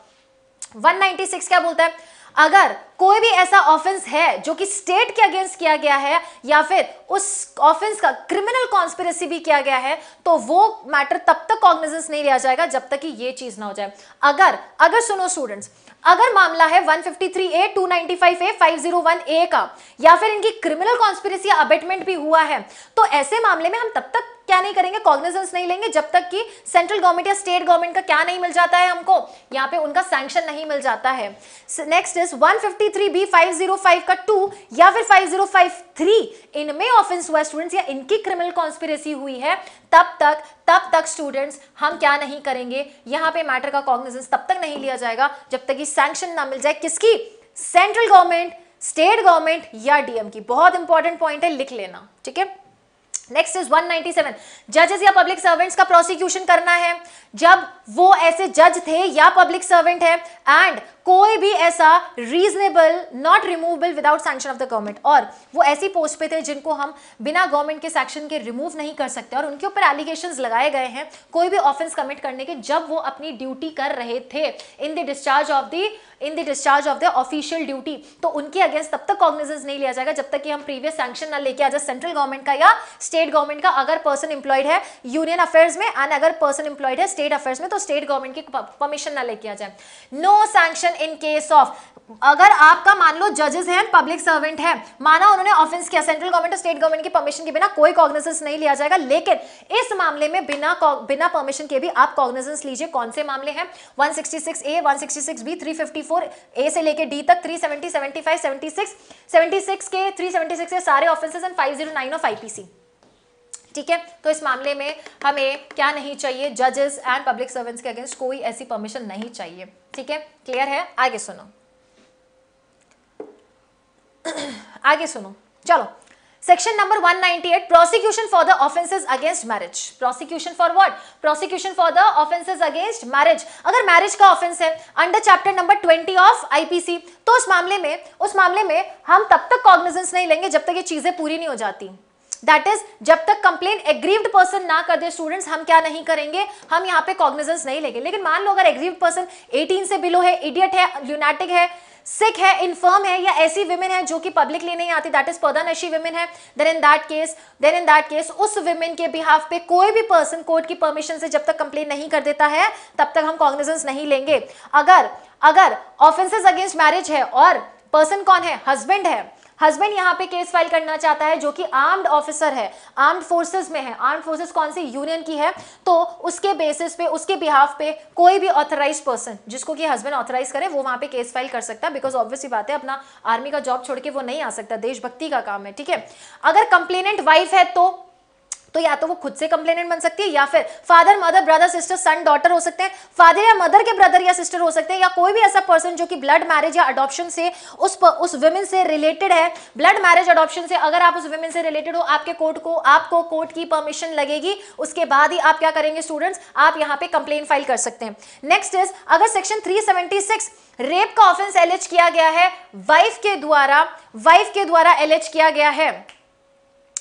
196 क्या बोलता है अगर कोई भी ऐसा ऑफेंस है जो कि स्टेट के अगेंस्ट किया गया है या फिर उस ऑफेंस का क्रिमिनल कॉन्स्पिरेसी भी किया गया है तो वो मैटर तब तक कॉग्निजेंस नहीं लिया जाएगा जब तक कि ये चीज ना हो जाए अगर अगर सुनो स्टूडेंट्स अगर मामला है 153 ए 295 ए 501 ए का या फिर इनकी क्रिमिनल कॉन्स्पिरेसी अबेटमेंट भी हुआ है तो ऐसे मामले में हम तब तक क्या नहीं करेंगे कॉग्निजेंस नहीं लेंगे जब तक कि सेंट्रल गवर्नमेंट या स्टेट गवर्नमेंट का क्या नहीं मिल जाता है हमको यहाँ पे उनका सैंक्शन नहीं मिल जाता है नेक्स्ट इज 153 बी 505 का टू या फिर 5053 इनमें ऑफेंस हुआ स्टूडेंट्स या इनकी क्रिमिनल कॉन्स्पिरेसी हुई है तब तक तब तक स्टूडेंट्स हम क्या नहीं करेंगे यहाँ पे मैटर का कॉग्निजेंस तब तक नहीं लिया जाएगा जब तक ये सैंक्शन ना मिल जाए किसकी सेंट्रल गवर्नमेंट स्टेट गवर्नमेंट या डीएम की बहुत इंपॉर्टेंट पॉइंट है लिख लेना ठीक है नेक्स्ट इज 197 जजेस या पब्लिक सर्वेंट्स का प्रोसिक्यूशन करना है जब वो ऐसे जज थे या पब्लिक सर्वेंट है एंड कोई भी ऐसा reasonable not removable without sanction of the government और वो ऐसी पोस्ट पे थे जिनको हम बिना गवर्नमेंट के सैक्शन के रिमूव नहीं कर सकते और उनके ऊपर एलिगेशन लगाए गए हैं कोई भी ऑफेंस कमिट करने के जब वो अपनी ड्यूटी कर रहे थे in the discharge of the in the discharge of the official duty तो उनके अगेंस्ट तब तक कॉग्निजेंस नहीं लिया जाएगा जब तक कि हम प्रीवियस सैक्शन ना लेके आ जाए सेंट्रल गवर्नमेंट का या स्टेट गवर्नमेंट का अगर पर्सन इंप्लॉयड है यूनियन अफेयर्स में एंड अगर पर्सन इंप्लॉयड है स्टेट स्टेट अफेयर्स में तो स्टेट गवर्नमेंट की परमिशन ना लेके आ जाए no sanction in case of अगर आपका मान लो जजेस हैं पब्लिक सर्वेंट है माना उन्होंने ऑफेंस किया सेंट्रल गवर्नमेंट और स्टेट गवर्नमेंट की परमिशन के बिना कोई कॉग्नेसेंस नहीं लिया जाएगा लेकिन इस मामले में बिना बिना परमिशन के भी आप कॉग्नेसेंस लीजिए कौन से मामले हैं 166 ए 166 बी 354 ए से लेके डी तक 370 75 76 76 के 376 के सारे ऑफेंसेस एंड 509 ऑफ आईपीसी ठीक है तो इस मामले में हमें क्या नहीं चाहिए जजेस एंड पब्लिक सर्वेंट्स के अगेंस्ट कोई ऐसी परमिशन नहीं चाहिए ठीक है क्लियर है आगे सुनो आगे सुनो चलो section number 198 prosecution for the offences against marriage prosecution for what prosecution for the offences against marriage अगर मैरिज का ऑफेंस है under chapter number 20 of IPC तो उस मामले में उस मामले में हम तब तक कॉग्निजेंस नहीं लेंगे जब तक ये चीजें पूरी नहीं हो जाती दैट इज जब तक कंप्लेन एग्रीव्ड पर्सन ना कर दे स्टूडेंट्स हम क्या नहीं करेंगे हम यहाँ पे कॉग्निजेंस नहीं लेंगे लेकिन मान लो अगर एग्रीव्ड पर्सन 18 से बिलो है इडियट है ल्यूनेटिक है सिख है इनफर्म है या ऐसी विमेन है जो कि पब्लिक लेने नहीं आती दैट इज पर्दानशी विमेन है then in that case then in that case उस विमेन के बिहाफ पे कोई भी पर्सन कोर्ट की परमिशन से जब तक कंप्लेन नहीं कर देता है तब तक हम कॉग्निजेंस नहीं लेंगे अगर अगर ऑफेंसेज अगेंस्ट मैरिज है और पर्सन कौन है हस्बैंड है हस्बैंड यहाँ पे केस फाइल करना चाहता है जो कि आर्म्ड ऑफिसर है आर्म्ड फोर्सेस में है आर्म्ड फोर्सेस कौन सी यूनियन की है तो उसके बेसिस पे उसके बिहाफ पे कोई भी ऑथराइज पर्सन जिसको कि हस्बैंड ऑथराइज करे वो वहाँ पे केस फाइल कर सकता है बिकॉज ऑब्वियसली बात है अपना आर्मी का जॉब छोड़ के वो नहीं आ सकता देशभक्ति का काम है ठीक है अगर कंप्लेनेंट वाइफ है तो तो या तो वो खुद से कंप्लेनेंट बन सकती है या फिर father mother brother sister son daughter हो सकते हैं फादर या मदर के ब्रदर या सिस्टर हो सकते हैं या कोई भी ऐसा पर्सन जो कि ब्लड मैरिज या अडॉप्शन से उस पर उस वुमेन से रिलेटेड है ब्लड मैरिज अडॉप्शन से अगर आप उस वुमेन से रिलेटेड हो आपके कोर्ट को आपको कोर्ट की परमिशन लगेगी उसके बाद ही आप क्या करेंगे स्टूडेंट्स आप यहाँ पे कंप्लेन फाइल कर सकते हैं नेक्स्ट इज अगर सेक्शन थ्री रेप का ऑफेंस एलएच किया गया है वाइफ के द्वारा वाइफ के द्वारा एलएच किया गया है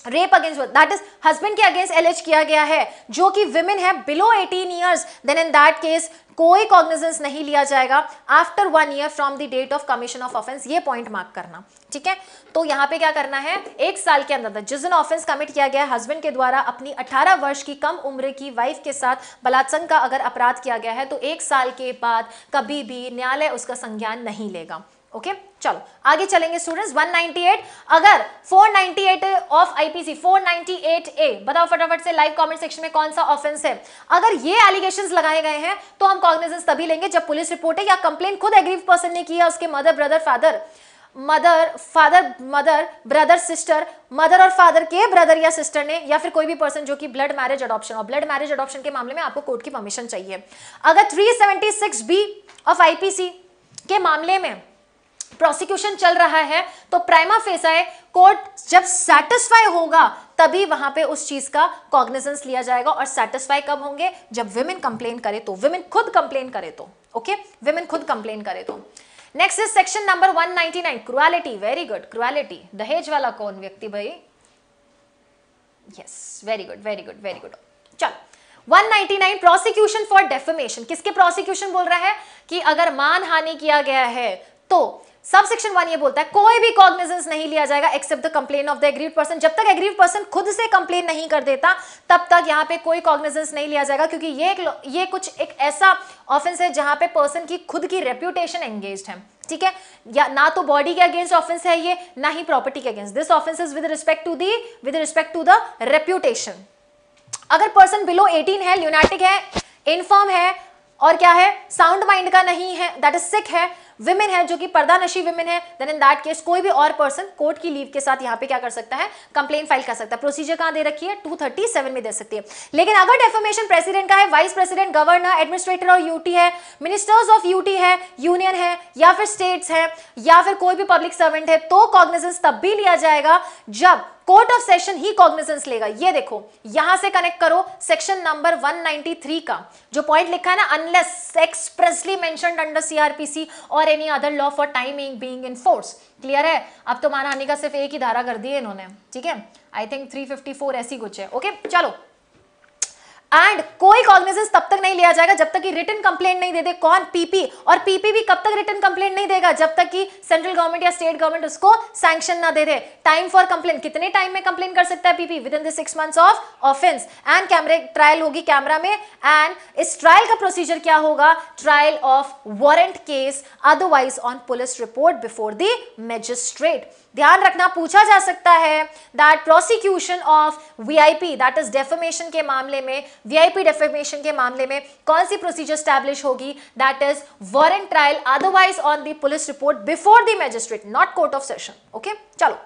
rape against that is husband के अगेंस्ट एलिज किया गया है जो कि विमेन है below 18 years then in that case कोई कॉग्निजेंस नहीं लिया जाएगा after one year from the date of commission of offence ये पॉइंट मार्क करना ठीक है तो यहाँ पे क्या करना है एक साल के अंदर जिस दिन ऑफेंस कमिट किया गया हस्बैंड के द्वारा अपनी 18 वर्ष की कम उम्र की वाइफ के साथ बलात्संग का अगर अपराध किया गया है तो एक साल के बाद कभी भी न्यायालय उसका संज्ञान नहीं लेगा ओके चलो आगे चलेंगे स्टूडेंट्स 198 अगर 498 ऑफ आईपीसी 498 ए बताओ फटाफट से लाइव कमेंट सेक्शन में कौन सा ऑफेंस है अगर ये एलिगेशंस लगाए गए हैं तो हम कॉग्निजेंस तभी लेंगे जब पुलिस रिपोर्ट है या कंप्लेन खुद एग्रीव पर्सन ने किया उसके mother brother father mother father mother brother sister mother और फादर के ब्रदर या सिस्टर ने या फिर कोई भी पर्सन जो कि ब्लड मैरिज अडॉप्शन और ब्लड मैरिज अडॉप्शन के मामले में आपको कोर्ट की परमिशन चाहिए अगर 376 बी ऑफ आईपीसी के मामले में प्रोसिक्यूशन चल रहा है तो प्राइमा फेसा है कोर्ट जब सेटिस्फाई होगा तभी वहां पे उस चीज का कॉग्निजेंस लिया जाएगा और सेटिस्फाई कब होंगे जब विमेन कंप्लेन करे तो विमेन खुद कंप्लेन करे तो ओके विमेन खुद कंप्लेन करे तो next is section number 199 cruelty very good cruelty दहेज वाला कौन व्यक्ति भाई yes very good very good very good चलो 199 प्रोसिक्यूशन फॉर डेफिमेशन किसके प्रोसिक्यूशन बोल रहा है कि अगर मान हानि किया गया है तो सब सेक्शन वन ये बोलता है कोई भी कॉग्निजेंस नहीं लिया जाएगा except the complain of the aggrieved person जब तक एग्रीव पर्सन खुद से कंप्लेन नहीं कर देता तब तक यहाँ पे कोई कॉग्निजेंस नहीं लिया जाएगा क्योंकि ये एक ये कुछ एक ऐसा ऑफेंस है जहां पे पर्सन की खुद की रेप्यूटेशन एंगेज है ठीक है या ना तो बॉडी के अगेंस्ट ऑफेंस है ये ना ही प्रॉपर्टी के against this offence is with respect to the with respect to the reputation अगर पर्सन बिलो 18 है ल्यूनाटिक है इनफर्म है और क्या है साउंड माइंड का नहीं है दैट इज सिक है विमेन है जो कि पर्दानशी विमेन है देन इन दैट केस कोई भी और पर्सन कोर्ट की लीव के साथ यहाँ पे क्या कर सकता है कंप्लेन फाइल कर सकता है प्रोसीजर कहाँ दे रखी है टू में दे सकती है लेकिन अगर डेफोमेशन प्रेसिडेंट का है वाइस प्रेसिडेंट गवर्नर एडमिनिस्ट्रेटर और यूटी है मिनिस्टर्स ऑफ यूटी है यूनियन है या फिर स्टेट्स है या फिर कोई भी पब्लिक सर्वेंट है तो कॉग्निजेंस तब भी लिया जाएगा जब कोर्ट ऑफ सेशन ही कॉग्निजेंस लेगा ये देखो यहां से कनेक्ट करो सेक्शन नंबर 193 का जो पॉइंट लिखा है ना unless expressly mentioned under CrPC और any other law for time being in force clear है अब तो माना का सिर्फ एक ही धारा कर दी है इन्होंने ठीक है आई थिंक 354 ऐसी कुछ है ओके चलो एंड कोई कॉग्निजेंस तब तक नहीं लिया जाएगा जब तक कि रिटर्न कंप्लेंट नहीं दे दे कौन पीपी और पीपी भी कब तक रिटर्न कंप्लेंट नहीं देगा जब तक कि सेंट्रल गवर्नमेंट या स्टेट गवर्नमेंट उसको सैंक्शन ना दे दे टाइम फॉर कंप्लेन कितने टाइम में कंप्लेन कर सकता है PP within the six months of offence and camera trial होगी कैमरा में एंड इस ट्रायल का प्रोसीजर क्या होगा trial of warrant case otherwise on police report before the magistrate ध्यान रखना पूछा जा सकता है that prosecution of VIP that is defamation के मामले में वीआईपी डेफेमेशन के मामले में कौन सी प्रोसीजर स्टैब्लिश होगी that is warrant trial otherwise on the police report before the magistrate not court of session okay चलो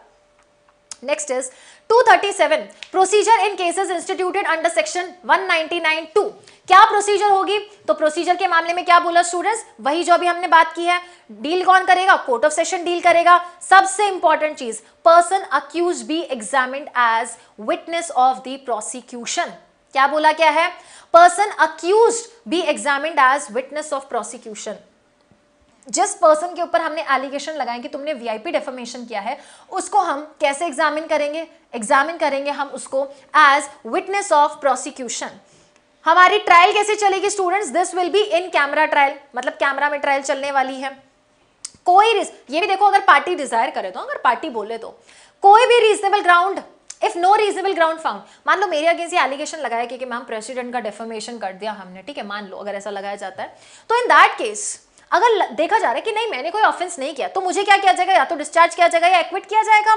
next is 237 procedure in cases instituted under section 199.2 क्या प्रोसीजर होगी तो प्रोसीजर के मामले में क्या बोला स्टूडेंट्स वही जो अभी हमने बात की है डील कौन करेगा कोर्ट ऑफ सेशन डील करेगा सबसे इंपॉर्टेंट चीज person accused be examine as witness of the prosecution क्या बोला क्या है person accused be examine as witness of prosecution जिस पर्सन के ऊपर हमने एलिगेशन लगाए कि तुमने वीआईपी डेफामेशन किया है उसको हम कैसे एग्जामिन करेंगे एग्जामिन करेंगे हम उसको एज विटनेस ऑफ प्रोसिक्यूशन हमारी ट्रायल कैसे चलेगी students this will be in camera trial मतलब कैमरा में ट्रायल चलने वाली है कोई रिस्क ये भी देखो अगर पार्टी डिजायर करे तो अगर पार्टी बोले तो कोई भी reasonable ground if no reasonable ground found मान लो मेरे अगेंस्ट ये एलिगेशन लगाया कि, कि मैम प्रेसिडेंट का डेफोमेशन कर दिया हमने ठीक है मान लो अगर ऐसा लगाया जाता है तो इन दैट केस अगर देखा जा रहा है कि नहीं मैंने कोई ऑफेंस नहीं किया तो मुझे क्या किया जाएगा या तो डिस्चार्ज किया जाएगा या एक्विट किया जाएगा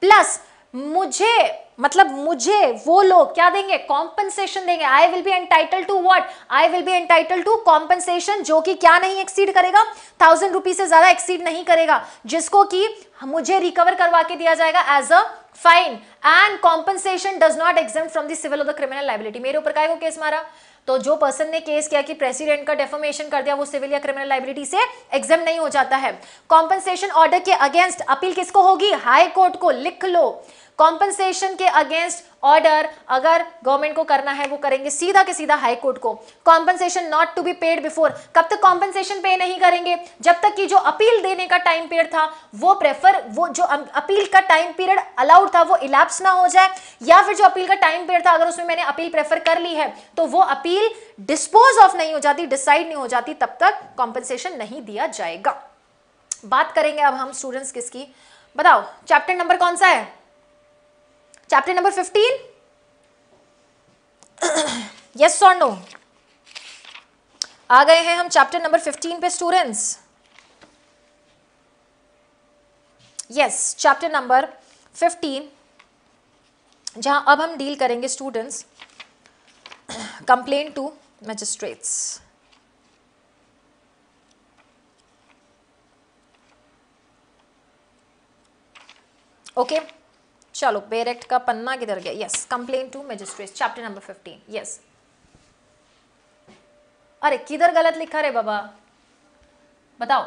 प्लस मुझे मतलब मुझे वो लोग क्या देंगे कॉम्पनसेशन देंगे I will be entitle to what I will be entitle to compensation जो कि क्या नहीं एक्सीड करेगा थाउजेंड रुपीज से ज्यादा एक्सीड नहीं करेगा जिसको कि मुझे रिकवर करवा के दिया जाएगा as a fine and compensation does not exempt from the civil और द क्रिमिनल लाइबिलिटी मेरे ऊपर का केस मारा तो जो पर्सन ने केस किया कि प्रेसिडेंट का डेफोमेशन कर दिया वो सिविल या क्रिमिनल लाइबिलिटी से एग्जाम नहीं हो जाता है कॉम्पनसेशन ऑर्डर के अगेंस्ट अपील किसको होगी हाई कोर्ट को लिख लो कॉम्पनसेशन के अगेंस्ट ऑर्डर अगर गवर्नमेंट को करना है वो करेंगे सीधा के सीधा हाई कोर्ट को compensation not to be paid before कब तक कॉम्पनसेशन पे नहीं करेंगे जब तक कि जो अपील देने का टाइम पीरियड था वो प्रेफर वो जो अपील का टाइम पीरियड अलाउड था वो इलेप्स ना हो जाए या फिर जो अपील का टाइम पीरियड था अगर उसमें मैंने अपील प्रेफर कर ली है तो वो अपील डिस्पोज ऑफ नहीं हो जाती डिसाइड नहीं हो जाती तब तक कॉम्पनसेशन नहीं दिया जाएगा बात करेंगे अब हम स्टूडेंट्स किसकी बताओ चैप्टर नंबर कौन सा है चैप्टर नंबर फिफ्टीन यस और नो आ गए हैं हम चैप्टर नंबर फिफ्टीन पे students yes chapter number fifteen जहां अब हम डील करेंगे students complain to magistrates okay okay. चलो बेर एक्ट का पन्ना किधर गया yes complain to magistrate chapter number fifteen yes अरे किधर गलत लिखा रे बाबा बताओ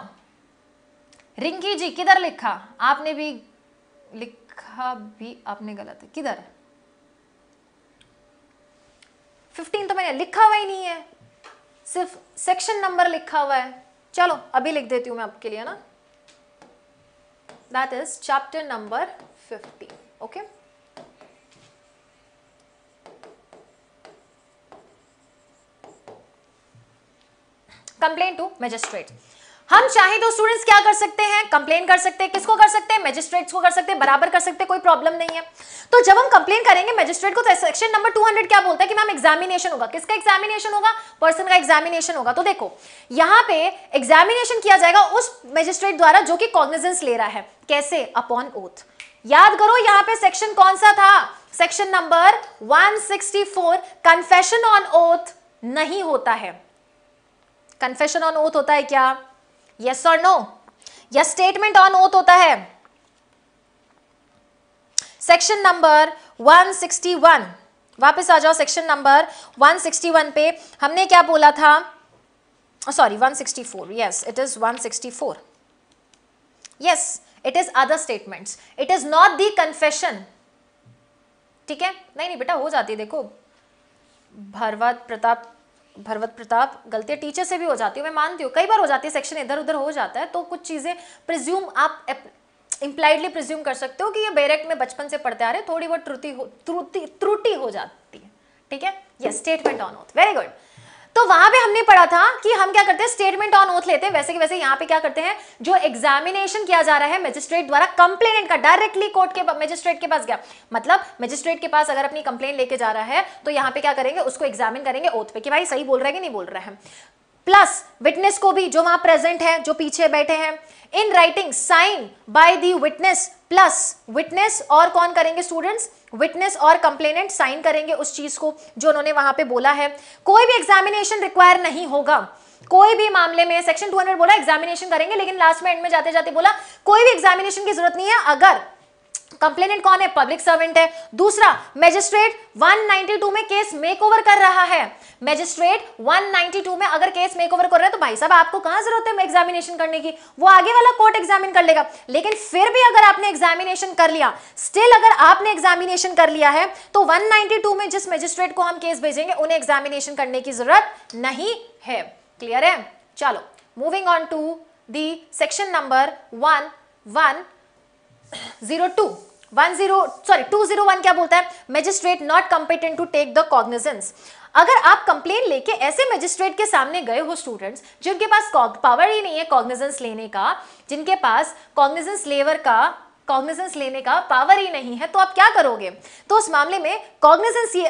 रिंकी जी किधर लिखा आपने भी लिखा भी आपने गलत है किधर फिफ्टीन तो मैंने लिखा हुआ ही नहीं है सिर्फ सेक्शन नंबर लिखा हुआ है चलो अभी लिख देती हूं मैं आपके लिए ना that is chapter number fifteen okay complain to magistrate हम चाहे तो स्टूडेंट्स क्या कर सकते हैं कंप्लेन कर सकते हैं किसको कर सकते हैं मैजिस्ट्रेट्स को कर सकते हैं बराबर कर सकते हैं कोई प्रॉब्लम नहीं है तो जब हम कंप्लेन करेंगे मैजिस्ट्रेट को तो सेक्शन नंबर 200 क्या बोलता है कि मैम एग्जामिनेशन होगा किसका एग्जामिनेशन होगा पर्सन का एग्जामिनेशन होगा तो देखो यहाँ पे एग्जामिनेशन किया जाएगा उस मेजिस्ट्रेट द्वारा जो कि कॉग्निजेंस ले रहा है कैसे अपॉन ओथ याद करो यहाँ पे सेक्शन कौन सा था section number 164 confession on oath नहीं होता है कन्फेशन ऑन ओथ होता है क्या यस और नो या स्टेटमेंट ऑन ओथ होता है सेक्शन नंबर 161 वापस आ जाओ सेक्शन नंबर 161 पे हमने क्या बोला था sorry 164 yes it is 164 yes it is other statements it is not the confession ठीक है नहीं नहीं बेटा हो जाती है देखो भरवत प्रताप भरवत प्रताप गलतियाँ टीचर से भी हो जाती है मैं मानती हूँ कई बार हो जाती है सेक्शन इधर उधर हो जाता है तो कुछ चीज़ें प्रिज्यूम आप इम्प्लाइडली प्रिज्यूम कर सकते हो कि ये बेरेक्ट में बचपन से पढ़ते आ रहे थोड़ी बहुत त्रुटि हो त्रुटि त्रुटि हो जाती है ठीक है yes statement on oath very good तो वहां पे हमने पढ़ा था कि हम क्या करते हैं स्टेटमेंट ऑन ओथ लेते हैं वैसे कि वैसे यहाँ पे क्या करते हैं जो एग्जामिनेशन किया जा रहा है मजिस्ट्रेट द्वारा कंप्लेनेंट का डायरेक्टली कोर्ट के मजिस्ट्रेट के पास गया मतलब मजिस्ट्रेट के पास अगर अपनी कंप्लेन लेके जा रहा है तो यहाँ पे क्या करेंगे उसको एग्जामिन करेंगे ओथ पे कि भाई सही बोल रहा है कि नहीं बोल रहा है प्लस विटनेस को भी जो वहां प्रेजेंट है जो पीछे बैठे हैं in writing sign by the witness plus witness और कौन करेंगे स्टूडेंट्स विटनेस और कंप्लेनेंट साइन करेंगे उस चीज को जो उन्होंने वहां पे बोला है कोई भी एग्जामिनेशन रिक्वायर नहीं होगा कोई भी मामले में सेक्शन 200 बोला एग्जामिनेशन करेंगे लेकिन लास्ट में एंड में जाते जाते बोला कोई भी एग्जामिनेशन की जरूरत नहीं है अगर कंप्लेनेंट कौन है पब्लिक सर्वेंट है दूसरा मैजिस्ट्रेट 192 में केस मेकओवर कर रहा है मैजिस्ट्रेट 192 में अगर केस मेकओवर कर रहा है तो भाई साहब आपको कहां जरूरत है एग्जामिनेशन करने की वो आगे वाला कोर्ट एग्जामिन कर लेगा लेकिन फिर भी अगर आपने एग्जामिनेशन कर लिया स्टिल अगर आपने एग्जामिनेशन कर लिया है तो वन में जिस मेजिस्ट्रेट को हम केस भेजेंगे उन्हें एग्जामिनेशन करने की जरूरत नहीं है क्लियर है चलो moving on to the section number one one zero two one zero sorry two zero one क्या बोलता है magistrate not competent to take the cognizance अगर आप कंप्लेन लेके ऐसे मजिस्ट्रेट के सामने गए हो स्टूडेंट्स जिनके पास पावर ही नहीं है कॉग्निजेंस लेने का जिनके पास कॉग्निजेंस लेवर का कॉग्निजेंस लेने का पावर ही नहीं है तो आप क्या करोगे तो उस मामले में कॉग्निजेंस ये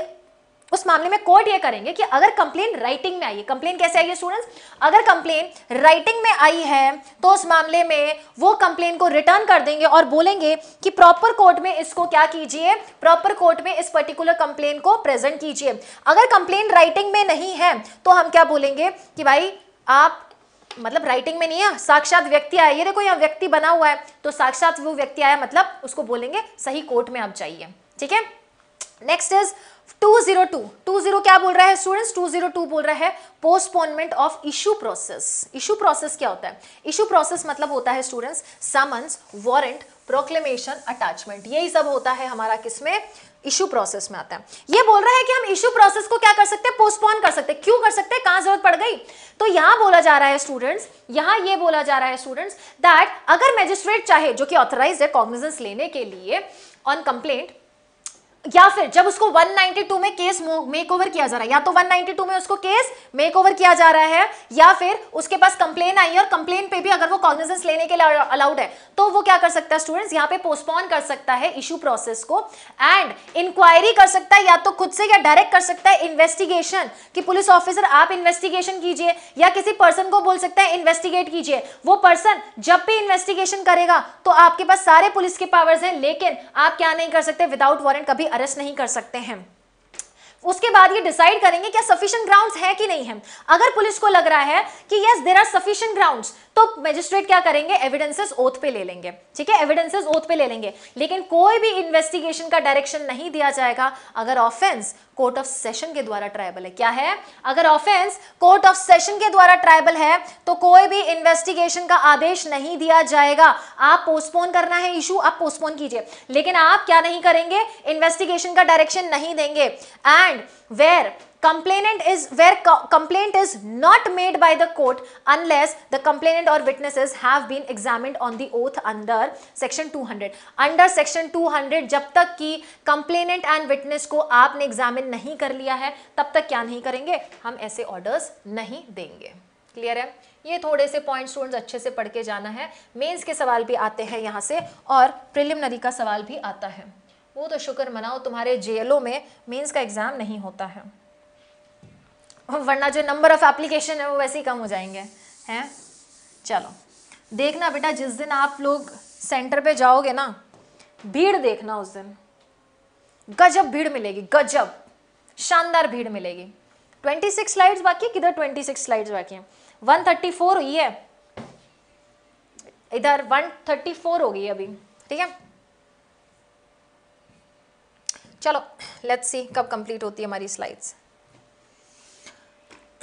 उस मामले में कोर्ट ये करेंगे कि अगर कंप्लेन राइटिंग में आई है कंप्लेन कैसे आई है स्टूडेंट्स अगर कंप्लेन राइटिंग में आई है तो उस मामले में वो कंप्लेन को रिटर्न कर देंगे और बोलेंगे कि प्रॉपर कोर्ट में इसको क्या कीजिए प्रॉपर कोर्ट में इस पर्टिकुलर कंप्लेन को प्रेजेंट कीजिए अगर कंप्लेन राइटिंग में नहीं है तो हम क्या बोलेंगे कि भाई आप मतलब राइटिंग में नहीं है साक्षात व्यक्ति आया ये देखो यहाँ व्यक्ति बना हुआ है तो साक्षात वो व्यक्ति आया मतलब उसको बोलेंगे सही कोर्ट में आप जाइए ठीक है next is two zero two two zero क्या बोल रहा है स्टूडेंट्स 202 बोल रहा है postponement of issue process issue process क्या होता है इशू प्रोसेस मतलब होता है students summons warrant proclamation attachment यही सब होता है हमारा किसमें इशू प्रोसेस में आता है ये बोल रहा है कि हम इशू प्रोसेस को क्या कर सकते हैं पोस्टपोन कर सकते हैं क्यों कर सकते हैं कहां जरूरत पड़ गई तो यहां बोला जा रहा है स्टूडेंट्स यहां ये बोला जा रहा है स्टूडेंट्स दैट अगर मैजिस्ट्रेट चाहे जो कि ऑथराइज है कॉग्निजेंस लेने के लिए ऑन कंप्लेंट या फिर जब उसको 192 में केस मेकओवर किया जा रहा है या तो 192 में उसको केस मेकओवर किया जा रहा है या फिर उसके पास कंप्लेन आई है और कंप्लेन पे भी अगर वो कॉग्निजेंस लेने के लिए अलाउड है तो वो क्या कर सकता है स्टूडेंट्स यहाँ पे पोस्टपोन कर सकता है इशू प्रोसेस को एंड इंक्वायरी कर सकता है या तो खुद से या डायरेक्ट कर सकता है इन्वेस्टिगेशन की पुलिस ऑफिसर आप इन्वेस्टिगेशन कीजिए या किसी पर्सन को बोल सकता है इन्वेस्टिगेट कीजिए वो पर्सन जब भी इन्वेस्टिगेशन करेगा तो आपके पास सारे पुलिस के पावर्स हैं लेकिन आप क्या नहीं कर सकते विदाउट वारंट कभी अरेस्ट नहीं कर सकते हैं उसके बाद ये डिसाइड करेंगे क्या सफिशिएंट ग्राउंड्स है कि नहीं है अगर पुलिस को लग रहा है कि yes there are sufficient grounds तो मजिस्ट्रेट क्या करेंगे एविडेंसेस ओथ पे ले लेंगे ठीक है एविडेंसेस ओथ पे ले लेंगे लेकिन कोई भी इन्वेस्टिगेशन का डायरेक्शन नहीं दिया जाएगा अगर ऑफेंस कोर्ट ऑफ सेशन के द्वारा ट्राइबल है क्या है अगर ऑफेंस कोर्ट ऑफ सेशन के द्वारा ट्राइबल है तो कोई भी इन्वेस्टिगेशन का आदेश नहीं दिया जाएगा आप पोस्टपोन करना है इशू आप पोस्टपोन कीजिए लेकिन आप क्या नहीं करेंगे इन्वेस्टिगेशन का डायरेक्शन नहीं देंगे and where complainant is where co complaint is not made by the court unless the complainant or witnesses have been examined on the oath under section 200 under section 200 jab tak ki complainant and witness ko aapne examine nahi kar liya hai tab tak kya nahi karenge hum aise orders nahi denge clear hai ये थोड़े से point students अच्छे से पढ़ के जाना है mains के सवाल भी आते हैं यहाँ से और प्रिलिमिनरी का सवाल भी आता है वो तो शुक्र मनाओ तुम्हारे जेएलओ में मेंस का एग्ज़ाम नहीं होता है वरना जो नंबर ऑफ़ एप्लीकेशन है वो वैसे ही कम हो जाएंगे हैं चलो देखना बेटा जिस दिन आप लोग सेंटर पे जाओगे ना भीड़ देखना उस दिन गजब भीड़ मिलेगी गजब शानदार भीड़ मिलेगी 26 स्लाइड्स बाकी है किधर 26 स्लाइड्स बाकी हैं 134 हुई है इधर 134 हो गई अभी ठीक है चलो लेट्स सी कब कंप्लीट होती है हमारी स्लाइड्स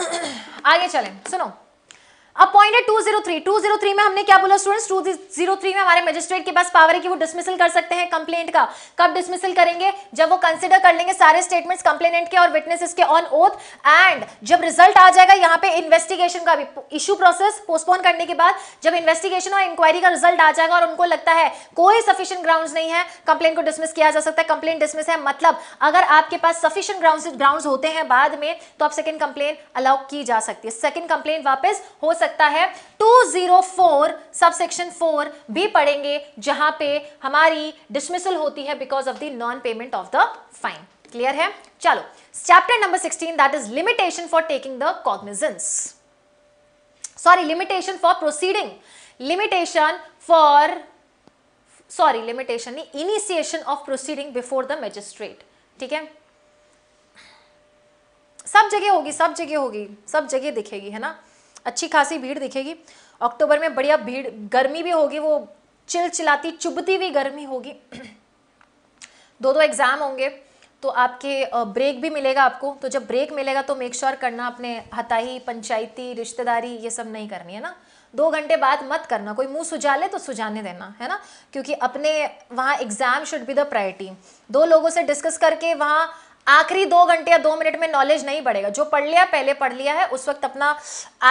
आगे चलें सुनो अब 203 203 में हमने क्या बोला स्टूडेंट्स 203 में हमारे मजिस्ट्रेट के पास पावर है कि वो डिसमिसल कर सकते हैं कंप्लेंट का कब डिसमिसल करेंगे जब वो कंसिडर कर लेंगे सारे स्टेटमेंट्स कंप्लेनेंट के और विटनेसेस के ऑन ओथ एंड जब रिजल्ट आ जाएगा यहाँ पे इन्वेस्टिगेशन का भी इशू प्रोसेस पोस्टपोन करने के बाद जब इन्वेस्टिगेशन और इंक्वायरी का रिजल्ट आ जाएगा और उनको लगता है कोई सफिशियंट ग्राउंड नहीं है कंप्लेन को डिसमिस किया जा सकता है कंप्लेन डिसमिस है मतलब अगर आपके पास सफिशियंट ग्राउंड ग्राउंड होते हैं बाद में तो आप सेकेंड कंप्लेन अलाउ की जा सकती है सेकेंड कंप्लेन वापस हो सकती सकता है 204 सब सेक्शन फोर भी पढ़ेंगे जहां पे हमारी डिसमिसल होती है because of the non payment of the fine clear है चलो chapter number 16 that is limitation for taking the cognizance sorry limitation for proceeding limitation for sorry limitation initiation of proceeding before the the ठीक है सब जगह होगी सब जगह होगी सब जगह दिखेगी है ना अच्छी खासी भीड़ दिखेगी अक्टूबर में बढ़िया भीड़ गर्मी भी होगी वो चिल चिलाती चुभती हुई गर्मी होगी दो दो एग्ज़ाम होंगे तो आपके ब्रेक भी मिलेगा आपको तो जब ब्रेक मिलेगा तो मेक श्योर sure करना अपने हताही पंचायती रिश्तेदारी ये सब नहीं करनी है ना दो घंटे बाद मत करना कोई मुंह सुझा ले तो सुझाने देना है ना क्योंकि अपने वहाँ exam should be the priority दो लोगों से डिस्कस करके वहाँ आखिरी दो घंटे या दो मिनट में नॉलेज नहीं बढ़ेगा जो पढ़ लिया पहले पढ़ लिया है उस वक्त अपना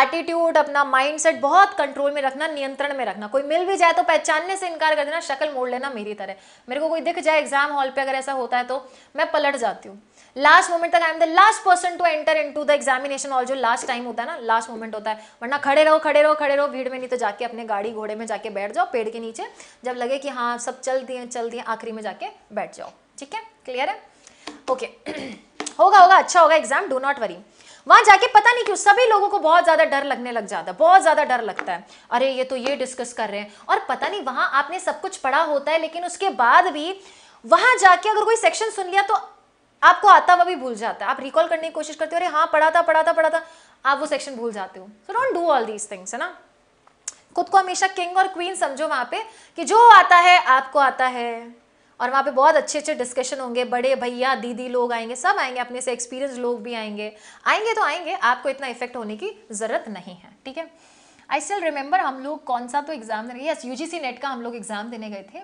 एटीट्यूड अपना माइंडसेट बहुत कंट्रोल में रखना नियंत्रण में रखना कोई मिल भी जाए तो पहचानने से इनकार कर देना शक्ल मोड़ लेना मेरी तरह मेरे को कोई दिख जाए एग्जाम हॉल पे अगर ऐसा होता है तो मैं पलट जाती हूँ लास्ट मोमेंट तक I am the last person to enter into the examination hall जो लास्ट टाइम होता है ना लास्ट मोमेंट होता है वरना खड़े रहो खड़े रहो खड़े रहो भीड़ में नहीं तो जाके अपने गाड़ी घोड़े में जाके बैठ जाओ पेड़ के नीचे जब लगे कि हाँ सब चल दिए चल दिए आखिरी में जाके बैठ जाओ ठीक है क्लियर है ओके होगा होगा अच्छा होगा एग्जाम डू नॉट वरी वहां जाके पता नहीं क्यों सभी लोगों को बहुत ज्यादा डर लगने लग जाता है बहुत ज्यादा डर लगता है अरे ये तो ये डिस्कस कर रहे हैं और पता नहीं वहां आपने सब कुछ पढ़ा होता है लेकिन उसके बाद भी वहां जाके अगर कोई सेक्शन सुन लिया तो आपको आता हुआ भी भूल जाता है आप रिकॉल करने की कोशिश करते हो अरे हाँ पढ़ा था पढ़ा था पढ़ा था आप वो सेक्शन भूल जाते हो so don't do all these things है ना खुद को हमेशा किंग और क्वीन समझो वहां पे कि जो आता है आपको आता है और वहाँ पे बहुत अच्छे अच्छे डिस्कशन होंगे बड़े भैया दीदी लोग आएंगे सब आएंगे अपने से एक्सपीरियंस लोग भी आएंगे आएंगे तो आएंगे आपको इतना इफेक्ट होने की ज़रूरत नहीं है ठीक है आई स्टिल रिमेंबर हम लोग कौन सा तो एग्ज़ाम देने यस यू नेट का हम लोग एग्ज़ाम देने गए थे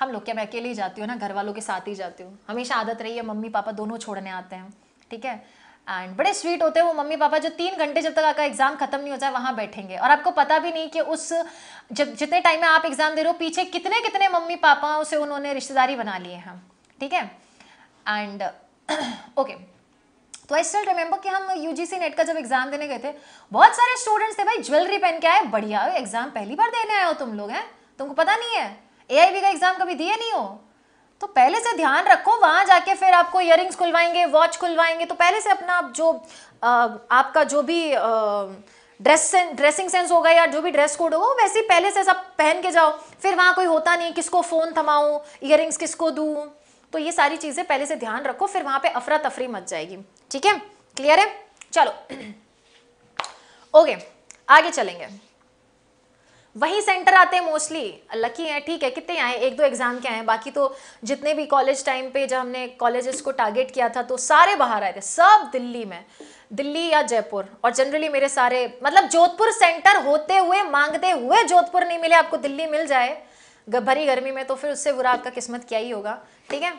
हम लोग क्या मैं अकेले ही जाती हूँ ना घर वालों के साथ ही जाती हूँ हमेशा आदत रही है मम्मी पापा दोनों छोड़ने आते हैं ठीक है एंड बड़े स्वीट होते हैं वो मम्मी पापा जो तीन घंटे जब तक आपका एग्जाम खत्म नहीं हो जाए वहां बैठेंगे और आपको पता भी नहीं कि उस जब जितने टाइम में आप एग्जाम दे रहे हो पीछे कितने कितने मम्मी पापाओं से उन्होंने रिश्तेदारी बना लिए हैं ठीक है एंड ओके तो आई स्टिल रिमेंबर कि हम यूजीसी नेट का जब एग्जाम देने गए थे बहुत सारे स्टूडेंट्स थे भाई ज्वेलरी पहन के आए बढ़िया एग्जाम पहली बार देने आए हो तुम लोग हैं तुमको पता नहीं है ए का एग्जाम कभी दिए नहीं हो तो पहले से ध्यान रखो वहां जाके फिर आपको इयर खुलवाएंगे वॉच खुलवाएंगे तो पहले से अपना आप जो आ, आपका जो भी आ, ड्रेस ड्रेसिंग सेंस होगा या जो भी ड्रेस कोड होगा वैसे ही पहले से सब पहन के जाओ फिर वहाँ कोई होता नहीं किसको फ़ोन थमाऊँ इयर किसको दूँ तो ये सारी चीज़ें पहले से ध्यान रखो फिर वहाँ पे अफरा तफरी मच जाएगी ठीक है क्लियर है चलो ओके आगे चलेंगे वही सेंटर आते हैं मोस्टली लकी है ठीक है कितने आए एक दो एग्जाम के आए बाकी तो जितने भी कॉलेज टाइम पे जब हमने कॉलेजेस को टारगेट किया था तो सारे बाहर आए थे सब दिल्ली में दिल्ली या जयपुर और जनरली मेरे सारे मतलब जोधपुर सेंटर होते हुए मांगते हुए जोधपुर नहीं मिले आपको दिल्ली मिल जाए भरी गर्मी में तो फिर उससे बुरा आपका किस्मत क्या ही होगा ठीक है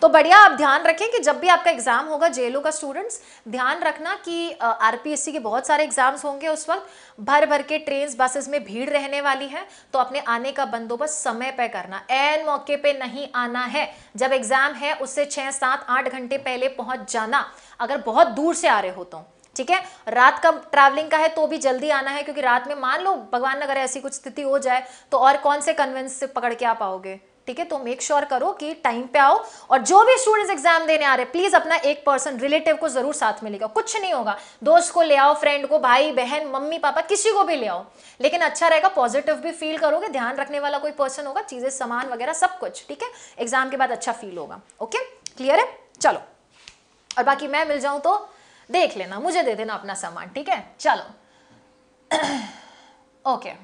तो बढ़िया आप ध्यान रखें कि जब भी आपका एग्जाम होगा जेलो का स्टूडेंट्स ध्यान रखना कि आरपीएससी के बहुत सारे एग्जाम्स होंगे उस वक्त भर भर के ट्रेन बसेस में भीड़ रहने वाली है तो अपने आने का बंदोबस्त समय पर करना एन मौके पे नहीं आना है जब एग्जाम है उससे छः सात आठ घंटे पहले पहुंच जाना अगर बहुत दूर से आ रहे हो तो ठीक है रात का ट्रैवलिंग का है तो भी जल्दी आना है क्योंकि रात में मान लो भगवान अगर ऐसी कुछ स्थिति हो जाए तो और कौन से कन्वेंस से पकड़ के आ पाओगे ठीक है तो मेक श्योर sure करो कि टाइम पे आओ और जो भी स्टूडेंट्स एग्जाम देने आ रहे प्लीज अपना एक पर्सन रिलेटिव को जरूर साथ मिलेगा कुछ नहीं होगा दोस्त को ले आओ फ्रेंड को भाई बहन मम्मी पापा किसी को भी ले आओ लेकिन अच्छा रहेगा पॉजिटिव भी फील करोगे ध्यान रखने वाला कोई पर्सन होगा चीजें सामान वगैरह सब कुछ ठीक है एग्जाम के बाद अच्छा फील होगा ओके क्लियर है चलो और बाकी मैं मिल जाऊं तो देख लेना मुझे दे देना अपना सामान ठीक है चलो ओके okay.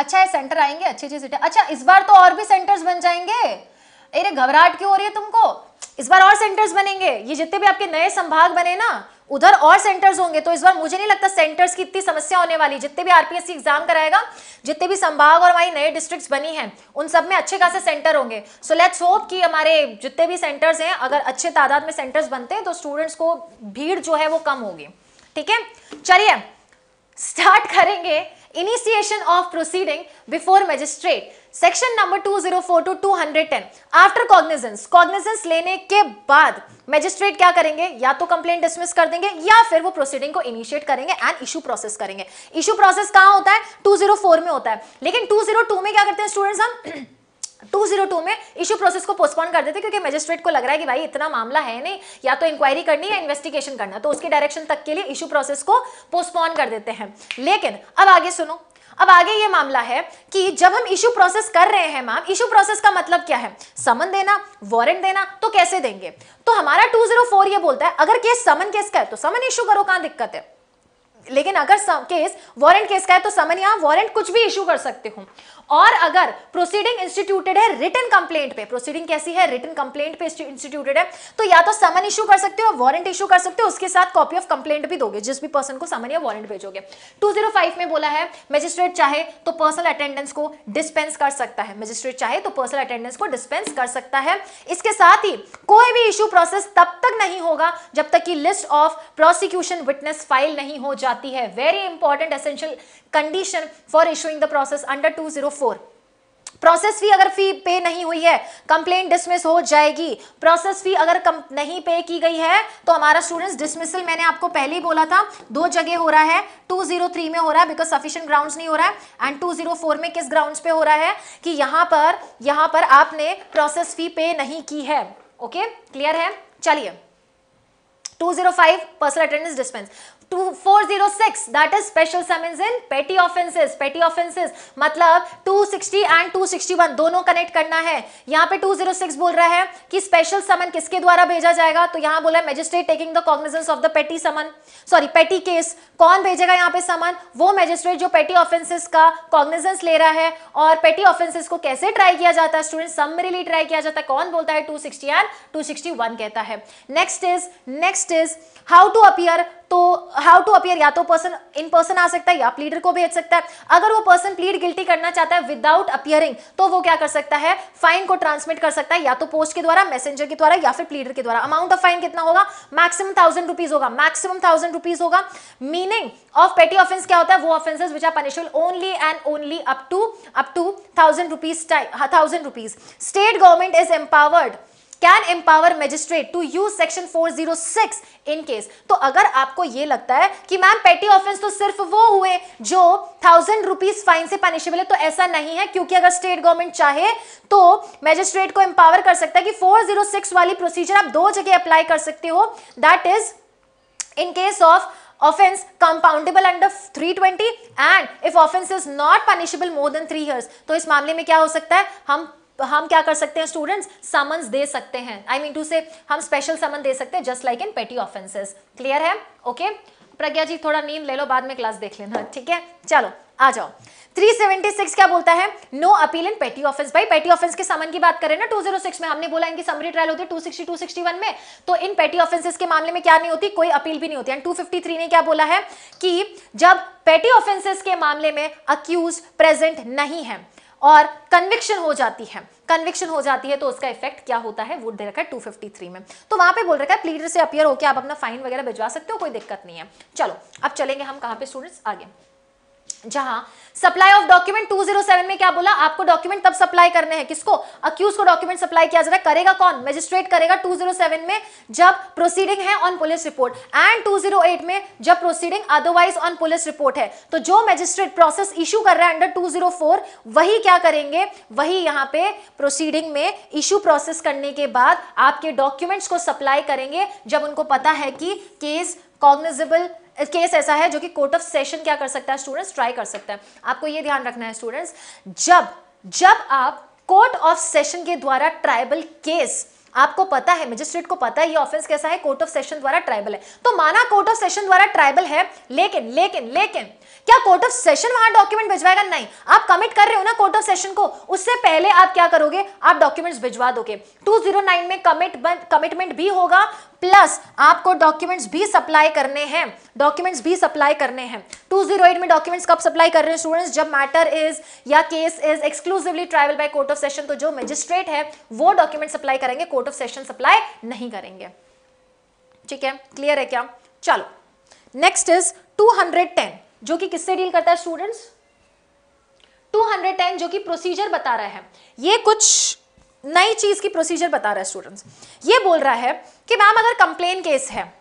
अच्छा है सेंटर आएंगे अच्छी अच्छी सीटें अच्छा इस बार तो और भी सेंटर्स बन जाएंगे अरे घबराहट क्यों हो रही है तुमको इस बार और सेंटर्स बनेंगे ये जितने भी आपके नए संभाग बने ना उधर और सेंटर्स होंगे तो इस बार मुझे नहीं लगता सेंटर्स की इतनी समस्या होने वाली जितने भी आरपीएससी एग्जाम कराएगा जितने भी संभाग और हमारी नए डिस्ट्रिक्ट्स बनी हैं उन सब में अच्छे खासे सेंटर होंगे सो लेट्स होप कि हमारे जितने भी सेंटर्स हैं अगर अच्छे तादाद में सेंटर्स बनते हैं तो स्टूडेंट्स को भीड़ जो है वो कम होगी ठीक है चलिए स्टार्ट करेंगे initiation of proceeding before magistrate section number 204 to 210 after cognizance cognizance लेने के बाद मजिस्ट्रेट क्या करेंगे या तो कंप्लेंट डिसमिस कर देंगे या फिर वो प्रोसीडिंग को इनिशिएट करेंगे एंड इशू प्रोसेस करेंगे इशू प्रोसेस कहां होता है 204 में होता है लेकिन 202 में क्या करते हैं स्टूडेंट्स हम 202 में इशू प्रोसेस को पोस्टपोन कर देते क्योंकि मजिस्ट्रेट को लग रहा है कि भाई इतना मामला है नहीं या तो इंक्वायरी करनी या इन्वेस्टिगेशन करना तो उसके डायरेक्शन तक के लिए इशू प्रोसेस को पोस्टपोन कर देते हैं लेकिन अब आगे सुनो अब आगे ये मामला है कि जब हम इशू प्रोसेस कर रहे हैं मैम इशू प्रोसेस का मतलब क्या है समन देना वारंट देना तो कैसे देंगे तो हमारा 204 ये बोलता है अगर केस समन केस का है तो समन इशू करो कहां दिक्कत है लेकिन अगर केस वारंट केस का है तो समन या वारंट कुछ भी इशू कर सकते हो और अगर प्रोसीडिंग इंस्टीट्यूटेड है रिटर्न कंप्लेंट पे प्रोसीडिंग कैसी है रिटर्न कंप्लेंट पे इंस्टीट्यूटेड है तो या तो समन इशू कर सकते हो वारंट इशू कर सकते हो उसके साथ कॉपी ऑफ कंप्लेंट भी दोगे जिस भी पर्सन को समन या वारंट भेजोगे 205 में बोला है मजिस्ट्रेट चाहे तो पर्सनल अटेंडेंस को डिस्पेंस कर सकता है मजिस्ट्रेट चाहे तो पर्सनल अटेंडेंस को डिस्पेंस कर सकता है इसके साथ ही कोई भी इशू प्रोसेस तब तक नहीं होगा जब तक की list of prosecution witness file नहीं हो जाए जाती है very important essential condition for issuing the process under 204 process fee अगर फी पे नहीं हुई है कंप्लेन डिसमिस हो जाएगी प्रोसेस फी अगर कम नहीं पे की गई है तो हमारा स्टूडेंट्स डिसमिसल मैंने आपको पहले ही बोला था दो जगह हो रहा है 203 में हो रहा है बिकॉज सफिशियंट ग्राउंड्स नहीं हो रहा है एंड 204 में किस ग्राउंड्स पे हो रहा है कि यहां पर यहां पर आपने प्रोसेस फी पे नहीं की है ओके okay? क्लियर है चलिए 205 personal attendance dispense 2406 that is special summons in petty offences पेटी ऑफेंसेस मतलब 260 एंड 261 दोनों कनेक्ट करना है यहां पे 206 बोल रहा है कि स्पेशल समन किसके द्वारा भेजा जाएगा तो यहां बोला magistrate taking the cognizance of the petty summon sorry पेटी केस कौन भेजेगा यहाँ पे समन वो मैजिस्ट्रेट जो पेटी ऑफेंसेस का कॉग्निजेंस ले रहा है और पेटी ऑफेंसेस को कैसे ट्राई किया जाता है स्टूडेंट समरीली ट्राई किया जाता है कौन बोलता है 260 एंड 261 कहता है next is next is how to appear तो हाउ टू अपियर या तो पर्सन इन पर्सन आ सकता है या प्लीडर को भेज सकता है अगर वो पर्सन प्लीड गिल्टी करना चाहता है विदाउट अपियरिंग तो वो क्या कर सकता है फाइन को ट्रांसमिट कर सकता है या तो पोस्ट के द्वारा मैसेंजर के द्वारा या फिर प्लीडर के द्वारा अमाउंट ऑफ फाइन कितना होगा मैक्सिमम थाउजेंड रुपीज होगा मैक्सिमम थाउजेंड रुपीज होगा मीनिंग ऑफ पेटी ऑफेंस क्या होता है वो offences which are punishable only and only up to up to thousand rupees thousand rupees state government is empowered can empower magistrate to use section 406 in case तो अगर आपको ये लगता है कि मैम पेटी ऑफेंस तो सिर्फ वो हुए जो थाउजेंड रुपीज फाइन से पनिशेबल है तो ऐसा नहीं है क्योंकि अगर स्टेट गवर्नमेंट चाहे तो मैजिस्ट्रेट को एम्पावर कर सकता है कि फोर जीरो सिक्स वाली प्रोसीजर आप दो जगह अप्लाई कर सकते हो that is in case of offence compoundable under 320 and if offence is not punishable more than three years तो इस मामले में क्या हो सकता है हम हम क्या कर सकते हैं स्टूडेंट्स समन्स दे सकते हैं आई मीन टू से हम स्पेशल समन दे सकते हैं just like in petty offences clear है ओके okay? प्रज्ञा जी थोड़ा नींद ले लो बाद में क्लास देख लेना ठीक है चलो आ जाओ 376 क्या बोलता है नो अपील इन पेटी ऑफेंस भाई पेटी ऑफेंस के समन की बात करें ना 206 में हमने बोला इनकी समरी ट्रायल होती है 260 261 में तो इन पेटी ऑफेंसेस के मामले में क्या नहीं होती कोई अपील भी नहीं होती एंड 253 ने क्या बोला है कि जब पेटी ऑफेंसेस के मामले में अक्यूज प्रेजेंट नहीं है और कन्विक्शन हो जाती है कन्विक्शन हो जाती है तो उसका इफेक्ट क्या होता है वुड दे रखा है थ्री में तो वहां पे बोल रखा है प्लीडर से अपियर होकर आप अपना फाइन वगैरह भिजवा सकते हो कोई दिक्कत नहीं है चलो अब चलेंगे हम कहाँ पे स्टूडेंट्स आगे जहां सप्लाई ऑफ डॉक्यूमेंट 207 में क्या बोला आपको डॉक्यूमेंट तब सप्लाई करने हैं किसको अक्यूज को डॉक्यूमेंट सप्लाई किया जा रहा है करेगा कौन मजिस्ट्रेट करेगा 207 में जब प्रोसीडिंग है ऑन पुलिस रिपोर्ट एंड 208 में जब proceeding otherwise on police report है तो जो मजिस्ट्रेट प्रोसेस इशू कर रहा है अंडर 204 वही क्या करेंगे वही यहां पे प्रोसीडिंग में इशू प्रोसेस करने के बाद आपके डॉक्यूमेंट्स को सप्लाई करेंगे जब उनको पता है कि केस कॉग्निजेबल केस ऐसा है जो कि कोर्ट ऑफ सेशन क्या कर सकता है स्टूडेंट्स ट्राई कर सकता है आपको ये ध्यान रखना है स्टूडेंट्स जब जब आप कोर्ट ऑफ सेशन के द्वारा ट्राइबल केस आपको पता है मजिस्ट्रेट को पता है ये ऑफेंस कैसा है कोर्ट ऑफ सेशन द्वारा ट्राइबल है तो माना कोर्ट ऑफ सेशन द्वारा ट्राइबल है लेकिन लेकिन लेकिन क्या कोर्ट ऑफ सेशन वहां डॉक्यूमेंट भिजवाएगा नहीं आप कमिट कर रहे हो ना कोर्ट ऑफ सेशन को उससे पहले आप क्या करोगे आप डॉक्यूमेंट्स भिजवा दोगे 209 में कमिट कमिटमेंट भी होगा प्लस आपको डॉक्यूमेंट्स भी सप्लाई करने हैं डॉक्यूमेंट्स भी सप्लाई करने हैं 208 में डॉक्यूमेंट्स कब सप्लाई कर रहे हैं स्टूडेंट्स जब मैटर इज या case is exclusively triable by court of session तो जो मजिस्ट्रेट है वो डॉक्यूमेंट सप्लाई करेंगे कोर्ट ऑफ सेशन सप्लाई नहीं करेंगे ठीक है क्लियर है क्या चलो नेक्स्ट इज टू जो कि किससे डील करता है स्टूडेंट्स 210 जो कि प्रोसीजर बता रहा है ये कुछ नई चीज की प्रोसीजर बता रहा है स्टूडेंट्स ये बोल रहा है कि मैम अगर कंप्लेन केस है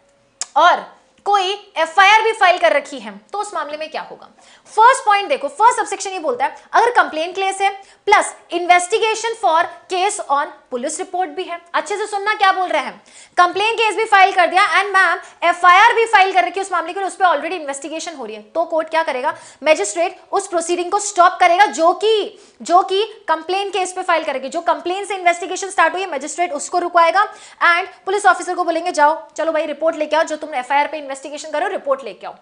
और कोई एफआईआर भी फाइल कर रखी है तो उस मामले में क्या होगा फर्स्ट पॉइंट देखो फर्स्ट सबसेक्शन ये बोलता है अगर कंप्लेन केस है plus investigation for case on police report भी है अच्छे से सुनना क्या बोल रहे हैं कंप्लेन केस भी फाइल कर दिया एंड मैम एफआईआर भी फाइल कर रखी उस मामले के उस पर ऑलरेडी इन्वेस्टिगेशन हो रही है तो कोर्ट क्या करेगा मैजिस्ट्रेट उस प्रोसीडिंग को स्टॉप करेगा जो कि जो कि कंप्लेन केस पे फाइल करेगी जो कंप्लेन से इन्वेस्टिगेशन स्टार्ट हुई मजिस्ट्रेट उसको रुकवाएगा एंड पुलिस ऑफिसर को बोलेंगे जाओ चलो भाई रिपोर्ट लेके आओ जो तुम एफ पे इन्वेस्टिगेशन करो रिपोर्ट लेके आओ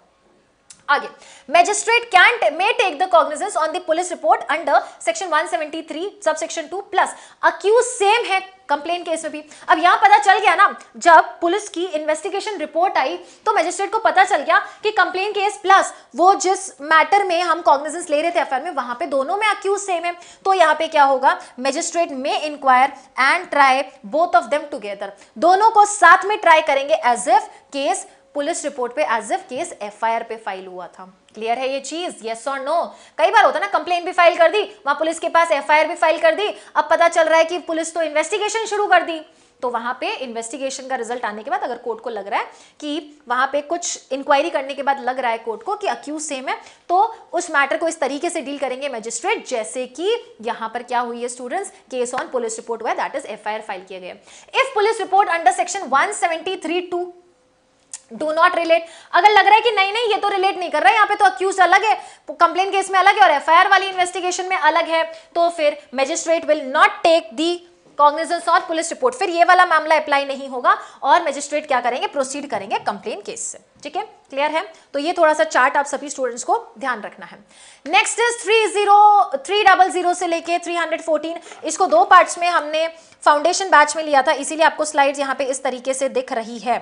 आगे magistrate can may take the cognizance on the police report under section 173 sub section 2 plus accused same है कंप्लेन केस में भी अब यहां पता चल गया ना जब पुलिस की इन्वेस्टिगेशन रिपोर्ट आई तो मजिस्ट्रेट को पता चल गया कि कंप्लेन केस प्लस वो जिस मैटर में हम कॉग्निजेंस ले रहे थे एफआईआर में वहां पे दोनों में अक्यूज सेम है तो यहां पे क्या होगा magistrate may inquire and try both of them together दोनों को साथ में ट्राई करेंगे as if case police report पे एज एफ केस एफआईआर पे फाइल हुआ था क्लियर है ये चीज यस और नो कई बार होता ना कंप्लेन भी फाइल कर दी वहां पुलिस के पास एफआईआर भी फाइल कर दी अब पता चल रहा है कि पुलिस तो इन्वेस्टिगेशन शुरू कर दी तो वहां पे इन्वेस्टिगेशन का रिजल्ट आने के बाद अगर कोर्ट को लग रहा है कि वहां पे कुछ इंक्वायरी करने के बाद लग रहा है कोर्ट को कि अक्यूज सेम है तो उस मैटर को इस तरीके से डील करेंगे मजिस्ट्रेट जैसे कि यहां पर क्या हुई है students case on police report हुआ दैट इज एफ फाइल किया गया if police report under section one seventy do not relate अगर लग रहा है कि नहीं नहीं ये तो रिलेट नहीं कर रहा है यहाँ पे तो अक्यूज अलग है कंप्लेन केस में अलग है और एफ वाली इन्वेस्टिगेशन में अलग है तो फिर magistrate will not take the cognizance और पुलिस रिपोर्ट फिर ये वाला मामला अप्लाई नहीं होगा और मजिस्ट्रेट क्या करेंगे प्रोसीड करेंगे कंप्लेन केस से ठीक है क्लियर है तो ये थोड़ा सा चार्ट आप सभी स्टूडेंट्स को ध्यान रखना है next is three zero three double zero से लेके थ्री हंड्रेड फोर्टीन इसको दो पार्ट्स में हमने फाउंडेशन बैच में लिया था इसीलिए आपको स्लाइड यहाँ पे इस तरीके से दिख रही है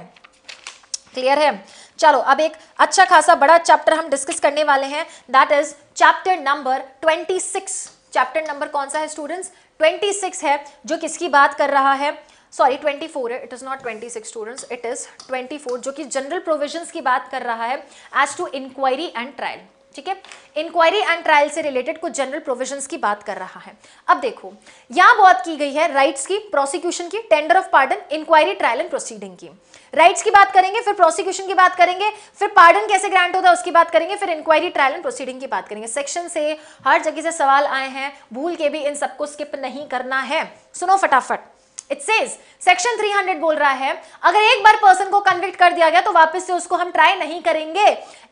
क्लियर है चलो अब एक अच्छा खासा बड़ा चैप्टर हम डिस्कस करने वाले हैं that is chapter number twenty six chapter number कौन सा है स्टूडेंट्स ट्वेंटी सिक्स है जो किसकी बात कर रहा है सॉरी 24 है it is not 26 students it is 24 जो कि जनरल प्रोविजंस की बात कर रहा है as to inquiry and trial ठीक है इंक्वायरी एंड ट्रायल से रिलेटेड कुछ जनरल प्रोविजंस की बात कर रहा है अब देखो यहां बात की गई है राइट्स की प्रोसिक्यूशन की tender of pardon inquiry trial and proceeding की राइट्स की बात करेंगे फिर प्रोसिक्यूशन की बात करेंगे फिर पार्डन कैसे ग्रांट होता है उसकी बात करेंगे फिर इंक्वायरी ट्रायल एंड प्रोसीडिंग की बात करेंगे सेक्शन से हर जगह से सवाल आए हैं भूल के भी इन सबको स्किप नहीं करना है सुनो फटाफट इट सेज सेक्शन 300 बोल रहा है अगर एक बार पर्सन को कन्विक्ट कर दिया गया तो वापस से उसको हम ट्राई नहीं करेंगे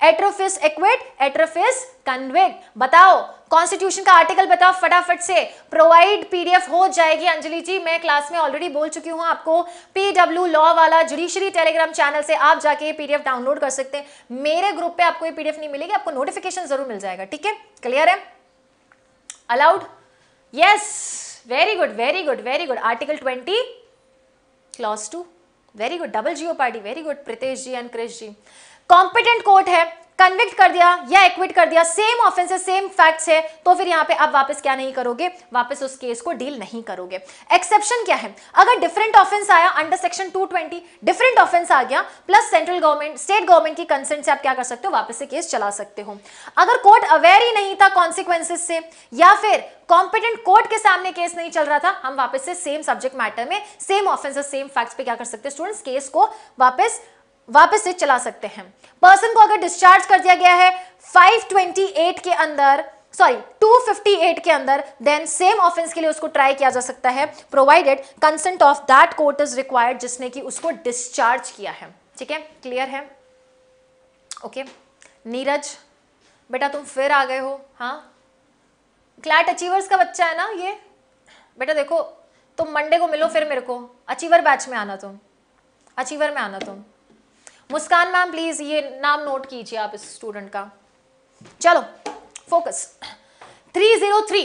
एट्रोफिस एक्विट एट्रोफिस कन्विक्ट बताओ कॉन्स्टिट्यूशन का आर्टिकल बताओ फटाफट से प्रोवाइड पीडीएफ हो जाएगी अंजलि जी मैं क्लास में ऑलरेडी बोल चुकी हूं आपको पीडब्ल्यू लॉ वाला जुडिशरी टेलीग्राम चैनल से आप जाके पीडीएफ डाउनलोड कर सकते हैं मेरे ग्रुप पे आपको ये पीडीएफ नहीं मिलेगी आपको नोटिफिकेशन जरूर मिल जाएगा ठीक है क्लियर है allowed yes yes! very good very good very good article 20 clause 2 very good double jeopardy very good pritesh ji and krish ji competent court hai convict कर दिया या एक्विट कर दिया सेम ऑफेंस है सेम फैक्ट्स है तो फिर यहां पे आप वापस क्या नहीं करोगे वापस उस केस को डील नहीं करोगे एक्सेप्शन क्या है अगर डिफरेंट ऑफेंस आया अंडर सेक्शन 220 डिफरेंट ऑफेंस आ गया plus central government state government की कंसेंट से आप क्या कर सकते हो वापस से केस चला सकते हो अगर कोर्ट अवेयर ही नहीं था कॉन्सिक्वेंसिस से या फिर कॉम्पिटेंट कोर्ट के सामने केस नहीं चल रहा था हम वापस से सेम सब्जेक्ट मैटर में सेम ऑफेंस सेम फैक्ट्स पे क्या कर सकते हैं स्टूडेंट्स केस को वापस वापस से चला सकते हैं पर्सन को अगर डिस्चार्ज कर दिया गया है 528 के अंदर सॉरी 258 के अंदर देन सेम ऑफेंस के लिए उसको ट्राई किया जा सकता है provided consent of that court is required जिसने कि उसको डिस्चार्ज किया है ठीक है क्लियर है ओके नीरज बेटा तुम फिर आ गए हो हाँ क्लैट अचीवर्स का बच्चा है ना ये बेटा देखो तुम मंडे को मिलो फिर मेरे को अचीवर बैच में आना तुम अचीवर में आना तुम मुस्कान मैम प्लीज ये नाम नोट कीजिए आप इस स्टूडेंट का चलो फोकस थ्री जीरो थ्री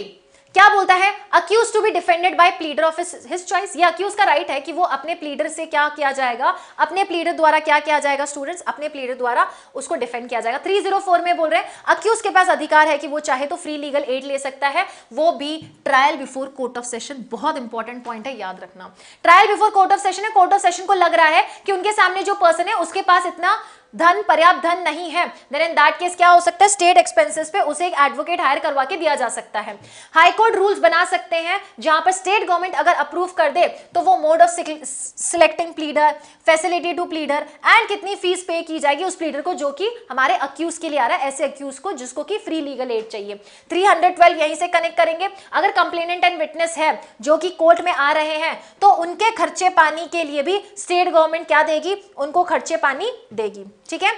क्या बोलता है accused to be defended by pleader of his choice ये अक्यूज का राइट है कि वो अपने प्लीडर से क्या किया जाएगा अपने प्लीडर द्वारा क्या किया जाएगा स्टूडेंट्स अपने प्लीडर द्वारा उसको डिफेंड किया जाएगा 304 में बोल रहे हैं अक्यूज के पास अधिकार है कि वो चाहे तो फ्री लीगल एड ले सकता है वो भी trial before court of session बहुत इंपॉर्टेंट पॉइंट है याद रखना trial before court of session है कोर्ट ऑफ सेशन को लग रहा है कि उनके सामने जो पर्सन है उसके पास इतना धन पर्याप्त धन नहीं है देन इन दैट केस क्या हो सकता है स्टेट एक्सपेंसेस पे उसे एक एडवोकेट हायर करवा के दिया जा सकता है हाई कोर्ट रूल्स बना सकते हैं जहां पर स्टेट गवर्नमेंट अगर अप्रूव कर दे तो वो mode of selecting pleader facility to pleader and कितनी फीस पे की जाएगी उस प्लीडर को जो कि हमारे अक्यूज के लिए आ रहा है ऐसे अक्यूज को जिसको कि फ्री लीगल एड चाहिए थ्री यहीं से कनेक्ट करेंगे अगर कंप्लेनेंट एंड विटनेस है जो कि कोर्ट में आ रहे हैं तो उनके खर्चे पानी के लिए भी स्टेट गवर्नमेंट क्या देगी उनको खर्चे पानी देगी ठीक है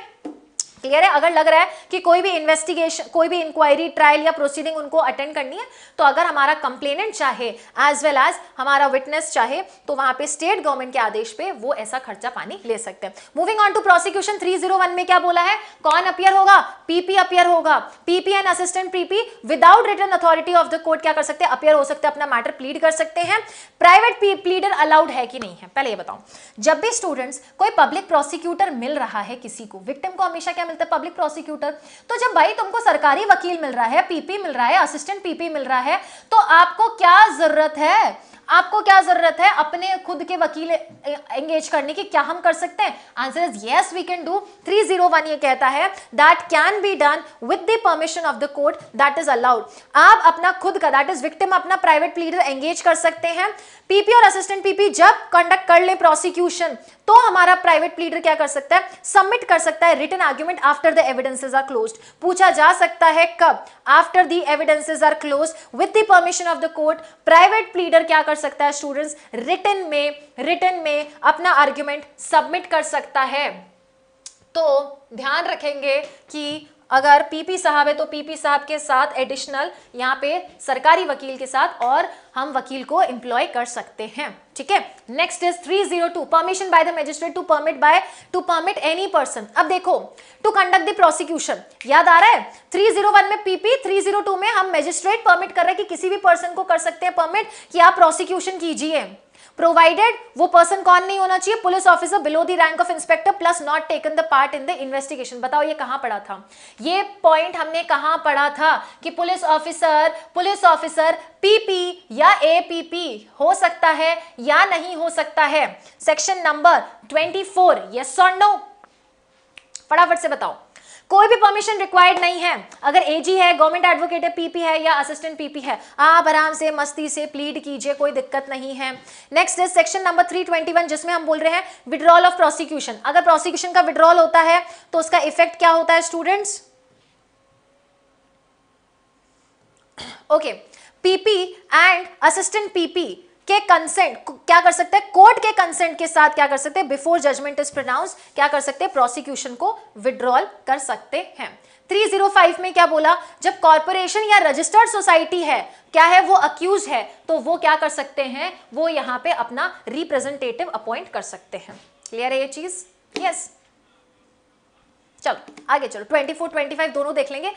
क्लियर है अगर लग रहा है कि कोई भी इन्वेस्टिगेशन कोई भी इंक्वायरी ट्रायल या प्रोसीडिंग उनको अटेंड करनी है तो अगर हमारा कंप्लेनेंट चाहे एज वेल एज हमारा विटनेस चाहे तो वहां पे स्टेट गवर्नमेंट के आदेश पे वो ऐसा खर्चा पानी ले सकते हैं मूविंग ऑन टू प्रोसिक्यूशन 301 में क्या बोला है कौन अपियर होगा पीपी अपियर होगा PP and assistant PP without written authority of the court क्या कर सकते हैं अपियर हो सकते हैं अपना मैटर प्लीड कर सकते हैं प्राइवेट प्लीडर अलाउड है कि नहीं है पहले ये बताओ जब भी स्टूडेंट्स कोई पब्लिक प्रोसिक्यूटर मिल रहा है किसी को विक्टिम को हमेशा क्या मिलता है पब्लिक प्रोसिक्यूटर तो जब भाई तुमको सरकारी वकील मिल रहा है पीपी मिल रहा है असिस्टेंट पीपी मिल रहा है तो आपको क्या जरूरत है आपको क्या जरूरत है अपने खुद के वकील एंगेज करने की क्या हम कर सकते हैं answer is yes we can do three zero one ये कहता है that can be done with the permission of the court that is allowed आप अपना खुद का दैट इज विक्टिम अपना प्राइवेट प्लीडर एंगेज कर सकते हैं पीपी और असिस्टेंट पीपी जब कंडक्ट कर ले प्रोसिक्यूशन तो हमारा प्राइवेट प्लीडर क्या कर सकता है सबमिट कर सकता है return argument after the evidences are close पूछा जा सकता है कब after the evidences are close with the permission of the court private pleader क्या कर सकता है स्टूडेंट्स रिटर्न में रिटर्न में अपना आर्ग्यूमेंट सबमिट कर सकता है तो ध्यान रखेंगे कि अगर पीपी साहब है तो पीपी साहब के साथ एडिशनल यहाँ पे सरकारी वकील के साथ और हम वकील को इंप्लॉय कर सकते हैं ठीक है next is 302 permission by the magistrate to permit by to permit any person अब देखो टू कंडक्ट द प्रोसिक्यूशन याद आ रहा है 301 में पीपी 302 में हम मजिस्ट्रेट परमिट कर रहे हैं कि किसी भी पर्सन को कर सकते हैं परमिट कि आप प्रोसिक्यूशन कीजिए प्रोवाइडेड वो पर्सन कौन नहीं होना चाहिए police officer below the rank of inspector plus not taken the part in the investigation बताओ ये कहां पढ़ा था ये पॉइंट हमने कहां पढ़ा था कि police officer police officer PP या एपीपी हो सकता है या नहीं हो सकता है section number twenty four yes और नो फटाफट से बताओ कोई भी परमिशन रिक्वायर्ड नहीं है अगर एजी है गवर्नमेंट एडवोकेट है पीपी है या असिस्टेंट पीपी है आप आराम से मस्ती से प्लीड कीजिए कोई दिक्कत नहीं है नेक्स्ट इज सेक्शन नंबर 321 जिसमें हम बोल रहे हैं विड्रॉल ऑफ प्रोसिक्यूशन अगर प्रोसिक्यूशन का विड्रॉल होता है तो उसका इफेक्ट क्या होता है students okay PP and assistant PP के कंसेंट क्या कर सकते हैं कोर्ट के कंसेंट के साथ क्या कर सकते हैं बिफोर जजमेंट इज प्रोनाउंस क्या कर सकते हैं प्रोसिक्यूशन को विड्रॉल कर सकते हैं 305 में क्या बोला जब कॉरपोरेशन या रजिस्टर्ड सोसाइटी है क्या है वो अक्यूज है तो वो क्या कर सकते हैं वो यहां पे अपना रिप्रेजेंटेटिव अपॉइंट कर सकते हैं क्लियर है ये चीज यस yes. चलो आगे चलो 24, 25 दोनों देख लेंगे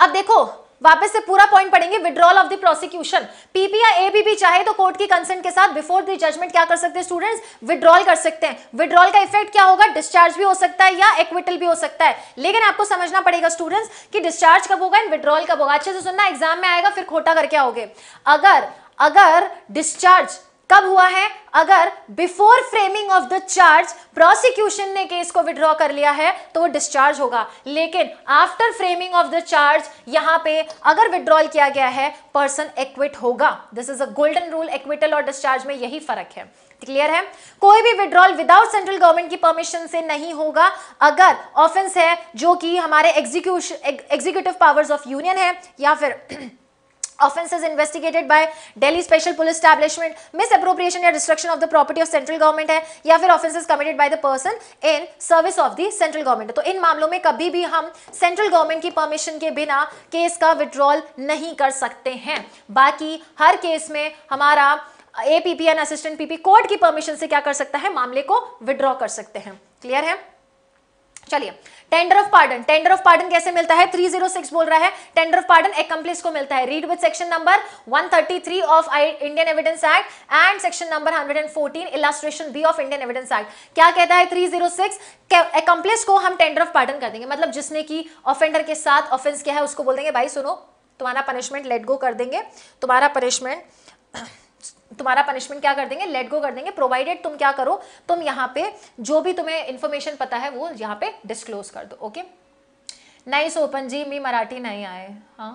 अब देखो वापस से पूरा पॉइंट पढ़ेंगे विड्रॉल ऑफ द प्रोसिक्यूशन पीपीया एबीबी चाहे तो कोर्ट की कंसेंट के साथ बिफोर द जजमेंट क्या कर सकते हैं स्टूडेंट्स विड्रॉल कर सकते हैं विड्रॉल का इफेक्ट क्या होगा डिस्चार्ज भी हो सकता है या एक्विटल भी हो सकता है लेकिन आपको समझना पड़ेगा स्टूडेंट्स कि डिस्चार्ज कब होगा एंड विड्रॉल कब होगा अच्छे से सुनना एग्जाम में आएगा फिर खोटा करके आओगे अगर अगर डिस्चार्ज कब हुआ है अगर before framing of the charge prosecution ने केस को विड्रॉ कर लिया है तो वो डिस्चार्ज होगा लेकिन after framing of the charge यहां पे अगर विड्रॉल किया गया है पर्सन एक्विट होगा this is a golden rule acquittal और डिस्चार्ज में यही फर्क है क्लियर है कोई भी विड्रॉल विदाउट सेंट्रल गवर्नमेंट की परमिशन से नहीं होगा अगर ऑफेंस है जो कि हमारे execution executive powers of union है या फिर offences investigated by Delhi Special Police Establishment, misappropriation or destruction of the property of central government है या फिर offences committed by the person in service of the central government. तो इन मामलों में कभी भी हम central government की permission के बिना case का withdrawal नहीं कर सकते हैं बाकी हर case में हमारा APP and assistant PP court की परमिशन से क्या कर सकता है मामले को विड्रॉ कर सकते हैं क्लियर है चलिए tender of pardon tender of pardon कैसे मिलता है 306 बोल रहा है टेंडर ऑफ पार्डन एक्म्प्लिस को मिलता है read with section number 133 of Indian evidence act and section number 114 illustration B of Indian evidence act क्या कहता है 306 जीरो सिक्स को हम टेंडर ऑफ पार्डन कर देंगे मतलब जिसने की ऑफेंडर के साथ ऑफेंस किया है उसको बोल देंगे भाई सुनो तुम्हारा पनिशमेंट लेट गो कर देंगे तुम्हारा पनिशमेंट तुम्हारा पनिशमेंट क्या कर देंगे लेट गो कर देंगे प्रोवाइडेड तुम क्या करो तुम यहाँ पे जो भी तुम्हें इन्फॉर्मेशन पता है वो यहाँ पे डिस्क्लोज कर दो ओके नाइस ओपन जी मी मराठी नहीं आए हाँ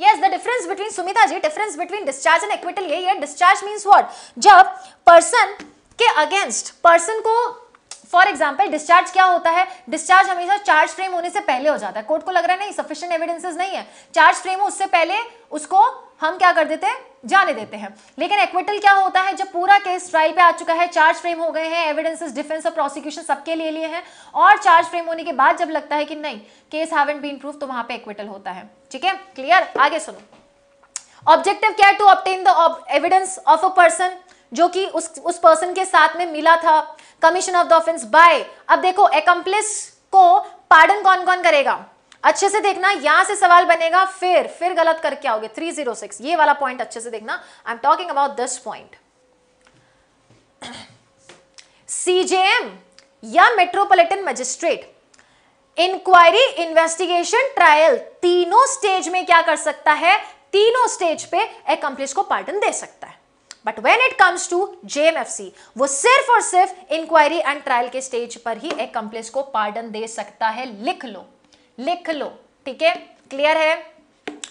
yes the difference between Sumita ji difference between discharge and acquittal यही है डिस्चार्ज मीन्स वॉट जब पर्सन के अगेंस्ट पर्सन को फॉर एग्जाम्पल डिस्चार्ज क्या होता है डिस्चार्ज हमेशा चार्ज फ्रेम होने से पहले हो जाता है कोर्ट को लग रहा है नहीं सफिशियंट एविडेंसेस नहीं है चार्ज फ्रेम हो उससे पहले उसको हम क्या कर देते हैं जाने देते हैं लेकिन एक्विटल क्या होता है जब पूरा केस ट्रायल पे आ चुका है चार्ज फ्रेम हो गए हैं एविडेंसेस डिफेंस और प्रोसिक्यूशन सबके ले लिए हैं और चार्ज फ्रेम होने के बाद जब लगता है कि नहीं केस हैवेंट बीन प्रूफ तो वहां पे एक्विटल होता है ठीक है क्लियर आगे सुनो ऑब्जेक्टिव क्या to obtain the evidence of a person जो कि उस उस पर्सन के साथ में मिला था commission of the offence by अब देखो एकम्प्लिस को पार्डन कौन कौन करेगा अच्छे से देखना यहां से सवाल बनेगा फिर फिर गलत करके आओगे 306 ये वाला पॉइंट अच्छे से देखना I am talking about this point CJM or metropolitan magistrate inquiry investigation trial तीनों स्टेज में क्या कर सकता है तीनों स्टेज पे एक को पार्टन दे सकता है but when it comes to JMFC वो सिर्फ और सिर्फ इंक्वायरी एंड ट्रायल के स्टेज पर ही एक कंप्लेस को पार्डन दे सकता है लिख लो लिख लो ठीक है क्लियर है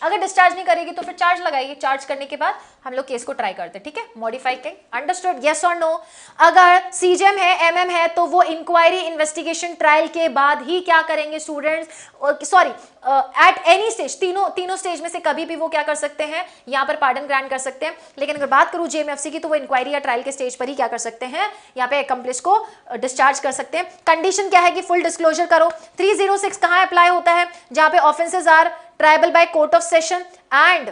अगर डिस्चार्ज नहीं करेगी तो फिर चार्ज लगाइए चार्ज करने के बाद हम लोग केस को ट्राई करते हैं ठीक है मॉडिफाई किंग अंडरस्टूड यस और नो अगर सीजेम है एमएम है तो वो इंक्वायरी इन्वेस्टिगेशन ट्रायल के बाद ही क्या करेंगे students sorry at any stage तीनों तीनों स्टेज में से कभी भी वो क्या कर सकते हैं यहाँ पर पार्डन ग्रांड कर सकते हैं लेकिन अगर बात करूँ जेएमएफसी की तो वो इंक्वायरी या ट्रायल के स्टेज पर ही क्या कर सकते हैं यहाँ पे अकम्प्लिस को डिस्चार्ज कर सकते हैं कंडीशन क्या है कि फुल डिस्क्लोजर करो थ्री जीरो सिक्स अप्लाई होता है जहाँ पे offences are triable by court of session and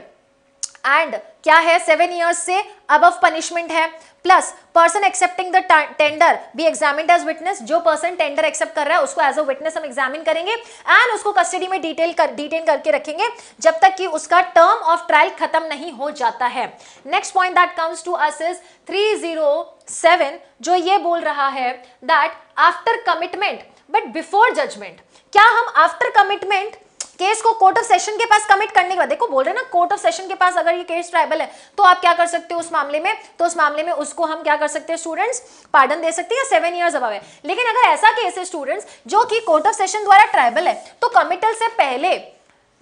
and क्या है सेवन ईयर्स से अब पनिशमेंट है plus person accepting the tender be examine as witness जो पर्सन टेंडर एक्सेप्ट कर रहा है उसको एज अ विटनेस हम एग्जामिन करेंगे एंड उसको कस्टडी में डिटेल कर डिटेन करके रखेंगे जब तक कि उसका टर्म ऑफ ट्रायल खत्म नहीं हो जाता है next point that comes to us is three zero seven जो ये बोल रहा है that after commitment but before judgement क्या हम आफ्टर कमिटमेंट केस को कोर्ट ऑफ सेशन के पास कमिट करने के बाद देखो बोल रहे ना कोर्ट ऑफ सेशन के पास अगर ये केस ट्राइबल है तो आप क्या कर सकते हो उस मामले में तो उस मामले में उसको हम क्या कर सकते हैं स्टूडेंट्स पार्डन दे सकते हैं सेवन ईयर्स अबाव है लेकिन अगर ऐसा केस है स्टूडेंट्स जो कि कोर्ट ऑफ सेशन द्वारा ट्राइबल है तो कमिटल से पहले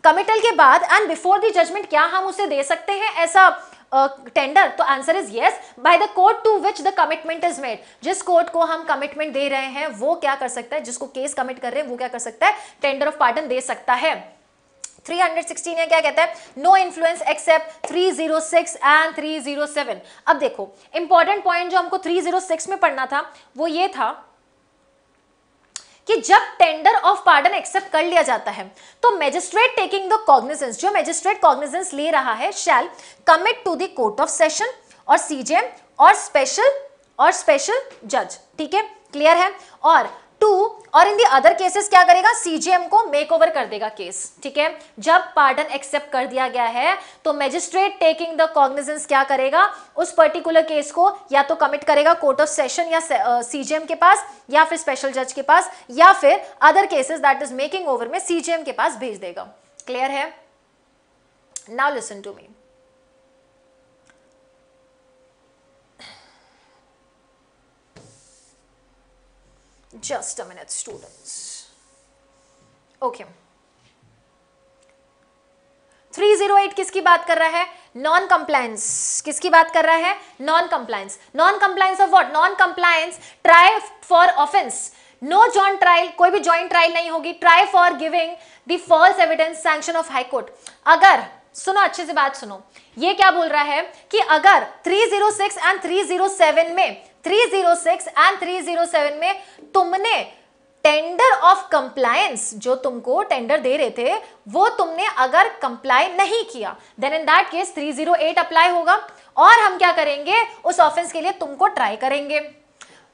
कमिटल के बाद एंड बिफोर दी जजमेंट क्या हम उसे दे सकते हैं ऐसा टेंडर तो answer is yes by the court to which the commitment is made जिस कोर्ट को हम कमिटमेंट दे रहे हैं वो क्या कर सकता है जिसको केस कमिट कर रहे हैं वो क्या कर सकता है टेंडर ऑफ पार्टन दे सकता है 316 है क्या कहता है नो इन्फ्लुएंस एक्सेप्ट 306 एंड 307 अब देखो इंपॉर्टेंट पॉइंट जो हमको 306 में पढ़ना था वो ये था कि जब टेंडर ऑफ पार्डन एक्सेप्ट कर लिया जाता है तो मैजिस्ट्रेट टेकिंग द कॉग्निजेंस जो मैजिस्ट्रेट कॉग्निजेंस ले रहा है shall commit to the court of session और सीजेएम और स्पेशल और स्पेशल जज ठीक है क्लियर है और टू और इन दी अदर केसेस क्या करेगा सीजेएम को मेक ओवर कर देगा केस ठीक है जब पार्डन एक्सेप्ट कर दिया गया है तो मैजिस्ट्रेट टेकिंग द कॉग्निजेंस क्या करेगा उस पर्टिकुलर केस को या तो कमिट करेगा कोर्ट ऑफ सेशन या सीजेएम uh, के पास या फिर स्पेशल जज के पास या फिर other cases that is making over में सीजेएम के पास भेज देगा क्लियर है now listen to me Just a minute students. Okay. 308 किसकी बात कर रहा है नॉन कंप्लायंस किसकी बात कर रहा है non compliance non compliance of what non compliance try for offence no joint trial कोई भी जॉइंट ट्रायल नहीं होगी try for giving the false evidence sanction of high court अगर सुनो अच्छे से बात सुनो ये क्या बोल रहा है कि अगर 306 एंड 307 में 306 एंड 307 में तुमने टेंडर ऑफ कंप्लायंस जो तुमको टेंडर दे रहे थे वो तुमने अगर कंप्लाई नहीं किया then in that case 308 apply होगा और हम क्या करेंगे उस ऑफेंस के लिए तुमको ट्राई करेंगे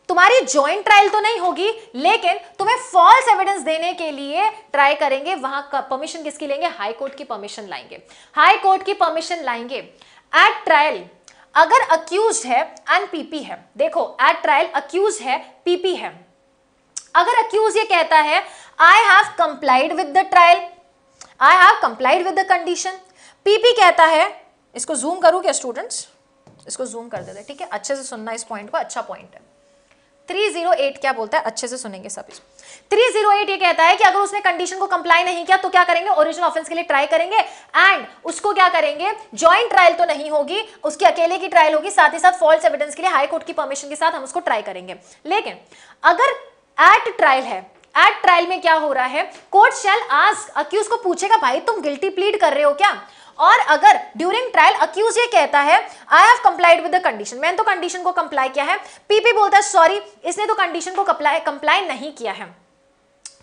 तुम्हारी ज्वाइंट ट्रायल तो नहीं होगी लेकिन तुम्हें फॉल्स एविडेंस देने के लिए ट्राई करेंगे वहां परमिशन किसकी लेंगे हाई कोर्ट की परमिशन लाएंगे हाई कोर्ट की परमिशन लाएंगे एट ट्रायल अगर अक्यूज है एंड पीपी है देखो एट ट्रायल अक्यूज है पीपी है अगर अक्यूज ये कहता है I have complied with the trial I have complied with the condition PP कहता है इसको जूम करूं क्या स्टूडेंट्स इसको जूम कर देते ठीक है अच्छे से सुनना इस पॉइंट को अच्छा पॉइंट है 308 क्या बोलता है अच्छे से सुनेंगे सब इसमें 308 ये कहता है कि अगर उसने कंडीशन को कंप्लाई नहीं किया तो क्या करेंगे ओरिजिनल ऑफेंस के लिए ट्राई करेंगे एंड उसको क्या करेंगे ज्वाइंट ट्रायल तो नहीं होगी उसकी अकेले की ट्रायल होगी साथ ही साथ फॉल्स एविडेंस के लिए हाई कोर्ट की परमिशन के साथ हम उसको ट्राई करेंगे लेकिन अगर एट ट्रायल है एट ट्रायल में क्या हो रहा है कोर्ट शेल आज अक्यूज को पूछेगा भाई तुम गिल्टी प्लीड कर रहे हो क्या और अगर ड्यूरिंग ट्रायल अक्यूज ये कहता है I have complied with the condition मैंने तो कंडीशन को कंप्लाई किया है पीपी बोलता है सॉरी इसने तो कंडीशन को कंप्लाई नहीं किया है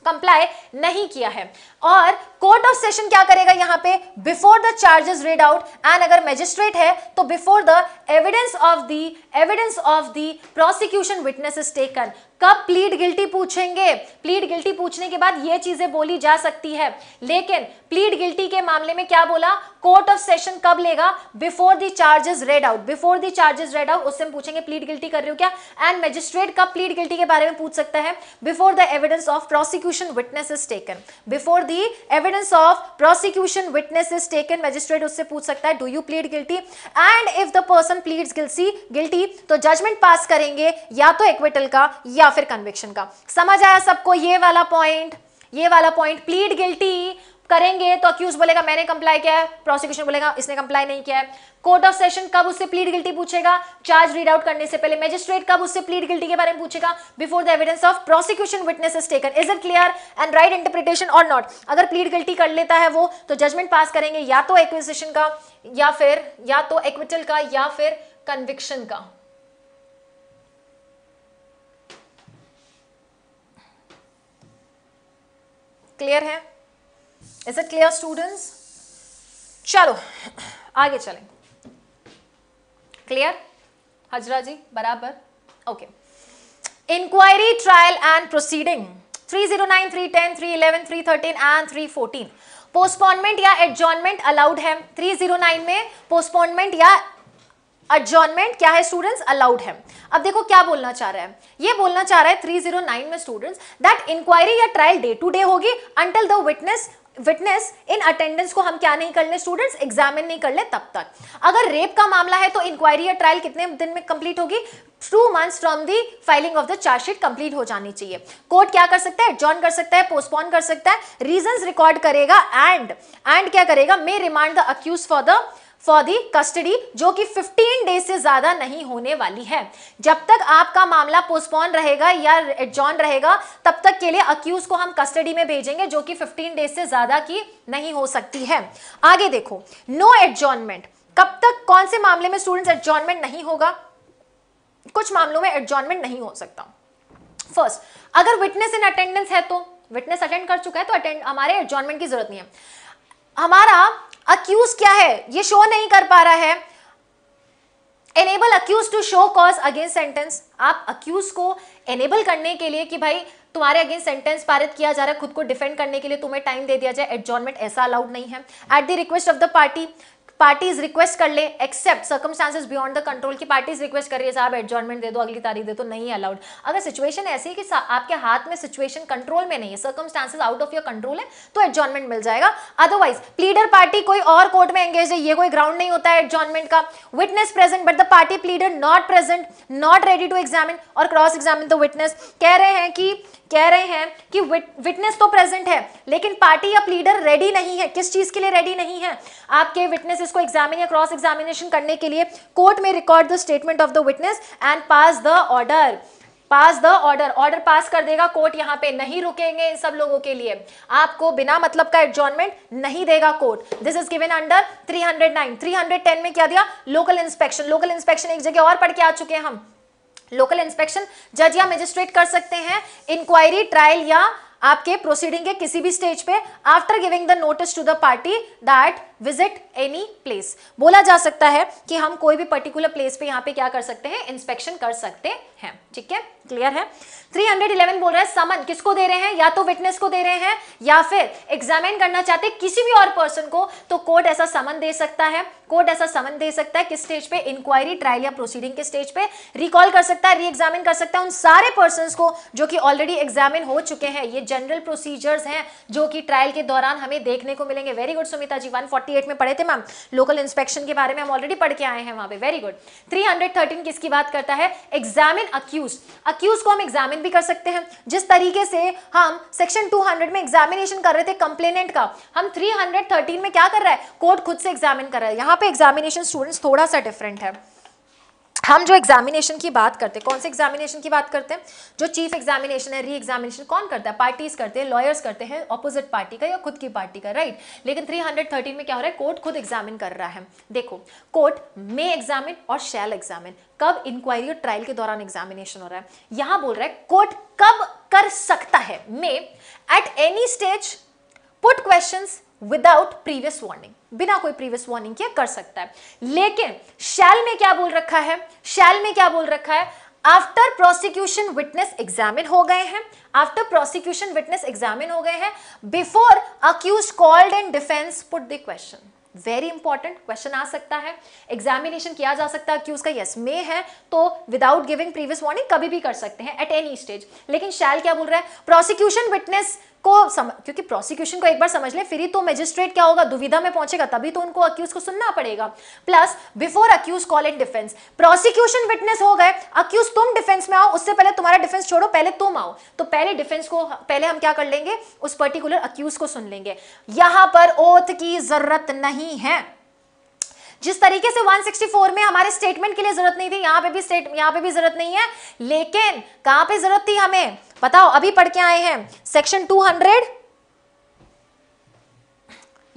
कंप्लाई नहीं किया है और कोर्ट ऑफ सेशन क्या करेगा यहाँ पे before the charges read out and अगर मैजिस्ट्रेट है तो before the evidence of the evidence of the prosecution witness is taken कब प्लीड गिल्टी पूछेंगे प्लीड गिल्टी पूछने के बाद ये चीजें बोली जा सकती है लेकिन प्लीड गिल्टी के मामले में क्या बोला कोर्ट ऑफ सेशन कब लेगा before the charges read out before the charges read out उससे हम पूछेंगे प्लीड गिल्टी कर रहे हो क्या एंड मजिस्ट्रेट कब प्लीड गिल्टी के बारे में पूछ सकता है before the evidence of prosecution witness is taken before the the evidence of prosecution witness is taken magistrate उससे पूछ सकता है do you plead guilty and if the person plead गिल्सी गिल्टी तो जजमेंट पास करेंगे या तो एक्विटल का या फिर कन्विक्शन का समझ आया सबको ये वाला पॉइंट ये वाला पॉइंट प्लीड गिल्टी करेंगे तो अक्यूज बोलेगा मैंने कंप्लाई किया है प्रोसिक्यूशन बोलेगा इसने कंप्लाई नहीं किया है कोर्ट ऑफ सेशन कब उससे प्लीड गिल्टी पूछेगा चार्ज रीड आउट करने से पहले मजिस्ट्रेट कब उससे प्लीड गिल्टी के बारे में पूछेगा before the evidence of prosecution witness is taken is it clear and right interpretation और नॉट अगर प्लीड गिल्टी कर लेता है वो तो जजमेंट पास करेंगे या तो एक्विजिशन का या फिर या तो एक्विटल का या फिर कन्विक्शन का क्लियर है इज इट क्लियर स्टूडेंट्स चलो आगे चलें क्लियर हजरा जी बराबर okay inquiry trial and proceeding 309, 310, 311, 313 and 314 postponement या एडजॉनमेंट अलाउड है 309 में पोस्टपोनमेंट या एडजॉनमेंट क्या है स्टूडेंट्स अलाउड है अब देखो क्या बोलना चाह रहा है ये बोलना चाह रहा है 309 में स्टूडेंट्स दैट इंक्वायरी या ट्रायल डे टू डे होगी until the witness witness in attendance को हम क्या नहीं कर ले स्टूडेंट्स एग्जामिन नहीं कर ले तब तक अगर रेप का मामला है तो इंक्वायरी या ट्रायल कितने दिन में कंप्लीट होगी two months from the filing of the chargesheet complete हो जानी चाहिए कोर्ट क्या कर सकता है एडजॉर्न कर सकता है पोस्टपोन कर सकता है रीजन रिकॉर्ड करेगा एंड एंड क्या करेगा may remand the accused for the for the custody जो कि 15 डेज से ज्यादा नहीं होने वाली है जब तक आपका मामला पोस्टपोन रहेगा या एडजॉन रहेगा तब तक के लिए अक्यूज को हम कस्टडी में भेजेंगे जो कि 15 डेज से ज्यादा की नहीं हो सकती है आगे देखो नो एडजॉनमेंट कब तक कौन से मामले में स्टूडेंट एडजॉनमेंट नहीं होगा कुछ मामलों में एडजॉनमेंट नहीं हो सकता फर्स्ट अगर विटनेस इन अटेंडेंस है तो विटनेस अटेंड कर चुका है तो अटेंड हमारे एडजॉनमेंट की जरूरत नहीं है हमारा अक्यूज क्या है ये शो नहीं कर पा रहा है enable accused to show cause against sentence आप अक्यूज को एनेबल करने के लिए कि भाई तुम्हारे अगेंस्ट सेंटेंस पारित किया जा रहा है खुद को डिफेंड करने के लिए तुम्हें टाइम दे दिया जाए एडजॉनमेंट ऐसा अलाउड नहीं है at the request of the party parties request कर ले except circumstances beyond the control की पार्टीज रिक्वेस्ट करिए साहब एडजॉर्नमेंट दे दो अगली तारीख दे दो नहीं अलाउड अगर सिचुएशन ऐसी है कि आपके हाथ में सिचुएशन कंट्रोल में नहीं है circumstances out of your control है तो एडजॉर्नमेंट मिल जाएगा अदरवाइज प्लीडर पार्टी कोई और कोर्ट में एंगेज है ये कोई ग्राउंड नहीं होता है एडजॉर्नमेंट का witness present but the party pleader not present not ready to examine और क्रॉस एग्जामिन द विटनेस कह रहे हैं कि कह रहे हैं कि विटनेस तो प्रेजेंट है लेकिन पार्टी या लीडर रेडी नहीं है किस चीज के लिए रेडी नहीं है आपके विटनेसेस को एग्जामिन या क्रॉस एग्जामिनेशन करने के लिए कोर्ट में record the statement of the witness and pass the order pass the order order pass कर देगा कोर्ट यहाँ पे नहीं रुकेंगे इन सब लोगों के लिए आपको बिना मतलब का एडजॉर्नमेंट नहीं देगा court this is given under 309 310 में क्या दिया लोकल इंस्पेक्शन लोकल इंस्पेक्शन एक जगह और पढ़ के आ चुके हैं हम लोकल इंस्पेक्शन जज या मजिस्ट्रेट कर सकते हैं इंक्वायरी ट्रायल या आपके प्रोसीडिंग के किसी भी स्टेज पे after giving the notice to the party that visit any place बोला जा सकता है कि हम कोई भी पर्टिकुलर प्लेस पे यहाँ पे क्या कर सकते हैं इंस्पेक्शन कर सकते है ठीक है क्लियर है 311 बोल रहा है समन किसको दे रहे हैं या तो विटनेस को दे रहे हैं या फिर एग्जामिन करना चाहते किसी भी और पर्सन को तो कोर्ट ऐसा समन दे सकता है कोर्ट ऐसा समन दे सकता है किस स्टेज पे इंक्वायरी ट्रायल या प्रोसीडिंग के स्टेज पे रिकॉल कर सकता है री एग्जामिन कर सकता है उन सारे पर्सन को जो कि ऑलरेडी एग्जामिन हो चुके हैं ये जनरल प्रोसीजर्स हैं जो कि ट्रायल के दौरान हमें देखने को मिलेंगे वेरी गुड सुमिता जी 148 में पढ़े थे मैम लोकल इंस्पेक्शन के बारे में हम ऑलरेडी पढ़ के आए हैं वहां पर वेरी गुड थ्री किसकी बात करता है एग्जामिन एंड अक्यूज अक्यूज को हम एग्जामिन भी कर सकते हैं जिस तरीके से हम सेक्शन 200 में एग्जामिनेशन कर रहे थे कंप्लेनेंट का हम 313 में क्या कर रहा है कोर्ट खुद से एग्जामिन कर रहा है यहाँ पे एग्जामिनेशन स्टूडेंट्स थोड़ा सा डिफरेंट है हम जो एग्जामिनेशन की बात करते हैं कौन से एग्जामिनेशन की बात करते हैं जो चीफ एग्जामिनेशन है री एग्जामिनेशन कौन करता है पार्टीज करते हैं लॉयर्स करते हैं ऑपोजिट पार्टी का या खुद की पार्टी का राइट लेकिन 313 में क्या हो रहा है कोर्ट खुद एग्जामिन कर रहा है देखो कोर्ट मे एग्जामिन और शैल एग्जामिन कब इंक्वायरी और ट्रायल के दौरान एग्जामिनेशन हो रहा है यहां बोल रहा है कोर्ट कब कर सकता है may at any stage put questions without previous warning बिना कोई प्रीवियस वार्निंग के कर सकता है लेकिन शैल में क्या बोल रखा है शैल में क्या बोल रखा है आफ्टर प्रोसिक्यूशन विटनेस एग्जामिन हो गए हैं आफ्टर प्रोसिक्यूशन विटनेस एग्जामिन हो गए हैं before accused called and defence put the question very important question आ सकता है एग्जामिनेशन किया जा सकता है कि उसका यस मे है तो विदाउट गिविंग प्रीवियस वार्निंग कभी भी कर सकते हैं एट एनी स्टेज लेकिन शैल क्या बोल रहा है प्रोसिक्यूशन विटनेस को सम... क्योंकि प्रोसिक्यूशन को एक बार समझ ले फिर ही तो मजिस्ट्रेट क्या होगा दुविधा में पहुंचेगा तभी तो उनको अक्यूज को सुनना पड़ेगा plus before accused call in defence prosecution witness हो गए अक्यूज तुम डिफेंस में आओ उससे पहले तुम्हारा डिफेंस छोड़ो पहले तुम आओ तो पहले डिफेंस को पहले हम क्या कर लेंगे उस पर्टिकुलर अक्यूज को सुन लेंगे यहां पर ओथ की जरूरत नहीं है जिस तरीके से 164 में हमारे स्टेटमेंट के लिए जरूरत नहीं थी यहां पे भी स्टेट यहां पे भी जरूरत नहीं है लेकिन कहां पे जरूरत थी हमें बताओ अभी पढ़ के आए हैं सेक्शन 200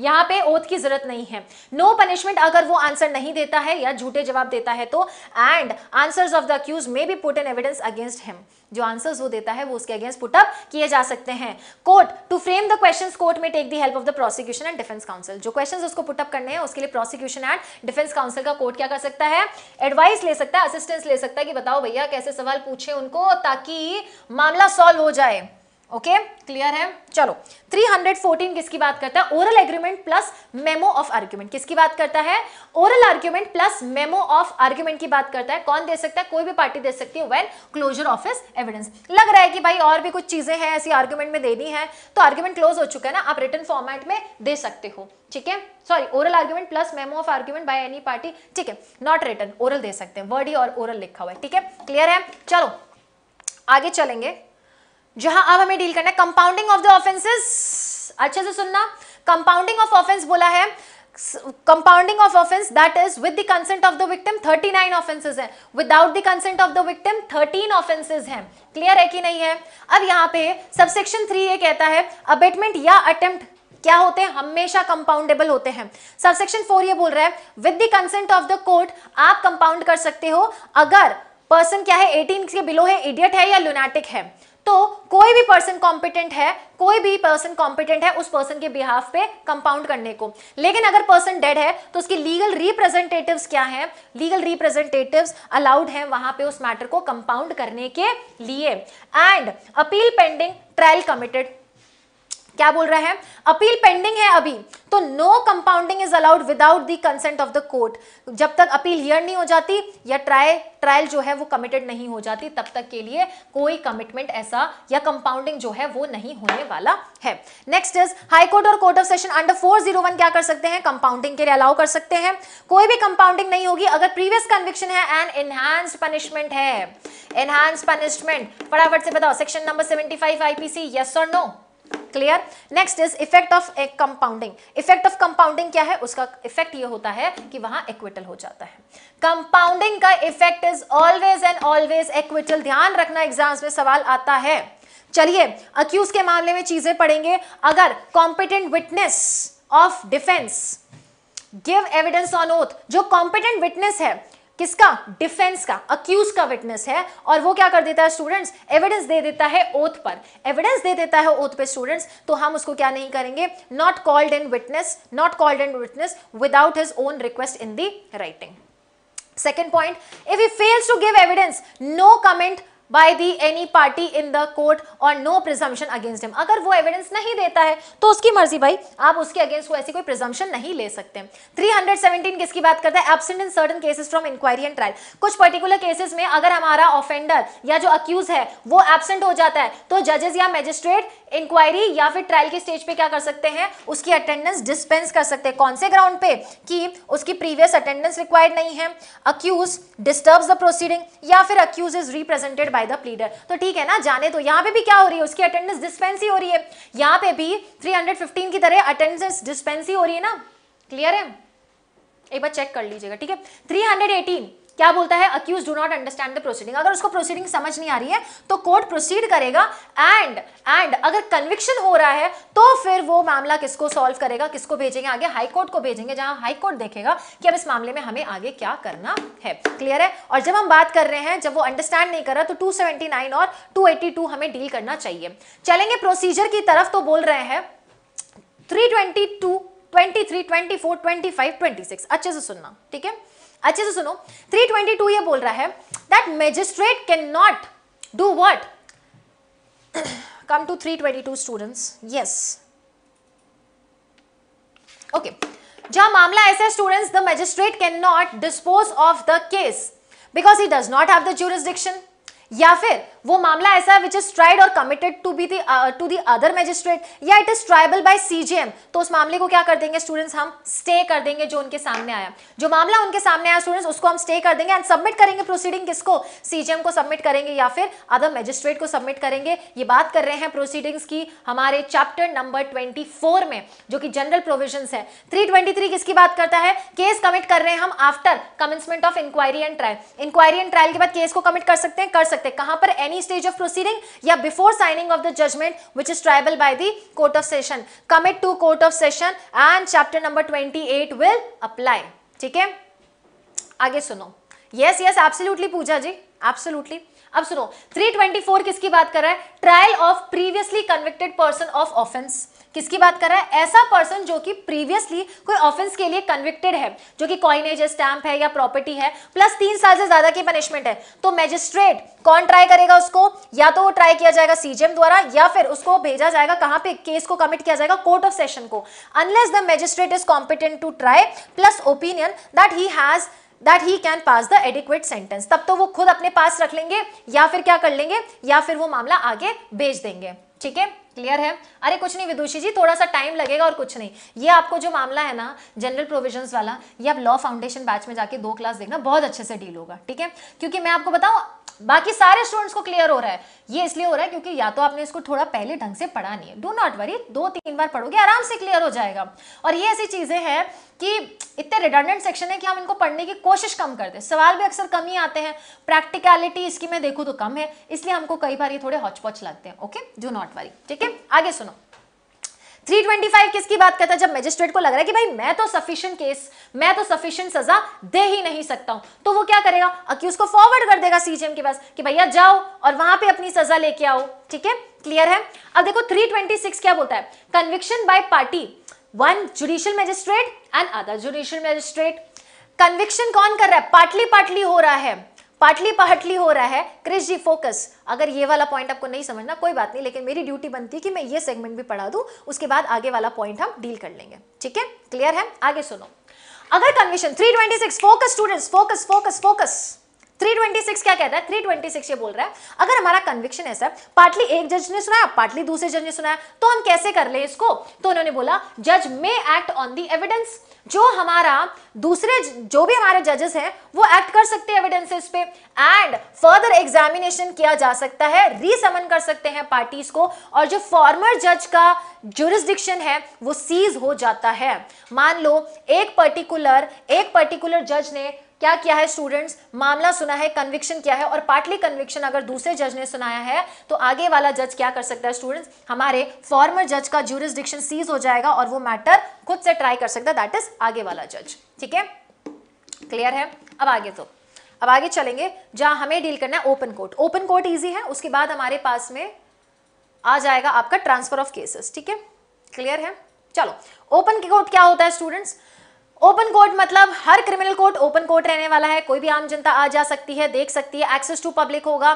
यहां पे ओथ की जरूरत नहीं है नो no पनिशमेंट अगर वो आंसर नहीं देता है या झूठे जवाब देता है तो and answers of the accused may be put an evidence against him जो आंसर्स वो देता है वो उसके अगेंस्ट पुट अप किए जा सकते हैं court to frame the questions court में take the help of the prosecution and defence counsel जो क्वेश्चंस उसको पुट अप करने हैं उसके लिए प्रोसिक्यूशन एंड डिफेंस काउंसिल का कोर्ट क्या कर सकता है एडवाइस ले सकता है असिस्टेंस ले सकता है कि बताओ भैया कैसे सवाल पूछे उनको ताकि मामला सॉल्व हो जाए ओके okay? क्लियर है चलो 314 किसकी बात करता है oral agreement plus memo of argument किसकी बात करता है oral argument plus memo of argument की बात करता है कौन दे सकता है कोई भी पार्टी दे सकती है when closure of is evidence लग रहा है कि भाई और भी कुछ चीजें हैं ऐसी आर्ग्यूमेंट में देनी है तो आर्ग्यूमेंट क्लोज हो चुका है ना आप रिटर्न फॉर्मेट में दे सकते हो ठीक है sorry oral argument plus memo of argument by any party ठीक है नॉट रिटर्न ओरल दे सकते हैं वर्ड ही और ओरल लिखा हुआ है ठीक है क्लियर है चलो आगे चलेंगे जहां अब हमें डील करना है कंपाउंडिंग ऑफ द ऑफेंसेस अच्छे से सुनना कंपाउंडिंग ऑफ ऑफेंस बोला है compounding of offence that is with the consent of the victim 39 nine offences है without the consent of the victim 13 offences हैं क्लियर है कि नहीं है अब यहां पे सबसेक्शन थ्री ये कहता है अबेटमेंट या अटेम्प्ट क्या होते हैं हमेशा कंपाउंडेबल होते हैं सबसेक्शन फोर ये बोल रहा है with the consent of the court आप कंपाउंड कर सकते हो अगर पर्सन क्या है 18 के बिलो है इडियट है या लुनाटिक है तो कोई भी पर्सन कॉम्पिटेंट है कोई भी पर्सन कॉम्पिटेंट है उस पर्सन के बिहाफ पे कंपाउंड करने को लेकिन अगर पर्सन डेड है तो उसकी लीगल रिप्रेजेंटेटिव्स क्या है लीगल रिप्रेजेंटेटिव्स अलाउड है वहां पे उस मैटर को कंपाउंड करने के लिए and appeal pending trial committed क्या बोल रहे हैं अपील पेंडिंग है अभी तो no compounding is allowed without the consent of the court जब तक अपील हियर नहीं हो जाती या ट्राई ट्रायल जो है वो कमिटेड नहीं हो जाती तब तक के लिए कोई कमिटमेंट ऐसा या कंपाउंडिंग जो है वो नहीं होने वाला है नेक्स्ट इज हाईकोर्ट और कोर्ट ऑफ सेशन अंडर 401 क्या कर सकते हैं कंपाउंडिंग के लिए अलाउ कर सकते हैं कोई भी कंपाउंडिंग नहीं होगी अगर प्रीवियस कन्विक्शन है एंड एनहांस पनिशमेंट है एनहांस पनिशमेंट फटाफट से बताओ section number seventy five IPC yes और no clear next is effect of compounding effect of compounding क्या है उसका इफेक्ट ये होता है कि वहां इक्विटल हो जाता है कंपाउंडिंग का effect is always and always acquittal ध्यान रखना एग्जाम्स में सवाल आता है चलिए अक्यूज के मामले में चीजें पढ़ेंगे अगर competent witness of defence give evidence on oath जो कॉम्पिटेंट विटनेस है किसका डिफेंस का अक्यूज का विटनेस है और वो क्या कर देता है स्टूडेंट्स एविडेंस दे देता है ओथ पर एविडेंस दे देता है ओथ पे स्टूडेंट्स तो हम उसको क्या नहीं करेंगे not called in witness not called in witness without his own request in the writing second point if he fails to give evidence no comment by the any party in the court और no presumption against him अगर वो evidence नहीं देता है तो उसकी मर्जी भाई आप उसके अगेंस्ट वो ऐसी कोई प्रिजम्पन नहीं ले सकते 317 किसकी बात करता है absent in certain cases from inquiry and trial कुछ पर्टिकुलर केसेस में अगर हमारा ऑफेंडर या जो अक्यूज है वो एबसेंट हो जाता है तो जजेस या मैजिस्ट्रेट इंक्वायरी या फिर ट्रायल के स्टेज पे क्या कर सकते हैं उसकी अटेंडेंस डिस्पेंस कर सकते हैं कौन से ग्राउंड पे कि उसकी प्रीवियस अटेंडेंस रिक्वायर्ड नहीं है अक्यूज डिस्टर्ब द प्रोसीडिंग या फिर accused is represented by the pleader तो ठीक है ना जाने तो यहाँ पे भी क्या हो रही है उसकी अटेंडेंस ही हो रही है यहाँ पे भी 315 की तरह अटेंडेंस ही हो रही है ना क्लियर है एक बार चेक कर लीजिएगा ठीक है 318 क्या बोलता है accused do not understand the proceeding अगर उसको प्रोसीडिंग समझ नहीं आ रही है तो कोर्ट प्रोसीड करेगा एंड एंड अगर कन्विक्शन हो रहा है तो फिर वो मामला किसको सॉल्व करेगा किसको भेजेंगे आगे हाई कोर्ट को भेजेंगे जहां हाई कोर्ट देखेगा कि अब इस मामले में हमें आगे क्या करना है क्लियर है और जब हम बात कर रहे हैं जब वो अंडरस्टैंड नहीं कर रहा तो 279 और 282 हमें डील करना चाहिए चलेंगे प्रोसीजर की तरफ तो बोल रहे हैं 322 23, 24, 25, 26 अच्छे से सुनना ठीक है अच्छे से सुनो 322 ये बोल रहा है that magistrate can not do what three twenty 322 student yes okay जहां मामला ऐसा students the magistrate can not dispose of the case because he does not have the jurisdiction या फिर वो मामला ऐसा है विच इज ट्राइड और committed to be to the other magistrate या it is triable by CGM तो उस मामले को क्या कर देंगे स्टूडेंट्स हम स्टे कर देंगे जो उनके सामने आया जो मामला उनके सामने आया स्टूडेंट्स उसको हम स्टे कर देंगे एंड सबमिट करेंगे प्रोसीडिंग किसको सीजीएम को सबमिट करेंगे या फिर अदर मैजिस्ट्रेट को सबमिट करेंगे ये बात कर रहे हैं प्रोसीडिंग्स की हमारे चैप्टर नंबर ट्वेंटी में जो कि जनरल प्रोविजन है थ्री किसकी बात करता है केस कमिट कर रहे हैं हम after commencement of inquiry and trial inquiry and trial के बाद केस को कमिट कर सकते हैं कर सकते हैं कहां पर any stage of proceeding या before signing of the judgment which is tribal by the court of session commit to court of session and chapter number 28 will apply ठीक है आगे सुनो yes yes absolutely Puja ji absolutely अब सुनो 324 किसकी बात कर रहा है trial of previously convicted person of offence किसकी बात कर रहा है ऐसा पर्सन जो कि प्रीवियसली कोई ऑफेंस के लिए कन्विक्टेड है जो कि कॉइनेज है स्टैंप है या प्रॉपर्टी है प्लस तीन साल से ज्यादा की पनिशमेंट है तो मैजिस्ट्रेट कौन ट्राई करेगा उसको या तो वो ट्राई किया जाएगा सीजेएम द्वारा या फिर उसको भेजा जाएगा कहां पे केस को कमिट किया जाएगा कोर्ट ऑफ सेशन को unless the magistrate is competent to try plus opinion that he has that he can pass the adequate sentence तब तो वो खुद अपने पास रख लेंगे या फिर क्या कर लेंगे या फिर वो मामला आगे भेज देंगे ठीक है क्लियर है अरे कुछ नहीं विदुषी जी थोड़ा सा टाइम लगेगा और कुछ नहीं ये आपको जो मामला है ना जनरल प्रोविजन वाला ये आप लॉ फाउंडेशन बैच में जाके दो क्लास देखना बहुत अच्छे से डील होगा ठीक है क्योंकि मैं आपको बताऊँ बाकी सारे स्टूडेंट्स को क्लियर हो रहा है ये इसलिए हो रहा है क्योंकि या तो आपने इसको थोड़ा पहले ढंग से पढ़ा नहीं है डो नॉट वरी दो तीन बार पढ़ोगे आराम से क्लियर हो जाएगा और ये ऐसी चीजें हैं कि इतने रिडंडेंट सेक्शन है कि हम इनको पढ़ने की कोशिश कम करते हैं सवाल भी अक्सर कम ही आते हैं प्रैक्टिकलिटी इसकी मैं देखूँ तो कम है इसलिए हमको कई बार ये थोड़े हॉचपॉच लगते हैं ओके डू नॉट वरी ठीक है आगे सुनो 325 किसकी बात करता है जब मजिस्ट्रेट को लग रहा है कि भाई मैं तो सफिशियंट केस मैं तो सफिशियंट सजा दे ही नहीं सकता हूं तो वो क्या करेगा अक्यूज को फॉरवर्ड कर देगा सीजीएम के पास कि भैया जाओ और वहां पे अपनी सजा लेके आओ ठीक है क्लियर है अब देखो 326 क्या बोलता है conviction by party one judicial magistrate and other judicial magistrate conviction कौन कर रहा है पाटली पाटली हो रहा है पाटली पाटली हो रहा है क्रिश जी फोकस अगर ये वाला पॉइंट आपको नहीं समझना कोई बात नहीं लेकिन मेरी ड्यूटी बनती है कि मैं ये सेगमेंट भी पढ़ा दूं उसके बाद आगे वाला पॉइंट हम डील कर लेंगे ठीक है क्लियर है आगे सुनो अगर conviction six focus students focus focus focus 326 क्या कहता है 326 ये बोल रहा है अगर हमारा कन्विक्शन ऐसा पार्टली एक जज ने सुनाया पार्टली दूसरे जज ने सुनाया तो हम कैसे कर ले इसको तो उन्होंने बोला जज may act on the evidence जो हमारा दूसरे जो भी हमारे जजेस हैं वो एक्ट कर सकते हैं एविडेंसेस पे एंड फर्दर एग्जामिनेशन किया जा सकता है रीसमन कर सकते हैं पार्टीज को और जो फॉर्मर जज का जुरिस्डिक्शन है वो सीज हो जाता है मान लो एक पर्टिकुलर एक पर्टिकुलर जज ने क्या किया है स्टूडेंट्स मामला सुना है कन्विक्शन क्या है और पार्टली कन्विक्शन अगर दूसरे जज ने सुनाया है तो आगे वाला जज क्या कर सकता है स्टूडेंट्स हमारे फॉर्मर जज का ज्यूरिस्डिक्शन सीज हो जाएगा और वो मैटर खुद से ट्राई कर सकता है दैट इज आगे वाला जज ठीक है क्लियर है अब आगे तो अब आगे चलेंगे जहां हमें डील करना है open court open court easy है उसके बाद हमारे पास में आ जाएगा आपका ट्रांसफर ऑफ केसेस ठीक है क्लियर है चलो ओपन कोर्ट क्या होता है स्टूडेंट्स ओपन कोर्ट मतलब हर क्रिमिनल कोर्ट ओपन कोर्ट रहने वाला है कोई भी आम जनता आ जा सकती है देख सकती है एक्सेस टू पब्लिक होगा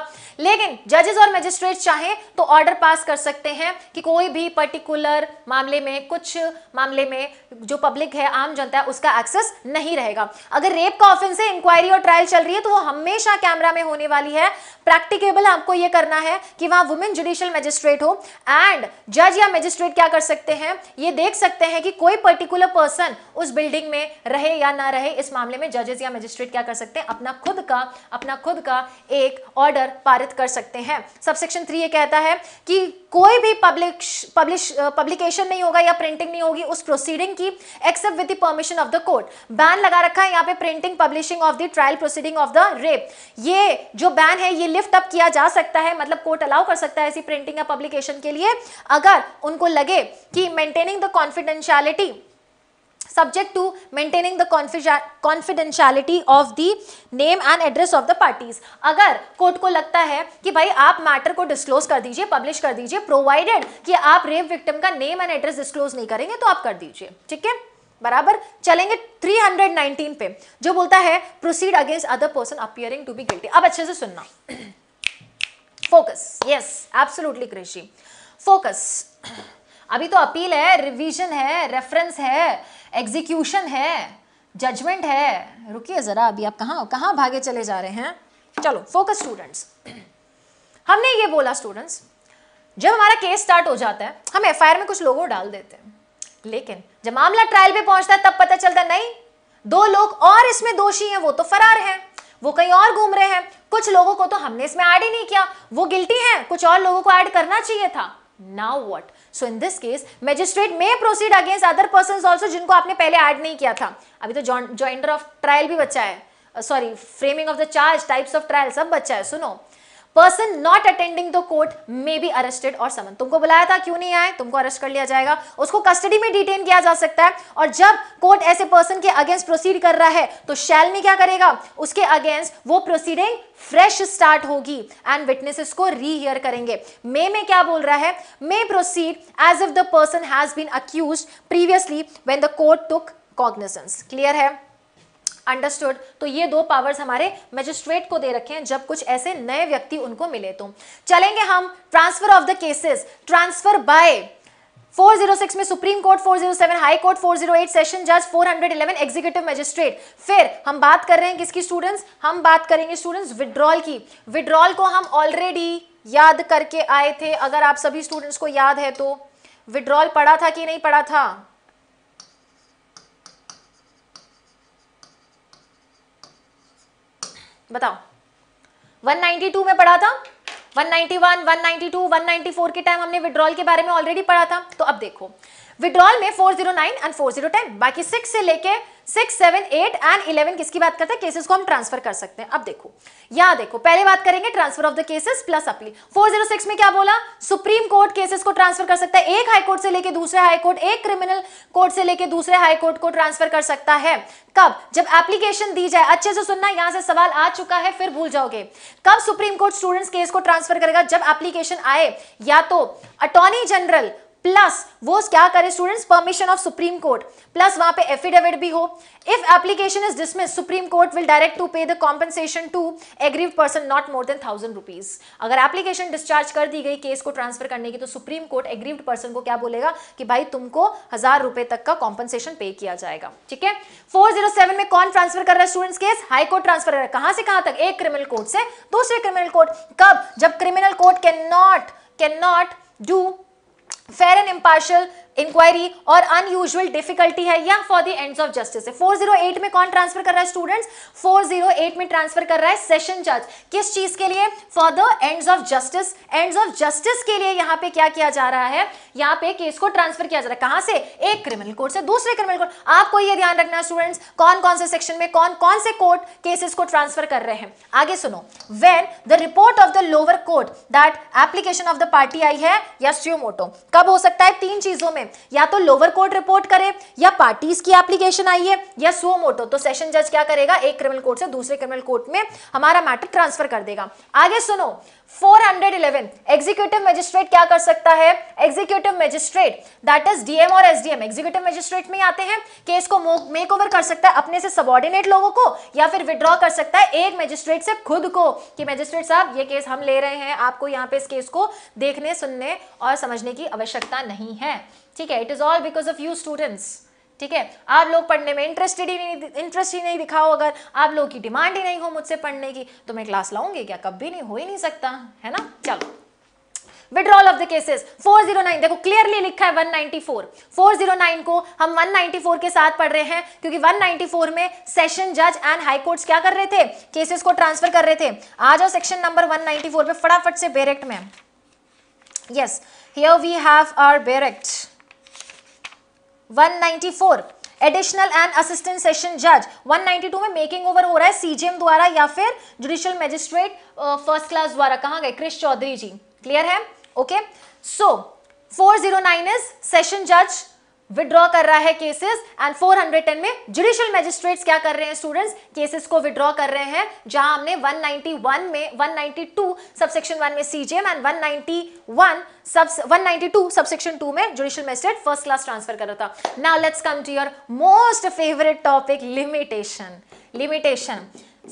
लेकिन जजेस और मजिस्ट्रेट चाहे तो ऑर्डर पास कर सकते हैं कि कोई भी पर्टिकुलर मामले में कुछ मामले में जो पब्लिक है आम जनता है उसका एक्सेस नहीं रहेगा अगर रेप का ऑफेंस है इंक्वायरी और ट्रायल चल रही है तो वो हमेशा कैमरा में होने वाली है प्रैक्टिकेबल आपको ये करना है कि वहां वुमेन जुडिशियल मजिस्ट्रेट हो एंड जज या मजिस्ट्रेट क्या कर सकते हैं ये देख सकते हैं कि कोई पर्टिकुलर पर्सन उस बिल्डिंग में रहे या ना रहे इस मामले में जजेस या मजिस्ट्रेट क्या कर सकते हैं अपना खुद का अपना खुद का एक ऑर्डर पारित कर सकते हैं सबसेक्शन थ्री ये कहता है कि कोई भी पब्लिश पब्लिश पब्लिकेशन नहीं होगा या प्रिंटिंग नहीं होगी उस प्रोसीडिंग की except with the permission of the court ban लगा रखा है यहाँ पे printing publishing of the trial proceeding of the rape ये जो बैन है ये लिफ्ट अप किया जा सकता है मतलब कोर्ट अलाउ कर सकता है ऐसी प्रिंटिंग या पब्लिकेशन के लिए अगर उनको लगे कि maintaining the confidentiality subject to maintaining the confidentiality of the name and address of the parties अगर कोर्ट को लगता है कि भाई आप मैटर को डिस्क्लोज कर दीजिए पब्लिश कर दीजिए प्रोवाइडेड कि आप रेप विक्टिम का नेम एंड एड्रेस डिस्क्लोज नहीं करेंगे तो आप कर दीजिए ठीक है बराबर चलेंगे 319 पे जो बोलता है proceed against other person appearing to be guilty अब अच्छे से सुनना focus yes absolutely Krishi focus अभी तो अपील है रिवीजन है रेफरेंस है एग्जीक्यूशन है जजमेंट है रुकिए ज़रा अभी आप कहाँ कहाँ भागे चले जा रहे हैं चलो फोकस स्टूडेंट्स हमने ये बोला स्टूडेंट्स जब हमारा केस स्टार्ट हो जाता है हम एफ में कुछ लोगों डाल देते हैं लेकिन जब मामला ट्रायल पे पहुंचता है तब पता चलता नहीं दो लोग और इसमें दोषी हैं वो तो फरार हैं वो कहीं और घूम रहे हैं कुछ लोगों को तो हमने इसमें ऐड ही नहीं किया वो गिल्टी हैं कुछ और लोगों को ऐड करना चाहिए था now what so in this case magistrate may proceed against other person also जिनको आपने पहले एड नहीं किया था अभी तो ज्वाइंडर ऑफ ट्रायल भी बच्चा है sorry framing of the charge types of trial सब बच्चा है सुनो person not attending the court may be arrested और समन तुमको बुलाया था क्यों नहीं आए तुमको अरेस्ट कर लिया जाएगा उसको कस्टडी में डिटेन किया जा सकता है और जब कोर्ट ऐसे पर्सन के अगेंस्ट प्रोसीड कर रहा है तो शैल में क्या करेगा उसके अगेंस्ट वो प्रोसीडिंग फ्रेश स्टार्ट होगी एंड विटनेसेस को रीहियर करेंगे मे में क्या बोल रहा है may proceed as if the person has been accused previously when the court took cognizance clear है अंडरस्टूड तो ये दो पावर्स हमारे मजिस्ट्रेट को दे रखे हैं जब कुछ ऐसे नए व्यक्ति उनको मिले तो चलेंगे हम transfer of the cases transfer by 406 में supreme court 407 high court 408 session जज 411 एग्जीक्यूटिव मजिस्ट्रेट फिर हम बात कर रहे हैं किसकी स्टूडेंट्स हम बात करेंगे स्टूडेंट्स विड्रॉल की विड्रॉल को हम ऑलरेडी याद करके आए थे अगर आप सभी स्टूडेंट्स को याद है तो विड्रॉल पढ़ा था कि नहीं पढ़ा था बताओ 192 में पढ़ा था 191, 192, 194 के टाइम हमने विड्रॉल के बारे में ऑलरेडी पढ़ा था तो अब देखो विड्रॉल में 409 एंड 4010 बाकी सिक्स से लेके six seven eight and eleven किसकी बात करते हैं केसेस को हम ट्रांसफर कर सकते हैं अब देखो यहां देखो पहले बात करेंगे transfer of the cases plus appeal 406 में क्या बोला सुप्रीम कोर्ट केसेस को ट्रांसफर कर सकता है एक हाई कोर्ट से लेके दूसरे हाई कोर्ट एक क्रिमिनल कोर्ट से लेके दूसरे हाई कोर्ट को ट्रांसफर कर सकता है कब जब एप्लीकेशन दी जाए अच्छे से सुनना यहां से सवाल आ चुका है फिर भूल जाओगे कब सुप्रीम कोर्ट स्टूडेंट्स केस को ट्रांसफर करेगा जब एप्लीकेशन आए या तो अटॉर्नी जनरल प्लस वो क्या करे students permission of supreme court plus वहां पे एफिडेविट भी हो if application is dismiss supreme court will direct to pay the compensation to aggrieve person not more than thousand rupees अगर एप्लीकेशन डिस्चार्ज कर दी गई केस को ट्रांसफर करने की तो सुप्रीम कोर्ट एग्रीव्ड पर्सन को क्या बोलेगा कि भाई तुमको हजार रुपए तक का कॉम्पनसेशन पे किया जाएगा ठीक है फोर oh में कौन ट्रांसफर कर रहा है students case high court transfer कर रहा है कहां से कहां तक एक क्रिमिनल कोर्ट से दूसरे क्रिमिनल कोर्ट कब जब criminal court can not can not do fair and impartial inquiry और अनयूजल डिफिकल्टी है या for the ends of justice है 408 में कौन ट्रांसफर कर रहा है स्टूडेंट्स 408 में ट्रांसफर कर रहा है सेशन जज किस चीज के लिए for the ends of justice ends of justice के लिए यहां पे क्या किया जा रहा है यहां पे केस को ट्रांसफर किया जा रहा है कहां से एक क्रिमिनल कोर्ट से दूसरे क्रिमिनल कोर्ट आपको यह ध्यान रखना है स्टूडेंट्स कौन कौन से सेक्शन में कौन कौन से कोर्ट केसेस को ट्रांसफर कर रहे हैं आगे सुनो when the report of the lower court that application of the party आई है या स्यूमोटो कब हो सकता है तीन चीजों में तो करें या तो लोअर कोर्ट रिपोर्ट करे या पार्टीज की एप्लीकेशन आई है या सो मोटो तो सेशन जज क्या करेगा एक क्रिमिनल कोर्ट से दूसरे क्रिमिनल कोर्ट में हमारा मैटर ट्रांसफर कर देगा आगे सुनो 411 एग्जीक्यूटिव मजिस्ट्रेट क्या कर सकता है executive magistrate that is DM और एसडीएम एग्जीक्यूटिव मजिस्ट्रेट में आते हैं केस को मेक ओवर कर सकता है अपने से सबॉर्डिनेट लोगों को या फिर विड्रॉ कर सकता है एक मजिस्ट्रेट से खुद को कि मजिस्ट्रेट साहब ये केस हम ले रहे हैं आपको यहाँ पे इस केस को देखने सुनने और समझने की आवश्यकता नहीं है ठीक है it is all because of you students ठीक है आप लोग पढ़ने में इंटरेस्टेड ही नहीं इंटरेस्ट ही नहीं दिखाओ अगर आप लोग की डिमांड ही नहीं हो मुझसे पढ़ने की तो मैं क्लास लाऊंगी क्या कभी नहीं हो ही नहीं सकता है ना चलो विड्रॉल ऑफ द केसेस 409 देखो क्लियरली लिखा है 194 409 को हम 194 के साथ पढ़ रहे हैं क्योंकि 194 में सेशन जज एंड हाई कोर्ट्स क्या कर रहे थे केसेस को ट्रांसफर कर रहे थे आ जाओ सेक्शन नंबर 194 पे फटाफट से बेरेक्ट में yes here we have our bare act 194 additional and assistant session जज 192 में मेकिंग ओवर हो रहा है सीजीएम द्वारा या फिर जुडिशियल मजिस्ट्रेट फर्स्ट क्लास द्वारा कहा गए क्रिश चौधरी जी क्लियर है ओके सो 409 इज सेशन जज विड्रॉ कर रहा है केसेस एंड 410 में जुडिशियल मैजिस्ट्रेट्स क्या कर रहे हैं स्टूडेंट्स केसेस को विड्रॉ कर रहे हैं जहां हमने 191 में 192 सबसेक्शन 1 में सीजेएम एंड 191 सब 192 सबसेक्शन 2 में judicial magistrate first class transfer कर रहा था now let's come to your most favourite topic limitation limitation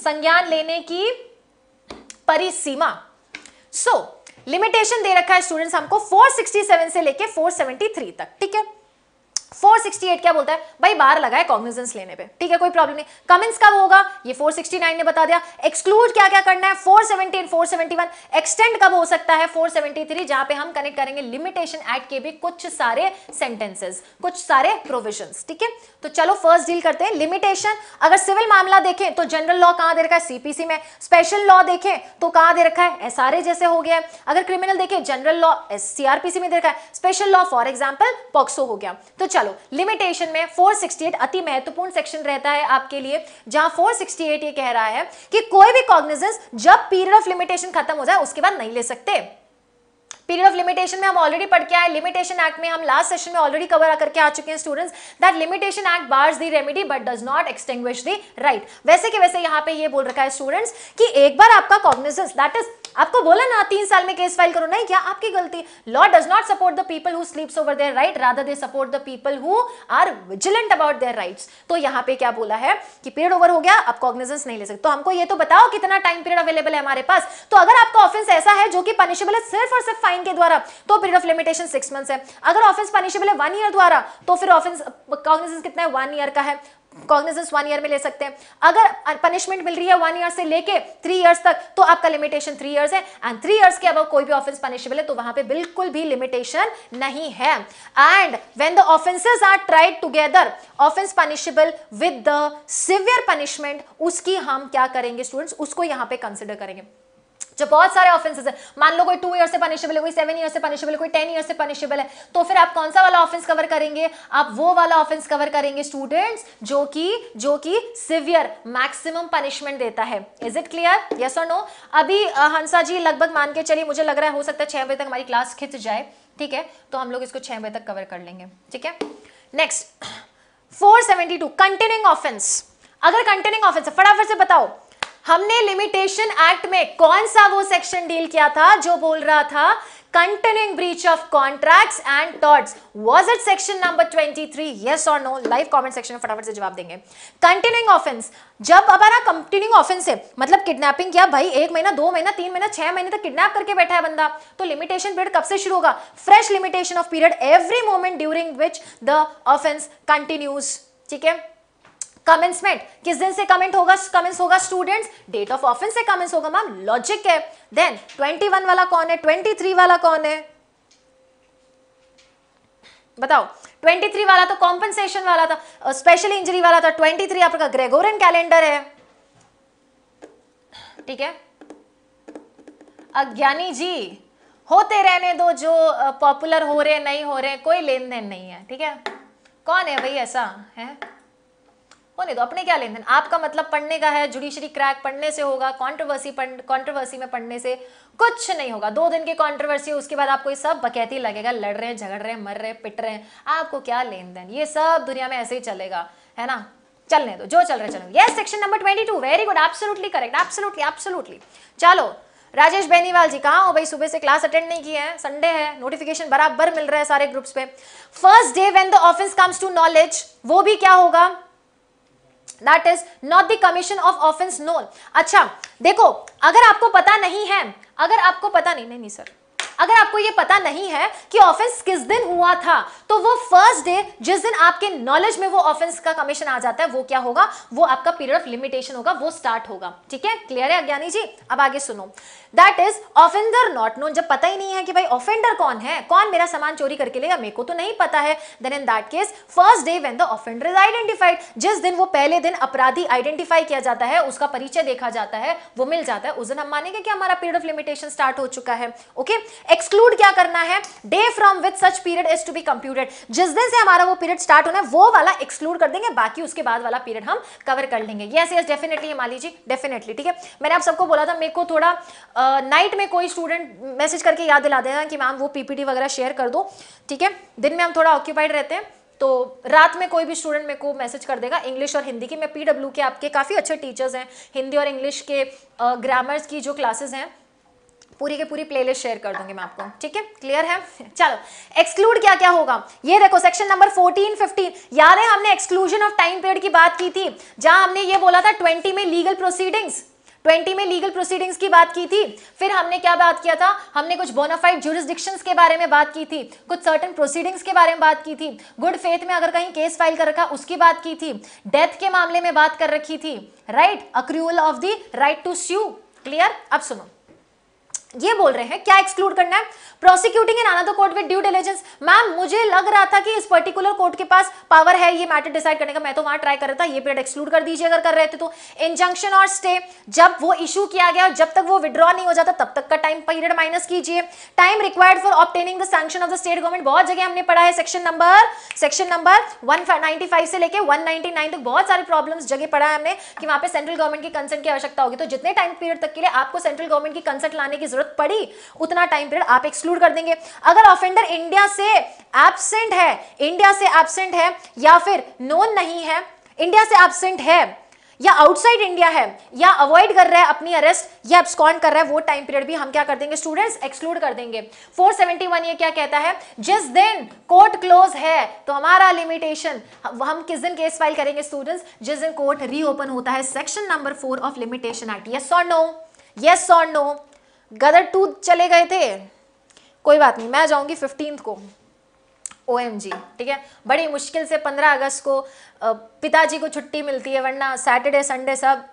संज्ञान लेने की परिसीमा सो so, लिमिटेशन दे रखा है स्टूडेंट्स हमको 467 से लेके 473 तक ठीक है 468 क्या बोलता है भाई बाहर लगा है कॉग्निजेंस लेने पे ठीक है कोई प्रॉब्लम नहीं कमेंट्स कब होगा ये 469 ने बता दिया एक्सक्लूड क्या क्या करना है 470 471 एक्सटेंड कब हो सकता है 473 सेवेंटी थ्री जहां पर हम कनेक्ट करेंगे लिमिटेशन एक्ट के भी कुछ सारे सेंटेंसेस कुछ सारे प्रोविजन ठीक है तो चलो फर्स्ट डील करते हैं लिमिटेशन अगर सिविल मामला देखें तो जनरल लॉ कहां दे रखा है सीपीसी में स्पेशल लॉ देखें तो कहां दे रखा है एसआरए जैसे हो गया अगर क्रिमिनल देखें जनरल लॉ सीआरपीसी में दे रखा है special law for example POCSO हो गया तो चलो चलो लिमिटेशन में 468 अति महत्वपूर्ण सेक्शन रहता है आपके लिए जहां 468 ये कह रहा है कि कोई भी कॉग्निजेंस जब पीरियड ऑफ लिमिटेशन खत्म हो जाए उसके बाद नहीं ले सकते पीरियड ऑफ लिमिटेशन में हम ऑलरेडी पढ़ के आए लिमिटेशन एक्ट में हम लास्ट सेशन में ऑलरेडी कवर करके आ चुके हैं students that limitation act bars the remedy but does not extinguish the right वैसे के वैसे यहाँ पे ये बोल रखा है स्टूडेंट्स कि एक बार आपका कॉग्निजेंस दैट इज आपको बोला ना तीन साल में केस फाइल करो नहीं क्या आपकी गलती law does not support the people who sleeps over their right rather they support the people who are vigilant about their rights तो यहां पे क्या बोला है कि पीरियड ओवर हो गया आप कॉग्निजेंस नहीं ले सकते तो हमको ये तो बताओ कितना टाइम पीरियड अवेलेबल है हमारे पास तो अगर आपका ऑफेंस ऐसा है जो कि पनिशेबल है सिर्फ और सिर्फ फाइन के द्वारा तो period of limitation six months है अगर ऑफेंस पनिशेबल है वन ईयर द्वारा तो फिर ऑफेंस कॉग्निजेंस कितना है वन ईयर का है कॉग्निजेंस वन ईयर में ले सकते हैं अगर पनिशमेंट मिल रही है वन ईयर से लेके थ्री ईयर्स तक तो आपका लिमिटेशन थ्री ईयर्स है एंड थ्री ईयर्स के अब कोई भी ऑफेंस पनिशेबल है तो वहां पे बिल्कुल भी लिमिटेशन नहीं है and when the offences are tried together offence punishable with the severe punishment उसकी हम क्या करेंगे स्टूडेंट्स उसको यहां पे कंसिडर करेंगे जब बहुत सारे ऑफेंसेस है मान लो कोई टू ईयर से पनिशेबल है कोई सेवन ईयर से पनिशेबल है कोई टेन ईयर से पनिशेबल है तो फिर आप कौन सा वाला ऑफेंस कवर करेंगे आप वो वाला ऑफेंस कवर करेंगे स्टूडेंट्स जो कि जो कि सिवियर मैक्सिमम पनिशमेंट देता है इज इट क्लियर यस और नो अभी हंसा जी लगभग मान के चलिए मुझे लग रहा है हो सकता है छह बजे तक हमारी क्लास खिंच जाए ठीक है तो हम लोग इसको छह बजे तक कवर कर लेंगे ठीक है next four seventy two continuing offence अगर कंटेनिंग ऑफेंस है फटाफट से बताओ हमने लिमिटेशन एक्ट में कौन सा वो सेक्शन डील किया था जो बोल रहा था breach of of and and was it section number twenty three yes और नो लाइव कॉमेंट सेक्शन में फटाफट से जवाब देंगे कंटिन्यूंग ऑफेंस जब हमारा कंटिन्यूंग ऑफेंस है मतलब किडनैपिंग किया भाई एक महीना दो महीना तीन महीना छह महीने तक किडनैप करके बैठा है बंदा तो लिमिटेशन पीरियड कब से शुरू होगा fresh limitation of period every moment during which the offence continues ठीक है कमेंसमेंट किस दिन से कमेंट होगा कमेंट होगा स्टूडेंट्स डेट ऑफ ऑफेंस से कमेंट होगा मैम लॉजिक है देन 21 वाला कौन है 23 वाला कौन है बताओ 23 वाला तो कॉम्पनसेशन वाला था स्पेशल इंजरी वाला था 23 थ्री आपका ग्रेगोरियन कैलेंडर है ठीक है अज्ञानी जी होते रहने दो जो पॉपुलर हो रहे नहीं हो रहे कोई लेन देन नहीं है ठीक है कौन है भाई ऐसा है होने दो तो अपने क्या लेन देन आपका मतलब पढ़ने का है जुडिशरी क्रैक पढ़ने से होगा कॉन्ट्रोवर्सी कॉन्ट्रोवर्सी में पढ़ने से कुछ नहीं होगा दो दिन की कॉन्ट्रोवर्सी उसके बाद आपको ये सब बकैती लगेगा लड़ रहे हैं झगड़ रहे हैं मर रहे हैं पिट रहे हैं आपको क्या लेन देन ये सब दुनिया में ऐसे ही चलेगा है ना चलने दो जो चल रहे चलो ये section number twenty two very good absolutely correct absolutely absolutely चलो राजेश बेनीवाल जी कहा हो भाई सुबह से क्लास अटेंड नहीं किए हैं संडे है नोटिफिकेशन बराबर मिल रहा है सारे ग्रुप्स पे first day when the offence comes to knowledge वो भी क्या होगा that is not the commission of offence known अच्छा देखो अगर आपको पता नहीं है अगर आपको पता नहीं नहीं, नहीं सर अगर आपको ये पता नहीं है कि ऑफेंस किस दिन हुआ था तो वो फर्स्ट डे जिस दिन आपके नॉलेज में वो ऑफेंस का कमीशन आ जाता है वो क्या होगा वो आपका पीरियड ऑफ लिमिटेशन होगा वो स्टार्ट होगा ठीक है क्लियर है अज्ञानी जी अब आगे सुनो that is offender not known जब पता ही नहीं है कि भाई ऑफेंडर कौन है कौन मेरा सामान चोरी करके लेगा मेरे को तो नहीं पता है then in that case first day when the offender is identified जिस दिन वो पहले दिन अपराधी आइडेंटिफाई किया जाता है उसका परिचय देखा जाता है वो मिल जाता है उस दिन हम मानेंगे कि हमारा पीरियड ऑफ लिमिटेशन स्टार्ट हो चुका है ओके okay? एक्सक्लूड क्या करना है day from which such period is to be computed जिस दिन से हमारा वो पीरियड स्टार्ट होना है वो वाला एक्सक्लूड कर देंगे बाकी उसके बाद वाला पीरियड हम कवर कर लेंगे यस यस डेफिनेटली हिमाली जी डेफिनेटली ठीक है मैंने आप सबको बोला था मेरे को थोड़ा नाइट में कोई स्टूडेंट मैसेज करके याद दिला देना कि मैम वो पीपीटी वगैरह शेयर कर दो ठीक है दिन में हम थोड़ा ऑक्यूपाइड रहते हैं तो रात में कोई भी स्टूडेंट मेरे को मैसेज कर देगा इंग्लिश और हिंदी की मैं पीडब्ल्यू के आपके काफ़ी अच्छे टीचर्स हैं हिंदी और इंग्लिश के ग्रामर्स की जो क्लासेस हैं पूरी के पूरी प्लेलिस्ट शेयर कर दूंगी मैं आपको ठीक है क्लियर है चलो एक्सक्लूड क्या क्या होगा ये देखो सेक्शन नंबर 14 15 याद है हमने एक्सक्लूजन ऑफ टाइम पीरियड की बात की थी जहां हमने ये बोला था 20 में लीगल प्रोसीडिंग्स 20 में लीगल प्रोसीडिंग्स की बात की थी फिर हमने क्या बात किया था हमने कुछ बोनाफाइड जुरिस्डिक्शन के बारे में बात की थी कुछ सर्टन प्रोसीडिंग्स के बारे में बात की थी गुड फेथ में अगर कहीं केस फाइल कर रखा उसकी बात की थी डेथ के मामले में बात कर रखी थी right accrual of the right to sue clear अब सुनो ये बोल रहे हैं क्या एक्सक्लूड करना है prosecuting in another court with due diligence ma'am मुझे लग रहा था कि इस पर्टिकुलर कोर्ट के पास पावर है ये मैटर डिसाइड करने का मैं तो वहां ट्राई कर रहा था ये पीरियड एक्सक्लूड कर दीजिए अगर कर रहे थे तो इंजंक्शन और स्टे जब वो इशू किया गया और जब तक वो विड्रॉ नहीं हो जाता तब तक का टाइम पीरियड माइनस कीजिए time required for obtaining the sanction of the state government बहुत जगह हमने पढ़ा है सेक्शन नंबर सेक्शन नंबर 195 से लेके 199 तक बहुत सारे प्रॉब्लम्स जगह पढ़ा है हमने कि वहां पे सेंट्रल गवर्नमेंट की कंसेंट की आवश्यकता होगी तो जितने टाइम पीरियड तक के लिए आपको सेंट्रल गवर्नमेंट की कंसेंट लाने की जरूरत जरूरत पड़ी उतना टाइम पीरियड आप एक्सक्लूड कर देंगे अगर ऑफेंडर इंडिया से एबसेंट है इंडिया से एबसेंट है या फिर नोन नहीं है इंडिया से एबसेंट है या आउटसाइड इंडिया है या अवॉइड कर रहा है अपनी अरेस्ट या एब्सकॉन कर रहा है वो टाइम पीरियड भी हम क्या कर देंगे स्टूडेंट्स एक्सक्लूड कर देंगे 471 ये क्या कहता है जिस दिन कोर्ट क्लोज है तो हमारा लिमिटेशन हम किस दिन केस फाइल करेंगे स्टूडेंट्स जिस दिन कोर्ट रीओपन होता है section number four of limitation act yes और नो यस और नो गदर टू चले गए थे कोई बात नहीं मैं जाऊंगी फिफ्टींथ को ओ ठीक है बड़ी मुश्किल से पंद्रह अगस्त को पिताजी को छुट्टी मिलती है वरना सैटरडे संडे सब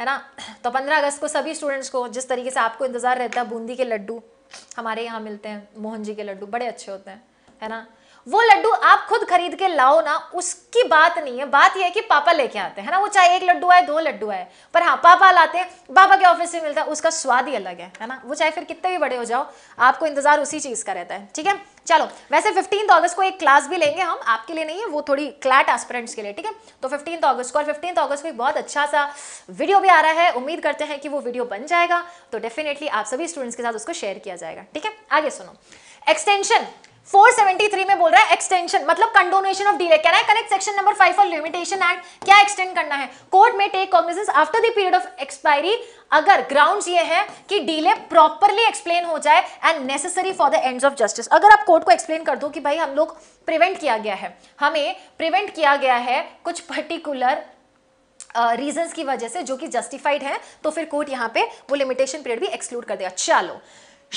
है ना तो पंद्रह अगस्त को सभी स्टूडेंट्स को जिस तरीके से आपको इंतज़ार रहता है बूंदी के लड्डू हमारे यहाँ मिलते हैं मोहन जी के लड्डू बड़े अच्छे होते हैं है ना वो लड्डू आप खुद खरीद के लाओ ना उसकी बात नहीं है बात यह है कि पापा लेके आते हैं ना वो चाहे एक लड्डू आए दो लड्डू आए पर हाँ पापा लाते हैं पापा के ऑफिस से मिलता है उसका स्वाद ही अलग है है ना वो चाहे फिर कितने भी बड़े हो जाओ आपको इंतजार उसी चीज़ का रहता है ठीक है चलो वैसे फिफ्टीन अगस्त को एक क्लास भी लेंगे हम आपके लिए नहीं है वो थोड़ी क्लैट एस्परेंट्स के लिए ठीक है तो फिफ्टीन अगस्त को और फिफ्टीन अगस्त को एक बहुत अच्छा सा वीडियो भी आ रहा है उम्मीद करते हैं कि वो वीडियो बन जाएगा तो डेफिनेटली आप सभी स्टूडेंट्स के साथ उसको शेयर किया जाएगा ठीक है आगे सुनो एक्सटेंशन 473 में बोल रहा है एक्सटेंशन मतलब कंडोनेशन ऑफ डीले कह रहा है correct section number 5 for limitation act क्या एक्सटेंड करना है कोर्ट में take cognizance after the period of expiry अगर ग्राउंड्स ये है कि डीले प्रॉपरली एक्सप्लेन हो जाए and necessary for the ends of justice अगर आप कोर्ट को एक्सप्लेन कर दो कि भाई हम लोग प्रिवेंट किया गया है हमें प्रिवेंट किया गया है कुछ पर्टिकुलर रीजंस uh, की वजह से जो कि जस्टिफाइड है तो फिर कोर्ट यहां पे वो लिमिटेशन पीरियड भी एक्सक्लूड कर देगा चलो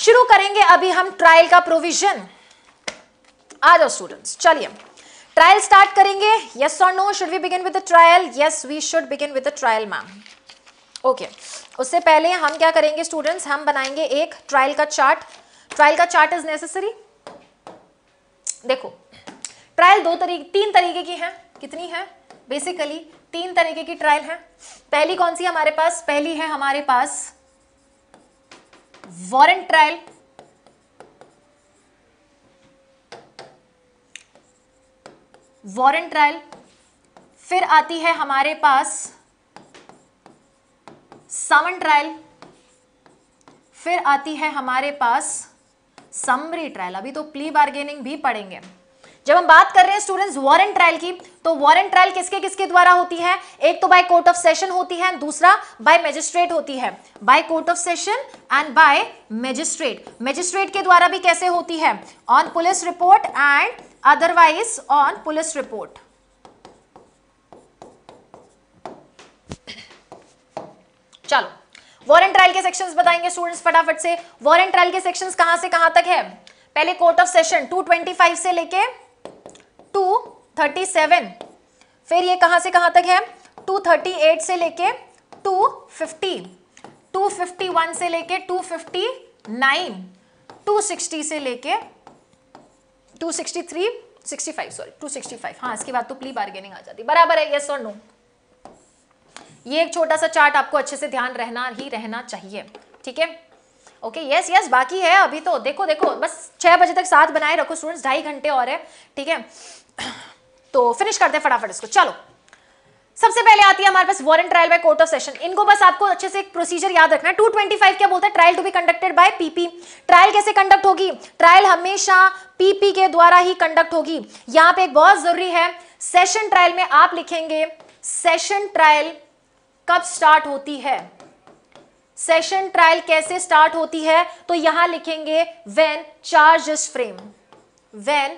शुरू करेंगे अभी हम ट्रायल का प्रोविजन आ जाओ स्टूडेंट्स चलिए ट्रायल स्टार्ट करेंगे यस और no should we begin with trial yes we should begin with trial ma'am okay उससे पहले हम क्या करेंगे स्टूडेंट्स हम बनाएंगे एक ट्रायल का चार्ट ट्रायल का चार्ट इज नेसेसरी देखो ट्रायल दो तरीके तीन तरीके की हैं कितनी है बेसिकली तीन तरीके की ट्रायल है पहली कौन सी हमारे पास पहली है हमारे पास वॉरेंट ट्रायल वॉरेंट ट्रायल फिर आती है हमारे पास समन ट्रायल फिर आती है हमारे पास समरी ट्रायल अभी तो प्ली बार्गेनिंग भी पढ़ेंगे जब हम बात कर रहे हैं स्टूडेंट्स वॉरेंट ट्रायल की तो वॉरेंट ट्रायल किसके किसके द्वारा होती है एक तो बाय कोर्ट ऑफ सेशन होती है दूसरा बाय मजिस्ट्रेट होती है by court of session and by magistrate magistrate के द्वारा भी कैसे होती है on police report and otherwise on police report. चलो वॉरेंट ट्रायल के सेक्शंस बताएंगे स्टूडेंट्स फटाफट से वॉरेंट ट्रायल के सेक्शंस कहां से कहां तक है पहले कोर्ट ऑफ सेशन 225 से लेके 237 फिर ये कहां से कहां तक है 238 से लेके 250 251 से लेके 259 260 से लेके two sixty three sixty five sorry two sixty five हाँ इसके बाद तो प्ली बार्गेनिंग आ जाती बराबर है यस और नो ये एक छोटा सा चार्ट आपको अच्छे से ध्यान रहना ही रहना चाहिए ठीक है ओके यस यस बाकी है अभी तो देखो देखो बस छह बजे तक साथ बनाए रखो स्टूडेंट्स ढाई घंटे और है ठीक है तो फिनिश करते हैं फटाफट इसको चलो सबसे पहले आती है हमारे पास warrant trial by court of session इनको बस आपको अच्छे से एक प्रोसीजर याद रखना है 225 क्या बोलता है trial to be conducted by PP trial कैसे कंडक्ट होगी ट्रायल हमेशा पीपी के द्वारा ही कंडक्ट होगी यहां पे एक बहुत जरूरी है सेशन ट्रायल में आप लिखेंगे सेशन ट्रायल कब स्टार्ट होती है सेशन ट्रायल कैसे स्टार्ट होती है तो यहां लिखेंगे when charge is frame when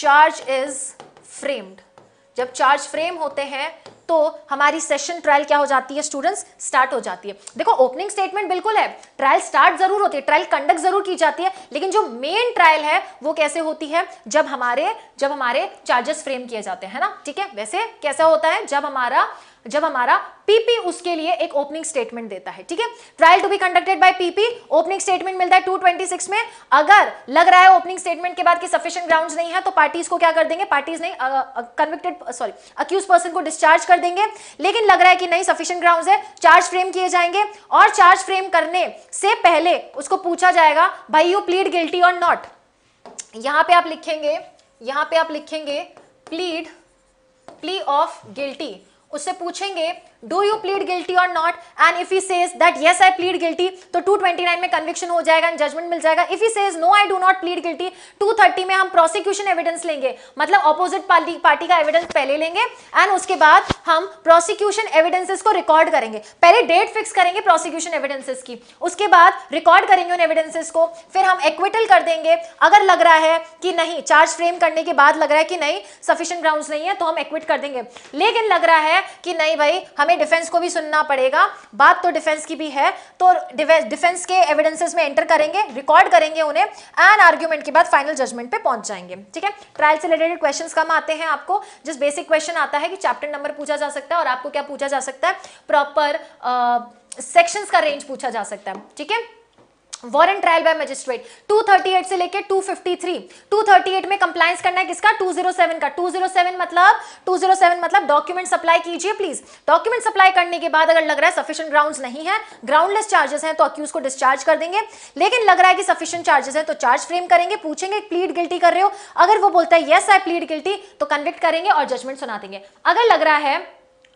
charge is framed जब चार्ज फ्रेम होते हैं तो हमारी सेशन ट्रायल क्या हो जाती है स्टूडेंट्स स्टार्ट हो जाती है देखो ओपनिंग स्टेटमेंट बिल्कुल है ट्रायल स्टार्ट जरूर होती है ट्रायल कंडक्ट जरूर की जाती है लेकिन जो मेन ट्रायल है वो कैसे होती है जब हमारे जब हमारे चार्जेस फ्रेम किए जाते हैं ना ठीक है वैसे कैसा होता है जब हमारा जब हमारा पीपी उसके लिए एक ओपनिंग स्टेटमेंट देता है ठीक है trial to be conducted by PP opening statement मिलता है 226 में अगर लग रहा है ओपनिंग स्टेटमेंट के बाद कि सफिशिएंट ग्राउंड्स नहीं है तो पार्टीज को क्या कर देंगे पार्टीज नहीं कन्विक्टेड सॉरी अक्यूज पर्सन को डिस्चार्ज कर देंगे लेकिन लग रहा है कि नहीं सफिशियंट ग्राउंड है चार्ज फ्रेम किए जाएंगे और चार्ज फ्रेम करने से पहले उसको पूछा जाएगा भाई यू प्लीड गिल्टी और नॉट यहां पर आप लिखेंगे यहां पर आप लिखेंगे प्लीड प्ली ऑफ गिल्टी उससे पूछेंगे डू यू प्लीड गिल्टी और not and if he says that yes I plead guilty तो 229 में कन्विक्शन हो जाएगा एंड जजमेंट मिल जाएगा if he says no I do not plead guilty 230 में हम प्रोसिक्यूशन एविडेंस लेंगे मतलब ऑपोजिट पार्टी पार्टी का एविडेंस पहले लेंगे एंड उसके बाद हम प्रोसिक्यूशन एविडेंसेस को रिकॉर्ड करेंगे पहले डेट फिक्स करेंगे प्रोसिक्यूशन एविडेंसेस की उसके बाद रिकॉर्ड करेंगे उन एविडेंसेस को फिर हम एक्विटल कर देंगे अगर लग रहा है कि नहीं चार्ज फ्रेम करने के बाद लग रहा है कि नहीं सफिशियंट ग्राउंड नहीं है तो हम एक्विट कर देंगे लेकिन लग रहा है कि नहीं भाई हमें भाई डिफेंस को भी सुनना पड़ेगा बात तो डिफेंस की भी है तो डिफेंस के एविडेंसेस में एंटर करेंगे रिकॉर्ड करेंगे उन्हें एंड आर्ग्यूमेंट के बाद फाइनल जजमेंट पे पहुंच जाएंगे ठीक है ट्रायल से रिलेटेड क्वेश्चन कम आते हैं आपको जिस बेसिक क्वेश्चन आता है कि चैप्टर नंबर पूछा जा सकता है और आपको क्या पूछा जा सकता है प्रॉपर सेक्शंस का रेंज पूछा जा सकता है ठीक है वॉरेंट ट्रायल बाय मजिस्ट्रेट 238 से लेके 253 238 में कंप्लायंस करना है किसका 207 का 207 मतलब 207 मतलब डॉक्यूमेंट सप्लाई कीजिए प्लीज डॉक्यूमेंट सप्लाई करने के बाद अगर लग रहा है सफिशिएंट ग्राउंड्स नहीं है ग्राउंडलेस चार्जेस हैं तो अक्यूज को डिस्चार्ज कर देंगे लेकिन लग रहा है कि सफिशियंट चार्जेस हैं तो चार्ज फ्रेम करेंगे पूछेंगे प्लीड गिल्टी कर रहे हो अगर वो बोलता है येस आई प्लीड गिल्टी तो कन्विक्ट करेंगे और जजमेंट सुना देंगे अगर लग रहा है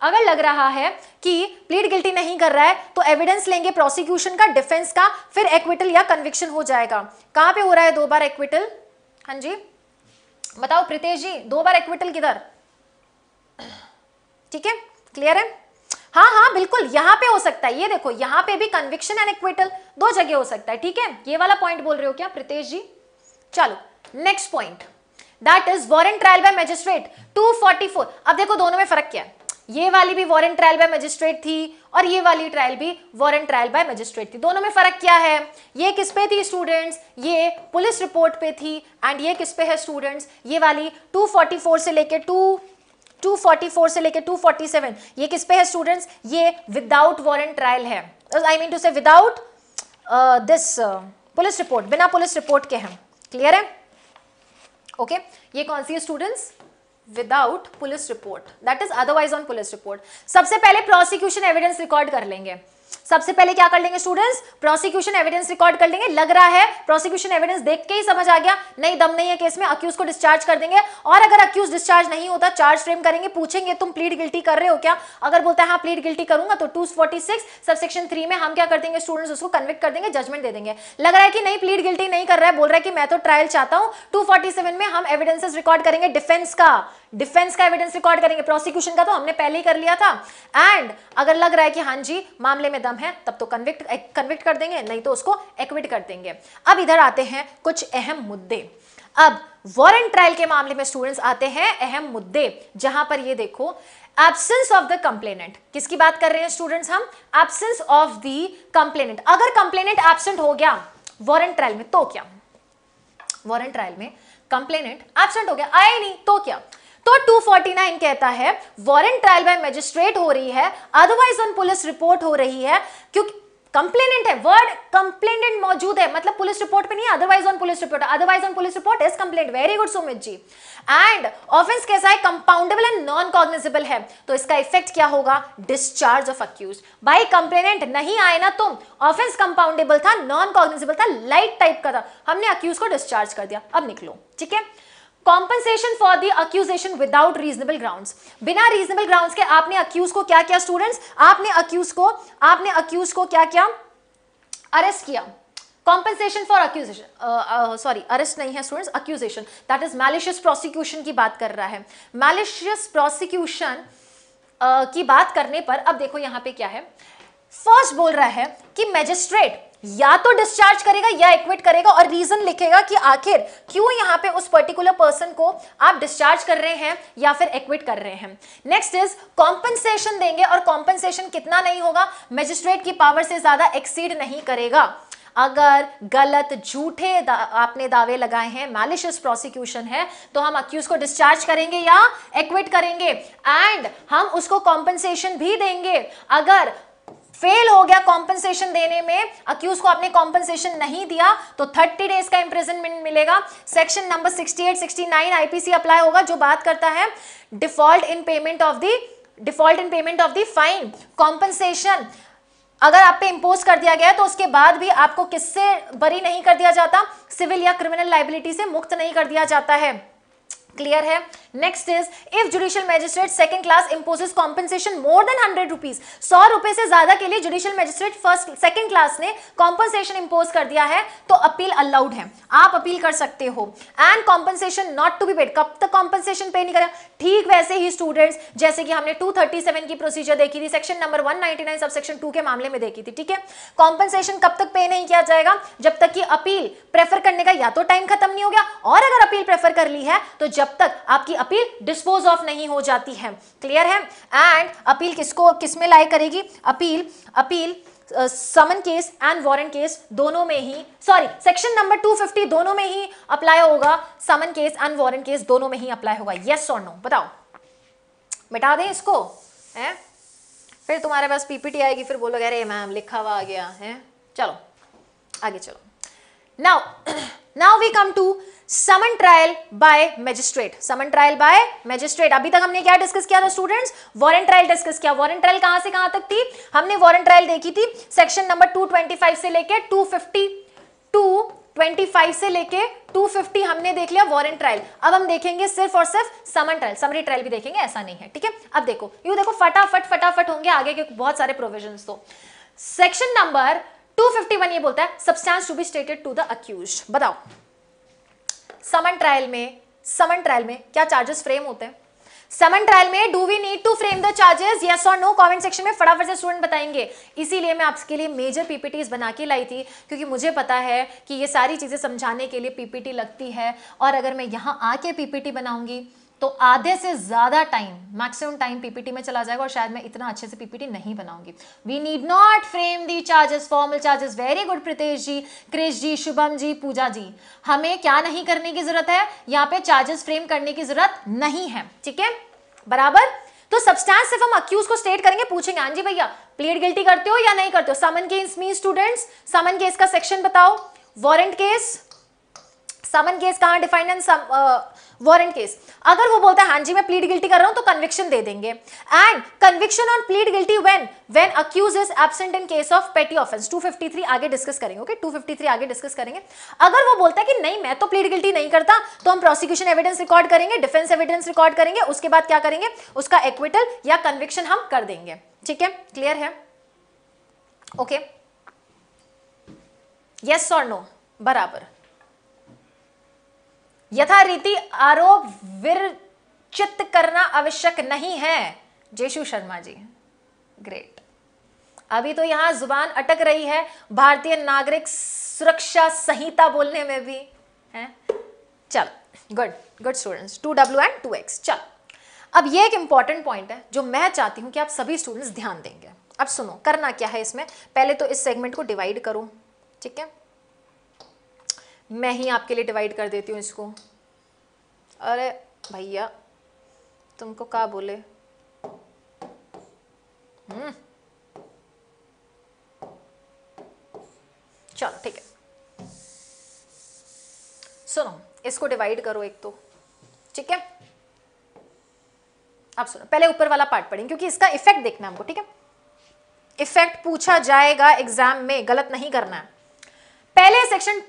अगर लग रहा है कि प्लीड गिल्टी नहीं कर रहा है तो एविडेंस लेंगे प्रोसिक्यूशन का डिफेंस का फिर एक्विटल या कन्विक्शन हो जाएगा कहां पे हो रहा है दो बार एक्विटल हाँ जी बताओ प्रीतेश जी दो बार एक्विटल किधर ठीक है क्लियर है हाँ हाँ बिल्कुल यहां पे हो सकता है ये देखो यहां पे भी कन्विक्शन एंड एक्विटल दो जगह हो सकता है ठीक है ये वाला पॉइंट बोल रहे हो क्या प्रीतेश जी चलो next point that is warrant trial by magistrate 244 अब देखो दोनों में फर्क क्या है ये वाली भी वॉरेंट ट्रायल बाय मजिस्ट्रेट थी और ये वाली ट्रायल भी वॉरेंट ट्रायल बाय मजिस्ट्रेट थी दोनों में फर्क क्या है ये किस पे थी स्टूडेंट्स ये पुलिस रिपोर्ट पे थी एंड ये किस पे है स्टूडेंट्स ये वाली 244 से लेके 2 244 से लेके 247 ये किस पे है स्टूडेंट्स ये विदाउट वॉरेंट ट्रायल है I mean to say without this police report बिना पुलिस रिपोर्ट के हैं क्लियर है ओके okay? ये कौन सी है students without police report that is otherwise on police report सबसे पहले प्रोसिक्यूशन एविडेंस रिकॉर्ड कर लेंगे सबसे पहले क्या कर लेंगे स्टूडेंट्स प्रोसिक्यूशन एविडेंस रिकॉर्ड कर लेंगे लग रहा है प्रोसिक्यूशन एविडेंस देख के ही समझ आ गया नहीं दम नहीं है केस में अक्यूज को डिस्चार्ज कर देंगे और अगर अक्यूज डिस्चार्ज नहीं होता चार्ज फ्रेम करेंगे पूछेंगे तुम प्लीड गिल्टी कर रहे हो क्या अगर बोलता है हाँ प्लीड गिल्टी करूंगा तो two forty six subsection three में हम क्या कर देंगे स्टूडेंट्स उसको कन्विक्ट कर देंगे जजमेंट दे देंगे लग रहा है कि नहीं प्लीड गिल्टी नहीं कर रहा है बोल रहा है कि मैं तो ट्रायल चाहता हूँ टू में हम एविडेंसेस रिकॉर्ड करेंगे डिफेंस का डिफेंस का एविडेंस रिकॉर्ड करेंगे प्रोसिक्यूशन का तो हमने पहले ही कर लिया था एंड अगर लग रहा है कि हाँ जी मामले में दम है तब तो कन्विक्ट कन्विक्ट कर देंगे नहीं तो उसको एक्विट कर देंगे अब इधर आते हैं कुछ अहम मुद्दे अब वॉरेंट ट्रायल के मामले में स्टूडेंट्स आते हैं अहम मुद्दे जहां पर ये देखो एबसेंस ऑफ द कंप्लेनेंट किसकी बात कर रहे हैं स्टूडेंट्स हम एबसेंस ऑफ द कंप्लेनेंट अगर कंप्लेनेंट एबसेंट हो गया वॉरेंट ट्रायल में तो क्या वॉरेंट ट्रायल में कंप्लेनेंट एबसेंट हो गया आए नहीं तो क्या तो 249 कहता है वारंट ट्रायल बाय मजिस्ट्रेट हो रही है अदरवाइज ऑन पुलिस रिपोर्ट हो रही है क्योंकि कंप्लेनेंट है वर्ड कंप्लेनेंट मौजूद है मतलब पुलिस रिपोर्ट पे नहीं otherwise on police report otherwise on police report is complaint very good Sumit ji and offence कैसा है कंपाउंडेबल एंड नॉन कॉग्निजेबल है तो इसका इफेक्ट क्या होगा डिस्चार्ज ऑफ अक्यूज भाई कंप्लेनेंट नहीं आए ना तुम ऑफेंस कंपाउंडेबल था नॉन कॉग्निजेबल था लाइट टाइप का था हमने अक्यूज को डिस्चार्ज कर दिया अब निकलो ठीक है compensation for the accusation without reasonable ground बिना रीजनेबल ग्राउंड के आपने अक्यूज को क्या किया स्टूडेंट्स आपने अक्यूज को आपने अक्यूज को क्या क्या अरेस्ट किया compensation for accusation sorry arrest नहीं है students accusation that is malicious prosecution की बात कर रहा है मैलिशियस प्रोसिक्यूशन uh, की बात करने पर अब देखो यहां पे क्या है फर्स्ट बोल रहा है कि मैजिस्ट्रेट या तो डिस्चार्ज करेगा या एक्विट करेगा और रीजन लिखेगा कि आखिर क्यों यहां पे उस पर्टिकुलर पर्सन को आप डिस्चार्ज कर रहे हैं या फिर एक्विट कर रहे हैं नेक्स्ट इज कॉम्पनसेशन देंगे और कॉम्पनसेशन कितना नहीं होगा मजिस्ट्रेट की पावर से ज्यादा एक्सीड नहीं करेगा अगर गलत झूठे दा, आपने दावे लगाए हैं मैलिशियस प्रोसिक्यूशन है तो हम अक्यूज को डिस्चार्ज करेंगे या एक्विट करेंगे एंड हम उसको कॉम्पनसेशन भी देंगे अगर फेल हो गया कॉम्पनसेशन देने में अक्यूज को आपने कॉम्पनसेशन नहीं दिया तो 30 डेज का इंप्रेजनमेंट मिलेगा सेक्शन नंबर 68 69 आईपीसी अप्लाई होगा जो बात करता है default in payment of the default in payment of the fine compensation अगर आप पे इम्पोज कर दिया गया तो उसके बाद भी आपको किससे बरी नहीं कर दिया जाता सिविल या क्रिमिनल लाइबिलिटी से मुक्त नहीं कर दिया जाता है क्लियर है next is if judicial magistrate second class imposes compensation more than hundred rupees सौ रुपए से ज्यादा के लिए judicial magistrate first second class ने कॉम्पनसेशन इंपोज कर दिया है तो अपील अलाउड है आप अपील कर सकते हो and compensation not to be paid कब तक कॉम्पनसेशन पे नहीं करा ठीक वैसे ही स्टूडेंट्स जैसे कि हमने टू की प्रोसीजर देखी थी section number one sub section 2 के मामले में देखी थी ठीक है कॉम्पनसेशन कब तक पे नहीं किया जाएगा जब तक कि अपील प्रेफर करने का या तो टाइम खत्म नहीं हो गया और अगर अपील प्रेफर कर ली है तो जब तक आपकी अपील डिस्पोज ऑफ नहीं हो जाती है क्लियर है एंड अपील किसको किस में लाई करेगी appeal appeal summons case and warrant case दोनों में ही सॉरी सेक्शन नंबर 250 दोनों में ही अप्लाई होगा summons case and warrant case दोनों में ही अप्लाई होगा यस और नो बताओ मिटा दें इसको है फिर तुम्हारे पास पीपीटी आएगी फिर बोलोगे अरे मैम लिखा हुआ आ गया है चलो आगे चलो now now we come to summons trial by magistrate summons trial by magistrate अभी तक हमने क्या डिस्कस किया था स्टूडेंट्स वॉरेंट ट्रायल डिस्कस किया वॉरेंट ट्रायल कहां से कहां तक थी हमने वॉरेंट ट्रायल देखी थी सेक्शन नंबर 225 से लेके 250 25 से लेके 250 हमने देख लिया वॉरेंट ट्रायल अब हम देखेंगे सिर्फ और सिर्फ समन ट्रायल समरी ट्रायल भी देखेंगे ऐसा नहीं है ठीक है अब देखो यू देखो फटाफट फटाफट होंगे आगे के बहुत सारे प्रोविजंस तो सेक्शन नंबर 251 ये बोलता है substance to be stated to the accused बताओ समन ट्रायल में समन ट्रायल में क्या चार्जेस फ्रेम होते हैं समन ट्रायल में do we need to frame the charges yes और नो कमेंट सेक्शन में फटाफट से स्टूडेंट बताएंगे इसीलिए मैं आपके लिए मेजर पीपीटीज बना के लाई थी क्योंकि मुझे पता है कि ये सारी चीज़ें समझाने के लिए पीपीटी लगती है और अगर मैं यहाँ आके पीपीटी बनाऊंगी तो आधे से ज़्यादा टाइम मैक्सिमम टाइम पीपीटी में चला जाएगा और शायद मैं इतना अच्छे से पीपीटी नहीं बनाऊंगी we need not frame the charges formal charges very good Pritesh ji Krish ji Shubham ji Pooja ji हमें क्या नहीं करने की ज़रूरत है यहाँ पे चार्जेस फ्रेम करने की ज़रूरत नहीं है ठीक है बराबर तो सब्सटेंस सिर्फ हम अक्यूज को स्टेट करेंगे पूछेंगे हाँ जी भैया प्लेट गिल्टी करते हो या नहीं करते हो summons case mean students summons case का सेक्शन बताओ वॉरेंट केस समन केस कहाँ डिफाइंड एंड वारंट केस अगर वो बोलता है हाँ जी मैं प्लीड गिल्टी कर रहा हूं तो कन्विक्शन दे देंगे and conviction on plead guilty when when accused is absent in case of petty offence 253 आगे डिस्कस करेंगे ओके okay? 253 आगे डिस्कस करेंगे अगर वो बोलता है कि नहीं मैं तो प्लीड गिल्टी नहीं करता तो हम प्रोसिक्यूशन एविडेंस रिकॉर्ड करेंगे डिफेंस एविडेंस रिकॉर्ड करेंगे उसके बाद क्या करेंगे उसका एक्विटल या कन्विक्शन हम कर देंगे ठीक है क्लियर है ओके यस और नो बराबर यथारीति आरोप विरचित करना आवश्यक नहीं है जेशु शर्मा जी ग्रेट अभी तो यहां जुबान अटक रही है भारतीय नागरिक सुरक्षा संहिता बोलने में भी है चल good good students two W and two X चल अब ये एक इंपॉर्टेंट पॉइंट है जो मैं चाहती हूं कि आप सभी स्टूडेंट्स ध्यान देंगे अब सुनो करना क्या है इसमें पहले तो इस सेगमेंट को डिवाइड करो ठीक है मैं ही आपके लिए डिवाइड कर देती हूँ इसको अरे भैया तुमको क्या बोले हम्म। चलो ठीक है सुनो इसको डिवाइड करो एक तो ठीक है अब सुनो पहले ऊपर वाला पार्ट पढ़ेंगे क्योंकि इसका इफेक्ट देखना है हमको ठीक है इफेक्ट पूछा जाएगा एग्जाम में गलत नहीं करना है पहले सेक्शन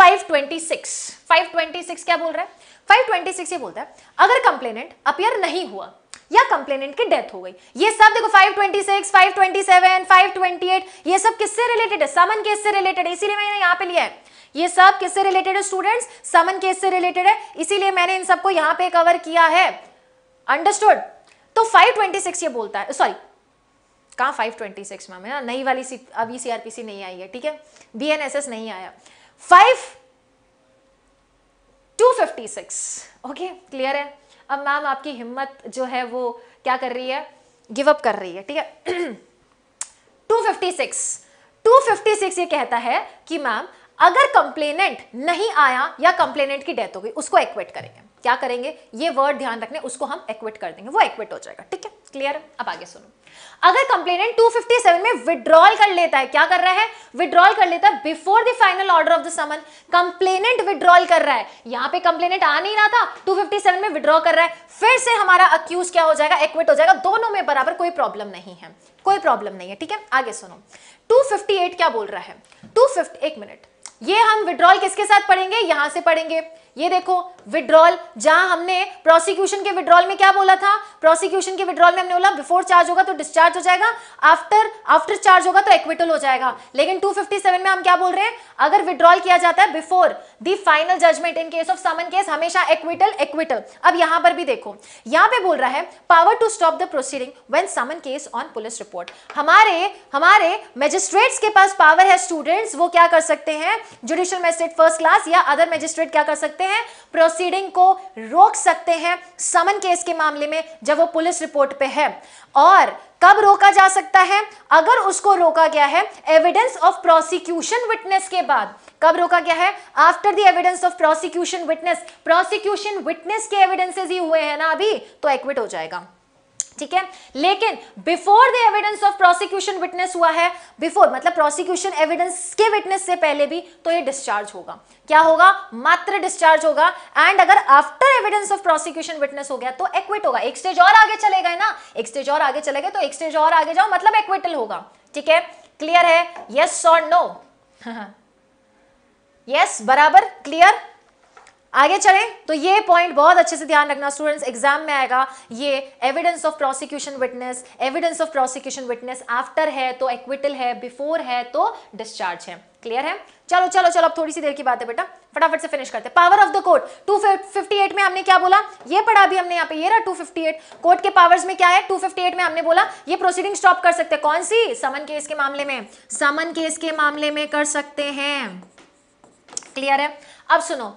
526 526 क्या बोल रहा है 526 ये बोलता है अगर कंप्लेनेंट अपियर नहीं हुआ या कंप्लेनेंट की डेथ हो गई ये सब देखो 526, 527, 528 ये सब किससे रिलेटेड है समन केस से रिलेटेड है इसीलिए मैंने यहां पे लिया है ये सब किससे रिलेटेड है स्टूडेंट्स समन केस से रिलेटेड है इसीलिए मैंने इन सबको यहां पे कवर किया है अंडरस्टूड तो 526 ये बोलता है सॉरी कहाँ 526 मैम है नई वाली सी अभी सीआरपीसी नहीं आई है ठीक है बीएनएसएस नहीं आया five two fifty six okay clear है अब मैम आपकी हिम्मत जो है वो क्या कर रही है गिव अप कर रही है ठीक है two fifty six two fifty six ये कहता है कि मैम अगर कंप्लेनेंट नहीं आया या कंप्लेनेंट की डेथ हो गई उसको एक्वेट करेंगे क्या करेंगे ये वर्ड ध्यान रखने उसको हम एक्वेट कर देंगे वो एक्वेट हो जाएगा ठीक है क्लियर अब आगे सुनो अगर कंप्लेनेंट 257 में विड्रॉल कर लेता है क्या कर रहा है विड्रॉल कर लेता है before the final order of the summons complainant withdrawal कर रहा है यहां पे कंप्लेनेंट आ नहीं रहा था 257 में विड्रॉ कर रहा है फिर से हमारा अक्यूज क्या हो जाएगा एक्विट हो जाएगा दोनों में बराबर कोई प्रॉब्लम नहीं है कोई प्रॉब्लम नहीं है ठीक है आगे सुनो 258 क्या बोल रहा है 250 एक मिनट ये हम विड्रॉल किसके साथ पढ़ेंगे यहां से पढ़ेंगे ये देखो विड्रॉल जहां हमने प्रोसिक्यूशन के विड्रॉल में क्या बोला था प्रोसिक्यूशन के विड्रॉल में हमने बोला बिफोर चार्ज होगा तो डिस्चार्ज हो जाएगा आफ्टर आफ्टर चार्ज होगा तो एक्विटल हो जाएगा लेकिन 257 में हम क्या बोल रहे हैं अगर विड्रॉल किया जाता है before the final judgment in case of summon case हमेशा एक्विटल एक्विटल अब यहां पर भी देखो यहां पर बोल रहा है power to stop the proceeding when summons case on police report हमारे हमारे मजिस्ट्रेट्स के पास पावर है स्टूडेंट्स वो क्या कर सकते हैं जुडिशियल मजिस्ट्रेट फर्स्ट क्लास या अदर मजिस्ट्रेट क्या कर सकते हैं हैं प्रोसीडिंग को रोक सकते हैं समन केस के मामले में जब वो पुलिस रिपोर्ट पे है और कब रोका जा सकता है अगर उसको रोका गया है एविडेंस ऑफ प्रोसिक्यूशन विटनेस के बाद कब रोका गया है after the evidence of prosecution witness prosecution witness के एविडेंसेस ही हुए हैं ना अभी तो एक्विट हो जाएगा ठीक है लेकिन before the evidence of prosecution witness हुआ है बिफोर मतलब प्रोसिक्यूशन एविडेंस के विटनेस से पहले भी तो ये डिस्चार्ज होगा क्या होगा मात्र डिस्चार्ज होगा एंड अगर after evidence of prosecution witness हो गया तो एक्विट होगा एक स्टेज और आगे चले गए ना एक स्टेज और आगे चले गए तो एक स्टेज और आगे जाओ मतलब एक्विटल होगा ठीक है क्लियर है यस और नो यस बराबर क्लियर आगे चले तो ये पॉइंट बहुत अच्छे से ध्यान रखना स्टूडेंट्स एग्जाम में आएगा ये evidence of prosecution witness evidence of prosecution witness after है तो एक्विटल है बिफोर है तो डिस्चार्ज है क्लियर है चलो चलो चलो अब थोड़ी सी देर की बात है बेटा फटाफट से फिनिश करते हैं power of the court two में हमने क्या बोला ये पढ़ा भी हमने यहाँ पे ये रहा 258 कोर्ट के पावर्स में क्या है 258 में हमने बोला ये प्रोसीडिंग स्टॉप कर सकते हैं कौन सी समन केस के मामले में समन केस के मामले में कर सकते हैं क्लियर है अब सुनो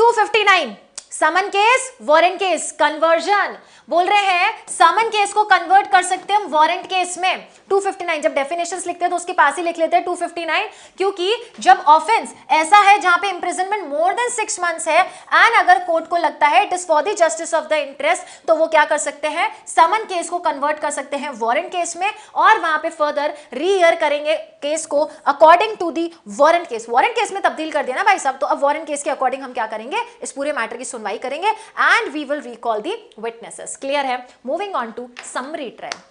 259 summon case warrant case conversion बोल रहे हैं समन केस को कन्वर्ट कर सकते हैं हम वारंट केस में 259 जब डेफिनेशंस लिखते हैं तो उसके पास ही लिख लेते हैं 259 क्योंकि जब ऑफेंस ऐसा है जहां पे imprisonment more than six months है एंड अगर कोर्ट को लगता है it is for the justice of the interest तो वो क्या कर सकते हैं समन केस को कन्वर्ट कर सकते हैं वारंट केस में और वहां पे फर्दर रीयर करेंगे केस को according to the warrant case warrant case में तब्दील कर देना भाई साहब तो अब वारंट केस के अकॉर्डिंग हम क्या करेंगे इस पूरे मैटर की सुनवाई करेंगे and we will recall the witnesses clear है moving on to summary trial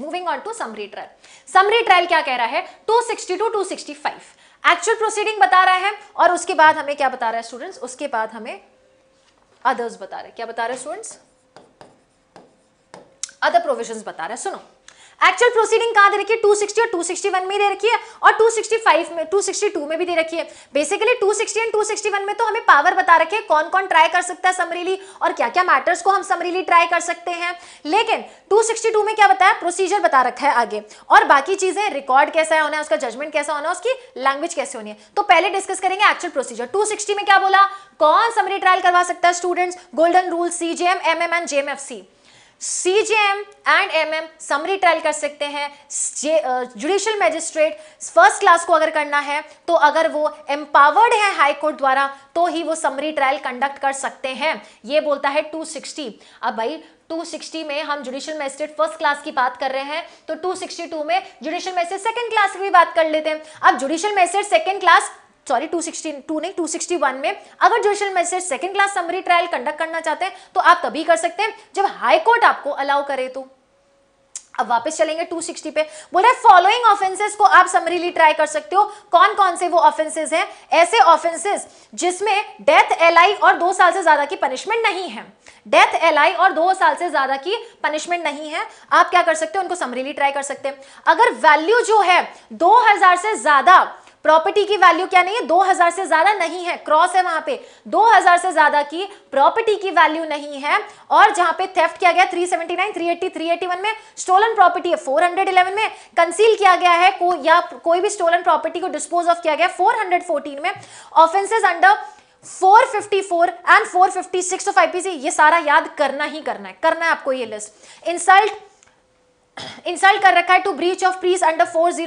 moving on to summary trial summary trial क्या कह रहा है सिक्सटी टू 265 एक्चुअल प्रोसीडिंग बता रहा है और उसके बाद हमें क्या बता रहा है स्टूडेंट्स उसके बाद हमें अदर्स बता रहे क्या बता रहे स्टूडेंट्स अदर प्रोविजंस बता रहे सुनो एक्चुअल प्रोसीडिंग कहाँ दे रखी है 260 और 261 में दे रखी है और 265 में 262 में भी दे रखी है बेसिकली 260 एंड 261 में तो हमें पावर बता रखे कौन कौन ट्राई कर सकता है समरीली और क्या क्या मैटर्स को हम समरीली ट्राई कर सकते हैं लेकिन 262 में क्या बताया प्रोसीजर बता रखा है आगे और बाकी चीजें रिकॉर्ड कैसा होना है उसका जजमेंट कैसा होना है उसकी लैंग्वेज कैसे होनी है तो पहले डिस्कस करेंगे एक्चुअल प्रोसीजर टू में क्या बोला कौन समरी ट्रायल करवा सकता है students golden rule CJM M and JMFC CJM and MM summary trial कर सकते हैं जुडिशियल मैजिस्ट्रेट फर्स्ट क्लास को अगर करना है तो अगर वो एम्पावर्ड है हाई कोर्ट द्वारा तो ही वो समरी ट्रायल कंडक्ट कर सकते हैं ये बोलता है 260 अब भाई 260 में हम जुडिशियल मैजिस्ट्रेट फर्स्ट क्लास की बात कर रहे हैं तो 262 में जुडिशियल मैजिस्ट्रेट सेकंड क्लास की भी बात कर लेते हैं अब judicial magistrate second class sorry two sixty two नहीं टू सिक्सटी वन में अगर judicial magistrate second class summary trial conduct करना चाहते हैं तो आप तभी कर सकते हैं जब हाई कोर्ट आपको अलाउ करे तो अब वापस चलेंगे 260 पे बोल रहा है फॉलोइंग ऑफेंसेस को आप समरीली ट्राई कर सकते हो कौन कौन से वो ऑफेंसेस हैं ऐसे ऑफेंसेस जिसमें डेथ एलआई और दो साल से ज्यादा की पनिशमेंट नहीं है डेथ एलआई और दो साल से ज्यादा की पनिशमेंट नहीं है आप क्या कर सकते हो उनको समरीली ट्राई कर सकते हैं अगर वैल्यू जो है दो से ज्यादा प्रॉपर्टी की वैल्यू क्या नहीं है 2000 से ज्यादा नहीं है क्रॉस है वहां पे 2000 से ज्यादा की प्रॉपर्टी की वैल्यू नहीं है और जहां पे थेफ्ट किया गया 379 380 381 में स्टोलन प्रॉपर्टी है 411 में कंसील किया गया है को, या कोई भी स्टोलन प्रॉपर्टी को डिस्पोज ऑफ किया गया 414 में offences under 454 and 456 of IPC ये सारा याद करना ही करना है करना है आपको ये लिस्ट इंसल्ट इंसल्ट कर रखा है to breach of peace under four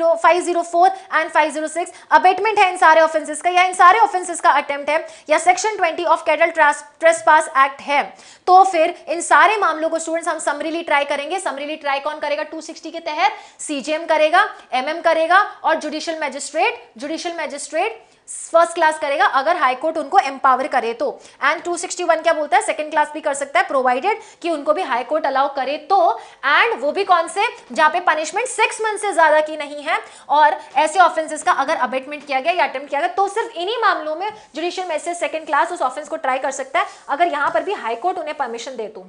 and 506 abetment है इन सारे ऑफेंसेस का या इन सारे ऑफेंसेस का अटेम्प्ट है या section 20 of cattle trespass act है तो फिर इन सारे मामलों को स्टूडेंट्स हम समरीली ट्राई करेंगे समरीली ट्राई कौन करेगा 260 के तहत सीजीएम करेगा एमएम करेगा और judicial magistrate judicial magistrate first class करेगा अगर हाईकोर्ट उनको एम्पावर करे तो एंड 261 क्या बोलता है सेकंड क्लास भी कर सकता है प्रोवाइडेड कि उनको भी हाईकोर्ट अलाउ करे तो एंड वो भी कौन से जहां पे पनिशमेंट सिक्स मंथ से ज्यादा की नहीं है और ऐसे ऑफेंसेस का अगर अबेटमेंट किया गया या अटेम्प्ट किया गया तो सिर्फ इन्हीं मामलों में जुडिशियल मैसेज सेकंड क्लास उस ऑफेंस को ट्राई कर सकता है अगर यहां पर भी हाईकोर्ट उन्हें परमिशन दे तो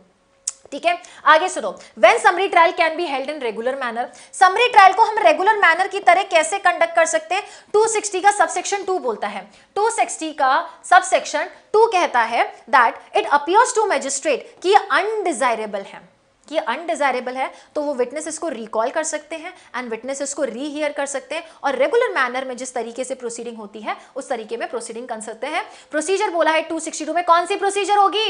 ठीक है आगे सुनो when summary trial can be held in regular manner summary trial को हम रेगुलर मैनर की तरह कैसे कंडक्ट कर सकते हैं 260 का सबसेक्शन 2 बोलता है 260 का सबसेक्शन 2 कहता है that it appears to magistrate कि अनडिजायरेबल है कि अनडिजायरेबल है तो वो विटनेस इसको रिकॉल कर सकते हैं एंड विटनेस इसको रीहियर कर सकते हैं और रेगुलर मैनर में जिस तरीके से प्रोसीडिंग होती है उस तरीके में प्रोसीडिंग कर सकते हैं प्रोसीजर बोला है टू में कौन सी प्रोसीजर होगी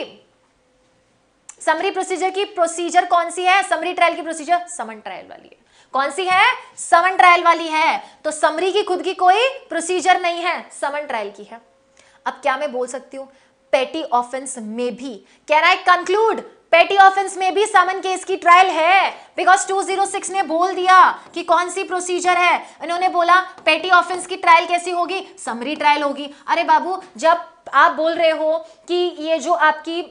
समरी प्रोसीजर की प्रोसीजर कौन सी है समरी ट्रायल की प्रोसीजर समन ट्रायल वाली है कौन सी है समन ट्रायल वाली है तो समरी की खुद की कोई प्रोसीजर नहीं है समन ट्रायल की है अब क्या मैं बोल सकती हूं पेटी ऑफेंस में भी can I conclude petty offence में भी समन केस की ट्रायल है बिकॉज 206 ने बोल दिया कि कौन सी प्रोसीजर है इन्होंने बोला पेटी ऑफेंस की ट्रायल कैसी होगी समरी ट्रायल होगी अरे बाबू जब आप बोल रहे हो कि ये जो आपकी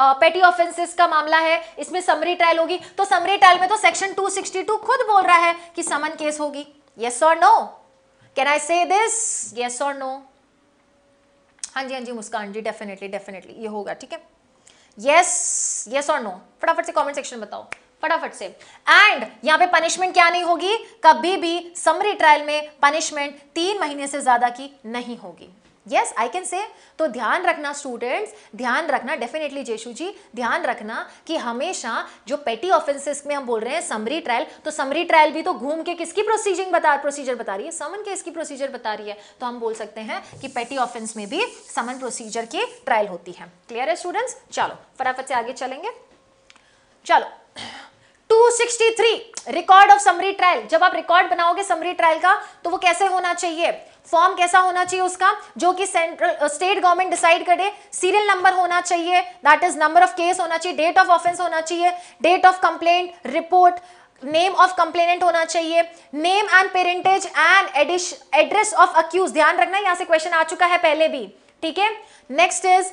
पेटी ऑफेंसेस का मामला है इसमें समरी ट्रायल होगी तो समरी ट्रायल में तो सेक्शन 262 खुद बोल रहा है कि समन केस होगी यस और no can I say this yes और नो हाँ जी हाँ जी मुस्कान जी डेफिनेटली डेफिनेटली ये होगा ठीक है यस यस और नो फटाफट से कमेंट सेक्शन बताओ फटाफट से एंड यहाँ पे पनिशमेंट क्या नहीं होगी कभी भी समरी ट्रायल में पनिशमेंट तीन महीने से ज्यादा की नहीं होगी यस आई कैन से तो ध्यान रखना स्टूडेंट्स ध्यान रखना डेफिनेटली जेशु जी ध्यान रखना कि हमेशा जो पेटी ऑफेंसेस में हम बोल रहे हैं समरी ट्रायल तो समरी ट्रायल भी तो घूम के किसकी प्रोसीजिंग बता प्रोसीजर बता रही है समन केस की प्रोसीजर बता रही है तो हम बोल सकते हैं कि पेटी ऑफेंस में भी समन प्रोसीजर की ट्रायल होती है क्लियर है स्टूडेंट्स चलो फटाफट से आगे चलेंगे चलो 263 रिकॉर्ड ऑफ समरी ट्रायल जब आप रिकॉर्ड बनाओगे समरी ट्रायल का तो वो कैसे होना चाहिए फॉर्म कैसा होना चाहिए उसका जो कि सेंट्रल स्टेट गवर्नमेंट डिसाइड करे सीरियल नंबर होना चाहिए that is number of case होना चाहिए डेट ऑफ ऑफेंस होना चाहिए date of complaint report name of complainant होना चाहिए name and parentage and address of accused ध्यान रखना यहां से क्वेश्चन आ चुका है पहले भी ठीक है next is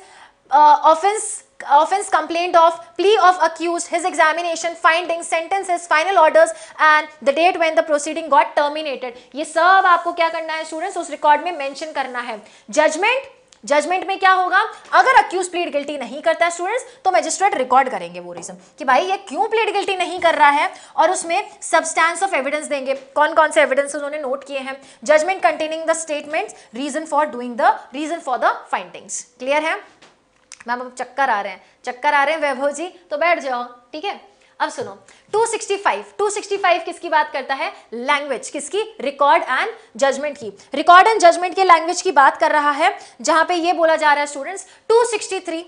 offence offense complaint of, plea of accused, his examination, findings, sentences, final orders and the date when the proceeding got terminated. ye sab aapko kya karna hai students us record mein mention karna hai judgment judgement में क्या होगा अगर accused plead guilty नहीं करता है students तो magistrate record करेंगे वो रीजन कि भाई ये क्यों प्लीड गिल्टी नहीं कर रहा है और उसमें सब्सटेंस ऑफ एविडेंस देंगे कौन कौन से एविडेंस उन्होंने नोट किए हैं judgment containing the statements reason for doing the reason for the findings clear है मैम अब चक्कर आ रहे हैं चक्कर आ रहे हैं वैभव जी तो बैठ जाओ ठीक है अब सुनो 265 265 किसकी बात करता है लैंग्वेज किसकी रिकॉर्ड एंड जजमेंट की रिकॉर्ड एंड जजमेंट के लैंग्वेज की बात कर रहा है जहां पे ये बोला जा रहा है स्टूडेंट्स 263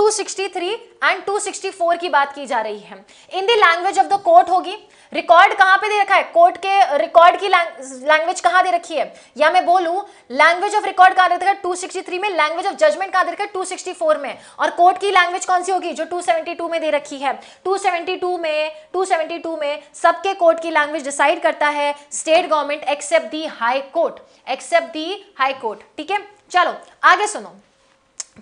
263 एंड 264 की बात की जा रही है in the language of the court होगी रिकॉर्ड कहां पे दे रखा है कोर्ट के रिकॉर्ड की लैंग्वेज कहां दे रखी है या मैं बोलूं लैंग्वेज ऑफ रिकॉर्ड कहां दे रखा है 263 में लैंग्वेज ऑफ जजमेंट कहां दे रखा है 264 में और कोर्ट की लैंग्वेज कौन सी होगी जो 272 में दे रखी है 272 में 272 में सबके कोर्ट की लैंग्वेज डिसाइड करता है state government except the high court except the high court ठीक है चलो आगे सुनो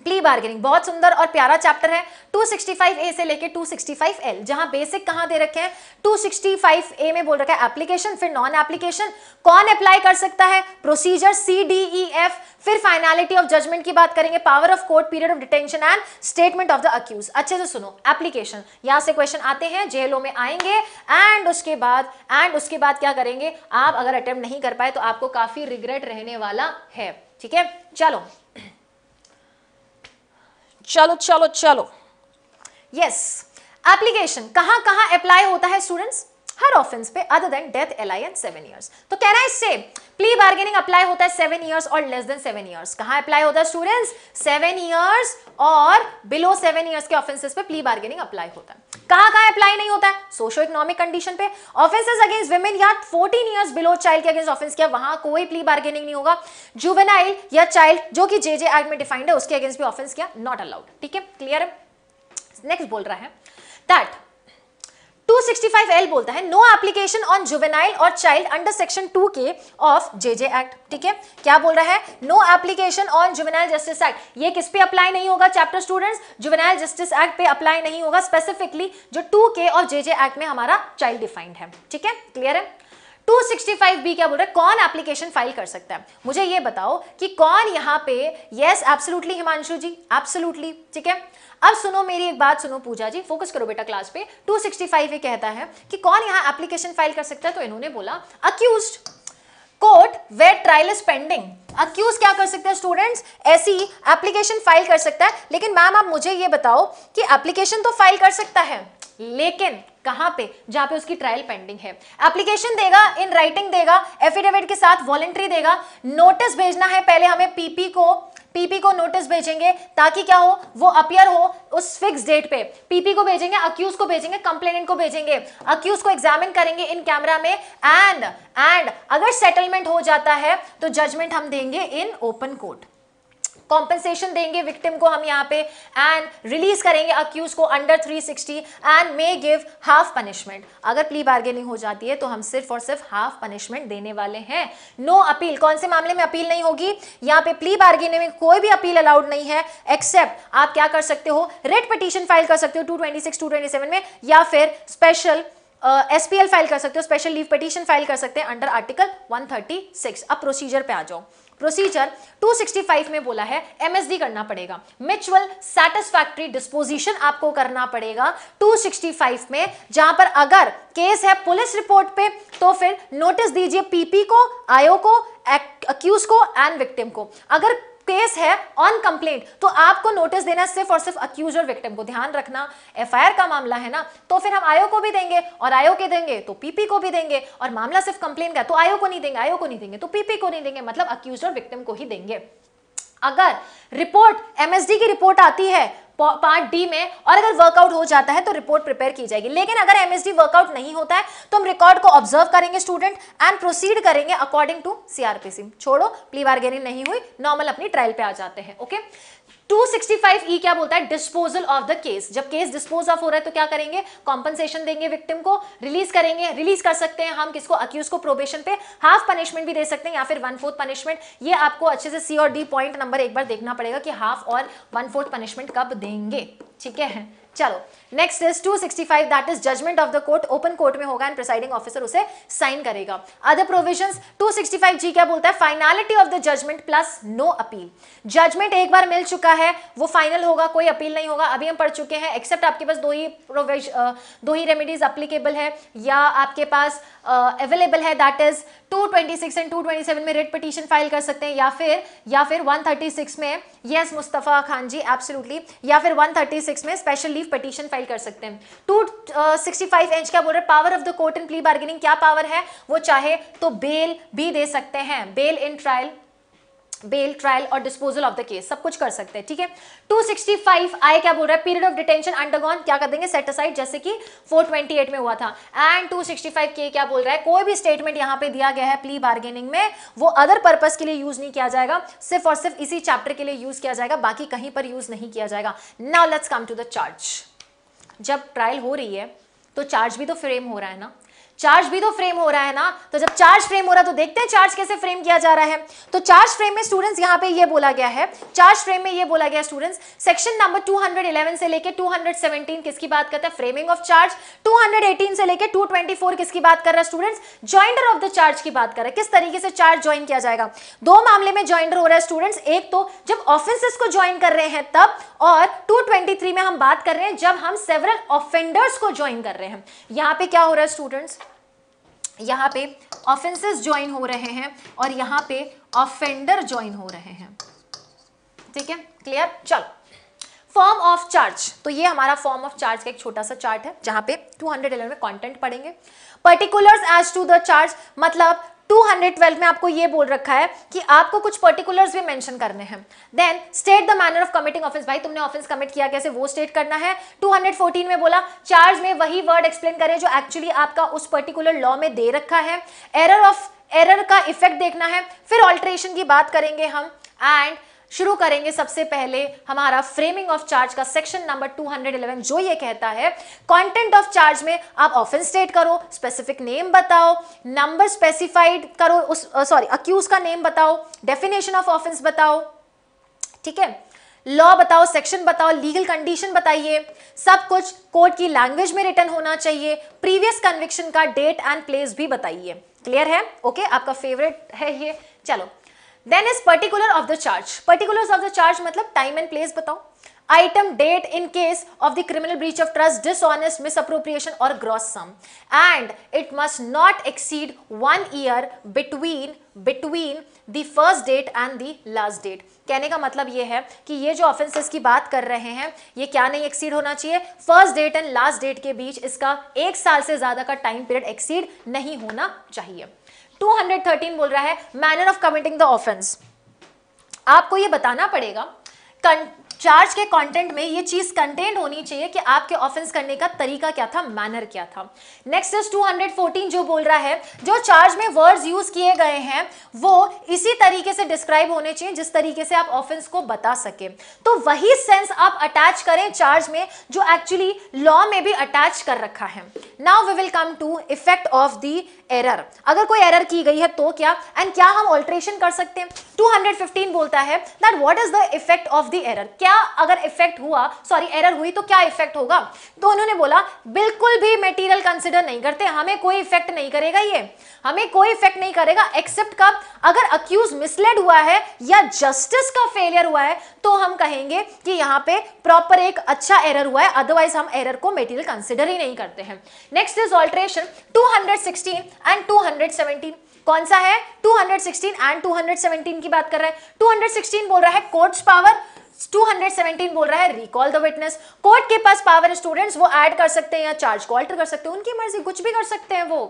प्ली बार्गेनिंग बहुत सुंदर और प्यारा चैप्टर है 265 ए से लेके 265 एल जहां बेसिक कहां दे रखे हैं 265 ए में बोल रखा है एप्लीकेशन फिर नॉन एप्लीकेशन कौन अप्लाई कर सकता है procedure C D E F फिर फाइनलिटी ऑफ जजमेंट की बात करेंगे power of court period of detention and statement of the accused अच्छे से सुनो एप्लीकेशन यहां से क्वेश्चन आते हैं जेलों में आएंगे एंड उसके बाद एंड उसके बाद क्या करेंगे आप अगर अटेम्प्ट नहीं कर पाए तो आपको काफी रिग्रेट रहने वाला है ठीक है चलो चलो चलो चलो यस एप्लीकेशन कहां कहां अप्लाई होता है स्टूडेंट्स हर ऑफेंस पे other than death L I and seven years तो can I say plea bargaining apply होता है सेवन ईयर्स और लेस देन सेवन ईयर्स कहां अप्लाई होता है स्टूडेंट्स सेवन ईयर्स और बिलो सेवन ईयर्स के ऑफेंसेस पे प्ली बार्गेनिंग अप्लाई होता है कहां कहां अप्लाई नहीं होता है सोशो इकोनॉमिक कंडीशन पे ऑफेंसेस अगेंस्ट वुमेन या 14 ईयर्स बिलो चाइल्ड के अगेंस्ट ऑफेंस किया वहां कोई प्ली बार्गेनिंग नहीं होगा जुवेनाइल या चाइल्ड जो कि जेजे एक्ट में डिफाइंड है उसके अगेंस्ट भी ऑफेंस किया नॉट अलाउड ठीक है क्लियर है नेक्स्ट बोल रहा है दैट 265L बोलता है नो एप्लीकेशन ऑन जुवेनाइल और चाइल्ड अंडर सेक्शन 2 के ऑफ जेजे एक्ट ठीक है क्या बोल रहा है no application on juvenile justice act ये किस पे अप्लाई नहीं होगा chapter students juvenile justice act पे अप्लाई नहीं होगा स्पेसिफिकली जो 2K और जेजे एक्ट में हमारा चाइल्ड डिफाइंड है ठीक है क्लियर है 265B क्या बोल रहा है कौन एप्लीकेशन फाइल कर सकता है मुझे ये बताओ कि कौन यहाँ पे yes absolutely Himanshu ji absolutely ठीक है अब सुनो मेरी एक बात सुनो पूजा जी फोकस करो बेटा क्लास पे 265 ये कहता है कि कौन यहाँ एप्लीकेशन फाइल कर सकता है तो इन्होंने बोला accused court where trial is pending accused क्या कर सकते हैं स्टूडेंट्स ऐसी एप्लीकेशन फाइल कर सकता है लेकिन मैम आप मुझे ये बताओ कि एप्लीकेशन तो फाइल कर सकता है लेकिन कहां पे जहां पे उसकी ट्रायल पेंडिंग है एप्लीकेशन देगा इन राइटिंग देगा एफिडेविट के साथ वॉलेंट्री देगा नोटिस भेजना है पहले हमें पीपी को पीपी को नोटिस भेजेंगे ताकि क्या हो वो अपियर हो उस फिक्स डेट पे पीपी को भेजेंगे अक्यूज को भेजेंगे कंप्लेनेंट को भेजेंगे अक्यूज को एग्जामिन करेंगे इन कैमरा में एंड एंड अगर सेटलमेंट हो जाता है तो जजमेंट हम देंगे इन ओपन कोर्ट कॉम्पेंसेशन देंगे विक्टिम को हम यहाँ पे एंड रिलीज करेंगे अक्यूज को under 360 and may give half punishment अगर प्ली बार्गेनिंग हो जाती है तो हम सिर्फ और सिर्फ हाफ पनिशमेंट देने वाले हैं नो no अपील कौन से मामले में अपील नहीं होगी यहाँ पे प्ली बार्गेनिंग में कोई भी अपील अलाउड नहीं है एक्सेप्ट आप क्या कर सकते हो रेड पटिशन फाइल कर सकते हो टू ट्वेंटी में या फिर स्पेशल एस uh, फाइल कर सकते हो स्पेशल लीव पटिशन फाइल कर सकते हैं अंडर आर्टिकल 136 अब प्रोसीजर पे आ जाओ प्रोसीजर 265 में बोला है एमएसडी करना पड़ेगा म्यूचुअल सेटिस्फैक्ट्री डिस्पोजिशन आपको करना पड़ेगा 265 में जहां पर अगर केस है पुलिस रिपोर्ट पे तो फिर नोटिस दीजिए पीपी को आयो को अक्यूज को एंड विक्टिम को अगर केस है ऑन कंप्लेंट तो आपको नोटिस देना सिर्फ और सिर्फ अक्यूज और विक्टिम को ध्यान रखना एफआईआर का मामला है ना तो फिर हम आयोग को भी देंगे और आयोग के देंगे तो पीपी को भी देंगे और मामला सिर्फ कंप्लेन का तो आयोग को नहीं देंगे आयोग को नहीं देंगे तो पीपी को नहीं देंगे मतलब अक्यूज और विक्टिम को ही देंगे अगर रिपोर्ट एमएसडी की रिपोर्ट आती है पार्ट डी में और अगर वर्कआउट हो जाता है तो रिपोर्ट प्रिपेयर की जाएगी लेकिन अगर एमएसडी वर्कआउट नहीं होता है तो हम रिकॉर्ड को ऑब्जर्व करेंगे स्टूडेंट एंड प्रोसीड करेंगे अकॉर्डिंग टू सीआरपीसी छोड़ो बार्गेनिंग नहीं हुई नॉर्मल अपनी ट्रायल पे आ जाते हैं ओके 265 ई e क्या बोलता है डिस्पोजल ऑफ द केस जब केस डिस्पोज ऑफ हो रहा है तो क्या करेंगे कॉम्पनसेशन देंगे विक्टिम को रिलीज करेंगे रिलीज कर सकते हैं हम किसको अक्यूज को प्रोबेशन पे हाफ पनिशमेंट भी दे सकते हैं या फिर वन फोर्थ पनिशमेंट ये आपको अच्छे से सी और डी पॉइंट नंबर एक बार देखना पड़ेगा कि हाफ और वन फोर्थ पनिशमेंट कब देंगे ठीक है चलो next is 265 sixty five that is judgment of the court open court में होगा एंड प्रिसाइडिंग ऑफिसर उसे साइन करेगा अदर प्रोविजन 265 जी क्या बोलता है finality of the judgment plus no appeal judgment एक बार मिल चुका है वो फाइनल होगा कोई अपील नहीं होगा अभी हम पढ़ चुके हैं एक्सेप्ट आपके पास दो ही प्रोविज दो ही रेमिडीज अप्लीकेबल है या आपके पास अवेलेबल है दैट इज 226 एंड 227 में रेड पिटीशन फाइल कर सकते हैं या फिर या फिर 136 में यस मुस्तफ़ा खान जी एब्सोल्युटली या फिर 136 में स्पेशल लीव पिटीशन फाइल कर सकते हैं टू सिक्सटी इंच क्या बोल रहे हैं power of the court in plea bargaining क्या पावर है वो चाहे तो बेल भी दे सकते हैं bail in trial bail trial और डिस्पोजल ऑफ द केस सब कुछ कर सकते हैं ठीक है 265 आई क्या बोल रहा है पीरियड ऑफ डिटेंशन अंडरगॉन क्या कर देंगे सेट असाइड जैसे कि 428 में हुआ था एंड 265 के क्या बोल रहा है कोई भी स्टेटमेंट यहां पे दिया गया है प्ली बार्गेनिंग में वो अदर पर्पज के लिए यूज नहीं किया जाएगा सिर्फ और सिर्फ इसी चैप्टर के लिए यूज किया जाएगा बाकी कहीं पर यूज नहीं किया जाएगा now let's come to the charge जब ट्रायल हो रही है तो चार्ज भी तो फ्रेम हो रहा है ना चार्ज भी तो फ्रेम हो रहा है ना तो जब चार्ज फ्रेम हो रहा है तो देखते हैं चार्ज कैसे फ्रेम किया जा रहा है तो चार्ज फ्रेम में स्टूडेंट्स यहाँ पे ये बोला गया है चार्ज फ्रेम में ये बोला गया स्टूडेंट्स सेक्शन नंबर 211 से लेके 217 किसकी बात करता है फ्रेमिंग ऑफ चार्ज 218 से लेके 224 किसकी बात कर रहा है students joinder of the charge की बात कर रहा है किस तरीके से चार्ज ज्वाइन किया जाएगा दो मामले में ज्वाइंडर हो रहा है स्टूडेंट्स एक तो जब ऑफेंसेस को ज्वाइन कर रहे हैं तब और 223 में हम बात कर रहे हैं जब हम सेवरल ऑफेंडर्स को ज्वाइन कर रहे हैं यहाँ पे क्या हो रहा है स्टूडेंट्स यहाँ पे ऑफेंसेस ज्वाइन हो रहे हैं और यहाँ पे ऑफेंडर ज्वाइन हो रहे हैं ठीक है क्लियर चलो फॉर्म ऑफ चार्ज तो ये हमारा फॉर्म ऑफ चार्ज का एक छोटा सा चार्ट है जहां पे 211 में कंटेंट पढ़ेंगे particulars as to the charge मतलब 212 में आपको ये बोल रखा है कि आपको कुछ पर्टिकुलर्स भी मेंशन करने हैं then state the manner of committing offence भाई तुमने ऑफेंस कमिट किया कैसे वो स्टेट करना है 214 में बोला चार्ज में वही वर्ड एक्सप्लेन करें जो एक्चुअली आपका उस पर्टिकुलर लॉ में दे रखा है एरर ऑफ एरर का इफेक्ट देखना है फिर ऑल्ट्रेशन की बात करेंगे हम एंड शुरू करेंगे सबसे पहले हमारा फ्रेमिंग ऑफ चार्ज का सेक्शन नंबर 211 जो ये कहता है कंटेंट ऑफ चार्ज में आप ऑफेंस स्टेट करो स्पेसिफिक नेम बताओ नंबर स्पेसिफाइड करो उस सॉरी अक्यूज का नेम बताओ डेफिनेशन ऑफ ऑफेंस बताओ ठीक है लॉ बताओ सेक्शन बताओ लीगल कंडीशन बताइए सब कुछ कोर्ट की लैंग्वेज में रिटर्न होना चाहिए प्रीवियस कन्विक्शन का डेट एंड प्लेस भी बताइए क्लियर है ओके okay? आपका फेवरेट है ये चलो then is particular of the charge particular of the charge मतलब टाइम एंड प्लेस बताओ item date in case of the criminal breach of trust dishonest misappropriation और gross sum and it must not exceed one year between between the first date and the last date कहने का मतलब यह है कि ये जो ऑफेंसेस की बात कर रहे हैं ये क्या नहीं एक्सीड होना चाहिए first date and last date के बीच इसका एक साल से ज़्यादा का टाइम पीरियड एक्सीड नहीं होना चाहिए 213 बोल रहा है manner of committing the offence आपको ये बताना पड़ेगा चार्ज के कंटेंट में ये चीज कंटेंट होनी चाहिए कि आपके ऑफेंस करने का तरीका क्या था मैनर क्या था नेक्स्ट इज 214 जो बोल रहा है जो चार्ज में वर्ड्स यूज किए गए हैं वो इसी तरीके से डिस्क्राइब होने चाहिए जिस तरीके से आप ऑफेंस को बता सके तो वही सेंस आप अटैच करें चार्ज में जो एक्चुअली लॉ में भी अटैच कर रखा है now we will come to effect of the error अगर कोई एरर की गई है तो क्या एंड क्या हम ऑल्ट्रेशन कर सकते हैं 215 बोलता है that what is the effect of the error क्या क्या अगर इफेक्ट हुआ सॉरी एरर हुई तो क्या इफेक्ट होगा तो उन्होंने बोला बिल्कुल भी मेटीरियल कंसिडर नहीं करते हमें कोई इफेक्ट नहीं करेगा ये हमें कोई इफेक्ट नहीं करेगा एक्सेप्ट कब अगर अक्यूज मिसलेड हुआ है या जस्टिस का फेलियर हुआ है तो हम कहेंगे कि यहाँ पे प्रॉपर एक अच्छा एरर हुआ है अदरवाइज हम एरर को मेटीरियल कंसिडर ही नहीं करते हैं नेक्स्ट इज ऑल्ट्रेशन 216 एंड 217 कौन सा है 216 एंड 217 की बात कर रहे हैं 216 बोल रहा है कोर्ट्स पावर 217 बोल रहा है रिकॉल द विटनेस कोर्ट के पास पावर स्टूडेंट्स वो ऐड कर सकते हैं या चार्ज को अल्टर कर सकते हैं उनकी मर्जी कुछ भी कर सकते हैं वो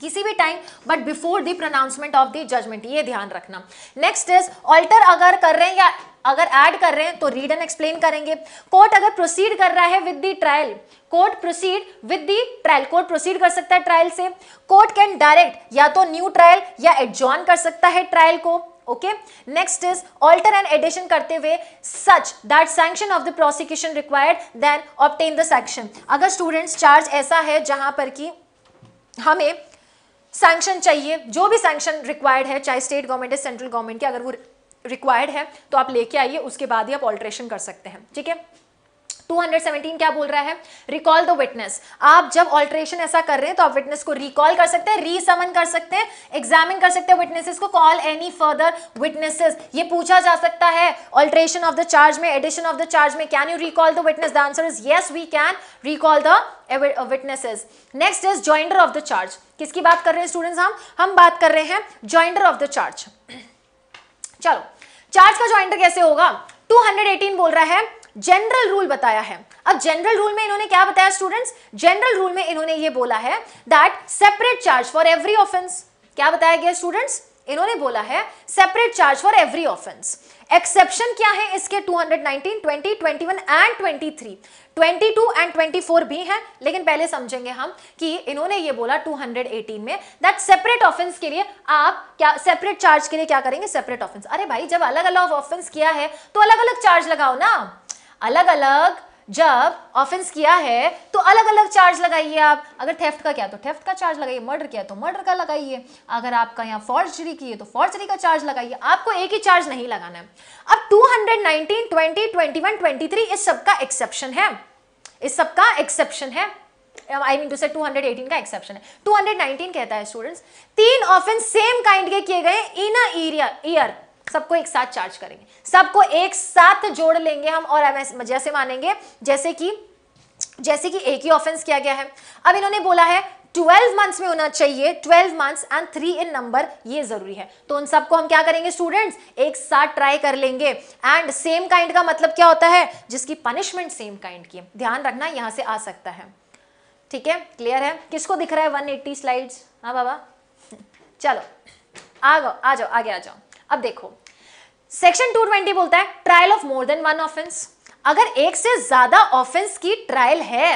किसी भी time but before the pronouncement of the judgment ये ध्यान रखना नेक्स्ट इज ऑल्टर अगर कर रहे हैं या अगर ऐड कर रहे हैं तो रीड एंड एक्सप्लेन करेंगे कोर्ट अगर प्रोसीड कर रहा है with the trial court proceed with the trial court proceed कर सकता है ट्रायल से कोर्ट कैन डायरेक्ट या तो न्यू ट्रायल या एडजॉन कर सकता है ट्रायल को okay next is alter and addition करते हुए such that sanction of the prosecution required then obtain the section अगर स्टूडेंट्स चार्ज ऐसा है जहां पर कि हमें सैंक्शन चाहिए जो भी सैंक्शन रिक्वायर्ड है चाहे स्टेट गवर्नमेंट या सेंट्रल गवर्नमेंट की अगर वो रिक्वायर्ड है तो आप लेके आइए उसके बाद ही आप ऑल्ट्रेशन कर सकते हैं ठीक है 217 क्या बोल रहा है रिकॉल द विटनेस आप जब ऑल्ट्रेशन ऐसा कर रहे हैं तो आप विटनेस को रिकॉल कर सकते हैं रीसमन कर सकते हैं एग्जामिन कर सकते हैं विटनेसेस को कॉल एनी फर्दर विटनेसेस ये पूछा जा सकता है ऑल्ट्रेशन ऑफ द चार्ज में एडिशन ऑफ द चार्ज में can you recall the witness the answer is yes we can recall the witnesses next is joinder of the charge किसकी बात कर रहे हैं स्टूडेंट्स हम हम बात कर रहे हैं ज्वाइंडर ऑफ द चार्ज चलो चार्ज का ज्वाइंडर कैसे होगा 218 बोल रहा है जनरल रूल बताया है अब जनरल रूल में इन्होंने क्या बताया स्टूडेंट्स जनरल रूल में इन्होंने ये बोला है that separate charge for every offence क्या बताया गया स्टूडेंट्स इन्होंने बोला है separate charge for every offence exception क्या है इसके 219, 20, 21 एंड 23, 22 एंड 24 भी हैं लेकिन पहले समझेंगे हम कि इन्होंने ये बोला 218 में दैट सेपरेट ऑफेंस के लिए आप क्या सेपरेट चार्ज के लिए क्या करेंगे सेपरेट ऑफेंस अरे भाई जब अलग अलग ऑफेंस किया है तो अलग अलग चार्ज लगाओ ना अलग अलग जब ऑफेंस किया है तो अलग अलग चार्ज लगाइए आप अगर थेफ्ट का क्या तो थेफ्ट का चार्ज लगाइए मर्डर किया तो मर्डर तो का लगाइए अगर आपका यहाँ फॉर्जरी की है तो फॉर्जरी का चार्ज लगाइए आपको एक ही चार्ज नहीं लगाना है अब 219, 20, 21, 23 इस सबका एक्सेप्शन है इस सबका एक्सेप्शन है आई मीन टू से 218 का एक्सेप्शन है 219 कहता है स्टूडेंट्स तीन ऑफेंस सेम काइंड के किए गए इन अ एरिया ईयर सबको एक साथ चार्ज करेंगे सबको एक साथ जोड़ लेंगे हम और जैसे मानेंगे जैसे कि जैसे कि एक ही ऑफेंस किया गया है अब इन्होंने बोला है 12 मंथ्स में होना चाहिए 12 months and three in number ये जरूरी है तो उन सबको हम क्या करेंगे स्टूडेंट्स एक साथ ट्राई कर लेंगे एंड सेम काइंड का मतलब क्या होता है जिसकी पनिशमेंट सेम काइंड की ध्यान रखना यहाँ से आ सकता है ठीक है क्लियर है किसको दिख रहा है वन एट्टी स्लाइड्स हाँ बाबा चलो आ गो आ जाओ आगे आ जाओ अब देखो सेक्शन 220 बोलता है trial of more than one offence अगर एक से ज्यादा ऑफेंस की ट्रायल है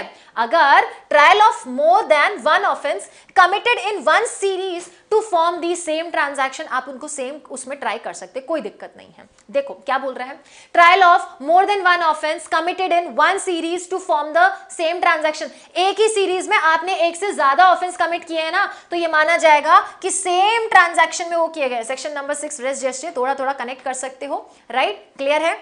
अगर trial of more than one offence committed in one series to form the same transaction आप उनको सेम उसमें ट्राई कर सकते कोई दिक्कत नहीं है देखो क्या बोल रहे हैं trial of more than one offence committed in one series to form the same transaction एक ही सीरीज में आपने एक से ज्यादा ऑफेंस कमिट किए हैं ना तो ये माना जाएगा कि सेम ट्रांजैक्शन में वो किए गए सेक्शन नंबर सिक्स रेस्ट जेस्टियर थोड़ा थोड़ा कनेक्ट कर सकते हो राइट right? क्लियर है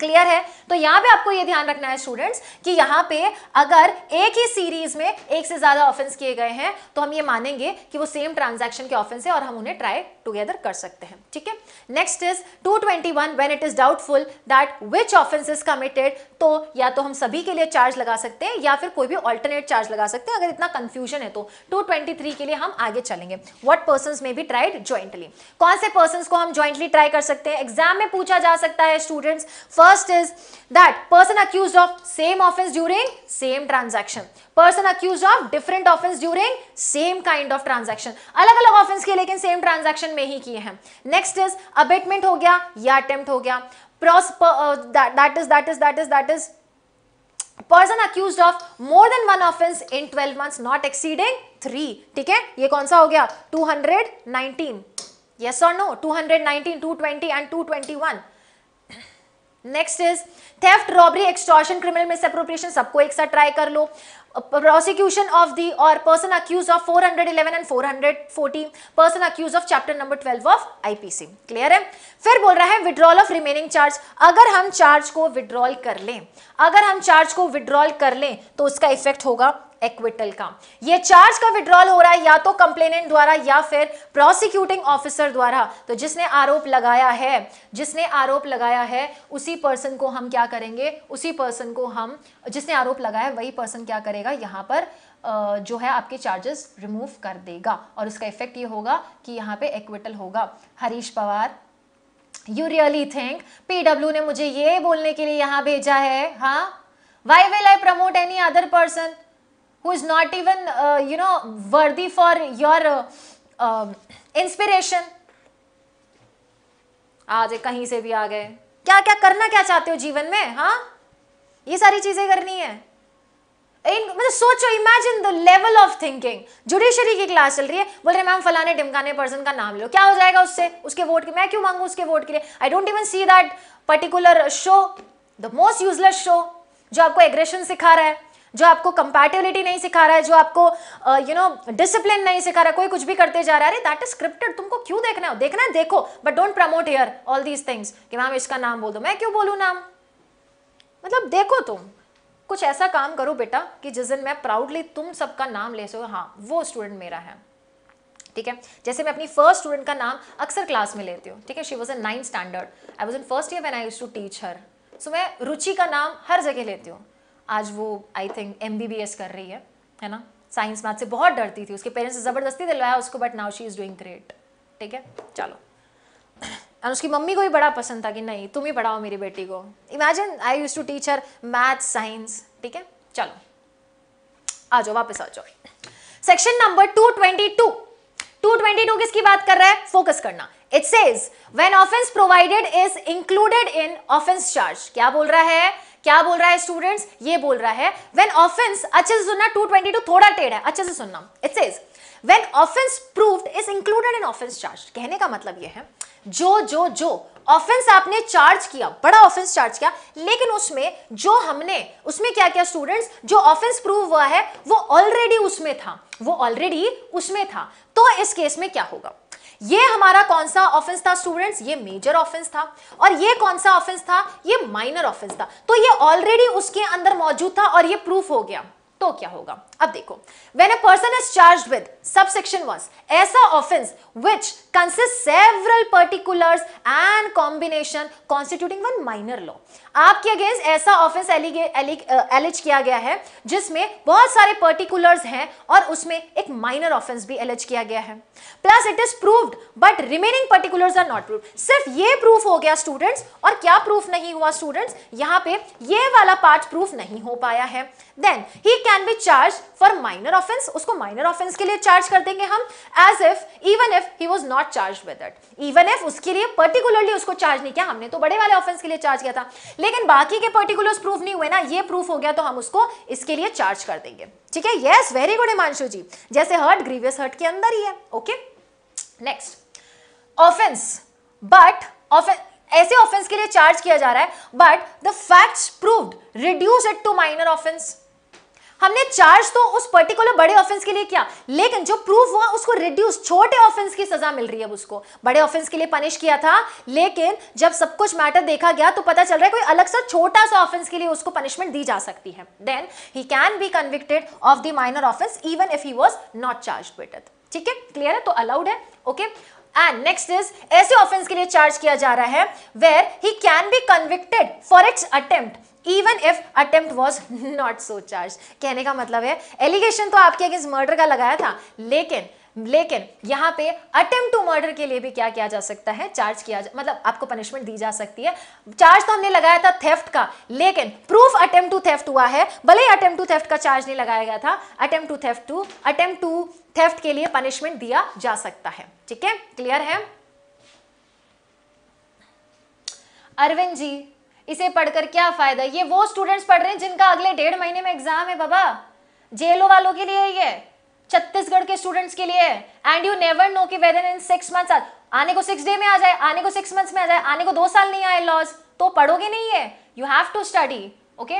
क्लियर है तो यहां पे आपको ये ध्यान रखना है स्टूडेंट्स कि यहां पे अगर एक ही सीरीज में एक से ज्यादा ऑफेंस किए गए हैं तो हम ये मानेंगे कि वो सेम ट्रांजैक्शन के ऑफेंस है और हम उन्हें ट्राई टुगेदर कर सकते हैं ठीक है next is 221 when it is doubtful that which offence is committed तो या तो हम सभी के लिए चार्ज लगा सकते हैं या फिर कोई भी ऑल्टरनेट चार्ज लगा सकते हैं अगर इतना कंफ्यूजन है तो 223 के लिए हम आगे चलेंगे वट पर्सन में भी ट्राइड ज्वाइंटली कौन से पर्सन को हम ज्वाइंटली ट्राई कर सकते हैं एग्जाम में पूछा जा सकता है students first is that person accused of same offence during same transaction person accused of different offence during same kind of transaction अलग अलग ऑफेंस के लेकिन सेम ट्रांजेक्शन में ही किए हैं नेक्स्ट इज अबेटमेंट हो गया या अटेम्प्ट हो गया प्रॉस that is that is that is that is person accused of more than one offence in twelve month not exceeding three ठीक है ये कौन सा हो गया टू हंड्रेड नाइनटीन और no two hundred nineteen two twenty and two twenty one next is theft robbery extortion criminal mis misappropriation सबको एक साथ ट्राई कर लो prosecution of the or person accused of 411 and 440 person accused of chapter number 12 of IPC clear है फिर बोल रहा है विड्रॉल ऑफ रिमेनिंग चार्ज अगर हम चार्ज को विड्रॉल कर लें अगर हम चार्ज को विड्रॉल कर लें तो उसका इफेक्ट होगा एक्विटल का ये चार्ज का विड्रॉल हो रहा है या तो कंप्लेनेंट द्वारा या फिर प्रोसिक्यूटिंग ऑफिसर द्वारा तो जिसने आरोप लगाया है जिसने आरोप लगाया है उसी पर्सन को हम क्या करेंगे उसी पर्सन को हम जिसने आरोप लगाया वही पर्सन क्या करेगा यहां पर जो है आपके चार्जेस रिमूव कर देगा और उसका इफेक्ट ये होगा कि यहाँ पे एक्विटल होगा Harish Pawar you really think PW ने मुझे ये बोलने के लिए यहाँ भेजा है हाँ why will I promote any other person who is not even uh, you know worthy for your uh, um, inspiration आज कहीं से भी आ गए क्या क्या करना क्या चाहते हो जीवन में हाँ ये सारी चीजें करनी है इन मतलब सोचो imagine the level of thinking judiciary की क्लास चल रही है बोल रहे मैम फलाने टिमकाने पर्सन का नाम लो क्या हो जाएगा उससे उसके वोट के मैं क्यों मांगू उसके वोट के लिए I don't even see that particular show the most useless show जो आपको एग्रेशन सिखा रहा है जो आपको कंपैटिबिलिटी नहीं सिखा रहा है जो आपको यू नो डिसिप्लिन नहीं सिखा रहा है कोई कुछ भी करते जा रहा है दैट इज स्क्रिप्टेड तुमको क्यों देखना है देखना है देखो but don't promote here all these things कि मैम इसका नाम बोल दो मैं क्यों बोलूँ नाम मतलब देखो तुम कुछ ऐसा काम करो बेटा कि जिस दिन मैं प्राउडली तुम सबका नाम ले सको हाँ वो स्टूडेंट मेरा है ठीक है जैसे मैं अपनी फर्स्ट स्टूडेंट का नाम अक्सर क्लास में लेती हूँ ठीक है she was in ninth standard I was in first year when I use to teach her so मैं रुचि का नाम हर जगह लेती हूँ आज वो आई थिंक एम कर रही है है ना साइंस मैथ से बहुत डरती थी उसके पेरेंट्स ने ज़बरदस्ती दिलवाया उसको but now she is doing great ठीक है चलो और उसकी मम्मी को भी बड़ा पसंद था कि नहीं तुम ही पढ़ाओ मेरी बेटी को imagine I use to teacher math science ठीक है चलो आ जाओ वापस आ जाओ सेक्शन नंबर 222 222 किसकी बात कर रहा है फोकस करना it says when offence provided is included in offence charge क्या बोल रहा है क्या बोल रहा है स्टूडेंट्स ये बोल रहा है व्हेन ऑफेंस अच्छे से सुनना 222 थोड़ा टेढ़ है अच्छे से सुनना it says when offence proved is included in offence charge कहने का मतलब ये है जो जो जो ऑफेंस आपने चार्ज किया बड़ा ऑफेंस चार्ज किया लेकिन उसमें जो हमने उसमें क्या क्या स्टूडेंट्स जो ऑफेंस प्रूव हुआ है वो ऑलरेडी उसमें था वो ऑलरेडी उसमें था तो इस केस में क्या होगा ये हमारा कौन सा ऑफेंस था स्टूडेंट्स ये मेजर ऑफेंस था और ये कौन सा ऑफेंस था ये माइनर ऑफेंस था तो ये ऑलरेडी उसके अंदर मौजूद था और ये प्रूफ हो गया तो क्या होगा अब देखो when a person is charge with subsection once ऐसा offence which consist several particulars and combination constituting one minor law आपके अगेंस्ट ऐसा ऑफेंस एलिज किया गया है जिसमें बहुत सारे पर्टिकुलर्स हैं और उसमें एक माइनर ऑफेंस भी एलिज किया गया है plus it is proved but remaining particulars are not prove सिर्फ ये प्रूफ हो गया स्टूडेंट्स और क्या प्रूफ नहीं हुआ स्टूडेंट्स यहाँ पे ये वाला पार्ट प्रूफ नहीं हो पाया है then he can be charge for minor offence उसको माइनर ऑफेंस के लिए चार्ज कर देंगे हम as if even if he was not charge with it even if उसके लिए पर्टिकुलरली उसको चार्ज नहीं किया हमने तो बड़े वाले ऑफेंस के लिए चार्ज किया था लेकिन बाकी के पर्टिकुलर्स प्रूफ नहीं हुए ना ये प्रूफ हो गया तो हम उसको इसके लिए चार्ज कर देंगे ठीक है yes very good Himanshu ji जैसे हर्ट ग्रीवियस हर्ट के अंदर ही है okay next offence but offence ऐसे ऑफेंस के लिए चार्ज किया जा रहा है but the facts proved reduce it to minor offence हमने चार्ज तो उस पर्टिकुलर बड़े ऑफेंस के लिए किया लेकिन जो प्रूफ हुआ उसको रिड्यूस छोटे ऑफेंस की सजा मिल रही है उसको बड़े ऑफेंस के लिए पनिश किया था लेकिन जब सब कुछ मैटर देखा गया तो पता चल रहा है कोई अलग सा छोटा सा ऑफेंस के लिए उसको पनिशमेंट दी जा सकती है then he can be convicted of the minor offence even if he was not charge with ठीक है क्लियर है तो अलाउड है okay okay? And next is ऐसे ऑफेंस के लिए चार्ज किया जा रहा है where he can be convicted for its attempt even if attempt was not so charge कहने का मतलब है एलिगेशन तो आपके अगेंस्ट मर्डर का लगाया था लेकिन लेकिन यहां पे अटेम्प्ट टू मर्डर के लिए भी क्या किया जा सकता है चार्ज किया जा मतलब आपको पनिशमेंट दी जा सकती है चार्ज तो हमने लगाया था थेफ्ट का लेकिन प्रूफ अटेम्प्ट टू थेफ्ट हुआ है भले ही अटेम्प्ट टू थेफ्ट का चार्ज नहीं लगाया गया था attempt to theft to attempt to theft के लिए पनिशमेंट दिया जा सकता है ठीक है क्लियर है अरविंद जी इसे पढ़कर क्या फायदा ये वो स्टूडेंट्स पढ़ रहे हैं जिनका अगले डेढ़ महीने में एग्जाम है बाबा जेलो वालों के लिए ये छत्तीसगढ़ के स्टूडेंट्स के लिए एंड यू नेवर नो की वेदर इन सिक्स मंथ्स आने को सिक्स डे में आ जाए आने को सिक्स मंथ्स में आ जाए आने को दो साल नहीं आए लॉज तो पढ़ोगे नहीं है you have to study okay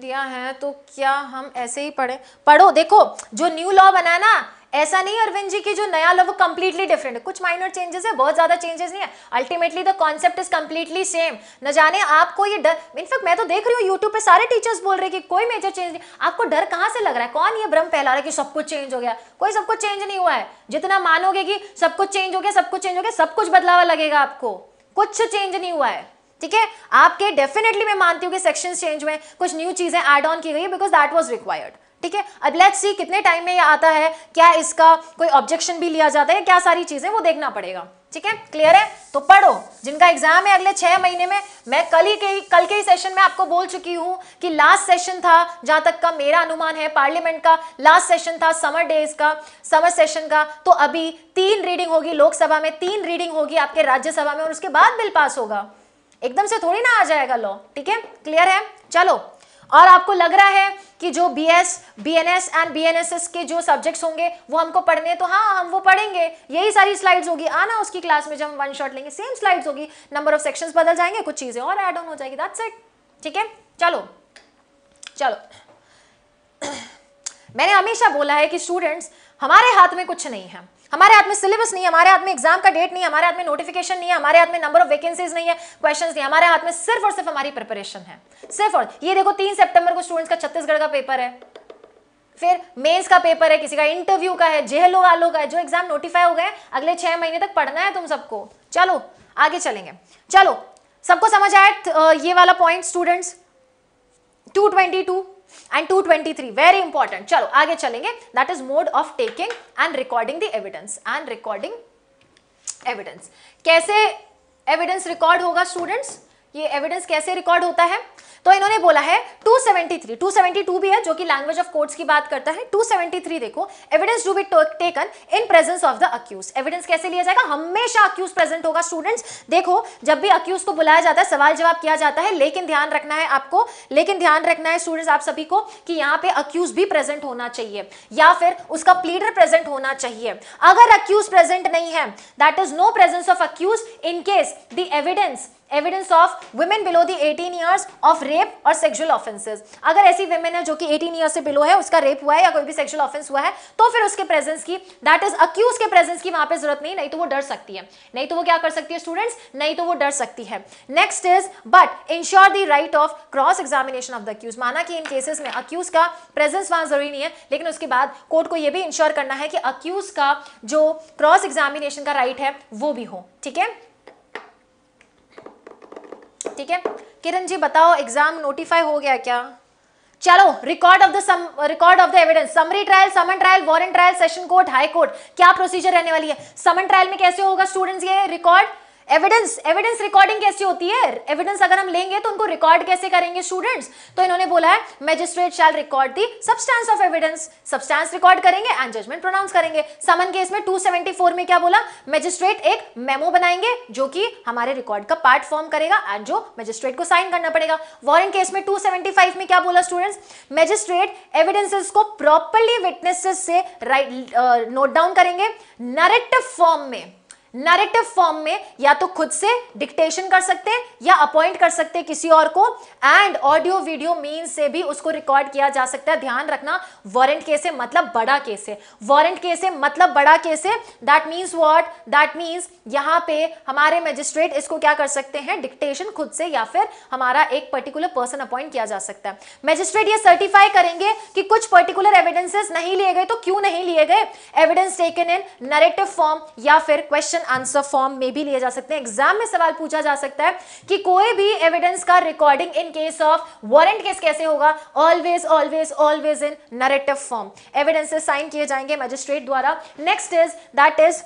दिया है तो क्या हम ऐसे ही पढ़े पढ़ो देखो जो न्यू लॉ बना ना ऐसा नहीं अरविंद जी की जो नया लॉ वो कंप्लीटली डिफरेंट है कुछ माइनर चेंजेस है बहुत ज्यादा चेंजेस नहीं है ultimately the concept is completely same न जाने आपको ये डर इनफैक्ट मैं तो देख रही हूँ यूट्यूब पे सारे टीचर्स बोल रहे कि कोई मेजर चेंज नहीं आपको डर कहां से लग रहा है कौन ये भ्रम फैला रहा है कि सब कुछ चेंज हो गया कोई सब कुछ चेंज नहीं हुआ है जितना मानोगे कि सब कुछ चेंज हो गया सब कुछ चेंज हो गया सब कुछ बदलाव लगेगा आपको कुछ चेंज नहीं हुआ है ठीक है आपके डेफिनेटली मैं मानती हूँ कि सेक्शन चेंज हुए कुछ न्यू चीजें एड ऑन की गई है बिकॉज दैट वॉज रिक्वायर्ड ठीक है अब लेट्स सी कितने टाइम में ये आता है क्या इसका कोई ऑब्जेक्शन भी लिया जाता है क्या सारी चीजें वो देखना पड़ेगा ठीक है क्लियर है तो पढ़ो जिनका एग्जाम है अगले छह महीने में मैं कल ही के कल के ही सेशन में आपको बोल चुकी हूं कि लास्ट सेशन था जहां तक का मेरा अनुमान है पार्लियामेंट का लास्ट सेशन था समर डेज का समर सेशन का तो अभी तीन रीडिंग होगी लोकसभा में तीन रीडिंग होगी आपके राज्यसभा में और उसके बाद बिल पास होगा एकदम से थोड़ी ना आ जाएगा लॉ ठीक है क्लियर है चलो और आपको लग रहा है कि जो B S B N S and B N S S के जो सब्जेक्ट्स होंगे वो हमको पढ़ने तो हाँ हम वो पढ़ेंगे यही सारी स्लाइड्स होगी आना उसकी क्लास में जब हम वन शॉट लेंगे सेम स्लाइड्स होगी नंबर ऑफ सेक्शंस बदल जाएंगे कुछ चीज़ें और ऐड ऑन हो जाएगी दैट्स इट ठीक है चलो चलो मैंने हमेशा बोला है कि स्टूडेंट्स हमारे हाथ में कुछ नहीं है हमारे हाथ में सिलेबस नहीं है हमारे हाथ में एग्जाम का डेट नहीं है हमारे हाथ में नोटिफिकेशन नहीं है हमारे हाथ में नंबर ऑफ वैकेंसीज नहीं है क्वेश्चंस नहीं हमारे हाथ में सिर्फ और सिर्फ हमारी प्रिपरेशन है सिर्फ और ये देखो तीन सितंबर को स्टूडेंट्स का छत्तीसगढ़ का पेपर है फिर मेंस का पेपर है किसी का इंटरव्यू का है जेहलो वालों का है जो एग्जाम नोटिफाई हो गए अगले छह महीने तक पढ़ना है तुम सबको चलो आगे चलेंगे चलो सबको समझ आया ये वाला point students two twenty two and 223 very important चलो आगे चलेंगे that is mode of taking and recording the evidence and recording evidence कैसे एविडेंस रिकॉर्ड होगा स्टूडेंट्स ये एविडेंस कैसे रिकॉर्ड होता है तो इन्होंने बोला है 273 272 भी है जो कि लैंग्वेज ऑफ कोर्ट्स की बात करता है 273 देखो evidence to be taken in presence of the accused evidence कैसे लिया जाएगा हमेशा अक्यूज प्रेजेंट होगा स्टूडेंट्स देखो जब भी अक्यूज को बुलाया जाता है सवाल जवाब किया जाता है लेकिन ध्यान रखना है आपको लेकिन ध्यान रखना है स्टूडेंट्स आप सभी को कि यहाँ पे अक्यूज भी प्रेजेंट होना चाहिए या फिर उसका प्लीडर प्रेजेंट होना चाहिए अगर अक्यूज प्रेजेंट नहीं है that is no presence of accused in case the evidence evidence of women below the 18 years of rape और सेक्सुअल ऑफेंसेस अगर ऐसी वुमेन है जो कि 18 ईयर्स से बिलो है उसका रेप हुआ है या कोई भी सेक्सुअल ऑफेंस हुआ है तो फिर उसके प्रेजेंस की दैट इज अक्यूज के प्रेजेंस की वहां पे जरूरत नहीं नहीं तो वो डर सकती है नहीं तो वो क्या कर सकती है स्टूडेंट्स नहीं तो वो डर सकती है next is but ensure the right of cross examination of the accused माना कि इन केसेस में अक्यूज का प्रेजेंस वहां जरूरी नहीं है लेकिन उसके बाद कोर्ट को यह भी इंश्योर करना है कि अक्यूज का जो क्रॉस एग्जामिनेशन का राइट है वो भी हो ठीक है ठीक है किरण जी बताओ एग्जाम नोटिफाई हो गया क्या चलो record of the sum record of the evidence summary trial summon trial warrant trial session court high court क्या प्रोसीजर रहने वाली है समन ट्रायल में कैसे होगा स्टूडेंट्स ये रिकॉर्ड एविडेंस एविडेंस रिकॉर्डिंग कैसी होती है एविडेंस अगर हम लेंगे तो उनको रिकॉर्ड कैसे करेंगे स्टूडेंट्स तो इन्होंने बोला है magistrate shall record the substance of evidence substance record करेंगे एंड जजमेंट प्रोनाउंस करेंगे समन केस में 274 में क्या बोला मैजिस्ट्रेट एक मेमो बनाएंगे जो कि हमारे रिकॉर्ड का पार्ट फॉर्म करेगा एंड जो मैजिस्ट्रेट को साइन करना पड़ेगा वॉरेंट केस में टू में क्या बोला स्टूडेंट्स मैजिस्ट्रेट एविडेंसेस को प्रॉपरली विटनेसेस से राइट नोट डाउन करेंगे नरेटिव फॉर्म में नरेटिव फॉर्म में या तो खुद से डिक्टेशन कर सकते हैं या अपॉइंट कर सकते हैं किसी और को एंड ऑडियो वीडियो मीन से भी उसको रिकॉर्ड किया जा सकता है ध्यान रखना वारंट केस है मतलब बड़ा केस है वारंट केस है मतलब बड़ा केस है that means what that means यहाँ पे हमारे मजिस्ट्रेट इसको क्या कर सकते हैं डिक्टेशन खुद से या फिर हमारा एक पर्टिकुलर पर्सन अपॉइंट किया जा सकता है मजिस्ट्रेट ये सर्टिफाई करेंगे कि कुछ पर्टिकुलर एविडेंसेस नहीं लिए गए तो क्यों नहीं लिए गए evidence taken in narrative form या फिर क्वेश्चन आंसर फॉर्म में भी लिए जा सकते हैं एग्जाम में सवाल पूछा जा सकता है कि कोई भी एविडेंस का recording in case of warrant case कैसे होगा always always always in narrative form evidences sign किए जाएंगे मजिस्ट्रेट द्वारा नेक्स्ट इज दैट इज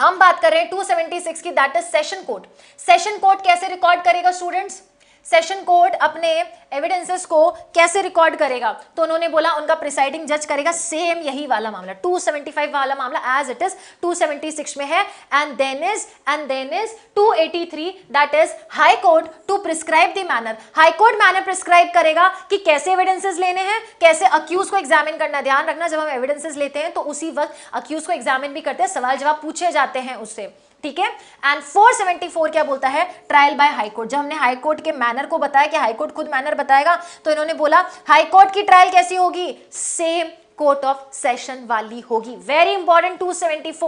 हम बात कर रहे हैं 276 की that is session code session code कैसे रिकॉर्ड करेगा स्टूडेंट्स सेशन कोर्ट अपने एविडेंसेस को कैसे रिकॉर्ड करेगा तो उन्होंने बोला उनका प्रिसाइडिंग जज करेगा सेम यही वाला मामला 275 वाला मामला एज इट इज 276 में है and then is and then is 283 that is high court to prescribe the manner high court manner prescribe करेगा कि कैसे एविडेंसेस लेने हैं कैसे अक्यूज को एग्जामिन करना ध्यान रखना जब हम एविडेंसेज लेते हैं तो उसी वक्त अक्यूज को एग्जामिन भी करते हैं सवाल जवाब पूछे जाते हैं उससे ठीक है एंड 474 क्या बोलता है ट्रायल बाय हाईकोर्ट जब हमने हाईकोर्ट के मैनर को बताया कि कोर्ट खुद मैनर बताएगा तो इन्होंने बोला कोर्ट की ट्रायल कैसी होगी सेम कोर्ट ऑफ सेशन वाली होगी वेरी इंपॉर्टेंट 274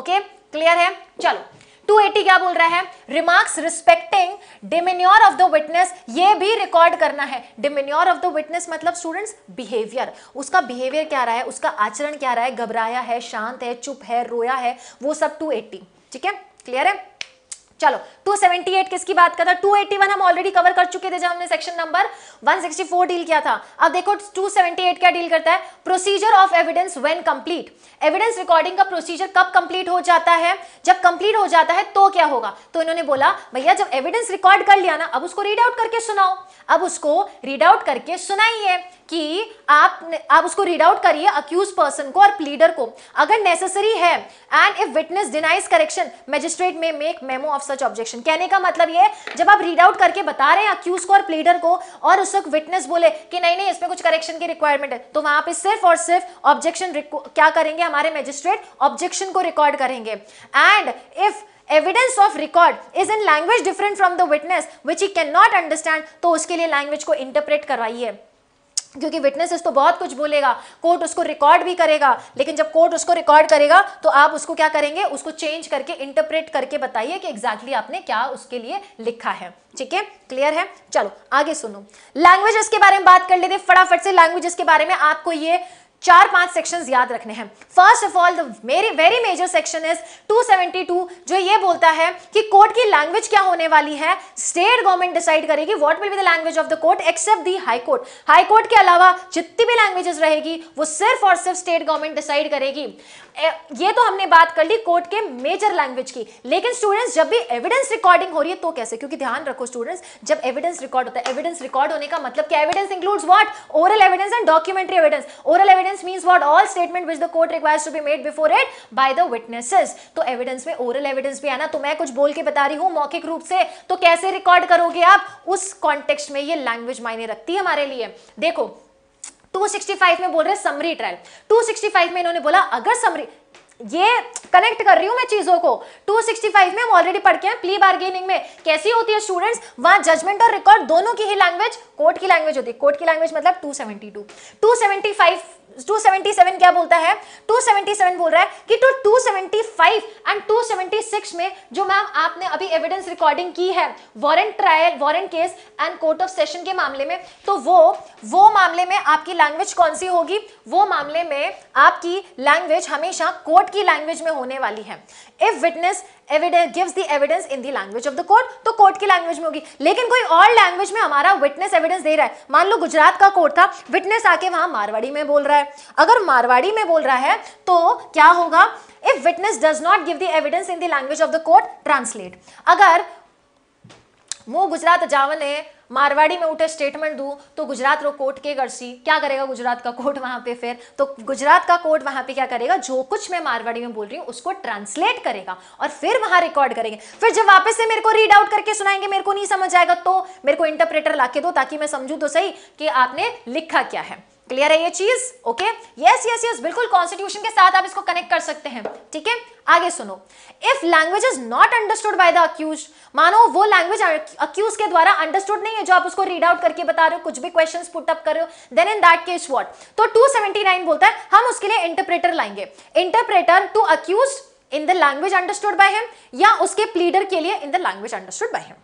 ओके क्लियर है चलो 280 क्या बोल रहा है remarks respecting demeanour of the witness ये भी रिकॉर्ड करना है डिमिन्योर ऑफ द विटनेस मतलब स्टूडेंट्स बिहेवियर उसका बिहेवियर क्या रहा है उसका आचरण क्या रहा है घबराया है शांत है चुप है रोया है वो सब 280 ठीक है क्लियर है चलो 278 किसकी बात कर रहा 281 हम ऑलरेडी कवर कर चुके थे जब हमने सेक्शन नंबर 164 डील किया था अब देखो 278 क्या डील करता है procedure of evidence when complete evidence recording का प्रोसीजर कब कंप्लीट हो जाता है जब कंप्लीट हो जाता है तो क्या होगा तो इन्होंने बोला भैया जब एविडेंस रिकॉर्ड कर लिया ना अब उसको रीड आउट करके सुनाओ अब उसको रीड आउट करके सुनाइए कि आप आप उसको रीड आउट करिए अक्यूज पर्सन को और प्लीडर को अगर नेसेसरी है and if witness denies correction magistrate में make memo of such objection कहने का मतलब ये जब आप रीड आउट करके बता रहे हैं अक्यूज को और प्लीडर को और उस वक्त विटनेस बोले कि नहीं नहीं इसमें कुछ करेक्शन की रिक्वायरमेंट है तो वहां पर सिर्फ और सिर्फ ऑब्जेक्शन क्या करेंगे हमारे मेजिस्ट्रेट ऑब्जेक्शन को रिकॉर्ड करेंगे and if evidence of record is in language different from the witness which he can not understand तो उसके लिए लैंग्वेज को इंटरप्रेट करवाइए क्योंकि विटनेसेस तो बहुत कुछ बोलेगा कोर्ट उसको रिकॉर्ड भी करेगा लेकिन जब कोर्ट उसको रिकॉर्ड करेगा तो आप उसको क्या करेंगे उसको चेंज करके इंटरप्रेट करके बताइए कि एग्जैक्टली exactly आपने क्या उसके लिए लिखा है ठीक है क्लियर है चलो आगे सुनो लैंग्वेजेस के बारे में बात कर लेते फटाफट से लैंग्वेजेस के बारे में आपको ये चार पांच सेक्शंस याद रखने हैं फर्स्ट ऑफ ऑल मेरी वेरी मेजर सेक्शन इज 272 जो ये बोलता है कि कोर्ट की लैंग्वेज क्या होने वाली है स्टेट गवर्नमेंट डिसाइड करेगी what will be the language of the court except the high court high court के अलावा जितनी भी लैंग्वेजेस रहेगी वो सिर्फ और सिर्फ स्टेट गवर्नमेंट डिसाइड करेगी ये तो हमने बात कर ली कोर्ट के मेजर लैंग्वेज की लेकिन स्टूडेंट्स जब भी एविडेंस रिकॉर्डिंग हो रही है तो कैसे क्योंकि ध्यान रखो स्टूडेंट्स जब एविडेंस रिकॉर्ड होता है एविडेंस रिकॉर्ड होने का मतलब क्या evidence includes what oral evidence and documentary evidence oral evidence means what all statement which the court requires to be made before it by the witnesses तो evidence में oral evidence भी आना तो मैं कुछ बोल के बता रही हूं मौखिक रूप से तो कैसे रिकॉर्ड करोगे आप उस कॉन्टेक्स्ट में ये लैंग्वेज मायने रखती है हमारे लिए देखो 265 में बोल रहे समरी ट्रायल 265 में इन्होंने बोला अगर समरी ये कनेक्ट कर रही हूं मैं चीजों को 265 में हम ऑलरेडी पढ़ के हैं प्ली बार्गेनिंग में कैसी होती है स्टूडेंट्स वहां जजमेंट और रिकॉर्ड दोनों की ही लैंग्वेज कोर्ट की लैंग्वेज होती है कोर्ट की लैंग्वेज मतलब 272 275 277 क्या बोलता है 277 बोल रहा है कि तो टू तो 275 एंड 276 में जो मैम आपने अभी एविडेंस रिकॉर्डिंग की है warrant trial warrant case and court of session के मामले में तो वो वो मामले में आपकी लैंग्वेज कौन सी होगी वो मामले में आपकी लैंग्वेज हमेशा कोर्ट की लैंग्वेज में होने वाली है if witness evidence gives the evidence in the language of the court तो कोर्ट की लैंग्वेज में होगी लेकिन कोई और लैंग्वेज में हमारा विटनेस एविडेंस दे रहा है मान लो गुजरात का कोर्ट था विटनेस आके वहां मारवाड़ी में बोल रहा है अगर मारवाड़ी में बोल रहा है तो क्या होगा if witness does not give the evidence in the language of the court translate अगर मो गुजरात जावन है मारवाड़ी में उठे स्टेटमेंट दू तो गुजरात रो कोर्ट के गर्सी क्या करेगा गुजरात का कोर्ट वहां पे फिर तो गुजरात का कोर्ट वहां पे क्या करेगा जो कुछ मैं मारवाड़ी में बोल रही हूँ उसको ट्रांसलेट करेगा और फिर वहां रिकॉर्ड करेंगे फिर जब वापस से मेरे को रीड आउट करके सुनाएंगे मेरे को नहीं समझ आएगा तो मेरे को इंटरप्रेटर ला दो ताकि मैं समझू तो सही कि आपने लिखा क्या है क्लियर है ये चीज ओके यस यस यस बिल्कुल कॉन्स्टिट्यूशन के साथ आप इसको कनेक्ट कर सकते हैं ठीक है आगे सुनो if language is not understood by the accused मानो वो लैंग्वेज अक्यूज के द्वारा अंडरस्टूड नहीं है जो आप उसको रीड आउट करके बता रहे हो कुछ भी क्वेश्चन पुट अप कर रहे हो then in that case what तो 279 बोलता है हम उसके लिए इंटरप्रेटर लाएंगे interpreter to accused in the language understood by him या उसके प्लीडर के लिए in the language understood by him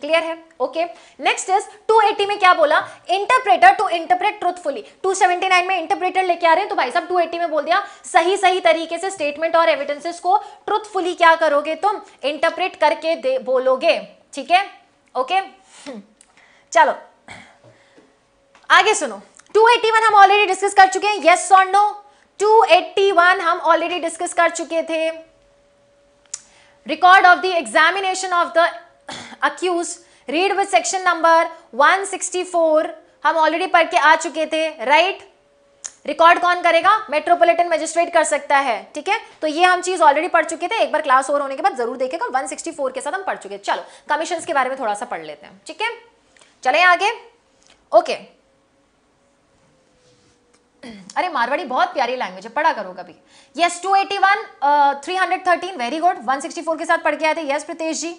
clear है ओके नेक्स्ट इज 280 में क्या बोला इंटरप्रेटर टू इंटरप्रेट ट्रूथफुली 279 में इंटरप्रेटर लेके आ रहे हैं तो भाई साहब 280 में बोल दिया सही सही तरीके से स्टेटमेंट और एविडेंसेस को ट्रूथफुली क्या करोगे तुम इंटरप्रेट करके दे बोलोगे ठीक है ओके hmm. चलो आगे सुनो 281 हम ऑलरेडी डिस्कस कर चुके हैं यस और नो 281 हम ऑलरेडी डिस्कस कर चुके थे record of the examination of the accused read with section number 164 हम ऑलरेडी पढ़ के आ चुके थे राइट right? रिकॉर्ड कौन करेगा मेट्रोपॉलिटन मजिस्ट्रेट कर सकता है ठीक है तो ये हम चीज ऑलरेडी पढ़ चुके थे एक बार क्लास और होने के बाद जरूर देखेगा 164 के साथ हम पढ़ चुके चलो कमीशन के बारे में थोड़ा सा पढ़ लेते हैं ठीक है चले आगे ओके अरे मारवाड़ी बहुत प्यारी लैंग्वेज है पढ़ा करो कभी यस 281 uh, 313 वेरी गुड 164 के साथ पढ़ के आए थे यस प्रीतेश जी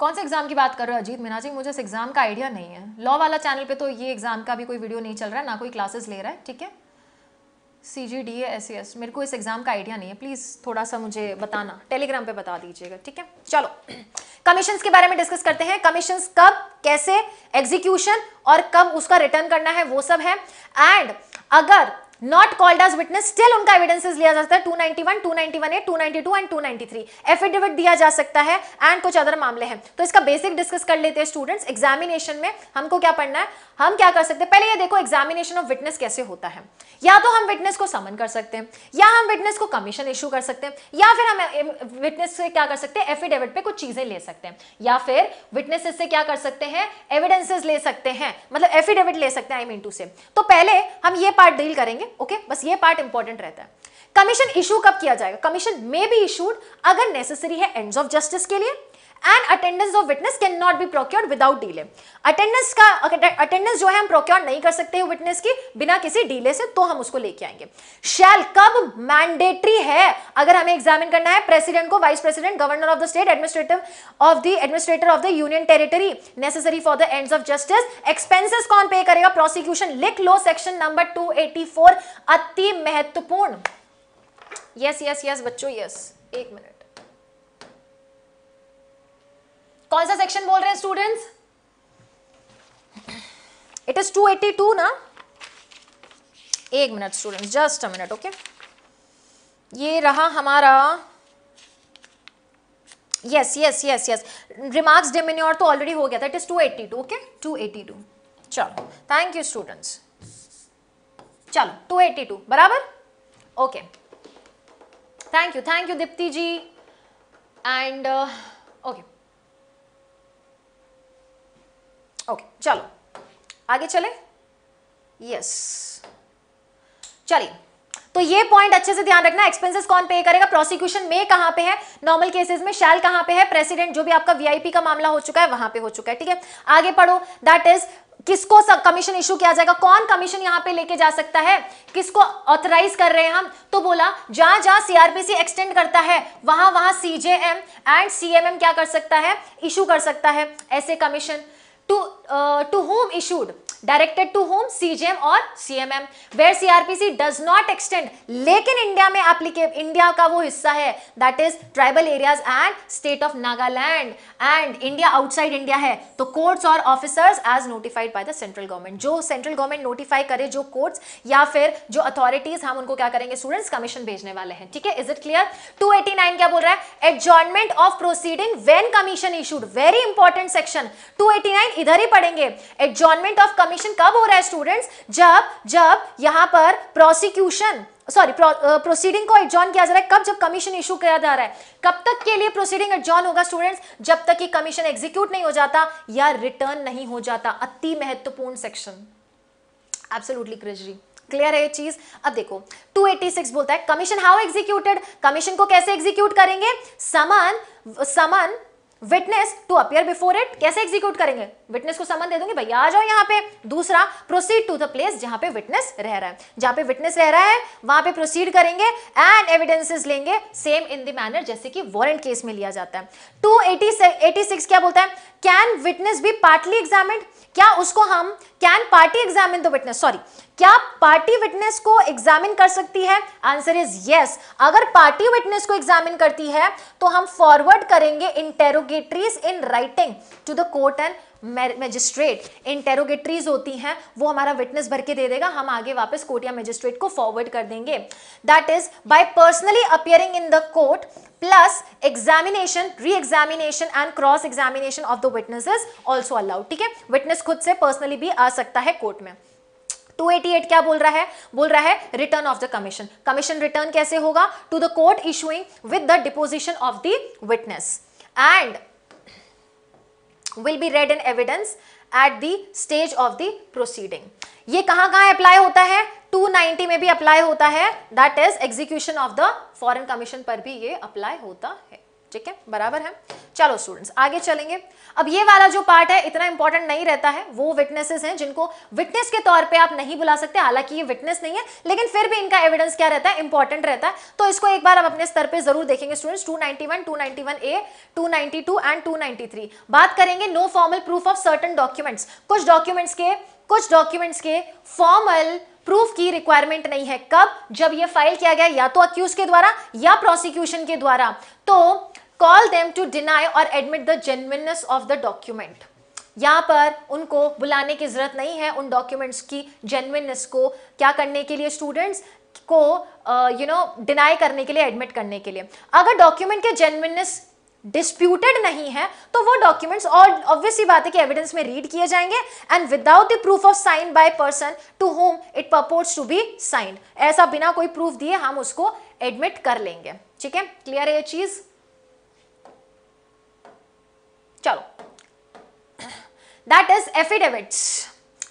कौन से एग्जाम की बात कर रहे हो अजीत मीना जी मुझे इस एग्जाम का आइडिया नहीं है लॉ वाला चैनल पे तो ये एग्जाम का भी कोई वीडियो नहीं चल रहा है ना कोई क्लासेस ले रहा है ठीक है C G D S S मेरे को इस एग्जाम का आइडिया नहीं है प्लीज़ थोड़ा सा मुझे बताना टेलीग्राम पे बता दीजिएगा ठीक है चलो कमीशन के बारे में डिस्कस करते हैं कमीशन कब कैसे एग्जीक्यूशन और कब उसका रिटर्न करना है वो सब है एंड अगर not called as witness still उनका एविडेंसेस लिया जाता है 291, 291 ए, 292 एंड 293 एफिडेविट दिया जा सकता है एंड कुछ अदर मामले हैं तो इसका बेसिक डिस्कस कर लेते हैं स्टूडेंट्स एग्जामिनेशन में हमको क्या पढ़ना है हम क्या कर सकते हैं पहले ये देखो एग्जामिनेशन ऑफ विटनेस कैसे होता है या तो हम विटनेस को समन कर सकते हैं या हम विटनेस को कमीशन इशू कर सकते हैं या फिर हम विटनेस से क्या कर सकते हैं एफिडेविट पे कुछ चीजें ले सकते हैं या फिर विटनेसेस से क्या कर सकते हैं एविडेंसेस ले सकते हैं मतलब एफिडेविट ले सकते हैं आई मीन टू से तो पहले हम ये पार्ट डील करेंगे ओके बस ये पार्ट इंपॉर्टेंट रहता है कमीशन इशू कब किया जाएगा कमीशन मे बी इशूड अगर नेसेसरी है एंड्स ऑफ जस्टिस के लिए and attendance of witness can not be procure without delay attendance का अटेंडेंस जो है हम प्रोक्योर नहीं कर सकते विटनेस की बिना किसी डीले से तो हम उसको लेके आएंगे शैल कब मैंडेटरी है अगर हमें एग्जामिन करना है प्रेसिडेंट को vice president governor of the state administrative of the administrator of the union territory necessary for the end of justice expenses कौन पे करेगा प्रोसिक्यूशन लिख लो सेक्शन नंबर 284 अति महत्वपूर्ण यस यस यस बच्चो यस एक मिनट कौन सा सेक्शन बोल रहे हैं स्टूडेंट्स इट इज 282 ना एक minute students just a minute okay ये रहा हमारा yes yes yes yes remarks demeanour तो ऑलरेडी हो गया था इट इज 282 ओके 282 चलो थैंक यू स्टूडेंट्स चलो 282 बराबर okay thank you thank you Deepti ji and okay okay चलो आगे चले यस चलिए तो ये पॉइंट अच्छे से ध्यान रखना एक्सपेंसेस कौन पे करेगा प्रोसिक्यूशन में कहां पे है नॉर्मल केसेस में शैल कहां पे है प्रेसिडेंट जो भी आपका वीआईपी का मामला हो चुका है वहां पे हो चुका है ठीक है आगे पढ़ो दैट इज किसको कमीशन इशू किया जाएगा कौन कमीशन यहां पे लेके जा सकता है किसको ऑथराइज कर रहे हैं हम तो बोला जहां जहां सीआरपीसी एक्सटेंड करता है वहां वहां सीजेएम एंड सीएमएम क्या कर सकता है इशू कर सकता है ऐसे commission to uh, to whom directed to whom CGM और CMM where CrPC does not extend लेकिन इंडिया में एप्लीकेब इंडिया का वो हिस्सा है that is tribal areas and state of Nagaland and India outside India है तो कोर्ट्स और officers as notified by the central government जो सेंट्रल गवर्नमेंट नोटिफाई करे जो कोर्ट्स या फिर जो अथॉरिटीज हम उनको क्या करेंगे स्टूडेंट्स कमीशन भेजने वाले हैं ठीक है is it clear two eighty nine क्या बोल रहा है adjournment of proceeding when commission issued very important section two eighty nine इधर ही पढ़ेंगे एडजॉनमेंट ऑफ कमीशन कब हो रहा है स्टूडेंट्स जब जब यहाँ पर प्रोसिक्यूशन सॉरी प्रोसीडिंग को एडजॉन किया जा रहा है कब जब कमीशन इशू किया जा रहा है कब तक के लिए प्रोसीडिंग एडजॉन होगा स्टूडेंट्स जब तक कि कमीशन एग्जीक्यूट नहीं हो जाता या रिटर्न नहीं हो जाता अति महत्वपूर्ण सेक्शन एब्सोल्युटली क्रिजरी क्लियर है ये चीज अब देखो 286 बोलता है कमीशन हाउ एग्जीक्यूटेड कमीशन को कैसे एग्जीक्यूट करेंगे summon summon witness to appear before it कैसे एग्जीक्यूट करेंगे विटनेस को समन दे दूंगी भैया आ जाओ यहाँ पे दूसरा प्रोसीड टू द प्लेस जहां पे विटनेस रह रहा है जहां पे विटनेस रह रहा है वहां पे प्रोसीड करेंगे एंड एविडेंसेस लेंगे सेम इन द मैनर जैसे कि वॉरेंट केस में लिया जाता है टू एटी सिक्स क्या बोलता है can witness be partly examine क्या उसको हम can party examine the witness sorry क्या पार्टी विटनेस को एग्जामिन कर सकती है आंसर इज यस अगर पार्टी विटनेस को एग्जामिन करती है तो हम फॉरवर्ड करेंगे interrogatories in writing to the court and magistrate interrogatories होती हैं वो हमारा विटनेस भर के दे देगा हम आगे वापस कोर्ट या मैजिस्ट्रेट को फॉरवर्ड कर देंगे that is by personally appearing in the court plus examination re examination and cross examination of the witnesses also allowed ठीक है विटनेस खुद से पर्सनली भी आ सकता है कोर्ट में 288 क्या बोल रहा है बोल रहा है return of the commission commission return कैसे होगा to the court issuing with the deposition of the witness and will be read in evidence at the stage of the proceeding ये कहां कहां अप्लाई होता है 290 में भी अप्लाई होता है that is execution of the foreign commission पर भी ये अप्लाई होता है ठीक है बराबर है चलो स्टूडेंट्स आगे चलेंगे अब ये वाला जो पार्ट है इतना इंपॉर्टेंट नहीं रहता है वो विटनेसेस हैं जिनको विटनेस के तौर पे आप नहीं बुला सकते हालांकि ये विटनेस नहीं है लेकिन फिर भी इनका एविडेंस क्या रहता है इंपॉर्टेंट रहता है तो इसको एक बार आप अपने स्तर पे जरूर देखेंगे स्टूडेंट्स 291 291 ए 292 एंड 293 बात करेंगे no formal proof of certain documents कुछ डॉक्यूमेंट्स के कुछ डॉक्यूमेंट्स के फॉर्मल प्रूफ की रिक्वायरमेंट नहीं है कब जब यह फाइल किया गया या तो अक्यूज के द्वारा या प्रोसिक्यूशन के द्वारा तो कॉल देम टू डिनाई और admit the genuineness of the document यहाँ पर उनको बुलाने की ज़रूरत नहीं है उन डॉक्यूमेंट्स की जेनविननेस को क्या करने के लिए स्टूडेंट्स को यू नो डिनाई करने के लिए एडमिट करने के लिए अगर डॉक्यूमेंट के जेनविननेस डिस्प्यूटेड नहीं है तो वो डॉक्यूमेंट्स और ऑब्वियसली बात है कि एविडेंस में रीड किए जाएंगे and without the proof of sign by person to whom it purports to be sign ऐसा बिना कोई प्रूफ दिए हम उसको एडमिट कर लेंगे ठीक है क्लियर है ये चीज़ चलो दैट इज एफिडेविट्स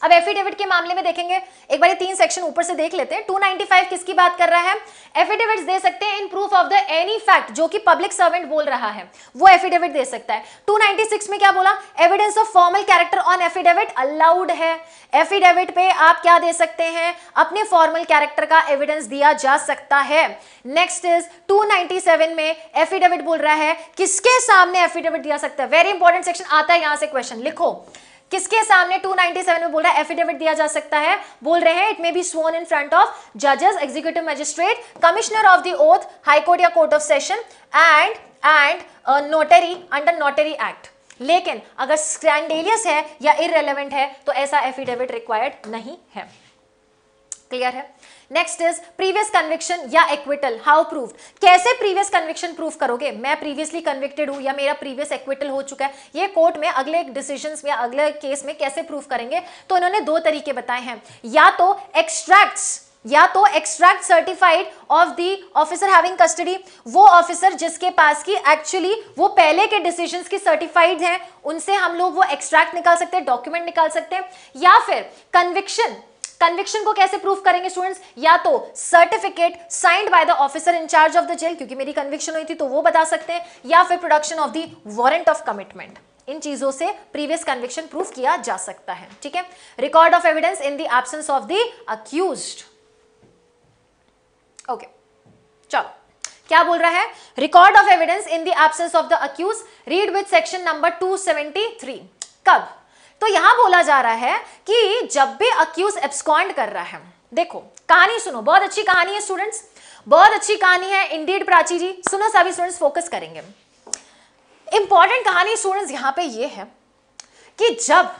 अब एफिडेविट के मामले में देखेंगे एक बार ये तीन सेक्शन ऊपर से देख लेते हैं 295 किसकी बात कर रहा है एफिडेविट दे सकते हैं in proof of the any fact जो कि पब्लिक सर्वेंट बोल रहा है वो एफिडेविट दे सकता है 296 में क्या बोला evidence of formal character on affidavit allowed है एफिडेविट पे आप क्या दे सकते हैं अपने फॉर्मल कैरेक्टर का एविडेंस दिया जा सकता है नेक्स्ट इज 297 में एफिडेविट बोल रहा है किसके सामने एफिडेविट दिया सकता है वेरी इंपॉर्टेंट सेक्शन आता है यहां से क्वेश्चन लिखो किसके सामने 297 में बोल रहा है एफिडेविट दिया जा सकता है बोल रहे हैं it may be sworn in front of जजेस executive magistrate commissioner of the oath high court या court of session and and notary under notary act लेकिन अगर स्क्रैंडेलियस है या इरेलीवेंट है तो ऐसा एफिडेविट रिक्वायर्ड नहीं है क्लियर है नेक्स्ट इज प्रीवियस कन्विक्शन या एक्विटल हाउ प्रूफ कैसे प्रीवियस कन्विक्शन प्रूफ करोगे मैं प्रीवियसली कन्विक्टेड हूं या मेरा प्रीवियस एक्विटल हो चुका है ये कोर्ट में अगले डिसीजन में अगले केस में कैसे प्रूफ करेंगे तो इन्होंने दो तरीके बताए हैं या तो एक्सट्रैक्ट या तो extract certified of the officer having custody वो ऑफिसर जिसके पास की एक्चुअली वो पहले के डिसीजंस की सर्टिफाइड हैं उनसे हम लोग वो एक्सट्रैक्ट निकाल सकते हैं डॉक्यूमेंट निकाल सकते हैं या फिर कन्विक्शन कन्विक्शन को कैसे प्रूफ करेंगे स्टूडेंट्स या तो certificate signed by the officer in charge of the jail क्योंकि मेरी कन्विक्शन हुई थी तो वो बता सकते हैं या फिर production of the warrant of commitment इन चीजों से प्रीवियस कन्विक्शन प्रूफ किया जा सकता है ठीक है record of evidence in the absence of the accused okay चलो क्या बोल रहा है record of evidence in the absence of the accused read with section number 273 कब तो यहां बोला जा रहा है कि जब भी अक्यूज एब्सकॉन्ड कर रहा है देखो कहानी सुनो बहुत अच्छी कहानी है स्टूडेंट्स बहुत अच्छी कहानी है इंडीड प्राची जी सुनो सभी स्टूडेंट्स फोकस करेंगे इंपॉर्टेंट कहानी स्टूडेंट्स यहां पे ये है कि जब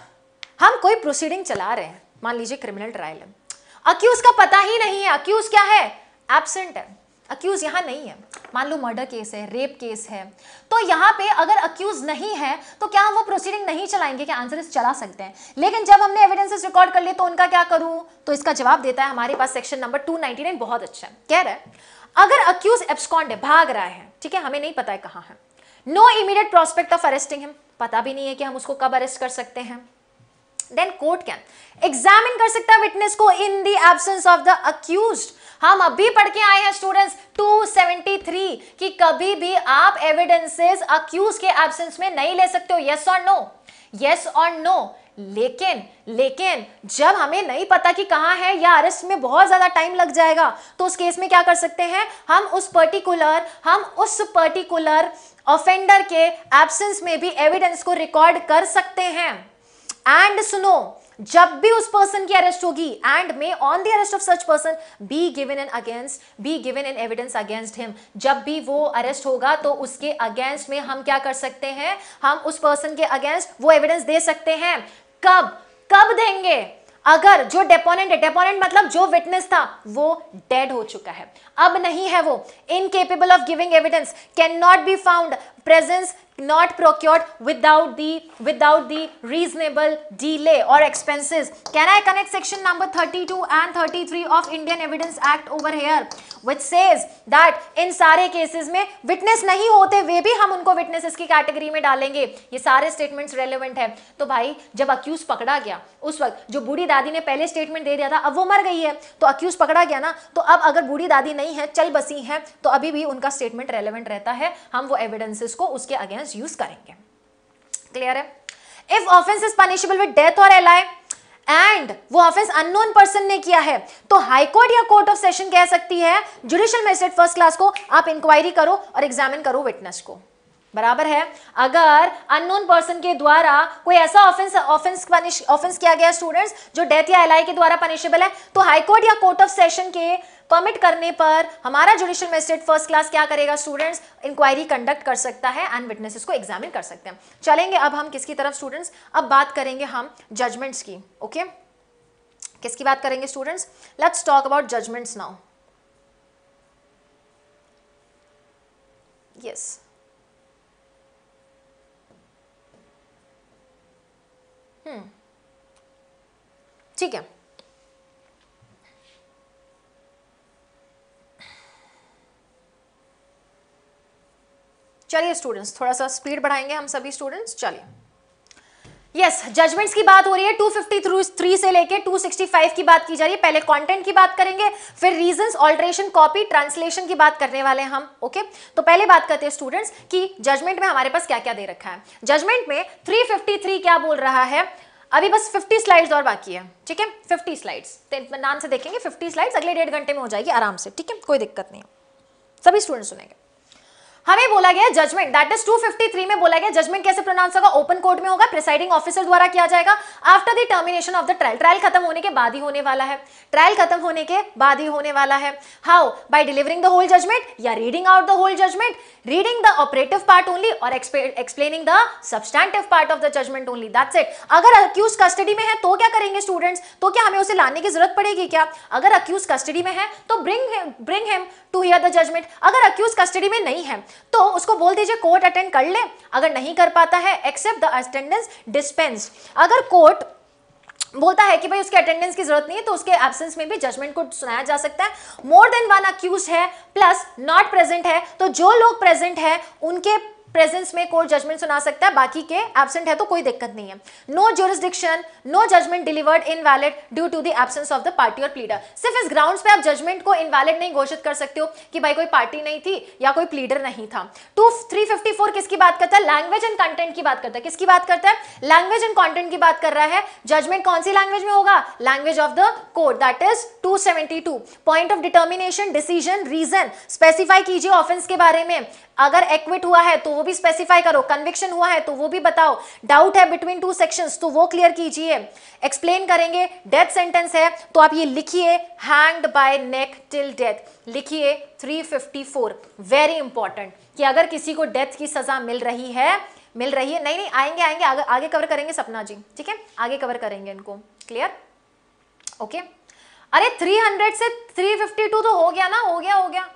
हम कोई प्रोसीडिंग चला रहे हैं मान लीजिए क्रिमिनल ट्रायल है अक्यूज का पता ही नहीं है अक्यूज क्या है एबसेंट है अक्यूज यहाँ नहीं है मान लो मर्डर केस है रेप केस है तो यहाँ पे अगर अक्यूज नहीं है तो क्या हम वो प्रोसीडिंग नहीं चलाएंगे क्या आंसर चला सकते हैं लेकिन जब हमने एविडेंसेस रिकॉर्ड कर लिए तो उनका क्या करूं तो इसका जवाब देता है हमारे पास सेक्शन नंबर टू बहुत अच्छा है कह रहा है अगर अक्यूज एब्सकॉन्ड है भाग रहा है ठीक है हमें नहीं पता है कहाँ है no immediate prospect of arresting him पता भी नहीं है कि हम उसको कब अरेस्ट कर सकते हैं देन कोर्ट कैन एग्जामिन कर सकता है विटनेस को in the absence of the accused हम अभी पढ़ के आए हैं स्टूडेंट्स 273 कि कभी भी आप एविडेंसेस अक्यूज के एब्सेंस में नहीं ले सकते हो यस और नो यस और नो लेकिन लेकिन जब हमें नहीं पता कि कहां है या अरेस्ट में बहुत ज़्यादा टाइम लग जाएगा तो उस केस में क्या कर सकते हैं हम उस पर्टिकुलर हम उस पर्टिकुलर ऑफेंडर के एब्सेंस में भी एविडेंस को रिकॉर्ड कर सकते हैं एंड सुनो जब भी उस पर्सन की अरेस्ट होगी and may on the arrest of such person be given in against be given in evidence against him जब भी वो अरेस्ट होगा तो उसके अगेंस्ट में हम क्या कर सकते हैं हम उस पर्सन के अगेंस्ट वो एविडेंस दे सकते हैं कब कब देंगे अगर जो डेपोनेंट है डेपोनेंट मतलब जो विटनेस था वो डेड हो चुका है अब नहीं है वो incapable of giving evidence can not be found presence not procured without the without the reasonable delay or expenses can i connect section number 32 and 33 of indian evidence act over here which says that in सारे cases में witness नहीं होते वे भी हम उनको witnesses की category में डालेंगे ये सारे स्टेटमेंट्स रेलेवेंट है तो भाई जब अक्यूज पकड़ा गया उस वक्त जो बूढ़ी दादी ने पहले स्टेटमेंट दे दिया था अब वो मर गई है तो अक्यूज पकड़ा गया ना तो अब अगर बूढ़ी दादी नहीं है चल बसी हैं तो अभी भी उनका स्टेटमेंट रेलेवेंट रहता है हम वो एविडेंसेस उसको उसके अगेंस्ट यूज करेंगे क्लियर है if offence is punishable with death और एलाय एंड वो ऑफेंस अननोन पर्सन ने किया है तो हाईकोर्ट या कोर्ट ऑफ सेशन कह सकती है जुडिशियल मजिस्ट्रेट फर्स्ट क्लास को आप इंक्वायरी करो और एग्जामिन करो विटनेस को बराबर है अगर अननोन पर्सन के द्वारा कोई ऐसा ऑफेंस ऑफेंस ऑफेंस किया गया स्टूडेंट्स जो डेथ या एलआई के द्वारा पनिशेबल है तो हाईकोर्ट या कोर्ट ऑफ सेशन के परमिट करने पर हमारा जुडिशियल मजिस्ट्रेट फर्स्ट क्लास क्या करेगा स्टूडेंट्स इंक्वायरी कंडक्ट कर सकता है एंड विटनेसेस को एग्जामिन कर सकते हैं चलेंगे अब हम किसकी तरफ स्टूडेंट्स अब बात करेंगे हम जजमेंट्स की ओके किसकी बात करेंगे students let's talk about judgments now yes ठीक है चलिए स्टूडेंट्स थोड़ा सा स्पीड बढ़ाएंगे हम सभी स्टूडेंट्स चलिए यस जजमेंट्स की बात हो रही है 253 से लेके 265 की बात की जा रही है पहले कंटेंट की बात करेंगे फिर रीजंस ऑल्ट्रेशन कॉपी ट्रांसलेशन की बात करने वाले हैं हम ओके okay? तो पहले बात करते हैं स्टूडेंट्स कि जजमेंट में हमारे पास क्या क्या दे रखा है जजमेंट में 353 क्या बोल रहा है अभी बस 50 स्लाइड्स और बाकी है ठीक है फिफ्टी स्लाइड्स तो नाम से देखेंगे फिफ्टी स्लाइड्स अगले डेढ़ घंटे में हो जाएगी आराम से ठीक है कोई दिक्कत नहीं सभी स्टूडेंट्स सुनेंगे हमें बोला गया जजमेंट दैट इज 253 में बोला गया जजमेंट कैसे प्रोनाउंस होगा ओपन कोर्ट में होगा प्रिसाइडिंग ऑफिसर द्वारा किया जाएगा after the termination of the trial trial खत्म होने के बाद ही होने वाला है ट्रायल खत्म होने के बाद ही होने वाला है how by delivering the whole judgment या reading out the whole judgment reading the operative part only और explaining the substantive part of the judgment only that's it अगर अक्यूज कस्टडी में है तो क्या करेंगे स्टूडेंट्स तो क्या हमें उसे लाने की जरूरत पड़ेगी क्या अगर अक्यूज कस्टडी में है तो bring bring him to hear the judgment अगर अक्यूज कस्टडी में नहीं है तो उसको बोल दीजिए कोर्ट अटेंड कर ले अगर नहीं कर पाता है एक्सेप्ट द अटेंडेंस डिस्पेंस अगर कोर्ट बोलता है कि भाई उसके अटेंडेंस की जरूरत नहीं है तो उसके एब्सेंस में भी जजमेंट को सुनाया जा सकता है मोर देन वन अक्यूज है प्लस नॉट प्रेजेंट है तो जो लोग प्रेजेंट है उनके प्रेजेंस में कोर्ट जजमेंट सुना सकता है बाकी के एबसेंट है तो कोई दिक्कत नहीं है no jurisdiction no judgment delivered invalid due to the absence of the party और प्लीडर सिर्फ इस ग्राउंड पे आप जजमेंट को इनवैलिड नहीं घोषित कर सकते हो कि भाई कोई पार्टी नहीं थी या कोई प्लीडर नहीं था टू थ्री फिफ्टी फोर किसकी बात करता है लैंग्वेज एंड कंटेंट की बात करता है किसकी बात करता है लैंग्वेज एंड कॉन्टेंट की बात कर रहा है जजमेंट कौन सी लैंग्वेज में होगा language of the court that is two seventy two point of determination decision reason specify कीजिए ऑफेंस के बारे में अगर एक्विट हुआ है तो वो भी स्पेसिफाई करो कन्विक्शन हुआ है तो वो भी बताओ डाउट है बिटवीन टू सेक्शंस तो वो क्लियर कीजिए एक्सप्लेन करेंगे डेथ सेंटेंस है तो आप ये लिखिए hanged by neck till death लिखिए 354 वेरी इंपॉर्टेंट कि अगर किसी को डेथ की सजा मिल रही है मिल रही है नहीं नहीं आएंगे आएंगे आगे, आगे कवर करेंगे सपना जी ठीक है आगे कवर करेंगे इनको क्लियर ओके okay? अरे 300 से 352 तो हो गया ना हो गया हो गया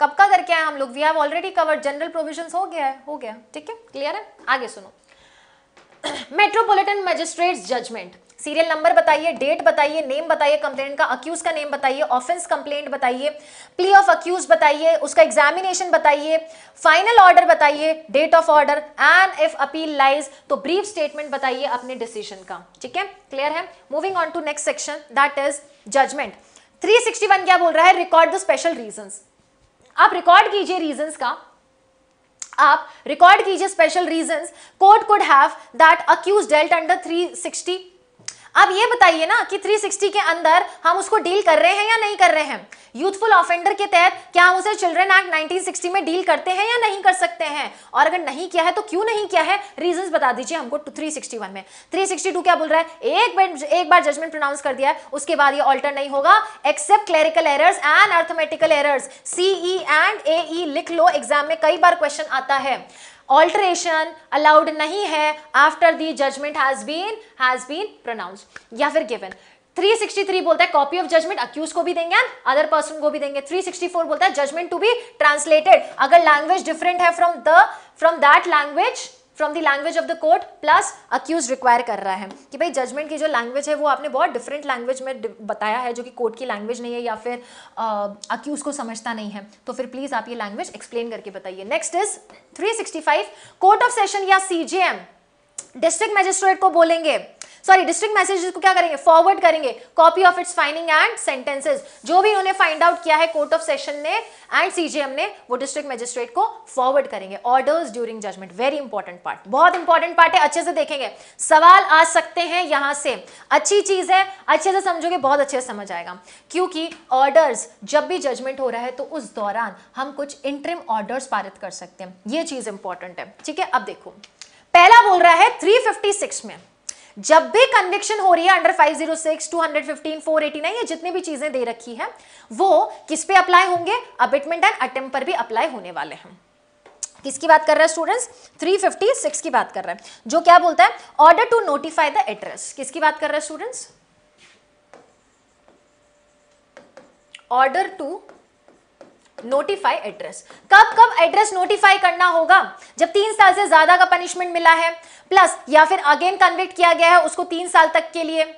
कब का करके आए हम लोग we have already covered general provision हो गया है हो गया ठीक है क्लियर है आगे सुनो metropolitan magistrates judgement serial number बताइए डेट बताइए नेम बताइए कंप्लेंट का अक्यूज का नेम बताइए ऑफेंस कंप्लेंट बताइए प्ली ऑफ अक्यूज बताइए उसका एग्जामिनेशन बताइए फाइनल ऑर्डर बताइए date of order and if appeal lies तो ब्रीफ स्टेटमेंट बताइए अपने डिसीजन का ठीक है क्लियर है moving on to next section that is judgement 361 क्या बोल रहा है रिकॉर्ड द स्पेशल रीजंस आप रिकॉर्ड कीजिए रीजंस का आप रिकॉर्ड कीजिए special reasons court could have that accuse dealt under 360 अब ये बताइए ना कि 360 के अंदर हम उसको डील कर रहे हैं या नहीं कर रहे हैं यूथफुल ऑफेंडर के तहत क्या हम उसे चिल्ड्रन एक्ट 1960 में डील करते हैं या नहीं कर सकते हैं और अगर नहीं किया है तो क्यों नहीं किया है रीजन बता दीजिए हमको 361 में 362 क्या बोल रहा है एक बार एक बार जजमेंट प्रोनाउंस कर दिया है उसके बाद ये ऑल्टर नहीं होगा except clerical errors and arithmetical errors CE and A लिख लो एग्जाम में कई बार क्वेश्चन आता है ऑल्टरेशन अलाउड नहीं है after the judgement has been has been pronounce या फिर गिवन 363 बोलता है कॉपी ऑफ जजमेंट अक्यूज को भी देंगे एंड अदर पर्सन को भी देंगे 364 बोलता है जजमेंट टू बी ट्रांसलेटेड अगर लैंग्वेज डिफरेंट है from the from that language from the language of the court plus accuse require कर रहा है कि भाई जजमेंट की जो लैंग्वेज है वो आपने बहुत डिफरेंट लैंग्वेज में बताया है जो कि कोर्ट की लैंग्वेज नहीं है या फिर अक्यूज को समझता नहीं है तो फिर प्लीज़ आप ये लैंग्वेज एक्सप्लेन करके बताइए next is 365 court of session या सीजेएम डिस्ट्रिक्ट मैजिस्ट्रेट को बोलेंगे सॉरी डिस्ट्रिक्ट मैसेज को क्या करेंगे फॉरवर्ड करेंगे copy of its fining and sentences जो भी उन्होंने फाइंड आउट किया है कोर्ट ऑफ सेशन ने एंड सीजेएम ने वो डिस्ट्रिक्ट मजिस्ट्रेट को फॉरवर्ड करेंगे orders during judgement very important part बहुत इंपॉर्टेंट पार्ट है अच्छे से देखेंगे सवाल आ सकते हैं यहां से अच्छी चीज है अच्छे से समझोगे बहुत अच्छे से समझ आएगा क्योंकि ऑर्डर्स जब भी जजमेंट हो रहा है तो उस दौरान हम कुछ इंटरिम ऑर्डर्स पारित कर सकते हैं ये चीज इंपॉर्टेंट है ठीक है अब देखो पहला बोल रहा है 356 में जब भी कन्विक्शन हो रही है अंडर 506, 215, 489 या जितनी भी चीजें दे रखी है वो किस पे अप्लाई होंगे अबिटमेंट एंड अटेम्प पर भी अप्लाई होने वाले हैं किसकी बात कर रहे हैं स्टूडेंट्स 356 की बात कर रहे हैं जो क्या बोलता है order to notify the address किसकी बात कर रहे हैं students order to notify address कब कब एड्रेस नोटिफाई करना होगा जब तीन साल से ज्यादा का पनिशमेंट मिला है प्लस या फिर अगेन कन्विक्ट किया गया है उसको तीन साल तक के लिए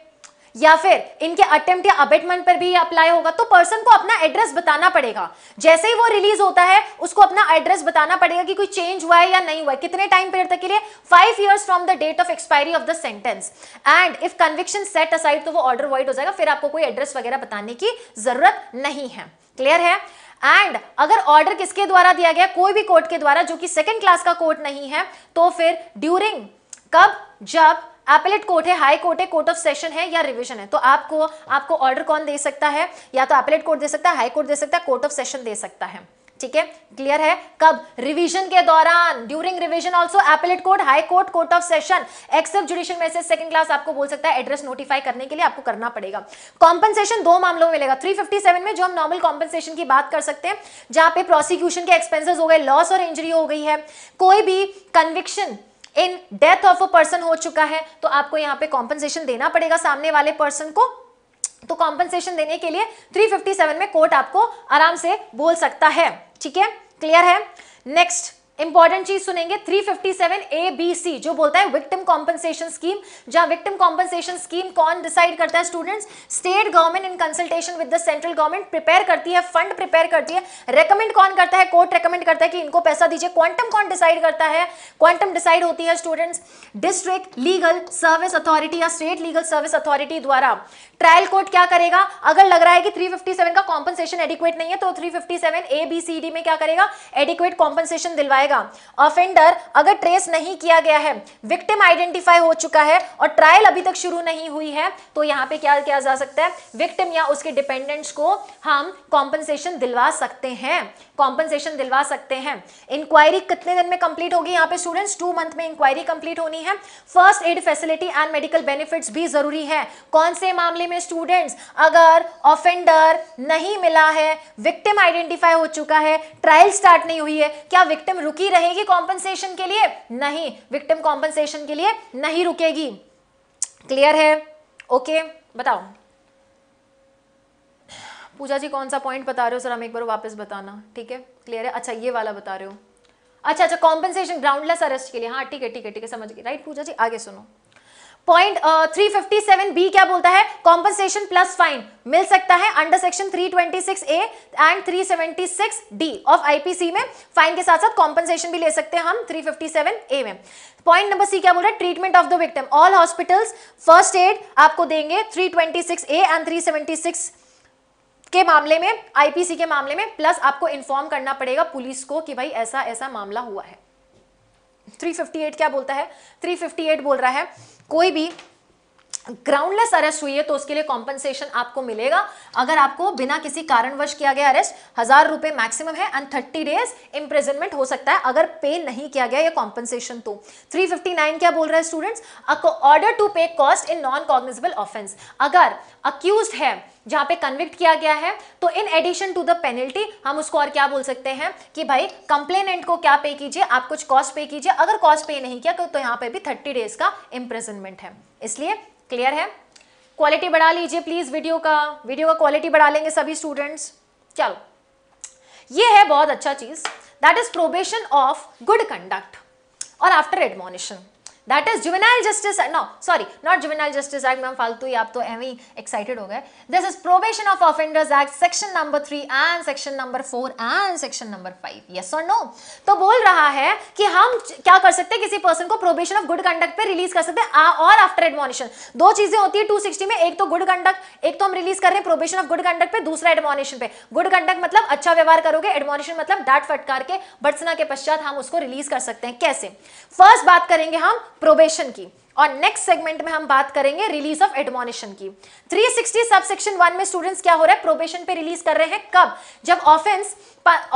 या फिर इनके अटेम्प्ट या अबेटमेंट पर भी अप्लाई होगा तो पर्सन को अपना एड्रेस बताना पड़ेगा जैसे ही वो रिलीज होता है उसको अपना एड्रेस बताना पड़ेगा कि कोई चेंज हुआ है या नहीं हुआ है कितने टाइम पीरियड तक के लिए five years from the date of expiry of the sentence and if conviction set aside तो वो ऑर्डर वाइड हो जाएगा फिर आपको कोई एड्रेस वगैरह बताने की जरूरत नहीं है क्लियर है एंड अगर ऑर्डर किसके द्वारा दिया गया कोई भी कोर्ट के द्वारा जो कि सेकेंड क्लास का कोर्ट नहीं है तो फिर ड्यूरिंग कब जब एपेलेट कोर्ट है हाई कोर्ट है कोर्ट ऑफ सेशन है या रिविजन है तो आपको आपको ऑर्डर कौन दे सकता है या तो एपेलेट कोर्ट दे सकता है हाई कोर्ट दे सकता है कोर्ट ऑफ सेशन दे सकता है ठीक है क्लियर है कब रिवीजन के दौरान during revision also appellate court high court court of session except judicial message second class आपको बोल सकता है एड्रेस नोटिफाई करने के लिए आपको करना पड़ेगा कॉम्पनसेशन दो मामलों में मिलेगा 357 में जो हम नॉर्मल कॉम्पनसेशन की बात कर सकते हैं जहां पे प्रोसिक्यूशन के एक्सपेंसिस हो गए लॉस और इंजरी हो गई है कोई भी conviction in death of a person हो चुका है तो आपको यहाँ पे कॉम्पनसेशन देना पड़ेगा सामने वाले पर्सन को तो कॉम्पनसेशन देने के लिए 357 में कोर्ट आपको आराम से बोल सकता है ठीक है क्लियर है नेक्स्ट इंपॉर्टेंट चीज सुनेंगे 357 ए बी सी जो बोलता है विक्टिम कॉम्पनसेशन स्कीम जहां विक्टिम कॉम्पनसेशन स्कीम कौन डिसाइड करता है students state government in consultation with the central government prepare करती है फंड प्रिपेयर करती है रेकमेंड कौन करता है कोर्ट रेकमेंड करता है कि इनको पैसा दीजिए क्वांटम कौन डिसाइड करता है क्वांटम डिसाइड होती है students district legal service authority या स्टेट लीगल सर्विस अथॉरिटी द्वारा ट्रायल कोर्ट क्या करेगा अगर लग रहा है कि 357 का कॉम्पनसेशन एडिक्वेट नहीं है तो 357 ए बी सी डी में क्या करेगा एडिक्वेट कॉम्पनसेशन दिलवाएगा ऑफेंडर अगर ट्रेस नहीं किया गया है विक्टिम आइडेंटिफाई हो चुका है और ट्रायल अभी तक शुरू नहीं हुई है तो यहाँ पे क्या किया जा सकता है विक्टिम या उसके डिपेंडेंट्स को हम कॉम्पनसेशन दिलवा सकते हैं कॉम्पनसेशन दिलवा सकते हैं इंक्वायरी कितने दिन में कंप्लीट होगी यहाँ पे स्टूडेंट्स टू मंथ में इंक्वायरी कंप्लीट होनी है first aid facility and medical benefits भी जरूरी है कौन से मामले में स्टूडेंट्स अगर ऑफेंडर नहीं मिला है विक्टिम आइडेंटिफाई हो चुका है ट्रायल स्टार्ट नहीं हुई है क्या विक्टिम रुकी रहेगी कॉम्पनसेशन के लिए नहीं विक्टिम कॉम्पनसेशन के लिए नहीं रुकेगी क्लियर है ओके बताओ पूजा जी कौन सा पॉइंट बता रहे हो सर हम एक बार वापस बताना ठीक है क्लियर है अच्छा ये वाला बता रहे हो अच्छा अच्छा कॉम्पनसेशन ग्राउंडलेस अरेस्ट के लिए हाँ ठीक है ठीक है ठीक है समझ गई राइट पूजा जी आगे सुनो point three fifty seven B क्या बोलता है कॉम्पनसेशन प्लस फाइन मिल सकता है under section three twenty six A and three seventy six D of IPC में फाइन के साथ साथ कॉम्पनसेशन भी ले सकते हैं हम थ्री फिफ्टी सेवन ए में पॉइंट नंबर सी क्या बोल रहा है treatment of the victim all hospitals first aid आपको देंगे three twenty six A and three seventy six के मामले में आईपीसी के मामले में प्लस आपको इन्फॉर्म करना पड़ेगा पुलिस को कि भाई ऐसा ऐसा मामला हुआ है 358 क्या बोलता है 358 बोल रहा है कोई भी ग्राउंडलेस अरेस्ट हुई है तो उसके लिए कॉम्पनसेशन आपको मिलेगा अगर आपको बिना किसी कारणवश किया गया अरेस्ट हजार रुपए मैक्सिमम है एंड थर्टी डेज इम्प्रेजनमेंट हो सकता है अगर पे नहीं किया गया ये कॉम्पनसेशन तो 359 क्या बोल रहा है students order to pay cost in non cognizable offence अगर अक्यूज है जहां पे कन्विक्ट किया गया है तो in addition to the penalty हम उसको और क्या बोल सकते हैं कि भाई कंप्लेनेंट को क्या पे कीजिए आप कुछ कॉस्ट पे कीजिए अगर कॉस्ट पे नहीं किया तो, तो यहां पे भी थर्टी डेज का इम्प्रेजनमेंट है इसलिए क्लियर है क्वालिटी बढ़ा लीजिए प्लीज़ वीडियो का वीडियो का क्वालिटी बढ़ा लेंगे सभी स्टूडेंट्स चलो ये है बहुत अच्छा चीज़ that is probation of good conduct और after admonition that is juvenile justice no sorry not juvenile justice act ma'am फालतू आप तो एवं ही एक्साइटेड हो गए this is probation of offenders act section number three and section number four and section number five yes और no तो बोल रहा है कि हम क्या कर सकते हैं किसी पर्सन को प्रोबेशन ऑफ गुड कंडक्ट पे रिलीज कर सकते हैं और आफ्टर एडमोनिशन दो चीजें होती है टू में एक तो गुड कंडक्ट एक तो हम रिलीज कर रहे हैं प्रोबेशन ऑफ गुड कंडक्ट पे दूसरा एडमोनिशन पे गुड कंडक्ट मतलब अच्छा व्यवहार करोगे एडमोनिशन मतलब डांट फटकार के बर्सना के पश्चात हम उसको रिलीज कर सकते हैं कैसे फर्स्ट बात करेंगे हम प्रोबेशन की और नेक्स्ट सेगमेंट में हम बात करेंगे रिलीज ऑफ एडमोनिशन की 360 सब सेक्शन वन में स्टूडेंट्स क्या हो रहा है प्रोबेशन पे रिलीज कर रहे हैं कब जब ऑफेंस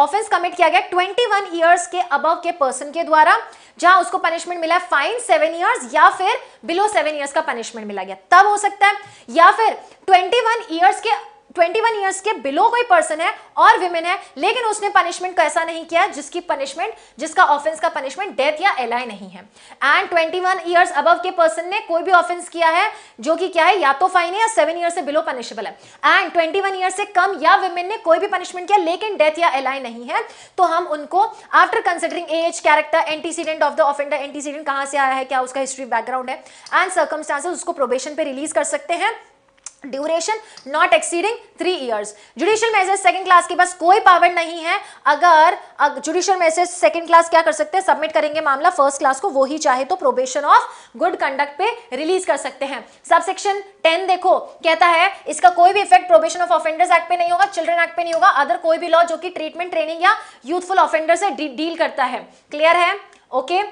ऑफेंस कमिट किया गया 21 इयर्स के अबव के पर्सन के द्वारा जहां उसको पनिशमेंट मिला है फाइन सेवन इयर्स या फिर बिलो सेवन इयर्स का पनिशमेंट मिला गया तब हो सकता है या फिर 21 ईयर्स के ट्वेंटी वन ईयर्स के बिलो कोई पर्सन है और विमेन है लेकिन उसने पनिशमेंट को ऐसा नहीं किया जिसकी पनिशमेंट जिसका ऑफेंस का पनिशमेंट डेथ या एलआई नहीं है and twenty one years above के पर्सन ने कोई भी ऑफेंस किया है जो कि क्या है या तो फाइन है या सेवन ईयर से बिलो पनिशेबल है एंड ट्वेंटी वन ईयर से कम या विमेन ने कोई भी पनिशमेंट किया लेकिन डेथ या एलआई नहीं है तो हम उनको after considering age character antecedent of the offender antecedent कहां से आया है क्या उसका हिस्ट्री बैकग्राउंड है एंड सर्कमस्टांसेस उसको प्रोबेशन पे रिलीज कर सकते हैं duration not exceeding three years judicial message second class के पास कोई पावर नहीं है अगर जुडिशियल मैसेज सेकंड क्लास क्या कर सकते हैं सबमिट करेंगे मामला फर्स्ट क्लास को वो ही चाहे तो प्रोबेशन ऑफ गुड कंडक्ट पे रिलीज कर सकते हैं सबसेक्शन टेन देखो कहता है इसका कोई भी effect probation of offenders act पे नहीं होगा चिल्ड्रन एक्ट पे नहीं होगा अदर कोई भी लॉ जो कि ट्रीटमेंट ट्रेनिंग या यूथफुल ऑफेंडर से डील करता है क्लियर है ओके okay?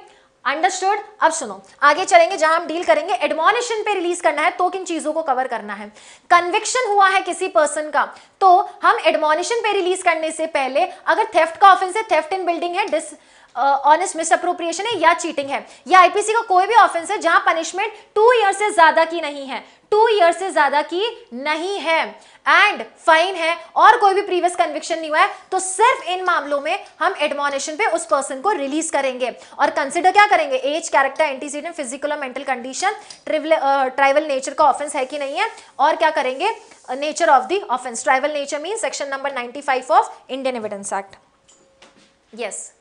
अंडरस्टूड अब सुनो आगे चलेंगे जहां हम डील करेंगे एडमोनिशन पे रिलीज करना है तो किन चीजों को कवर करना है कन्विक्शन हुआ है किसी पर्सन का तो हम एडमोनिशन पे रिलीज करने से पहले अगर थेफ्ट का ऑफेंस है थेफ्ट इन बिल्डिंग है डिस ऑनेस्ट अप्रोप्रिएशन है या चीटिंग है या आईपीसी का कोई भी ऑफेंस है जहां पनिशमेंट टू ईयर से ज्यादा की नहीं है टू ईयर से ज्यादा की नहीं है एंड फाइन है और कोई भी प्रीवियस कन्विक्शन नहीं हुआ है तो सिर्फ इन मामलों में हम एडमोनेशन पे उस पर्सन को रिलीज करेंगे और कंसिडर क्या करेंगे एज कैरेक्टर एंटीसीडेंट फिजिकल और मेंटल कंडीशन ट्राइवल नेचर का ऑफेंस है कि नहीं है और क्या करेंगे nature of the offence trivial nature mean section number five of Indian evidence act yes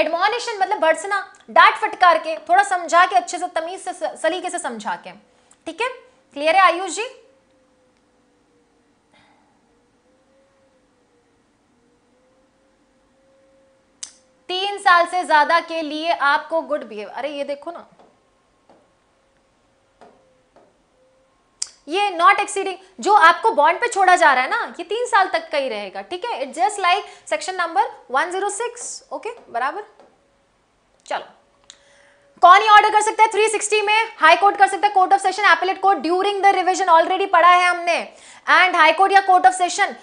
admonition मतलब भर्सना डांट फटकार के थोड़ा समझा के अच्छे से तमीज से सलीके से समझा के ठीक है क्लियर है आयुष जी तीन साल से ज्यादा के लिए आपको गुड बिहेव अरे ये देखो ना ये नॉट एक्सीडिंग जो आपको बॉन्ड पे छोड़ा जा रहा है ना ये तीन साल तक का ही रहेगा ठीक है it just like section number 106 okay बराबर चलो कौन ही ऑर्डर कर सकता है 360 में हाई कोर्ट कर सकता है court of session appellate court during the revision already पढ़ा है हमने एंड हाई कोर्ट या कोर्ट ऑफ सेशन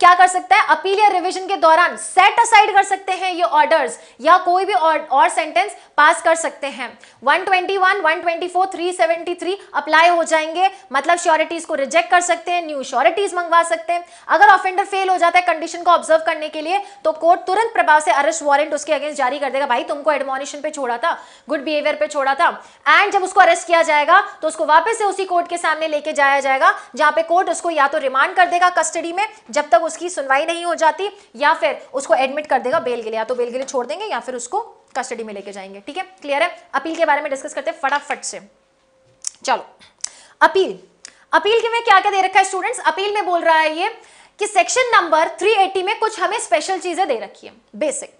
क्या कर सकता है अपील या रिवीजन के दौरान सेट असाइड कर सकते हैं ये ऑर्डर्स या कोई भी और, और सेंटेंस पास कर सकते हैं 121, 124, 373 अप्लाई हो जाएंगे मतलब श्योरिटीज को रिजेक्ट कर सकते हैं न्यू श्योरिटीज मंगवा सकते हैं अगर ऑफेंडर फेल हो जाता है कंडीशन को ऑब्जर्व करने के लिए तो कोर्ट तुरंत प्रभाव से अरेस्ट वारंट उसके अगेंस्ट जारी कर देगा भाई तुमको एडमोनिशन पे छोड़ा था गुड बिहेवियर पे छोड़ा था एंड जब उसको अरेस्ट किया जाएगा तो उसको वापस से उसी कोर्ट के सामने लेके जाया जाएगा जहां पे कोर्ट उसको या तो रिमांड कर देगा कस्टडी में जब तक उसकी सुनवाई नहीं हो जाती या फिर उसको एडमिट कर देगा बेल के लिए या तो बेल के लिए छोड़ देंगे या फिर उसको कस्टडी में लेके जाएंगे ठीक है क्लियर है अपील के बारे में डिस्कस करते हैं फटाफट से चलो अपील अपील के में क्या क्या दे रखा है स्टूडेंट्स अपील में बोल रहा है ये कि सेक्शन नंबर 380 में कुछ हमें स्पेशल चीजें दे रखी है बेसिक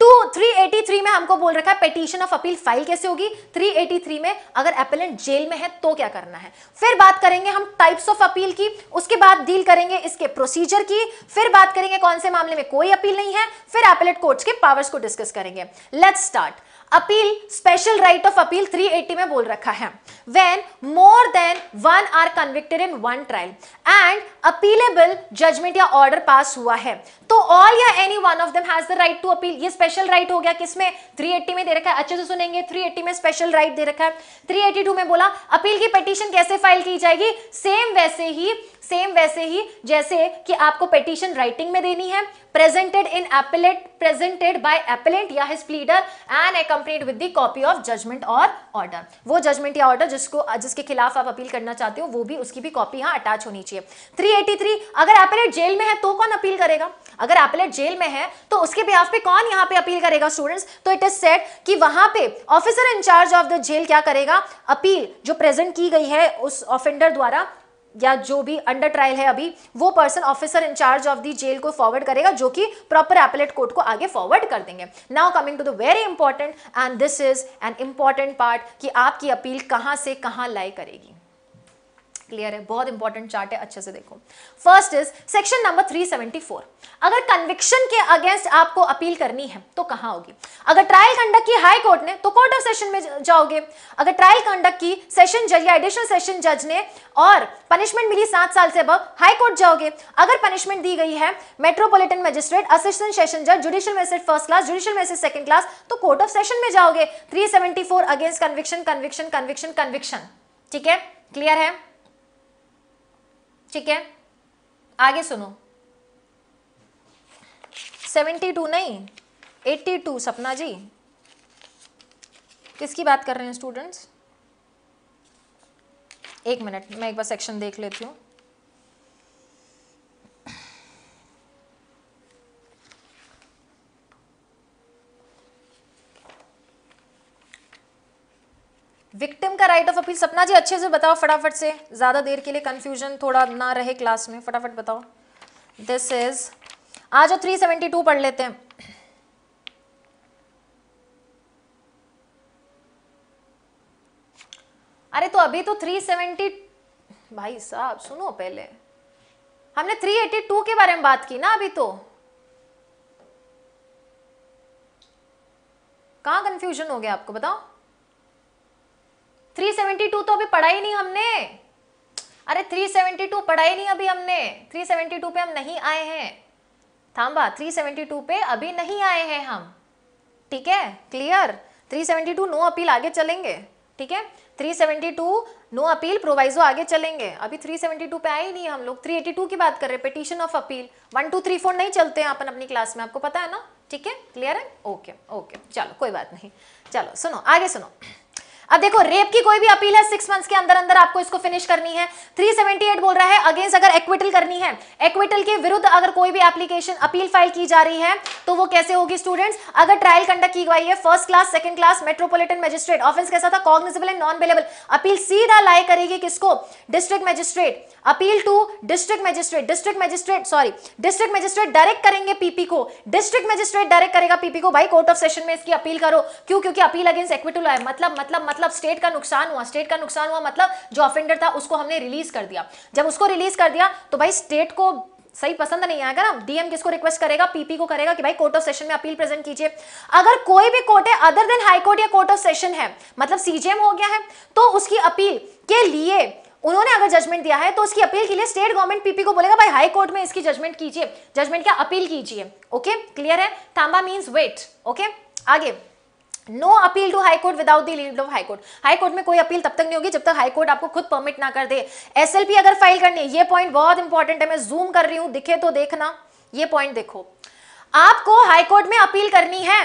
टू तो थ्री में हमको बोल रखा है पेटिशन ऑफ अपील फाइल कैसे होगी 383 में अगर एपेलेंट जेल में है तो क्या करना है फिर बात करेंगे हम टाइप्स ऑफ अपील की उसके बाद डील करेंगे इसके प्रोसीजर की फिर बात करेंगे कौन से मामले में कोई अपील नहीं है फिर एपेलेट कोर्ट के पावर्स को डिस्कस करेंगे let's start appeal special right of appeal 380 में बोल रखा है when more than one are convicted in one trial and appealable judgement या ऑर्डर पास हुआ है तो ऑल या any one of them has the right to appeal ये स्पेशल राइट right हो गया किसमें 380 में दे रखा है अच्छे से सुनेंगे 380 में स्पेशल राइट right दे रखा है 382 में बोला अपील की पिटीशन कैसे फाइल की जाएगी सेम वैसे ही सेम वैसे ही जैसे कि आपको पिटीशन राइटिंग में देनी है presented in appellate presented by appellant या his pleader and accompanied with the copy of judgement और ऑर्डर वो जजमेंट या ऑर्डर जिसको जिसके खिलाफ आप अपील करना चाहते हो वो भी उसकी भी कॉपी यहां अटैच होनी चाहिए 383 अगर appellate जेल में है तो कौन अपील करेगा अगर एपलेट जेल में है तो उसके बिहाफ पे कौन यहाँ पे अपील करेगा स्टूडेंट्स तो इट इज सेट कि वहां पे officer in charge of the jail क्या करेगा अपील जो प्रेजेंट की गई है उस ऑफेंडर द्वारा या जो भी अंडर ट्रायल है अभी वो person officer in charge of the jail को फॉरवर्ड करेगा जो कि प्रॉपर एपलेट कोर्ट को आगे फॉरवर्ड कर देंगे now coming to the very important and this is an important part कि आपकी अपील कहाँ से कहां लाई करेगी क्लियर है बहुत इंपॉर्टेंट चार्ट है अच्छे से देखो फर्स्ट इज सेक्शन नंबर 374 अगर कन्विक्शन के अगेंस्ट आपको अपील करनी है तो कहां होगी अगर ट्रायल कंडक्ट की हाई कोर्ट ने तो कोर्ट ऑफ सेशन में जाओगे अगर ट्रायल कंडक्ट की सेशन जज या एडिशनल सेशन जज ने और पनिशमेंट मिली सात साल से अब हाई कोर्ट जाओगे अगर पनिशमेंट दी गई है मेट्रोपोलिटन मजिस्ट्रेट असिस्टेंट सेशन जज judicial magistrate first class judicial magistrate second class तो कोर्ट ऑफ सेशन में जाओगे 374 against conviction conviction conviction conviction ठीक है क्लियर है ठीक है आगे सुनो सेवेंटी टू नहीं एट्टी टू सपना जी किसकी बात कर रहे हैं स्टूडेंट्स एक मिनट मैं एक बार सेक्शन देख लेती हूँ विक्टिम का राइट ऑफ अपील सपना जी अच्छे से बताओ फटाफट से ज़्यादा देर के लिए कंफ्यूजन थोड़ा ना रहे क्लास में फटाफट बताओ दिस इज आ जाओ टू पढ़ लेते हैं अरे तो अभी तो थ्री सेवेंटी भाई साहब सुनो पहले हमने थ्री एटी टू के बारे में बात की ना अभी तो कहां कंफ्यूजन हो गया आपको बताओ 372 तो अभी पढ़ा ही नहीं हमने अरे 372 पढ़ा ही नहीं अभी हमने 372 पे हम नहीं आए हैं थाम्बा 372 पे अभी नहीं आए हैं हम ठीक है क्लियर 372 नो अपील आगे चलेंगे ठीक है 372 नो अपील प्रोवाइजो आगे चलेंगे अभी 372 पे आए ही नहीं हम लोग 382 की बात कर रहे हैं petition of appeal one two three four नहीं चलते हैं अपन अपनी क्लास में आपको पता है ना ठीक है क्लियर है ओके ओके चलो कोई बात नहीं चलो सुनो आगे सुनो अब देखो रेप की कोई भी अपील है सिक्स मंथ्स के अंदर अंदर आपको इसको फिनिश करनी है 378 बोल रहा है अगेंस्ट अगर एक्विटल करनी है एक्विटल के विरुद्ध अगर कोई भी एप्लीकेशन अपील फाइल की जा रही है तो वो कैसे होगी स्टूडेंट्स अगर ट्रायल कंडक्ट की गई है first class second class metropolitan magistrate offence कैसा था cognizable and non available appeal सीधा लाई करेगी किसको district magistrate appeal to district magistrate district magistrate sorry district magistrate direct करेंगे पीपी को डिस्ट्रिक्ट मजिस्ट्रेट डायरेक्ट करेगा पीपी को भाई कोर्ट ऑफ सेशन में इसकी अपील करो क्यों क्योंकि अपील अगेंस्ट एक्विटल है मतलब मतलब मतलब मतलब स्टेट का नुकसान हुआ स्टेट का नुकसान हुआ मतलब जो ऑफेंडर था उसको हमने रिलीज कर दिया जब उसको रिलीज कर दिया तो भाई स्टेट को सही पसंद नहीं आएगा ना डीएम किसको रिक्वेस्ट करेगा पीपी को करेगा कि भाई कोर्ट ऑफ सेशन में अपील प्रेजेंट कीजिए अगर कोई भी कोर्ट है अदर देन हाई कोर्ट या कोर्ट ऑफ सेशन है मतलब सीजेएम हो गया है तो उसकी अपील के लिए उन्होंने अगर जजमेंट दिया है तो उसकी अपील के लिए स्टेट गवर्नमेंट पीपी को बोलेगा भाई हाई कोर्ट में इसकी जजमेंट कीजिए जजमेंट क्या अपील कीजिए ओके क्लियर है तांबा मीन्स वेट ओके आगे no appeal to high court without the leave of high court high court में कोई अपील तब तक नहीं होगी जब तक हाई कोर्ट आपको खुद परमिट ना कर दे एसएलपी अगर फाइल करनी है ये पॉइंट बहुत इंपॉर्टेंट है मैं जूम कर रही हूं दिखे तो देखना ये पॉइंट देखो आपको हाई कोर्ट में अपील करनी है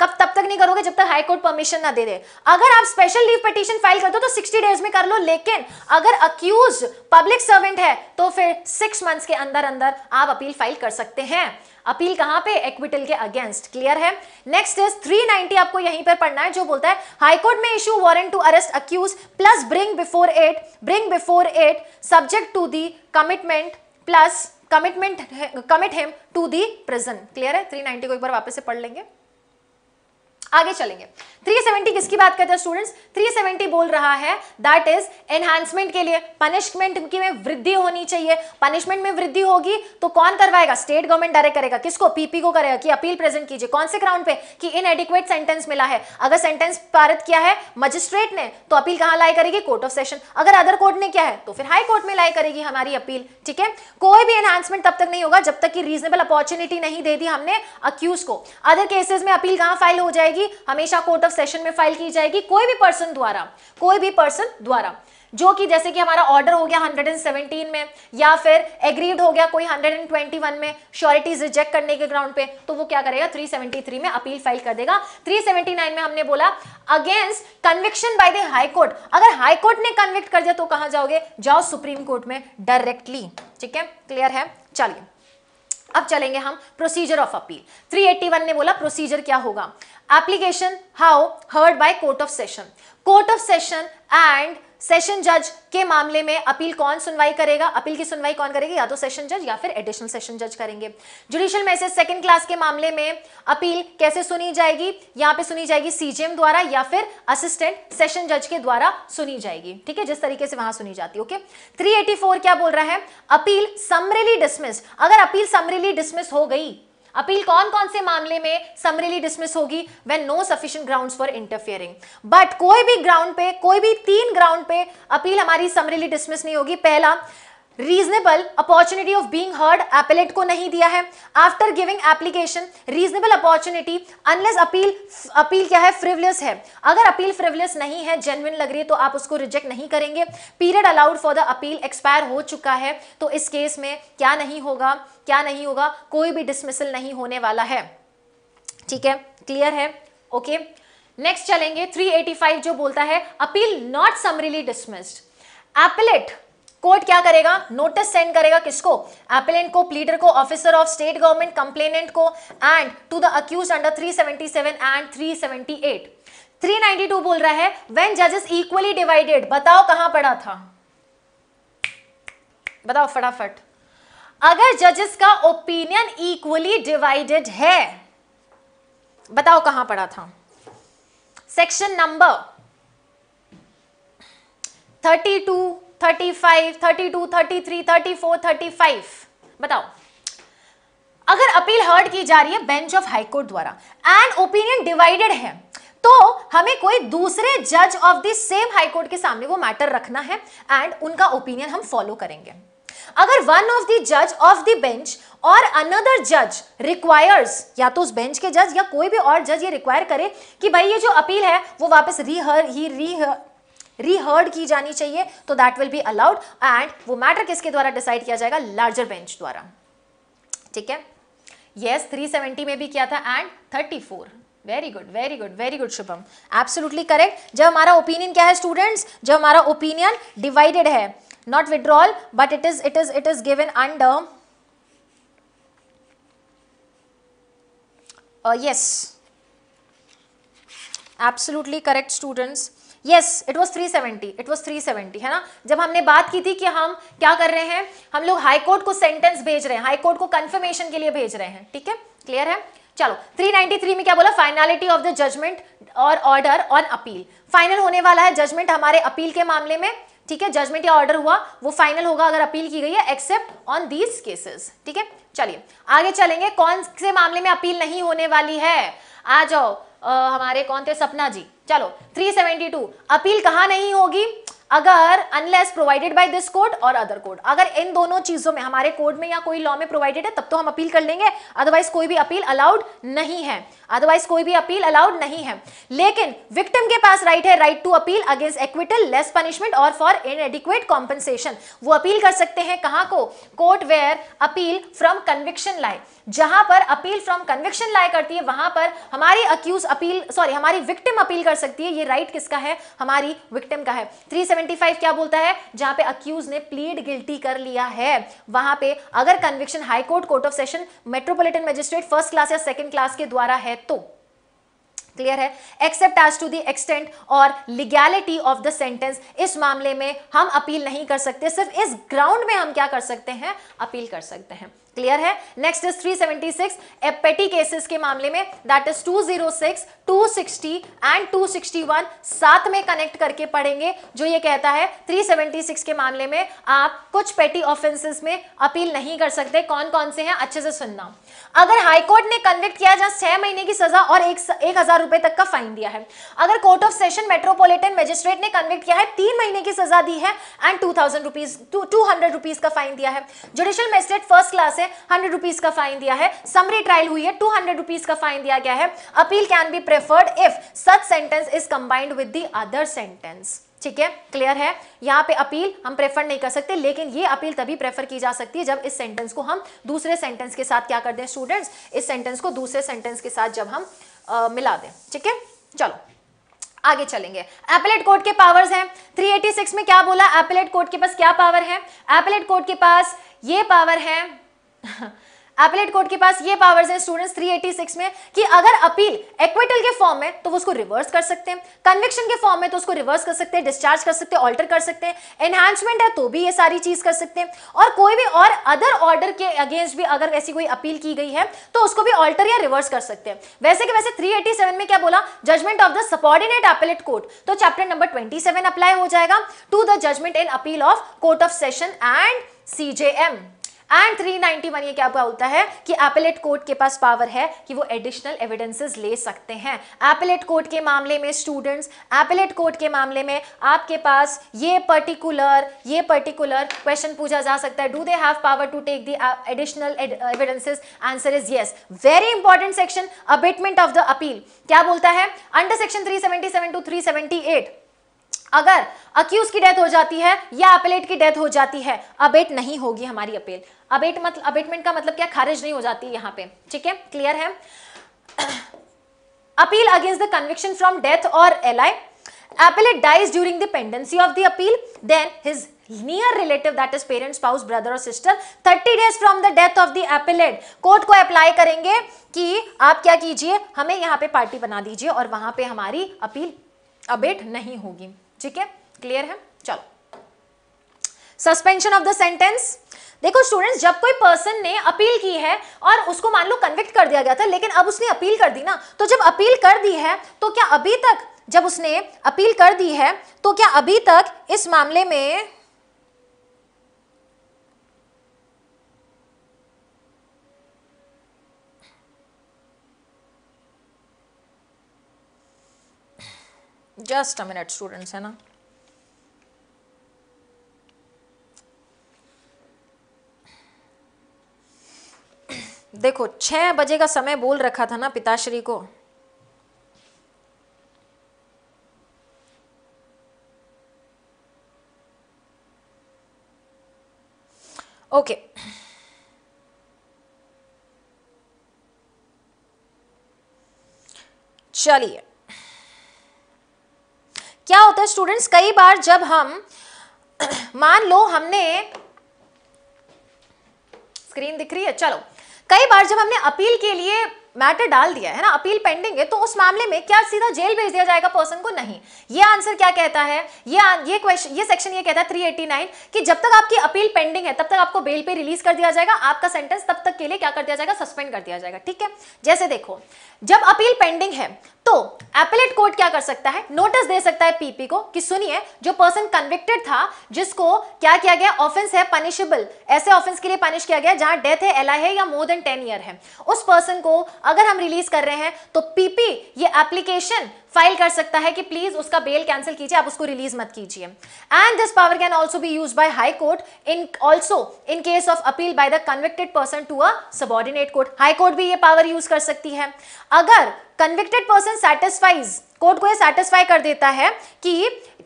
कब तब तक नहीं करोगे जब तक हाई कोर्ट परमिशन ना दे दे अगर आप स्पेशल लीव पिटीशन फाइल करते हो तो 60 डेज में कर लो लेकिन अगर अक्यूज पब्लिक सर्वेंट है तो फिर सिक्स मंथ्स के अंदर अंदर आप अपील फाइल कर सकते हैं अपील कहां पे एक्विटल के अगेंस्ट क्लियर है नेक्स्ट इज 390 आपको यहीं पर पढ़ना है जो बोलता है हाईकोर्ट में issue warrant to arrest accuse plus bring before at bring before at subject to the commitment plus commitment commit him to the prison clear है 390 को एक बार वापस से पढ़ लेंगे आगे चलेंगे 370 किसकी बात करते हैं स्टूडेंट्स 370 बोल रहा है दैट इज एनहांसमेंट के लिए पनिशमेंट की में वृद्धि होनी चाहिए पनिशमेंट में वृद्धि होगी तो कौन करवाएगा स्टेट गवर्नमेंट डायरेक्ट करेगा किसको पीपी को करेगा कि अपील प्रेजेंट कीजिए कौन से ग्राउंड पे कि इनएडिक्वेट सेंटेंस मिला है अगर सेंटेंस पारित किया है मजिस्ट्रेट ने तो अपील कहां लाई करेगी कोर्ट ऑफ सेशन अगर अदर कोर्ट ने किया है तो फिर हाई कोर्ट में लाई करेगी हमारी अपील ठीक है कोई भी एनहांसमेंट तब तक नहीं होगा जब तक कि रीजनेबल अपॉर्चुनिटी नहीं दे दी हमने अक्यूज को अदर केसेस में अपील कहां फाइल हो जाएगी जाएगी हमेशा कोर्ट ऑफ सेशन में फाइल की जाएगी कोई भी पर्सन द्वारा कोई भी पर्सन द्वारा जो कि जैसे कि हमारा ऑर्डर हो गया 117 में या फिर एग्रीड हो गया कोई 121 में श्योरिटीज रिजेक्ट करने के ग्राउंड पे तो वो क्या करेगा 373 में अपील फाइल कर देगा 379 में हमने बोला against conviction by the high court अगर हाई कोर्ट ने कन्विक्ट कर दिया तो कहां जाओगे जाओ सुप्रीम कोर्ट में डायरेक्टली ठीक है क्लियर है चलिए अब चलेंगे हम प्रोसीजर ऑफ अपील 381 ने बोला प्रोसीजर क्या होगा application how heard by court of session court of session and session जज के मामले में अपील कौन सुनवाई करेगा अपील की सुनवाई कौन करेगा या तो सेशन जज या फिर एडिशनल सेशन जज करेंगे जुडिशियल मैसेज सेकंड क्लास के मामले में अपील कैसे सुनी जाएगी यहाँ पे सुनी जाएगी सीजीएम द्वारा या फिर असिस्टेंट सेशन जज के द्वारा सुनी जाएगी ठीक है जिस तरीके से वहां सुनी जाती है ओके थ्री क्या बोल रहा है अपील समरेली डिसमिस अगर अपील समरेली डिसमिस हो गई अपील कौन कौन से मामले में समरीली डिसमिस होगी when no sufficient ground for interfering but कोई भी ग्राउंड पे कोई भी तीन ग्राउंड पे अपील हमारी समरीली डिसमिस नहीं होगी पहला reasonable opportunity of being heard appellate को नहीं दिया है after giving application reasonable opportunity unless appeal appeal क्या है फ्रिवलियस है अगर अपील फ्रिवलियस नहीं है जेनविन लग रही है तो आप उसको रिजेक्ट नहीं करेंगे period allowed for the appeal expire हो चुका है तो इस केस में क्या नहीं होगा क्या नहीं होगा कोई भी डिसमिसल नहीं होने वाला है ठीक है क्लियर है ओके नेक्स्ट चलेंगे 385 जो बोलता है appeal not summarily dismissed appellate court क्या करेगा नोटिस सेंड करेगा किसको एपिलेंट को प्लीडर को officer of state government complainant को and to the accused under 377 and 378 392 बोल रहा है व्हेन जजेस इक्वली डिवाइडेड बताओ कहां पड़ा था बताओ फटाफट अगर जजेस का ओपिनियन इक्वली डिवाइडेड है बताओ कहां पड़ा था section number 32 thirty five thirty two thirty three thirty four thirty five बताओ अगर अपील हर्ड की जा रही है बेंच ऑफ हाईकोर्ट द्वारा एंड ओपिनियन डिवाइडेड है तो हमें कोई दूसरे जज ऑफ द सेम हाईकोर्ट के सामने वो मैटर रखना है एंड उनका ओपिनियन हम फॉलो करेंगे अगर वन ऑफ द जज ऑफ द बेंच और अनदर जज रिक्वायर्स या तो उस बेंच के जज या कोई भी और जज ये रिक्वायर करे कि भाई ये जो अपील है वो वापस रीहर ही रीहर रीहर्ड की जानी चाहिए तो that will be allowed and वो मैटर किसके द्वारा डिसाइड किया जाएगा लार्जर बेंच द्वारा ठीक है यस थ्री सेवेंटी में भी किया था and thirty four very good very good very good Shubham absolutely correct जब हमारा ओपिनियन क्या है स्टूडेंट्स जब हमारा ओपिनियन डिवाइडेड है not withdrawal but it is it is it is given under yes absolutely correct students yes it three seventy it three seventy है ना जब हमने बात की थी कि हम क्या कर रहे हैं हम लोग हाईकोर्ट को सेंटेंस भेज रहे हैं हाईकोर्ट को कंफर्मेशन के लिए भेज रहे हैं ठीक है क्लियर है चलो 393 में क्या बोला फाइनलिटी ऑफ द जजमेंट और ऑर्डर ऑन अपील फाइनल होने वाला है जजमेंट हमारे अपील के मामले में ठीक है जजमेंट या ऑर्डर हुआ वो फाइनल होगा अगर अपील की गई है एक्सेप्ट ऑन दीज केसेस ठीक है चलिए आगे चलेंगे कौन से मामले में अपील नहीं होने वाली है आ जाओ आ, हमारे कौन थे सपना जी चलो 372 अपील कहा नहीं होगी अगर unless provided by this code और अदर कोड अगर इन दोनों चीजों में हमारे कोड में या कोई लॉ में प्रोवाइडेड है तब तो हम अपील कर लेंगे अदरवाइज कोई भी अपील अलाउड नहीं है अदरवाइज कोई भी अपील अलाउड नहीं है लेकिन विक्टिम के पास राइट है right to appeal against acquittal less punishment और फॉर इनएडिक्वेट कॉम्पनसेशन वो अपील कर सकते हैं कहां को court where appeal from conviction life जहां पर अपील फ्रॉम कन्विक्शन लाया करती है वहां पर हमारी अक्यूज अपील सॉरी हमारी विक्टिम अपील कर सकती है ये राइट किसका है हमारी विक्टिम का है 375 क्या बोलता है जहां पे अक्यूज ने प्लीड गिल्टी कर लिया है वहां पे अगर conviction high court court of session metropolitan magistrate first class या सेकेंड क्लास के द्वारा है तो क्लियर है except as to the extent और लिगैलिटी ऑफ द सेंटेंस इस मामले में हम अपील नहीं कर सकते सिर्फ इस ग्राउंड में हम क्या कर सकते हैं अपील कर सकते हैं क्लियर है नेक्स्ट इज 376 पेटी केसेस के मामले में दैट इज 206, 260 एंड 261 साथ में कनेक्ट करके पढ़ेंगे जो ये कहता है 376 के मामले में आप कुछ पेटी ऑफेंसेस में अपील नहीं कर सकते कौन कौन से हैं अच्छे से सुनना अगर हाईकोर्ट ने कन्विक्ट किया जहां छह महीने की सजा और एक, एक हजार रुपए तक का फाइन दिया है अगर court of session metropolitan magistrate ने कन्विक्ट किया है तीन महीने की सजा दी है and two thousand rupees two hundred rupees का फाइन दिया है जुडिशियल मजिस्ट्रेट फर्स्ट क्लास है हंड्रेड रुपीज का फाइन दिया है समरी ट्रायल हुई है टू हंड्रेड रुपीज का फाइन दिया गया है appeal can be preferred if such sentence is combined with the other sentence ठीक है क्लियर है यहाँ पे अपील हम प्रेफर नहीं कर सकते लेकिन ये अपील तभी प्रेफर की जा सकती है जब इस सेंटेंस को हम दूसरे सेंटेंस के साथ क्या कर दें स्टूडेंट्स इस सेंटेंस को दूसरे सेंटेंस के साथ जब हम आ, मिला दें ठीक है चलो आगे चलेंगे एपलेट कोर्ट के पावर्स हैं 386 में क्या बोला एपलेट कोर्ट के पास क्या पावर है एपलेट कोर्ट के पास ये पावर है एपलेट कोर्ट के पास ये पावर्स हैं स्टूडेंट्स 386 में कि अगर अपील एक्विटल के फॉर्म में तो वो उसको रिवर्स कर सकते हैं कन्विक्शन के फॉर्म में तो उसको रिवर्स कर सकते हैं डिस्चार्ज कर सकते हैं ऑल्टर कर सकते हैं एनहांसमेंट है तो भी ये सारी चीज कर सकते हैं और कोई भी और अदर ऑर्डर के अगेंस्ट भी अगर ऐसी कोई अपील की गई है तो उसको भी ऑल्टर या रिवर्स कर सकते हैं वैसे कि वैसे थ्री में क्या बोला judgment of the subordinate appellate court तो चैप्टर नंबर ट्वेंटी अप्लाई हो जाएगा to the judgment in appeal of court of session and CJM and 391 ये क्या बोलता है कि एपेलेट कोर्ट के पास पावर है कि वो एडिशनल एविडेंसेस ले सकते हैं एपेलेट कोर्ट के मामले में स्टूडेंट्स एपेलेट कोर्ट के मामले में आपके पास ये पर्टिकुलर ये पर्टिकुलर क्वेश्चन पूछा जा सकता है do they have power to take the additional evidences answer is yes very important section abetment of the appeal क्या बोलता है under section three two three अगर अक्यूज की डेथ हो जाती है या अपेलेट की डेथ हो जाती है अबेट नहीं होगी हमारी अपील अबेट मतलब अबेटमेंट का मतलब क्या खारिज नहीं हो जाती यहां पे ठीक है क्लियर है appeal against the conviction from death और L I appellate dies during the of the appeal then his near relative that is parents spouse brother और sister thirty days from the death of the appellate court को apply करेंगे कि आप क्या कीजिए हमें यहां पे पार्टी बना दीजिए और वहां पे हमारी अपील अबेट नहीं होगी ठीक है क्लियर है चलो सस्पेंशन ऑफ द सेंटेंस देखो स्टूडेंट्स जब कोई पर्सन ने अपील की है और उसको मान लो कन्विक्ट कर दिया गया था लेकिन अब उसने अपील कर दी ना तो जब अपील कर दी है तो क्या अभी तक जब उसने अपील कर दी है तो क्या अभी तक इस मामले में जस्ट अ मिनट स्टूडेंट्स है ना देखो छह बजे का समय बोल रखा था ना पिताश्री को ओके चलिए क्या होता है स्टूडेंट्स कई बार जब हम मान लो हमने स्क्रीन दिख रही है चलो कई बार जब हमने अपील के लिए मैटर डाल दिया है ना अपील पेंडिंग है तो उस मामले में क्या सीधा जेल भेज दिया जाएगा पर्सन को नहीं ये आंसर क्या कहता है ये ये क्वेश्चन ये सेक्शन ये कहता है 389 कि जब तक आपकी अपील पेंडिंग है तब तक आपको बेल पे रिलीज कर दिया जाएगा आपका सेंटेंस तब तक के लिए क्या कर दिया जाएगा सस्पेंड कर दिया जाएगा ठीक है जैसे देखो जब अपील पेंडिंग है तो एपेलेट कोर्ट क्या कर सकता है नोटिस दे सकता है पीपी को कि सुनिए जो पर्सन कन्विक्टेड था जिसको क्या किया गया ऑफेंस है पनिशेबल ऐसे ऑफेंस के लिए पनिश किया गया जहां डेथ है एलआई है या मोर देन टेन ईयर है उस पर्सन को अगर हम रिलीज कर रहे हैं तो पीपी ये एप्लीकेशन फाइल कर सकता है कि प्लीज उसका बेल कैंसिल कीजिए आप उसको रिलीज मत कीजिए and this power can also be use by high court in also in case of appeal by the convicted person to a subordinate court high court भी ये पावर यूज कर सकती है अगर कन्विक्टेड पर्सन सेटिस्फाइज कोर्ट को ये satisfy कर देता है कि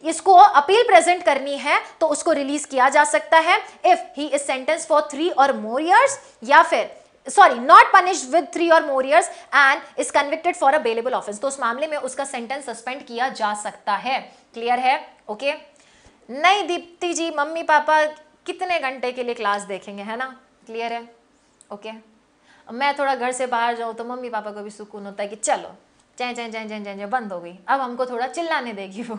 इसको अपील प्रेजेंट करनी है तो उसको रिलीज किया जा सकता है if he is sentence for three और मोर ईयर्स या फिर sorry not punish with three और more years and is convicted for a bailable offence तो उस मामले में उसका सेंटेंस सस्पेंड किया जा सकता है क्लियर है ओके okay? नहीं दीप्ति जी मम्मी पापा कितने घंटे के लिए क्लास देखेंगे है ना क्लियर है ओके okay? मैं थोड़ा घर से बाहर जाऊँ तो मम्मी पापा को भी सुकून होता है कि चलो चै चै चै चै चै बंद हो गई अब हमको थोड़ा चिल्लाने देगी वो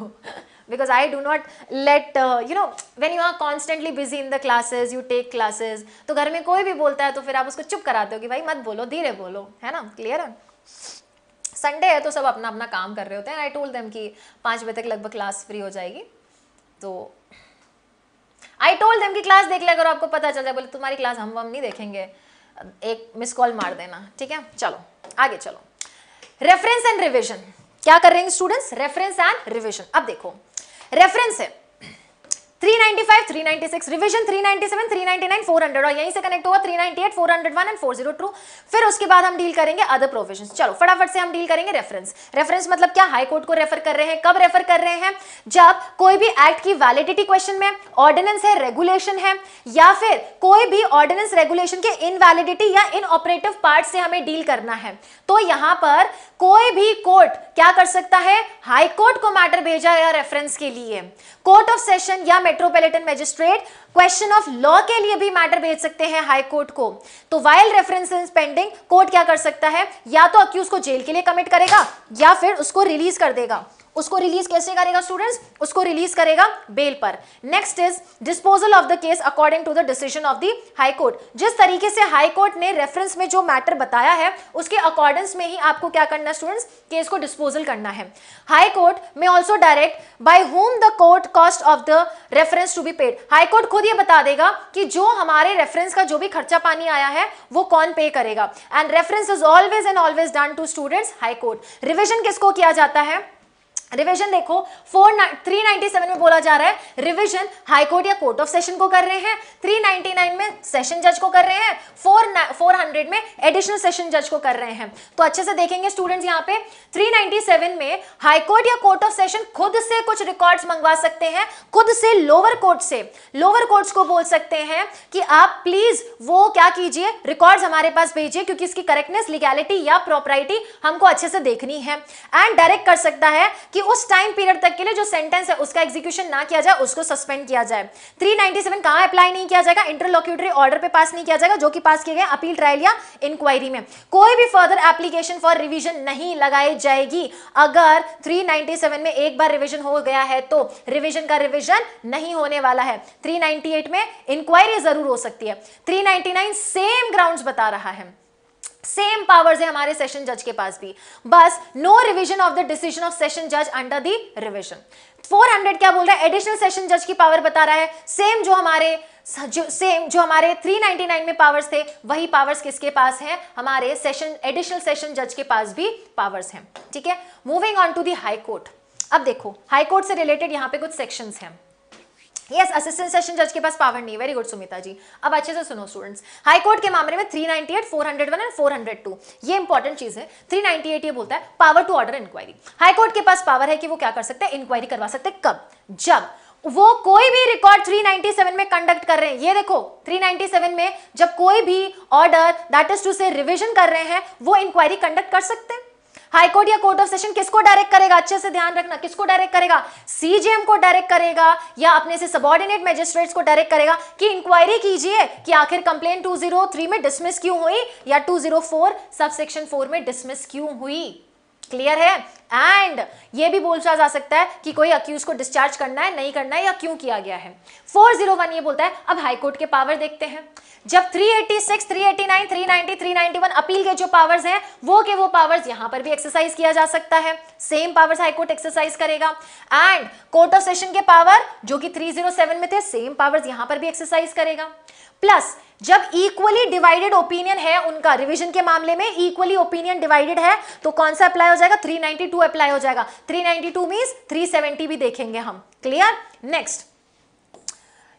because I do not let you know when you are constantly busy in the classes you take classes तो घर में कोई भी बोलता है तो फिर आप उसको चुप कराते हो कि भाई मत बोलो धीरे बोलो है ना क्लियर है संडे है तो सब अपना अपना काम कर रहे होते हैं आई टोल्ड देम कि पाँच बजे तक लगभग क्लास फ्री हो जाएगी तो आई टोल्ड देम कि क्लास देख ले अगर आपको पता चल जाए बोले तुम्हारी क्लास हम हम नहीं देखेंगे एक मिस कॉल मार देना ठीक है चलो आगे चलो रेफरेंस एंड रिविजन क्या कर रहे हैं स्टूडेंट्स रेफरेंस एंड रिविजन अब देखो रेफरेंस है 395, 396, रिवीजन 397, 399, 400 और यहीं से कनेक्ट हुआ 398, 401 एंड 402 ट्रू फिर उसके बाद हम डील करेंगे अदर प्रोफेशन चलो फटाफट से हम डील करेंगे रेफरेंस रेफरेंस मतलब क्या हाई कोर्ट को रेफर कर रहे हैं कब रेफर कर रहे हैं जब कोई भी एक्ट की वैलिडिटी क्वेश्चन में ऑर्डिनेंस है रेगुलेशन है या फिर कोई भी ऑर्डिनेंस रेगुलेशन के इनवैलिडिटी या इन ऑपरेटिव पार्ट से हमें डील करना है तो यहां पर कोई भी कोर्ट क्या कर सकता है हाई कोर्ट को मैटर भेजा या रेफरेंस के लिए कोर्ट ऑफ सेशन या metropolitan magistrate question of law के लिए भी मैटर भेज सकते हैं हाई कोर्ट को तो while reference in pending court क्या कर सकता है या तो अक्यूज को जेल के लिए कमिट करेगा या फिर उसको रिलीज कर देगा उसको रिलीज कैसे करेगा स्टूडेंट्स उसको रिलीज करेगा बेल पर next is disposal of the case according to the decision of the high court जिस तरीके से हाई कोर्ट ने रेफरेंस में जो मैटर बताया है उसके अकॉर्डिंग में ही आपको क्या करना स्टूडेंट्स केस को डिस्पोजल करना है हाई कोर्ट में also direct by whom the court cost of the reference to be paid high court खुद ये बता देगा कि जो हमारे रेफरेंस का जो भी खर्चा पानी आया है वो कौन पे करेगा and reference is always and always done to students high court revision किसको किया जाता है रिवीजन देखो फोर थ्री नाइनटी सेवन में बोला जा रहा है रिवीजन हाईकोर्ट या कोर्ट ऑफ सेशन को कर रहे हैं थ्री नाइनटी नाइन में सेशन जज को कर रहे हैं फोर फोर हंड्रेड में एडिशनल सेशन जज को कर रहे हैं तो अच्छे से देखेंगे स्टूडेंट्स यहाँ पे थ्री नाइनटी सेवन में हाईकोर्ट या कोर्ट ऑफ सेशन खुद से कुछ रिकॉर्ड्स मंगवा सकते हैं खुद से लोअर कोर्ट से लोअर कोर्ट्स को बोल सकते हैं कि आप प्लीज वो क्या कीजिए रिकॉर्ड्स हमारे पास भेजिए क्योंकि इसकी करेक्टनेस लीगैलिटी या प्रॉपराइटी हमको अच्छे से देखनी है एंड डायरेक्ट कर सकता है कि कि उस टाइम पीरियड तक के लिए जो सेंटेंस है उसका एग्जीक्यूशन ना किया जाए उसको सस्पेंड किया जाए 397 कहां अप्लाई नहीं किया जाएगा इंटरलोक्यूटरी ऑर्डर पे पास नहीं किया जाएगा जो कि पास किए गए अपील ट्रायल या इंक्वायरी में कोई भी फर्दर एप्लीकेशन फॉर रिविजन नहीं लगाई जाएगी अगर थ्री में एक बार रिविजन हो गया है तो रिविजन का रिविजन नहीं होने वाला है थ्री में इंक्वायरी जरूर हो सकती है थ्री सेम ग्राउंड बता रहा है सेम पावर्स है हमारे सेशन जज के पास भी बस no revision of the decision of session जज अंडर द रिविजन 400 क्या बोल रहा है एडिशनल सेशन जज की पावर बता रहा है सेम जो हमारे जो सेम जो हमारे 399 में पावर्स थे वही पावर्स किसके पास हैं हमारे सेशन एडिशनल सेशन जज के पास भी पावर्स हैं ठीक है moving on to the high court अब देखो हाई कोर्ट से रिलेटेड यहां पे कुछ सेक्शंस हैं यस असिस्टेंट सेशन जज के पास पावर नहीं वेरी गुड सुमिता जी अब अच्छे से सुनो स्टूडेंट्स हाई कोर्ट के मामले में 398, 401 एंड 402 ये इंपॉर्टेंट चीज है 398 ये बोलता है power to order inquiry high court के पास पावर है कि वो क्या कर सकते हैं इंक्वायरी करवा सकते हैं कब जब वो कोई भी रिकॉर्ड 397 में कंडक्ट कर रहे हैं ये देखो 397 में जब कोई भी ऑर्डर दैट इज टू से रिविजन कर रहे हैं वो इंक्वायरी कंडक्ट कर सकते हैं हाईकोर्ट या कोर्ट ऑफ सेशन किसको डायरेक्ट करेगा अच्छे से ध्यान रखना किसको डायरेक्ट करेगा सीजेएम को डायरेक्ट करेगा या अपने से सबॉर्डिनेट मजिस्ट्रेट्स को डायरेक्ट करेगा कि इंक्वायरी कीजिए कि आखिर कंप्लेन 203 में डिसमिस क्यों हुई या 204 सबसेक्शन 4 में डिसमिस क्यों हुई क्लियर है एंड ये भी बोला जा सकता है कि कोई अक्यूज को डिस्चार्ज करना है नहीं करना है या क्यों किया गया है 401 ये बोलता है अब हाईकोर्ट के पावर देखते हैं जब 386, 389, 390, 391 अपील के जो पावर्स हैं वो के वो पावर्स यहां पर भी एक्सरसाइज किया जा सकता है same powers high court exercise करेगा एंड कोर्ट ऑफ सेशन के पावर जो कि 307 में थे सेम पावर्स यहां पर भी एक्सरसाइज करेगा प्लस जब इक्वली डिवाइडेड ओपिनियन है उनका रिवीजन के मामले में इक्वली ओपिनियन डिवाइडेड है तो कौन सा अप्लाई हो जाएगा 392 टू अप्लाई हो जाएगा three ninety two mean three seventy भी देखेंगे हम clear next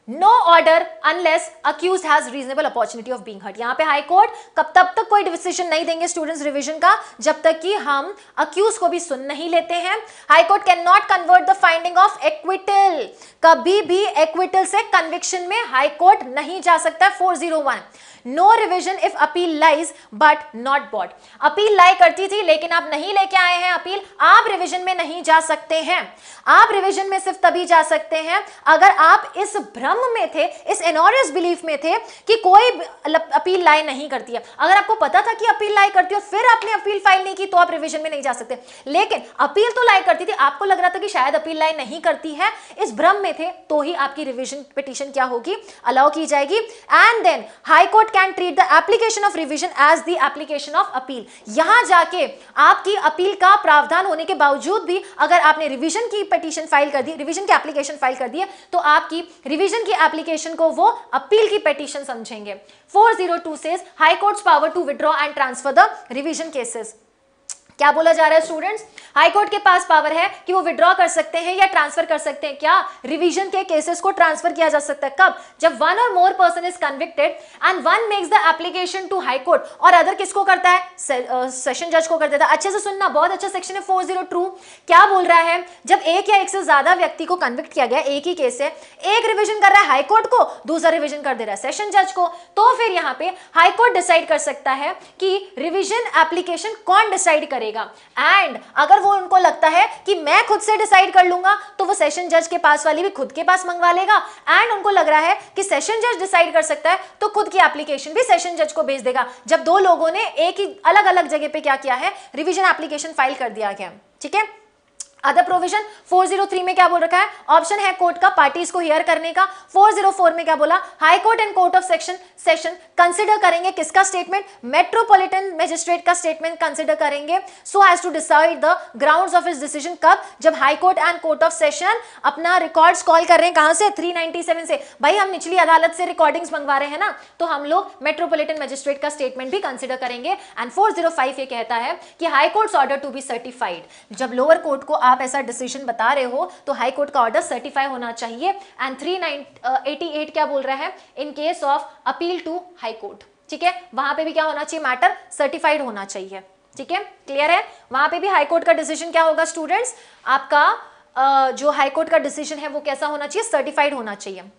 no order unless accused has reasonable opportunity of being heard यहाँ पे हाईकोर्ट कब तब तक कोई डिसीजन नहीं देंगे स्टूडेंट्स रिविजन का जब तक कि हम अक्यूज को भी सुन नहीं लेते हैं high court can not convert the finding of acquittal कभी भी एक्विटल से कन्विक्शन में हाईकोर्ट नहीं जा सकता four zero one no revision if appeal lies but not bought appeal lie करती थी लेकिन आप नहीं लेके आए हैं अपील आप रिविजन में नहीं जा सकते हैं आप रिविजन में सिर्फ तभी जा सकते हैं अगर आप इस भ्रम में थे इस एनोरियस बिलीफ में थे कि कोई अपील लाई नहीं करती है अगर आपको पता था कि अपील लाई करती हो फिर आपने अपील फाइल नहीं की तो आप रिविजन में नहीं जा सकते लेकिन अपील तो लाई करती थी आपको लग रहा था कि शायद अपील लाई नहीं करती है इस भ्रम में थे तो ही आपकी रिविजन पिटिशन क्या होगी अलाउ की जाएगी and then high court court can treat the application of revision as the application of appeal यहां जाके आपकी अपील का प्रावधान होने के बावजूद भी अगर आपने रिविजन की पटिशन फाइल कर दी रिविजन की एप्लीकेशन फाइल कर दी है तो आपकी रिविजन की एप्लीकेशन को वो अपील की पटिशन समझेंगे 402 says high courts power to withdraw and transfer the revision cases क्या बोला जा रहा है स्टूडेंट्स हाईकोर्ट के पास पावर है कि वो विड्रॉ कर सकते हैं या ट्रांसफर कर सकते हैं क्या रिवीजन के केसेस को ट्रांसफर किया जा सकता है कब जब वन और more person is convicted and one makes the application to high court और अदर किसको करता है से, आ, सेशन जज को कर देता है तो अच्छे से सुनना बहुत अच्छा सेक्शन है फोर जीरो टू क्या बोल रहा है जब एक या एक से ज्यादा व्यक्ति को कन्विक्ट किया गया एक ही केस है एक रिविजन कर रहा है हाईकोर्ट को दूसरा रिविजन कर दे रहा है सेशन जज को तो फिर यहाँ पे हाईकोर्ट डिसाइड कर सकता है कि रिविजन एप्लीकेशन कौन डिसाइड करेगा करेगा एंड अगर वो उनको लगता है कि मैं खुद से डिसाइड कर लूंगा तो वो सेशन जज के पास वाली भी खुद के पास मंगवा लेगा एंड उनको लग रहा है कि सेशन जज डिसाइड कर सकता है तो खुद की एप्लीकेशन भी सेशन जज को भेज देगा जब दो लोगों ने एक ही अलग अलग जगह पे क्या किया है रिविजन एप्लीकेशन फाइल कर दिया गया ठीक है अदर प्रोविजन 403 में क्या बोल रखा है ऑप्शन है कोर्ट का पार्टीज को हियर करने का 404 में क्या बोला high court and court of section session consider करेंगे किसका स्टेटमेंट मेट्रोपॉलिटन मजिस्ट्रेट का स्टेटमेंट कंसिडर करेंगे so as to decide the ground of इस डिसीजन कब जब high court and court of session अपना रिकॉर्ड कॉल कर रहे हैं कहां से 397 से भाई हम निचली अदालत से रिकॉर्डिंग मंगवा रहे हैं ना तो हम लोग मेट्रोपोलिटन मजिस्ट्रेट का स्टेटमेंट भी कंसिडर करेंगे एंड 405 ये कहता है कि high court order to be certified जब लोअर कोर्ट को आप ऐसा डिसीजन बता रहे हो तो हाई कोर्ट का ऑर्डर सर्टिफाई होना चाहिए एंड थ्री एट क्या बोल रहा है in case of appeal to high court ठीक है वहां पे भी क्या होना चाहिए मैटर सर्टिफाइड होना चाहिए ठीक है क्लियर है वहां पे भी हाई कोर्ट का डिसीजन क्या होगा स्टूडेंट्स आपका uh, जो हाई कोर्ट का डिसीजन है वो कैसा होना चाहिए सर्टिफाइड होना चाहिए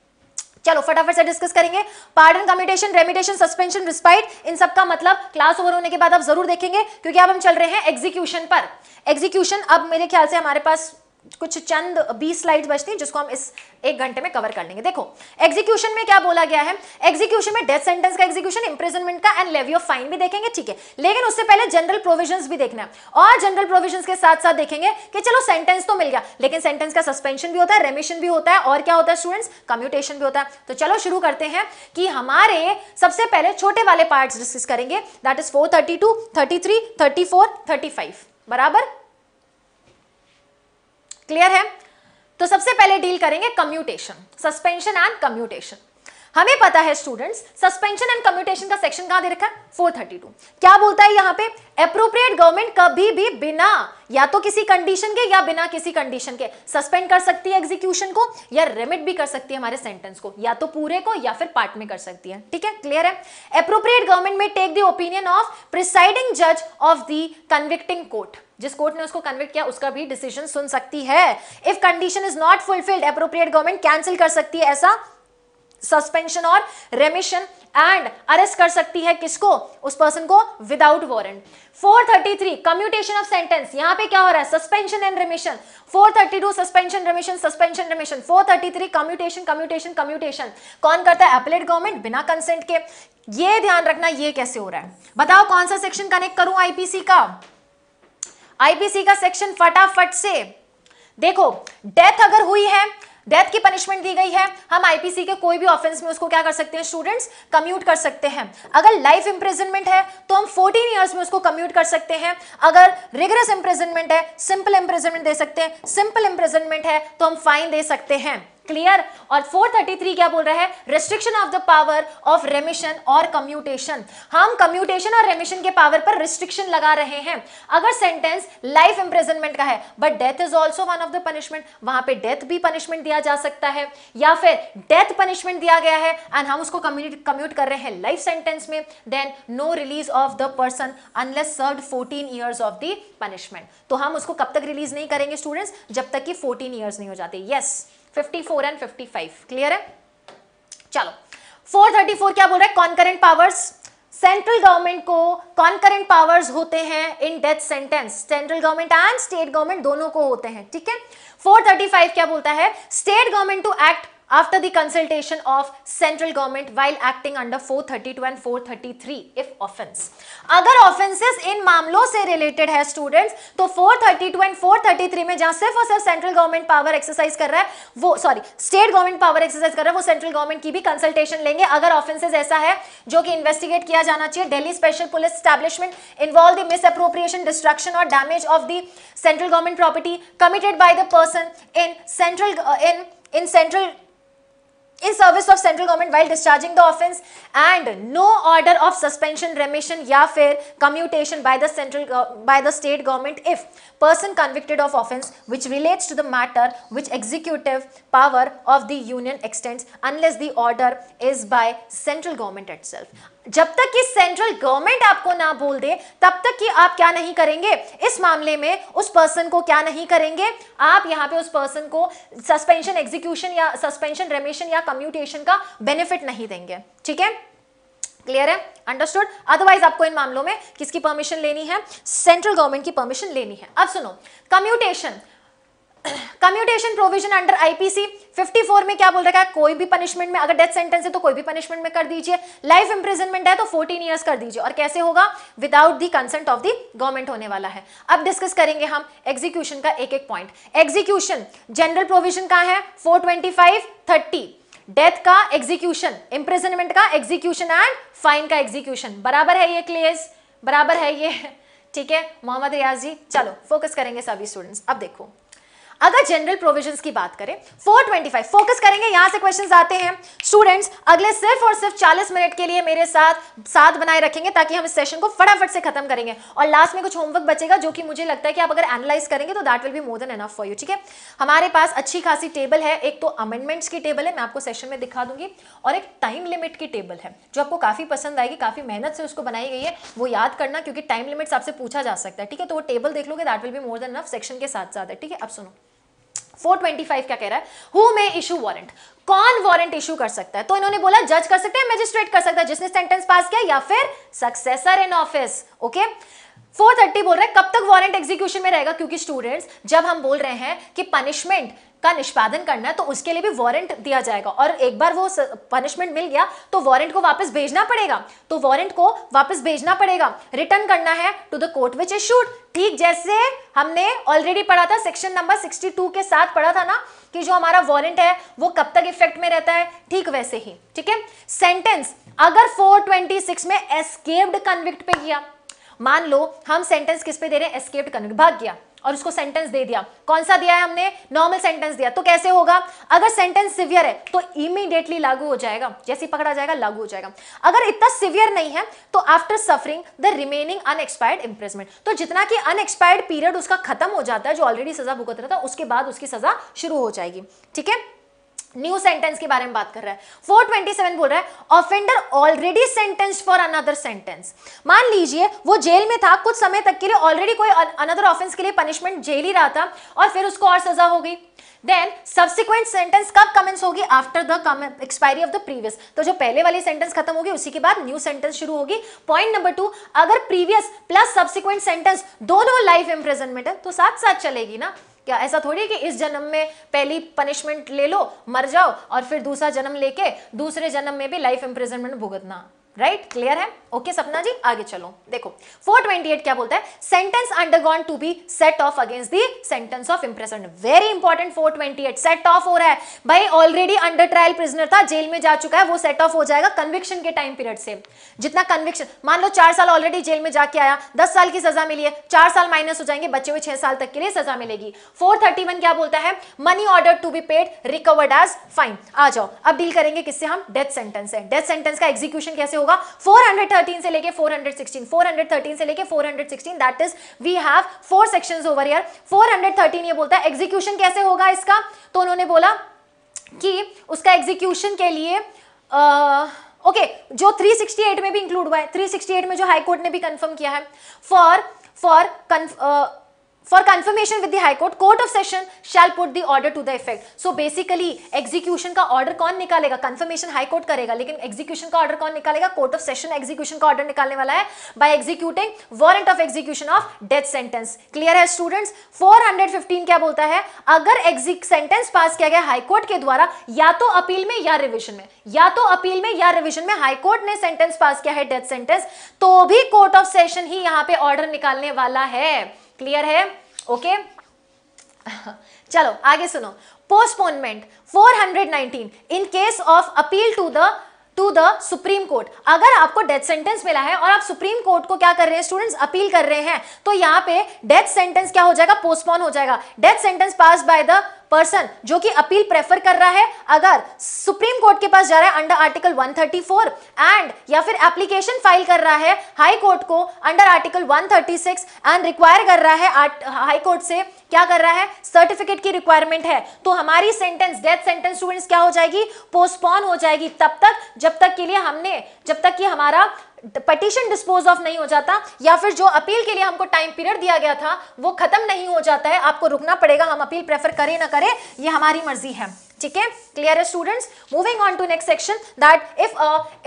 चलो फटाफट से डिस्कस करेंगे pardon commutation remission suspension respite इन सब का मतलब क्लास ओवर होने के बाद आप जरूर देखेंगे क्योंकि अब हम चल रहे हैं एग्जीक्यूशन पर एग्जीक्यूशन अब मेरे ख्याल से हमारे पास कुछ चंद बीस स्लाइड्स बचती हैं जिसको हम इस एक घंटे में कवर कर लेंगे देखो एग्जीक्यूशन में क्या बोला गया है एग्जीक्यूशन में डेथ सेंटेंस का एग्जीक्यूशन इंप्रिजनमेंट का एंड लेवी ऑफ फाइन भी देखेंगे ठीक है लेकिन उससे पहले जनरल प्रोविजंस भी देखना है और जनरल प्रोविजंस के साथ साथ देखेंगे कि चलो सेंटेंस तो मिल गया लेकिन सेंटेंस का सस्पेंशन भी होता है रेमिशन भी होता है और क्या होता है स्टूडेंट्स कम्यूटेशन भी होता है तो चलो शुरू करते हैं कि हमारे सबसे पहले छोटे वाले पार्ट डिस्कस करेंगे that is four thirty two बराबर क्लियर है तो सबसे पहले डील करेंगे कम्यूटेशन सस्पेंशन एंड कम्यूटेशन हमें पता है स्टूडेंट्स सस्पेंशन एंड कम्यूटेशन का सेक्शन कहां दे रखा है 432 क्या बोलता है यहां पे अप्रोप्रिएट गवर्नमेंट कभी भी बिना या तो किसी कंडीशन के या बिना किसी कंडीशन के सस्पेंड कर सकती है एग्जीक्यूशन को या रेमिट भी कर सकती है हमारे सेंटेंस को या तो पूरे को या फिर पार्ट में कर सकती है ठीक है क्लियर है अप्रोप्रिएट गवर्नमेंट में take the opinion of presiding जज ऑफ द कन्विक्टिंग कोर्ट जिस कोर्ट ने उसको कन्विक्ट किया उसका भी डिसीजन सुन सकती है if condition is not fulfilled appropriate government cancel कर सकती है ऐसा सस्पेंशन और रेमिशन एंड अरेस्ट कर सकती है किसको उस पर्सन को without warrant 433 commutation of sentence यहां पे क्या हो रहा है suspension and remission 432 suspension remission suspension remission 433 commutation commutation commutation कौन करता है अपलेट गवर्नमेंट बिना कंसेंट के ये ध्यान रखना ये कैसे हो रहा है बताओ कौन सा सेक्शन कनेक्ट करूं आईपीसी का आईपीसी का सेक्शन फटाफट से देखो डेथ अगर हुई है डेथ की पनिशमेंट दी गई है हम आईपीसी के कोई भी ऑफेंस में उसको क्या कर सकते हैं स्टूडेंट्स कम्यूट कर सकते हैं अगर लाइफ इंप्रेजनमेंट है तो हम 14 इयर्स में उसको कम्यूट कर सकते हैं अगर रिगरस इंप्रेजनमेंट है सिंपल इंप्रेजनमेंट दे सकते हैं सिंपल इंप्रेजनमेंट है तो हम फाइन दे सकते हैं क्लियर और 433 क्या बोल रहा है restriction of the power of remission और कम्यूटेशन हम कम्यूटेशन और रेमिशन के पावर पर रिस्ट्रिक्शन लगा रहे हैं अगर सेंटेंस लाइफ इंप्रेजनमेंट का है but death is also one of the punishment वहां पे डेथ भी पनिशमेंट दिया जा सकता है या फिर डेथ पनिशमेंट दिया गया है एंड हम उसको कम्यूट कर रहे हैं लाइफ सेंटेंस में then no release of the person unless serve fourteen years of the punishment तो हम उसको कब तक रिलीज नहीं करेंगे स्टूडेंट्स जब तक कि फोर्टीन ईयर्स नहीं हो जाते यस yes. 54 एंड 55 क्लियर है चलो 434 क्या बोल रहा है कॉन्करेंट पावर्स सेंट्रल गवर्नमेंट को कॉन्करेंट पावर्स होते हैं in death sentence central government and state government दोनों को होते हैं ठीक है 435 क्या बोलता है state government to act after the consultation of central government while acting under 432 and 433 if offense. agar offenses in मामलों se related hai students to 432 and 433 mein jahan sirf aur sirf central government power exercise kar raha hai wo sorry state government power exercise kar raha hai wo central government ki bhi consultation lenge agar offenses aisa hai jo ki investigate kiya jana chahiye Delhi special police establishment involve the misappropriation destruction or damage of the central government property committed by the person in central uh, in in central in service of central government while discharging the offence and no order of suspension remission या फिर commutation by the central by the state government if person convicted of offence which relates to the matter which executive power of the union extends unless the order is by central government itself जब तक कि central government आपको ना बोल दे तब तक कि आप क्या नहीं करेंगे इस मामले में उस पर्सन को क्या नहीं करेंगे आप यहां पे उस पर्सन को सस्पेंशन एग्जीक्यूशन या सस्पेंशन रेमिशन या कम्यूटेशन का बेनिफिट नहीं देंगे ठीक है क्लियर है अंडरस्टूड अदरवाइज आपको इन मामलों में किसकी परमिशन लेनी है सेंट्रल गवर्नमेंट की परमिशन लेनी है अब सुनो commutation commutation provision under IPC 54 में क्या बोल रखा है कोई भी पनिशमेंट में अगर डेथ सेंटेंस है तो कोई भी पनिशमेंट में कर दीजिए लाइफ इंप्रिजनमेंट है तो 14 इयर्स कर दीजिए और कैसे होगा without the consent of the government होने वाला है अब डिस्कस करेंगे हम एग्जीक्यूशन का एक एक पॉइंट एग्जीक्यूशन जनरल प्रोविजन का है फोर ट्वेंटी डेथ का एग्जीक्यूशन इंप्रिजनमेंट का एग्जीक्यूशन एंड फाइन का एग्जीक्यूशन बराबर है ये क्लेज बराबर है ये ठीक है मोहम्मद रियाज जी चलो फोकस करेंगे सभी स्टूडेंट्स अब देखो अगर जनरल प्रोविजन की बात करें 425 फोकस करेंगे यहां से क्वेश्चन आते हैं स्टूडेंट्स अगले सिर्फ और सिर्फ 40 मिनट के लिए मेरे साथ साथ बनाए रखेंगे ताकि हम इस सेशन को फटाफट से खत्म करेंगे और लास्ट में कुछ होमवर्क बचेगा जो कि मुझे लगता है कि आप अगर एनालाइज करेंगे तो that will be more than enough for you ठीक है हमारे पास अच्छी खासी टेबल है एक तो अमेंडमेंट्स की टेबल है मैं आपको सेशन में दिखा दूंगी और एक टाइम लिमिट की टेबल है जो आपको काफी पसंद आएगी काफी मेहनत से उसको बनाई गई है वो याद करना क्योंकि टाइम लिमिट आपसे पूछा जा सकता है ठीक है तो वो टेबल देख लोगे that will be more than enough section के साथ साथ है ठीक है अब सुनो 425 क्या कह रहा है हु मे इशू वारंट कौन वारंट इशू कर सकता है तो इन्होंने बोला जज कर सकते हैं मजिस्ट्रेट कर सकता है जिसने सेंटेंस पास किया या फिर सक्सेसर इन ऑफिस ओके 430 बोल रहे हैं कब तक वारंट एग्जीक्यूशन में रहेगा क्योंकि स्टूडेंट्स जब हम बोल रहे हैं कि पनिशमेंट का निष्पादन करना है तो उसके लिए भी वारंट दिया जाएगा और एक बार वो पनिशमेंट मिल गया तो वारंट को वापस भेजना पड़ेगा तो वारंट को वापस भेजना पड़ेगा रिटर्न करना है to the court which issued ठीक जैसे हमने ऑलरेडी पढ़ा था सेक्शन नंबर 62 के साथ पढ़ा था ना कि जो हमारा वारंट है वो कब तक इफेक्ट में रहता है ठीक वैसे ही ठीक है सेंटेंस अगर 426 में एस्केप्ड कन्विक्ट पे किया मान लो हम सेंटेंस किस पे दे रहे हैं एस्केप्ड कन्विक्ट भाग गया और उसको सेंटेंस दे दिया कौन सा दिया है हमने नॉर्मल सेंटेंस दिया तो कैसे होगा अगर सेंटेंस सिवियर है तो इमीडिएटली लागू हो जाएगा जैसे पकड़ा जाएगा लागू हो जाएगा अगर इतना सिवियर नहीं है तो after suffering the remaining unexpired imprisonment तो जितना की अनएक्सपायर्ड पीरियड उसका खत्म हो जाता है जो ऑलरेडी सजा भुगत रहा था उसके बाद उसकी सजा शुरू हो जाएगी ठीक है न्यू सेंटेंस के बारे में बात कर रहा है 427 बोल रहा है offender already sentence for another sentence मान लीजिए वो जेल में था कुछ समय तक के लिए ऑलरेडी कोई अनदर ऑफेंस के लिए पनिशमेंट जेल ही रहा था और फिर उसको और सजा हो गई देन सब्सिक्वेंट सेंटेंस कब कमेंस होगी after the expiry of the previous तो जो पहले वाली सेंटेंस खत्म होगी उसी के बाद न्यू सेंटेंस शुरू होगी पॉइंट नंबर टू अगर प्रीवियस प्लस सब्सिक्वेंट सेंटेंस दोनों लाइफ इम्प्रेजनमेंट है तो साथ साथ चलेगी ना क्या ऐसा थोड़ी है कि इस जन्म में पहली पनिशमेंट ले लो मर जाओ और फिर दूसरा जन्म लेके दूसरे जन्म में भी लाइफ इंप्रिजनमेंट भुगतना राइट right? क्लियर है ओके okay, सपना जी आगे चलो देखो 428 क्या बोलता है sentence undergone to be set off against the sentence of imprisonment very important 428 set off हो रहा है भाई ऑलरेडी अंडर ट्रायल प्रिजनर था जेल में जा चुका है वो सेट ऑफ हो जाएगा कन्विक्शन के टाइम पीरियड से जितना कन्विक्शन मान लो चार साल ऑलरेडी जेल में जाके आया दस साल की सजा मिली है चार साल माइनस हो जाएंगे बचे हुए छह साल तक के लिए सजा मिलेगी फोर क्या बोलता है money order to be paid recovered as fine आ जाओ अब डील करेंगे किससे हम डेथ सेंटेंस है डेथ सेंटेंस का एग्जीक्यूशन कैसे होगा 413 से लेके 416 413 से लेके 416 that is we have four sections over here 413 ये बोलता है एग्जीक्यूशन कैसे होगा इसका तो उन्होंने बोला कि उसका एग्जीक्यूशन के लिए आ, ओके okay, जो 368 में भी इंक्लूड हुआ है 368 में जो हाई कोर्ट ने भी कंफर्म किया है for for for confirmation with the high court court of session shall put the order to the effect so basically execution का order कौन निकालेगा confirmation high court करेगा लेकिन execution का order कौन निकालेगा court of session execution का order निकालने वाला है by executing warrant of execution of death sentence clear है students 415 क्या बोलता है अगर exec sentence pass किया गया high court के द्वारा या तो appeal में या revision में या तो appeal में या revision में high court ने sentence pass किया है death sentence तो भी court of session ही यहां पे order निकालने वाला है क्लियर है ओके चलो आगे सुनो postponement 419 in case of appeal to the to the supreme court अगर आपको डेथ सेंटेंस मिला है और आप सुप्रीम कोर्ट को क्या कर रहे हैं स्टूडेंट्स अपील कर रहे हैं तो यहाँ पे डेथ सेंटेंस क्या हो जाएगा पोस्टपोन हो जाएगा death sentence pass by the person जो कि अपील प्रेफर कर रहा है अगर सुप्रीम कोर्ट के पास जा रहा है अंडर आर्टिकल 134 एंड या फिर एप्लीकेशन फाइल कर रहा है हाई कोर्ट को अंडर आर्टिकल 136 एंड रिक्वायर कर रहा है हाई कोर्ट से क्या कर रहा है सर्टिफिकेट की रिक्वायरमेंट है तो हमारी सेंटेंस डेथ सेंटेंस स्टूडेंट्स क्या हो जाएगी पोस्टपोन हो जाएगी तब तक जब तक के लिए हमने जब तक कि हमारा पटिशन डिस्पोज ऑफ नहीं हो जाता या फिर जो अपील के लिए हमको टाइम पीरियड दिया गया था वो खत्म नहीं हो जाता है आपको रुकना पड़ेगा हम अपील प्रेफर करें ना करें ये हमारी मर्जी है ठीक है क्लियर है students moving on to next section that if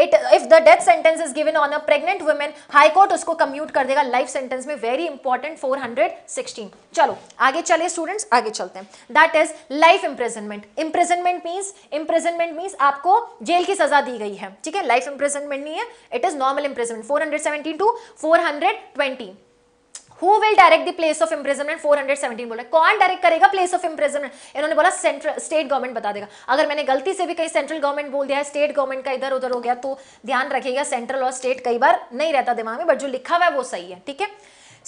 it if the death sentence is given on a pregnant women high court उसको कम्यूट कर देगा लाइफ सेंटेंस में वेरी इंपॉर्टेंट 416 चलो आगे चले स्टूडेंट्स आगे चलते हैं that is life imprisonment imprisonment means imprisonment means आपको जेल की सजा दी गई है ठीक है लाइफ इंप्रेजनमेंट नहीं है it is normal imprisonment four hundred seventy two four hundred twenty who will direct the place of imprisonment 417 बोला कौन डायरेक्ट करेगा प्लेस ऑफ इम्प्रेजमेंट इन्होंने बोला सेंट्रल स्टेट गवर्नमेंट बता देगा अगर मैंने गलती से भी कहीं सेंट्रल गवर्नमेंट बोल दिया है स्टेट गवर्नमेंट का इधर उधर हो गया तो ध्यान रखिएगा सेंट्रल और स्टेट कई बार नहीं रहता दिमाग में बट जो लिखा हुआ है वो सही है ठीक है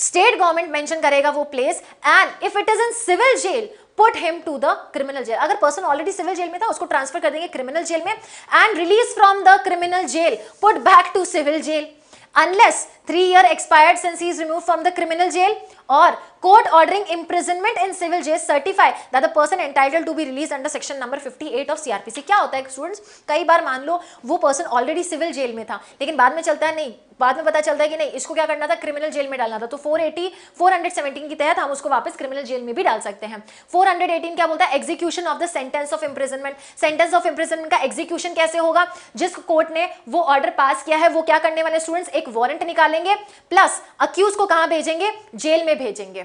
स्टेट गवर्नमेंट मेंशन करेगा वो place and if it is in civil jail put him to the criminal jail अगर पर्सन ऑलरेडी सिविल जेल में था उसको ट्रांसफर कर देंगे क्रिमिनल जेल में and release from the criminal jail put back to civil jail unless 3 year expired since he is removed from the criminal jail or court ordering imprisonment in civil jail certify that the person entitled to be released under section number 58 of CRPC क्या होता है students कई बार मान लो वो person already civil jail में था लेकिन बाद में चलता है नहीं बाद में पता चलता है कि नहीं इसको क्या करना था क्रिमिनल जेल में डालना था तो 480 417 के तहत हम उसको वापस क्रिमिनल जेल में भी डाल सकते हैं 418 क्या बोलता है execution of the sentence of imprisonment sentence of imprisonment का एग्जीक्यूशन कैसे होगा जिस कोर्ट ने वो ऑर्डर पास किया है वो क्या करने वाले स्टूडेंट्स एक वारंट निकालेंगे प्लस अक्यूज को कहां भेजेंगे जेल में भेजेंगे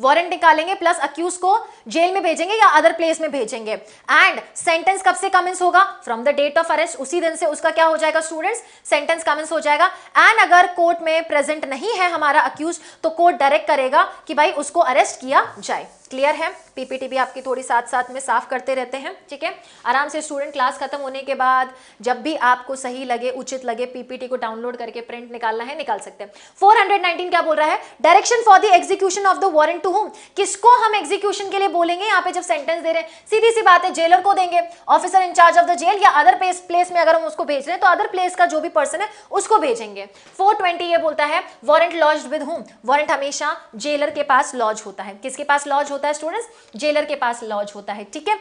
वारंट निकालेंगे प्लस अक्यूज को जेल में भेजेंगे या अदर प्लेस में भेजेंगे एंड सेंटेंस कब से कमेंस होगा from the date of arrest उसी दिन से उसका क्या हो जाएगा स्टूडेंट्स सेंटेंस कमेंस हो जाएगा एंड अगर कोर्ट में प्रेजेंट नहीं है हमारा अक्यूज तो कोर्ट डायरेक्ट करेगा कि भाई उसको अरेस्ट किया जाए क्लियर है पीपीटी भी आपकी थोड़ी साथ साथ में साफ करते रहते हैं ठीक है आराम से स्टूडेंट क्लास खत्म होने के बाद जब भी आपको सही लगे उचित लगे पीपीटी को डाउनलोड करके प्रिंट निकालना है निकाल सकते हैं 419 क्या बोल रहा है direction for the execution of the warrant to whom किसको हम एग्जीक्यूशन के लिए बोलेंगे यहाँ पे जब सेंटेंस दे रहे हैं सीधी सी बात है जेलर को देंगे officer in charge of the jail या अदर प्लेस में अगर हम उसको भेज रहे हैं तो अदर प्लेस का जो भी पर्सन है उसको भेजेंगे फोर ये बोलता है warrant lodge with whom warrant हमेशा जेलर के पास लॉज होता है किसके पास लॉज होता होता है स्टूडेंट्स जेलर के पास लॉज होता है ठीक है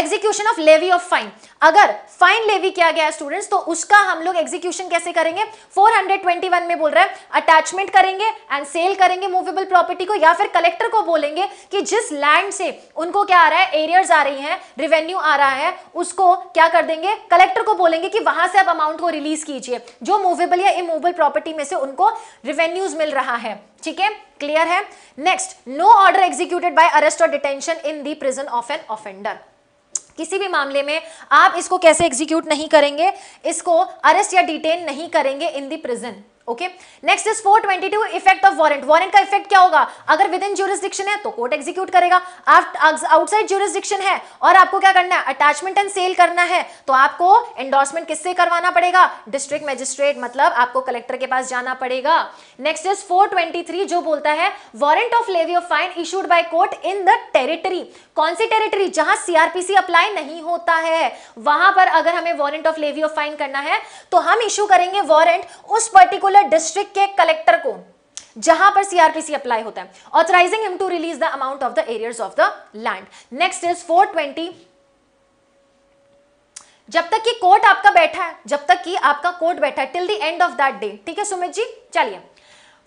execution of levy of fine अगर फाइन लेवी किया गया स्टूडेंट्स तो उसका हम लोग एग्जीक्यूशन कैसे करेंगे 421 में बोल रहा है अटैचमेंट करेंगे एंड सेल करेंगे मूवेबल प्रॉपर्टी को या फिर कलेक्टर को बोलेंगे कि जिस लैंड से उनको क्या आ रहा है एरियर्स आ रही है रिवेन्यू आ रहा है उसको क्या कर देंगे कलेक्टर को बोलेंगे कि वहां से आप अमाउंट को रिलीज कीजिए जो मूवेबल या इमूवेबल प्रॉपर्टी में से उनको रिवेन्यूज मिल रहा है ठीक है क्लियर है next no order executed by arrest और detention in the prison of an offender किसी भी मामले में आप इसको कैसे एग्जीक्यूट नहीं करेंगे इसको अरेस्ट या डिटेन नहीं करेंगे in the prison okay next is 422 effect of warrant warrant का इफेक्ट क्या होगा अगर विद इन ज्यूरिस्डिक्शन है तो कोर्ट एग्जीक्यूट करेगा आउटसाइड ज्यूरिस्डिक्शन है और आपको क्या करना है अटैचमेंट एंड सेल करना है तो आपको एंडोर्समेंट किससे करवाना पड़ेगा डिस्ट्रिक्ट मजिस्ट्रेट मतलब आपको कलेक्टर के पास जाना पड़ेगा नेक्स्ट इज 423 जो बोलता है warrant of levy of fine issued by court in the territory कौन सी टेरिटरी जहां सीआरपीसी अप्लाई नहीं होता है वहां पर अगर हमें warrant of levy of fine करना है तो हम इशू करेंगे वारंट उस पर्टिकुलर पर्टिकुलर डिस्ट्रिक्ट के कलेक्टर को जहां पर सीआरपीसी अप्लाई होता है authorising him to release the amount of the arrears of the land next is 420 जब तक कि कोर्ट आपका बैठा है जब तक कि आपका कोर्ट बैठा है till the end of that day ठीक है सुमित जी चलिए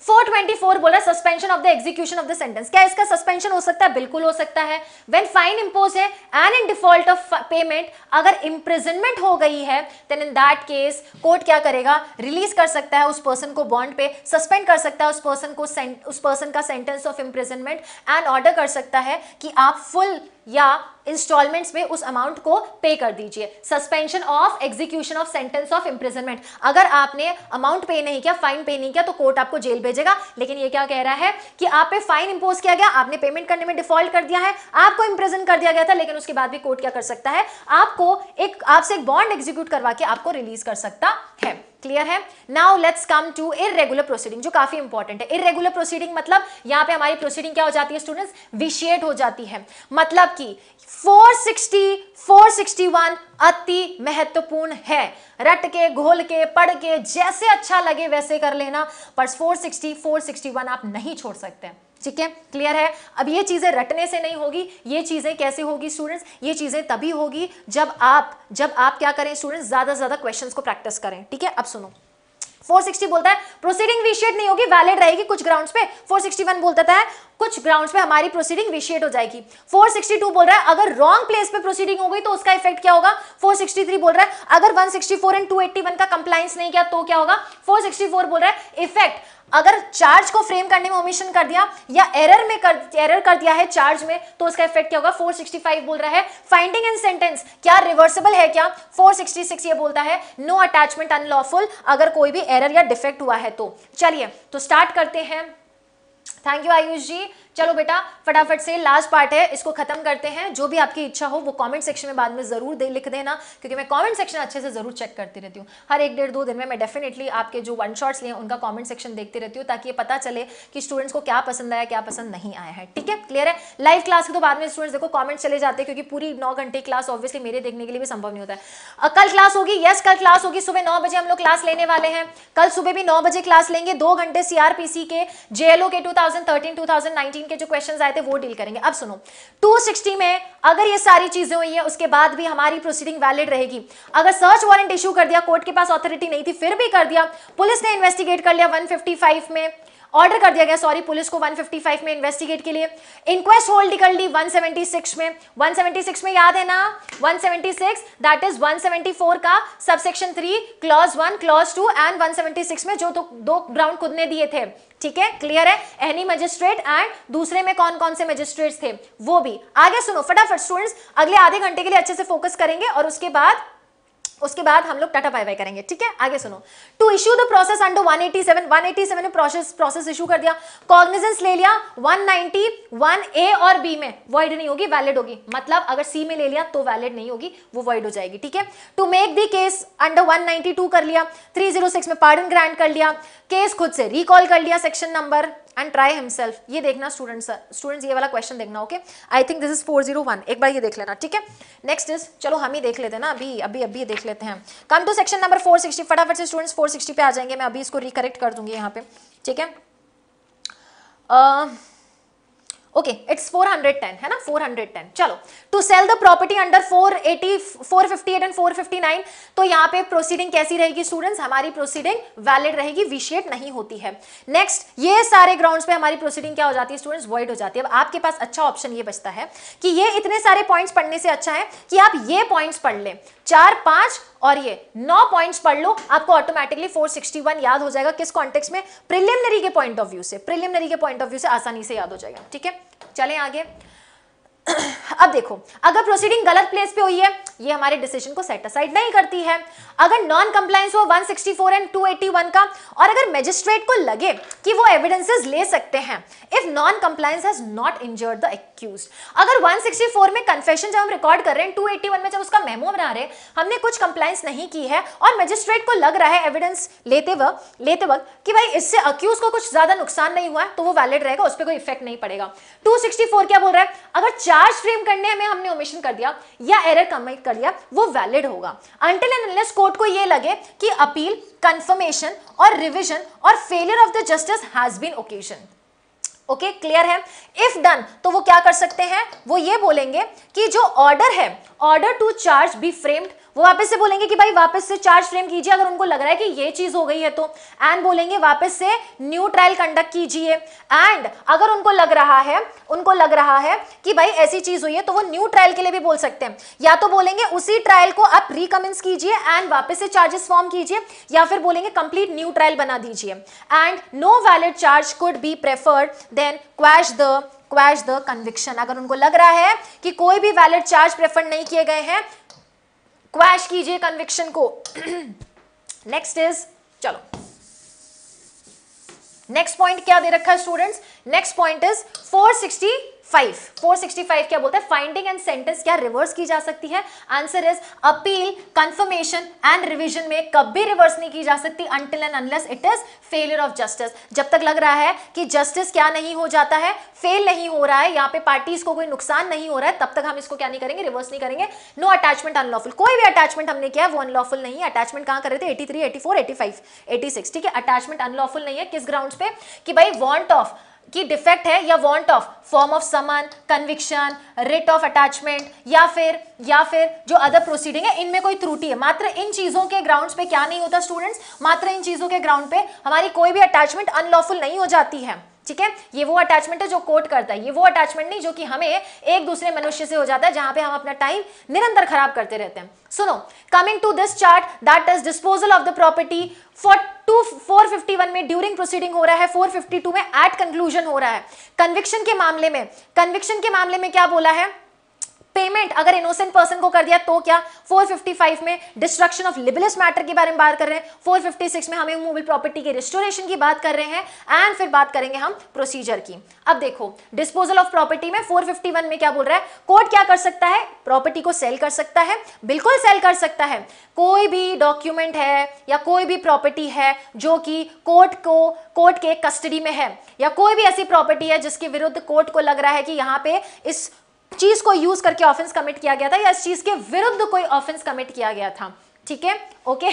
424 बोला suspension of the execution of the sentence क्या इसका सस्पेंशन हो सकता है बिल्कुल हो सकता है व्हेन फाइन इंपोज है and in default of payment अगर इंप्रिजनमेंट हो गई है then in that case court क्या करेगा रिलीज कर सकता है उस पर्सन को बॉन्ड पे सस्पेंड कर सकता है उस पर्सन को उस पर्सन का sentence of imprisonment and order कर सकता है कि आप फुल या इंस्टॉलमेंट्स में उस अमाउंट को पे कर दीजिए suspension of execution of sentence of imprisonment अगर आपने अमाउंट पे नहीं किया फाइन पे नहीं किया तो कोर्ट आपको जेल भेजेगा लेकिन ये क्या कह रहा है कि आप पे फाइन इंपोज किया गया आपने पेमेंट करने में डिफॉल्ट कर दिया है आपको इंप्रिजन कर दिया गया था लेकिन उसके बाद भी कोर्ट क्या कर सकता है आपको एक आपसे एक बॉन्ड एग्जीक्यूट करवा के आपको रिलीज कर सकता है क्लियर है now let's come to irregular proceeding जो काफी इंपॉर्टेंट है इरेगुलर प्रोसीडिंग मतलब यहां पे हमारी प्रोसीडिंग क्या हो जाती है स्टूडेंट्स विशिएट हो जाती है मतलब कि 460, 461 अति महत्वपूर्ण है रट के घोल के पढ़ के जैसे अच्छा लगे वैसे कर लेना पर 460, 461 आप नहीं छोड़ सकते ठीक है क्लियर है अब ये चीज़ें रटने से नहीं होगी ये चीज़ें कैसे होगी स्टूडेंट्स ये चीज़ें तभी होगी जब आप जब आप क्या करें स्टूडेंट्स ज़्यादा से ज़्यादा क्वेश्चन को प्रैक्टिस करें ठीक है अब सुनो 460 बोलता है प्रोसीडिंग विशेड नहीं होगी वैलिड रहेगी कुछ ग्राउंड्स पे 461 बोलता था कुछ ग्राउंड्स पे हमारी प्रोसीडिंग विशेड हो जाएगी 462 बोल रहा है अगर रॉन्ग प्लेस पे प्रोसीडिंग हो गई तो उसका इफेक्ट क्या होगा 463 बोल रहा है अगर 164 एंड 281 का कंप्लाइंस नहीं किया तो क्या होगा 464 बोल रहा है इफेक्ट अगर चार्ज को फ्रेम करने में ओमिशन कर दिया या एरर में कर एरर कर दिया है चार्ज में तो उसका इफेक्ट क्या होगा 465 बोल रहा है फाइंडिंग इन सेंटेंस क्या रिवर्सिबल है क्या 466 ये बोलता है नो अटैचमेंट अनलॉफुल अगर कोई भी एरर या डिफेक्ट हुआ है तो चलिए तो स्टार्ट करते हैं थैंक यू आयुष जी चलो बेटा फटाफट से लास्ट पार्ट है इसको खत्म करते हैं जो भी आपकी इच्छा हो वो कॉमेंट सेक्शन में बाद में जरूर दे, लिख देना क्योंकि मैं कॉमेंट सेक्शन अच्छे से जरूर चेक करती रहती हूँ हर एक डेढ़ दो दिन में मैं डेफिनेटली आपके जो वन शॉट्स लिए उनका कॉमेंट सेक्शन देखती रहती हूँ ताकि ये पता चले कि स्टूडेंट्स को क्या पसंद आया क्या पसंद नहीं आया है ठीक है क्लियर है लाइव क्लास के तो बाद में स्टूडेंट्स देखो कॉमेंट चले जाते हैं क्योंकि पूरी नौ घंटे क्लास ऑब्वियसली मेरे देखने के लिए भी संभव नहीं होता है कल क्लास होगी यस कल क्लास होगी सुबह नौ बजे हम लोग क्लास लेने वाले हैं कल सुबह भी नौ बजे क्लास लेंगे दो घंटे सीआरपीसी के जेएलओ के टू थाउजेंड थर्टीन 2019 के जो क्वेश्चन आए थे वो डील करेंगे अब सुनो 260 में अगर ये सारी चीजें हुई है उसके बाद भी हमारी प्रोसीडिंग वैलिड रहेगी अगर सर्च वारंट इशू कर दिया कोर्ट के पास ऑथोरिटी नहीं थी फिर भी कर दिया पुलिस ने इन्वेस्टिगेट कर लिया 155 में ऑर्डर कर दिया गया सॉरी पुलिस को 155 में इन्वेस्टिगेट के लिए इंक्वेस्ट होल्ड कर ली 176 में 176 में याद है ना 176 दैट इज 174 का subsection three clause one clause two and 176 में जो तो दो ग्राउंड खुद ने दिए थे ठीक है क्लियर है एनी मजिस्ट्रेट एंड दूसरे में कौन कौन से मजिस्ट्रेट थे वो भी आगे सुनो फटाफट स्टूडेंट्स अगले आधे घंटे के लिए अच्छे से फोकस करेंगे और उसके बाद उसके बाद हम लोग टाटा बाय बाय करेंगे ठीक है आगे सुनो to issue the process under 187 187 ने प्रोसेस प्रोसेस इशू कर दिया कॉग्निजेंस ले लिया 190 1 ए और बी में वॉइड नहीं होगी वैलिड होगी मतलब अगर सी में ले लिया तो वैलिड नहीं होगी वो वॉइड हो जाएगी ठीक है to make the case under 192 कर लिया 306 में पार्डन ग्रांट कर लिया केस खुद से रिकॉल कर लिया section number and try himself ये देखना स्टूडेंट्स स्टूडेंट्स ये वाला क्वेश्चन देखना okay I think this is four zero one एक बार ये देख लेना ठीक है नेक्स्ट इज चलो हम ही देख लेते हैं ना अभी अभी अभी देख लेते हैं come to section number four sixty फटाफट से स्टूडेंट्स फोर सिक्सटी पे आ जाएंगे मैं अभी इसको रिकरेक्ट कर दूंगी यहाँ पे ठीक है uh, ओके इट्स 410 है ना 410 चलो to sell the property under 480 458 and 459 तो यहाँ पे प्रोसीडिंग कैसी रहेगी स्टूडेंट्स हमारी प्रोसीडिंग वैलिड रहेगी विशिएट नहीं होती है नेक्स्ट ये सारे ग्राउंड्स पे हमारी प्रोसीडिंग क्या हो जाती है स्टूडेंट्स वॉइड हो जाती है अब आपके पास अच्छा ऑप्शन ये बचता है कि ये इतने सारे पॉइंट्स पढ़ने से अच्छा है कि आप ये पॉइंट्स पढ़ लें चार पांच और ये नौ पॉइंट्स पढ़ लो आपको ऑटोमेटिकली 461 याद हो जाएगा किस कॉन्टेक्स्ट में प्रिलिमिनरी के पॉइंट ऑफ व्यू से प्रिलिमिनरी के पॉइंट ऑफ व्यू से आसानी से याद हो जाएगा ठीक है चले आगे अब देखो अगर प्रोसीडिंग गलत प्लेस पे हुई है ये हमारे डिसीजन को सेट असाइड नहीं करती है अगर नॉन कंप्लायंस हो 164 एंड 281 का और अगर मजिस्ट्रेट को लगे कि वो एविडेंसेस ले सकते हैं if non compliance has not injured the एक एक्यूज अगर 164 में कन्फेशन जब हम रिकॉर्ड कर रहे हैं 281 में जब उसका मेमो बना रहे हैं हमने कुछ कंप्लाइंस नहीं की है और मजिस्ट्रेट को लग रहा है एविडेंस लेते वक्त लेते वक्त कि भाई इससे अक्यूज को कुछ ज्यादा नुकसान नहीं हुआ है तो वो वैलिड रहेगा उस पर कोई इफेक्ट नहीं पड़ेगा टू क्या बोल रहा है अगर चार्ज फ्रेम करने में हमने ओमिशन कर दिया या एरर कमिट कर लिया वो वैलिड होगा अंटिल एंड अनलेस कोर्ट को ये लगे कि अपील कंफर्मेशन और रिविजन और failure of the justice has been occasion okay okay, clear है इफ डन तो वो क्या कर सकते हैं वो ये बोलेंगे कि जो ऑर्डर है order to charge be framed वो वापस से बोलेंगे कि भाई वापस से चार्ज फ्रेम कीजिए अगर उनको लग रहा है कि ये चीज हो गई है तो एंड बोलेंगे वापस से न्यू ट्रायल कंडक्ट कीजिए एंड अगर उनको लग रहा है उनको लग रहा है कि भाई ऐसी चीज हुई है तो वो न्यू ट्रायल के लिए भी बोल सकते हैं या तो बोलेंगे उसी ट्रायल को आप रिकमेंस कीजिए एंड वापस से चार्जेस फॉर्म कीजिए या फिर बोलेंगे कंप्लीट न्यू ट्रायल बना दीजिए and no valid charge could be preferred then quash the quash the conviction अगर उनको लग रहा है कि कोई भी वैलिड चार्ज प्रेफर नहीं किए गए हैं क्वैश कीजिए कन्विक्शन को नेक्स्ट इज चलो नेक्स्ट पॉइंट क्या दे रखा है students next point is 460 five four sixty five क्या बोलता है फाइंडिंग एंड सेंटेंस क्या रिवर्स की जा सकती है answer is appeal confirmation and revision में कभी रिवर्स नहीं की जा सकती until and unless it is failure of justice जब तक लग रहा है कि जस्टिस क्या नहीं हो जाता है फेल नहीं हो रहा है यहाँ पे पार्टीज को कोई नुकसान नहीं हो रहा है तब तक हम इसको क्या नहीं करेंगे रिवर्स नहीं करेंगे नो अटैचमेंट अनलॉफुल कोई भी अटैचमेंट हमने किया है वो अनलॉफुल नहीं है अटैचमेंट कहाँ कर रहे थे eighty three eighty four eighty five eighty six ठीक है अटैचमेंट अनलॉफुल नहीं है किस ग्राउंड पे कि भाई वॉन्ट ऑफ की डिफेक्ट है या want of form of summon conviction rate of attachment या फिर या फिर जो अदर प्रोसीडिंग है इनमें कोई त्रुटि है मात्र इन चीज़ों के ग्राउंड पे क्या नहीं होता स्टूडेंट्स मात्र इन चीज़ों के ग्राउंड पे हमारी कोई भी अटैचमेंट अनलॉफुल नहीं हो जाती है ठीक है ये वो अटैचमेंट है जो कोट करता है ये वो अटैचमेंट नहीं जो कि हमें एक दूसरे मनुष्य से हो जाता है जहां पे हम अपना टाइम निरंतर खराब करते रहते हैं सुनो coming to this chart that is disposal of the property for two four fifty one में ड्यूरिंग प्रोसीडिंग हो रहा है फोर फिफ्टी टू में एट कंक्लूजन हो रहा है कन्विक्शन के मामले में कन्विक्शन के मामले में क्या बोला है पेमेंट अगर इनोसेंट पर्सन को कर दिया तो क्या 455 में डिस्ट्रक्शन ऑफ लिबलस मैटर के बारे में बात कर रहे हैं 456 में हम इमूवेबल प्रॉपर्टी के रिस्टोरेशन की बात कर रहे हैं एंड फिर बात करेंगे हम प्रोसीजर की अब देखो डिस्पोजल ऑफ प्रॉपर्टी में 451 में क्या बोल रहा है कोर्ट क्या कर सकता है प्रॉपर्टी को सेल कर सकता है बिल्कुल सेल कर सकता है कोई भी डॉक्यूमेंट है या कोई भी प्रॉपर्टी है जो कि कोर्ट को कोर्ट के कस्टडी में है या कोई भी ऐसी प्रॉपर्टी है जिसके विरुद्ध कोर्ट को लग रहा है कि यहाँ पे इस चीज को यूज करके ऑफेंस कमिट किया गया था या इस चीज के विरुद्ध कोई ऑफेंस कमिट किया गया था ठीक है ओके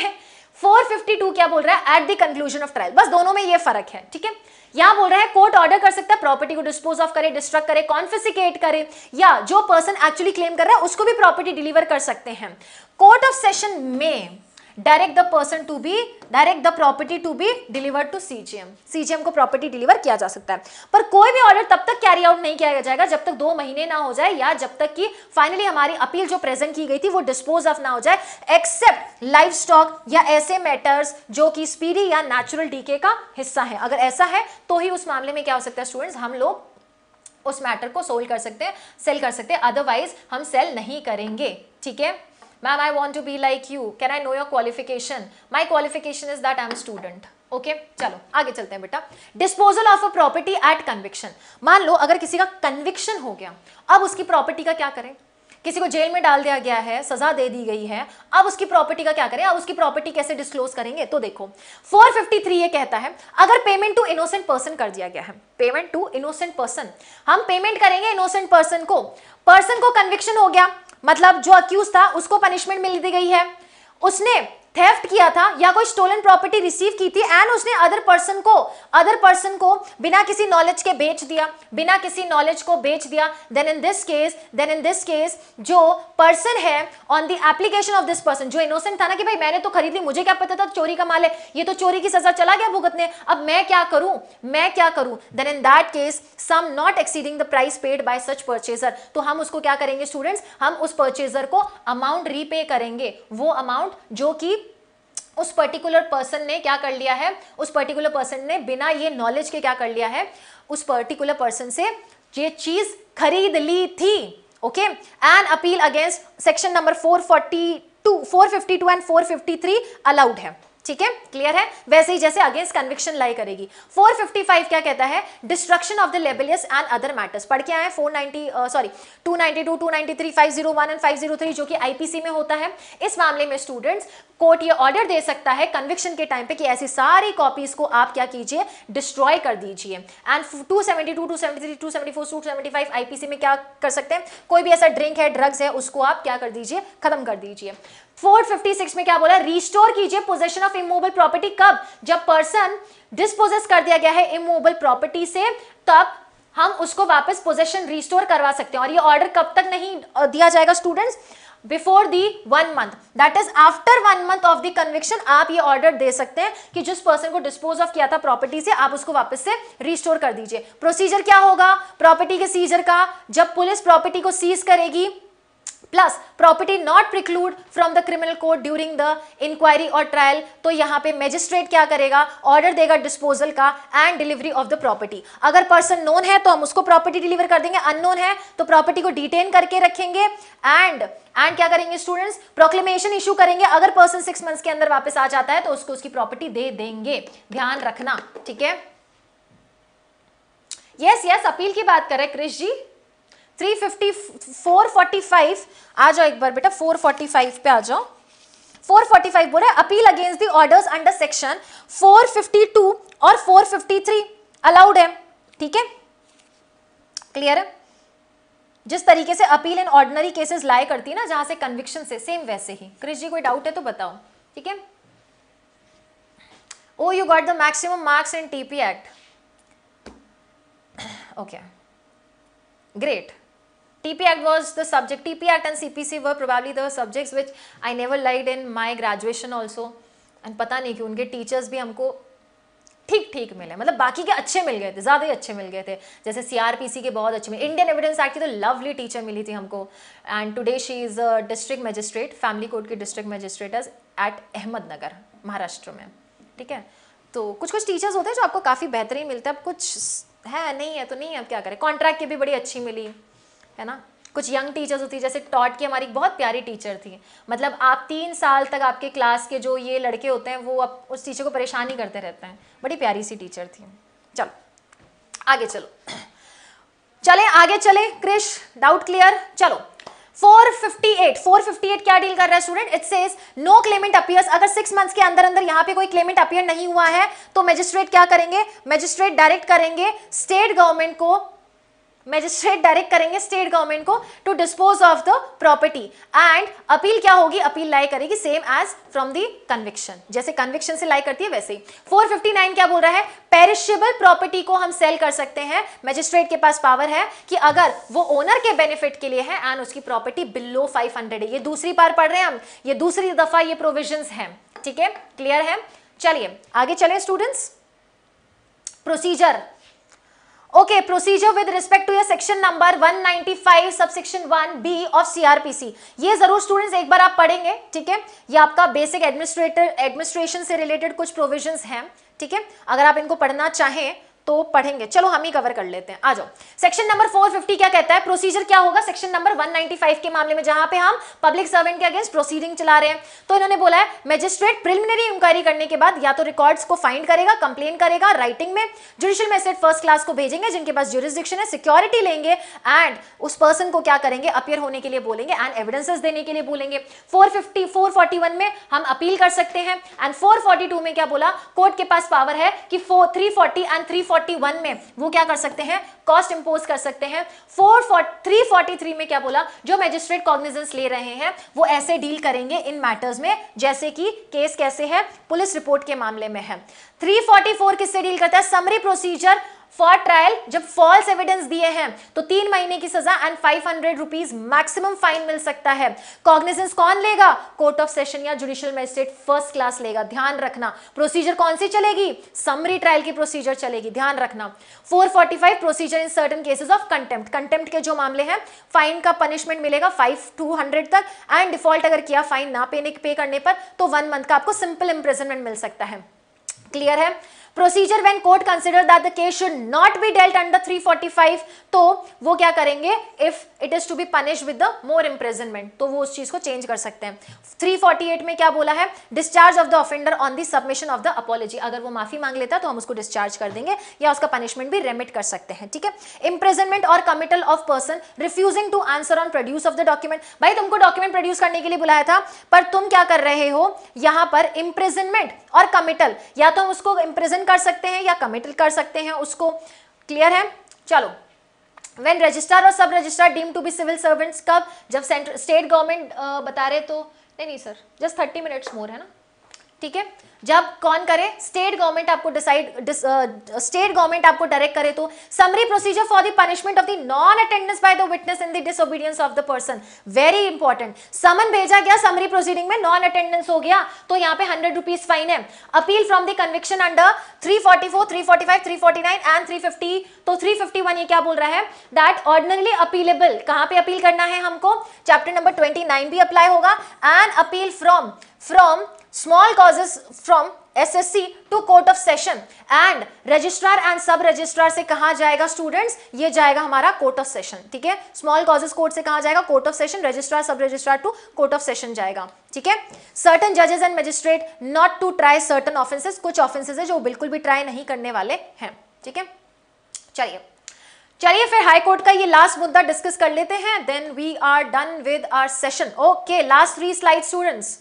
452 क्या बोल रहा है at the conclusion of trial बस दोनों में ये फर्क है ठीक है यहां बोल रहा है कोर्ट ऑर्डर कर सकता है प्रॉपर्टी को डिस्पोज ऑफ करे डिस्ट्रक्ट करे कॉन्फिसिकेट करे या जो पर्सन एक्चुअली क्लेम कर रहा है उसको भी प्रॉपर्टी डिलीवर कर सकते हैं कोर्ट ऑफ सेशन में direct the person to be direct the property to be deliver to G M को प्रॉपर्टी डिलीवर किया जा सकता है पर कोई भी ऑर्डर तब तक कैरी आउट नहीं किया जाएगा जब तक दो महीने ना हो जाए या जब तक कि फाइनली हमारी अपील जो प्रेजेंट की गई थी वो डिस्पोज ऑफ ना हो जाए एक्सेप्ट लाइफ स्टॉक या ऐसे मैटर्स जो कि स्पीडी या नेचुरल डीके का हिस्सा है अगर ऐसा है तो ही उस मामले में क्या हो सकता है स्टूडेंट्स हम लोग उस मैटर को सोल्व कर सकते हैं सेल कर सकते हैं अदरवाइज हम सेल नहीं करेंगे ठीक है ma'am I want to be like you can I know your qualification my qualification is that I am student okay okay, चलो आगे चलते हैं बेटा disposal of a property at conviction मान लो अगर किसी का कन्विक्शन हो गया अब उसकी प्रॉपर्टी का क्या करें किसी को जेल में डाल दिया गया है सजा दे दी गई है अब उसकी प्रॉपर्टी का क्या करें अब उसकी प्रॉपर्टी कैसे डिस्क्लोज करेंगे तो देखो 453 ये कहता है अगर पेमेंट टू इनोसेंट पर्सन कर दिया गया है पेमेंट टू इनोसेंट पर्सन हम पेमेंट करेंगे इनोसेंट पर्सन को पर्सन को कन्विक्शन हो गया मतलब जो अक्यूज था उसको पनिशमेंट मिल दी गई है उसने थेफ्ट किया था या कोई स्टोलन प्रॉपर्टी रिसीव की थी एंड उसने अदर पर्सन को अदर पर्सन को बिना किसी नॉलेज के बेच दिया बिना किसी नॉलेज को बेच दिया then in this case then in this case जो पर्सन है on the application of this person जो इनोसेंट था ना कि भाई मैंने तो खरीद ली मुझे क्या पता था चोरी का माल है ये तो चोरी की सजा चला गया भुगतने अब मैं क्या करूं मैं क्या करूं then in that case sum not exceeding the price paid by such purchaser तो हम उसको क्या करेंगे स्टूडेंट्स हम उस परचेजर को अमाउंट रीपे करेंगे वो अमाउंट जो कि उस पर्टिकुलर पर्सन ने क्या कर लिया है उस पर्टिकुलर पर्सन ने बिना ये नॉलेज के क्या कर लिया है उस पर्टिकुलर पर्सन से ये चीज़ खरीद ली थी okay and appeal against section number 442 452 and 453 allowed है ठीक है क्लियर है वैसे ही जैसे अगेंस्ट कन्विक्शन लाई करेगी 455 क्या कहता है destruction of the libellous and other matters पढ़ के आए 490 सॉरी uh, 292 293 501 एंड 503 जो कि आईपीसी में होता है इस मामले में स्टूडेंट्स कोर्ट ये ऑर्डर दे सकता है कन्विक्शन के टाइम पे कि ऐसी सारी कॉपीज को आप क्या कीजिए डिस्ट्रॉय कर दीजिए एंड 272 273 274 275 आईपीसी में क्या कर सकते हैं कोई भी ऐसा ड्रिंक है ड्रग्स है उसको आप क्या कर दीजिए खत्म कर दीजिए 456 में क्या बोला रिस्टोर कीजिए पोजेशन ऑफ इमोबल प्रॉपर्टी कब जब पर्सन डिस्पोजेस कर दिया गया है इमोबल प्रॉपर्टी से तब हम उसको वापस पोजेशन रिस्टोर करवा सकते हैं और ये ऑर्डर कब तक नहीं दिया जाएगा students before the one month that is after one month of the conviction आप ये ऑर्डर दे सकते हैं कि जिस पर्सन को डिस्पोज ऑफ किया था प्रॉपर्टी से आप उसको वापस से रिस्टोर कर दीजिए प्रोसीजर क्या होगा प्रॉपर्टी के सीजर का जब पुलिस प्रॉपर्टी को सीज करेगी plus property not preclude from the criminal court during the inquiry और ट्रायल तो यहां पे मैजिस्ट्रेट क्या करेगा ऑर्डर देगा डिस्पोजल का and delivery of the property अगर पर्सन नोन है तो हम उसको प्रॉपर्टी डिलीवर कर देंगे अननोन है तो प्रॉपर्टी को डिटेन करके रखेंगे एंड एंड क्या करेंगे स्टूडेंट्स प्रोक्लेमेशन इश्यू करेंगे अगर पर्सन सिक्स मंथ्स के अंदर वापस आ जाता है तो उसको उसकी प्रॉपर्टी दे देंगे ध्यान रखना ठीक है यस यस अपील की बात करें Krish ji three fifty four forty five आ जाओ एक बार बेटा फोर फोर्टी फाइव पे आ जाओ 445 रहे appeal against the orders under section 452 और 453 अलाउड है ठीक है क्लियर है जिस तरीके से अपील इन ऑर्डिनरी केसेस लाए करती है ना जहां से कन्विक्शन से सेम वैसे ही क्रिश जी कोई डाउट है तो बताओ ठीक है oh you got the maximum marks in TP Act okay great TP Act was the subject. TP Act and CPC were probably the subjects which I never liked in my graduation also. And पता नहीं कि उनके teachers भी हमको ठीक ठीक मिले मतलब बाकी के अच्छे मिल गए थे ज़्यादा ही अच्छे मिल गए थे जैसे सी के बहुत अच्छे मिले इंडियन एविडेंस एक्ट की तो लवली टीचर मिली थी हमको and today she is district magistrate family court की district magistrate at Ahmednagar Maharashtra में ठीक है तो कुछ कुछ टीचर्स होते हैं जो आपको काफ़ी बेहतरीन मिलते हैं अब कुछ है नहीं है तो नहीं है अब क्या करें कॉन्ट्रैक्ट की भी बड़ी अच्छी मिली है ना कुछ यंग टीचर्स होती जैसे टॉट की हमारी बहुत प्यारी टीचर थी मतलब आप तीन साल तक आपके क्लास के जो ये लड़के होते हैं वो आप उस टीचर को परेशान ही करते रहते हैं बड़ी प्यारी सी टीचर थी चलो आगे चलो चले आगे चले क्रिश डाउट क्लियर चलो 458 458 क्या डील कर रहा है student it says no claimant appears अगर सिक्स मंथ्स के अंदर अंदर यहाँ पे कोई क्लेमेंट अपियर नहीं हुआ है तो मजिस्ट्रेट क्या करेंगे मजिस्ट्रेट डायरेक्ट करेंगे स्टेट गवर्नमेंट को मैजिस्ट्रेट डायरेक्ट करेंगे स्टेट गवर्नमेंट को to dispose of the property and appeal क्या होगी अपील लाई करेगी same as from the conviction जैसे कन्विक्शन से लाई करती है वैसे ही फोर क्या बोल रहा है पेरिशेबल प्रॉपर्टी को हम सेल कर सकते हैं मजिस्ट्रेट के पास पावर है कि अगर वो ओनर के बेनिफिट के लिए है एंड उसकी प्रॉपर्टी बिलो 500 है ये दूसरी बार पढ़ रहे हैं हम ये दूसरी दफा ये प्रोविजन है ठीक है क्लियर है चलिए आगे चले students procedure Okay, procedure with respect to your section number 195 subsection B of CrPC ये जरूर स्टूडेंट्स एक बार आप पढ़ेंगे ठीक है ये आपका बेसिक एडमिनिस्ट्रेटर एडमिनिस्ट्रेशन से रिलेटेड कुछ प्रोविजंस हैं ठीक है अगर आप इनको पढ़ना चाहें तो पढ़ेंगे चलो हम ही कवर कर लेते हैं आ जाओ सेक्शन नंबर 450 क्या कहता है प्रोसीजर क्या होगा सेक्शन नंबर 195 के मामले में जहां पे हम पब्लिक सर्वेंट के अगेंस्ट प्रोसीडिंग चला रहे हैं तो इन्होंने बोला है मजिस्ट्रेट प्रिलिमिनरी इंक्वायरी करने के बाद या तो रिकॉर्ड्स को फाइंड करेगा कंप्लेन करेगा राइटिंग में जुडिशियल मैसेज फर्स्ट क्लास को भेजेंगे जिनके पास जुरिस्डिक्शन है सिक्योरिटी लेंगे एंड उस पर्सन को क्या करेंगे अपियर होने के लिए बोलेंगे एंड एविडेंसेस देने के लिए बोलेंगे फोर फिफ्टी में हम अपील कर सकते हैं एंड फोर में क्या बोला कोर्ट के पास पावर है कि फोर एंड थ्री 441 में वो क्या कर सकते हैं कॉस्ट इंपोज कर सकते हैं फोर थ्री फोर्टी थ्री में क्या बोला जो मैजिस्ट्रेट कॉग्निजेंस ले रहे हैं वो ऐसे डील करेंगे इन मैटर्स में जैसे कि केस कैसे है पुलिस रिपोर्ट के मामले में है 344 किससे डील करता है समरी प्रोसीजर फॉर ट्रायल जब फॉल्स एविडेंस दिए हैं तो तीन महीने की सजा and five hundred rupees maximum fine मिल सकता है कॉग्निजेंस कौन लेगा कोर्ट ऑफ सेशन या जुडिशियल मजिस्ट्रेट फर्स्ट क्लास लेगा ध्यान रखना प्रोसीजर कौन सी चलेगी समरी ट्रायल की प्रोसीजर चलेगी ध्यान रखना 445 procedure in certain cases of contempt contempt के जो मामले हैं फाइन का पनिशमेंट मिलेगा फाइव टू हंड्रेड तक एंड डिफॉल्ट अगर किया फाइन ना पे, करने पर तो वन मंथ का आपको सिंपल इम्प्रेजनमेंट मिल सकता है क्लियर है procedure when court consider that the case should not be dealt under 345 तो वो क्या करेंगे if it is to be punish with the more imprisonment तो वो उस चीज को चेंज कर सकते हैं 348 में क्या बोला है discharge of the offender on the submission of the apology अगर वो माफी मांग लेता तो हम उसको डिस्चार्ज कर देंगे या उसका पनिशमेंट भी रेमिट कर सकते हैं ठीक है इम्प्रेजनमेंट और committal of person refusing to answer on produce of the document भाई तुमको डॉक्यूमेंट प्रोड्यूस करने के लिए बुलाया था पर तुम क्या कर रहे हो यहां पर इम्प्रेजनमेंट और कमिटल या तो हम उसको इम्प्रेजेंट कर सकते हैं या कमिटल कर सकते हैं उसको क्लियर है चलो वेन रजिस्ट्रार और sub registrar deem to be civil servants कब जब सेंट्रल स्टेट गवर्नमेंट बता रहे तो नहीं नहीं sir just thirty minutes more है ना ठीक है जब कौन करे स्टेट गवर्नमेंट आपको डिसाइड स्टेट गवर्नमेंट आपको डायरेक्ट करे तो summary procedure for the punishment of the non attendance by the witness in the disobedience of the person very important summon भेजा गया समरी प्रोसीडिंग में नॉन अटेंडेंस हो गया तो यहां पे हंड्रेड रुपीज फाइन है appeal from the conviction under three forty four three forty five three forty nine and three fifty तो थ्री फिफ्टी वन ये क्या बोल रहा है दैट ऑर्डिनरली अपीलेबल कहां पर अपील करना है हमको चैप्टर नंबर ट्वेंटी नाइन भी अप्लाई होगा and appeal from from small causes from ssc to court of session and registrar and sub registrar से कहा जाएगा students ये जाएगा हमारा कोर्ट ऑफ सेशन ठीक है स्मॉल causes कोर्ट से कहा जाएगा court of session registrar sub registrar to court of session जाएगा ठीक है सर्टन जजेस and magistrate not to try certain offences कुछ offences है जो बिल्कुल भी ट्राई नहीं करने वाले हैं ठीक है चलिए चलिए फिर हाई कोर्ट का ये लास्ट मुद्दा डिस्कस कर लेते हैं then we are done with our session okay last three slide students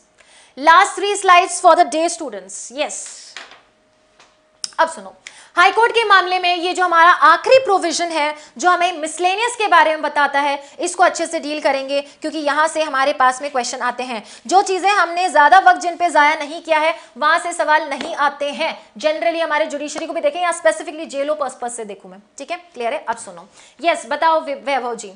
last three slides for the day students yes अब सुनो हाईकोर्ट के मामले में ये जो हमारा आखिरी प्रोविजन है जो हमें मिसलेनियस के बारे में बताता है इसको अच्छे से डील करेंगे क्योंकि यहाँ से हमारे पास में क्वेश्चन आते हैं जो चीज़ें हमने ज़्यादा वक्त जिन पे ज़ाया नहीं किया है वहाँ से सवाल नहीं आते हैं जनरली हमारे जुडिशरी को भी देखें या स्पेसिफिकली जेलो पर्सपज से देखूँ मैं ठीक है क्लियर है अब सुनो यस बताओ वैभव जी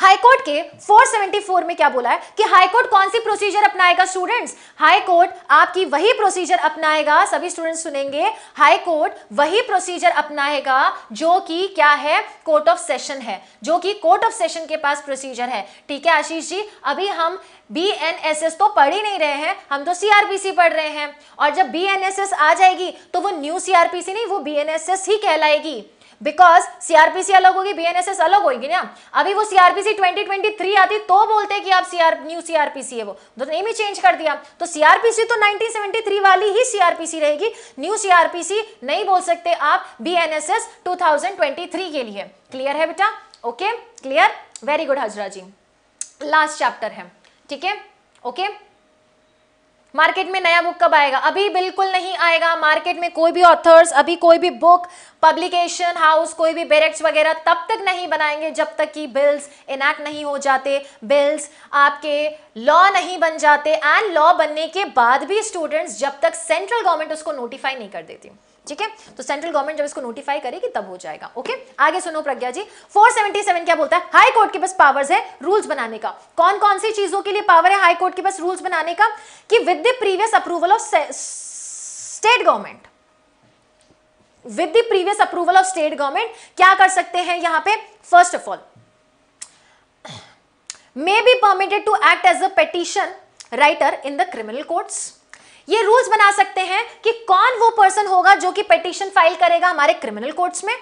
हाईकोर्ट के 474 में क्या बोला है कि हाईकोर्ट कौन सी प्रोसीजर अपनाएगा स्टूडेंट्स हाईकोर्ट आपकी वही प्रोसीजर अपनाएगा सभी स्टूडेंट्स सुनेंगे हाईकोर्ट वही प्रोसीजर अपनाएगा जो कि क्या है कोर्ट ऑफ सेशन है जो कि कोर्ट ऑफ सेशन के पास प्रोसीजर है ठीक है आशीष जी अभी हम बी एन एस एस तो पढ़ ही नहीं रहे हैं हम तो सीआरपीसी पढ़ रहे हैं और जब बी एन एस एस आ जाएगी तो वो न्यू सीआरपीसी नहीं वो बी एन एस एस ही कहलाएगी बिकॉज सीआरपीसी अलग होगी बीएनएसएस अलग होगी ना अभी वो सीआरपीसी 2023 आती तो बोलते कि आप सीआर न्यू सीआरपीसी है वो तो नेम ही चेंज कर दिया तो सीआरपीसी तो 1973 वाली ही सीआरपीसी रहेगी न्यू सीआरपीसी नहीं बोल सकते आप बीएनएसएस 2023 के लिए क्लियर है बेटा okay clear very good Hazra ji last chapter है ठीक है ओके मार्केट में नया बुक कब आएगा अभी बिल्कुल नहीं आएगा मार्केट में कोई भी ऑथर्स अभी कोई भी बुक पब्लिकेशन हाउस कोई भी बेरेक्स वगैरह तब तक नहीं बनाएंगे जब तक कि बिल्स इनैक्ट नहीं हो जाते बिल्स आपके लॉ नहीं बन जाते एंड लॉ बनने के बाद भी स्टूडेंट्स जब तक सेंट्रल गवर्नमेंट उसको नोटिफाई नहीं कर देती ठीक है तो सेंट्रल गवर्नमेंट जब इसको नोटिफाई करेगी तब हो जाएगा ओके आगे सुनो प्रज्ञा जी 477 क्या बोलता है हाई कोर्ट के पास पावर्स है रूल्स बनाने का कौन कौन सी चीजों के लिए पावर है हाई कोर्ट के पास रूल्स बनाने का कि with the previous approval of state government with the previous approval of state government क्या कर सकते हैं यहां पे first of all may be permitted to act as a petition writer in the criminal courts ये रूल्स बना सकते हैं कि कौन वो पर्सन होगा जो कि पिटिशन फाइल करेगा हमारे क्रिमिनल कोर्ट्स में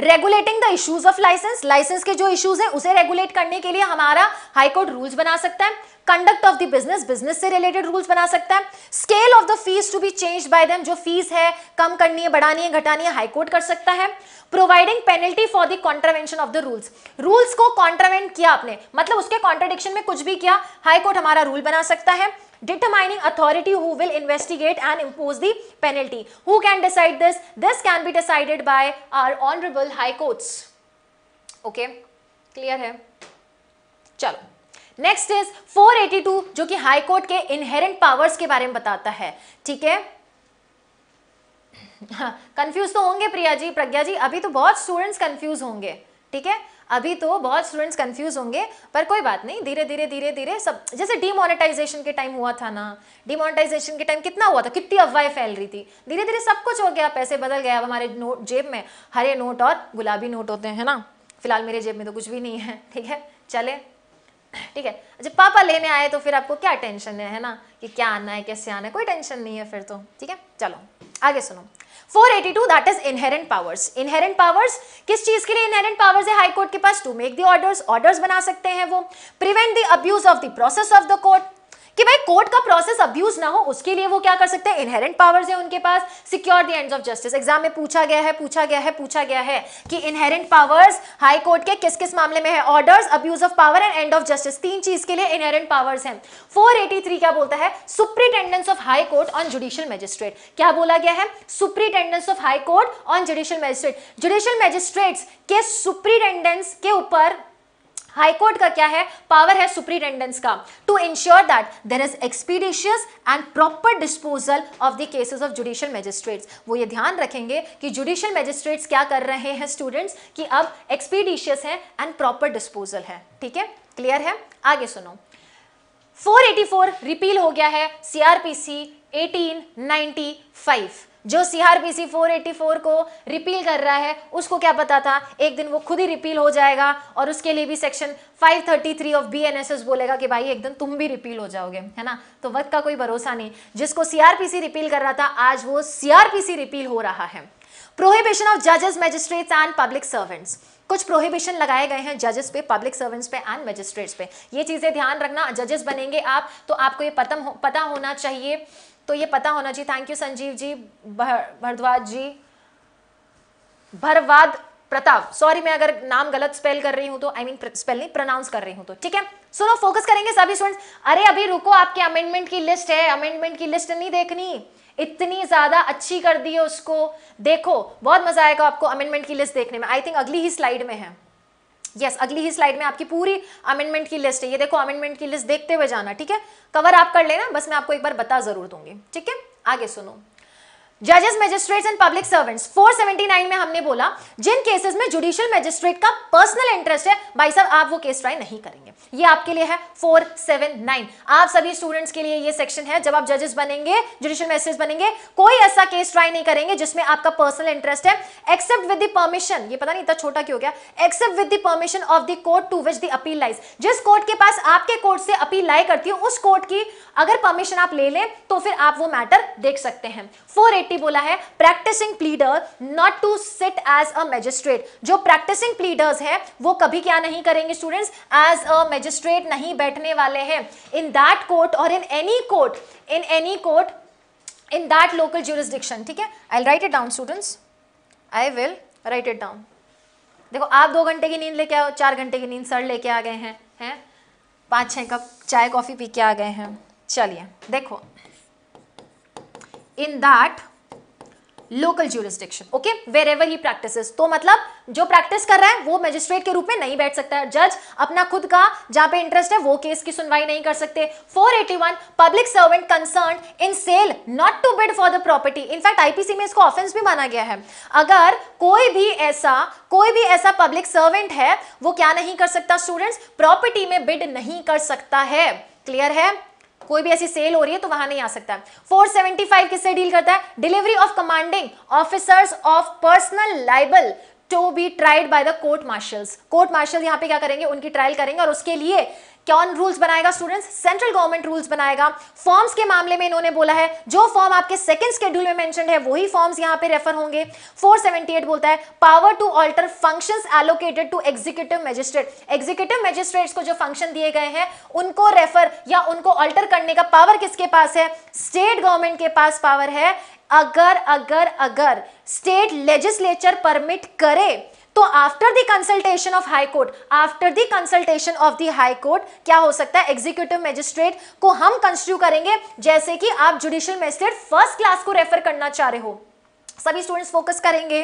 regulating the issues of licence licence के जो इश्यूज हैं उसे रेगुलेट करने के लिए हमारा हाईकोर्ट रूल्स बना सकता है conduct of the business business से रिलेटेड रूल्स बना सकता है scale of the fees to be change by them जो फीस है कम करनी है बढ़ानी है घटानी है हाईकोर्ट कर सकता है providing penalty for the contravention of the rules rules को कॉन्ट्रावेंट किया आपने मतलब उसके कॉन्ट्रोडिक्शन में कुछ भी किया हाईकोर्ट हमारा रूल बना सकता है determining authority who will investigate and impose the penalty. Who can decide this? This can be decided by our honorable high courts. Okay, clear hai chalo next is 482 jo ki high court ke inherent powers ke bare mein batata hai theek hai confuse तो होंगे प्रिया जी प्रज्ञा जी अभी तो बहुत students confuse होंगे ठीक है अभी तो बहुत स्टूडेंट्स कंफ्यूज होंगे पर कोई बात नहीं धीरे धीरे धीरे धीरे सब जैसे डिमोनेटाइजेशन के टाइम हुआ था ना डिमोनेटाइजेशन के टाइम कितना हुआ था कितनी अफवाहें फैल रही थी धीरे धीरे सब कुछ हो गया पैसे बदल गया अब हमारे नोट जेब में हरे नोट और गुलाबी नोट होते हैं ना फिलहाल मेरे जेब में तो कुछ भी नहीं है ठीक है चले ठीक है जब पापा लेने आए तो फिर आपको क्या टेंशन है है ना कि क्या आना है कैसे आना है कोई टेंशन नहीं है फिर तो ठीक है चलो आगे सुनो 482 that is inherent powers inherent powers किस चीज के लिए इनहेरेंट पावर्स है हाई कोर्ट के पास to make the orders orders बना सकते हैं वो prevent the abuse of the process of the court कि भाई कोर्ट का प्रोसेस अब्यूज ना हो उसके लिए वो क्या कर सकते हैं इनहेरेंट पावर्स है उनके पास secure the end of justice exam में पूछा गया है पूछा गया है पूछा गया है कि इनहेरेंट पावर्स हाई कोर्ट के किस किस मामले में है orders abuse of power and end of justice तीन चीज के लिए इनहेरेंट पावर्स हैं 483 क्या बोलता है superintendence of high court on judicial magistrate क्या बोला गया है superintendence of high court on judicial magistrate judicial magistrates के सुप्रिटेंडेंस के ऊपर हाईकोर्ट का क्या है पावर है सुप्रीटेंडेंस का to ensure that there is expeditious and proper disposal of the cases of judicial magistrates वो ये ध्यान रखेंगे कि जुडिशियल मैजिस्ट्रेट्स क्या कर रहे हैं स्टूडेंट्स कि अब एक्सपीडिशियस है एंड प्रॉपर डिस्पोजल है ठीक है क्लियर है आगे सुनो 484 रिपील हो गया है सीआरपीसी 1895 जो सीआरपीसी 484 को रिपील कर रहा है उसको क्या पता था एक दिन वो खुद ही रिपील हो जाएगा और उसके लिए भी सेक्शन 533 ऑफ बीएनएसएस बोलेगा कि भाई एक दिन तुम भी रिपील हो जाओगे है ना तो वक्त का कोई भरोसा नहीं जिसको सीआरपीसी रिपील कर रहा था आज वो सीआरपीसी रिपील हो रहा है प्रोहिबिशन ऑफ जजेस मैजिस्ट्रेट्स एंड पब्लिक सर्वेंट्स कुछ प्रोहिबिशन लगाए गए हैं जजेस पे पब्लिक सर्वेंट्स पे एंड मजिस्ट्रेट्स पे ये चीज़ें ध्यान रखना जजेस बनेंगे आप तो आपको ये पतम हो, पता होना चाहिए तो ये पता होना चाहिए thank you Sanjeev ji Bhardwaj ji Bharwad Pratap sorry मैं अगर नाम गलत स्पेल कर रही हूं तो आई मीन स्पेल नहीं प्रोनाउंस कर रही हूं तो ठीक है सुनो फोकस करेंगे सभी स्टूडेंट्स अरे अभी रुको आपके अमेंडमेंट की लिस्ट है अमेंडमेंट की लिस्ट नहीं देखनी इतनी ज्यादा अच्छी कर दी है उसको देखो बहुत मजा आएगा आपको अमेंडमेंट की लिस्ट देखने में आई थिंक अगली ही स्लाइड में है यस yes, अगली ही स्लाइड में आपकी पूरी अमेंडमेंट की लिस्ट है ये देखो अमेंडमेंट की लिस्ट देखते हुए जाना ठीक है कवर आप कर लेना बस मैं आपको एक बार बता जरूर दूंगी ठीक है आगे सुनो जजेस मजिस्ट्रेट एंड पब्लिक सर्वेंट्स 479 में हमने बोला जिन केसेस में जुडिशियल मजिस्ट्रेट का पर्सनल इंटरेस्ट है भाई साहब आप वो केस ट्राई नहीं करेंगे ये आपके लिए है 479 आप सभी स्टूडेंट्स के लिए ये सेक्शन है जब आप जजेस बनेंगे जुडिशियल मजिस्ट्रेट बनेंगे कोई ऐसा केस ट्राई नहीं करेंगे जिसमें आपका पर्सनल इंटरेस्ट है एक्सेप्ट विद द परमिशन ये पता नहीं इतना छोटा क्यों गया except with the permission of the court to which the appeal lies जिस कोर्ट के पास आपके कोर्ट से अपील लाई करती हूँ उस कोर्ट की अगर परमिशन आप ले लें तो फिर आप वो मैटर देख सकते हैं फोर शेट्टी बोला है practising pleader not to sit as a magistrate जो प्रैक्टिसिंग प्लीडर्स है वो कभी क्या नहीं करेंगे स्टूडेंट्स एज अ मैजिस्ट्रेट नहीं बैठने वाले हैं इन दैट कोर्ट और in any court in any court in that local jurisdiction ठीक है I write it down students I will write it down देखो आप दो घंटे की नींद लेके आओ चार घंटे की नींद सर लेके आ गए हैं हैं पाँच छः कप चाय कॉफ़ी पी के आ गए हैं चलिए देखो in that local jurisdiction okay wherever he practice तो मतलब जो प्रैक्टिस कर रहा है वो मजिस्ट्रेट के रूप में नहीं बैठ सकता है जज अपना खुद का जहां पे इंटरेस्ट है वो केस की सुनवाई नहीं कर सकते 481 public servant concern in sale not to bid for the property in fact IPC में इसको ऑफेंस भी माना गया है अगर कोई भी ऐसा कोई भी ऐसा पब्लिक सर्वेंट है वो क्या नहीं कर सकता स्टूडेंट्स प्रॉपर्टी में बिड नहीं कर सकता है क्लियर है कोई भी ऐसी सेल हो रही है तो वहां नहीं आ सकता सेवेंटी फाइव किससे डील करता है delivery of commanding officers of personal liable to be tried by the court martials court martial यहाँ पे क्या करेंगे उनकी ट्रायल करेंगे और उसके लिए कौन रूल्स बनाएगा स्टूडेंट्स सेंट्रल गवर्नमेंट रूल्स बनाएगा फॉर्म्स के मामले में इन्होंने बोला है जो फॉर्म आपके सेकंड स्केड्यूल में मेंशन है वही फॉर्म्स यहां पे रेफर होंगे 478 बोलता है power to alter functions allocated to executive magistrate executive magistrates को जो फंक्शन दिए गए हैं उनको रेफर या उनको ऑल्टर करने का पावर किसके पास है स्टेट गवर्नमेंट के पास पावर है अगर अगर अगर स्टेट लेजिस्लेचर परमिट करे तो after the consultation of high court after the consultation of the high court क्या हो सकता है एग्जीक्यूटिव मैजिस्ट्रेट को हम कंस्ट्रू करेंगे जैसे कि आप जुडिशियल मैजिस्ट्रेट फर्स्ट क्लास को रेफर करना चाह रहे हो सभी स्टूडेंट्स फोकस करेंगे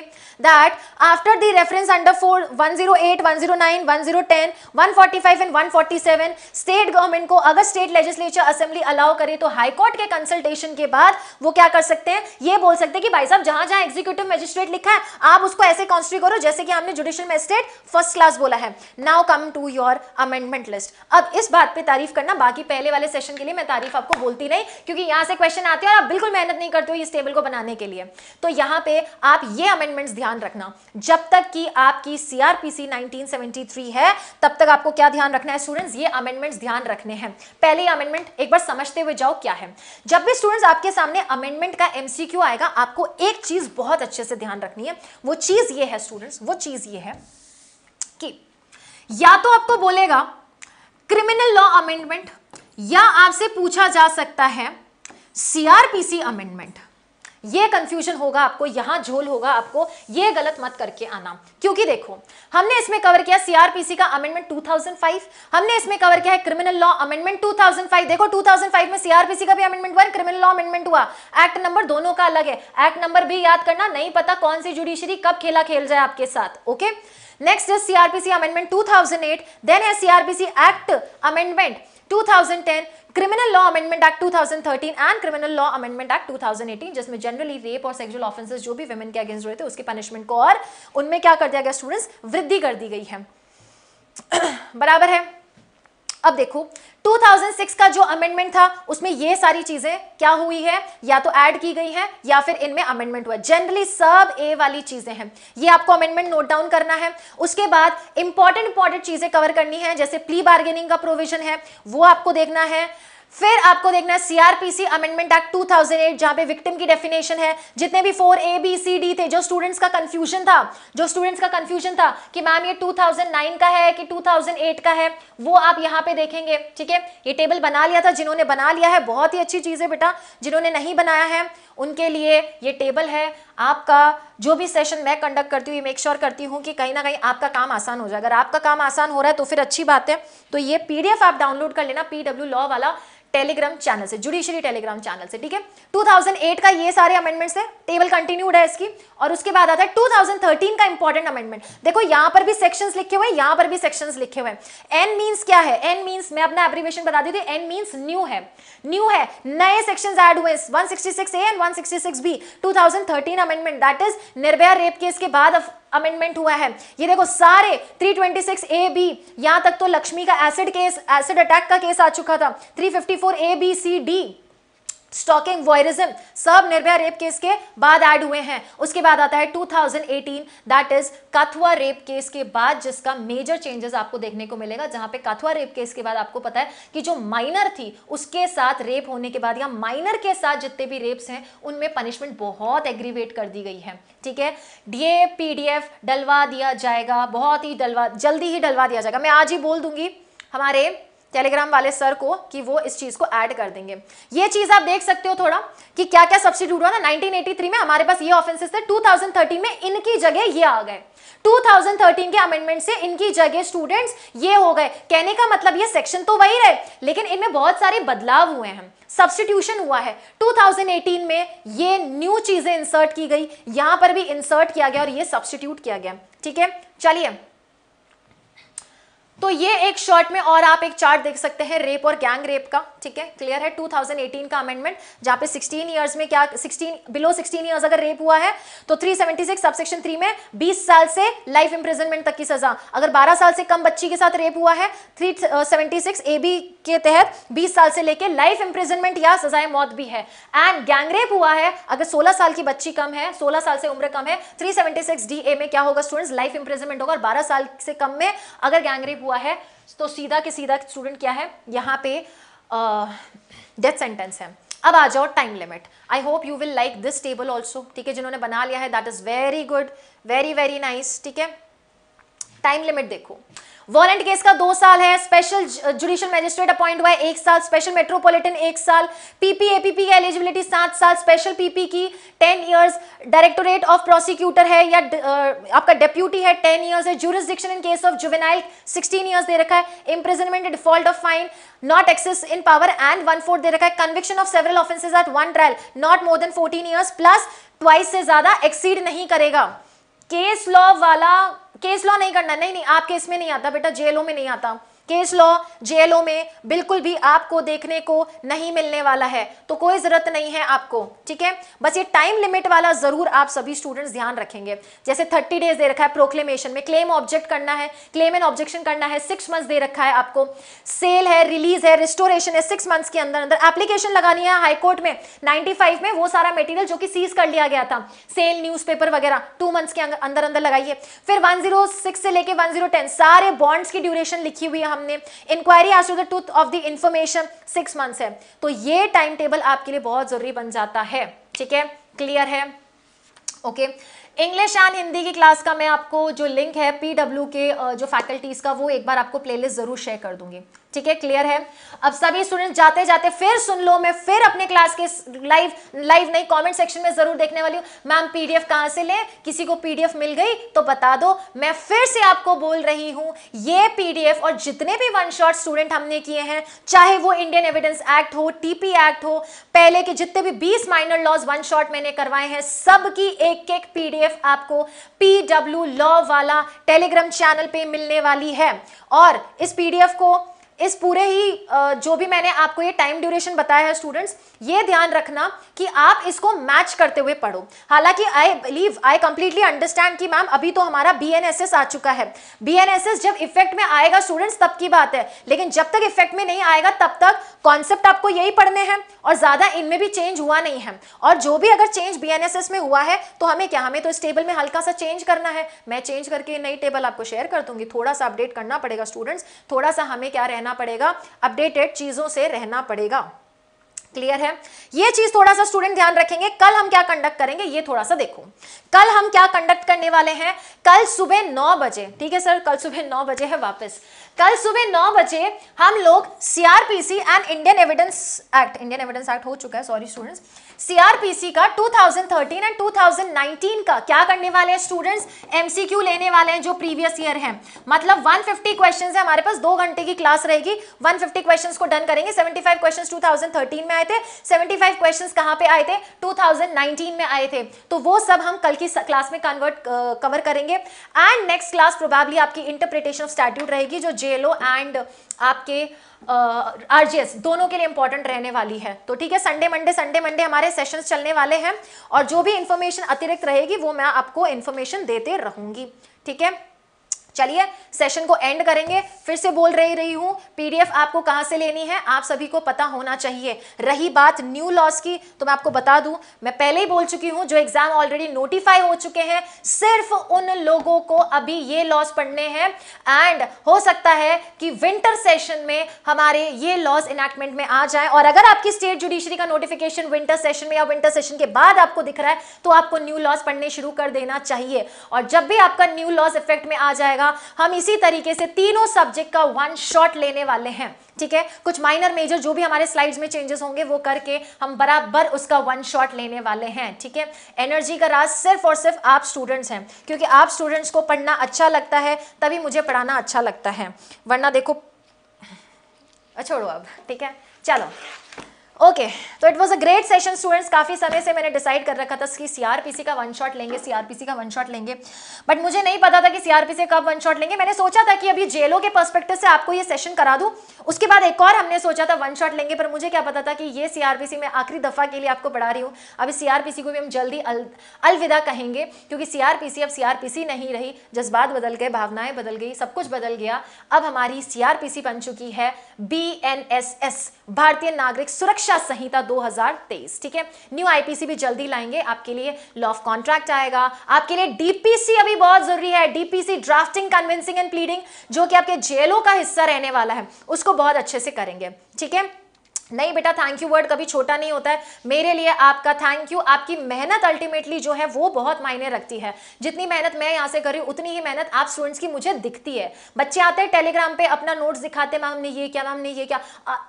that after the reference under four 108, 109, 110, 145 and 147 state government को अगर स्टेट लेजिस्लेचर असेंबली अलाउ करे तो हाईकोर्ट के कंसल्टेशन के बाद वो क्या कर सकते हैं ये बोल सकते हैं कि भाई साहब जहां जहां एग्जीक्यूटिव मजिस्ट्रेट लिखा है आप उसको ऐसे कॉन्स्ट्री करो जैसे कि हमने जुडिशियल मजिस्ट्रेट फर्स्ट क्लास बोला है now come to your amendment list अब इस बात पर तारीफ करना बाकी पहले वाले सेशन के लिए मैं तारीफ आपको बोलती नहीं क्योंकि यहां से क्वेश्चन आते हैं और आप बिल्कुल मेहनत नहीं करते हो इस टेबल को बनाने के लिए तो यहां पे आप ये अमेंडमेंट्स ध्यान रखना जब तक कि आपकी सीआरपीसी 1973 है तब तक आपको क्या ध्यान रखना है स्टूडेंट्स ये अमेंडमेंट्स ध्यान रखने हैं पहले अमेंडमेंट एक बार समझते हुए जाओ क्या है जब भी स्टूडेंट्स आपके सामने अमेंडमेंट का एमसीक्यू आएगा आपको एक चीज बहुत अच्छे से ध्यान रखनी है वो चीज ये है स्टूडेंट्स वो चीज ये है कि या तो आपको बोलेगा क्रिमिनल लॉ अमेंडमेंट या आपसे पूछा जा सकता है सीआरपीसी अमेंडमेंट ये कंफ्यूजन होगा आपको यहां झोल होगा आपको ये गलत मत करके आना क्योंकि देखो हमने इसमें कवर किया सीआरपीसी का अमेंडमेंट 2005 हमने इसमें कवर किया है क्रिमिनल लॉ अमेंडमेंट 2005 देखो 2005 में सीआरपीसी का भी अमेंडमेंट हुआ क्रिमिनल लॉ अमेंडमेंट हुआ एक्ट नंबर दोनों का अलग है एक्ट नंबर भी याद करना नहीं पता कौन सी जुडिशरी कब खेला खेल जाए आपके साथ okay next is CrPC amendment 2008 then है CrPC act amendment 2010 criminal law amendment act 2013 and criminal law amendment act 2018 जिसमें जनरली रेप और सेक्सुअल ऑफेंसेस जो भी वेमेन के अगेंस्ट हुए थे उसके पनिशमेंट को और उनमें क्या कर दिया गया स्टूडेंट्स वृद्धि कर दी गई है बराबर है अब देखो 2006 का जो अमेंडमेंट था उसमें ये सारी चीजें क्या हुई है या तो ऐड की गई हैं या फिर इनमें अमेंडमेंट हुआ जनरली सब ए वाली चीजें हैं ये आपको अमेंडमेंट नोट डाउन करना है उसके बाद इंपॉर्टेंट इंपॉर्टेंट चीजें कवर करनी है जैसे प्ली बार्गेनिंग का प्रोविजन है वो आपको देखना है फिर आपको देखना है सीआरपीसी अमेंडमेंट एक्ट 2008 जहां पे विक्टिम की डेफिनेशन है जितने भी four A B C D थे जो स्टूडेंट्स का कंफ्यूजन था जो स्टूडेंट्स का कंफ्यूजन था कि मैम ये 2009 का है कि 2008 का है वो आप यहाँ पे देखेंगे ठीक है ये टेबल बना लिया था जिन्होंने बना लिया है बहुत ही अच्छी चीज़ है बेटा जिन्होंने नहीं बनाया है उनके लिए ये टेबल है आपका जो भी सेशन मैं कंडक्ट करती हूँ ये मेक श्योर करती हूँ कि कहीं ना कहीं आपका काम आसान हो जाए अगर आपका काम आसान हो रहा है तो फिर अच्छी बात है तो ये पीडीएफ आप डाउनलोड कर लेना पीडब्ल्यू लॉ वाला टेलीग्राम चैनल से जुडिशरी टेलीग्राम चैनल से ठीक है 2008 का ये सारे अमेंडमेंट्स है टेबल कंटिन्यूड है इसकी और उसके बाद आता है 2013 का इंपॉर्टेंट अमेंडमेंट देखो यहां पर भी सेक्शन लिखे हुए हैं यहाँ पर भी सेक्शन लिखे हुए हैं एन मीन्स क्या है एन मीन्स मैं अपना एब्रीवेशन बता देती हूँ एन मीन्स न्यू है न्यू है नए सेक्शन एड हुए one six A and one six B two thousand thirteen amendment that is Nirbhaya rape case के बाद अमेंडमेंट हुआ है ये देखो सारे 326 ए बी यहां तक तो लक्ष्मी का एसिड केस एसिड अटैक का केस आ चुका था 354 A B C D stalking voyeurism सब निर्भया रेप केस के बाद ऐड हुए हैं उसके बाद आता है 2018 that is Kathua rape case के बाद जिसका मेजर चेंजेस आपको देखने को मिलेगा जहां पे कथुआ रेप केस के बाद आपको पता है कि जो माइनर थी उसके साथ रेप होने के बाद या माइनर के साथ जितने भी रेप्स हैं उनमें पनिशमेंट बहुत एग्रीवेट कर दी गई है ठीक है डीए पीडीएफ डलवा दिया जाएगा बहुत ही डलवा जल्दी ही डलवा दिया जाएगा मैं आज ही बोल दूंगी हमारे टेलीग्राम वाले सर को कि वो इस चीज को ऐड कर देंगे ये चीज आप देख सकते हो थोड़ा कि क्या क्या सब्सिट्यूट हुआ ना 1983 में हमारे पास ये ऑफेंसेस थे 2013 में इनकी जगह ये आ गए 2013 के अमेंडमेंट से इनकी जगह स्टूडेंट्स ये हो गए कहने का मतलब ये सेक्शन तो वही रहे लेकिन इनमें बहुत सारे बदलाव हुए हैं सब्सटीट्यूशन हुआ है 2018 में ये न्यू चीजें इंसर्ट की गई यहां पर भी इंसर्ट किया गया और ये सब्सटीट्यूट किया गया ठीक है चलिए तो ये एक शॉर्ट में और आप एक चार्ट देख सकते हैं रेप और गैंग रेप का ठीक है क्लियर है 2018 का अमेंडमेंट जहां पे 16 इयर्स में क्या 16 बिलो 16 इयर्स अगर रेप हुआ है तो 376 सबसेक्शन 3 में 20 साल से लाइफ इंप्रिजनमेंट तक की सजा अगर 12 साल से कम बच्ची के साथ रेप हुआ है 376 एबी के तहत 20 साल से लेके लाइफ इंप्रिजनमेंट या सजाए मौत भी है एंड गैंगरेप हुआ है अगर 16 साल की बच्ची कम है 16 साल से उम्र कम है 376 डीए में क्या होगा स्टूडेंट्स लाइफ इंप्रिजनमेंट होगा और 12 साल से कम में अगर गैंगरेप हुआ है तो सीधा के सीधा स्टूडेंट क्या है यहां पे डेथ सेंटेंस है अब आ जाओ time limit I hope you will like this table also ठीक है जिन्होंने बना लिया है that is very good very very nice ठीक है टाइम लिमिट देखो वॉलेंट केस का दो साल है स्पेशल जुडिशियल मैजिस्ट्रेट अपॉइंट हुआ है एक साल स्पेशल मेट्रोपॉलिटन एक साल पीपी एपीपी का एलिजिबिलिटी सात साल स्पेशल पीपी की ten years directorate of prosecutor है या आपका डेप्यूटी है टेन ईयर्स है jurisdiction in case of juvenile sixteen years दे रखा है imprisonment default of fine not excess in power and one fourth दे रखा है conviction of several offences at one trial not more than fourteen years plus twice से ज्यादा exceed नहीं करेगा केस लॉ वाला केस लॉ नहीं करना नहीं नहीं आप केस में नहीं आता बेटा जेलों में नहीं आता केस लॉ जेलों में बिल्कुल भी आपको देखने को नहीं मिलने वाला है तो कोई जरूरत नहीं है आपको ठीक है बस ये टाइम लिमिट वाला जरूर आप सभी स्टूडेंट्स ध्यान रखेंगे जैसे थर्टी डेज दे रखा है प्रोक्लेमेशन में क्लेम ऑब्जेक्ट करना है क्लेम एंड ऑब्जेक्शन करना है सिक्स मंथ्स दे रखा है आपको सेल है रिलीज है रिस्टोरेशन है सिक्स मंथ्स के अंदर अंदर एप्लीकेशन लगानी है हाईकोर्ट में 95 में वो सारा मेटीरियल जो कि सीज कर लिया गया था सेल न्यूज़पेपर वगैरह टू मंथ्स के अंदर अंदर लगाइए फिर 106 से लेके 110 सारे बॉन्ड्स की ड्यूरेशन लिखी हुई है हमने inquiry as truth of the information six month है तो ये टाइम टेबल आपके लिए बहुत जरूरी बन जाता है ठीक है क्लियर है okay okay. English and Hindi की क्लास का मैं आपको जो लिंक है पीडब्ल्यू के जो फैकल्टीज़ का वो एक बार आपको प्लेलिस्ट ज़रूर शेयर कर दूंगी ठीक है क्लियर है अब सभी स्टूडेंट जाते जाते फिर सुन लो मैं फिर अपने क्लास के लाइव लाइव नहीं कमेंट सेक्शन में जरूर देखने वाली हूँ मैम पीडीएफ कहाँ से लें किसी को पीडीएफ मिल गई तो बता दो मैं फिर से आपको बोल रही हूँ ये पीडीएफ और जितने भी वन शॉट स्टूडेंट हमने किए हैं चाहे वो इंडियन एविडेंस एक्ट हो टीपी एक्ट हो पहले के जितने भी बीस माइनर लॉज वन शॉट मैंने करवाए हैं सबकी एक एक पीडीएफ आपको पीडब्ल्यू लॉ वाला टेलीग्राम चैनल पे मिलने वाली है और इस पीडीएफ को इस पूरे ही जो भी मैंने आपको ये टाइम ड्यूरेशन बताया है स्टूडेंट्स ये ध्यान रखना कि आप इसको मैच करते हुए पढ़ो हालांकि I believe I completely understand कि मैम अभी तो हमारा बी आ चुका है बी जब इफेक्ट में आएगा स्टूडेंट्स तब की बात है लेकिन जब तक इफेक्ट में नहीं आएगा तब तक कॉन्सेप्ट आपको यही पढ़ने हैं और ज़्यादा इनमें भी चेंज हुआ नहीं है और जो भी अगर चेंज बी में हुआ है तो हमें क्या हमें तो इस टेबल में हल्का सा चेंज करना है मैं चेंज करके नई टेबल आपको शेयर कर दूंगी थोड़ा सा अपडेट करना पड़ेगा स्टूडेंट्स थोड़ा सा हमें क्या रहना रहना पड़ेगा अपडेटेड चीज़ों से रहना पड़ेगा क्लियर है ये चीज थोड़ा सा स्टूडेंट ध्यान रखेंगे कल हम क्या कंडक्ट करेंगे ये थोड़ा सा देखो कल हम क्या कंडक्ट करने वाले हैं कल सुबह नौ बजे ठीक है सर कल सुबह नौ बजे है वापस कल सुबह नौ बजे हम लोग CrPC and Indian evidence act Indian evidence act हो चुका है सॉरी स्टूडेंट्स सीआरपीसी का 2013 एंड 2019 का क्या करने वाले हैं स्टूडेंट्स एमसीक्यू लेने वाले हैं जो प्रीवियस ईयर हैं मतलब 150 क्वेश्चंस है हमारे पास दो घंटे की क्लास रहेगी 150 क्वेश्चंस को डन करेंगे 75 क्वेश्चंस 2013 में आए थे 75 क्वेश्चंस कहाँ पे आए थे 2019 में आए थे तो वो सब हम कल की क्लास में कन्वर्ट कवर करेंगे एंड नेक्स्ट क्लास प्रोबेबली आपकी इंटरप्रिटेशन ऑफ स्टैट्यूट रहेगी जो जेएलओ एंड आपके आरजीएस दोनों के लिए इंपॉर्टेंट रहने वाली है तो ठीक है संडे मंडे संडे मंडे हमारे सेशंस चलने वाले हैं और जो भी इंफॉर्मेशन अतिरिक्त रहेगी वो मैं आपको इन्फॉर्मेशन देते रहूंगी ठीक है चलिए सेशन को एंड करेंगे फिर से बोल रही रही हूँ पीडीएफ आपको कहाँ से लेनी है आप सभी को पता होना चाहिए रही बात न्यू लॉस की तो मैं आपको बता दूं मैं पहले ही बोल चुकी हूँ जो एग्जाम ऑलरेडी नोटिफाई हो चुके हैं सिर्फ उन लोगों को अभी ये लॉस पढ़ने हैं एंड हो सकता है कि विंटर सेशन में हमारे ये लॉस इनेक्टमेंट में आ जाए और अगर आपकी स्टेट जुडिशरी का नोटिफिकेशन विंटर सेशन में या विंटर सेशन के बाद आपको दिख रहा है तो आपको न्यू लॉस पढ़ने शुरू कर देना चाहिए और जब भी आपका न्यू लॉस इफेक्ट में आ जाएगा जाएगा हम इसी तरीके से तीनों सब्जेक्ट का वन शॉट लेने वाले हैं ठीक है कुछ माइनर मेजर जो भी हमारे स्लाइड्स में चेंजेस होंगे वो करके हम बराबर उसका वन शॉट लेने वाले हैं ठीक है एनर्जी का राज सिर्फ और सिर्फ आप स्टूडेंट्स हैं क्योंकि आप स्टूडेंट्स को पढ़ना अच्छा लगता है तभी मुझे पढ़ाना अच्छा लगता है वरना देखो अच्छा छोड़ो अब ठीक है चलो ओके तो it was a great session students काफ़ी समय से मैंने डिसाइड कर रखा था कि सीआरपीसी का वन शॉट लेंगे सीआरपीसी का वन शॉट लेंगे बट मुझे नहीं पता था कि सीआरपीसी कब वन शॉट लेंगे मैंने सोचा था कि अभी जेलों के पर्सपेक्टिव से आपको ये सेशन करा दूं उसके बाद एक और हमने सोचा था वन शॉट लेंगे पर मुझे क्या पता था कि ये सीआरपीसी मैं आखिरी दफ़ा के लिए आपको पढ़ा रही हूँ अभी सीआरपीसी को भी हम जल्दी अलविदा कहेंगे क्योंकि सीआरपीसी अब सीआरपीसी नहीं रही जज्बात बदल गए भावनाएं बदल गई सब कुछ बदल गया अब हमारी सीआरपीसी बन चुकी है बी भारतीय नागरिक सुरक्षा शिक्षा संहिता 2023 ठीक है न्यू आईपीसी भी जल्दी लाएंगे आपके लिए लॉ ऑफ कॉन्ट्रैक्ट आएगा आपके लिए डीपीसी अभी बहुत जरूरी है DPC drafting conveyancing and pleading जो कि आपके जेलों का हिस्सा रहने वाला है उसको बहुत अच्छे से करेंगे ठीक है नहीं बेटा थैंक यू वर्ड कभी छोटा नहीं होता है मेरे लिए आपका थैंक यू आपकी मेहनत अल्टीमेटली जो है वो बहुत मायने रखती है जितनी मेहनत मैं यहाँ से कर रही हूँ उतनी ही मेहनत आप स्टूडेंट्स की मुझे दिखती है बच्चे आते हैं टेलीग्राम पे अपना नोट्स दिखाते मैम ने ये क्या मैम ने ये क्या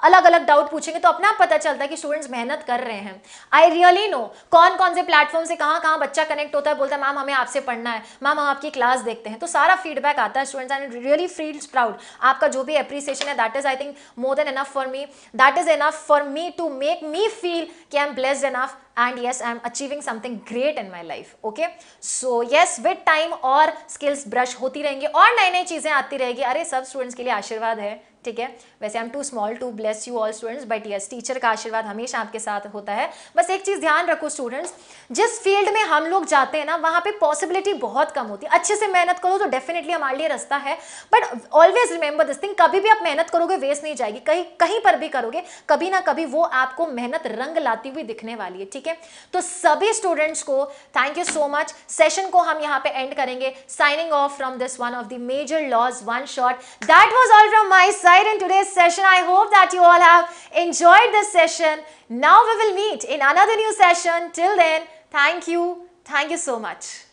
अलग अलग डाउट पूछेंगे तो अपना पता चलता है कि स्टूडेंट्स मेहनत कर रहे हैं आई रियली नो कौन कौन से प्लेटफॉर्म से कहाँ कहाँ बच्चा कनेक्ट होता है बोलता है मैम हमें आपसे पढ़ना है मैम हम आपकी क्लास देखते हैं तो सारा फीडबैक आता है students and really feels proud आपका जो भी अप्रिसिएशन है that is I think more than enough for me that is enough enough for me to make me feel कि I am blessed enough and yes I am achieving something great in my life okay so yes with time और skills brush होती रहेंगी और नई नई चीज़ें आती रहेगी अरे सब स्टूडेंट्स के लिए आशीर्वाद है ठीक है वैसे I am too small to bless you all students but yes teacher का आशीर्वाद हमेशा आपके साथ होता है बस एक चीज़ ध्यान रखो स्टूडेंट्स जिस फील्ड में हम लोग जाते हैं ना वहां पे पॉसिबिलिटी बहुत कम होती है अच्छे से मेहनत करो तो डेफिनेटली हमारे लिए रास्ता है but always remember this thing कभी भी आप मेहनत करोगे वेस्ट नहीं जाएगी कहीं कहीं पर भी करोगे कभी ना कभी वो आपको मेहनत रंग लाती हुई दिखने वाली है ठीक है तो सभी स्टूडेंट्स को thank you so much session को हम यहाँ पे एंड करेंगे signing off from this one of the major laws one shot that was all from my side in today's session. I hope that you all have enjoyed this session. Now we will meet in another new session. Till then, thank you. Thank you so much.